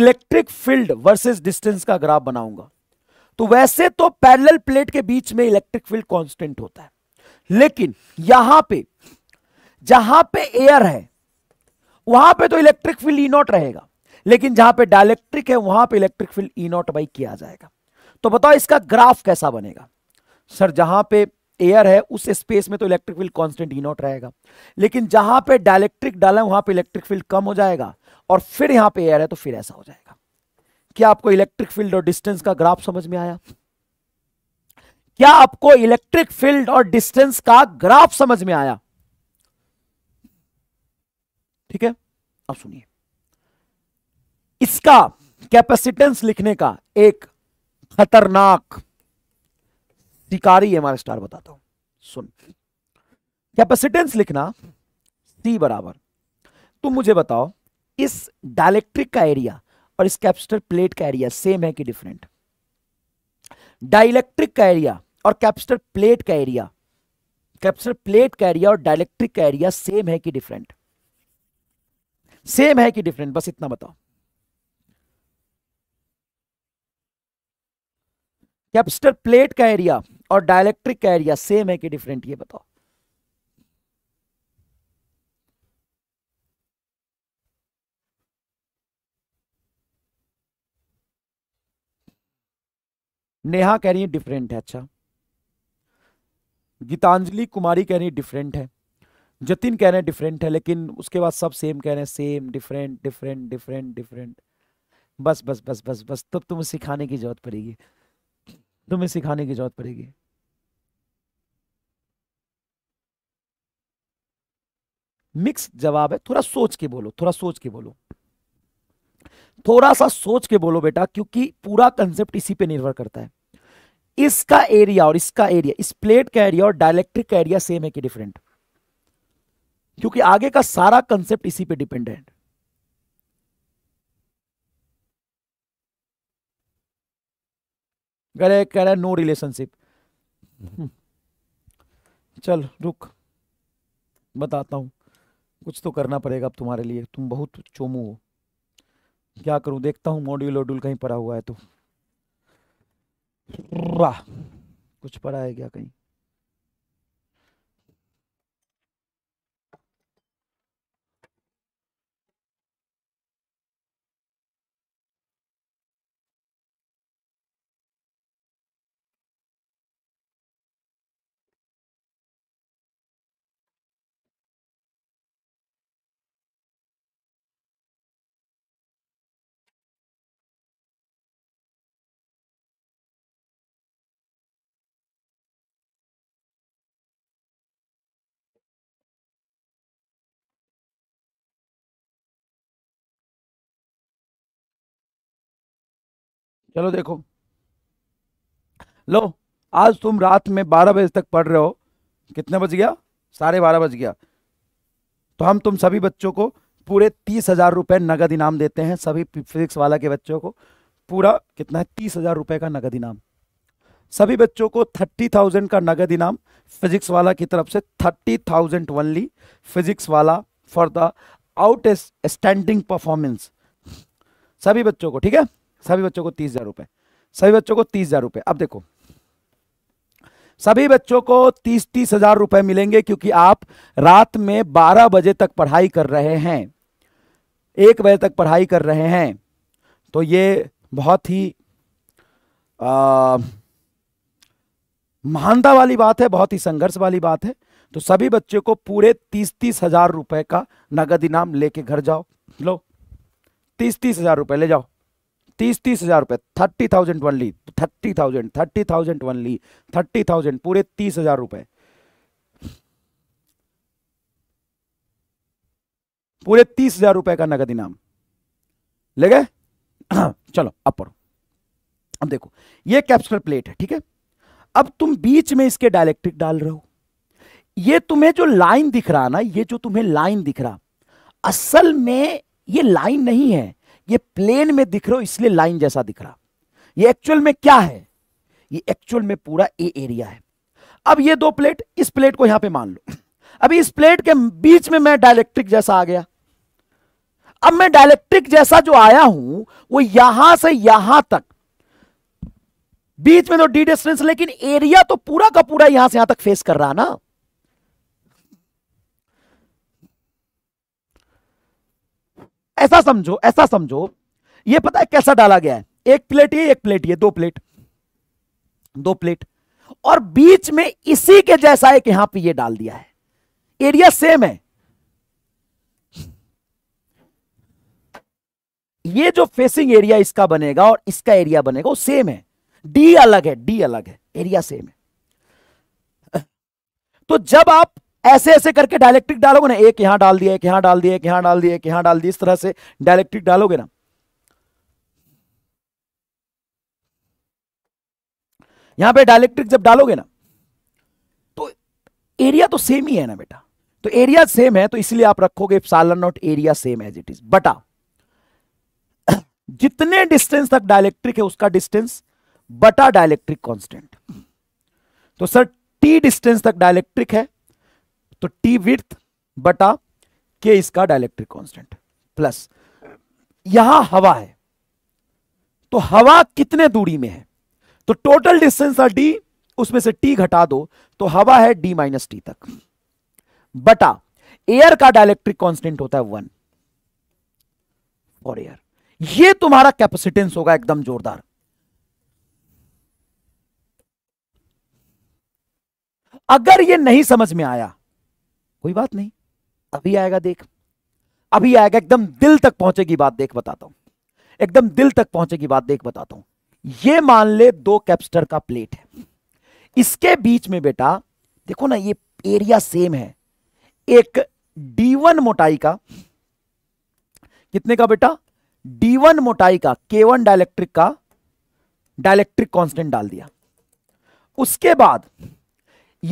इलेक्ट्रिक फील्ड वर्सेस डिस्टेंस का ग्राफ बनाऊंगा तो वैसे तो पैरेलल प्लेट के बीच में इलेक्ट्रिक फील्ड कांस्टेंट होता है लेकिन यहां पे जहां पे एयर है वहां पे तो electric field E e naught रहेगा लेकिन जहां पे डायलेक्ट्रिक है वहां पे electric field E naught by किया जाएगा तो बताओ इसका ग्राफ कैसा बनेगा सर जहां पे एयर है उस स्पेस में तो electric field constant E naught रहेगा लेकिन जहां पे डायलेक्ट्रिक डाला है वहां पे इलेक्ट्रिक फील्ड कम हो जाएगा और फिर यहां पे एयर है तो फिर ऐसा हो जाएगा क्या आपको इलेक्ट्रिक फील्ड और डिस्टेंस का ग्राफ समझ में आया क्या आपको इलेक्ट्रिक फील्ड और डिस्टेंस का ग्राफ समझ में आया ठीक है अब सुनिए इसका कैपेसिटेंस लिखने का एक खतरनाक शिकारी एम स्टार बताता हूं सुन कैपेसिटेंस लिखना सी बराबर तुम मुझे बताओ इस डायलेक्ट्रिक का एरिया और इस कैप्स्टर प्लेट का एरिया सेम है कि डिफरेंट डायलेक्ट्रिक का एरिया और कैप्स्टर प्लेट का एरिया कैप्स्टर प्लेट का एरिया और डायलेक्ट्रिक का एरिया सेम है कि डिफरेंट सेम है कि डिफरेंट बस इतना बताओ कैपेसिटर प्लेट का एरिया और डायलैक्ट्रिक का एरिया सेम है कि डिफरेंट ये बताओ नेहा कह रही है डिफरेंट है अच्छा गीतांजलि कुमारी कह रही है डिफरेंट है जतिन कह रहे हैं डिफरेंट है लेकिन उसके बाद सब सेम कह रहे हैं same different different different different बस बस बस बस बस तब तुम्हें सिखाने की जरूरत पड़ेगी तुम्हें सिखाने की जरूरत पड़ेगी मिक्स जवाब है थोड़ा सोच के बोलो थोड़ा सोच के बोलो थोड़ा सा सोच के बोलो बेटा क्योंकि पूरा कंसेप्ट इसी पे निर्भर करता है इसका एरिया और इसका एरिया इस प्लेट का एरिया और डायलेक्ट्रिक का एरिया सेम है कि डिफरेंट क्योंकि आगे का सारा कंसेप्ट इसी पे डिपेंडेंट गले कह रहा है नो रिलेशनशिप हम्म। चल रुक बताता हूँ कुछ तो करना पड़ेगा अब तुम्हारे लिए तुम बहुत चोमू हो क्या करूँ देखता हूँ मॉड्यूल वॉड्यूल कहीं पड़ा हुआ है तो कुछ पड़ा है क्या कहीं चलो देखो लो आज तुम रात में बारह बजे तक पढ़ रहे हो कितने बज गया साढ़े बारह बज गया तो हम तुम सभी बच्चों को पूरे तीस हजार रुपये नगद इनाम देते हैं सभी फिजिक्स वाला के बच्चों को पूरा कितना है तीस हजार रुपये का नगद इनाम सभी बच्चों को थर्टी थाउजेंड का नगद इनाम फिजिक्स वाला की तरफ से thirty thousand only Physics Wallah for the outstanding performance सभी बच्चों को ठीक है सभी बच्चों को तीस हजार रुपए सभी बच्चों को तीस हजार रुपए अब देखो सभी बच्चों को तीस तीस हजार रुपए मिलेंगे क्योंकि आप रात में बारह बजे तक पढ़ाई कर रहे हैं एक बजे तक पढ़ाई कर रहे हैं तो ये बहुत ही महानता वाली बात है बहुत ही संघर्ष वाली बात है तो सभी बच्चों को पूरे तीस तीस हजार रुपए का नगद इनाम लेके घर जाओ लो तीस तीस हजार रुपए ले जाओ तीस तीस हजार रुपए thirty thousand only thirty thousand thirty thousand only thirty thousand पूरे तीस हजार रुपए पूरे तीस हजार रुपए का नगद इनाम ले गए चलो अब पढ़ो अब देखो ये कैप्सुलर प्लेट है ठीक है अब तुम बीच में इसके डायलेक्ट्रिक डाल रहे हो ये तुम्हें जो लाइन दिख रहा ना ये जो तुम्हें लाइन दिख रहा असल में ये लाइन नहीं है ये प्लेन में दिख रहा हो इसलिए लाइन जैसा दिख रहा ये एक्चुअल में क्या है ये एक्चुअल में पूरा ए एरिया है अब ये दो प्लेट इस प्लेट को यहां पे मान लो अभी इस प्लेट के बीच में मैं डायलेक्ट्रिक जैसा आ गया अब मैं डायलेक्ट्रिक जैसा जो आया हूं वो यहां से यहां तक बीच में तो डी डिस्टेंस लेकिन एरिया तो पूरा का पूरा यहां से यहां तक फेस कर रहा ना ऐसा समझो ऐसा समझो ये पता है कैसा डाला गया है एक प्लेट ये एक प्लेट ये दो प्लेट दो प्लेट और बीच में इसी के जैसा एक यहां पे ये डाल दिया है एरिया सेम है ये जो फेसिंग एरिया इसका बनेगा और इसका एरिया बनेगा वो सेम है डी अलग है डी अलग है एरिया सेम है तो जब आप ऐसे ऐसे करके डायलेक्ट्रिक डालोगे ना एक यहां डाल दिया एक यहां डाल दिया एक यहां डाल दिया एक यहां डाल दिया इस तरह से डायलेक्ट्रिक डालोगे ना यहां पे डायलेक्ट्रिक जब डालोगे ना तो एरिया तो सेम ही है ना बेटा तो एरिया सेम है तो इसलिए आप रखोगे epsilon naught area same as it is बटा जितने डिस्टेंस तक डायलेक्ट्रिक है उसका डिस्टेंस बटा डायलेक्ट्रिक कॉन्स्टेंट तो सर टी डिस्टेंस तक डायलेक्ट्रिक है तो टी विथ बटा के इसका डायलेक्ट्रिक कांस्टेंट प्लस यहां हवा है तो हवा कितने दूरी में है तो टोटल डिस्टेंस है डी उसमें से टी घटा दो तो हवा है डी माइनस टी तक बटा एयर का डायलैक्ट्रिक कांस्टेंट होता है वन फॉर एयर ये तुम्हारा कैपेसिटेंस होगा एकदम जोरदार अगर ये नहीं समझ में आया कोई बात नहीं अभी आएगा देख अभी आएगा एकदम दिल तक पहुंचेगी बात देख बताता हूं एकदम दिल तक पहुंचेगी बात देख बताता हूं ये मान ले दो कैप्स्टर का प्लेट है इसके बीच में बेटा देखो ना ये एरिया सेम है एक d1 मोटाई का कितने का बेटा d1 मोटाई का k1 डायलैक्ट्रिक का डायलेक्ट्रिक कांस्टेंट डाल दिया उसके बाद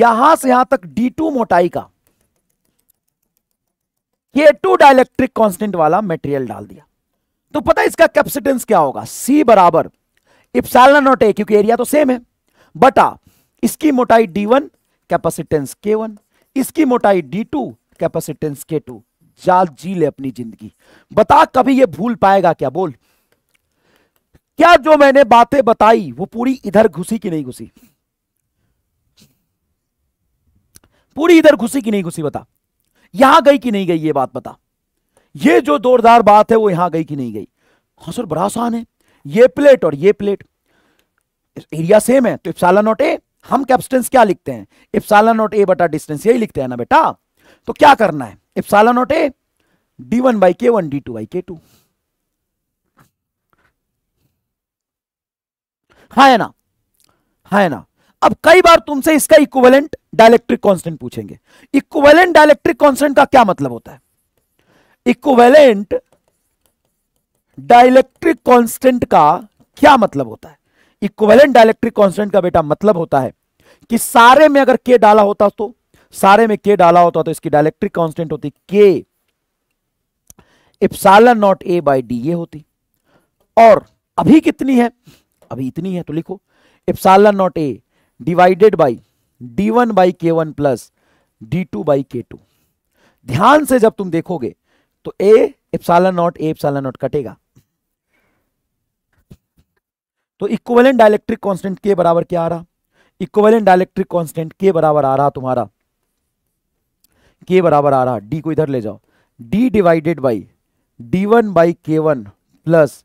यहां से यहां तक d2 मोटाई का ये टू डायलेक्ट्रिक कॉन्स्टेंट वाला मेटेरियल डाल दिया तो पता है इसका कैपेसिटेंस क्या होगा सी बराबर इप्साला नॉट ए क्योंकि एरिया तो सेम है बटा इसकी मोटाई D one capacitance K one इसकी मोटाई D two capacitance K two जाल जी ले अपनी जिंदगी बता कभी ये भूल पाएगा क्या बोल क्या जो मैंने बातें बताई वो पूरी इधर घुसी कि नहीं घुसी पूरी इधर घुसी कि नहीं घुसी बता यहां गई कि नहीं गई ये बात बता ये जो जोरदार बात है वो यहां गई कि नहीं गई हाँ सर बड़ा आसान है ये प्लेट और ये प्लेट एरिया सेम है तो इफ्साला नोट ए हम कैप्सटेंस क्या लिखते हैं इफ्साला नोट ए बटा डिस्टेंस यही लिखते हैं ना बेटा तो क्या करना है epsilon naught A D one by K one D two by K two हाँ है ना हाँ है ना अब कई बार तुमसे इसका इक्विवेलेंट डायलेक्ट्रिक कांस्टेंट पूछेंगे इक्वेलेंट डायलेक्ट्रिक कांस्टेंट का क्या मतलब होता है इक्वेलेंट डायलेक्ट्रिक कांस्टेंट का क्या मतलब होता है इक्वेलेंट डायलेक्ट्रिक कांस्टेंट का बेटा मतलब होता है कि सारे में अगर के डाला होता तो सारे में के डाला होता तो इसकी डायलेक्ट्रिक कॉन्स्टेंट होती के epsilon naught A by D ए होती और अभी कितनी है अभी इतनी है तो लिखो epsilon naught A divided by D one by K one plus D two by K two ध्यान से जब तुम देखोगे तो ए एपसाला नॉट ए एपसाला नॉट कटेगा तो इक्वलेंट डायलेक्ट्रिक कांस्टेंट के बराबर क्या आ रहा इक्वेलेंट डायलेक्ट्रिक कांस्टेंट के बराबर आ रहा तुम्हारा के बराबर आ रहा डी को इधर ले जाओ D divided by D one by K one plus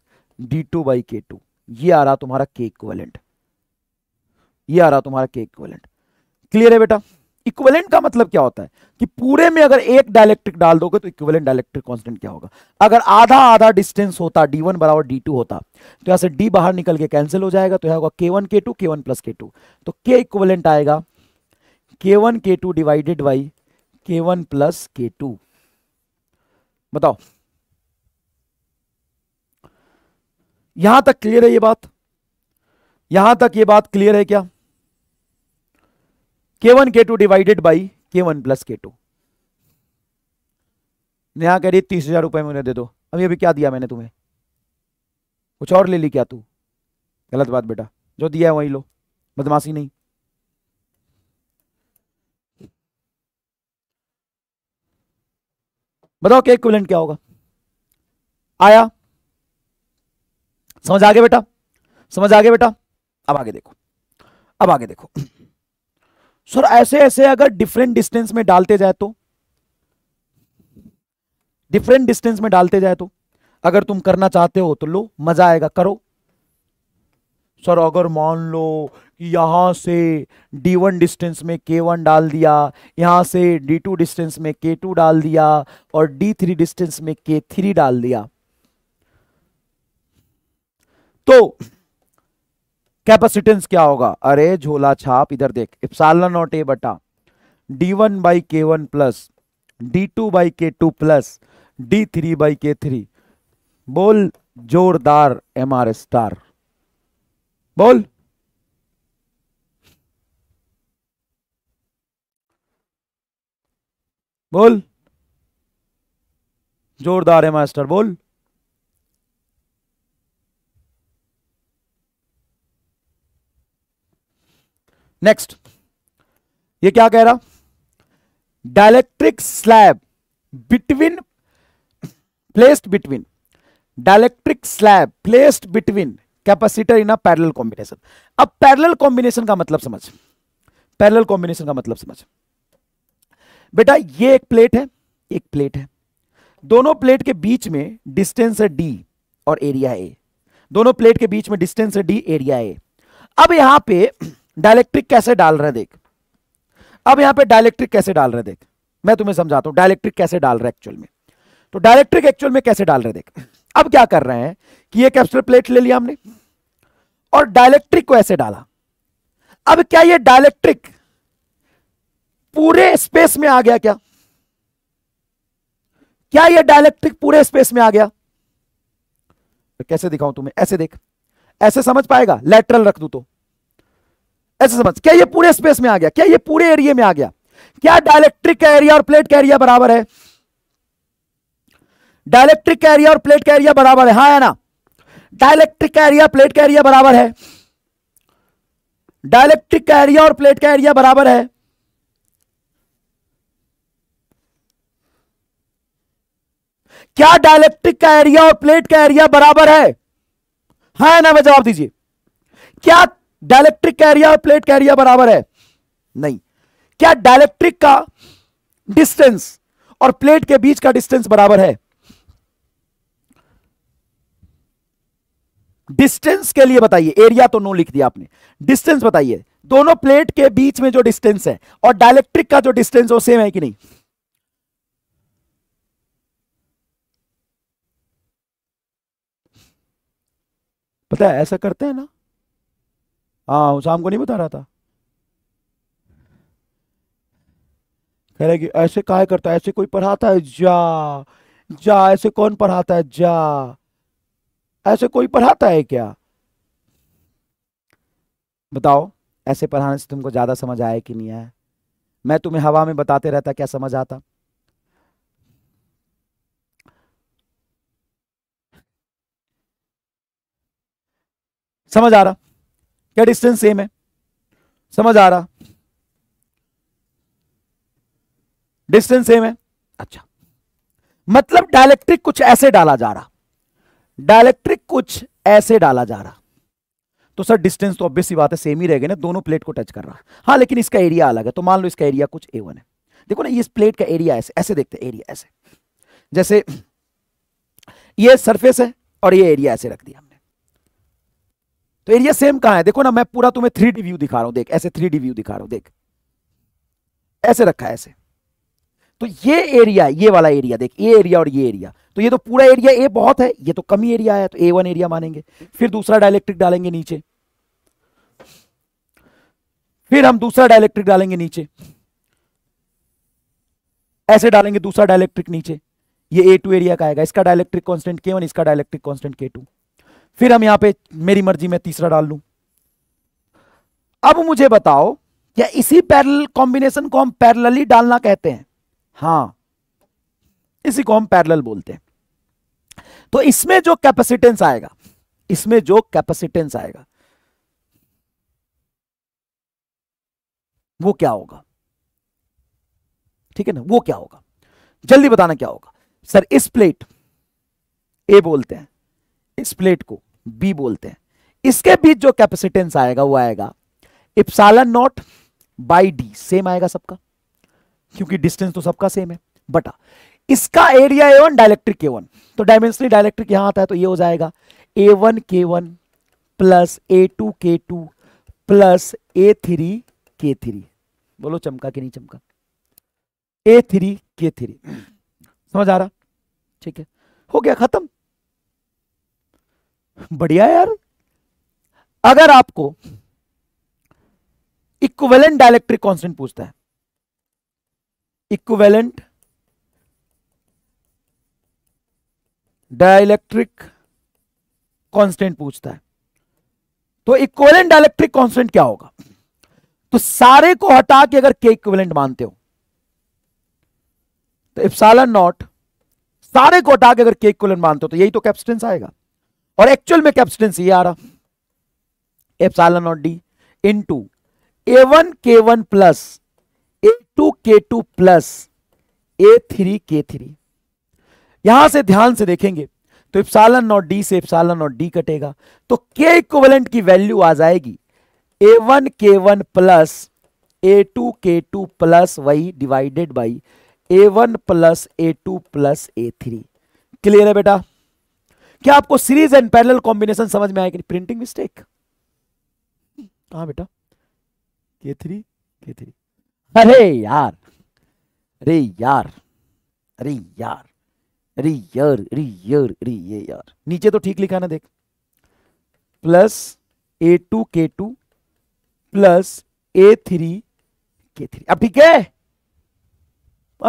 D two by K two ये आ रहा तुम्हारा के इक्वेलेंट ये आ रहा तुम्हारा के इक्वेलेंट क्लियर है बेटा इक्वेलेंट का मतलब क्या होता है कि पूरे में अगर एक डायलेक्ट्रिक डाल दोगे तो इक्वेलेंट डायलेक्ट्रिक कांस्टेंट क्या होगा अगर आधा आधा डिस्टेंस होता डी वन बराबर डी टू होता तो यहां से डी बाहर निकल के कैंसिल हो जाएगा तो यहां होगा के one K two K one plus K to तो के इक्वेलेंट आएगा K one K two divided by K one plus K two बताओ यहां तक क्लियर है ये बात यहां तक ये बात क्लियर है क्या K one K two divided by K one plus K two Neha कह रही तीस हजार में मुझे दे दो अभी अभी क्या दिया मैंने तुम्हें कुछ और ले ली क्या तू गलत बात बेटा जो दिया है वही लो बदमाशी नहीं बताओ के इक्विवेलेंट क्या होगा आया समझ आ गया बेटा समझ आगे बेटा अब आगे देखो अब आगे देखो सर ऐसे ऐसे अगर डिफरेंट डिस्टेंस में डालते जाए तो डिफरेंट डिस्टेंस में डालते जाए तो अगर तुम करना चाहते हो तो लो मजा आएगा करो सर अगर मान लो कि से d1 डिस्टेंस में k1 डाल दिया यहां से d2 डिस्टेंस में k2 डाल दिया और d3 डिस्टेंस में k3 डाल दिया तो कैपेसिटेंस क्या होगा अरे झोला छाप इधर देख इप्साला नॉट ए बटा D one by K one plus D two by K two plus D three by K three बोल जोरदार एम आर स्टार बोल बोल जोरदार है मास्टर बोल नेक्स्ट ये क्या कह रहा dielectric slab between placed between dielectric slab placed between capacitor in a parallel combination अब पैरेलल कॉम्बिनेशन का मतलब समझ पैरेलल कॉम्बिनेशन का मतलब समझ बेटा ये एक प्लेट है एक प्लेट है दोनों प्लेट के बीच में डिस्टेंस है डी और एरिया ए दोनों प्लेट के बीच में डिस्टेंस है डी एरिया ए अब यहां पे डायलेक्ट्रिक कैसे डाल रहे हैं देख अब यहां पे डायलेक्ट्रिक कैसे डाल रहे देख मैं तुम्हें समझाता हूं डायलेक्ट्रिक कैसे डाल रहे एक्चुअल में तो डायलेक्ट्रिक एक्चुअल में कैसे डाल रहे देख अब क्या कर रहे हैं कि ये कैप्सुलर प्लेट ले लिया हमने और डायलेक्ट्रिक को ऐसे डाला अब क्या ये डायलेक्ट्रिक पूरे स्पेस में आ गया क्या क्या ये डायलेक्ट्रिक पूरे स्पेस में आ गया तो कैसे दिखाऊं तुम्हें ऐसे देख ऐसे समझ पाएगा लेटरल रख दू तो ऐसे समझ क्या ये पूरे स्पेस में आ गया क्या ये पूरे एरिया में आ गया क्या डायलेक्ट्रिक का एरिया और प्लेट का एरिया बराबर है डायलेक्ट्रिक का एरिया और प्लेट का एरिया बराबर है हाँ है ना डायलेक्ट्रिक का एरिया प्लेट का एरिया बराबर है डायलेक्ट्रिक का एरिया और प्लेट का एरिया बराबर है क्या डायलेक्ट्रिक का एरिया और प्लेट का एरिया बराबर है हाँ ना मैं जवाब दीजिए क्या डायलेक्ट्रिक कैरियर प्लेट कैरियर बराबर है नहीं क्या डायलेक्ट्रिक का डिस्टेंस और प्लेट के बीच का डिस्टेंस बराबर है डिस्टेंस के लिए बताइए एरिया तो नो लिख दिया आपने डिस्टेंस बताइए दोनों प्लेट के बीच में जो डिस्टेंस है और डायलेक्ट्रिक का जो डिस्टेंस वो सेम है कि नहीं पता है ऐसा करते हैं ना हाँ शाम को नहीं बता रहा था कह रहे कि ऐसे काय करता है ऐसे कोई पढ़ाता है जा जा ऐसे कौन पढ़ाता है जा ऐसे कोई पढ़ाता है क्या बताओ ऐसे पढ़ाने से तुमको ज़्यादा समझ आया कि नहीं आया मैं तुम्हें हवा में बताते रहता क्या समझ आता समझ आ रहा क्या डिस्टेंस सेम है समझ आ रहा डिस्टेंस सेम है अच्छा मतलब डायलेक्ट्रिक कुछ ऐसे डाला जा रहा डायलेक्ट्रिक कुछ ऐसे डाला जा रहा तो सर डिस्टेंस तो ऑब्वियस बात है सेम ही रहेगा ना दोनों प्लेट को टच कर रहा हाँ लेकिन इसका एरिया अलग है तो मान लो इसका एरिया कुछ ए है देखो ना इस प्लेट का एरिया ऐसे ऐसे देखते हैं एरिया ऐसे जैसे ये सरफेस है और ये एरिया ऐसे रख दिया तो एरिया सेम कहां है देखो ना मैं पूरा तुम्हें थ्री डी व्यू दिखा रहा हूं देख ऐसे थ्री डी व्यू दिखा रहा हूं देख ऐसे रखा है ऐसे तो ये एरिया ये वाला एरिया देख ये एरिया और ये एरिया तो ये तो पूरा एरिया ए बहुत है ये तो कमी एरिया है तो ए वन एरिया मानेंगे फिर दूसरा डायलेक्ट्रिक डालेंगे नीचे फिर हम दूसरा डायलेक्ट्रिक डालेंगे नीचे ऐसे डालेंगे दूसरा डायलेक्ट्रिक नीचे ये ए टू एरिया का आएगा इसका डायलेक्ट्रिक कॉन्स्टेंट के वन इसका डायलेक्ट्रिक कॉन्स्टेंट के टू फिर हम यहां पे मेरी मर्जी में तीसरा डाल लू अब मुझे बताओ क्या इसी पैरल कॉम्बिनेशन को हम पैरलली डालना कहते हैं हां इसी को हम पैरल बोलते हैं तो इसमें जो कैपेसिटेंस आएगा इसमें जो कैपेसिटेंस आएगा वो क्या होगा ठीक है ना वो क्या होगा जल्दी बताना क्या होगा सर इस प्लेट ए बोलते हैं इस प्लेट को बी बोलते हैं इसके बीच जो कैपेसिटेंस आएगा वो आएगा epsilon naught by D same आएगा सबका क्योंकि डिस्टेंस तो सबका सेम है बटा हाँ, इसका area A one dielectric A one तो डायमेंशन डायलेक्ट्रिक यहां आता है तो ये हो जाएगा A one K one plus A two K two plus A three K three बोलो चमका कि नहीं चमका ए थ्री के थ्री समझ आ रहा ठीक है हो गया खत्म बढ़िया यार अगर आपको इक्वेलेंट डायलेक्ट्रिक कांस्टेंट पूछता है इक्वेलेंट डायलेक्ट्रिक कांस्टेंट पूछता है तो इक्वेलेंट डायलेक्ट्रिक कांस्टेंट क्या होगा तो सारे को हटा के अगर के इक्वेलेंट मानते हो तो इफ्साला नॉट सारे को हटा के अगर के इक्वेलेंट मानते हो तो यही तो कैप्सटेंस आएगा और एक्चुअल में कैप्सटेंस ये आ रहा एप्सालन और D into A one K one plus A two K two plus A three K three यहां से ध्यान से देखेंगे तो इफ्सालन और डी से इप्सालन और डी कटेगा तो के इक्वलेंट की वैल्यू आ जाएगी A one K one plus A two K two plus वही divided by A one plus A two plus A three clear है बेटा क्या आपको सीरीज एंड पैरेलल कॉम्बिनेशन समझ में आया कि प्रिंटिंग मिस्टेक कहा बेटा के थ्री के थ्री अरे यार अरे यार अरे यार अरे यार अरे यार अरे ये यार नीचे तो ठीक लिखा ना देख plus A two K two plus A three K three अब ठीक है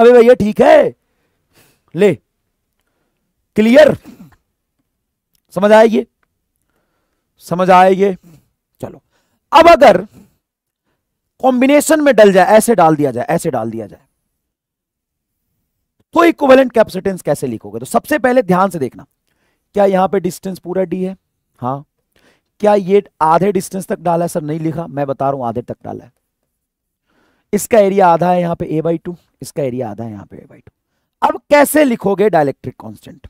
अरे भैया ठीक है ले क्लियर समझ आएगी समझ आएगी चलो अब अगर कॉम्बिनेशन में डल जाए ऐसे डाल दिया जाए ऐसे डाल दिया जाए तो इक्वेलेंट कैपेसिटेंस कैसे लिखोगे तो सबसे पहले ध्यान से देखना क्या यहां पे डिस्टेंस पूरा डी है हाँ क्या ये आधे डिस्टेंस तक डाला है सर नहीं लिखा मैं बता रहा हूं आधे तक डाला है इसका एरिया आधा है यहां पे ए बाई टू इसका एरिया आधा है यहां पे ए बाई टू अब कैसे लिखोगे डायलेक्ट्रिक कांस्टेंट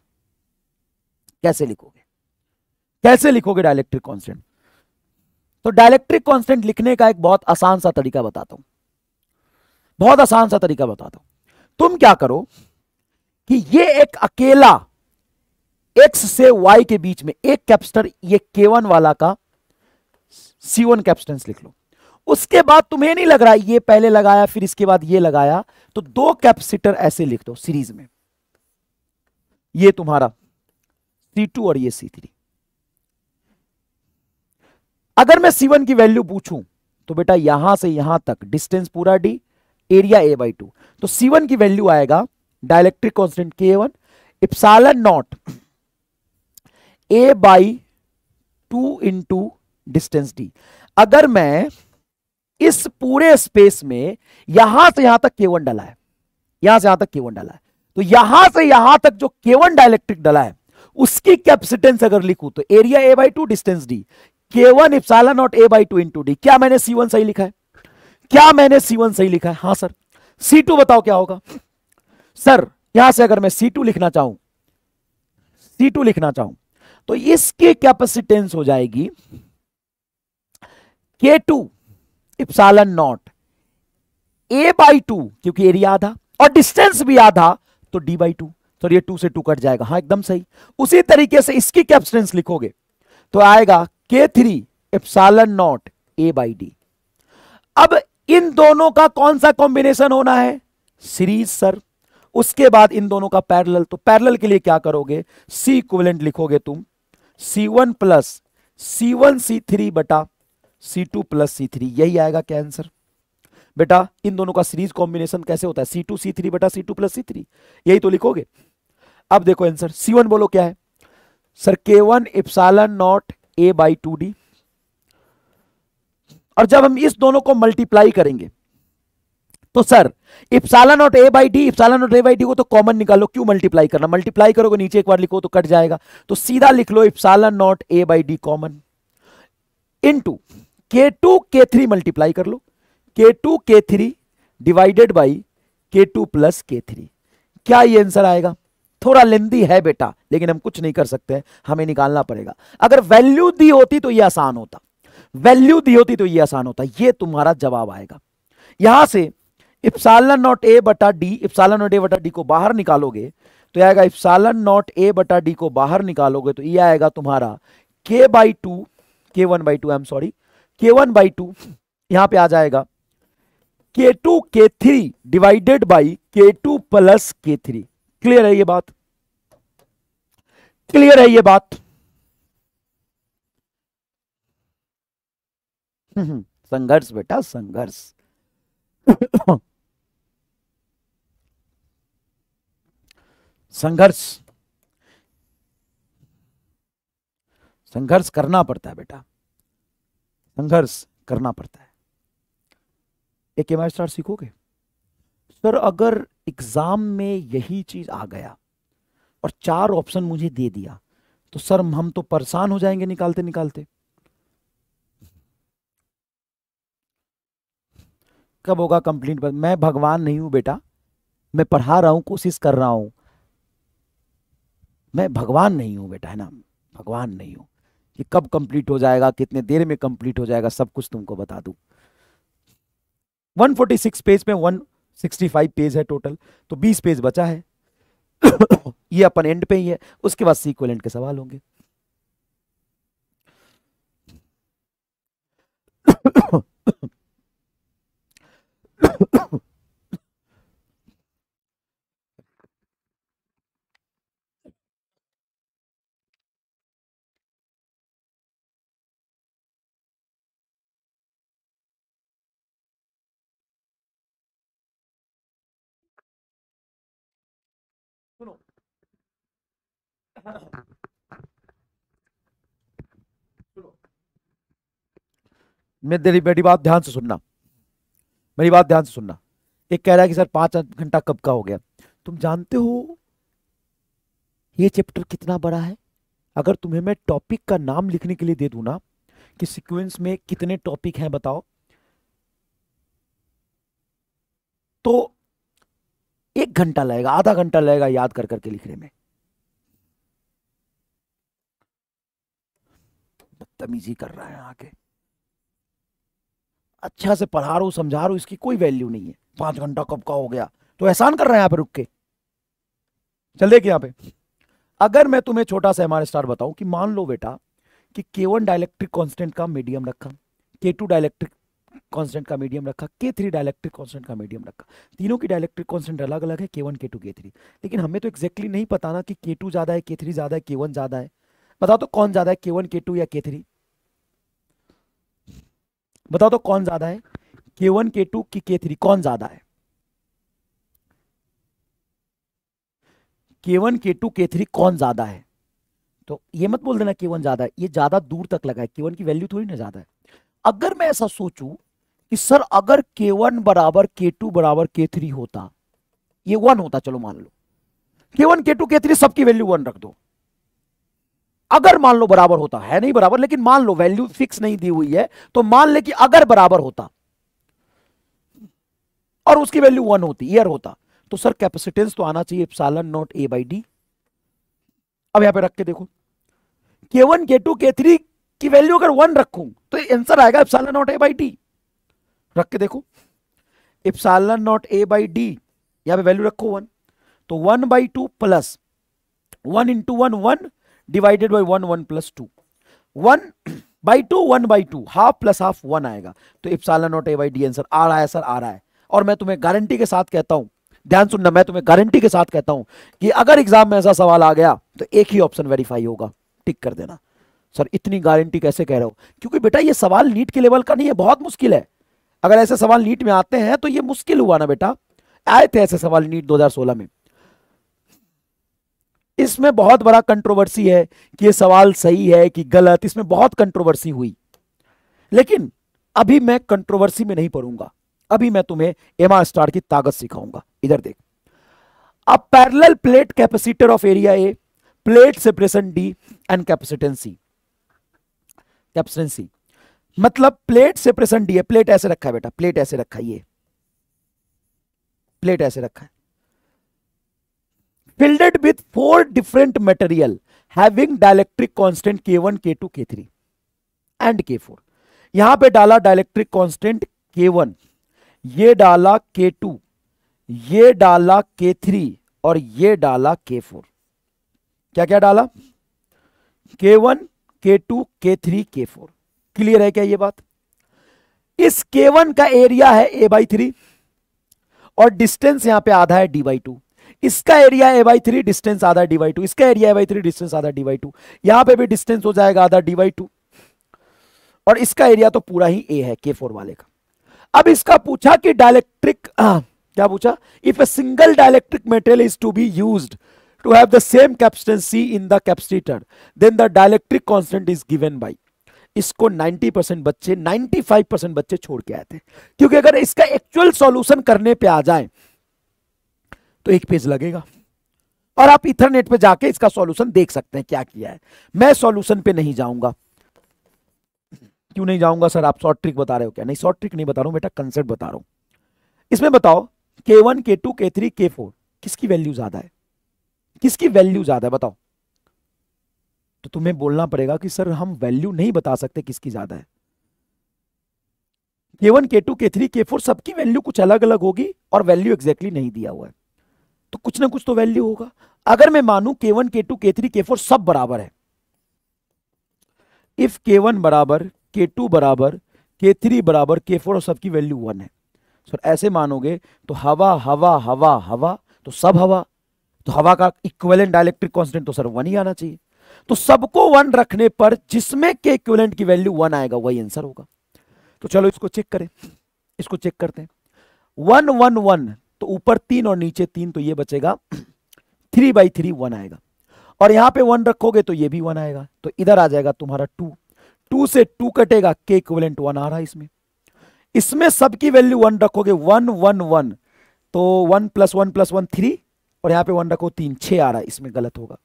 कैसे लिखोगे कैसे लिखोगे डायलेक्ट्रिक कॉन्स्टेंट तो डायलेक्ट्रिक कॉन्स्टेंट लिखने का एक बहुत आसान सा तरीका बताता हूं बहुत आसान सा तरीका बताता हूं तुम क्या करो कि ये एक अकेला एक्स से वाई के बीच में एक कैप्सटर ये K1 वाला का C1 कैप्सटेंस लिख लो उसके बाद तुम्हें नहीं लग रहा ये पहले लगाया फिर इसके बाद ये लगाया तो दो कैप्सिटर ऐसे लिख दो सीरीज में ये तुम्हारा C2 और ये C3 अगर मैं सीवन की वैल्यू पूछूं तो बेटा यहां से यहां तक डिस्टेंस पूरा D area A by two तो सीवन की वैल्यू आएगा dielectric constant K one epsilon naught A by two into distance D अगर मैं इस पूरे स्पेस में यहां से यहां तक केवन डाला है यहां से यहां तक केवन डाला है तो यहां से यहां तक जो केवन डायलेक्ट्रिक डाला है उसकी कैपेसिटेंस अगर लिखूं तो area A by two distance D K one epsilon naught A by two in into D क्या मैंने सी वन सही लिखा है क्या मैंने सी वन सही लिखा है हाँ सर सी टू बताओ क्या होगा सर यहां से अगर मैं सी टू लिखना चाहूं सी टू लिखना चाहूं तो इसकी कैपेसिटेंस हो जाएगी K two epsilon naught A by two क्योंकि एरिया आधा और डिस्टेंस भी आधा तो डी बाई टू तो ये टू से टू कट जाएगा हाँ एकदम सही उसी तरीके से इसकी कैपेसिटेंस लिखोगे तो आएगा K three epsilon naught A by D अब इन दोनों का कौन सा कॉम्बिनेशन होना है सीरीज सर उसके बाद इन दोनों का पैरेलल तो पैरेलल के लिए क्या करोगे सी इक्विवेलेंट लिखोगे तुम C one plus C one C three बटा C two plus C three यही आएगा क्या आंसर बेटा इन दोनों का सीरीज कॉम्बिनेशन कैसे होता है सी टू सी थ्री बटा C two plus C three यही तो लिखोगे अब देखो आंसर सी वन बोलो क्या है sir K one epsilon naught A by two D और जब हम इस दोनों को मल्टीप्लाई करेंगे तो sir epsilon naught A by D epsilon naught A by D को तो कॉमन निकालो क्यों मल्टीप्लाई करना मल्टीप्लाई करोगे नीचे एक बार लिखो तो कट जाएगा तो सीधा लिख लो epsilon naught A by D common into K two K three multiply कर लो K two K three divided by K two plus K three क्या ये आंसर आएगा थोड़ा लेंदी है बेटा लेकिन हम कुछ नहीं कर सकते हमें निकालना पड़ेगा अगर वैल्यू दी होती तो ये आसान होता वैल्यू दी होती तो ये आसान होता ये तुम्हारा जवाब आएगा यहां से इप्सालन नॉट ए बटा डी इप्सालन नॉट ए बटा डी को बाहर निकालोगे तो आएगा इप्सालन नॉट ए बटा डी को बाहर निकालोगे तो ये आएगा तुम्हारा K by two K one by two I am sorry K one by two यहां पर आ जाएगा K two K three divided by K two plus K three clear है ये बात क्लियर है ये बात संघर्ष बेटा संघर्ष संघर्ष संघर्ष करना पड़ता है बेटा संघर्ष करना पड़ता है एक एम स्टार सीखोगे सर अगर एग्ज़ाम में यही चीज़ आ गया और चार ऑप्शन मुझे दे दिया तो सर हम तो परेशान हो जाएंगे निकालते निकालते कब होगा कंप्लीट पर मैं भगवान नहीं हूं बेटा मैं पढ़ा रहा हूं कोशिश कर रहा हूं मैं भगवान नहीं हूं बेटा है ना भगवान नहीं हूं ये कब कंप्लीट हो जाएगा कितने देर में कंप्लीट हो जाएगा सब कुछ तुमको बता दू 146 पेज में वन 65 पेज है टोटल तो 20 पेज बचा है ये अपन एंड पे ही है उसके बाद एंड के सवाल होंगे सुनो मैं तेरी बेटी बात ध्यान से सुनना मेरी बात ध्यान से सुनना एक कह रहा है कि सर पांच घंटा कब का हो गया तुम जानते हो ये चैप्टर कितना बड़ा है अगर तुम्हें मैं टॉपिक का नाम लिखने के लिए दे दू ना कि सीक्वेंस में कितने टॉपिक हैं बताओ तो एक घंटा लगेगा आधा घंटा लगेगा याद कर करके लिखने में बदतमीजी कर रहा है आके अच्छा से पढ़ा रहा हूं समझा रहा हूं इसकी कोई वैल्यू नहीं है पांच घंटा कब का हो गया तो एहसान कर रहे हैं यहां पर रुक के चल देखिए यहां पे अगर मैं तुम्हें छोटा सा एमआर स्टार बताऊं कि मान लो बेटा कि के वन डायलेक्ट्रिक कॉन्स्टेंट का मीडियम रखा के टू डायलेक्ट्रिक कांस्टेंट का मीडियम रखा के थ्री डायलेक्ट्रिक कांस्टेंट का मीडियम रखा तीनों की डायलेक्ट्रिक कांस्टेंट अलग अलग है के one K two K three लेकिन हमें तो एक्जैक्टली नहीं पता ना कि के टू ज़्यादा है के थ्री ज़्यादा है के वन ज़्यादा है बता दो तो कौन ज़्यादा है के वन के टू या के थ्री बता दो तो कौन ज़्यादा है के वन के टू की के थ्री कौन ज़्यादा है के one K two K three कौन ज़्यादा है तो ये मत बोल देना के वन ज़्यादा है ये ज़्यादा दूर तक लगा है के वन की वैल्यू थोड़ी ना ज़्यादा है अगर मैं ऐसा सोचूं कि सर अगर के वन बराबर के टू बराबर के थ्री होता ये वन होता चलो मान लो के one K two K three सबकी वैल्यू वन रख दो अगर मान लो बराबर होता है नहीं बराबर लेकिन मान लो वैल्यू फिक्स नहीं दी हुई है तो मान ले कि अगर बराबर होता और उसकी वैल्यू वन होती ईयर होता तो सर कैपेसिटेंस तो आना चाहिए epsilon naught A by D अब यहां पे रख के देखो के one K two K three की वैल्यू अगर वन रखू तो आंसर आएगा epsilon naught A by D रख के देखो epsilon naught A by D यहां पर वैल्यू रखो वन तो one by two plus one into one one divided by one one plus two one by two one by two half plus half one आएगा तो epsilon naught A by D answer आ रहा है sir आ रहा है और मैं तुम्हें गारंटी के साथ कहता हूं ध्यान सुनना मैं तुम्हें गारंटी के साथ कहता हूं कि अगर एग्जाम में ऐसा सवाल आ गया तो एक ही ऑप्शन वेरीफाई होगा टिक कर देना सर इतनी गारंटी कैसे कह रहे हो क्योंकि बेटा ये सवाल नीट के लेवल का नहीं है बहुत मुश्किल है अगर ऐसे सवाल नीट में आते हैं तो ये मुश्किल हुआ ना बेटा आए थे ऐसे सवाल नीट 2016 में इसमें बहुत बड़ा कंट्रोवर्सी है कि ये सवाल सही है कि गलत इसमें बहुत कंट्रोवर्सी हुई लेकिन अभी मैं कंट्रोवर्सी में नहीं पढ़ूंगा अभी मैं तुम्हें एमा स्टार की ताकत सिखाऊंगा इधर देख अब parallel plate capacitor of area A plate separation D and capacitance capacitance C मतलब प्लेट से प्रेशन डी है प्लेट ऐसे रखा है बेटा प्लेट ऐसे रखा है ये प्लेट ऐसे रखा है material having dielectric different K one K two K three and K four यहां पे डाला डायलैक्ट्रिक कांस्टेंट वन ये डाला टू ये डाला थ्री और ये डाला के फोर क्या क्या डाला के one K two K three के फोर क्लियर है क्या ये बात इस के वन का एरिया है ए बाई थ्री और डिस्टेंस यहां पे आधा है डी बाई टू इसका area A by three distance आधा डी बाई टू इसका area A by three distance आधा डी बाई टू यहां पर भी डिस्टेंस हो जाएगा आधा डी बाई टू और इसका एरिया तो पूरा ही ए है के फोर वाले का अब इसका पूछा कि डायलेक्ट्रिक क्या पूछा if a single dielectric material is to be used to have the same capacitance C in the capacitor then the dielectric constant is given by इसको 90 परसेंट बच्चे 95 परसेंट बच्चे छोड़ के आए थे क्योंकि अगर इसका एक्चुअल सॉल्यूशन करने पे आ जाए तो एक पेज लगेगा और आप इथरनेट पे जाके इसका सॉल्यूशन देख सकते हैं क्या किया है मैं सॉल्यूशन पे नहीं जाऊंगा क्यों नहीं जाऊंगा सर आप शॉर्ट ट्रिक बता रहे हो क्या नहीं शॉर्ट ट्रिक नहीं बता रहा हूं बेटा कंसेप्ट बता रहा हूं इसमें बताओ के one K two K three के फोर किसकी वैल्यू ज्यादा है किसकी वैल्यू ज्यादा है बताओ तो तुम्हें बोलना पड़ेगा कि सर हम वैल्यू नहीं बता सकते किसकी ज्यादा है के one K two K three के फोर सबकी वैल्यू कुछ अलग अलग होगी और वैल्यू एग्जैक्टली नहीं दिया हुआ है तो कुछ ना कुछ तो वैल्यू होगा अगर मैं मानू के one K two K three के फोर सब बराबर है इफ के वन बराबर के टू बराबर के थ्री बराबर के फोर और सबकी वैल्यू वन है सर ऐसे मानोगे तो हवा हवा हवा हवा तो सब हवा तो हवा का इक्वेलेंट डायलेक्ट्रिक कॉन्स्टेंट तो सर वन ही आना चाहिए तो सबको वन रखने पर जिसमें के इक्वेलेंट की वैल्यू वन आएगा वही आंसर होगा तो चलो इसको चेक करें इसको चेक करते हैं वन वन वन तो ऊपर तीन और नीचे तीन तो ये बचेगा थ्री बाई थ्री वन आएगा और यहां पे वन रखोगे तो ये भी वन आएगा तो इधर आ जाएगा तुम्हारा टू टू से टू कटेगा के इक्वलेंट वन आ रहा है इसमें इसमें सबकी वैल्यू वन रखोगे वन वन वन तो one plus one plus one three और यहां पे वन रखो तीन छः आ रहा है इसमें गलत होगा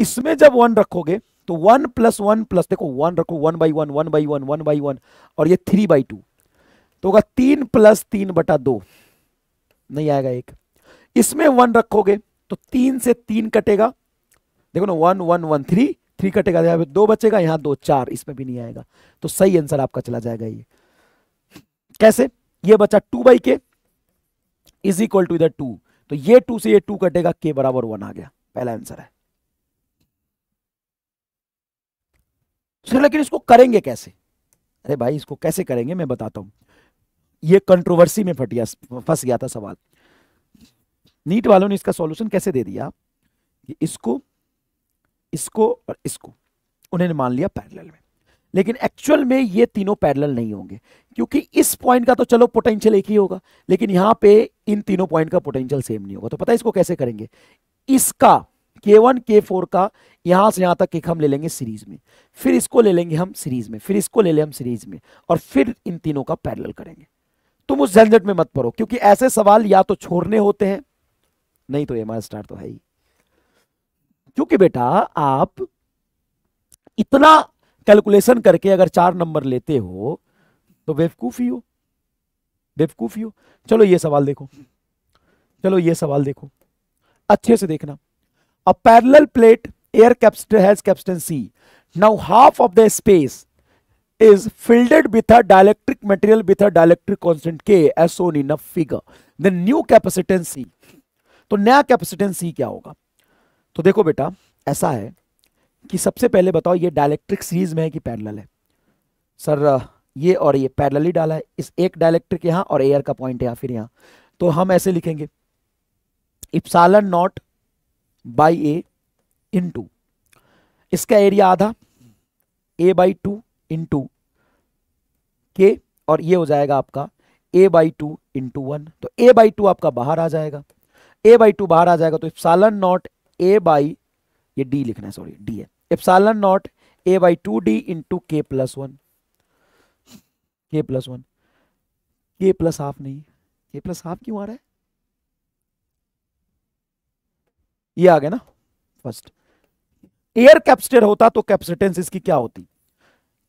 इसमें जब वन रखोगे तो वन प्लस वन प्लस देखो वन रखो one by one one by one one by one और ये थ्री बाई टू तो होगा तीन प्लस तीन बटा दो नहीं आएगा एक इसमें वन रखोगे तो तीन से तीन कटेगा देखो ना one one one three three कटेगा यहाँ पे दो बचेगा यहाँ दो चार इसमें भी नहीं आएगा तो सही आंसर आपका चला जाएगा ये कैसे ये बचा two by K is equal to इधर टू तो ये टू से ये टू कटेगा के बराबर वन आ गया पहला आंसर है सर लेकिन इसको करेंगे कैसे अरे भाई इसको कैसे करेंगे मैं बताता हूं ये कंट्रोवर्सी में फटिया फंस गया था सवाल नीट वालों ने इसका सॉल्यूशन कैसे दे दिया कि इसको इसको और इसको उन्होंने मान लिया पैरेलल में लेकिन एक्चुअल में ये तीनों पैरेलल नहीं होंगे क्योंकि इस पॉइंट का तो चलो पोटेंशियल एक ही होगा लेकिन यहां पे इन तीनों पॉइंट का पोटेंशियल सेम नहीं होगा तो पता है इसको कैसे करेंगे इसका K1, K4 का यहां से यहां तक एक हम ले लेंगे सीरीज में फिर इसको ले लेंगे हम सीरीज में फिर इसको ले लें हम सीरीज में और फिर इन तीनों का पैरल करेंगे तुम उस झंझट में मत पड़ो क्योंकि ऐसे सवाल या तो छोड़ने होते हैं नहीं तो एम स्टार तो है ही क्योंकि बेटा आप इतना कैलकुलेशन करके अगर चार नंबर लेते हो तो बेवकूफ़ी हो बेवकूफ़ी हो चलो ये सवाल देखो चलो ये सवाल देखो अच्छे से देखना a parallel plate air capacitor has capacitance now half of the space is filled with a dielectric material with a dielectric constant K as shown in a figure. Then new capacitance C. तो नया capacitance C क्या होगा तो देखो बेटा ऐसा है कि सबसे पहले बताओ ये डायलैक्ट्रिक सीरीज में है कि पैरेलल है सर ये और ये ही डाला है इस एक डायलैक्ट्रिक यहां और एयर का पॉइंट है या फिर यहां तो हम ऐसे लिखेंगे epsilon naught by A into इसका एरिया आधा A by two in into K और ये हो जाएगा आपका A by two into one तो ए बाई टू आपका बाहर आ जाएगा ए बाई टू बाहर आ जाएगा तो इप्सालन नॉट ए बाई ये डी लिखना है सॉरी डी है epsilon naught A by two D into K plus one K plus one K plus half नहीं के प्लस हाफ क्यों आ रहा है ये आ गया ना फर्स्ट एयर कैपेसिटर होता तो कैपेसिटेंस इसकी क्या होती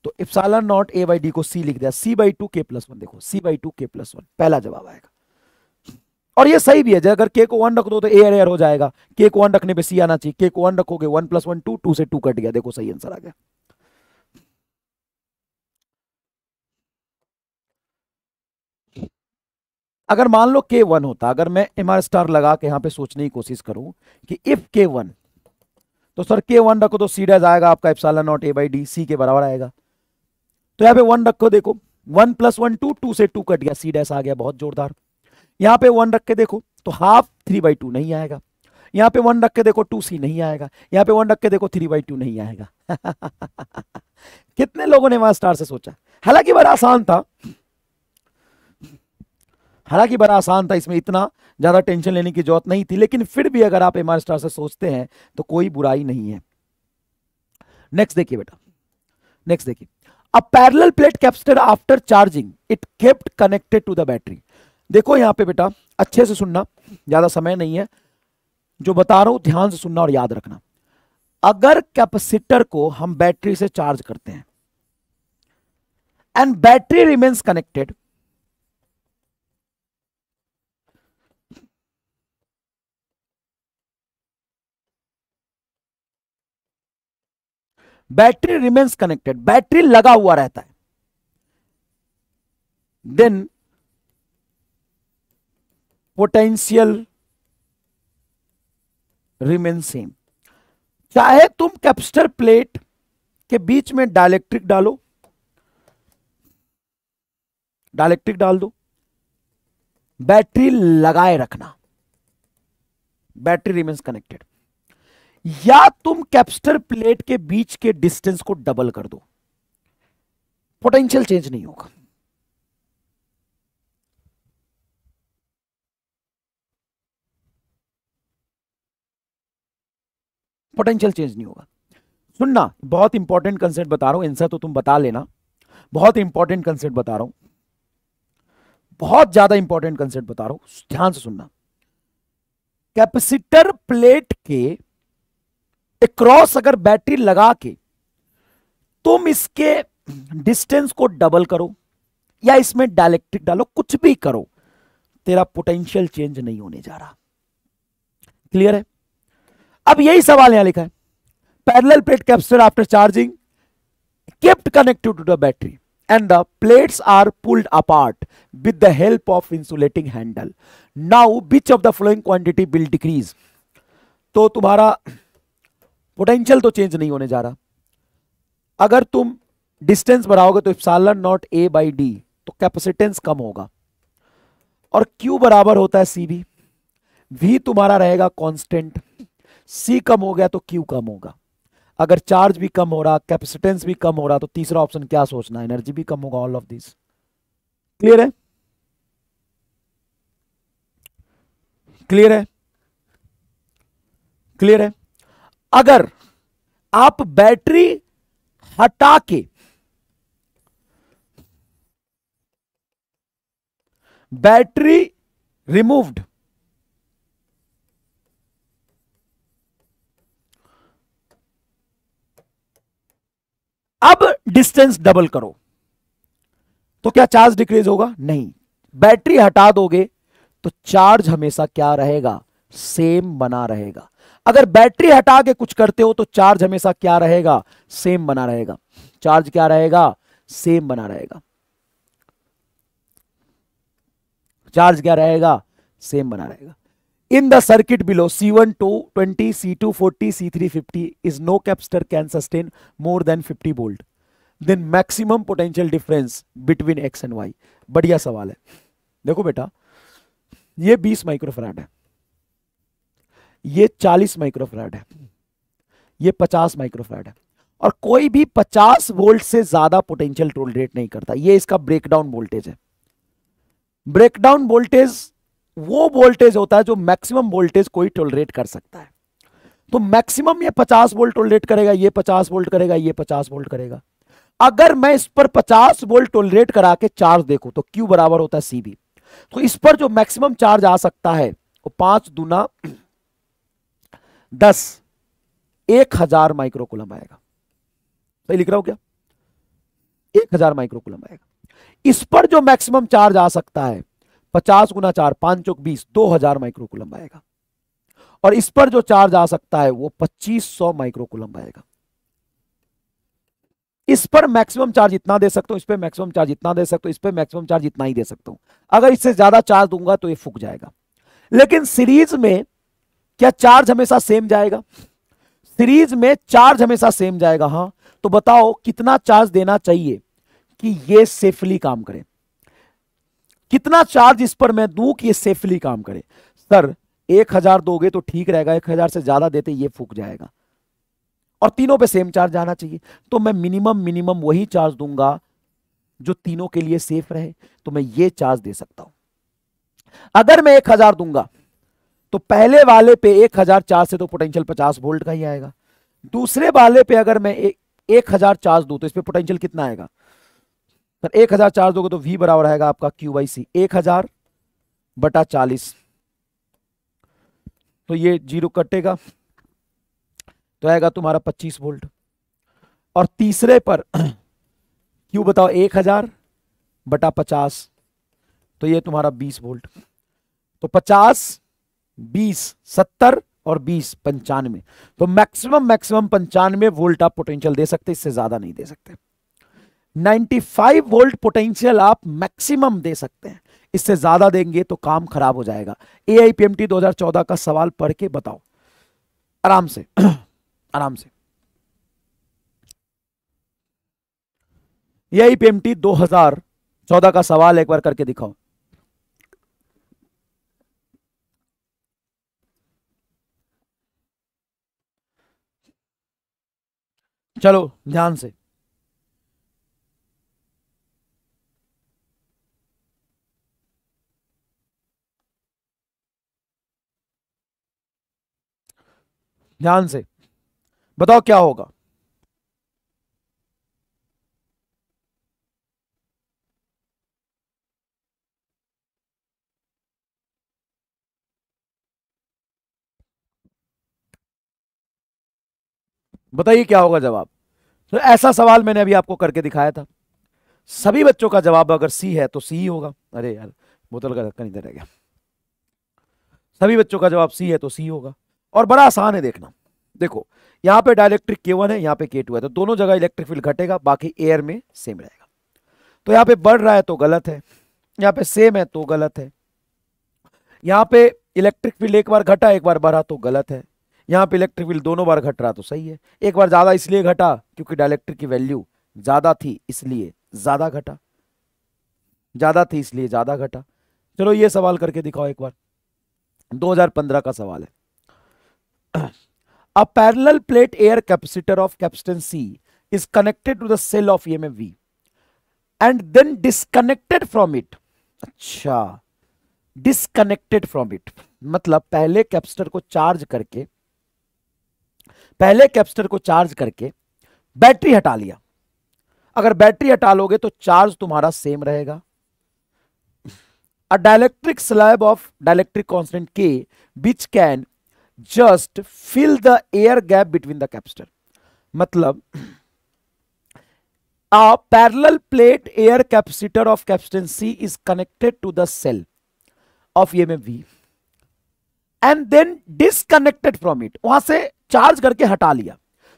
तो epsilon naught A by D को सी लिख दिया C by two K plus one देखो C by two K plus one पहला जवाब आएगा और ये सही भी है अगर के को वन रख दो तो एयर एयर हो जाएगा के को वन रखने पे सी आना चाहिए के को वन रखोगे one plus one two two से टू कट गया देखो सही आंसर आ गया अगर मान लो के वन होता अगर मैं एम आर स्टार लगा के यहां पे सोचने की कोशिश करूं कि इफ के वन तो सर के वन रखो तो सी डेज आएगा आपका epsilon naught A by D C के बराबर आएगा तो यहां पे वन रखो देखो one plus one two two से टू कट गया सी डेस आ गया बहुत जोरदार यहां पे वन रख के देखो तो हाफ थ्री बाई टू नहीं आएगा यहाँ पे वन रख के देखो टू सी नहीं आएगा यहाँ पे वन रख के देखो थ्री बाई टू नहीं आएगा कितने लोगों ने वहां स्टार से सोचा हालांकि बड़ा आसान था हालांकि बड़ा आसान था इसमें इतना ज़्यादा टेंशन लेने की जरूरत नहीं थी लेकिन फिर भी अगर आप एम स्टार से सोचते हैं तो कोई बुराई नहीं है नेक्स्ट देखिए बेटा नेक्स्ट देखिए a parallel plate capacitor after charging it kept connected to the battery देखो यहां पे बेटा अच्छे से सुनना ज़्यादा समय नहीं है जो बता रहा हूं ध्यान से सुनना और याद रखना अगर कैपेसिटर को हम बैटरी से चार्ज करते हैं and battery remains connected battery remains connected battery लगा हुआ रहता है देन पोटेंशियल रिमेन सेम चाहे तुम कैप्स्टर प्लेट के बीच में डायलेक्ट्रिक डालो डायलेक्ट्रिक डाल दो बैटरी लगाए रखना बैटरी रिमेन्स कनेक्टेड या तुम कैप्स्टर प्लेट के बीच के डिस्टेंस को डबल कर दो पोटेंशियल चेंज नहीं होगा पोटेंशियल चेंज नहीं होगा सुनना बहुत इंपॉर्टेंट कंसेप्ट बता रहा हूं आंसर तो तुम बता लेना बहुत इंपॉर्टेंट कंसेप्ट बता रहा हूं बहुत ज्यादा इंपॉर्टेंट कंसेप्ट बता रहा हूं ध्यान से सुनना कैपेसिटर प्लेट के क्रॉस अगर बैटरी लगा के तुम इसके डिस्टेंस को डबल करो या इसमें डायलेक्ट्रिक डालो कुछ भी करो तेरा पोटेंशियल चेंज नहीं होने जा रहा क्लियर है अब यही सवाल यहां लिखा है parallel plate capacitor after charging kept connected to the battery and the plates are pulled apart with the help of insulating handle now which of the following quantity will decrease तो तुम्हारा potential तो change नहीं होने जा रहा अगर तुम distance बढ़ाओगे तो epsilon naught A by D तो कैपेसिटेंस कम होगा और क्यू बराबर होता है सी बी वी तुम्हारा रहेगा कॉन्स्टेंट सी कम हो गया तो क्यू कम होगा अगर चार्ज भी कम हो रहा कैपेसिटेंस भी कम हो रहा तो तीसरा ऑप्शन क्या सोचना एनर्जी भी कम होगा ऑल ऑफ दिस क्लियर है क्लियर है क्लियर है अगर आप बैटरी हटा के बैटरी रिमूव्ड अब डिस्टेंस डबल करो तो क्या चार्ज डिक्रीज होगा नहीं बैटरी हटा दोगे तो चार्ज हमेशा क्या रहेगा सेम बना रहेगा अगर बैटरी हटा के कुछ करते हो तो चार्ज हमेशा क्या रहेगा सेम बना रहेगा चार्ज क्या रहेगा सेम बना रहेगा चार्ज क्या रहेगा सेम बना रहेगा In the circuit below, C1 220, C2 40, C3 50 is no capacitor can sustain more than 50 volt. Then maximum potential difference between X and Y. बढ़िया सवाल है देखो बेटा ये 20 माइक्रोफराड है ये 40 माइक्रोफराड है ये 50 माइक्रोफराड है और कोई भी 50 वोल्ट से ज्यादा पोटेंशियल टोलरेट नहीं करता ये इसका ब्रेकडाउन वोल्टेज है ब्रेकडाउन वोल्टेज वो वोल्टेज होता है जो मैक्सिमम वोल्टेज कोई टोलरेट कर सकता है तो मैक्सिमम ये 50 वोल्ट टोलरेट करेगा ये 50 वोल्ट करेगा ये 50 वोल्ट करेगा अगर मैं इस पर 50 वोल्ट टोलरेट करा के चार्ज देखू तो क्यू बराबर होता है सीबी तो इस पर जो मैक्सिमम चार्ज आ सकता है वो पांच दूना दस एक हजार माइक्रोकुलम आएगा सही लिख रहा हूं क्या एक हजार माइक्रोकुलम आएगा इस पर जो मैक्सिमम चार्ज आ सकता है पचास गुना चार पांच चौक बीस दो हजार माइक्रोकुलम आएगा और इस पर जो चार्ज आ सकता है वो पच्चीस सौ माइक्रोकुलम आएगा इस पर मैक्सिमम चार्ज इतना दे सकता हूं इस पर मैक्सिमम चार्ज इतना दे सकता हूं इस पर मैक्सिमम चार्ज इतना ही दे सकता हूं अगर इससे ज्यादा चार्ज दूंगा तो यह फूक जाएगा लेकिन सीरीज में क्या चार्ज हमेशा सेम जाएगा सीरीज में चार्ज हमेशा सेम जाएगा हाँ तो बताओ कितना चार्ज देना चाहिए कि ये सेफली काम करें कितना चार्ज इस पर मैं दू कि सेफली काम करे सर एक हजार दोगे तो ठीक रहेगा एक हजार से ज्यादा देते ये फूक जाएगा और तीनों पे सेम चार्ज आना चाहिए तो मैं मिनिमम मिनिमम वही चार्ज दूंगा जो तीनों के लिए सेफ रहे तो मैं ये चार्ज दे सकता हूं अगर मैं एक हजार दूंगा तो पहले वाले पे एक हजार चार्ज से तो पोटेंशियल पचास वोल्ट का ही आएगा दूसरे वाले पे अगर मैं एक हजार चार्ज दू तो इस पर पोटेंशियल कितना आएगा सर एक हजार चार दोगे तो वी बराबर आएगा आपका क्यू बाई सी एक हजार बटा चालीस तो ये जीरो कटेगा तो आएगा तुम्हारा पच्चीस वोल्ट और तीसरे पर क्यू बताओ एक हजार बटा पचास तो ये तुम्हारा बीस वोल्ट तो पचास बीस सत्तर और बीस पंचानवे तो मैक्सिमम मैक्सिमम पंचानवे वोल्ट आप पोटेंशियल दे सकते इससे ज्यादा नहीं दे सकते 95 वोल्ट पोटेंशियल आप मैक्सिमम दे सकते हैं इससे ज्यादा देंगे तो काम खराब हो जाएगा A I P M T दो हजार चौदह का सवाल पढ़ के बताओ आराम से आराम से A I P M T दो हजार चौदह का सवाल एक बार करके दिखाओ चलो ध्यान से ध्यान से बताओ क्या होगा बताइए क्या होगा जवाब तो ऐसा सवाल मैंने अभी आपको करके दिखाया था सभी बच्चों का जवाब अगर सी है तो सी ही होगा अरे यार बोतल का धक्का नहीं रह गया सभी बच्चों का जवाब सी है तो सी होगा और बड़ा आसान है देखना देखो यहां पे डायलेक्ट्रिक के वन है यहां पे के टू है तो दोनों जगह इलेक्ट्रिक फील्ड घटेगा बाकी एयर में सेम रहेगा तो यहां पे बढ़ रहा है तो गलत है यहां पे सेम है तो गलत है यहां पे इलेक्ट्रिक फील्ड एक बार घटा एक बार बढ़ा तो गलत है यहां पे इलेक्ट्रिक फील्ड दोनों बार घट रहा तो सही है एक बार ज़्यादा इसलिए घटा क्योंकि डायलेक्ट्रिक की वैल्यू ज़्यादा थी इसलिए ज़्यादा घटा ज़्यादा थी इसलिए ज़्यादा घटा चलो ये सवाल करके दिखाओ एक बार 2015 का सवाल है A parallel plate air capacitor of capacitance C is connected to the cell of EMF V and then disconnected from it. अच्छा डिस्कनेक्टेड फ्रॉम इट मतलब पहले कैप्स्टर को चार्ज करके पहले कैप्स्टर को चार्ज करके बैटरी हटा लिया अगर बैटरी हटा लोगे तो चार्ज तुम्हारा सेम रहेगा a dielectric slab of dielectric constant K which can just fill the air gap between the capacitor मतलब a parallel plate capacitor capacitor of capstan C is connected to the cell of V and then disconnected from it वहां से charge करके हटा लिया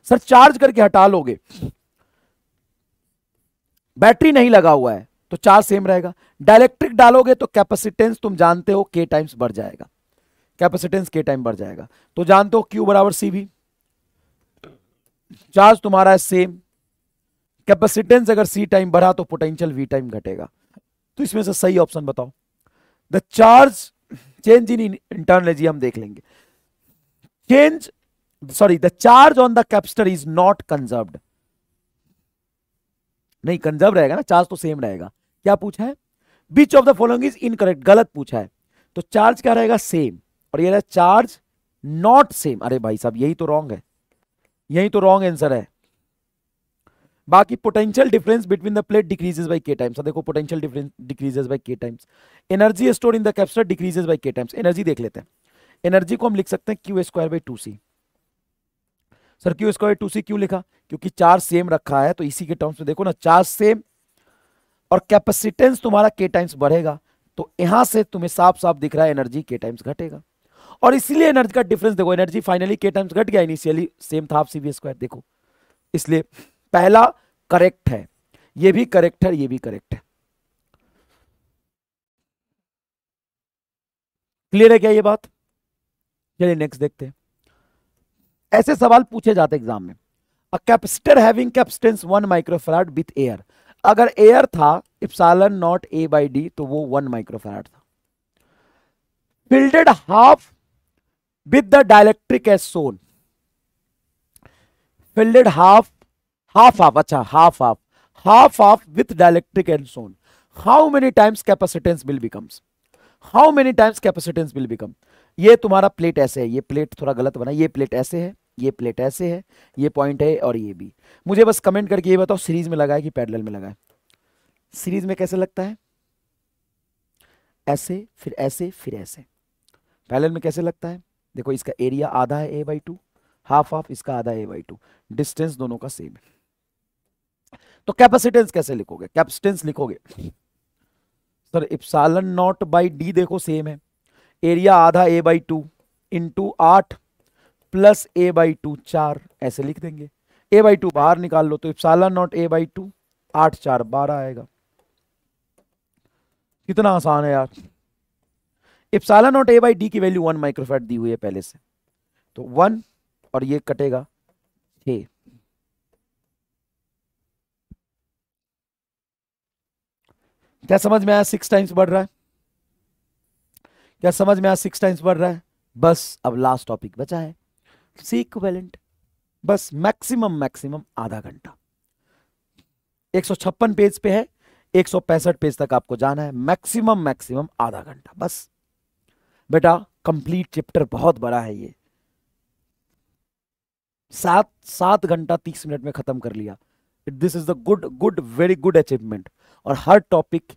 sir charge करके हटा लोगे battery नहीं लगा हुआ है तो चार्ज सेम रहेगा डायलेक्ट्रिक डालोगे तो कैपेसिटेंस तुम जानते हो के टाइम्स बढ़ जाएगा कैपेसिटेंस के टाइम बढ़ जाएगा तो जानते हो क्यू बराबर सी भी चार्ज तुम्हारा है सेम कैपेसिटेंस अगर सी टाइम बढ़ा तो पोटेंशियल वी टाइम घटेगा तो इसमें से सही ऑप्शन बताओ the charge change in internal हम देख लेंगे change sorry the charge on the capacitor is not conserved नहीं कंजर्व रहेगा ना चार्ज तो सेम रहेगा क्या पूछा है which of the following is incorrect गलत पूछा है तो चार्ज क्या रहेगा सेम और ये चार्ज नॉट सेम अरे भाई साहब यही तो रॉन्ग है यही तो रॉन्ग आंसर है बाकी potential difference between the plate decreases by K times देखो potential difference decreases by K times energy store in the capacitor decreases by K times energy देख लेते हैं एनर्जी को हम लिख सकते हैं Q square by two C sir Q square two C क्यों लिखा क्योंकि चार्ज सेम रखा है तो इसी के टर्म्स में देखो ना चार्ज सेम और कैपेसिटेंस तुम्हारा के टाइम्स बढ़ेगा तो यहां से तुम्हें साफ साफ दिख रहा है एनर्जी के टाइम्स घटेगा और इसलिए एनर्जी का डिफरेंस देखो एनर्जी फाइनली के टाइम्स घट गया इनिशियली सेम था आप सीबीएस स्क्वायर देखो इसलिए पहला करेक्ट है ये भी करेक्ट है ये भी करेक्ट है क्लियर है क्या ये बात चलिए नेक्स्ट देखते हैं ऐसे सवाल पूछे जाते एग्जाम में a capacitor having capacitance one microfarad with air अगर एयर था epsilon naught A by D तो वो वन माइक्रोफेराड था filled half with the dielectric as shown filled half half half acha half half half half with dielectric and shown how many times capacitance will becomes how many times capacitance will become ये तुम्हारा plate ऐसे है ये plate थोड़ा गलत बना ये plate ऐसे है ये प्लेट ऐसे है ये पॉइंट है और ये भी मुझे बस कमेंट करके ये बताओ सीरीज में लगाए कि पैरेलल में लगाए सीरीज में कैसे लगता है ऐसे फिर ऐसे फिर ऐसे पैरेलल में कैसे लगता है देखो इसका एरिया आधा है A by two half of इसका आधा ए बाई टू डिस्टेंस दोनों का सेम है तो कैपेसिटेंस कैसे लिखोगे कैपेसिटेंस लिखोगे sir epsilon naught by D देखो सेम है एरिया आधा A by two in into आठ प्लस ए बाई टू चार ऐसे लिख देंगे ए बाई टू बाहर निकाल लो तो epsilon naught A by two आठ चार बारह आएगा कितना आसान है यार epsilon naught A by D की वैल्यू वन माइक्रोफेट दी हुई है पहले से तो वन और ये कटेगा छ क्या समझ में आया सिक्स टाइम्स बढ़ रहा है क्या समझ में आया सिक्स टाइम्स बढ़ रहा है बस अब लास्ट टॉपिक बचा है सीक इक्वेलेंट बस मैक्सिमम मैक्सिमम आधा घंटा छप्पन पेज पे है पैंसठ पेज तक आपको जाना है मैक्सिमम मैक्सिमम आधा घंटा बस बेटा कंप्लीट चैप्टर बहुत बड़ा है ये सात सात घंटा तीस मिनट में खत्म कर लिया this is the good good very good achievement और हर टॉपिक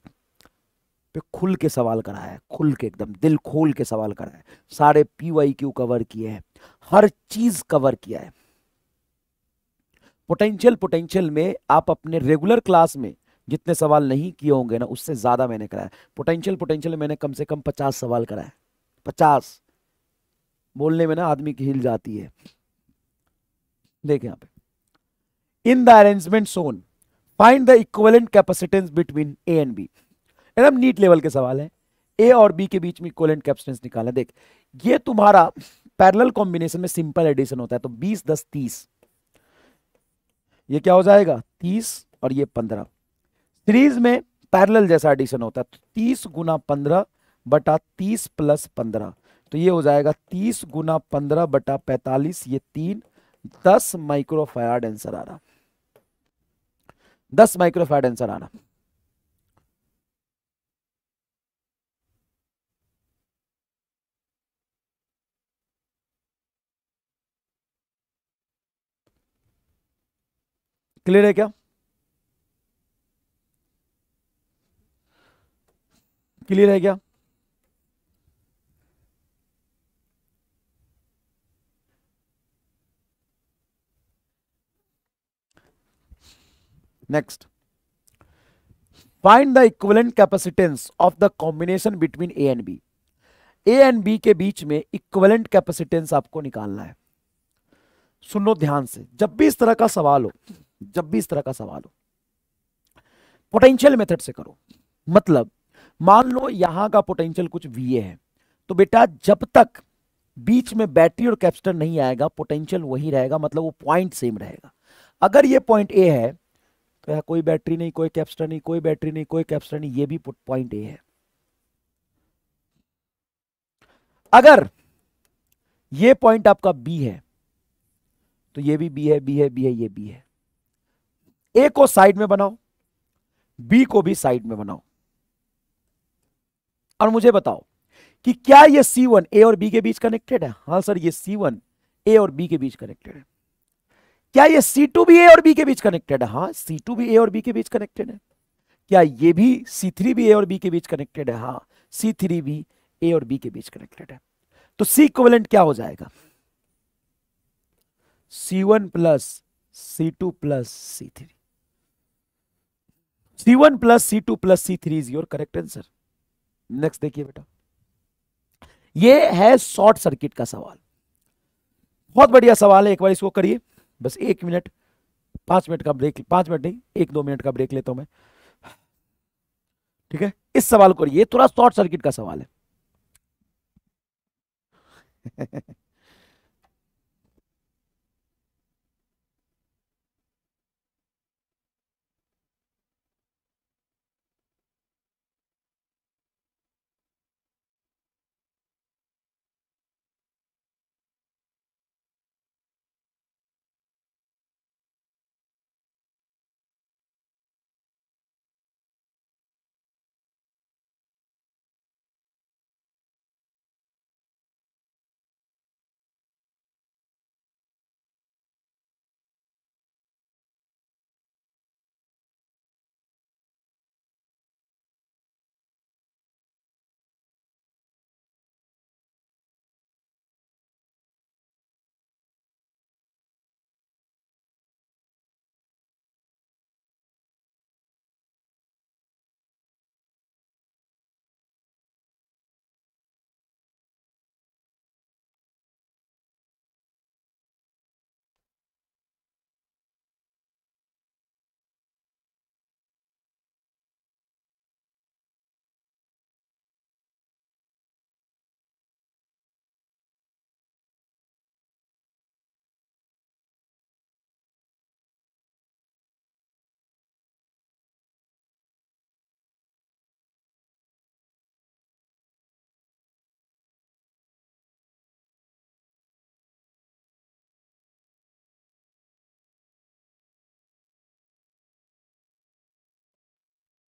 पे खुल के सवाल करा है खुल के एकदम दिल खोल के सवाल करा है सारे पी वाई क्यू कवर किए हैं हर चीज कवर किया है पोटेंशियल पोटेंशियल में आप अपने रेगुलर क्लास में जितने सवाल नहीं किए होंगे ना उससे ज्यादा मैंने कराया पोटेंशियल पोटेंशियल मैंने कम से कम पचास सवाल कराया पचास बोलने में ना आदमी की हिल जाती है देखें यहां पे in the arrangement shown find the equivalent capacitance between A and B एकदम नीट लेवल के सवाल है ए और बी के बीच में इक्वलेंट कैपेसिटेंस निकालना देख ये तुम्हारा पैरेलल कॉम्बिनेशन में सिंपल एडिशन होता है तो बीस दस तीस ये क्या हो जाएगा तीस और ये पंद्रह सीरीज में पैरेलल जैसा एडिशन होता है तो 30 गुना पंद्रह बटा तीस प्लस पंद्रह तो ये हो जाएगा तीस गुना पंद्रह बटा पैतालीस ये तीन दस माइक्रोफायड आंसर आ रहा दस माइक्रोफायड आंसर आ रहा क्लियर है क्या क्लियर है क्या next find the equivalent capacitance of the combination between A and B A and B के बीच में इक्वलेंट कैपेसिटेंस आपको निकालना है सुनो ध्यान से जब भी इस तरह का सवाल हो जब भी इस तरह का सवाल हो पोटेंशियल मेथड से करो मतलब मान लो यहां का पोटेंशियल कुछ ए है तो बेटा जब तक बीच में बैटरी और कैपेसिटर नहीं आएगा पोटेंशियल वही रहेगा मतलब वो पॉइंट सेम रहेगा अगर ये पॉइंट ए है तो कोई बैटरी नहीं कोई कैप्सटर नहीं कोई बैटरी नहीं कोई कैप्सटर नहीं ये भी पॉइंट ए है अगर ये पॉइंट आपका बी है तो ये भी बी है बी है बी है ये बी है ए को साइड में बनाओ बी को भी साइड में बनाओ और मुझे बताओ कि क्या ये सी वन ए और बी के बीच कनेक्टेड है हाँ सर ये सी वन ए और बी के बीच कनेक्टेड है क्या ये सी टू भी ए और बी के बीच कनेक्टेड है हाँ सी टू भी ए और बी के बीच कनेक्टेड है क्या ये भी सी थ्री भी ए और बी के बीच कनेक्टेड है हाँ सी थ्री भी ए और बी के बीच कनेक्टेड है तो सी इक्वलेंट क्या हो जाएगा C one plus C two plus C three C one plus C two plus C three is your correct answer next देखिए बेटा ये है शॉर्ट सर्किट का सवाल बहुत बढ़िया सवाल है एक बार इसको करिए बस एक मिनट पांच मिनट का ब्रेक पांच मिनट नहीं एक दो मिनट का ब्रेक लेता हूं मैं ठीक है इस सवाल को ये थोड़ा शॉर्ट सर्किट का सवाल है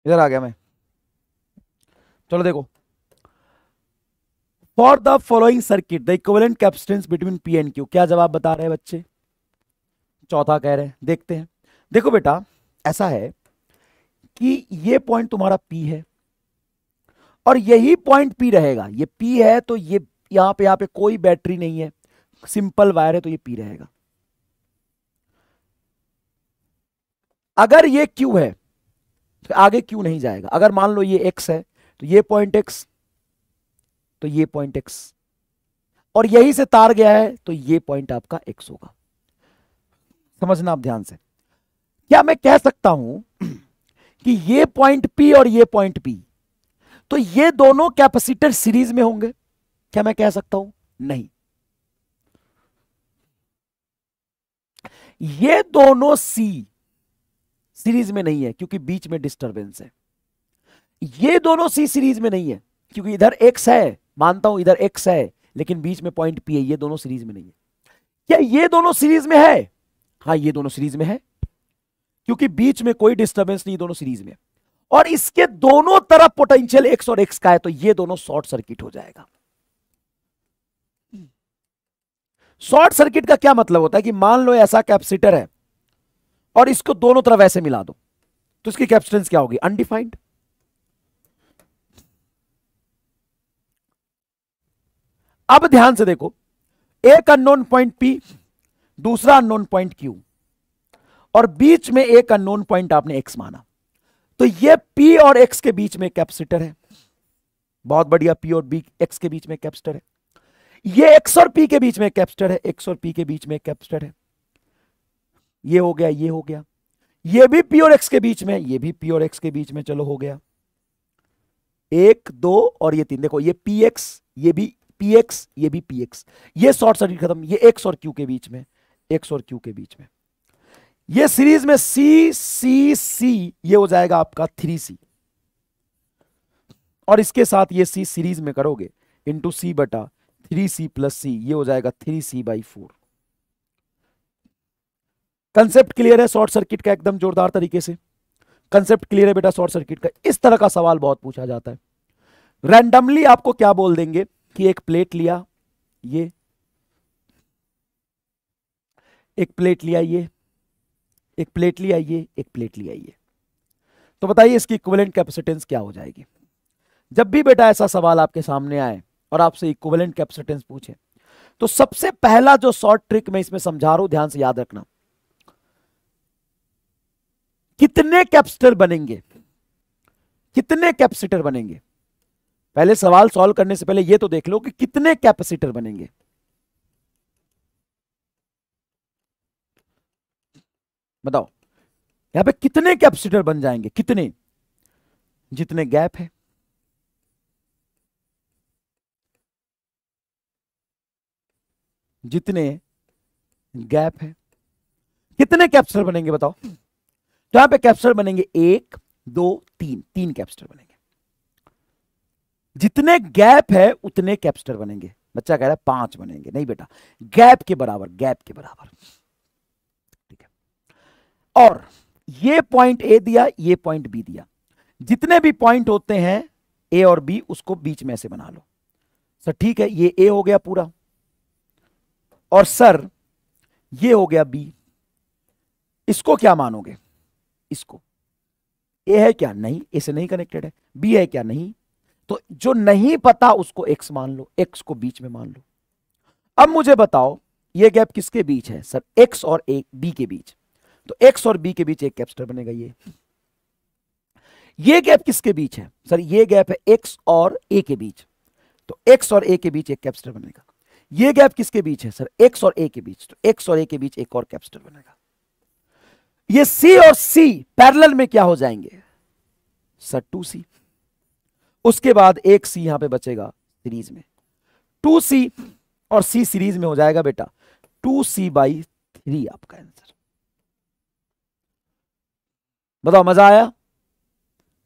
इधर आ गया मैं चलो देखो for the following circuit the equivalent capacitance between P and Q क्या जवाब बता रहे हैं बच्चे चौथा कह रहे हैं देखते हैं देखो बेटा ऐसा है कि ये पॉइंट तुम्हारा पी है और यही पॉइंट पी रहेगा ये पी है तो ये यहां पे यहां पे कोई बैटरी नहीं है सिंपल वायर है तो ये पी रहेगा अगर ये क्यू है तो आगे क्यों नहीं जाएगा अगर मान लो ये एक्स है तो ये पॉइंट एक्स तो ये पॉइंट एक्स और यही से तार गया है तो ये पॉइंट आपका एक्स होगा समझना आप ध्यान से क्या मैं कह सकता हूं कि ये पॉइंट पी और ये पॉइंट पी तो ये दोनों कैपेसिटर सीरीज में होंगे क्या मैं कह सकता हूं नहीं ये दोनों सी सीरीज में नहीं है क्योंकि बीच में डिस्टर्बेंस है ये दोनों सी सीरीज में नहीं है क्योंकि इधर एक्स है मानता हूं इधर एक्स है लेकिन बीच में पॉइंट पी है ये दोनों सीरीज में नहीं है क्या ये दोनों सीरीज में है हाँ ये दोनों सीरीज में है क्योंकि बीच में कोई डिस्टर्बेंस नहीं दोनों सीरीज में और इसके दोनों तरफ पोटेंशियल एक्स और एक्स का है तो ये दोनों शॉर्ट सर्किट हो जाएगा शॉर्ट सर्किट का क्या मतलब होता है कि मान लो ऐसा कैपेसिटर है और इसको दोनों तरफ ऐसे मिला दो तो इसकी कैप्सटेंस क्या होगी अनडिफाइंड अब ध्यान से देखो एक अननोन पॉइंट पी दूसरा अननोन पॉइंट क्यू और बीच में एक अननोन पॉइंट आपने एक्स माना तो ये पी और एक्स के बीच में कैपेसिटर है बहुत बढ़िया पी और बी एक्स के बीच में कैपेसिटर है ये एक्स और पी के बीच में कैपेसिटर है एक्स और पी के बीच में कैपेसिटर है ये हो गया ये हो गया ये भी और एक्स के बीच में ये भी प्योर एक्स के बीच में चलो हो गया एक दो और ये तीन देखो ये पी एक्स ये भी पी एक्स ये भी पी एक्स ये शॉर्ट सर्किट खत्म ये एक्स और क्यू के बीच में एक्स और क्यू के बीच में ये सीरीज में सी सी सी ये हो जाएगा आपका थ्री सी और इसके साथ ये सी सीरीज में करोगे इंटू सी बटा थ्री सी प्लस सी ये हो जाएगा three C by four concept clear है शॉर्ट सर्किट का एकदम जोरदार तरीके से कंसेप्ट क्लियर है बेटा शॉर्ट सर्किट का इस तरह का सवाल बहुत पूछा जाता है रैंडमली आपको क्या बोल देंगे कि एक प्लेट लिया ये एक प्लेट लिया ये एक प्लेट लिया ये एक प्लेट लिया ये तो बताइए इसकी इक्वलेंट कैपेसिटेंस क्या हो जाएगी जब भी बेटा ऐसा सवाल आपके सामने आए और आपसे इक्वलेंट कैपेसिटेंस पूछे तो सबसे पहला जो शॉर्ट ट्रिक मैं इसमें समझा रहा हूं ध्यान से याद रखना कितने कैपेसिटर बनेंगे कितने कैपेसिटर बनेंगे पहले सवाल सॉल्व करने से पहले यह तो देख लो कि कितने कैपेसिटर बनेंगे बताओ यहां पे कितने कैपेसिटर बन जाएंगे कितने जितने गैप है जितने गैप है कितने कैप्सूल बनेंगे बताओ तो यहां पे कैप्स्टर बनेंगे एक दो तीन तीन कैप्स्टर बनेंगे जितने गैप है उतने कैप्स्टर बनेंगे बच्चा कह रहा है पांच बनेंगे नहीं बेटा गैप के बराबर गैप के बराबर ठीक है और ये पॉइंट ए दिया ये पॉइंट बी दिया जितने भी पॉइंट होते हैं ए और बी उसको बीच में से बना लो सर ठीक है ये ए हो गया पूरा और सर ये हो गया बी इसको क्या मानोगे इसको ए है क्या नहीं ए से नहीं कनेक्टेड है बी है क्या नहीं तो जो नहीं पता उसको एक्स मान लो एक्स को बीच में मान लो अब मुझे बताओ ये गैप किसके बीच है सर एक्स और ए बी के बीच तो एक्स और बी के बीच एक कैप्स्टर बनेगा ये ये गैप किसके बीच है सर ये गैप है एक्स और ए के बीच तो एक्स और ए के बीच एक कैप्स्टर बनेगा ये गैप किसके बीच है सर एक्स और ए के बीच तो एक्स और ए के बीच एक और कैप्स्टर बनेगा ये सी और सी पैरेलल में क्या हो जाएंगे सर टू सी उसके बाद एक सी यहां पे बचेगा सीरीज में टू सी और सी सीरीज में हो जाएगा बेटा टू सी बाई थ्री आपका आंसर बताओ मजा आया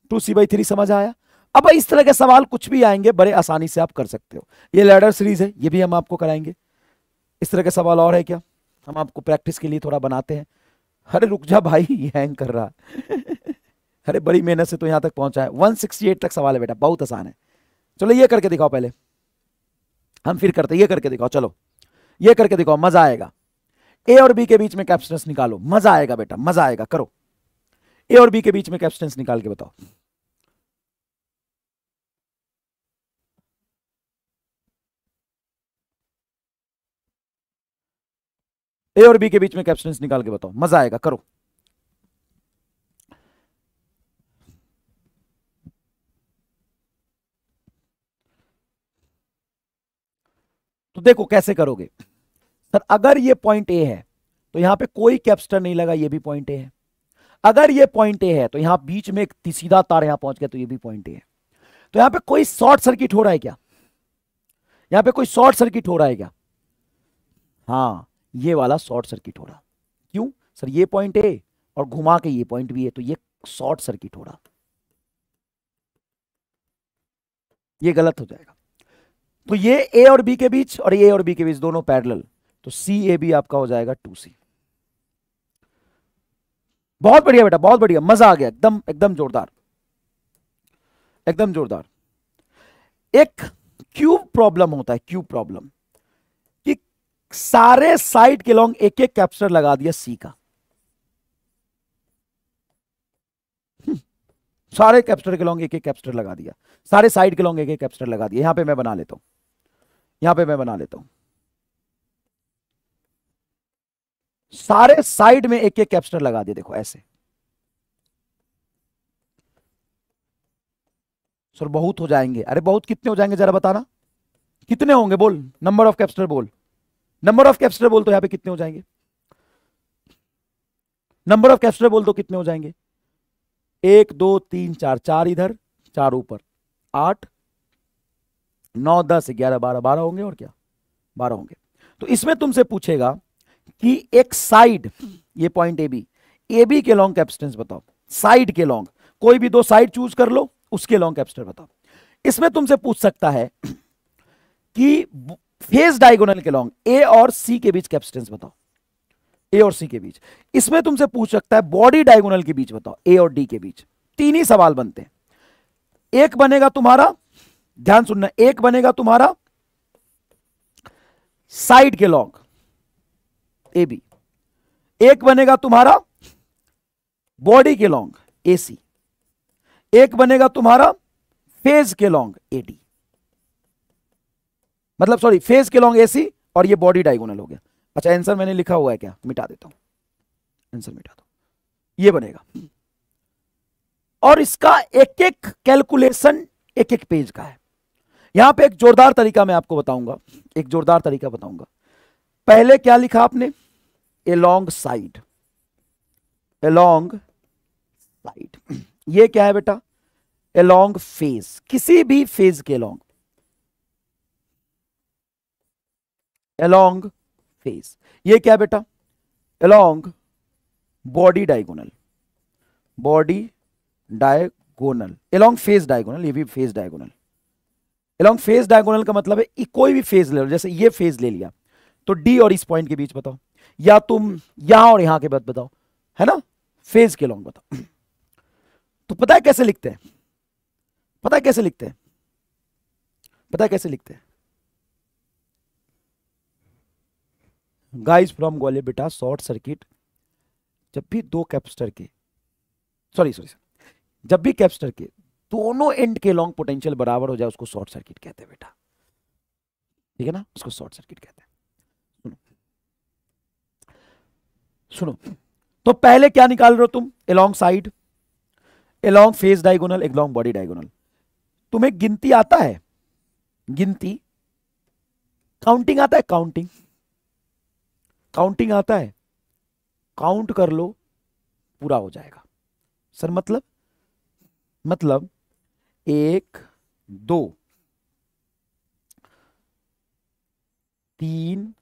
टू सी बाई थ्री समझ आया अब इस तरह के सवाल कुछ भी आएंगे बड़े आसानी से आप कर सकते हो ये लेडर सीरीज है ये भी हम आपको कराएंगे इस तरह के सवाल और है क्या हम आपको प्रैक्टिस के लिए थोड़ा बनाते हैं अरे रुक जा भाई हैंग कर रहा अरे बड़ी मेहनत से तो यहां तक पहुंचा है 168 तक सवाल है बेटा बहुत आसान है चलो ये करके दिखाओ पहले हम फिर करते ये करके दिखाओ चलो ये करके दिखाओ मजा आएगा ए और बी के बीच में कैप्सटेंस निकालो मजा आएगा बेटा मजा आएगा करो ए और बी के बीच में कैप्सटेंस निकाल के बताओ ए और बी के बीच में कैप्शन निकाल के बताओ मजा आएगा करो तो देखो कैसे करोगे सर अगर ये पॉइंट ए है तो यहां पे कोई कैप्स्टर नहीं लगा ये भी पॉइंट ए है अगर ये पॉइंट ए है तो यहां बीच में एक सीधा तार यहां पहुंच गया तो ये भी पॉइंट ए है तो यहां पे कोई शॉर्ट सर्किट हो रहा है क्या यहां पे कोई शॉर्ट सर्किट हो रहा है क्या हाँ ये वाला शॉर्ट सर्किट हो रहा क्यों सर ये पॉइंट है और घुमा के ये पॉइंट भी है तो ये शॉर्ट सर्किट हो रहा ये गलत हो जाएगा तो ये ए और बी के बीच और ए और बी के बीच दोनों पैरेलल तो सी ए बी आपका हो जाएगा टू सी बहुत बढ़िया बेटा बहुत बढ़िया मजा आ गया एकदम एकदम जोरदार एकदम जोरदार एक क्यूब प्रॉब्लम होता है क्यूब प्रॉब्लम सारे साइड के लॉन्ग एक एक कैप्चर लगा दिया सी का हम्म। सारे कैप्चर के लॉन्ग एक एक कैप्चर लगा दिया सारे साइड के लॉन्ग एक एक कैप्चर लगा दिया यहां पे मैं बना लेता हूं यहां पे मैं बना लेता हूं सारे साइड में एक एक कैप्चर लगा दिया देखो ऐसे सर बहुत हो जाएंगे अरे बहुत कितने हो जाएंगे जरा बताना कितने होंगे बोल नंबर ऑफ कैप्चर बोल नंबर ऑफ कैपेसिटर बोल दो तो यहां पे कितने हो जाएंगे नंबर ऑफ कैपेसिटर बोल दो तो कितने हो जाएंगे एक दो तीन चार चार इधर चार ऊपर आठ नौ दस ग्यारह बारह बारह होंगे और क्या बारह होंगे तो इसमें तुमसे पूछेगा कि एक साइड ये point A B A B के लॉन्ग कैपेसिटेंस बताओ साइड के लॉन्ग कोई भी दो साइड चूज कर लो उसके लॉन्ग कैपेसिटर बताओ इसमें तुमसे पूछ सकता है कि फेस डायगोनल के लॉन्ग ए और सी के बीच कैपेसिटेंस बताओ ए और सी के बीच इसमें तुमसे पूछ सकता है बॉडी डायगोनल के बीच बताओ ए और डी के बीच तीन ही सवाल बनते हैं एक बनेगा तुम्हारा ध्यान सुनना एक बनेगा तुम्हारा साइड के लॉन्ग ए बी एक बनेगा तुम्हारा बॉडी के लॉन्ग ए सी एक बनेगा तुम्हारा फेज के लॉन्ग ए डी मतलब सॉरी फेस के लॉन्ग एसी और ये बॉडी डायगोनल हो गया अच्छा आंसर मैंने लिखा हुआ है क्या मिटा देता हूं आंसर मिटा दो ये बनेगा और इसका एक एक कैलकुलेशन एक एक पेज का है यहां पे एक जोरदार तरीका मैं आपको बताऊंगा एक जोरदार तरीका बताऊंगा पहले क्या लिखा आपने एलोंग साइड एलोंग साइड ये क्या है बेटा एलोंग फेज किसी भी फेज के एलोंग अलोंग फेस ये क्या बेटा along body diagonal body diagonal along face diagonal ये भी face diagonal along face diagonal का मतलब है कोई भी फेस ले लो जैसे ये फेस ले लिया तो डी और इस पॉइंट के बीच बताओ या तुम यहां और यहां के बाद बताओ है ना फेज के लॉन्ग बताओ तो पता है कैसे लिखते हैं पता है कैसे लिखते हैं पता है कैसे लिखते हैं गाइस फ्रॉम ग्वालियर बेटा शॉर्ट सर्किट जब भी दो कैप्स्टर के सॉरी सॉरी जब भी कैप्स्टर के दोनों एंड के लॉन्ग पोटेंशियल बराबर हो जाए उसको शॉर्ट सर्किट कहते हैं बेटा ठीक है ना उसको शॉर्ट सर्किट कहते हैं सुनो तो पहले क्या निकाल रहे हो तुम along side along face diagonal along body diagonal तुम्हें गिनती आता है गिनती काउंटिंग आता है काउंटिंग काउंटिंग आता है काउंट कर लो पूरा हो जाएगा सर मतलब मतलब एक दो तीन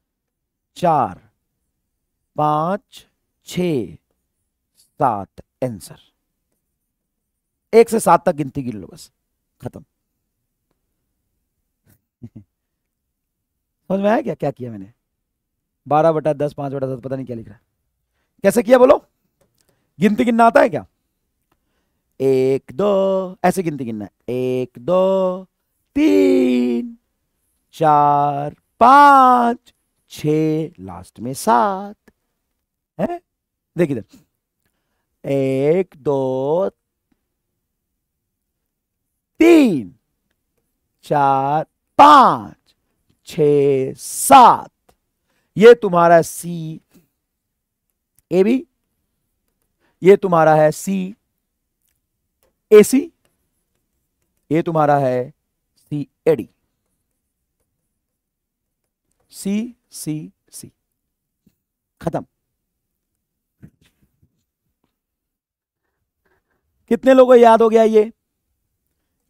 चार पांच छ सात आंसर एक से सात तक गिनती गिन लो बस खत्म समझ में आया क्या क्या किया मैंने बारह बटा दस पांच बटा दस पता नहीं क्या लिख रहा है कैसे किया बोलो गिनती गिनना आता है क्या एक दो ऐसे गिनती गिनना एक दो तीन चार पांच छ लास्ट में सात है देखिए इधर एक दो तीन चार पांच छ सात ये तुम्हारा सी ए बी ये तुम्हारा है सी ए सी ये तुम्हारा है सी ए डी सी सी सी खत्म कितने लोगों को याद हो गया ये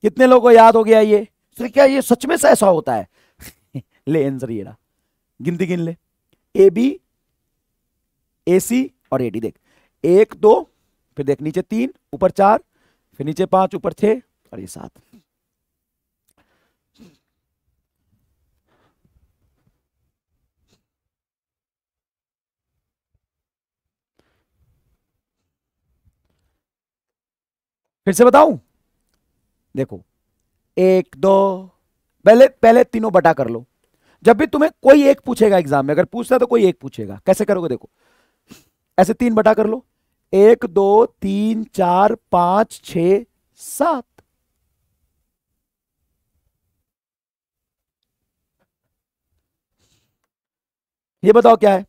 कितने लोगों को याद हो गया ये सर क्या ये सच में से ऐसा होता है ले आंसर ये गिनती गिन ले ए बी ए सी और ए डी देख एक दो फिर देख नीचे तीन ऊपर चार फिर नीचे पांच ऊपर छह और ये सात फिर से बताऊं देखो एक दो पहले पहले तीनों बटा कर लो जब भी तुम्हें कोई एक पूछेगा एग्जाम में अगर पूछता है तो कोई एक पूछेगा कैसे करोगे देखो ऐसे तीन बटा कर लो एक दो तीन चार पांच छ सात ये बताओ क्या है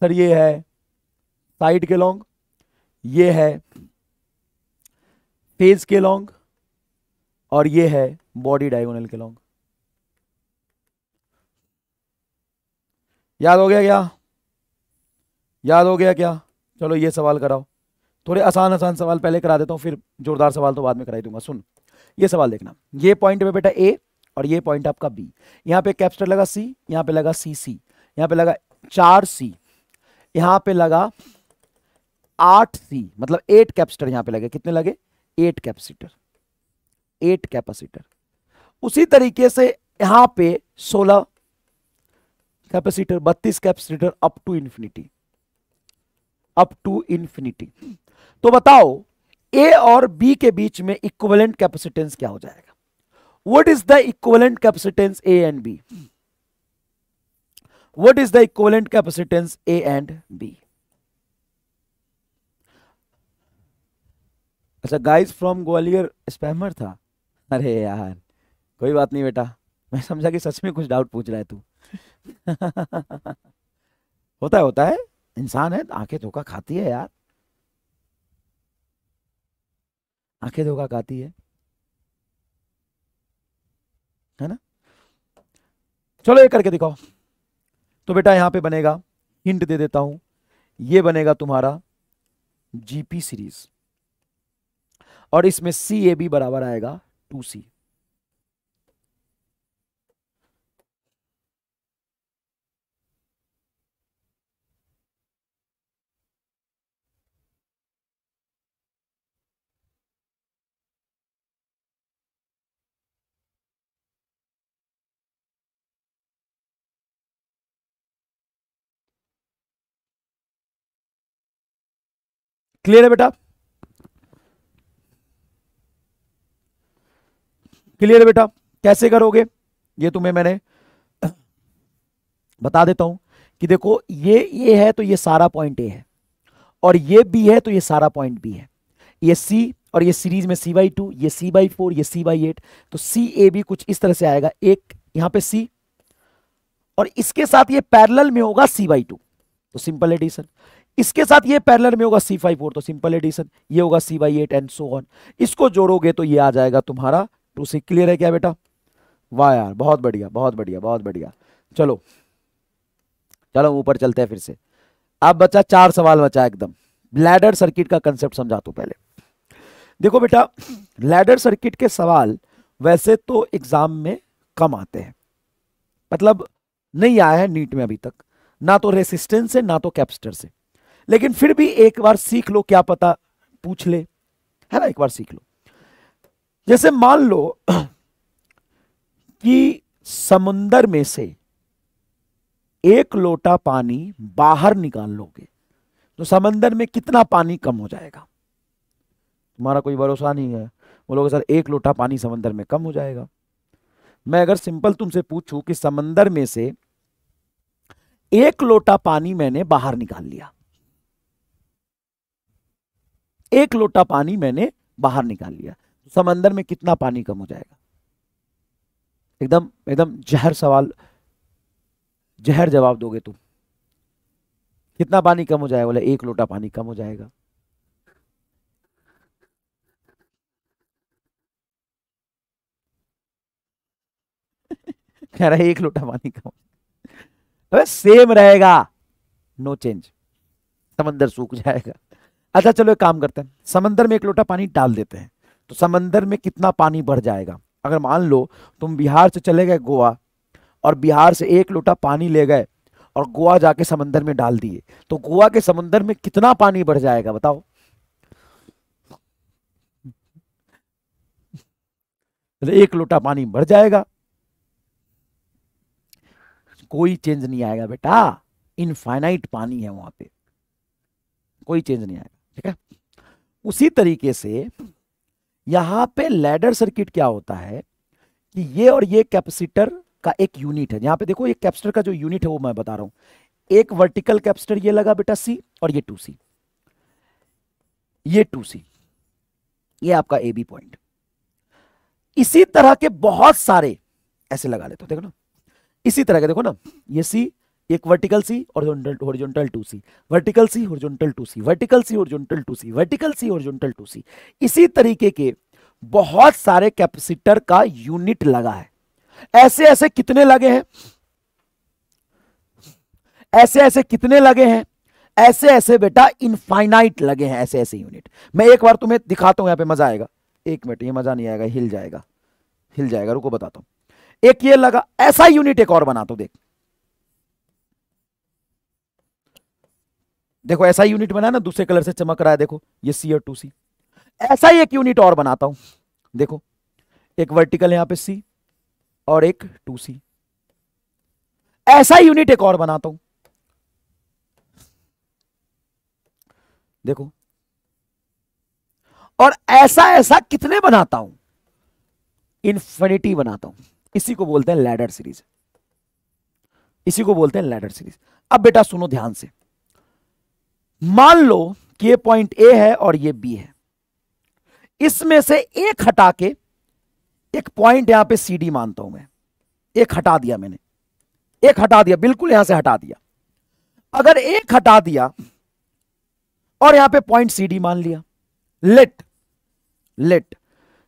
सर ये है साइड के लॉन्ग ये है फेज के लॉन्ग और ये है बॉडी डायगोनल के लॉन्ग याद हो गया क्या याद हो गया क्या चलो ये सवाल कराओ थोड़े आसान आसान सवाल पहले करा देता हूँ फिर जोरदार सवाल तो बाद में कराई दूंगा सुन ये सवाल देखना ये पॉइंट पे बेटा ए और ये पॉइंट आपका बी यहाँ पे कैप्स्टर लगा सी यहाँ पे लगा सी सी यहाँ पे लगा चार सी यहाँ पे लगा आठ सी मतलब एट कैप्स्टर यहाँ पे लगे कितने लगे एट कैपेसिटर एट कैपेसिटर उसी तरीके से यहाँ पे सोलह कैपेसिटर बत्तीस capacitor up to infinity up to infinity तो बताओ ए और बी के बीच में इक्वलेंट कैपेसिटेंस क्या हो जाएगा what is the equivalent capacitance A and B What is the equivalent capacitance A and B अच्छा गाइस फ्रॉम ग्वालियर स्पैमर था अरे यार कोई बात नहीं बेटा मैं समझा कि सच में कुछ डाउट पूछ रहा है तू होता है होता है इंसान है आंखें धोखा खाती है यार आंखें धोखा खाती है है ना चलो ये करके दिखाओ तो बेटा यहां पे बनेगा हिंट दे देता हूं ये बनेगा तुम्हारा जीपी सीरीज और इसमें सी ए बी बराबर आएगा टू सी क्लियर है बेटा क्लियर है बेटा कैसे करोगे ये तुम्हें मैंने बता देता हूं कि देखो ये ये है तो ये सारा पॉइंट ए है और ये बी है तो ये सारा पॉइंट बी है ये सी और ये सीरीज में सी बाई टू ये सी बाई फोर ये सी बाई एट तो सी ए बी कुछ इस तरह से आएगा एक यहां पे सी और इसके साथ ये पैरेलल में होगा सी बाई टू तो सिंपल है डी सर इसके साथ ये पैरेलल में होगा सी फाइव फोर तो सिंपल एडिशन ये होगा C Y eight and so on इसको जोड़ोगे तो ये आ जाएगा तुम्हारा टू सी क्लियर है क्या बेटा वाह यार बहुत बढ़िया बहुत बढ़िया बहुत बढ़िया चलो चलो ऊपर चलते हैं फिर से अब बचा चार सवाल बचा एकदम लैडर सर्किट का कंसेप्ट समझा तो पहले देखो बेटा लैडर सर्किट के सवाल वैसे तो एग्जाम में कम आते हैं मतलब नहीं आया है नीट में अभी तक ना तो रेसिस्टेंस से ना तो कैप्स्टर से लेकिन फिर भी एक बार सीख लो क्या पता पूछ ले है ना एक बार सीख लो जैसे मान लो कि समुंदर में से एक लोटा पानी बाहर निकाल लोगे तो समंदर में कितना पानी कम हो जाएगा तुम्हारा कोई भरोसा नहीं है बोलोगे सर एक लोटा पानी समंदर में कम हो जाएगा मैं अगर सिंपल तुमसे पूछूं कि समंदर में से एक लोटा पानी मैंने बाहर निकाल लिया एक लोटा पानी मैंने बाहर निकाल लिया तो समंदर में कितना पानी कम हो जाएगा एकदम एकदम जहर सवाल जहर जवाब दोगे तुम कितना पानी कम हो जाएगा बोले एक लोटा पानी कम हो जाएगा कह रहा है एक लोटा पानी कम अबे सेम रहेगा नो चेंज समंदर सूख जाएगा अच्छा चलो एक काम करते हैं समंदर में एक लोटा पानी डाल देते हैं तो समंदर में कितना पानी बढ़ जाएगा अगर मान लो तुम बिहार से चले गए गोवा और बिहार से एक लोटा पानी ले गए और गोवा जाके समंदर में डाल दिए तो गोवा के समंदर में कितना पानी बढ़ जाएगा बताओ एक लोटा पानी बढ़ जाएगा कोई चेंज नहीं आएगा बेटा इनफाइनाइट पानी है वहां पे कोई चेंज नहीं आएगा ठीक है उसी तरीके से यहां पे लैडर सर्किट क्या होता है कि ये और ये कैपेसिटर का एक यूनिट है यहां पे देखो ये कैपेसिटर का जो यूनिट है वो मैं बता रहा हूं एक वर्टिकल कैपेसिटर ये लगा बेटा सी और ये टू सी ये टू सी ये आपका ए बी पॉइंट इसी तरह के बहुत सारे ऐसे लगा लेते हो देखो ना इसी तरह के देखो ना ये सी एक वर्टिकल सी और horizontal two C vertical C horizontal two C vertical C horizontal two C vertical C horizontal two C इसी तरीके के बहुत सारे कैपेसिटर का यूनिट लगा है ऐसे ऐसे कितने लगे हैं ऐसे ऐसे कितने लगे हैं ऐसे ऐसे बेटा इनफाइनाइट लगे हैं ऐसे ऐसे यूनिट मैं एक बार तुम्हें दिखाता हूं यहां पे मजा आएगा एक मिनट ये मजा नहीं आएगा हिल जाएगा हिल जाएगा रुको बताता हूं एक ये लगा ऐसा यूनिट एक और बनाता तो हूं देख देखो ऐसा यूनिट बना ना दूसरे कलर से चमक रहा है देखो ये सी और टू सी ऐसा ही एक यूनिट और बनाता हूं देखो एक वर्टिकल यहां पे सी और एक टू सी ऐसा यूनिट एक और बनाता हूं देखो और ऐसा ऐसा कितने बनाता हूं इन्फिनिटी बनाता हूं इसी को बोलते हैं लैडर सीरीज इसी को बोलते हैं लैडर सीरीज अब बेटा सुनो ध्यान से मान लो कि ये पॉइंट ए है और ये बी है इसमें से एक हटा के एक पॉइंट यहां पे सी डी मानता हूं मैं एक हटा दिया मैंने एक हटा दिया बिल्कुल यहां से हटा दिया अगर एक हटा दिया और यहां पे पॉइंट सी डी मान लिया लेट लेट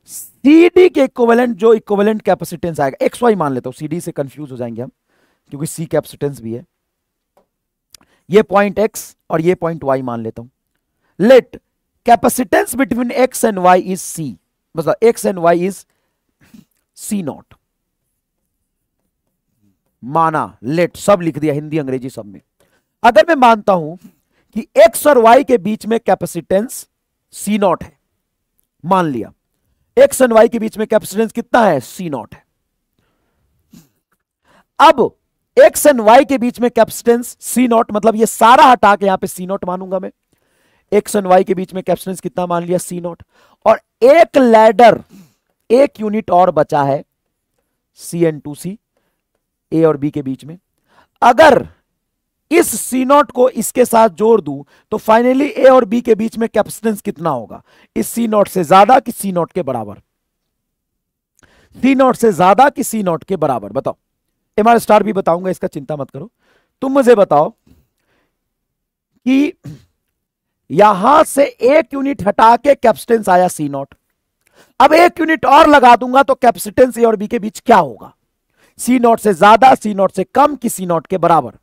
सी डी के इक्विवेलेंट जो इक्विवेलेंट कैपेसिटेंस आएगा एक्स वाई मान लेता हूं डी से कंफ्यूज हो जाएंगे हम क्योंकि सी कैपेसिटेंस भी है ये पॉइंट एक्स और ये पॉइंट वाई मान लेता हूं let capacitance between X and Y is C मतलब X and Y is C not माना लेट सब लिख दिया हिंदी अंग्रेजी सब में अगर मैं मानता हूं कि एक्स और वाई के बीच में कैपेसिटेंस सी नॉट है मान लिया एक्स एंड वाई के बीच में कैपेसिटेंस कितना है सी नॉट है अब एक्स एंड वाई के बीच में कैप्सटेंस सी नॉट मतलब ये सारा हटा के यहां पे सी नॉट मानूंगा मैं एक्स एंड वाई के बीच में कैप्सटेंस कितना मान लिया सी नॉट और एक लैडर एक यूनिट और बचा है सी एन टू सी ए और बी के बीच में अगर इस सी नॉट को इसके साथ जोड़ दू तो फाइनली ए और बी के बीच में कैप्सटेंस कितना होगा इस सी नॉट से ज्यादा कि सी नॉट के बराबर सी नॉट से ज्यादा कि सी नॉट के बराबर बताओ एम आर स्टार भी बताऊंगा इसका चिंता मत करो तुम मुझे बताओ कि यहां से एक यूनिट हटा के कैप्सिटेंस आया सी नॉट अब एक यूनिट और लगा दूंगा तो कैप्सिटेंस ए और बी के बीच क्या होगा सी नॉट से ज्यादा सी नॉट से कम कि सी नॉट के बराबर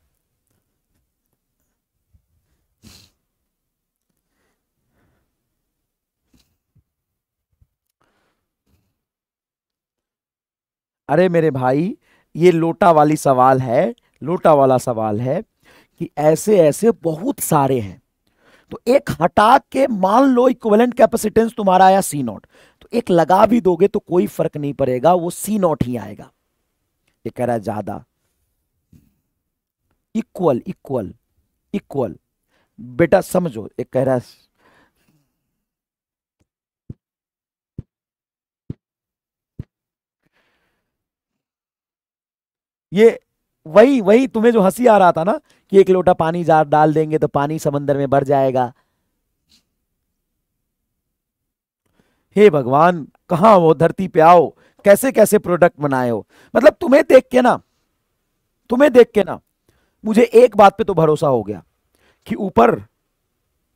अरे मेरे भाई ये लोटा वाली सवाल है लोटा वाला सवाल है कि ऐसे ऐसे बहुत सारे हैं तो एक हटा के मान लो इक्वलेंट कैपेसिटेंस तुम्हारा आया सी नॉट तो एक लगा भी दोगे तो कोई फर्क नहीं पड़ेगा वो सी नॉट ही आएगा ये कह रहा है ज्यादा इक्वल इक्वल इक्वल बेटा समझो एक कह रहा है ये वही वही तुम्हें जो हंसी आ रहा था ना कि एक लोटा पानी जार डाल देंगे तो पानी समंदर में भर जाएगा हे भगवान कहा हो धरती पे आओ कैसे कैसे प्रोडक्ट बनाए हो मतलब तुम्हें देख के ना तुम्हें देख के ना मुझे एक बात पे तो भरोसा हो गया कि ऊपर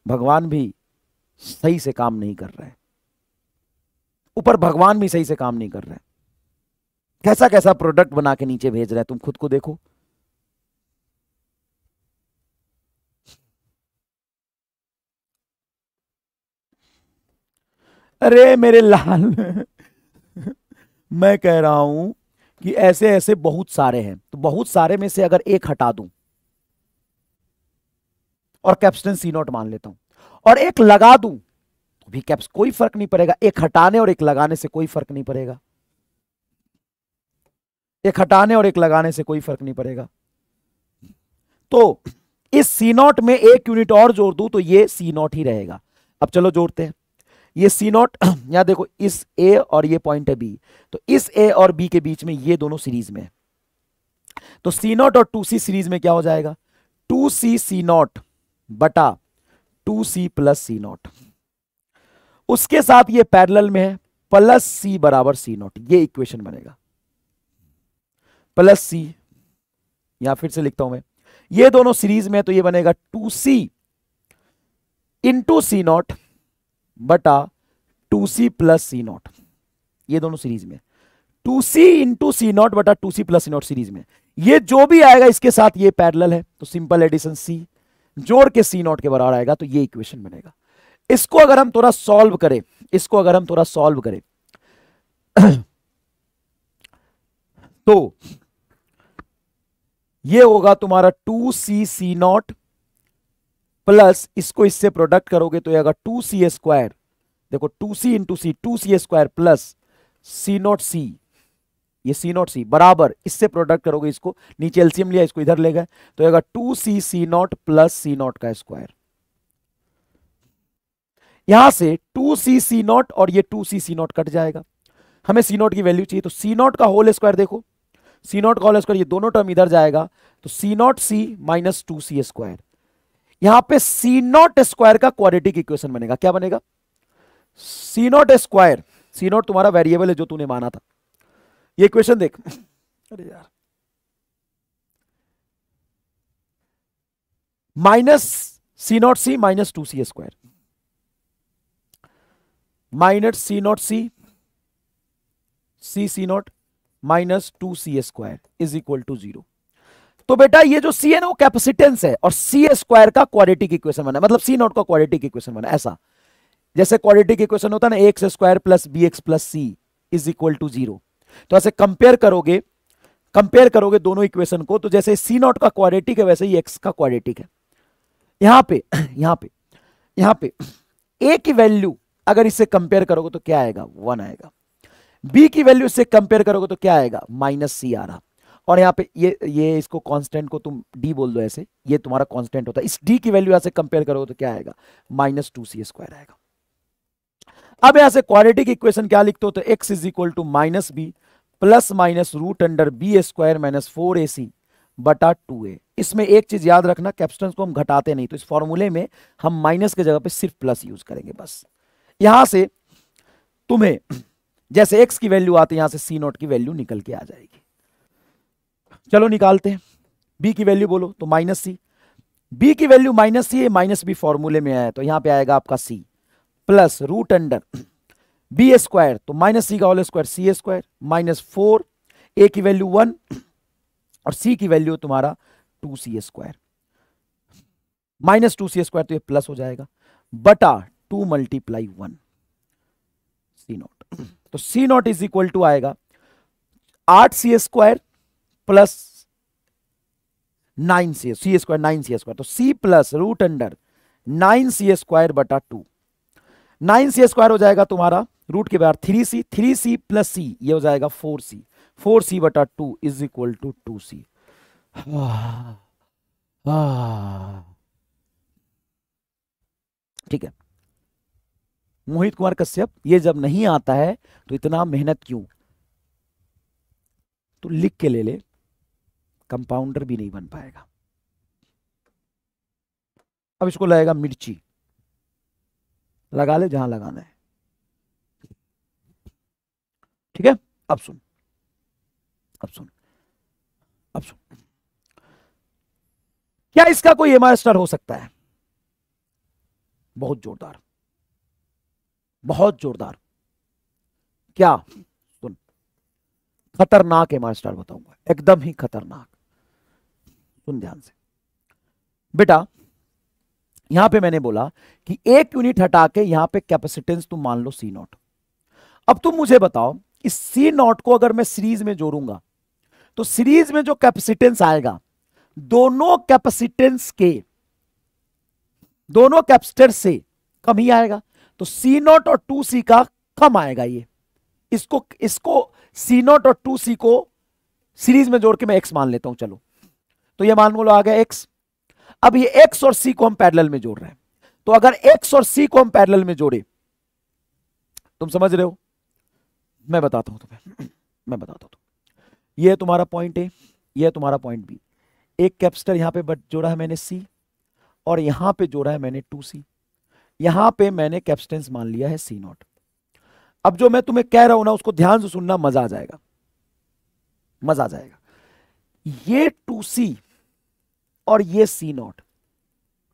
भगवान भी सही से काम नहीं कर रहे ऊपर भगवान भी सही से काम नहीं कर रहे कैसा कैसा प्रोडक्ट बना के नीचे भेज रहे हैं तुम खुद को देखो अरे मेरे लाल मैं कह रहा हूं कि ऐसे ऐसे बहुत सारे हैं तो बहुत सारे में से अगर एक हटा दूं और कैप्सटन सी नोट मान लेता हूं और एक लगा दूं तो भी कैप्स कोई फर्क नहीं पड़ेगा एक हटाने और एक लगाने से कोई फर्क नहीं पड़ेगा एक हटाने और एक लगाने से कोई फर्क नहीं पड़ेगा तो इस सी नॉट में एक यूनिट और जोड़ दू तो ये सी नॉट ही रहेगा अब चलो जोड़ते हैं ये सी नॉट यहां देखो इस ए और ये पॉइंट है बी तो इस ए और बी के बीच में ये दोनों सीरीज में है तो सी नॉट और टू सी सीरीज में क्या हो जाएगा टू सी सी नॉट बटा two C plus C not उसके साथ ये पैरेलल में है प्लस सी बराबर सी नॉट ये इक्वेशन बनेगा प्लस सी या फिर से लिखता हूं मैं ये दोनों सीरीज में तो ये बनेगा two C into C not बटा two C plus C not ये दोनों सीरीज में two C into C not बटा two C plus C not series में ये जो भी आएगा इसके साथ ये पैरेलल है तो सिंपल एडिशन सी जोड़ के सी नॉट के बराबर आएगा तो ये इक्वेशन बनेगा इसको अगर हम थोड़ा सॉल्व करें इसको अगर हम थोड़ा सॉल्व करें तो ये होगा तुम्हारा two C C not plus इसको इससे प्रोडक्ट करोगे तो यह टू सी स्क्वायर देखो two C into C two C square plus C not C ये सी नॉट सी बराबर इससे प्रोडक्ट करोगे इसको नीचे एलसीएम लिया इसको इधर ले गए तो यह two C C not plus C not का स्क्वायर यहां से टू सी सी नॉट और ये two C C not cut जाएगा हमें सी नॉट की वैल्यू चाहिए तो सी नॉट का होल स्क्वायर देखो सी नॉट कॉल स्क्वायर ये दोनों टर्म इधर जाएगा तो C not C minus two C square यहां पे सी नॉट स्क्वायर का क्वाड्रेटिक इक्वेशन बनेगा क्या बनेगा C not square C not तुम्हारा वेरिएबल है जो तूने माना था ये इक्वेशन देख अरे यार minus C not C minus two C square minus C not C C C not minus two C square is equal to zero तो बेटा ये जो सी एन कैपेसिटेंस है और सी स्क्वायर का क्वाड्रेटिक इक्वेशन बना मतलब सी नॉट का क्वाड्रेटिक इक्वेशन बना ऐसा जैसे क्वाड्रेटिक इक्वेशन होता है ना X square plus B X plus C is equal to zero तो ऐसे कंपेयर करोगे कंपेयर करोगे दोनों इक्वेशन को तो जैसे सी नॉट का क्वालिटी है वैसे ही एक्स का क्वालिटी है यहां पे यहां पे यहां पे ए की वैल्यू अगर इसे कंपेयर करोगे तो क्या आएगा वन आएगा बी की वैल्यू से कंपेयर करोगे तो क्या आएगा माइनस सी आ रहा और यहाँ पे ये ये इसको कांस्टेंट को तुम डी बोल दो ऐसे ये तुम्हारा कांस्टेंट होता है इस डी की वैल्यू यहां से कंपेयर करोगे तो क्या आएगा माइनस टू सी स्क्वायर आएगा अब यहां से क्वालिटी की इक्वेशन क्या लिखते हो तो X is equal to minus B plus minus root under B square minus four A C बटा टू ए इसमें एक चीज याद रखना कैप्स्टन को हम घटाते नहीं तो इस फॉर्मूले में हम माइनस के जगह पे सिर्फ प्लस यूज करेंगे बस यहां से तुम्हें जैसे एक्स की वैल्यू आती है यहां से सी नॉट की वैल्यू निकल के आ जाएगी चलो निकालते हैं बी की वैल्यू बोलो तो माइनस सी बी की value minus C minus B फॉर्मूले में आया तो यहां पे आएगा आपका C plus root under B square तो माइनस सी का whole square C square minus four A की वैल्यू वन और सी की वैल्यू तुम्हारा two C square minus two C square तो ये प्लस हो जाएगा बटा two multiply one C not तो C not is equal to आएगा आठ C square plus nine C C square nine C square तो C plus root under nine C square बटा टू नाइन सी स्क्वायर हो जाएगा तुम्हारा root के बाहर three C three C plus C ये हो जाएगा फोर सी फोर सी बटा two is equal to two C ठीक है मोहित कुमार कश्यप ये जब नहीं आता है तो इतना मेहनत क्यों तो लिख के ले ले कंपाउंडर भी नहीं बन पाएगा अब इसको लगेगा मिर्ची लगा ले जहां लगाना है ठीक है अब सुन अब सुन अब सुन क्या इसका कोई एमआर स्टार हो सकता है बहुत जोरदार बहुत जोरदार क्या सुन खतरनाक है मास्टर बताऊंगा एकदम ही खतरनाक सुन ध्यान से बेटा यहां पे मैंने बोला कि एक यूनिट हटा के यहां पे कैपेसिटेंस तुम मान लो सी नॉट अब तुम मुझे बताओ कि सी नॉट को अगर मैं सीरीज में जोड़ूंगा तो सीरीज में जो कैपेसिटेंस आएगा दोनों कैपेसिटेंस के दोनों कैपेसिटर से कम ही आएगा तो सी नॉट और टू सी का कम आएगा ये इसको इसको सी नॉट और टू सी को सीरीज में जोड़ के मैं एक्स मान लेता हूं चलो तो ये मान लो आ गया एक्स अब ये एक्स और सी को हम पैरेलल में जोड़ रहे हैं तो अगर एक्स और सी को हम पैरेलल में जोड़े तुम समझ रहे हो मैं बताता हूं तुम्हें मैं बताता हूं ये तुम्हारा पॉइंट ए ये तुम्हारा पॉइंट बी एक कैप्स्टर यहां पे जोड़ा है मैंने सी और यहां पे जोड़ा है मैंने टू सी यहां पे मैंने कैप्सटेंस मान लिया है सी नॉट अब जो मैं तुम्हें कह रहा हूं ना उसको ध्यान से सुनना मजा आ जाएगा मजा आ जाएगा ये टू सी और ये सी नॉट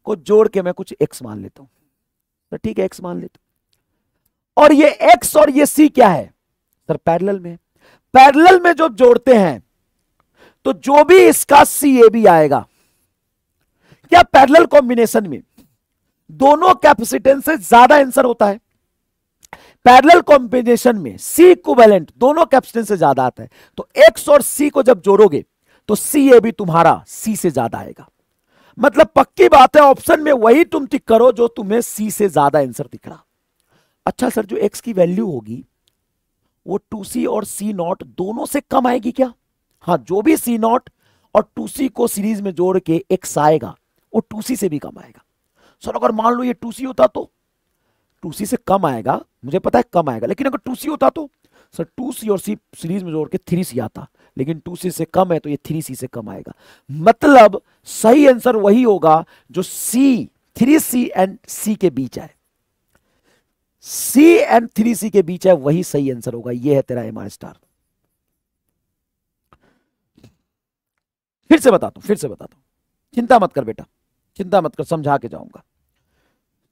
को जोड़ के मैं कुछ एक्स मान लेता हूं तो ठीक है एक्स मान लेता हूं और ये एक्स और ये सी क्या है सर पैरल में पैरल में जो जोड़ते हैं तो जो भी इसका सी ए भी आएगा क्या पैरल कॉम्बिनेशन में दोनों कैपेसिटेंस से ज्यादा आंसर होता है पैरेलल कॉम्बिनेशन में सी इक्विवेलेंट दोनों कैपेसिटेंस से ज्यादा आता है तो एक्स और सी को जब जोड़ोगे तो सी ए भी तुम्हारा सी से ज्यादा आएगा मतलब पक्की बात है ऑप्शन में वही तुम टिक करो जो तुम्हें सी से ज्यादा आंसर दिख रहा अच्छा सर जो एक्स की वैल्यू होगी वो टू सी और सी नॉट दोनों से कम आएगी क्या हाँ जो भी सी नॉट और टू सी को सीरीज में जोड़ के एक्स आएगा वो टू सी से भी कम आएगा सर अगर मान लो ये टू सी होता तो टू सी से कम आएगा मुझे पता है कम आएगा लेकिन अगर टू सी होता तो सर टू सी और सी सीरीज में जोड़ के थ्री सी आता लेकिन टू सी से कम है तो ये थ्री सी से कम आएगा मतलब सही आंसर वही होगा जो सी थ्री सी एंड सी के बीच आए सी एंड थ्री सी के बीच है वही सही आंसर होगा ये है तेरा एम स्टार फिर से बताता हूं फिर से बताता हूं चिंता मत कर बेटा चिंता मत कर समझा के जाऊंगा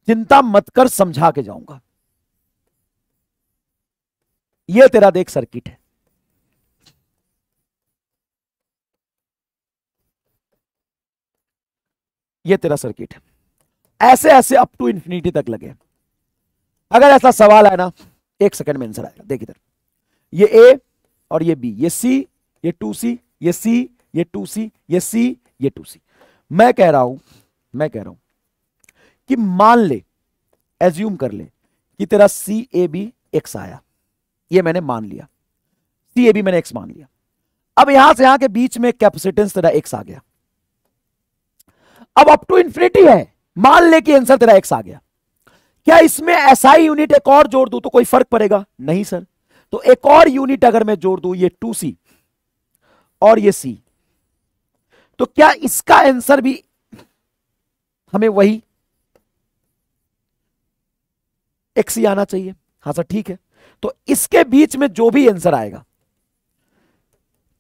चिंता मत कर समझा के जाऊंगा ये तेरा देख सर्किट है ये तेरा सर्किट है ऐसे ऐसे अप टू इंफिनिटी तक लगे अगर ऐसा सवाल आए ना एक सेकंड में आंसर आएगा देख इधर ये ए और ये बी ये सी ये टू सी ये सी ये टू सी ये सी ये टू सी मैं कह रहा हूं मैं कह रहा हूं कि मान ले एज्यूम कर ले कि तेरा सी ए बी एक्स आया ये मैंने मान लिया सी ए बी मैंने एक्स मान लिया अब यहां से यहां के बीच में कैपेसिटेंस तेरा एक्स आ गया अब अप टू इंफिनिटी है मान ले कि आंसर तेरा एक्स आ गया क्या इसमें ऐसा ही यूनिट एक और जोड़ दू तो कोई फर्क पड़ेगा नहीं सर तो एक और यूनिट अगर मैं जोड़ दू ये टू सी और ये सी तो क्या इसका आंसर भी हमें वही एक्स ही आना चाहिए हाँ सर ठीक है तो इसके बीच में जो भी आंसर आएगा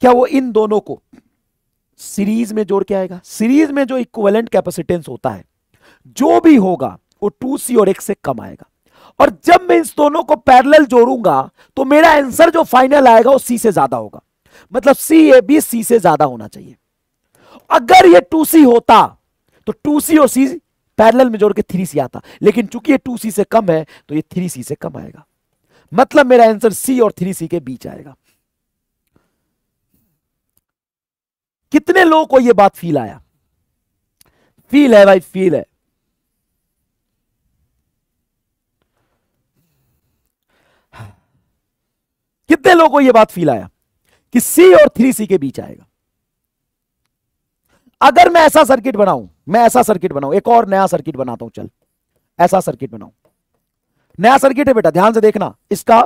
क्या वो इन दोनों को सीरीज में जोड़ के आएगा सीरीज में जो इक्वेलेंट कैपेसिटेंस होता है जो भी होगा वो टू सी और एक्स से कम आएगा और जब मैं इस दोनों को पैरेलल जोड़ूंगा तो मेरा आंसर जो फाइनल आएगा वो सी से ज्यादा होगा मतलब सी ए बी सी से ज्यादा होना चाहिए अगर ये टू सी होता तो टू सी और सी पैरेलल में जोड़ के थ्री सी आता लेकिन चूंकि ये टू सी से कम है तो ये थ्री सी से कम आएगा मतलब मेरा आंसर सी और थ्री सी के बीच आएगा कितने लोगों को यह बात फील आया फील है भाई फील है कितने लोगों को यह बात फील आया कि सी और थ्री सी के बीच आएगा अगर मैं ऐसा सर्किट बनाऊं मैं ऐसा सर्किट बनाऊं एक और नया सर्किट बनाता हूं चल ऐसा सर्किट बनाऊं नया सर्किट है बेटा ध्यान से देखना इसका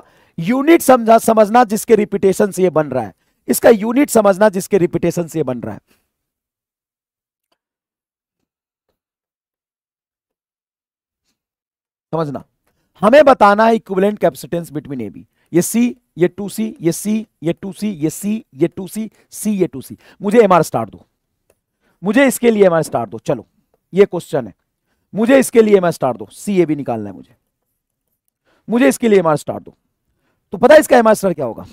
यूनिट समझा समझना जिसके रिपीटेशन से ये बन रहा है इसका यूनिट समझना जिसके रिपीटेशन से ये बन रहा है समझना हमें बताना है equivalent capacitance between A B ये सी ये टू सी ये सी ये टू सी ये सी ये टू सी सी ये टू सी मुझे एमआर स्टार्ट दो मुझे इसके लिए मैं स्टार दो चलो ये क्वेश्चन है मुझे इसके लिए मैं स्टार दो सी ए भी निकालना है मुझे मुझे इसके लिए एमआर स्टार दो तो पता है इसका एमआर स्टार क्या होगा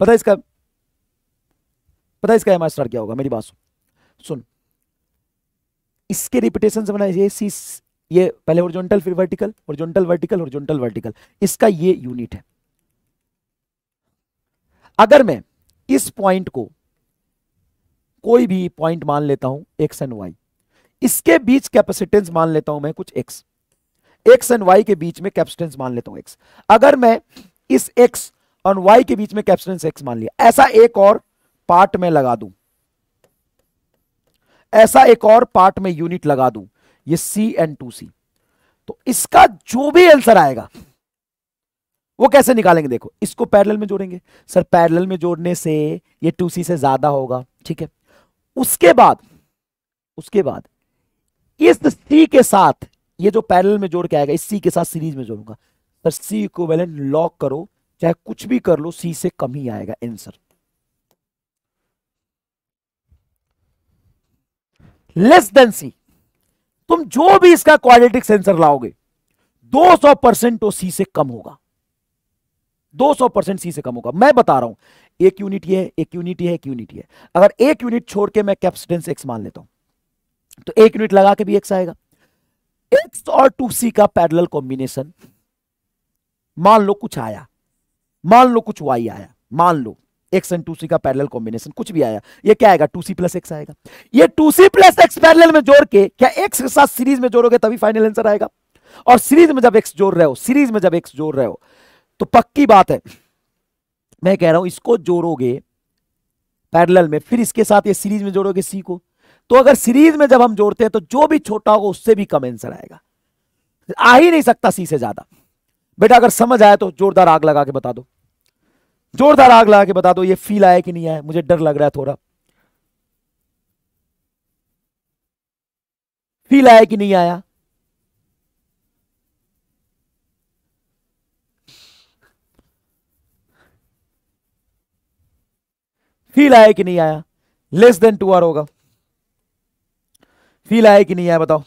पता है इसका पता है इसका एमआर स्टार क्या होगा मेरी बात सुन सुन इसके रिपीटेशन से बना ये सी ये पहले हॉरिजॉन्टल फिर vertical horizontal vertical horizontal vertical इसका ये यूनिट है अगर मैं इस पॉइंट को कोई भी पॉइंट मान लेता हूं एक्स एंड वाई इसके बीच कैपेसिटेंस मान लेता हूं मैं कुछ एक्स एक्स एंड वाई के बीच में कैपेसिटेंस मान लेता हूं एक्स अगर मैं इस एक्स और वाई के बीच में कैपेसिटेंस एक्स मान लिया ऐसा एक और पार्ट में लगा दू ऐसा एक और पार्ट में यूनिट लगा दू ये सी एंड टू सी तो इसका जो भी आंसर आएगा वो कैसे निकालेंगे देखो इसको पैरेलल में जोड़ेंगे सर पैरेलल में जोड़ने से ये टू सी से ज्यादा होगा ठीक है उसके बाद उसके बाद इस सी के साथ ये जो पैरेलल में जोड़ के आएगा इस सी के साथ सीरीज में जोड़ूंगा सर सी इक्वेलेंट लॉक करो चाहे कुछ भी कर लो सी से कम ही आएगा आंसर लेस देन सी तुम जो भी इसका क्वाड्रेटिक सेंसर लाओगे 200 परसेंट तो सी से कम होगा 200 परसेंट सी से कम होगा मैं बता रहा हूं एक यूनिट ये है एक यूनिट ये है एक यूनिट ये है अगर एक यूनिट छोड़ के मैं कैपेसिटेंस एक्स मान लेता हूं तो एक यूनिट लगा के भी एक्स आएगा एक्स और टू सी का पैरल कॉम्बिनेशन मान लो कुछ आया मान लो कुछ वाई आया मान लो एक्स एंड टू सी का पैरेलल कॉम्बिनेशन कुछ भी आया ये क्या आएगा टू सी प्लस एक्स आएगा ये two C plus X parallel में जोड़ के क्या एक्स के साथ सीरीज में जोड़ोगे तभी फाइनल आंसर आएगा और सीरीज में जब एक्स जोड़ रहे हो सीरीज में जब एक्स जोड़ रहे हो तो पक्की बात है मैं कह रहा हूं इसको जोड़ोगे पैरेलल में फिर इसके साथ ये सीरीज में जोड़ोगे सी को तो अगर सीरीज में जब हम जोड़ते हैं तो जो भी छोटा होगा उससे भी कम आंसर आएगा आ ही नहीं सकता सी से ज्यादा बेटा अगर समझ आया तो जोरदार आग लगा के बता दो जोरदार आग लगा के बता दो ये फील आया कि नहीं आया मुझे डर लग रहा है थोड़ा फील आया कि नहीं आया फील आया कि नहीं आया लेस देन टू आर होगा फील आया कि नहीं आया बताओ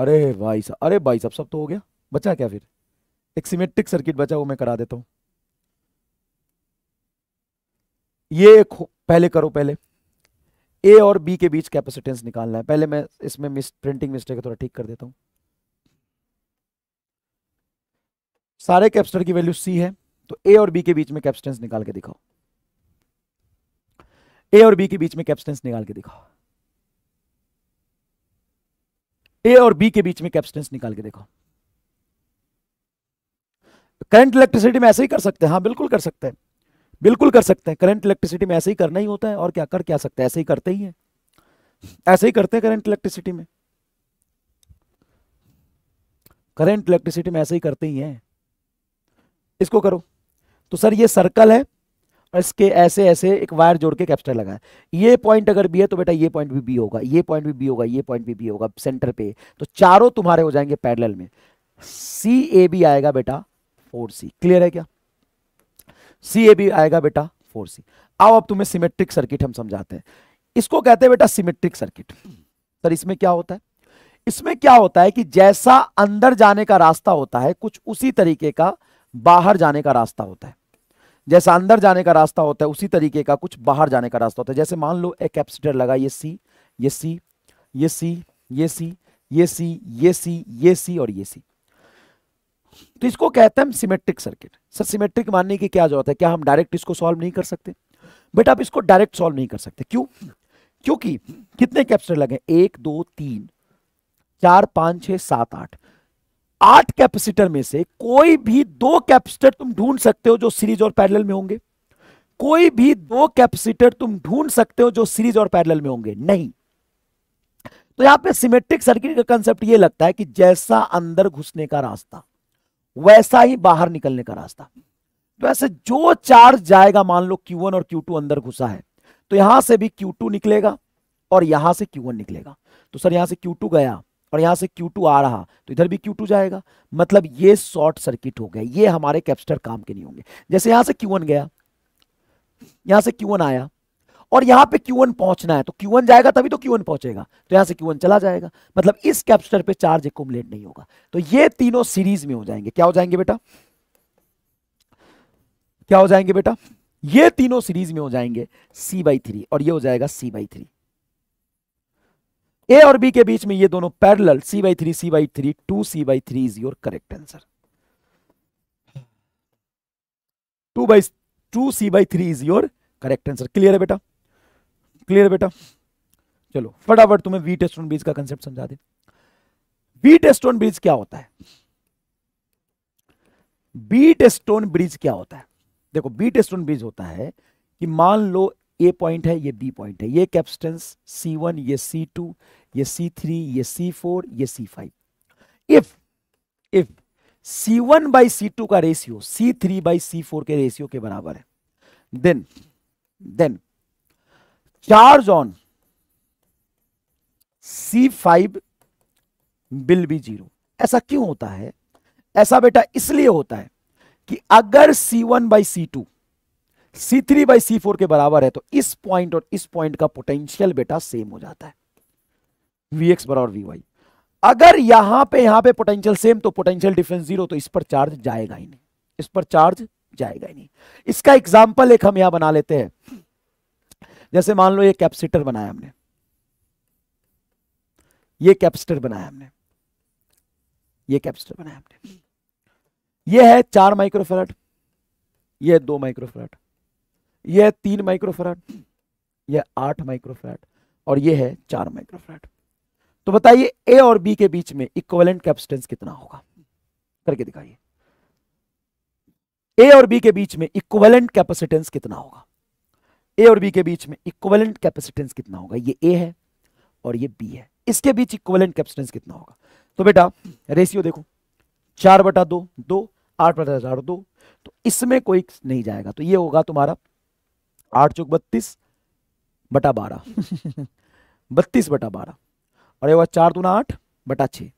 अरे भाई साहब अरे भाई साहब सब तो हो गया बचा क्या फिर एक सिमेट्रिक सर्किट बचा वो मैं करा देता हूं ये पहले करो पहले ए और बी के बीच कैपेसिटेंस निकालना है पहले मैं इसमें मिस प्रिंटिंग मिस्टेक थोड़ा ठीक कर देता हूं सारे कैपेसिटर की वैल्यू सी है तो ए और बी के बीच में कैपेसिटेंस निकाल के दिखाओ ए और बी के बीच में कैप्सटेंस निकाल के देखो ए और बी के बीच में कैप्सटेंस निकाल के देखो करंट इलेक्ट्रिसिटी में ऐसे ही कर सकते हैं हाँ बिल्कुल कर सकते हैं बिल्कुल कर सकते हैं करंट इलेक्ट्रिसिटी में ऐसे ही करना ही होता है और क्या कर क्या सकते हैं ऐसे ही करते ही हैं ऐसे ही करते हैं करंट इलेक्ट्रिसिटी में करंट इलेक्ट्रिसिटी में ऐसे ही करते ही हैं इसको करो तो सर ये सर्कल है इसके ऐसे ऐसे एक वायर जोड़ के लगा है ये पॉइंट अगर बी है तो बेटा ये पॉइंट भी बी होगा ये पॉइंट भी बी होगा ये पॉइंट भी बी होगा सेंटर पे तो चारों तुम्हारे हो जाएंगे पैरेलल में सी ए बी आएगा बेटा फोर सी क्लियर है क्या सी ए बी आएगा बेटा फोर सी आओ अब तुम्हें सिमेट्रिक सर्किट हम समझाते हैं इसको कहते हैं बेटा सिमेट्रिक सर्किट सर इसमें क्या होता है इसमें क्या होता है कि जैसा अंदर जाने का रास्ता होता है कुछ उसी तरीके का बाहर जाने का रास्ता होता है जैसा अंदर जाने का रास्ता होता है उसी तरीके का कुछ बाहर जाने का रास्ता होता है जैसे मान लो एक कैपेसिटर लगा ये सी ये सी ये सी ये सी ये सी ये सी ये सी और ये सी तो इसको कहते हैं सिमेट्रिक सर्किट सर सिमेट्रिक मानने की क्या जरूरत है क्या हम डायरेक्ट इसको सॉल्व नहीं कर सकते बट आप इसको डायरेक्ट सॉल्व नहीं कर सकते क्यों क्योंकि कितने कैप्सिटर लगे एक दो तीन चार पांच छह सात आठ आठ कैपेसिटर में से कोई भी दो कैपेसिटर तुम ढूंढ सकते हो जो सीरीज और पैरेलल में होंगे कोई भी दो कैपेसिटर तुम ढूंढ सकते हो जो सीरीज और पैरेलल में होंगे नहीं तो यहां पे सिमेट्रिक सर्किट का कंसेप्ट ये लगता है कि जैसा अंदर घुसने का रास्ता वैसा ही बाहर निकलने का रास्ता तो ऐसे जो चार्ज जाएगा मान लो Q1 और Q2 अंदर घुसा है तो यहां से भी Q2 निकलेगा और यहां से Q1 निकलेगा तो सर यहां से Q2 गया और यहां से Q2 आ रहा तो इधर भी Q2 जाएगा मतलब ये शॉर्ट सर्किट हो गया ये हमारे कैपेसिटर काम के नहीं होंगे जैसे यहां से Q1 गया यहां से Q1 आया और यहां पे Q1 पहुंचना है तो Q1 जाएगा तभी तो Q1 पहुंचेगा तो यहां से Q1 चला जाएगा मतलब इस कैपेसिटर पे चार्ज एकोमलेट नहीं होगा तो ये तीनों सीरीज में हो जाएंगे क्या हो जाएंगे बेटा क्या हो जाएंगे बेटा ये तीनों सीरीज में हो जाएंगे सी बाई थ्री और ये हो जाएगा सी बाई थ्री ए और बी के बीच में ये दोनों parallel C by three C by three two C by three is your correct answer two by two C by three is your correct answer clear है बेटा क्लियर है बेटा चलो फटाफट तुम्हें वी टेस्टोन ब्रिज का कंसेप्ट समझा दे बी टेस्टोन ब्रिज क्या होता है बी टेस्टोन ब्रिज क्या होता है देखो बी टेस्टोन ब्रिज होता है कि मान लो ए पॉइंट है ये बी पॉइंट है ये कैप्सटेंस सी वन ये सी टू ये सी थ्री ये सी फोर ये C five if if C one by C two का ratio C three by C four के रेशियो के बराबर है then then charge on C five will be zero ऐसा क्यों होता है ऐसा बेटा इसलिए होता है कि अगर C one by C two C3 three by C के बराबर है तो इस पॉइंट और इस पॉइंट का पोटेंशियल बेटा सेम हो जाता है Vx एक्स बराबर वी वाई अगर यहां पे यहां पे पोटेंशियल सेम तो पोटेंशियल डिफरेंस जीरो तो इस पर चार्ज जाएगा ही नहीं इस पर चार्ज जाएगा ही नहीं इसका एग्जाम्पल एक हम यहां बना लेते हैं जैसे मान लो ये कैपेसिटर बनाया हमने ये कैपेसिटर बनाया हमने ये कैपेसिटर बनाया हमने ये है चार माइक्रोफेरट ये दो माइक्रोफेरट यह है तीन माइक्रोफ्रैट यह आठ माइक्रोफ्रैट और यह है चार माइक्रोफ्रैट तो बताइए ए और बी के बीच में इक्वलेंट कैपेसिटेंस कितना होगा करके दिखाइए ए और बी के बीच में इक्वलेंट कैपेसिटेंस कितना होगा ए और बी के बीच में इक्वलेंट कैपेसिटेंस कितना होगा ये ए है और ये बी है इसके बीच इक्वलेंट कैपेसिटेंस कितना होगा तो बेटा रेशियो देखो चार बटा दो दो आठ बटा चार दो तो इसमें कोई नहीं जाएगा तो ये होगा तुम्हारा आठ चौक बत्तीस बटा बारह बत्तीस बटा बारह और ये हुआ चार दूना आठ बटा छः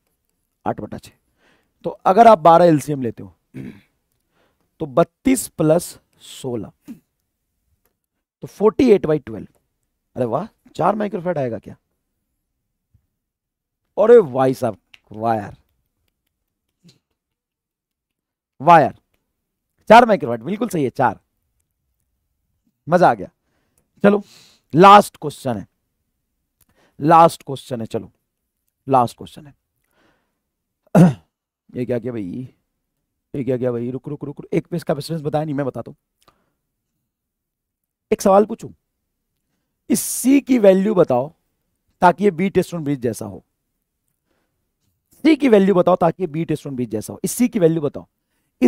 आठ बटा छः तो अगर आप बारह एलसीएम लेते हो तो बत्तीस प्लस सोलह तो फोर्टी एट बाई ट्वेल्व अरे वाह चार माइक्रोफेट आएगा क्या अरे वाई साहब वायर वायर चार माइक्रोफेट बिल्कुल सही है चार मजा आ गया चलो लास्ट क्वेश्चन है लास्ट क्वेश्चन है चलो लास्ट क्वेश्चन है ये क्या क्या भाई ये क्या क्या भाई रुक रुक रुक, रुक एक पे का रेफरेंस बताया नहीं मैं बताता हूँ एक सवाल पूछूं इस सी की वैल्यू बताओ ताकि ये बी टेस्ट ब्रिज जैसा हो सी की वैल्यू बताओ ताकि ये बी टेस्ट ब्रिज जैसा हो इस सी की वैल्यू बताओ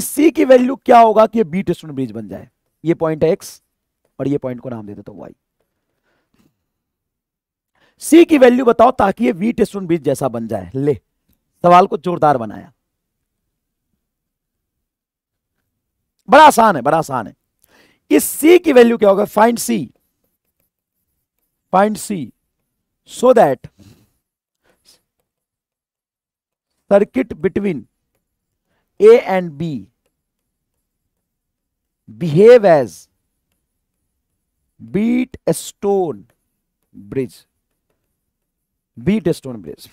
इस सी की वैल्यू क्या होगा कि ये बी टेस्ट ब्रिज बन जाए ये पॉइंट है एक्स और ये पॉइंट को नाम दे देता हूं वाई सी की वैल्यू बताओ ताकि ये वी टेस्ट बीच जैसा बन जाए ले सवाल को जोरदार बनाया बड़ा आसान है बड़ा आसान है इस सी की वैल्यू क्या होगा find C find C so that circuit between A and B behave as Wheatstone bridge Wheatstone bridge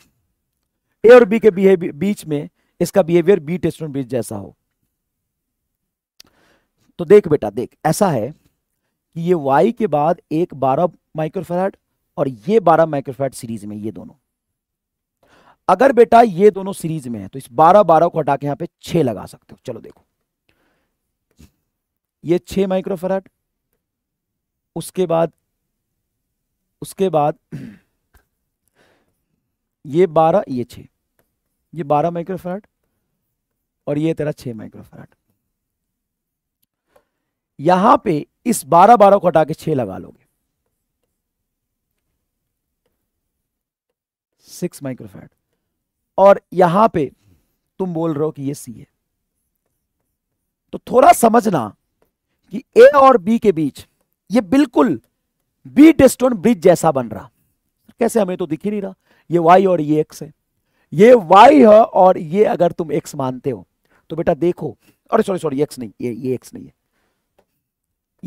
A और बी के बीच में इसका बिहेवियर बीट स्टोन ब्रिज जैसा हो तो देख बेटा देख ऐसा है कि ये वाई के बाद एक 12 माइक्रोफेराड और ये 12 माइक्रोफेराड सीरीज में ये दोनों अगर बेटा ये दोनों सीरीज में है तो इस 12 12 को हटा के यहां पे 6 लगा सकते हो चलो देखो ये 6 माइक्रोफेराड उसके बाद उसके बाद ये बारह ये छः ये बारह माइक्रोफैराड और ये तेरा छः माइक्रोफैराड यहां पे इस बारह बारह को हटा के छह लगा लोगे सिक्स माइक्रोफैट और यहां पे तुम बोल रहे हो कि ये सी है तो थोड़ा समझना कि ए और बी के बीच ये बिल्कुल बीट स्टोन ब्रिज जैसा बन रहा कैसे हमें तो दिख ही नहीं रहा ये वाई और ये एक्स है ये वाई है और ये अगर तुम एक्स मानते हो तो बेटा देखो अरे सॉरी सॉरी एक्स नहीं ये ये एक्स नहीं है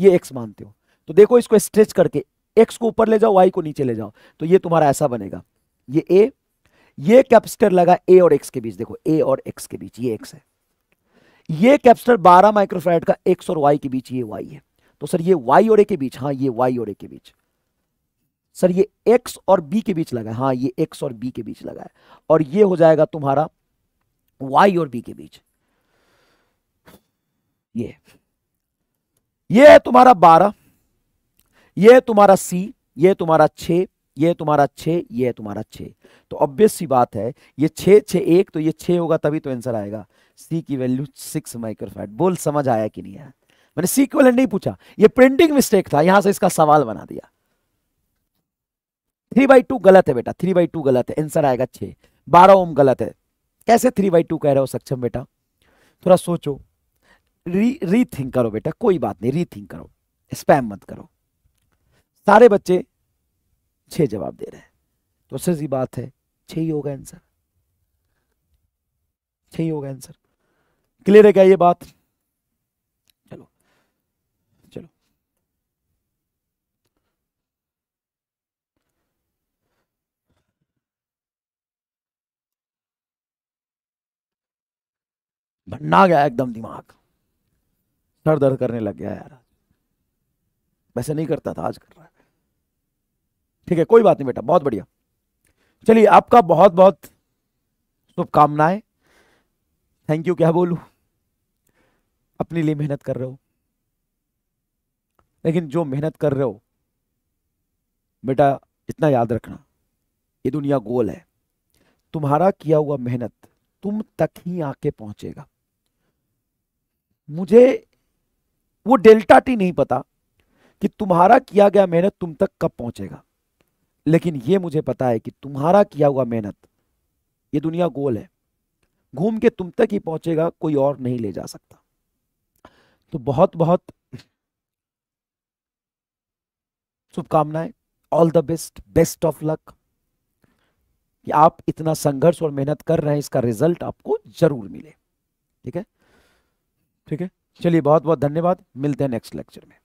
ये एक्स मानते हो तो देखो इसको स्ट्रेच करके एक्स को ऊपर ले जाओ वाई को नीचे ले जाओ तो ये तुम्हारा ऐसा बनेगा ये ए ये कैप्स्टर लगा ए और एक्स के बीच देखो ए और एक्स के बीच ये एक्स है ये कैप्स्टर 12 माइक्रोफेराड का एक्स और वाई के बीच ये वाई है तो सर ये वाई और ए के बीच हाँ ये वाई और ए के बीच सर ये एक्स और बी के बीच लगा है हाँ ये एक्स और बी के बीच लगा है और ये हो जाएगा तुम्हारा वाई और बी के बीच ये ये है तुम्हारा बारह ये है तुम्हारा सी ये तुम्हारा छ ये तुम्हारा छः ये तुम्हारा छे तो ऑब्वियस सी बात है ये छे छे एक तो ये छे होगा तभी तो आंसर आएगा सी की वैल्यू सिक्स माइक्रोफैट बोल समझ आया कि नहीं आया मैंने सीक्वल नहीं पूछा ये प्रिंटिंग मिस्टेक था यहां से इसका सवाल बना दिया थ्री बाई टू गलत है बेटा थ्री बाई टू गलत है आंसर आएगा छह बारह ओम गलत है कैसे थ्री बाई टू कह रहे हो सक्षम बेटा थोड़ा सोचो री करो बेटा कोई बात नहीं रीथिंक करो स्पैम मत करो सारे बच्चे छः जवाब दे रहे हैं तो सर सी बात है छः ही होगा आंसर छः ही होगा आंसर क्लियर है क्या ये बात भन्ना गया एकदम दिमाग सर दर्द करने लग गया यार वैसे नहीं करता था आज कर रहा है ठीक है कोई बात नहीं बेटा बहुत बढ़िया चलिए आपका बहुत बहुत शुभकामनाएं थैंक यू क्या बोलू अपने लिए मेहनत कर रहे हो लेकिन जो मेहनत कर रहे हो बेटा इतना याद रखना ये दुनिया गोल है तुम्हारा किया हुआ मेहनत तुम तक ही आके पहुंचेगा मुझे वो डेल्टा टी नहीं पता कि तुम्हारा किया गया मेहनत तुम तक कब पहुंचेगा लेकिन ये मुझे पता है कि तुम्हारा किया हुआ मेहनत ये दुनिया गोल है घूम के तुम तक ही पहुंचेगा कोई और नहीं ले जा सकता तो बहुत बहुत शुभकामनाएं all the best best of luck आप इतना संघर्ष और मेहनत कर रहे हैं इसका रिजल्ट आपको जरूर मिले ठीक है ठीक है चलिए बहुत बहुत धन्यवाद मिलते हैं नेक्स्ट लेक्चर में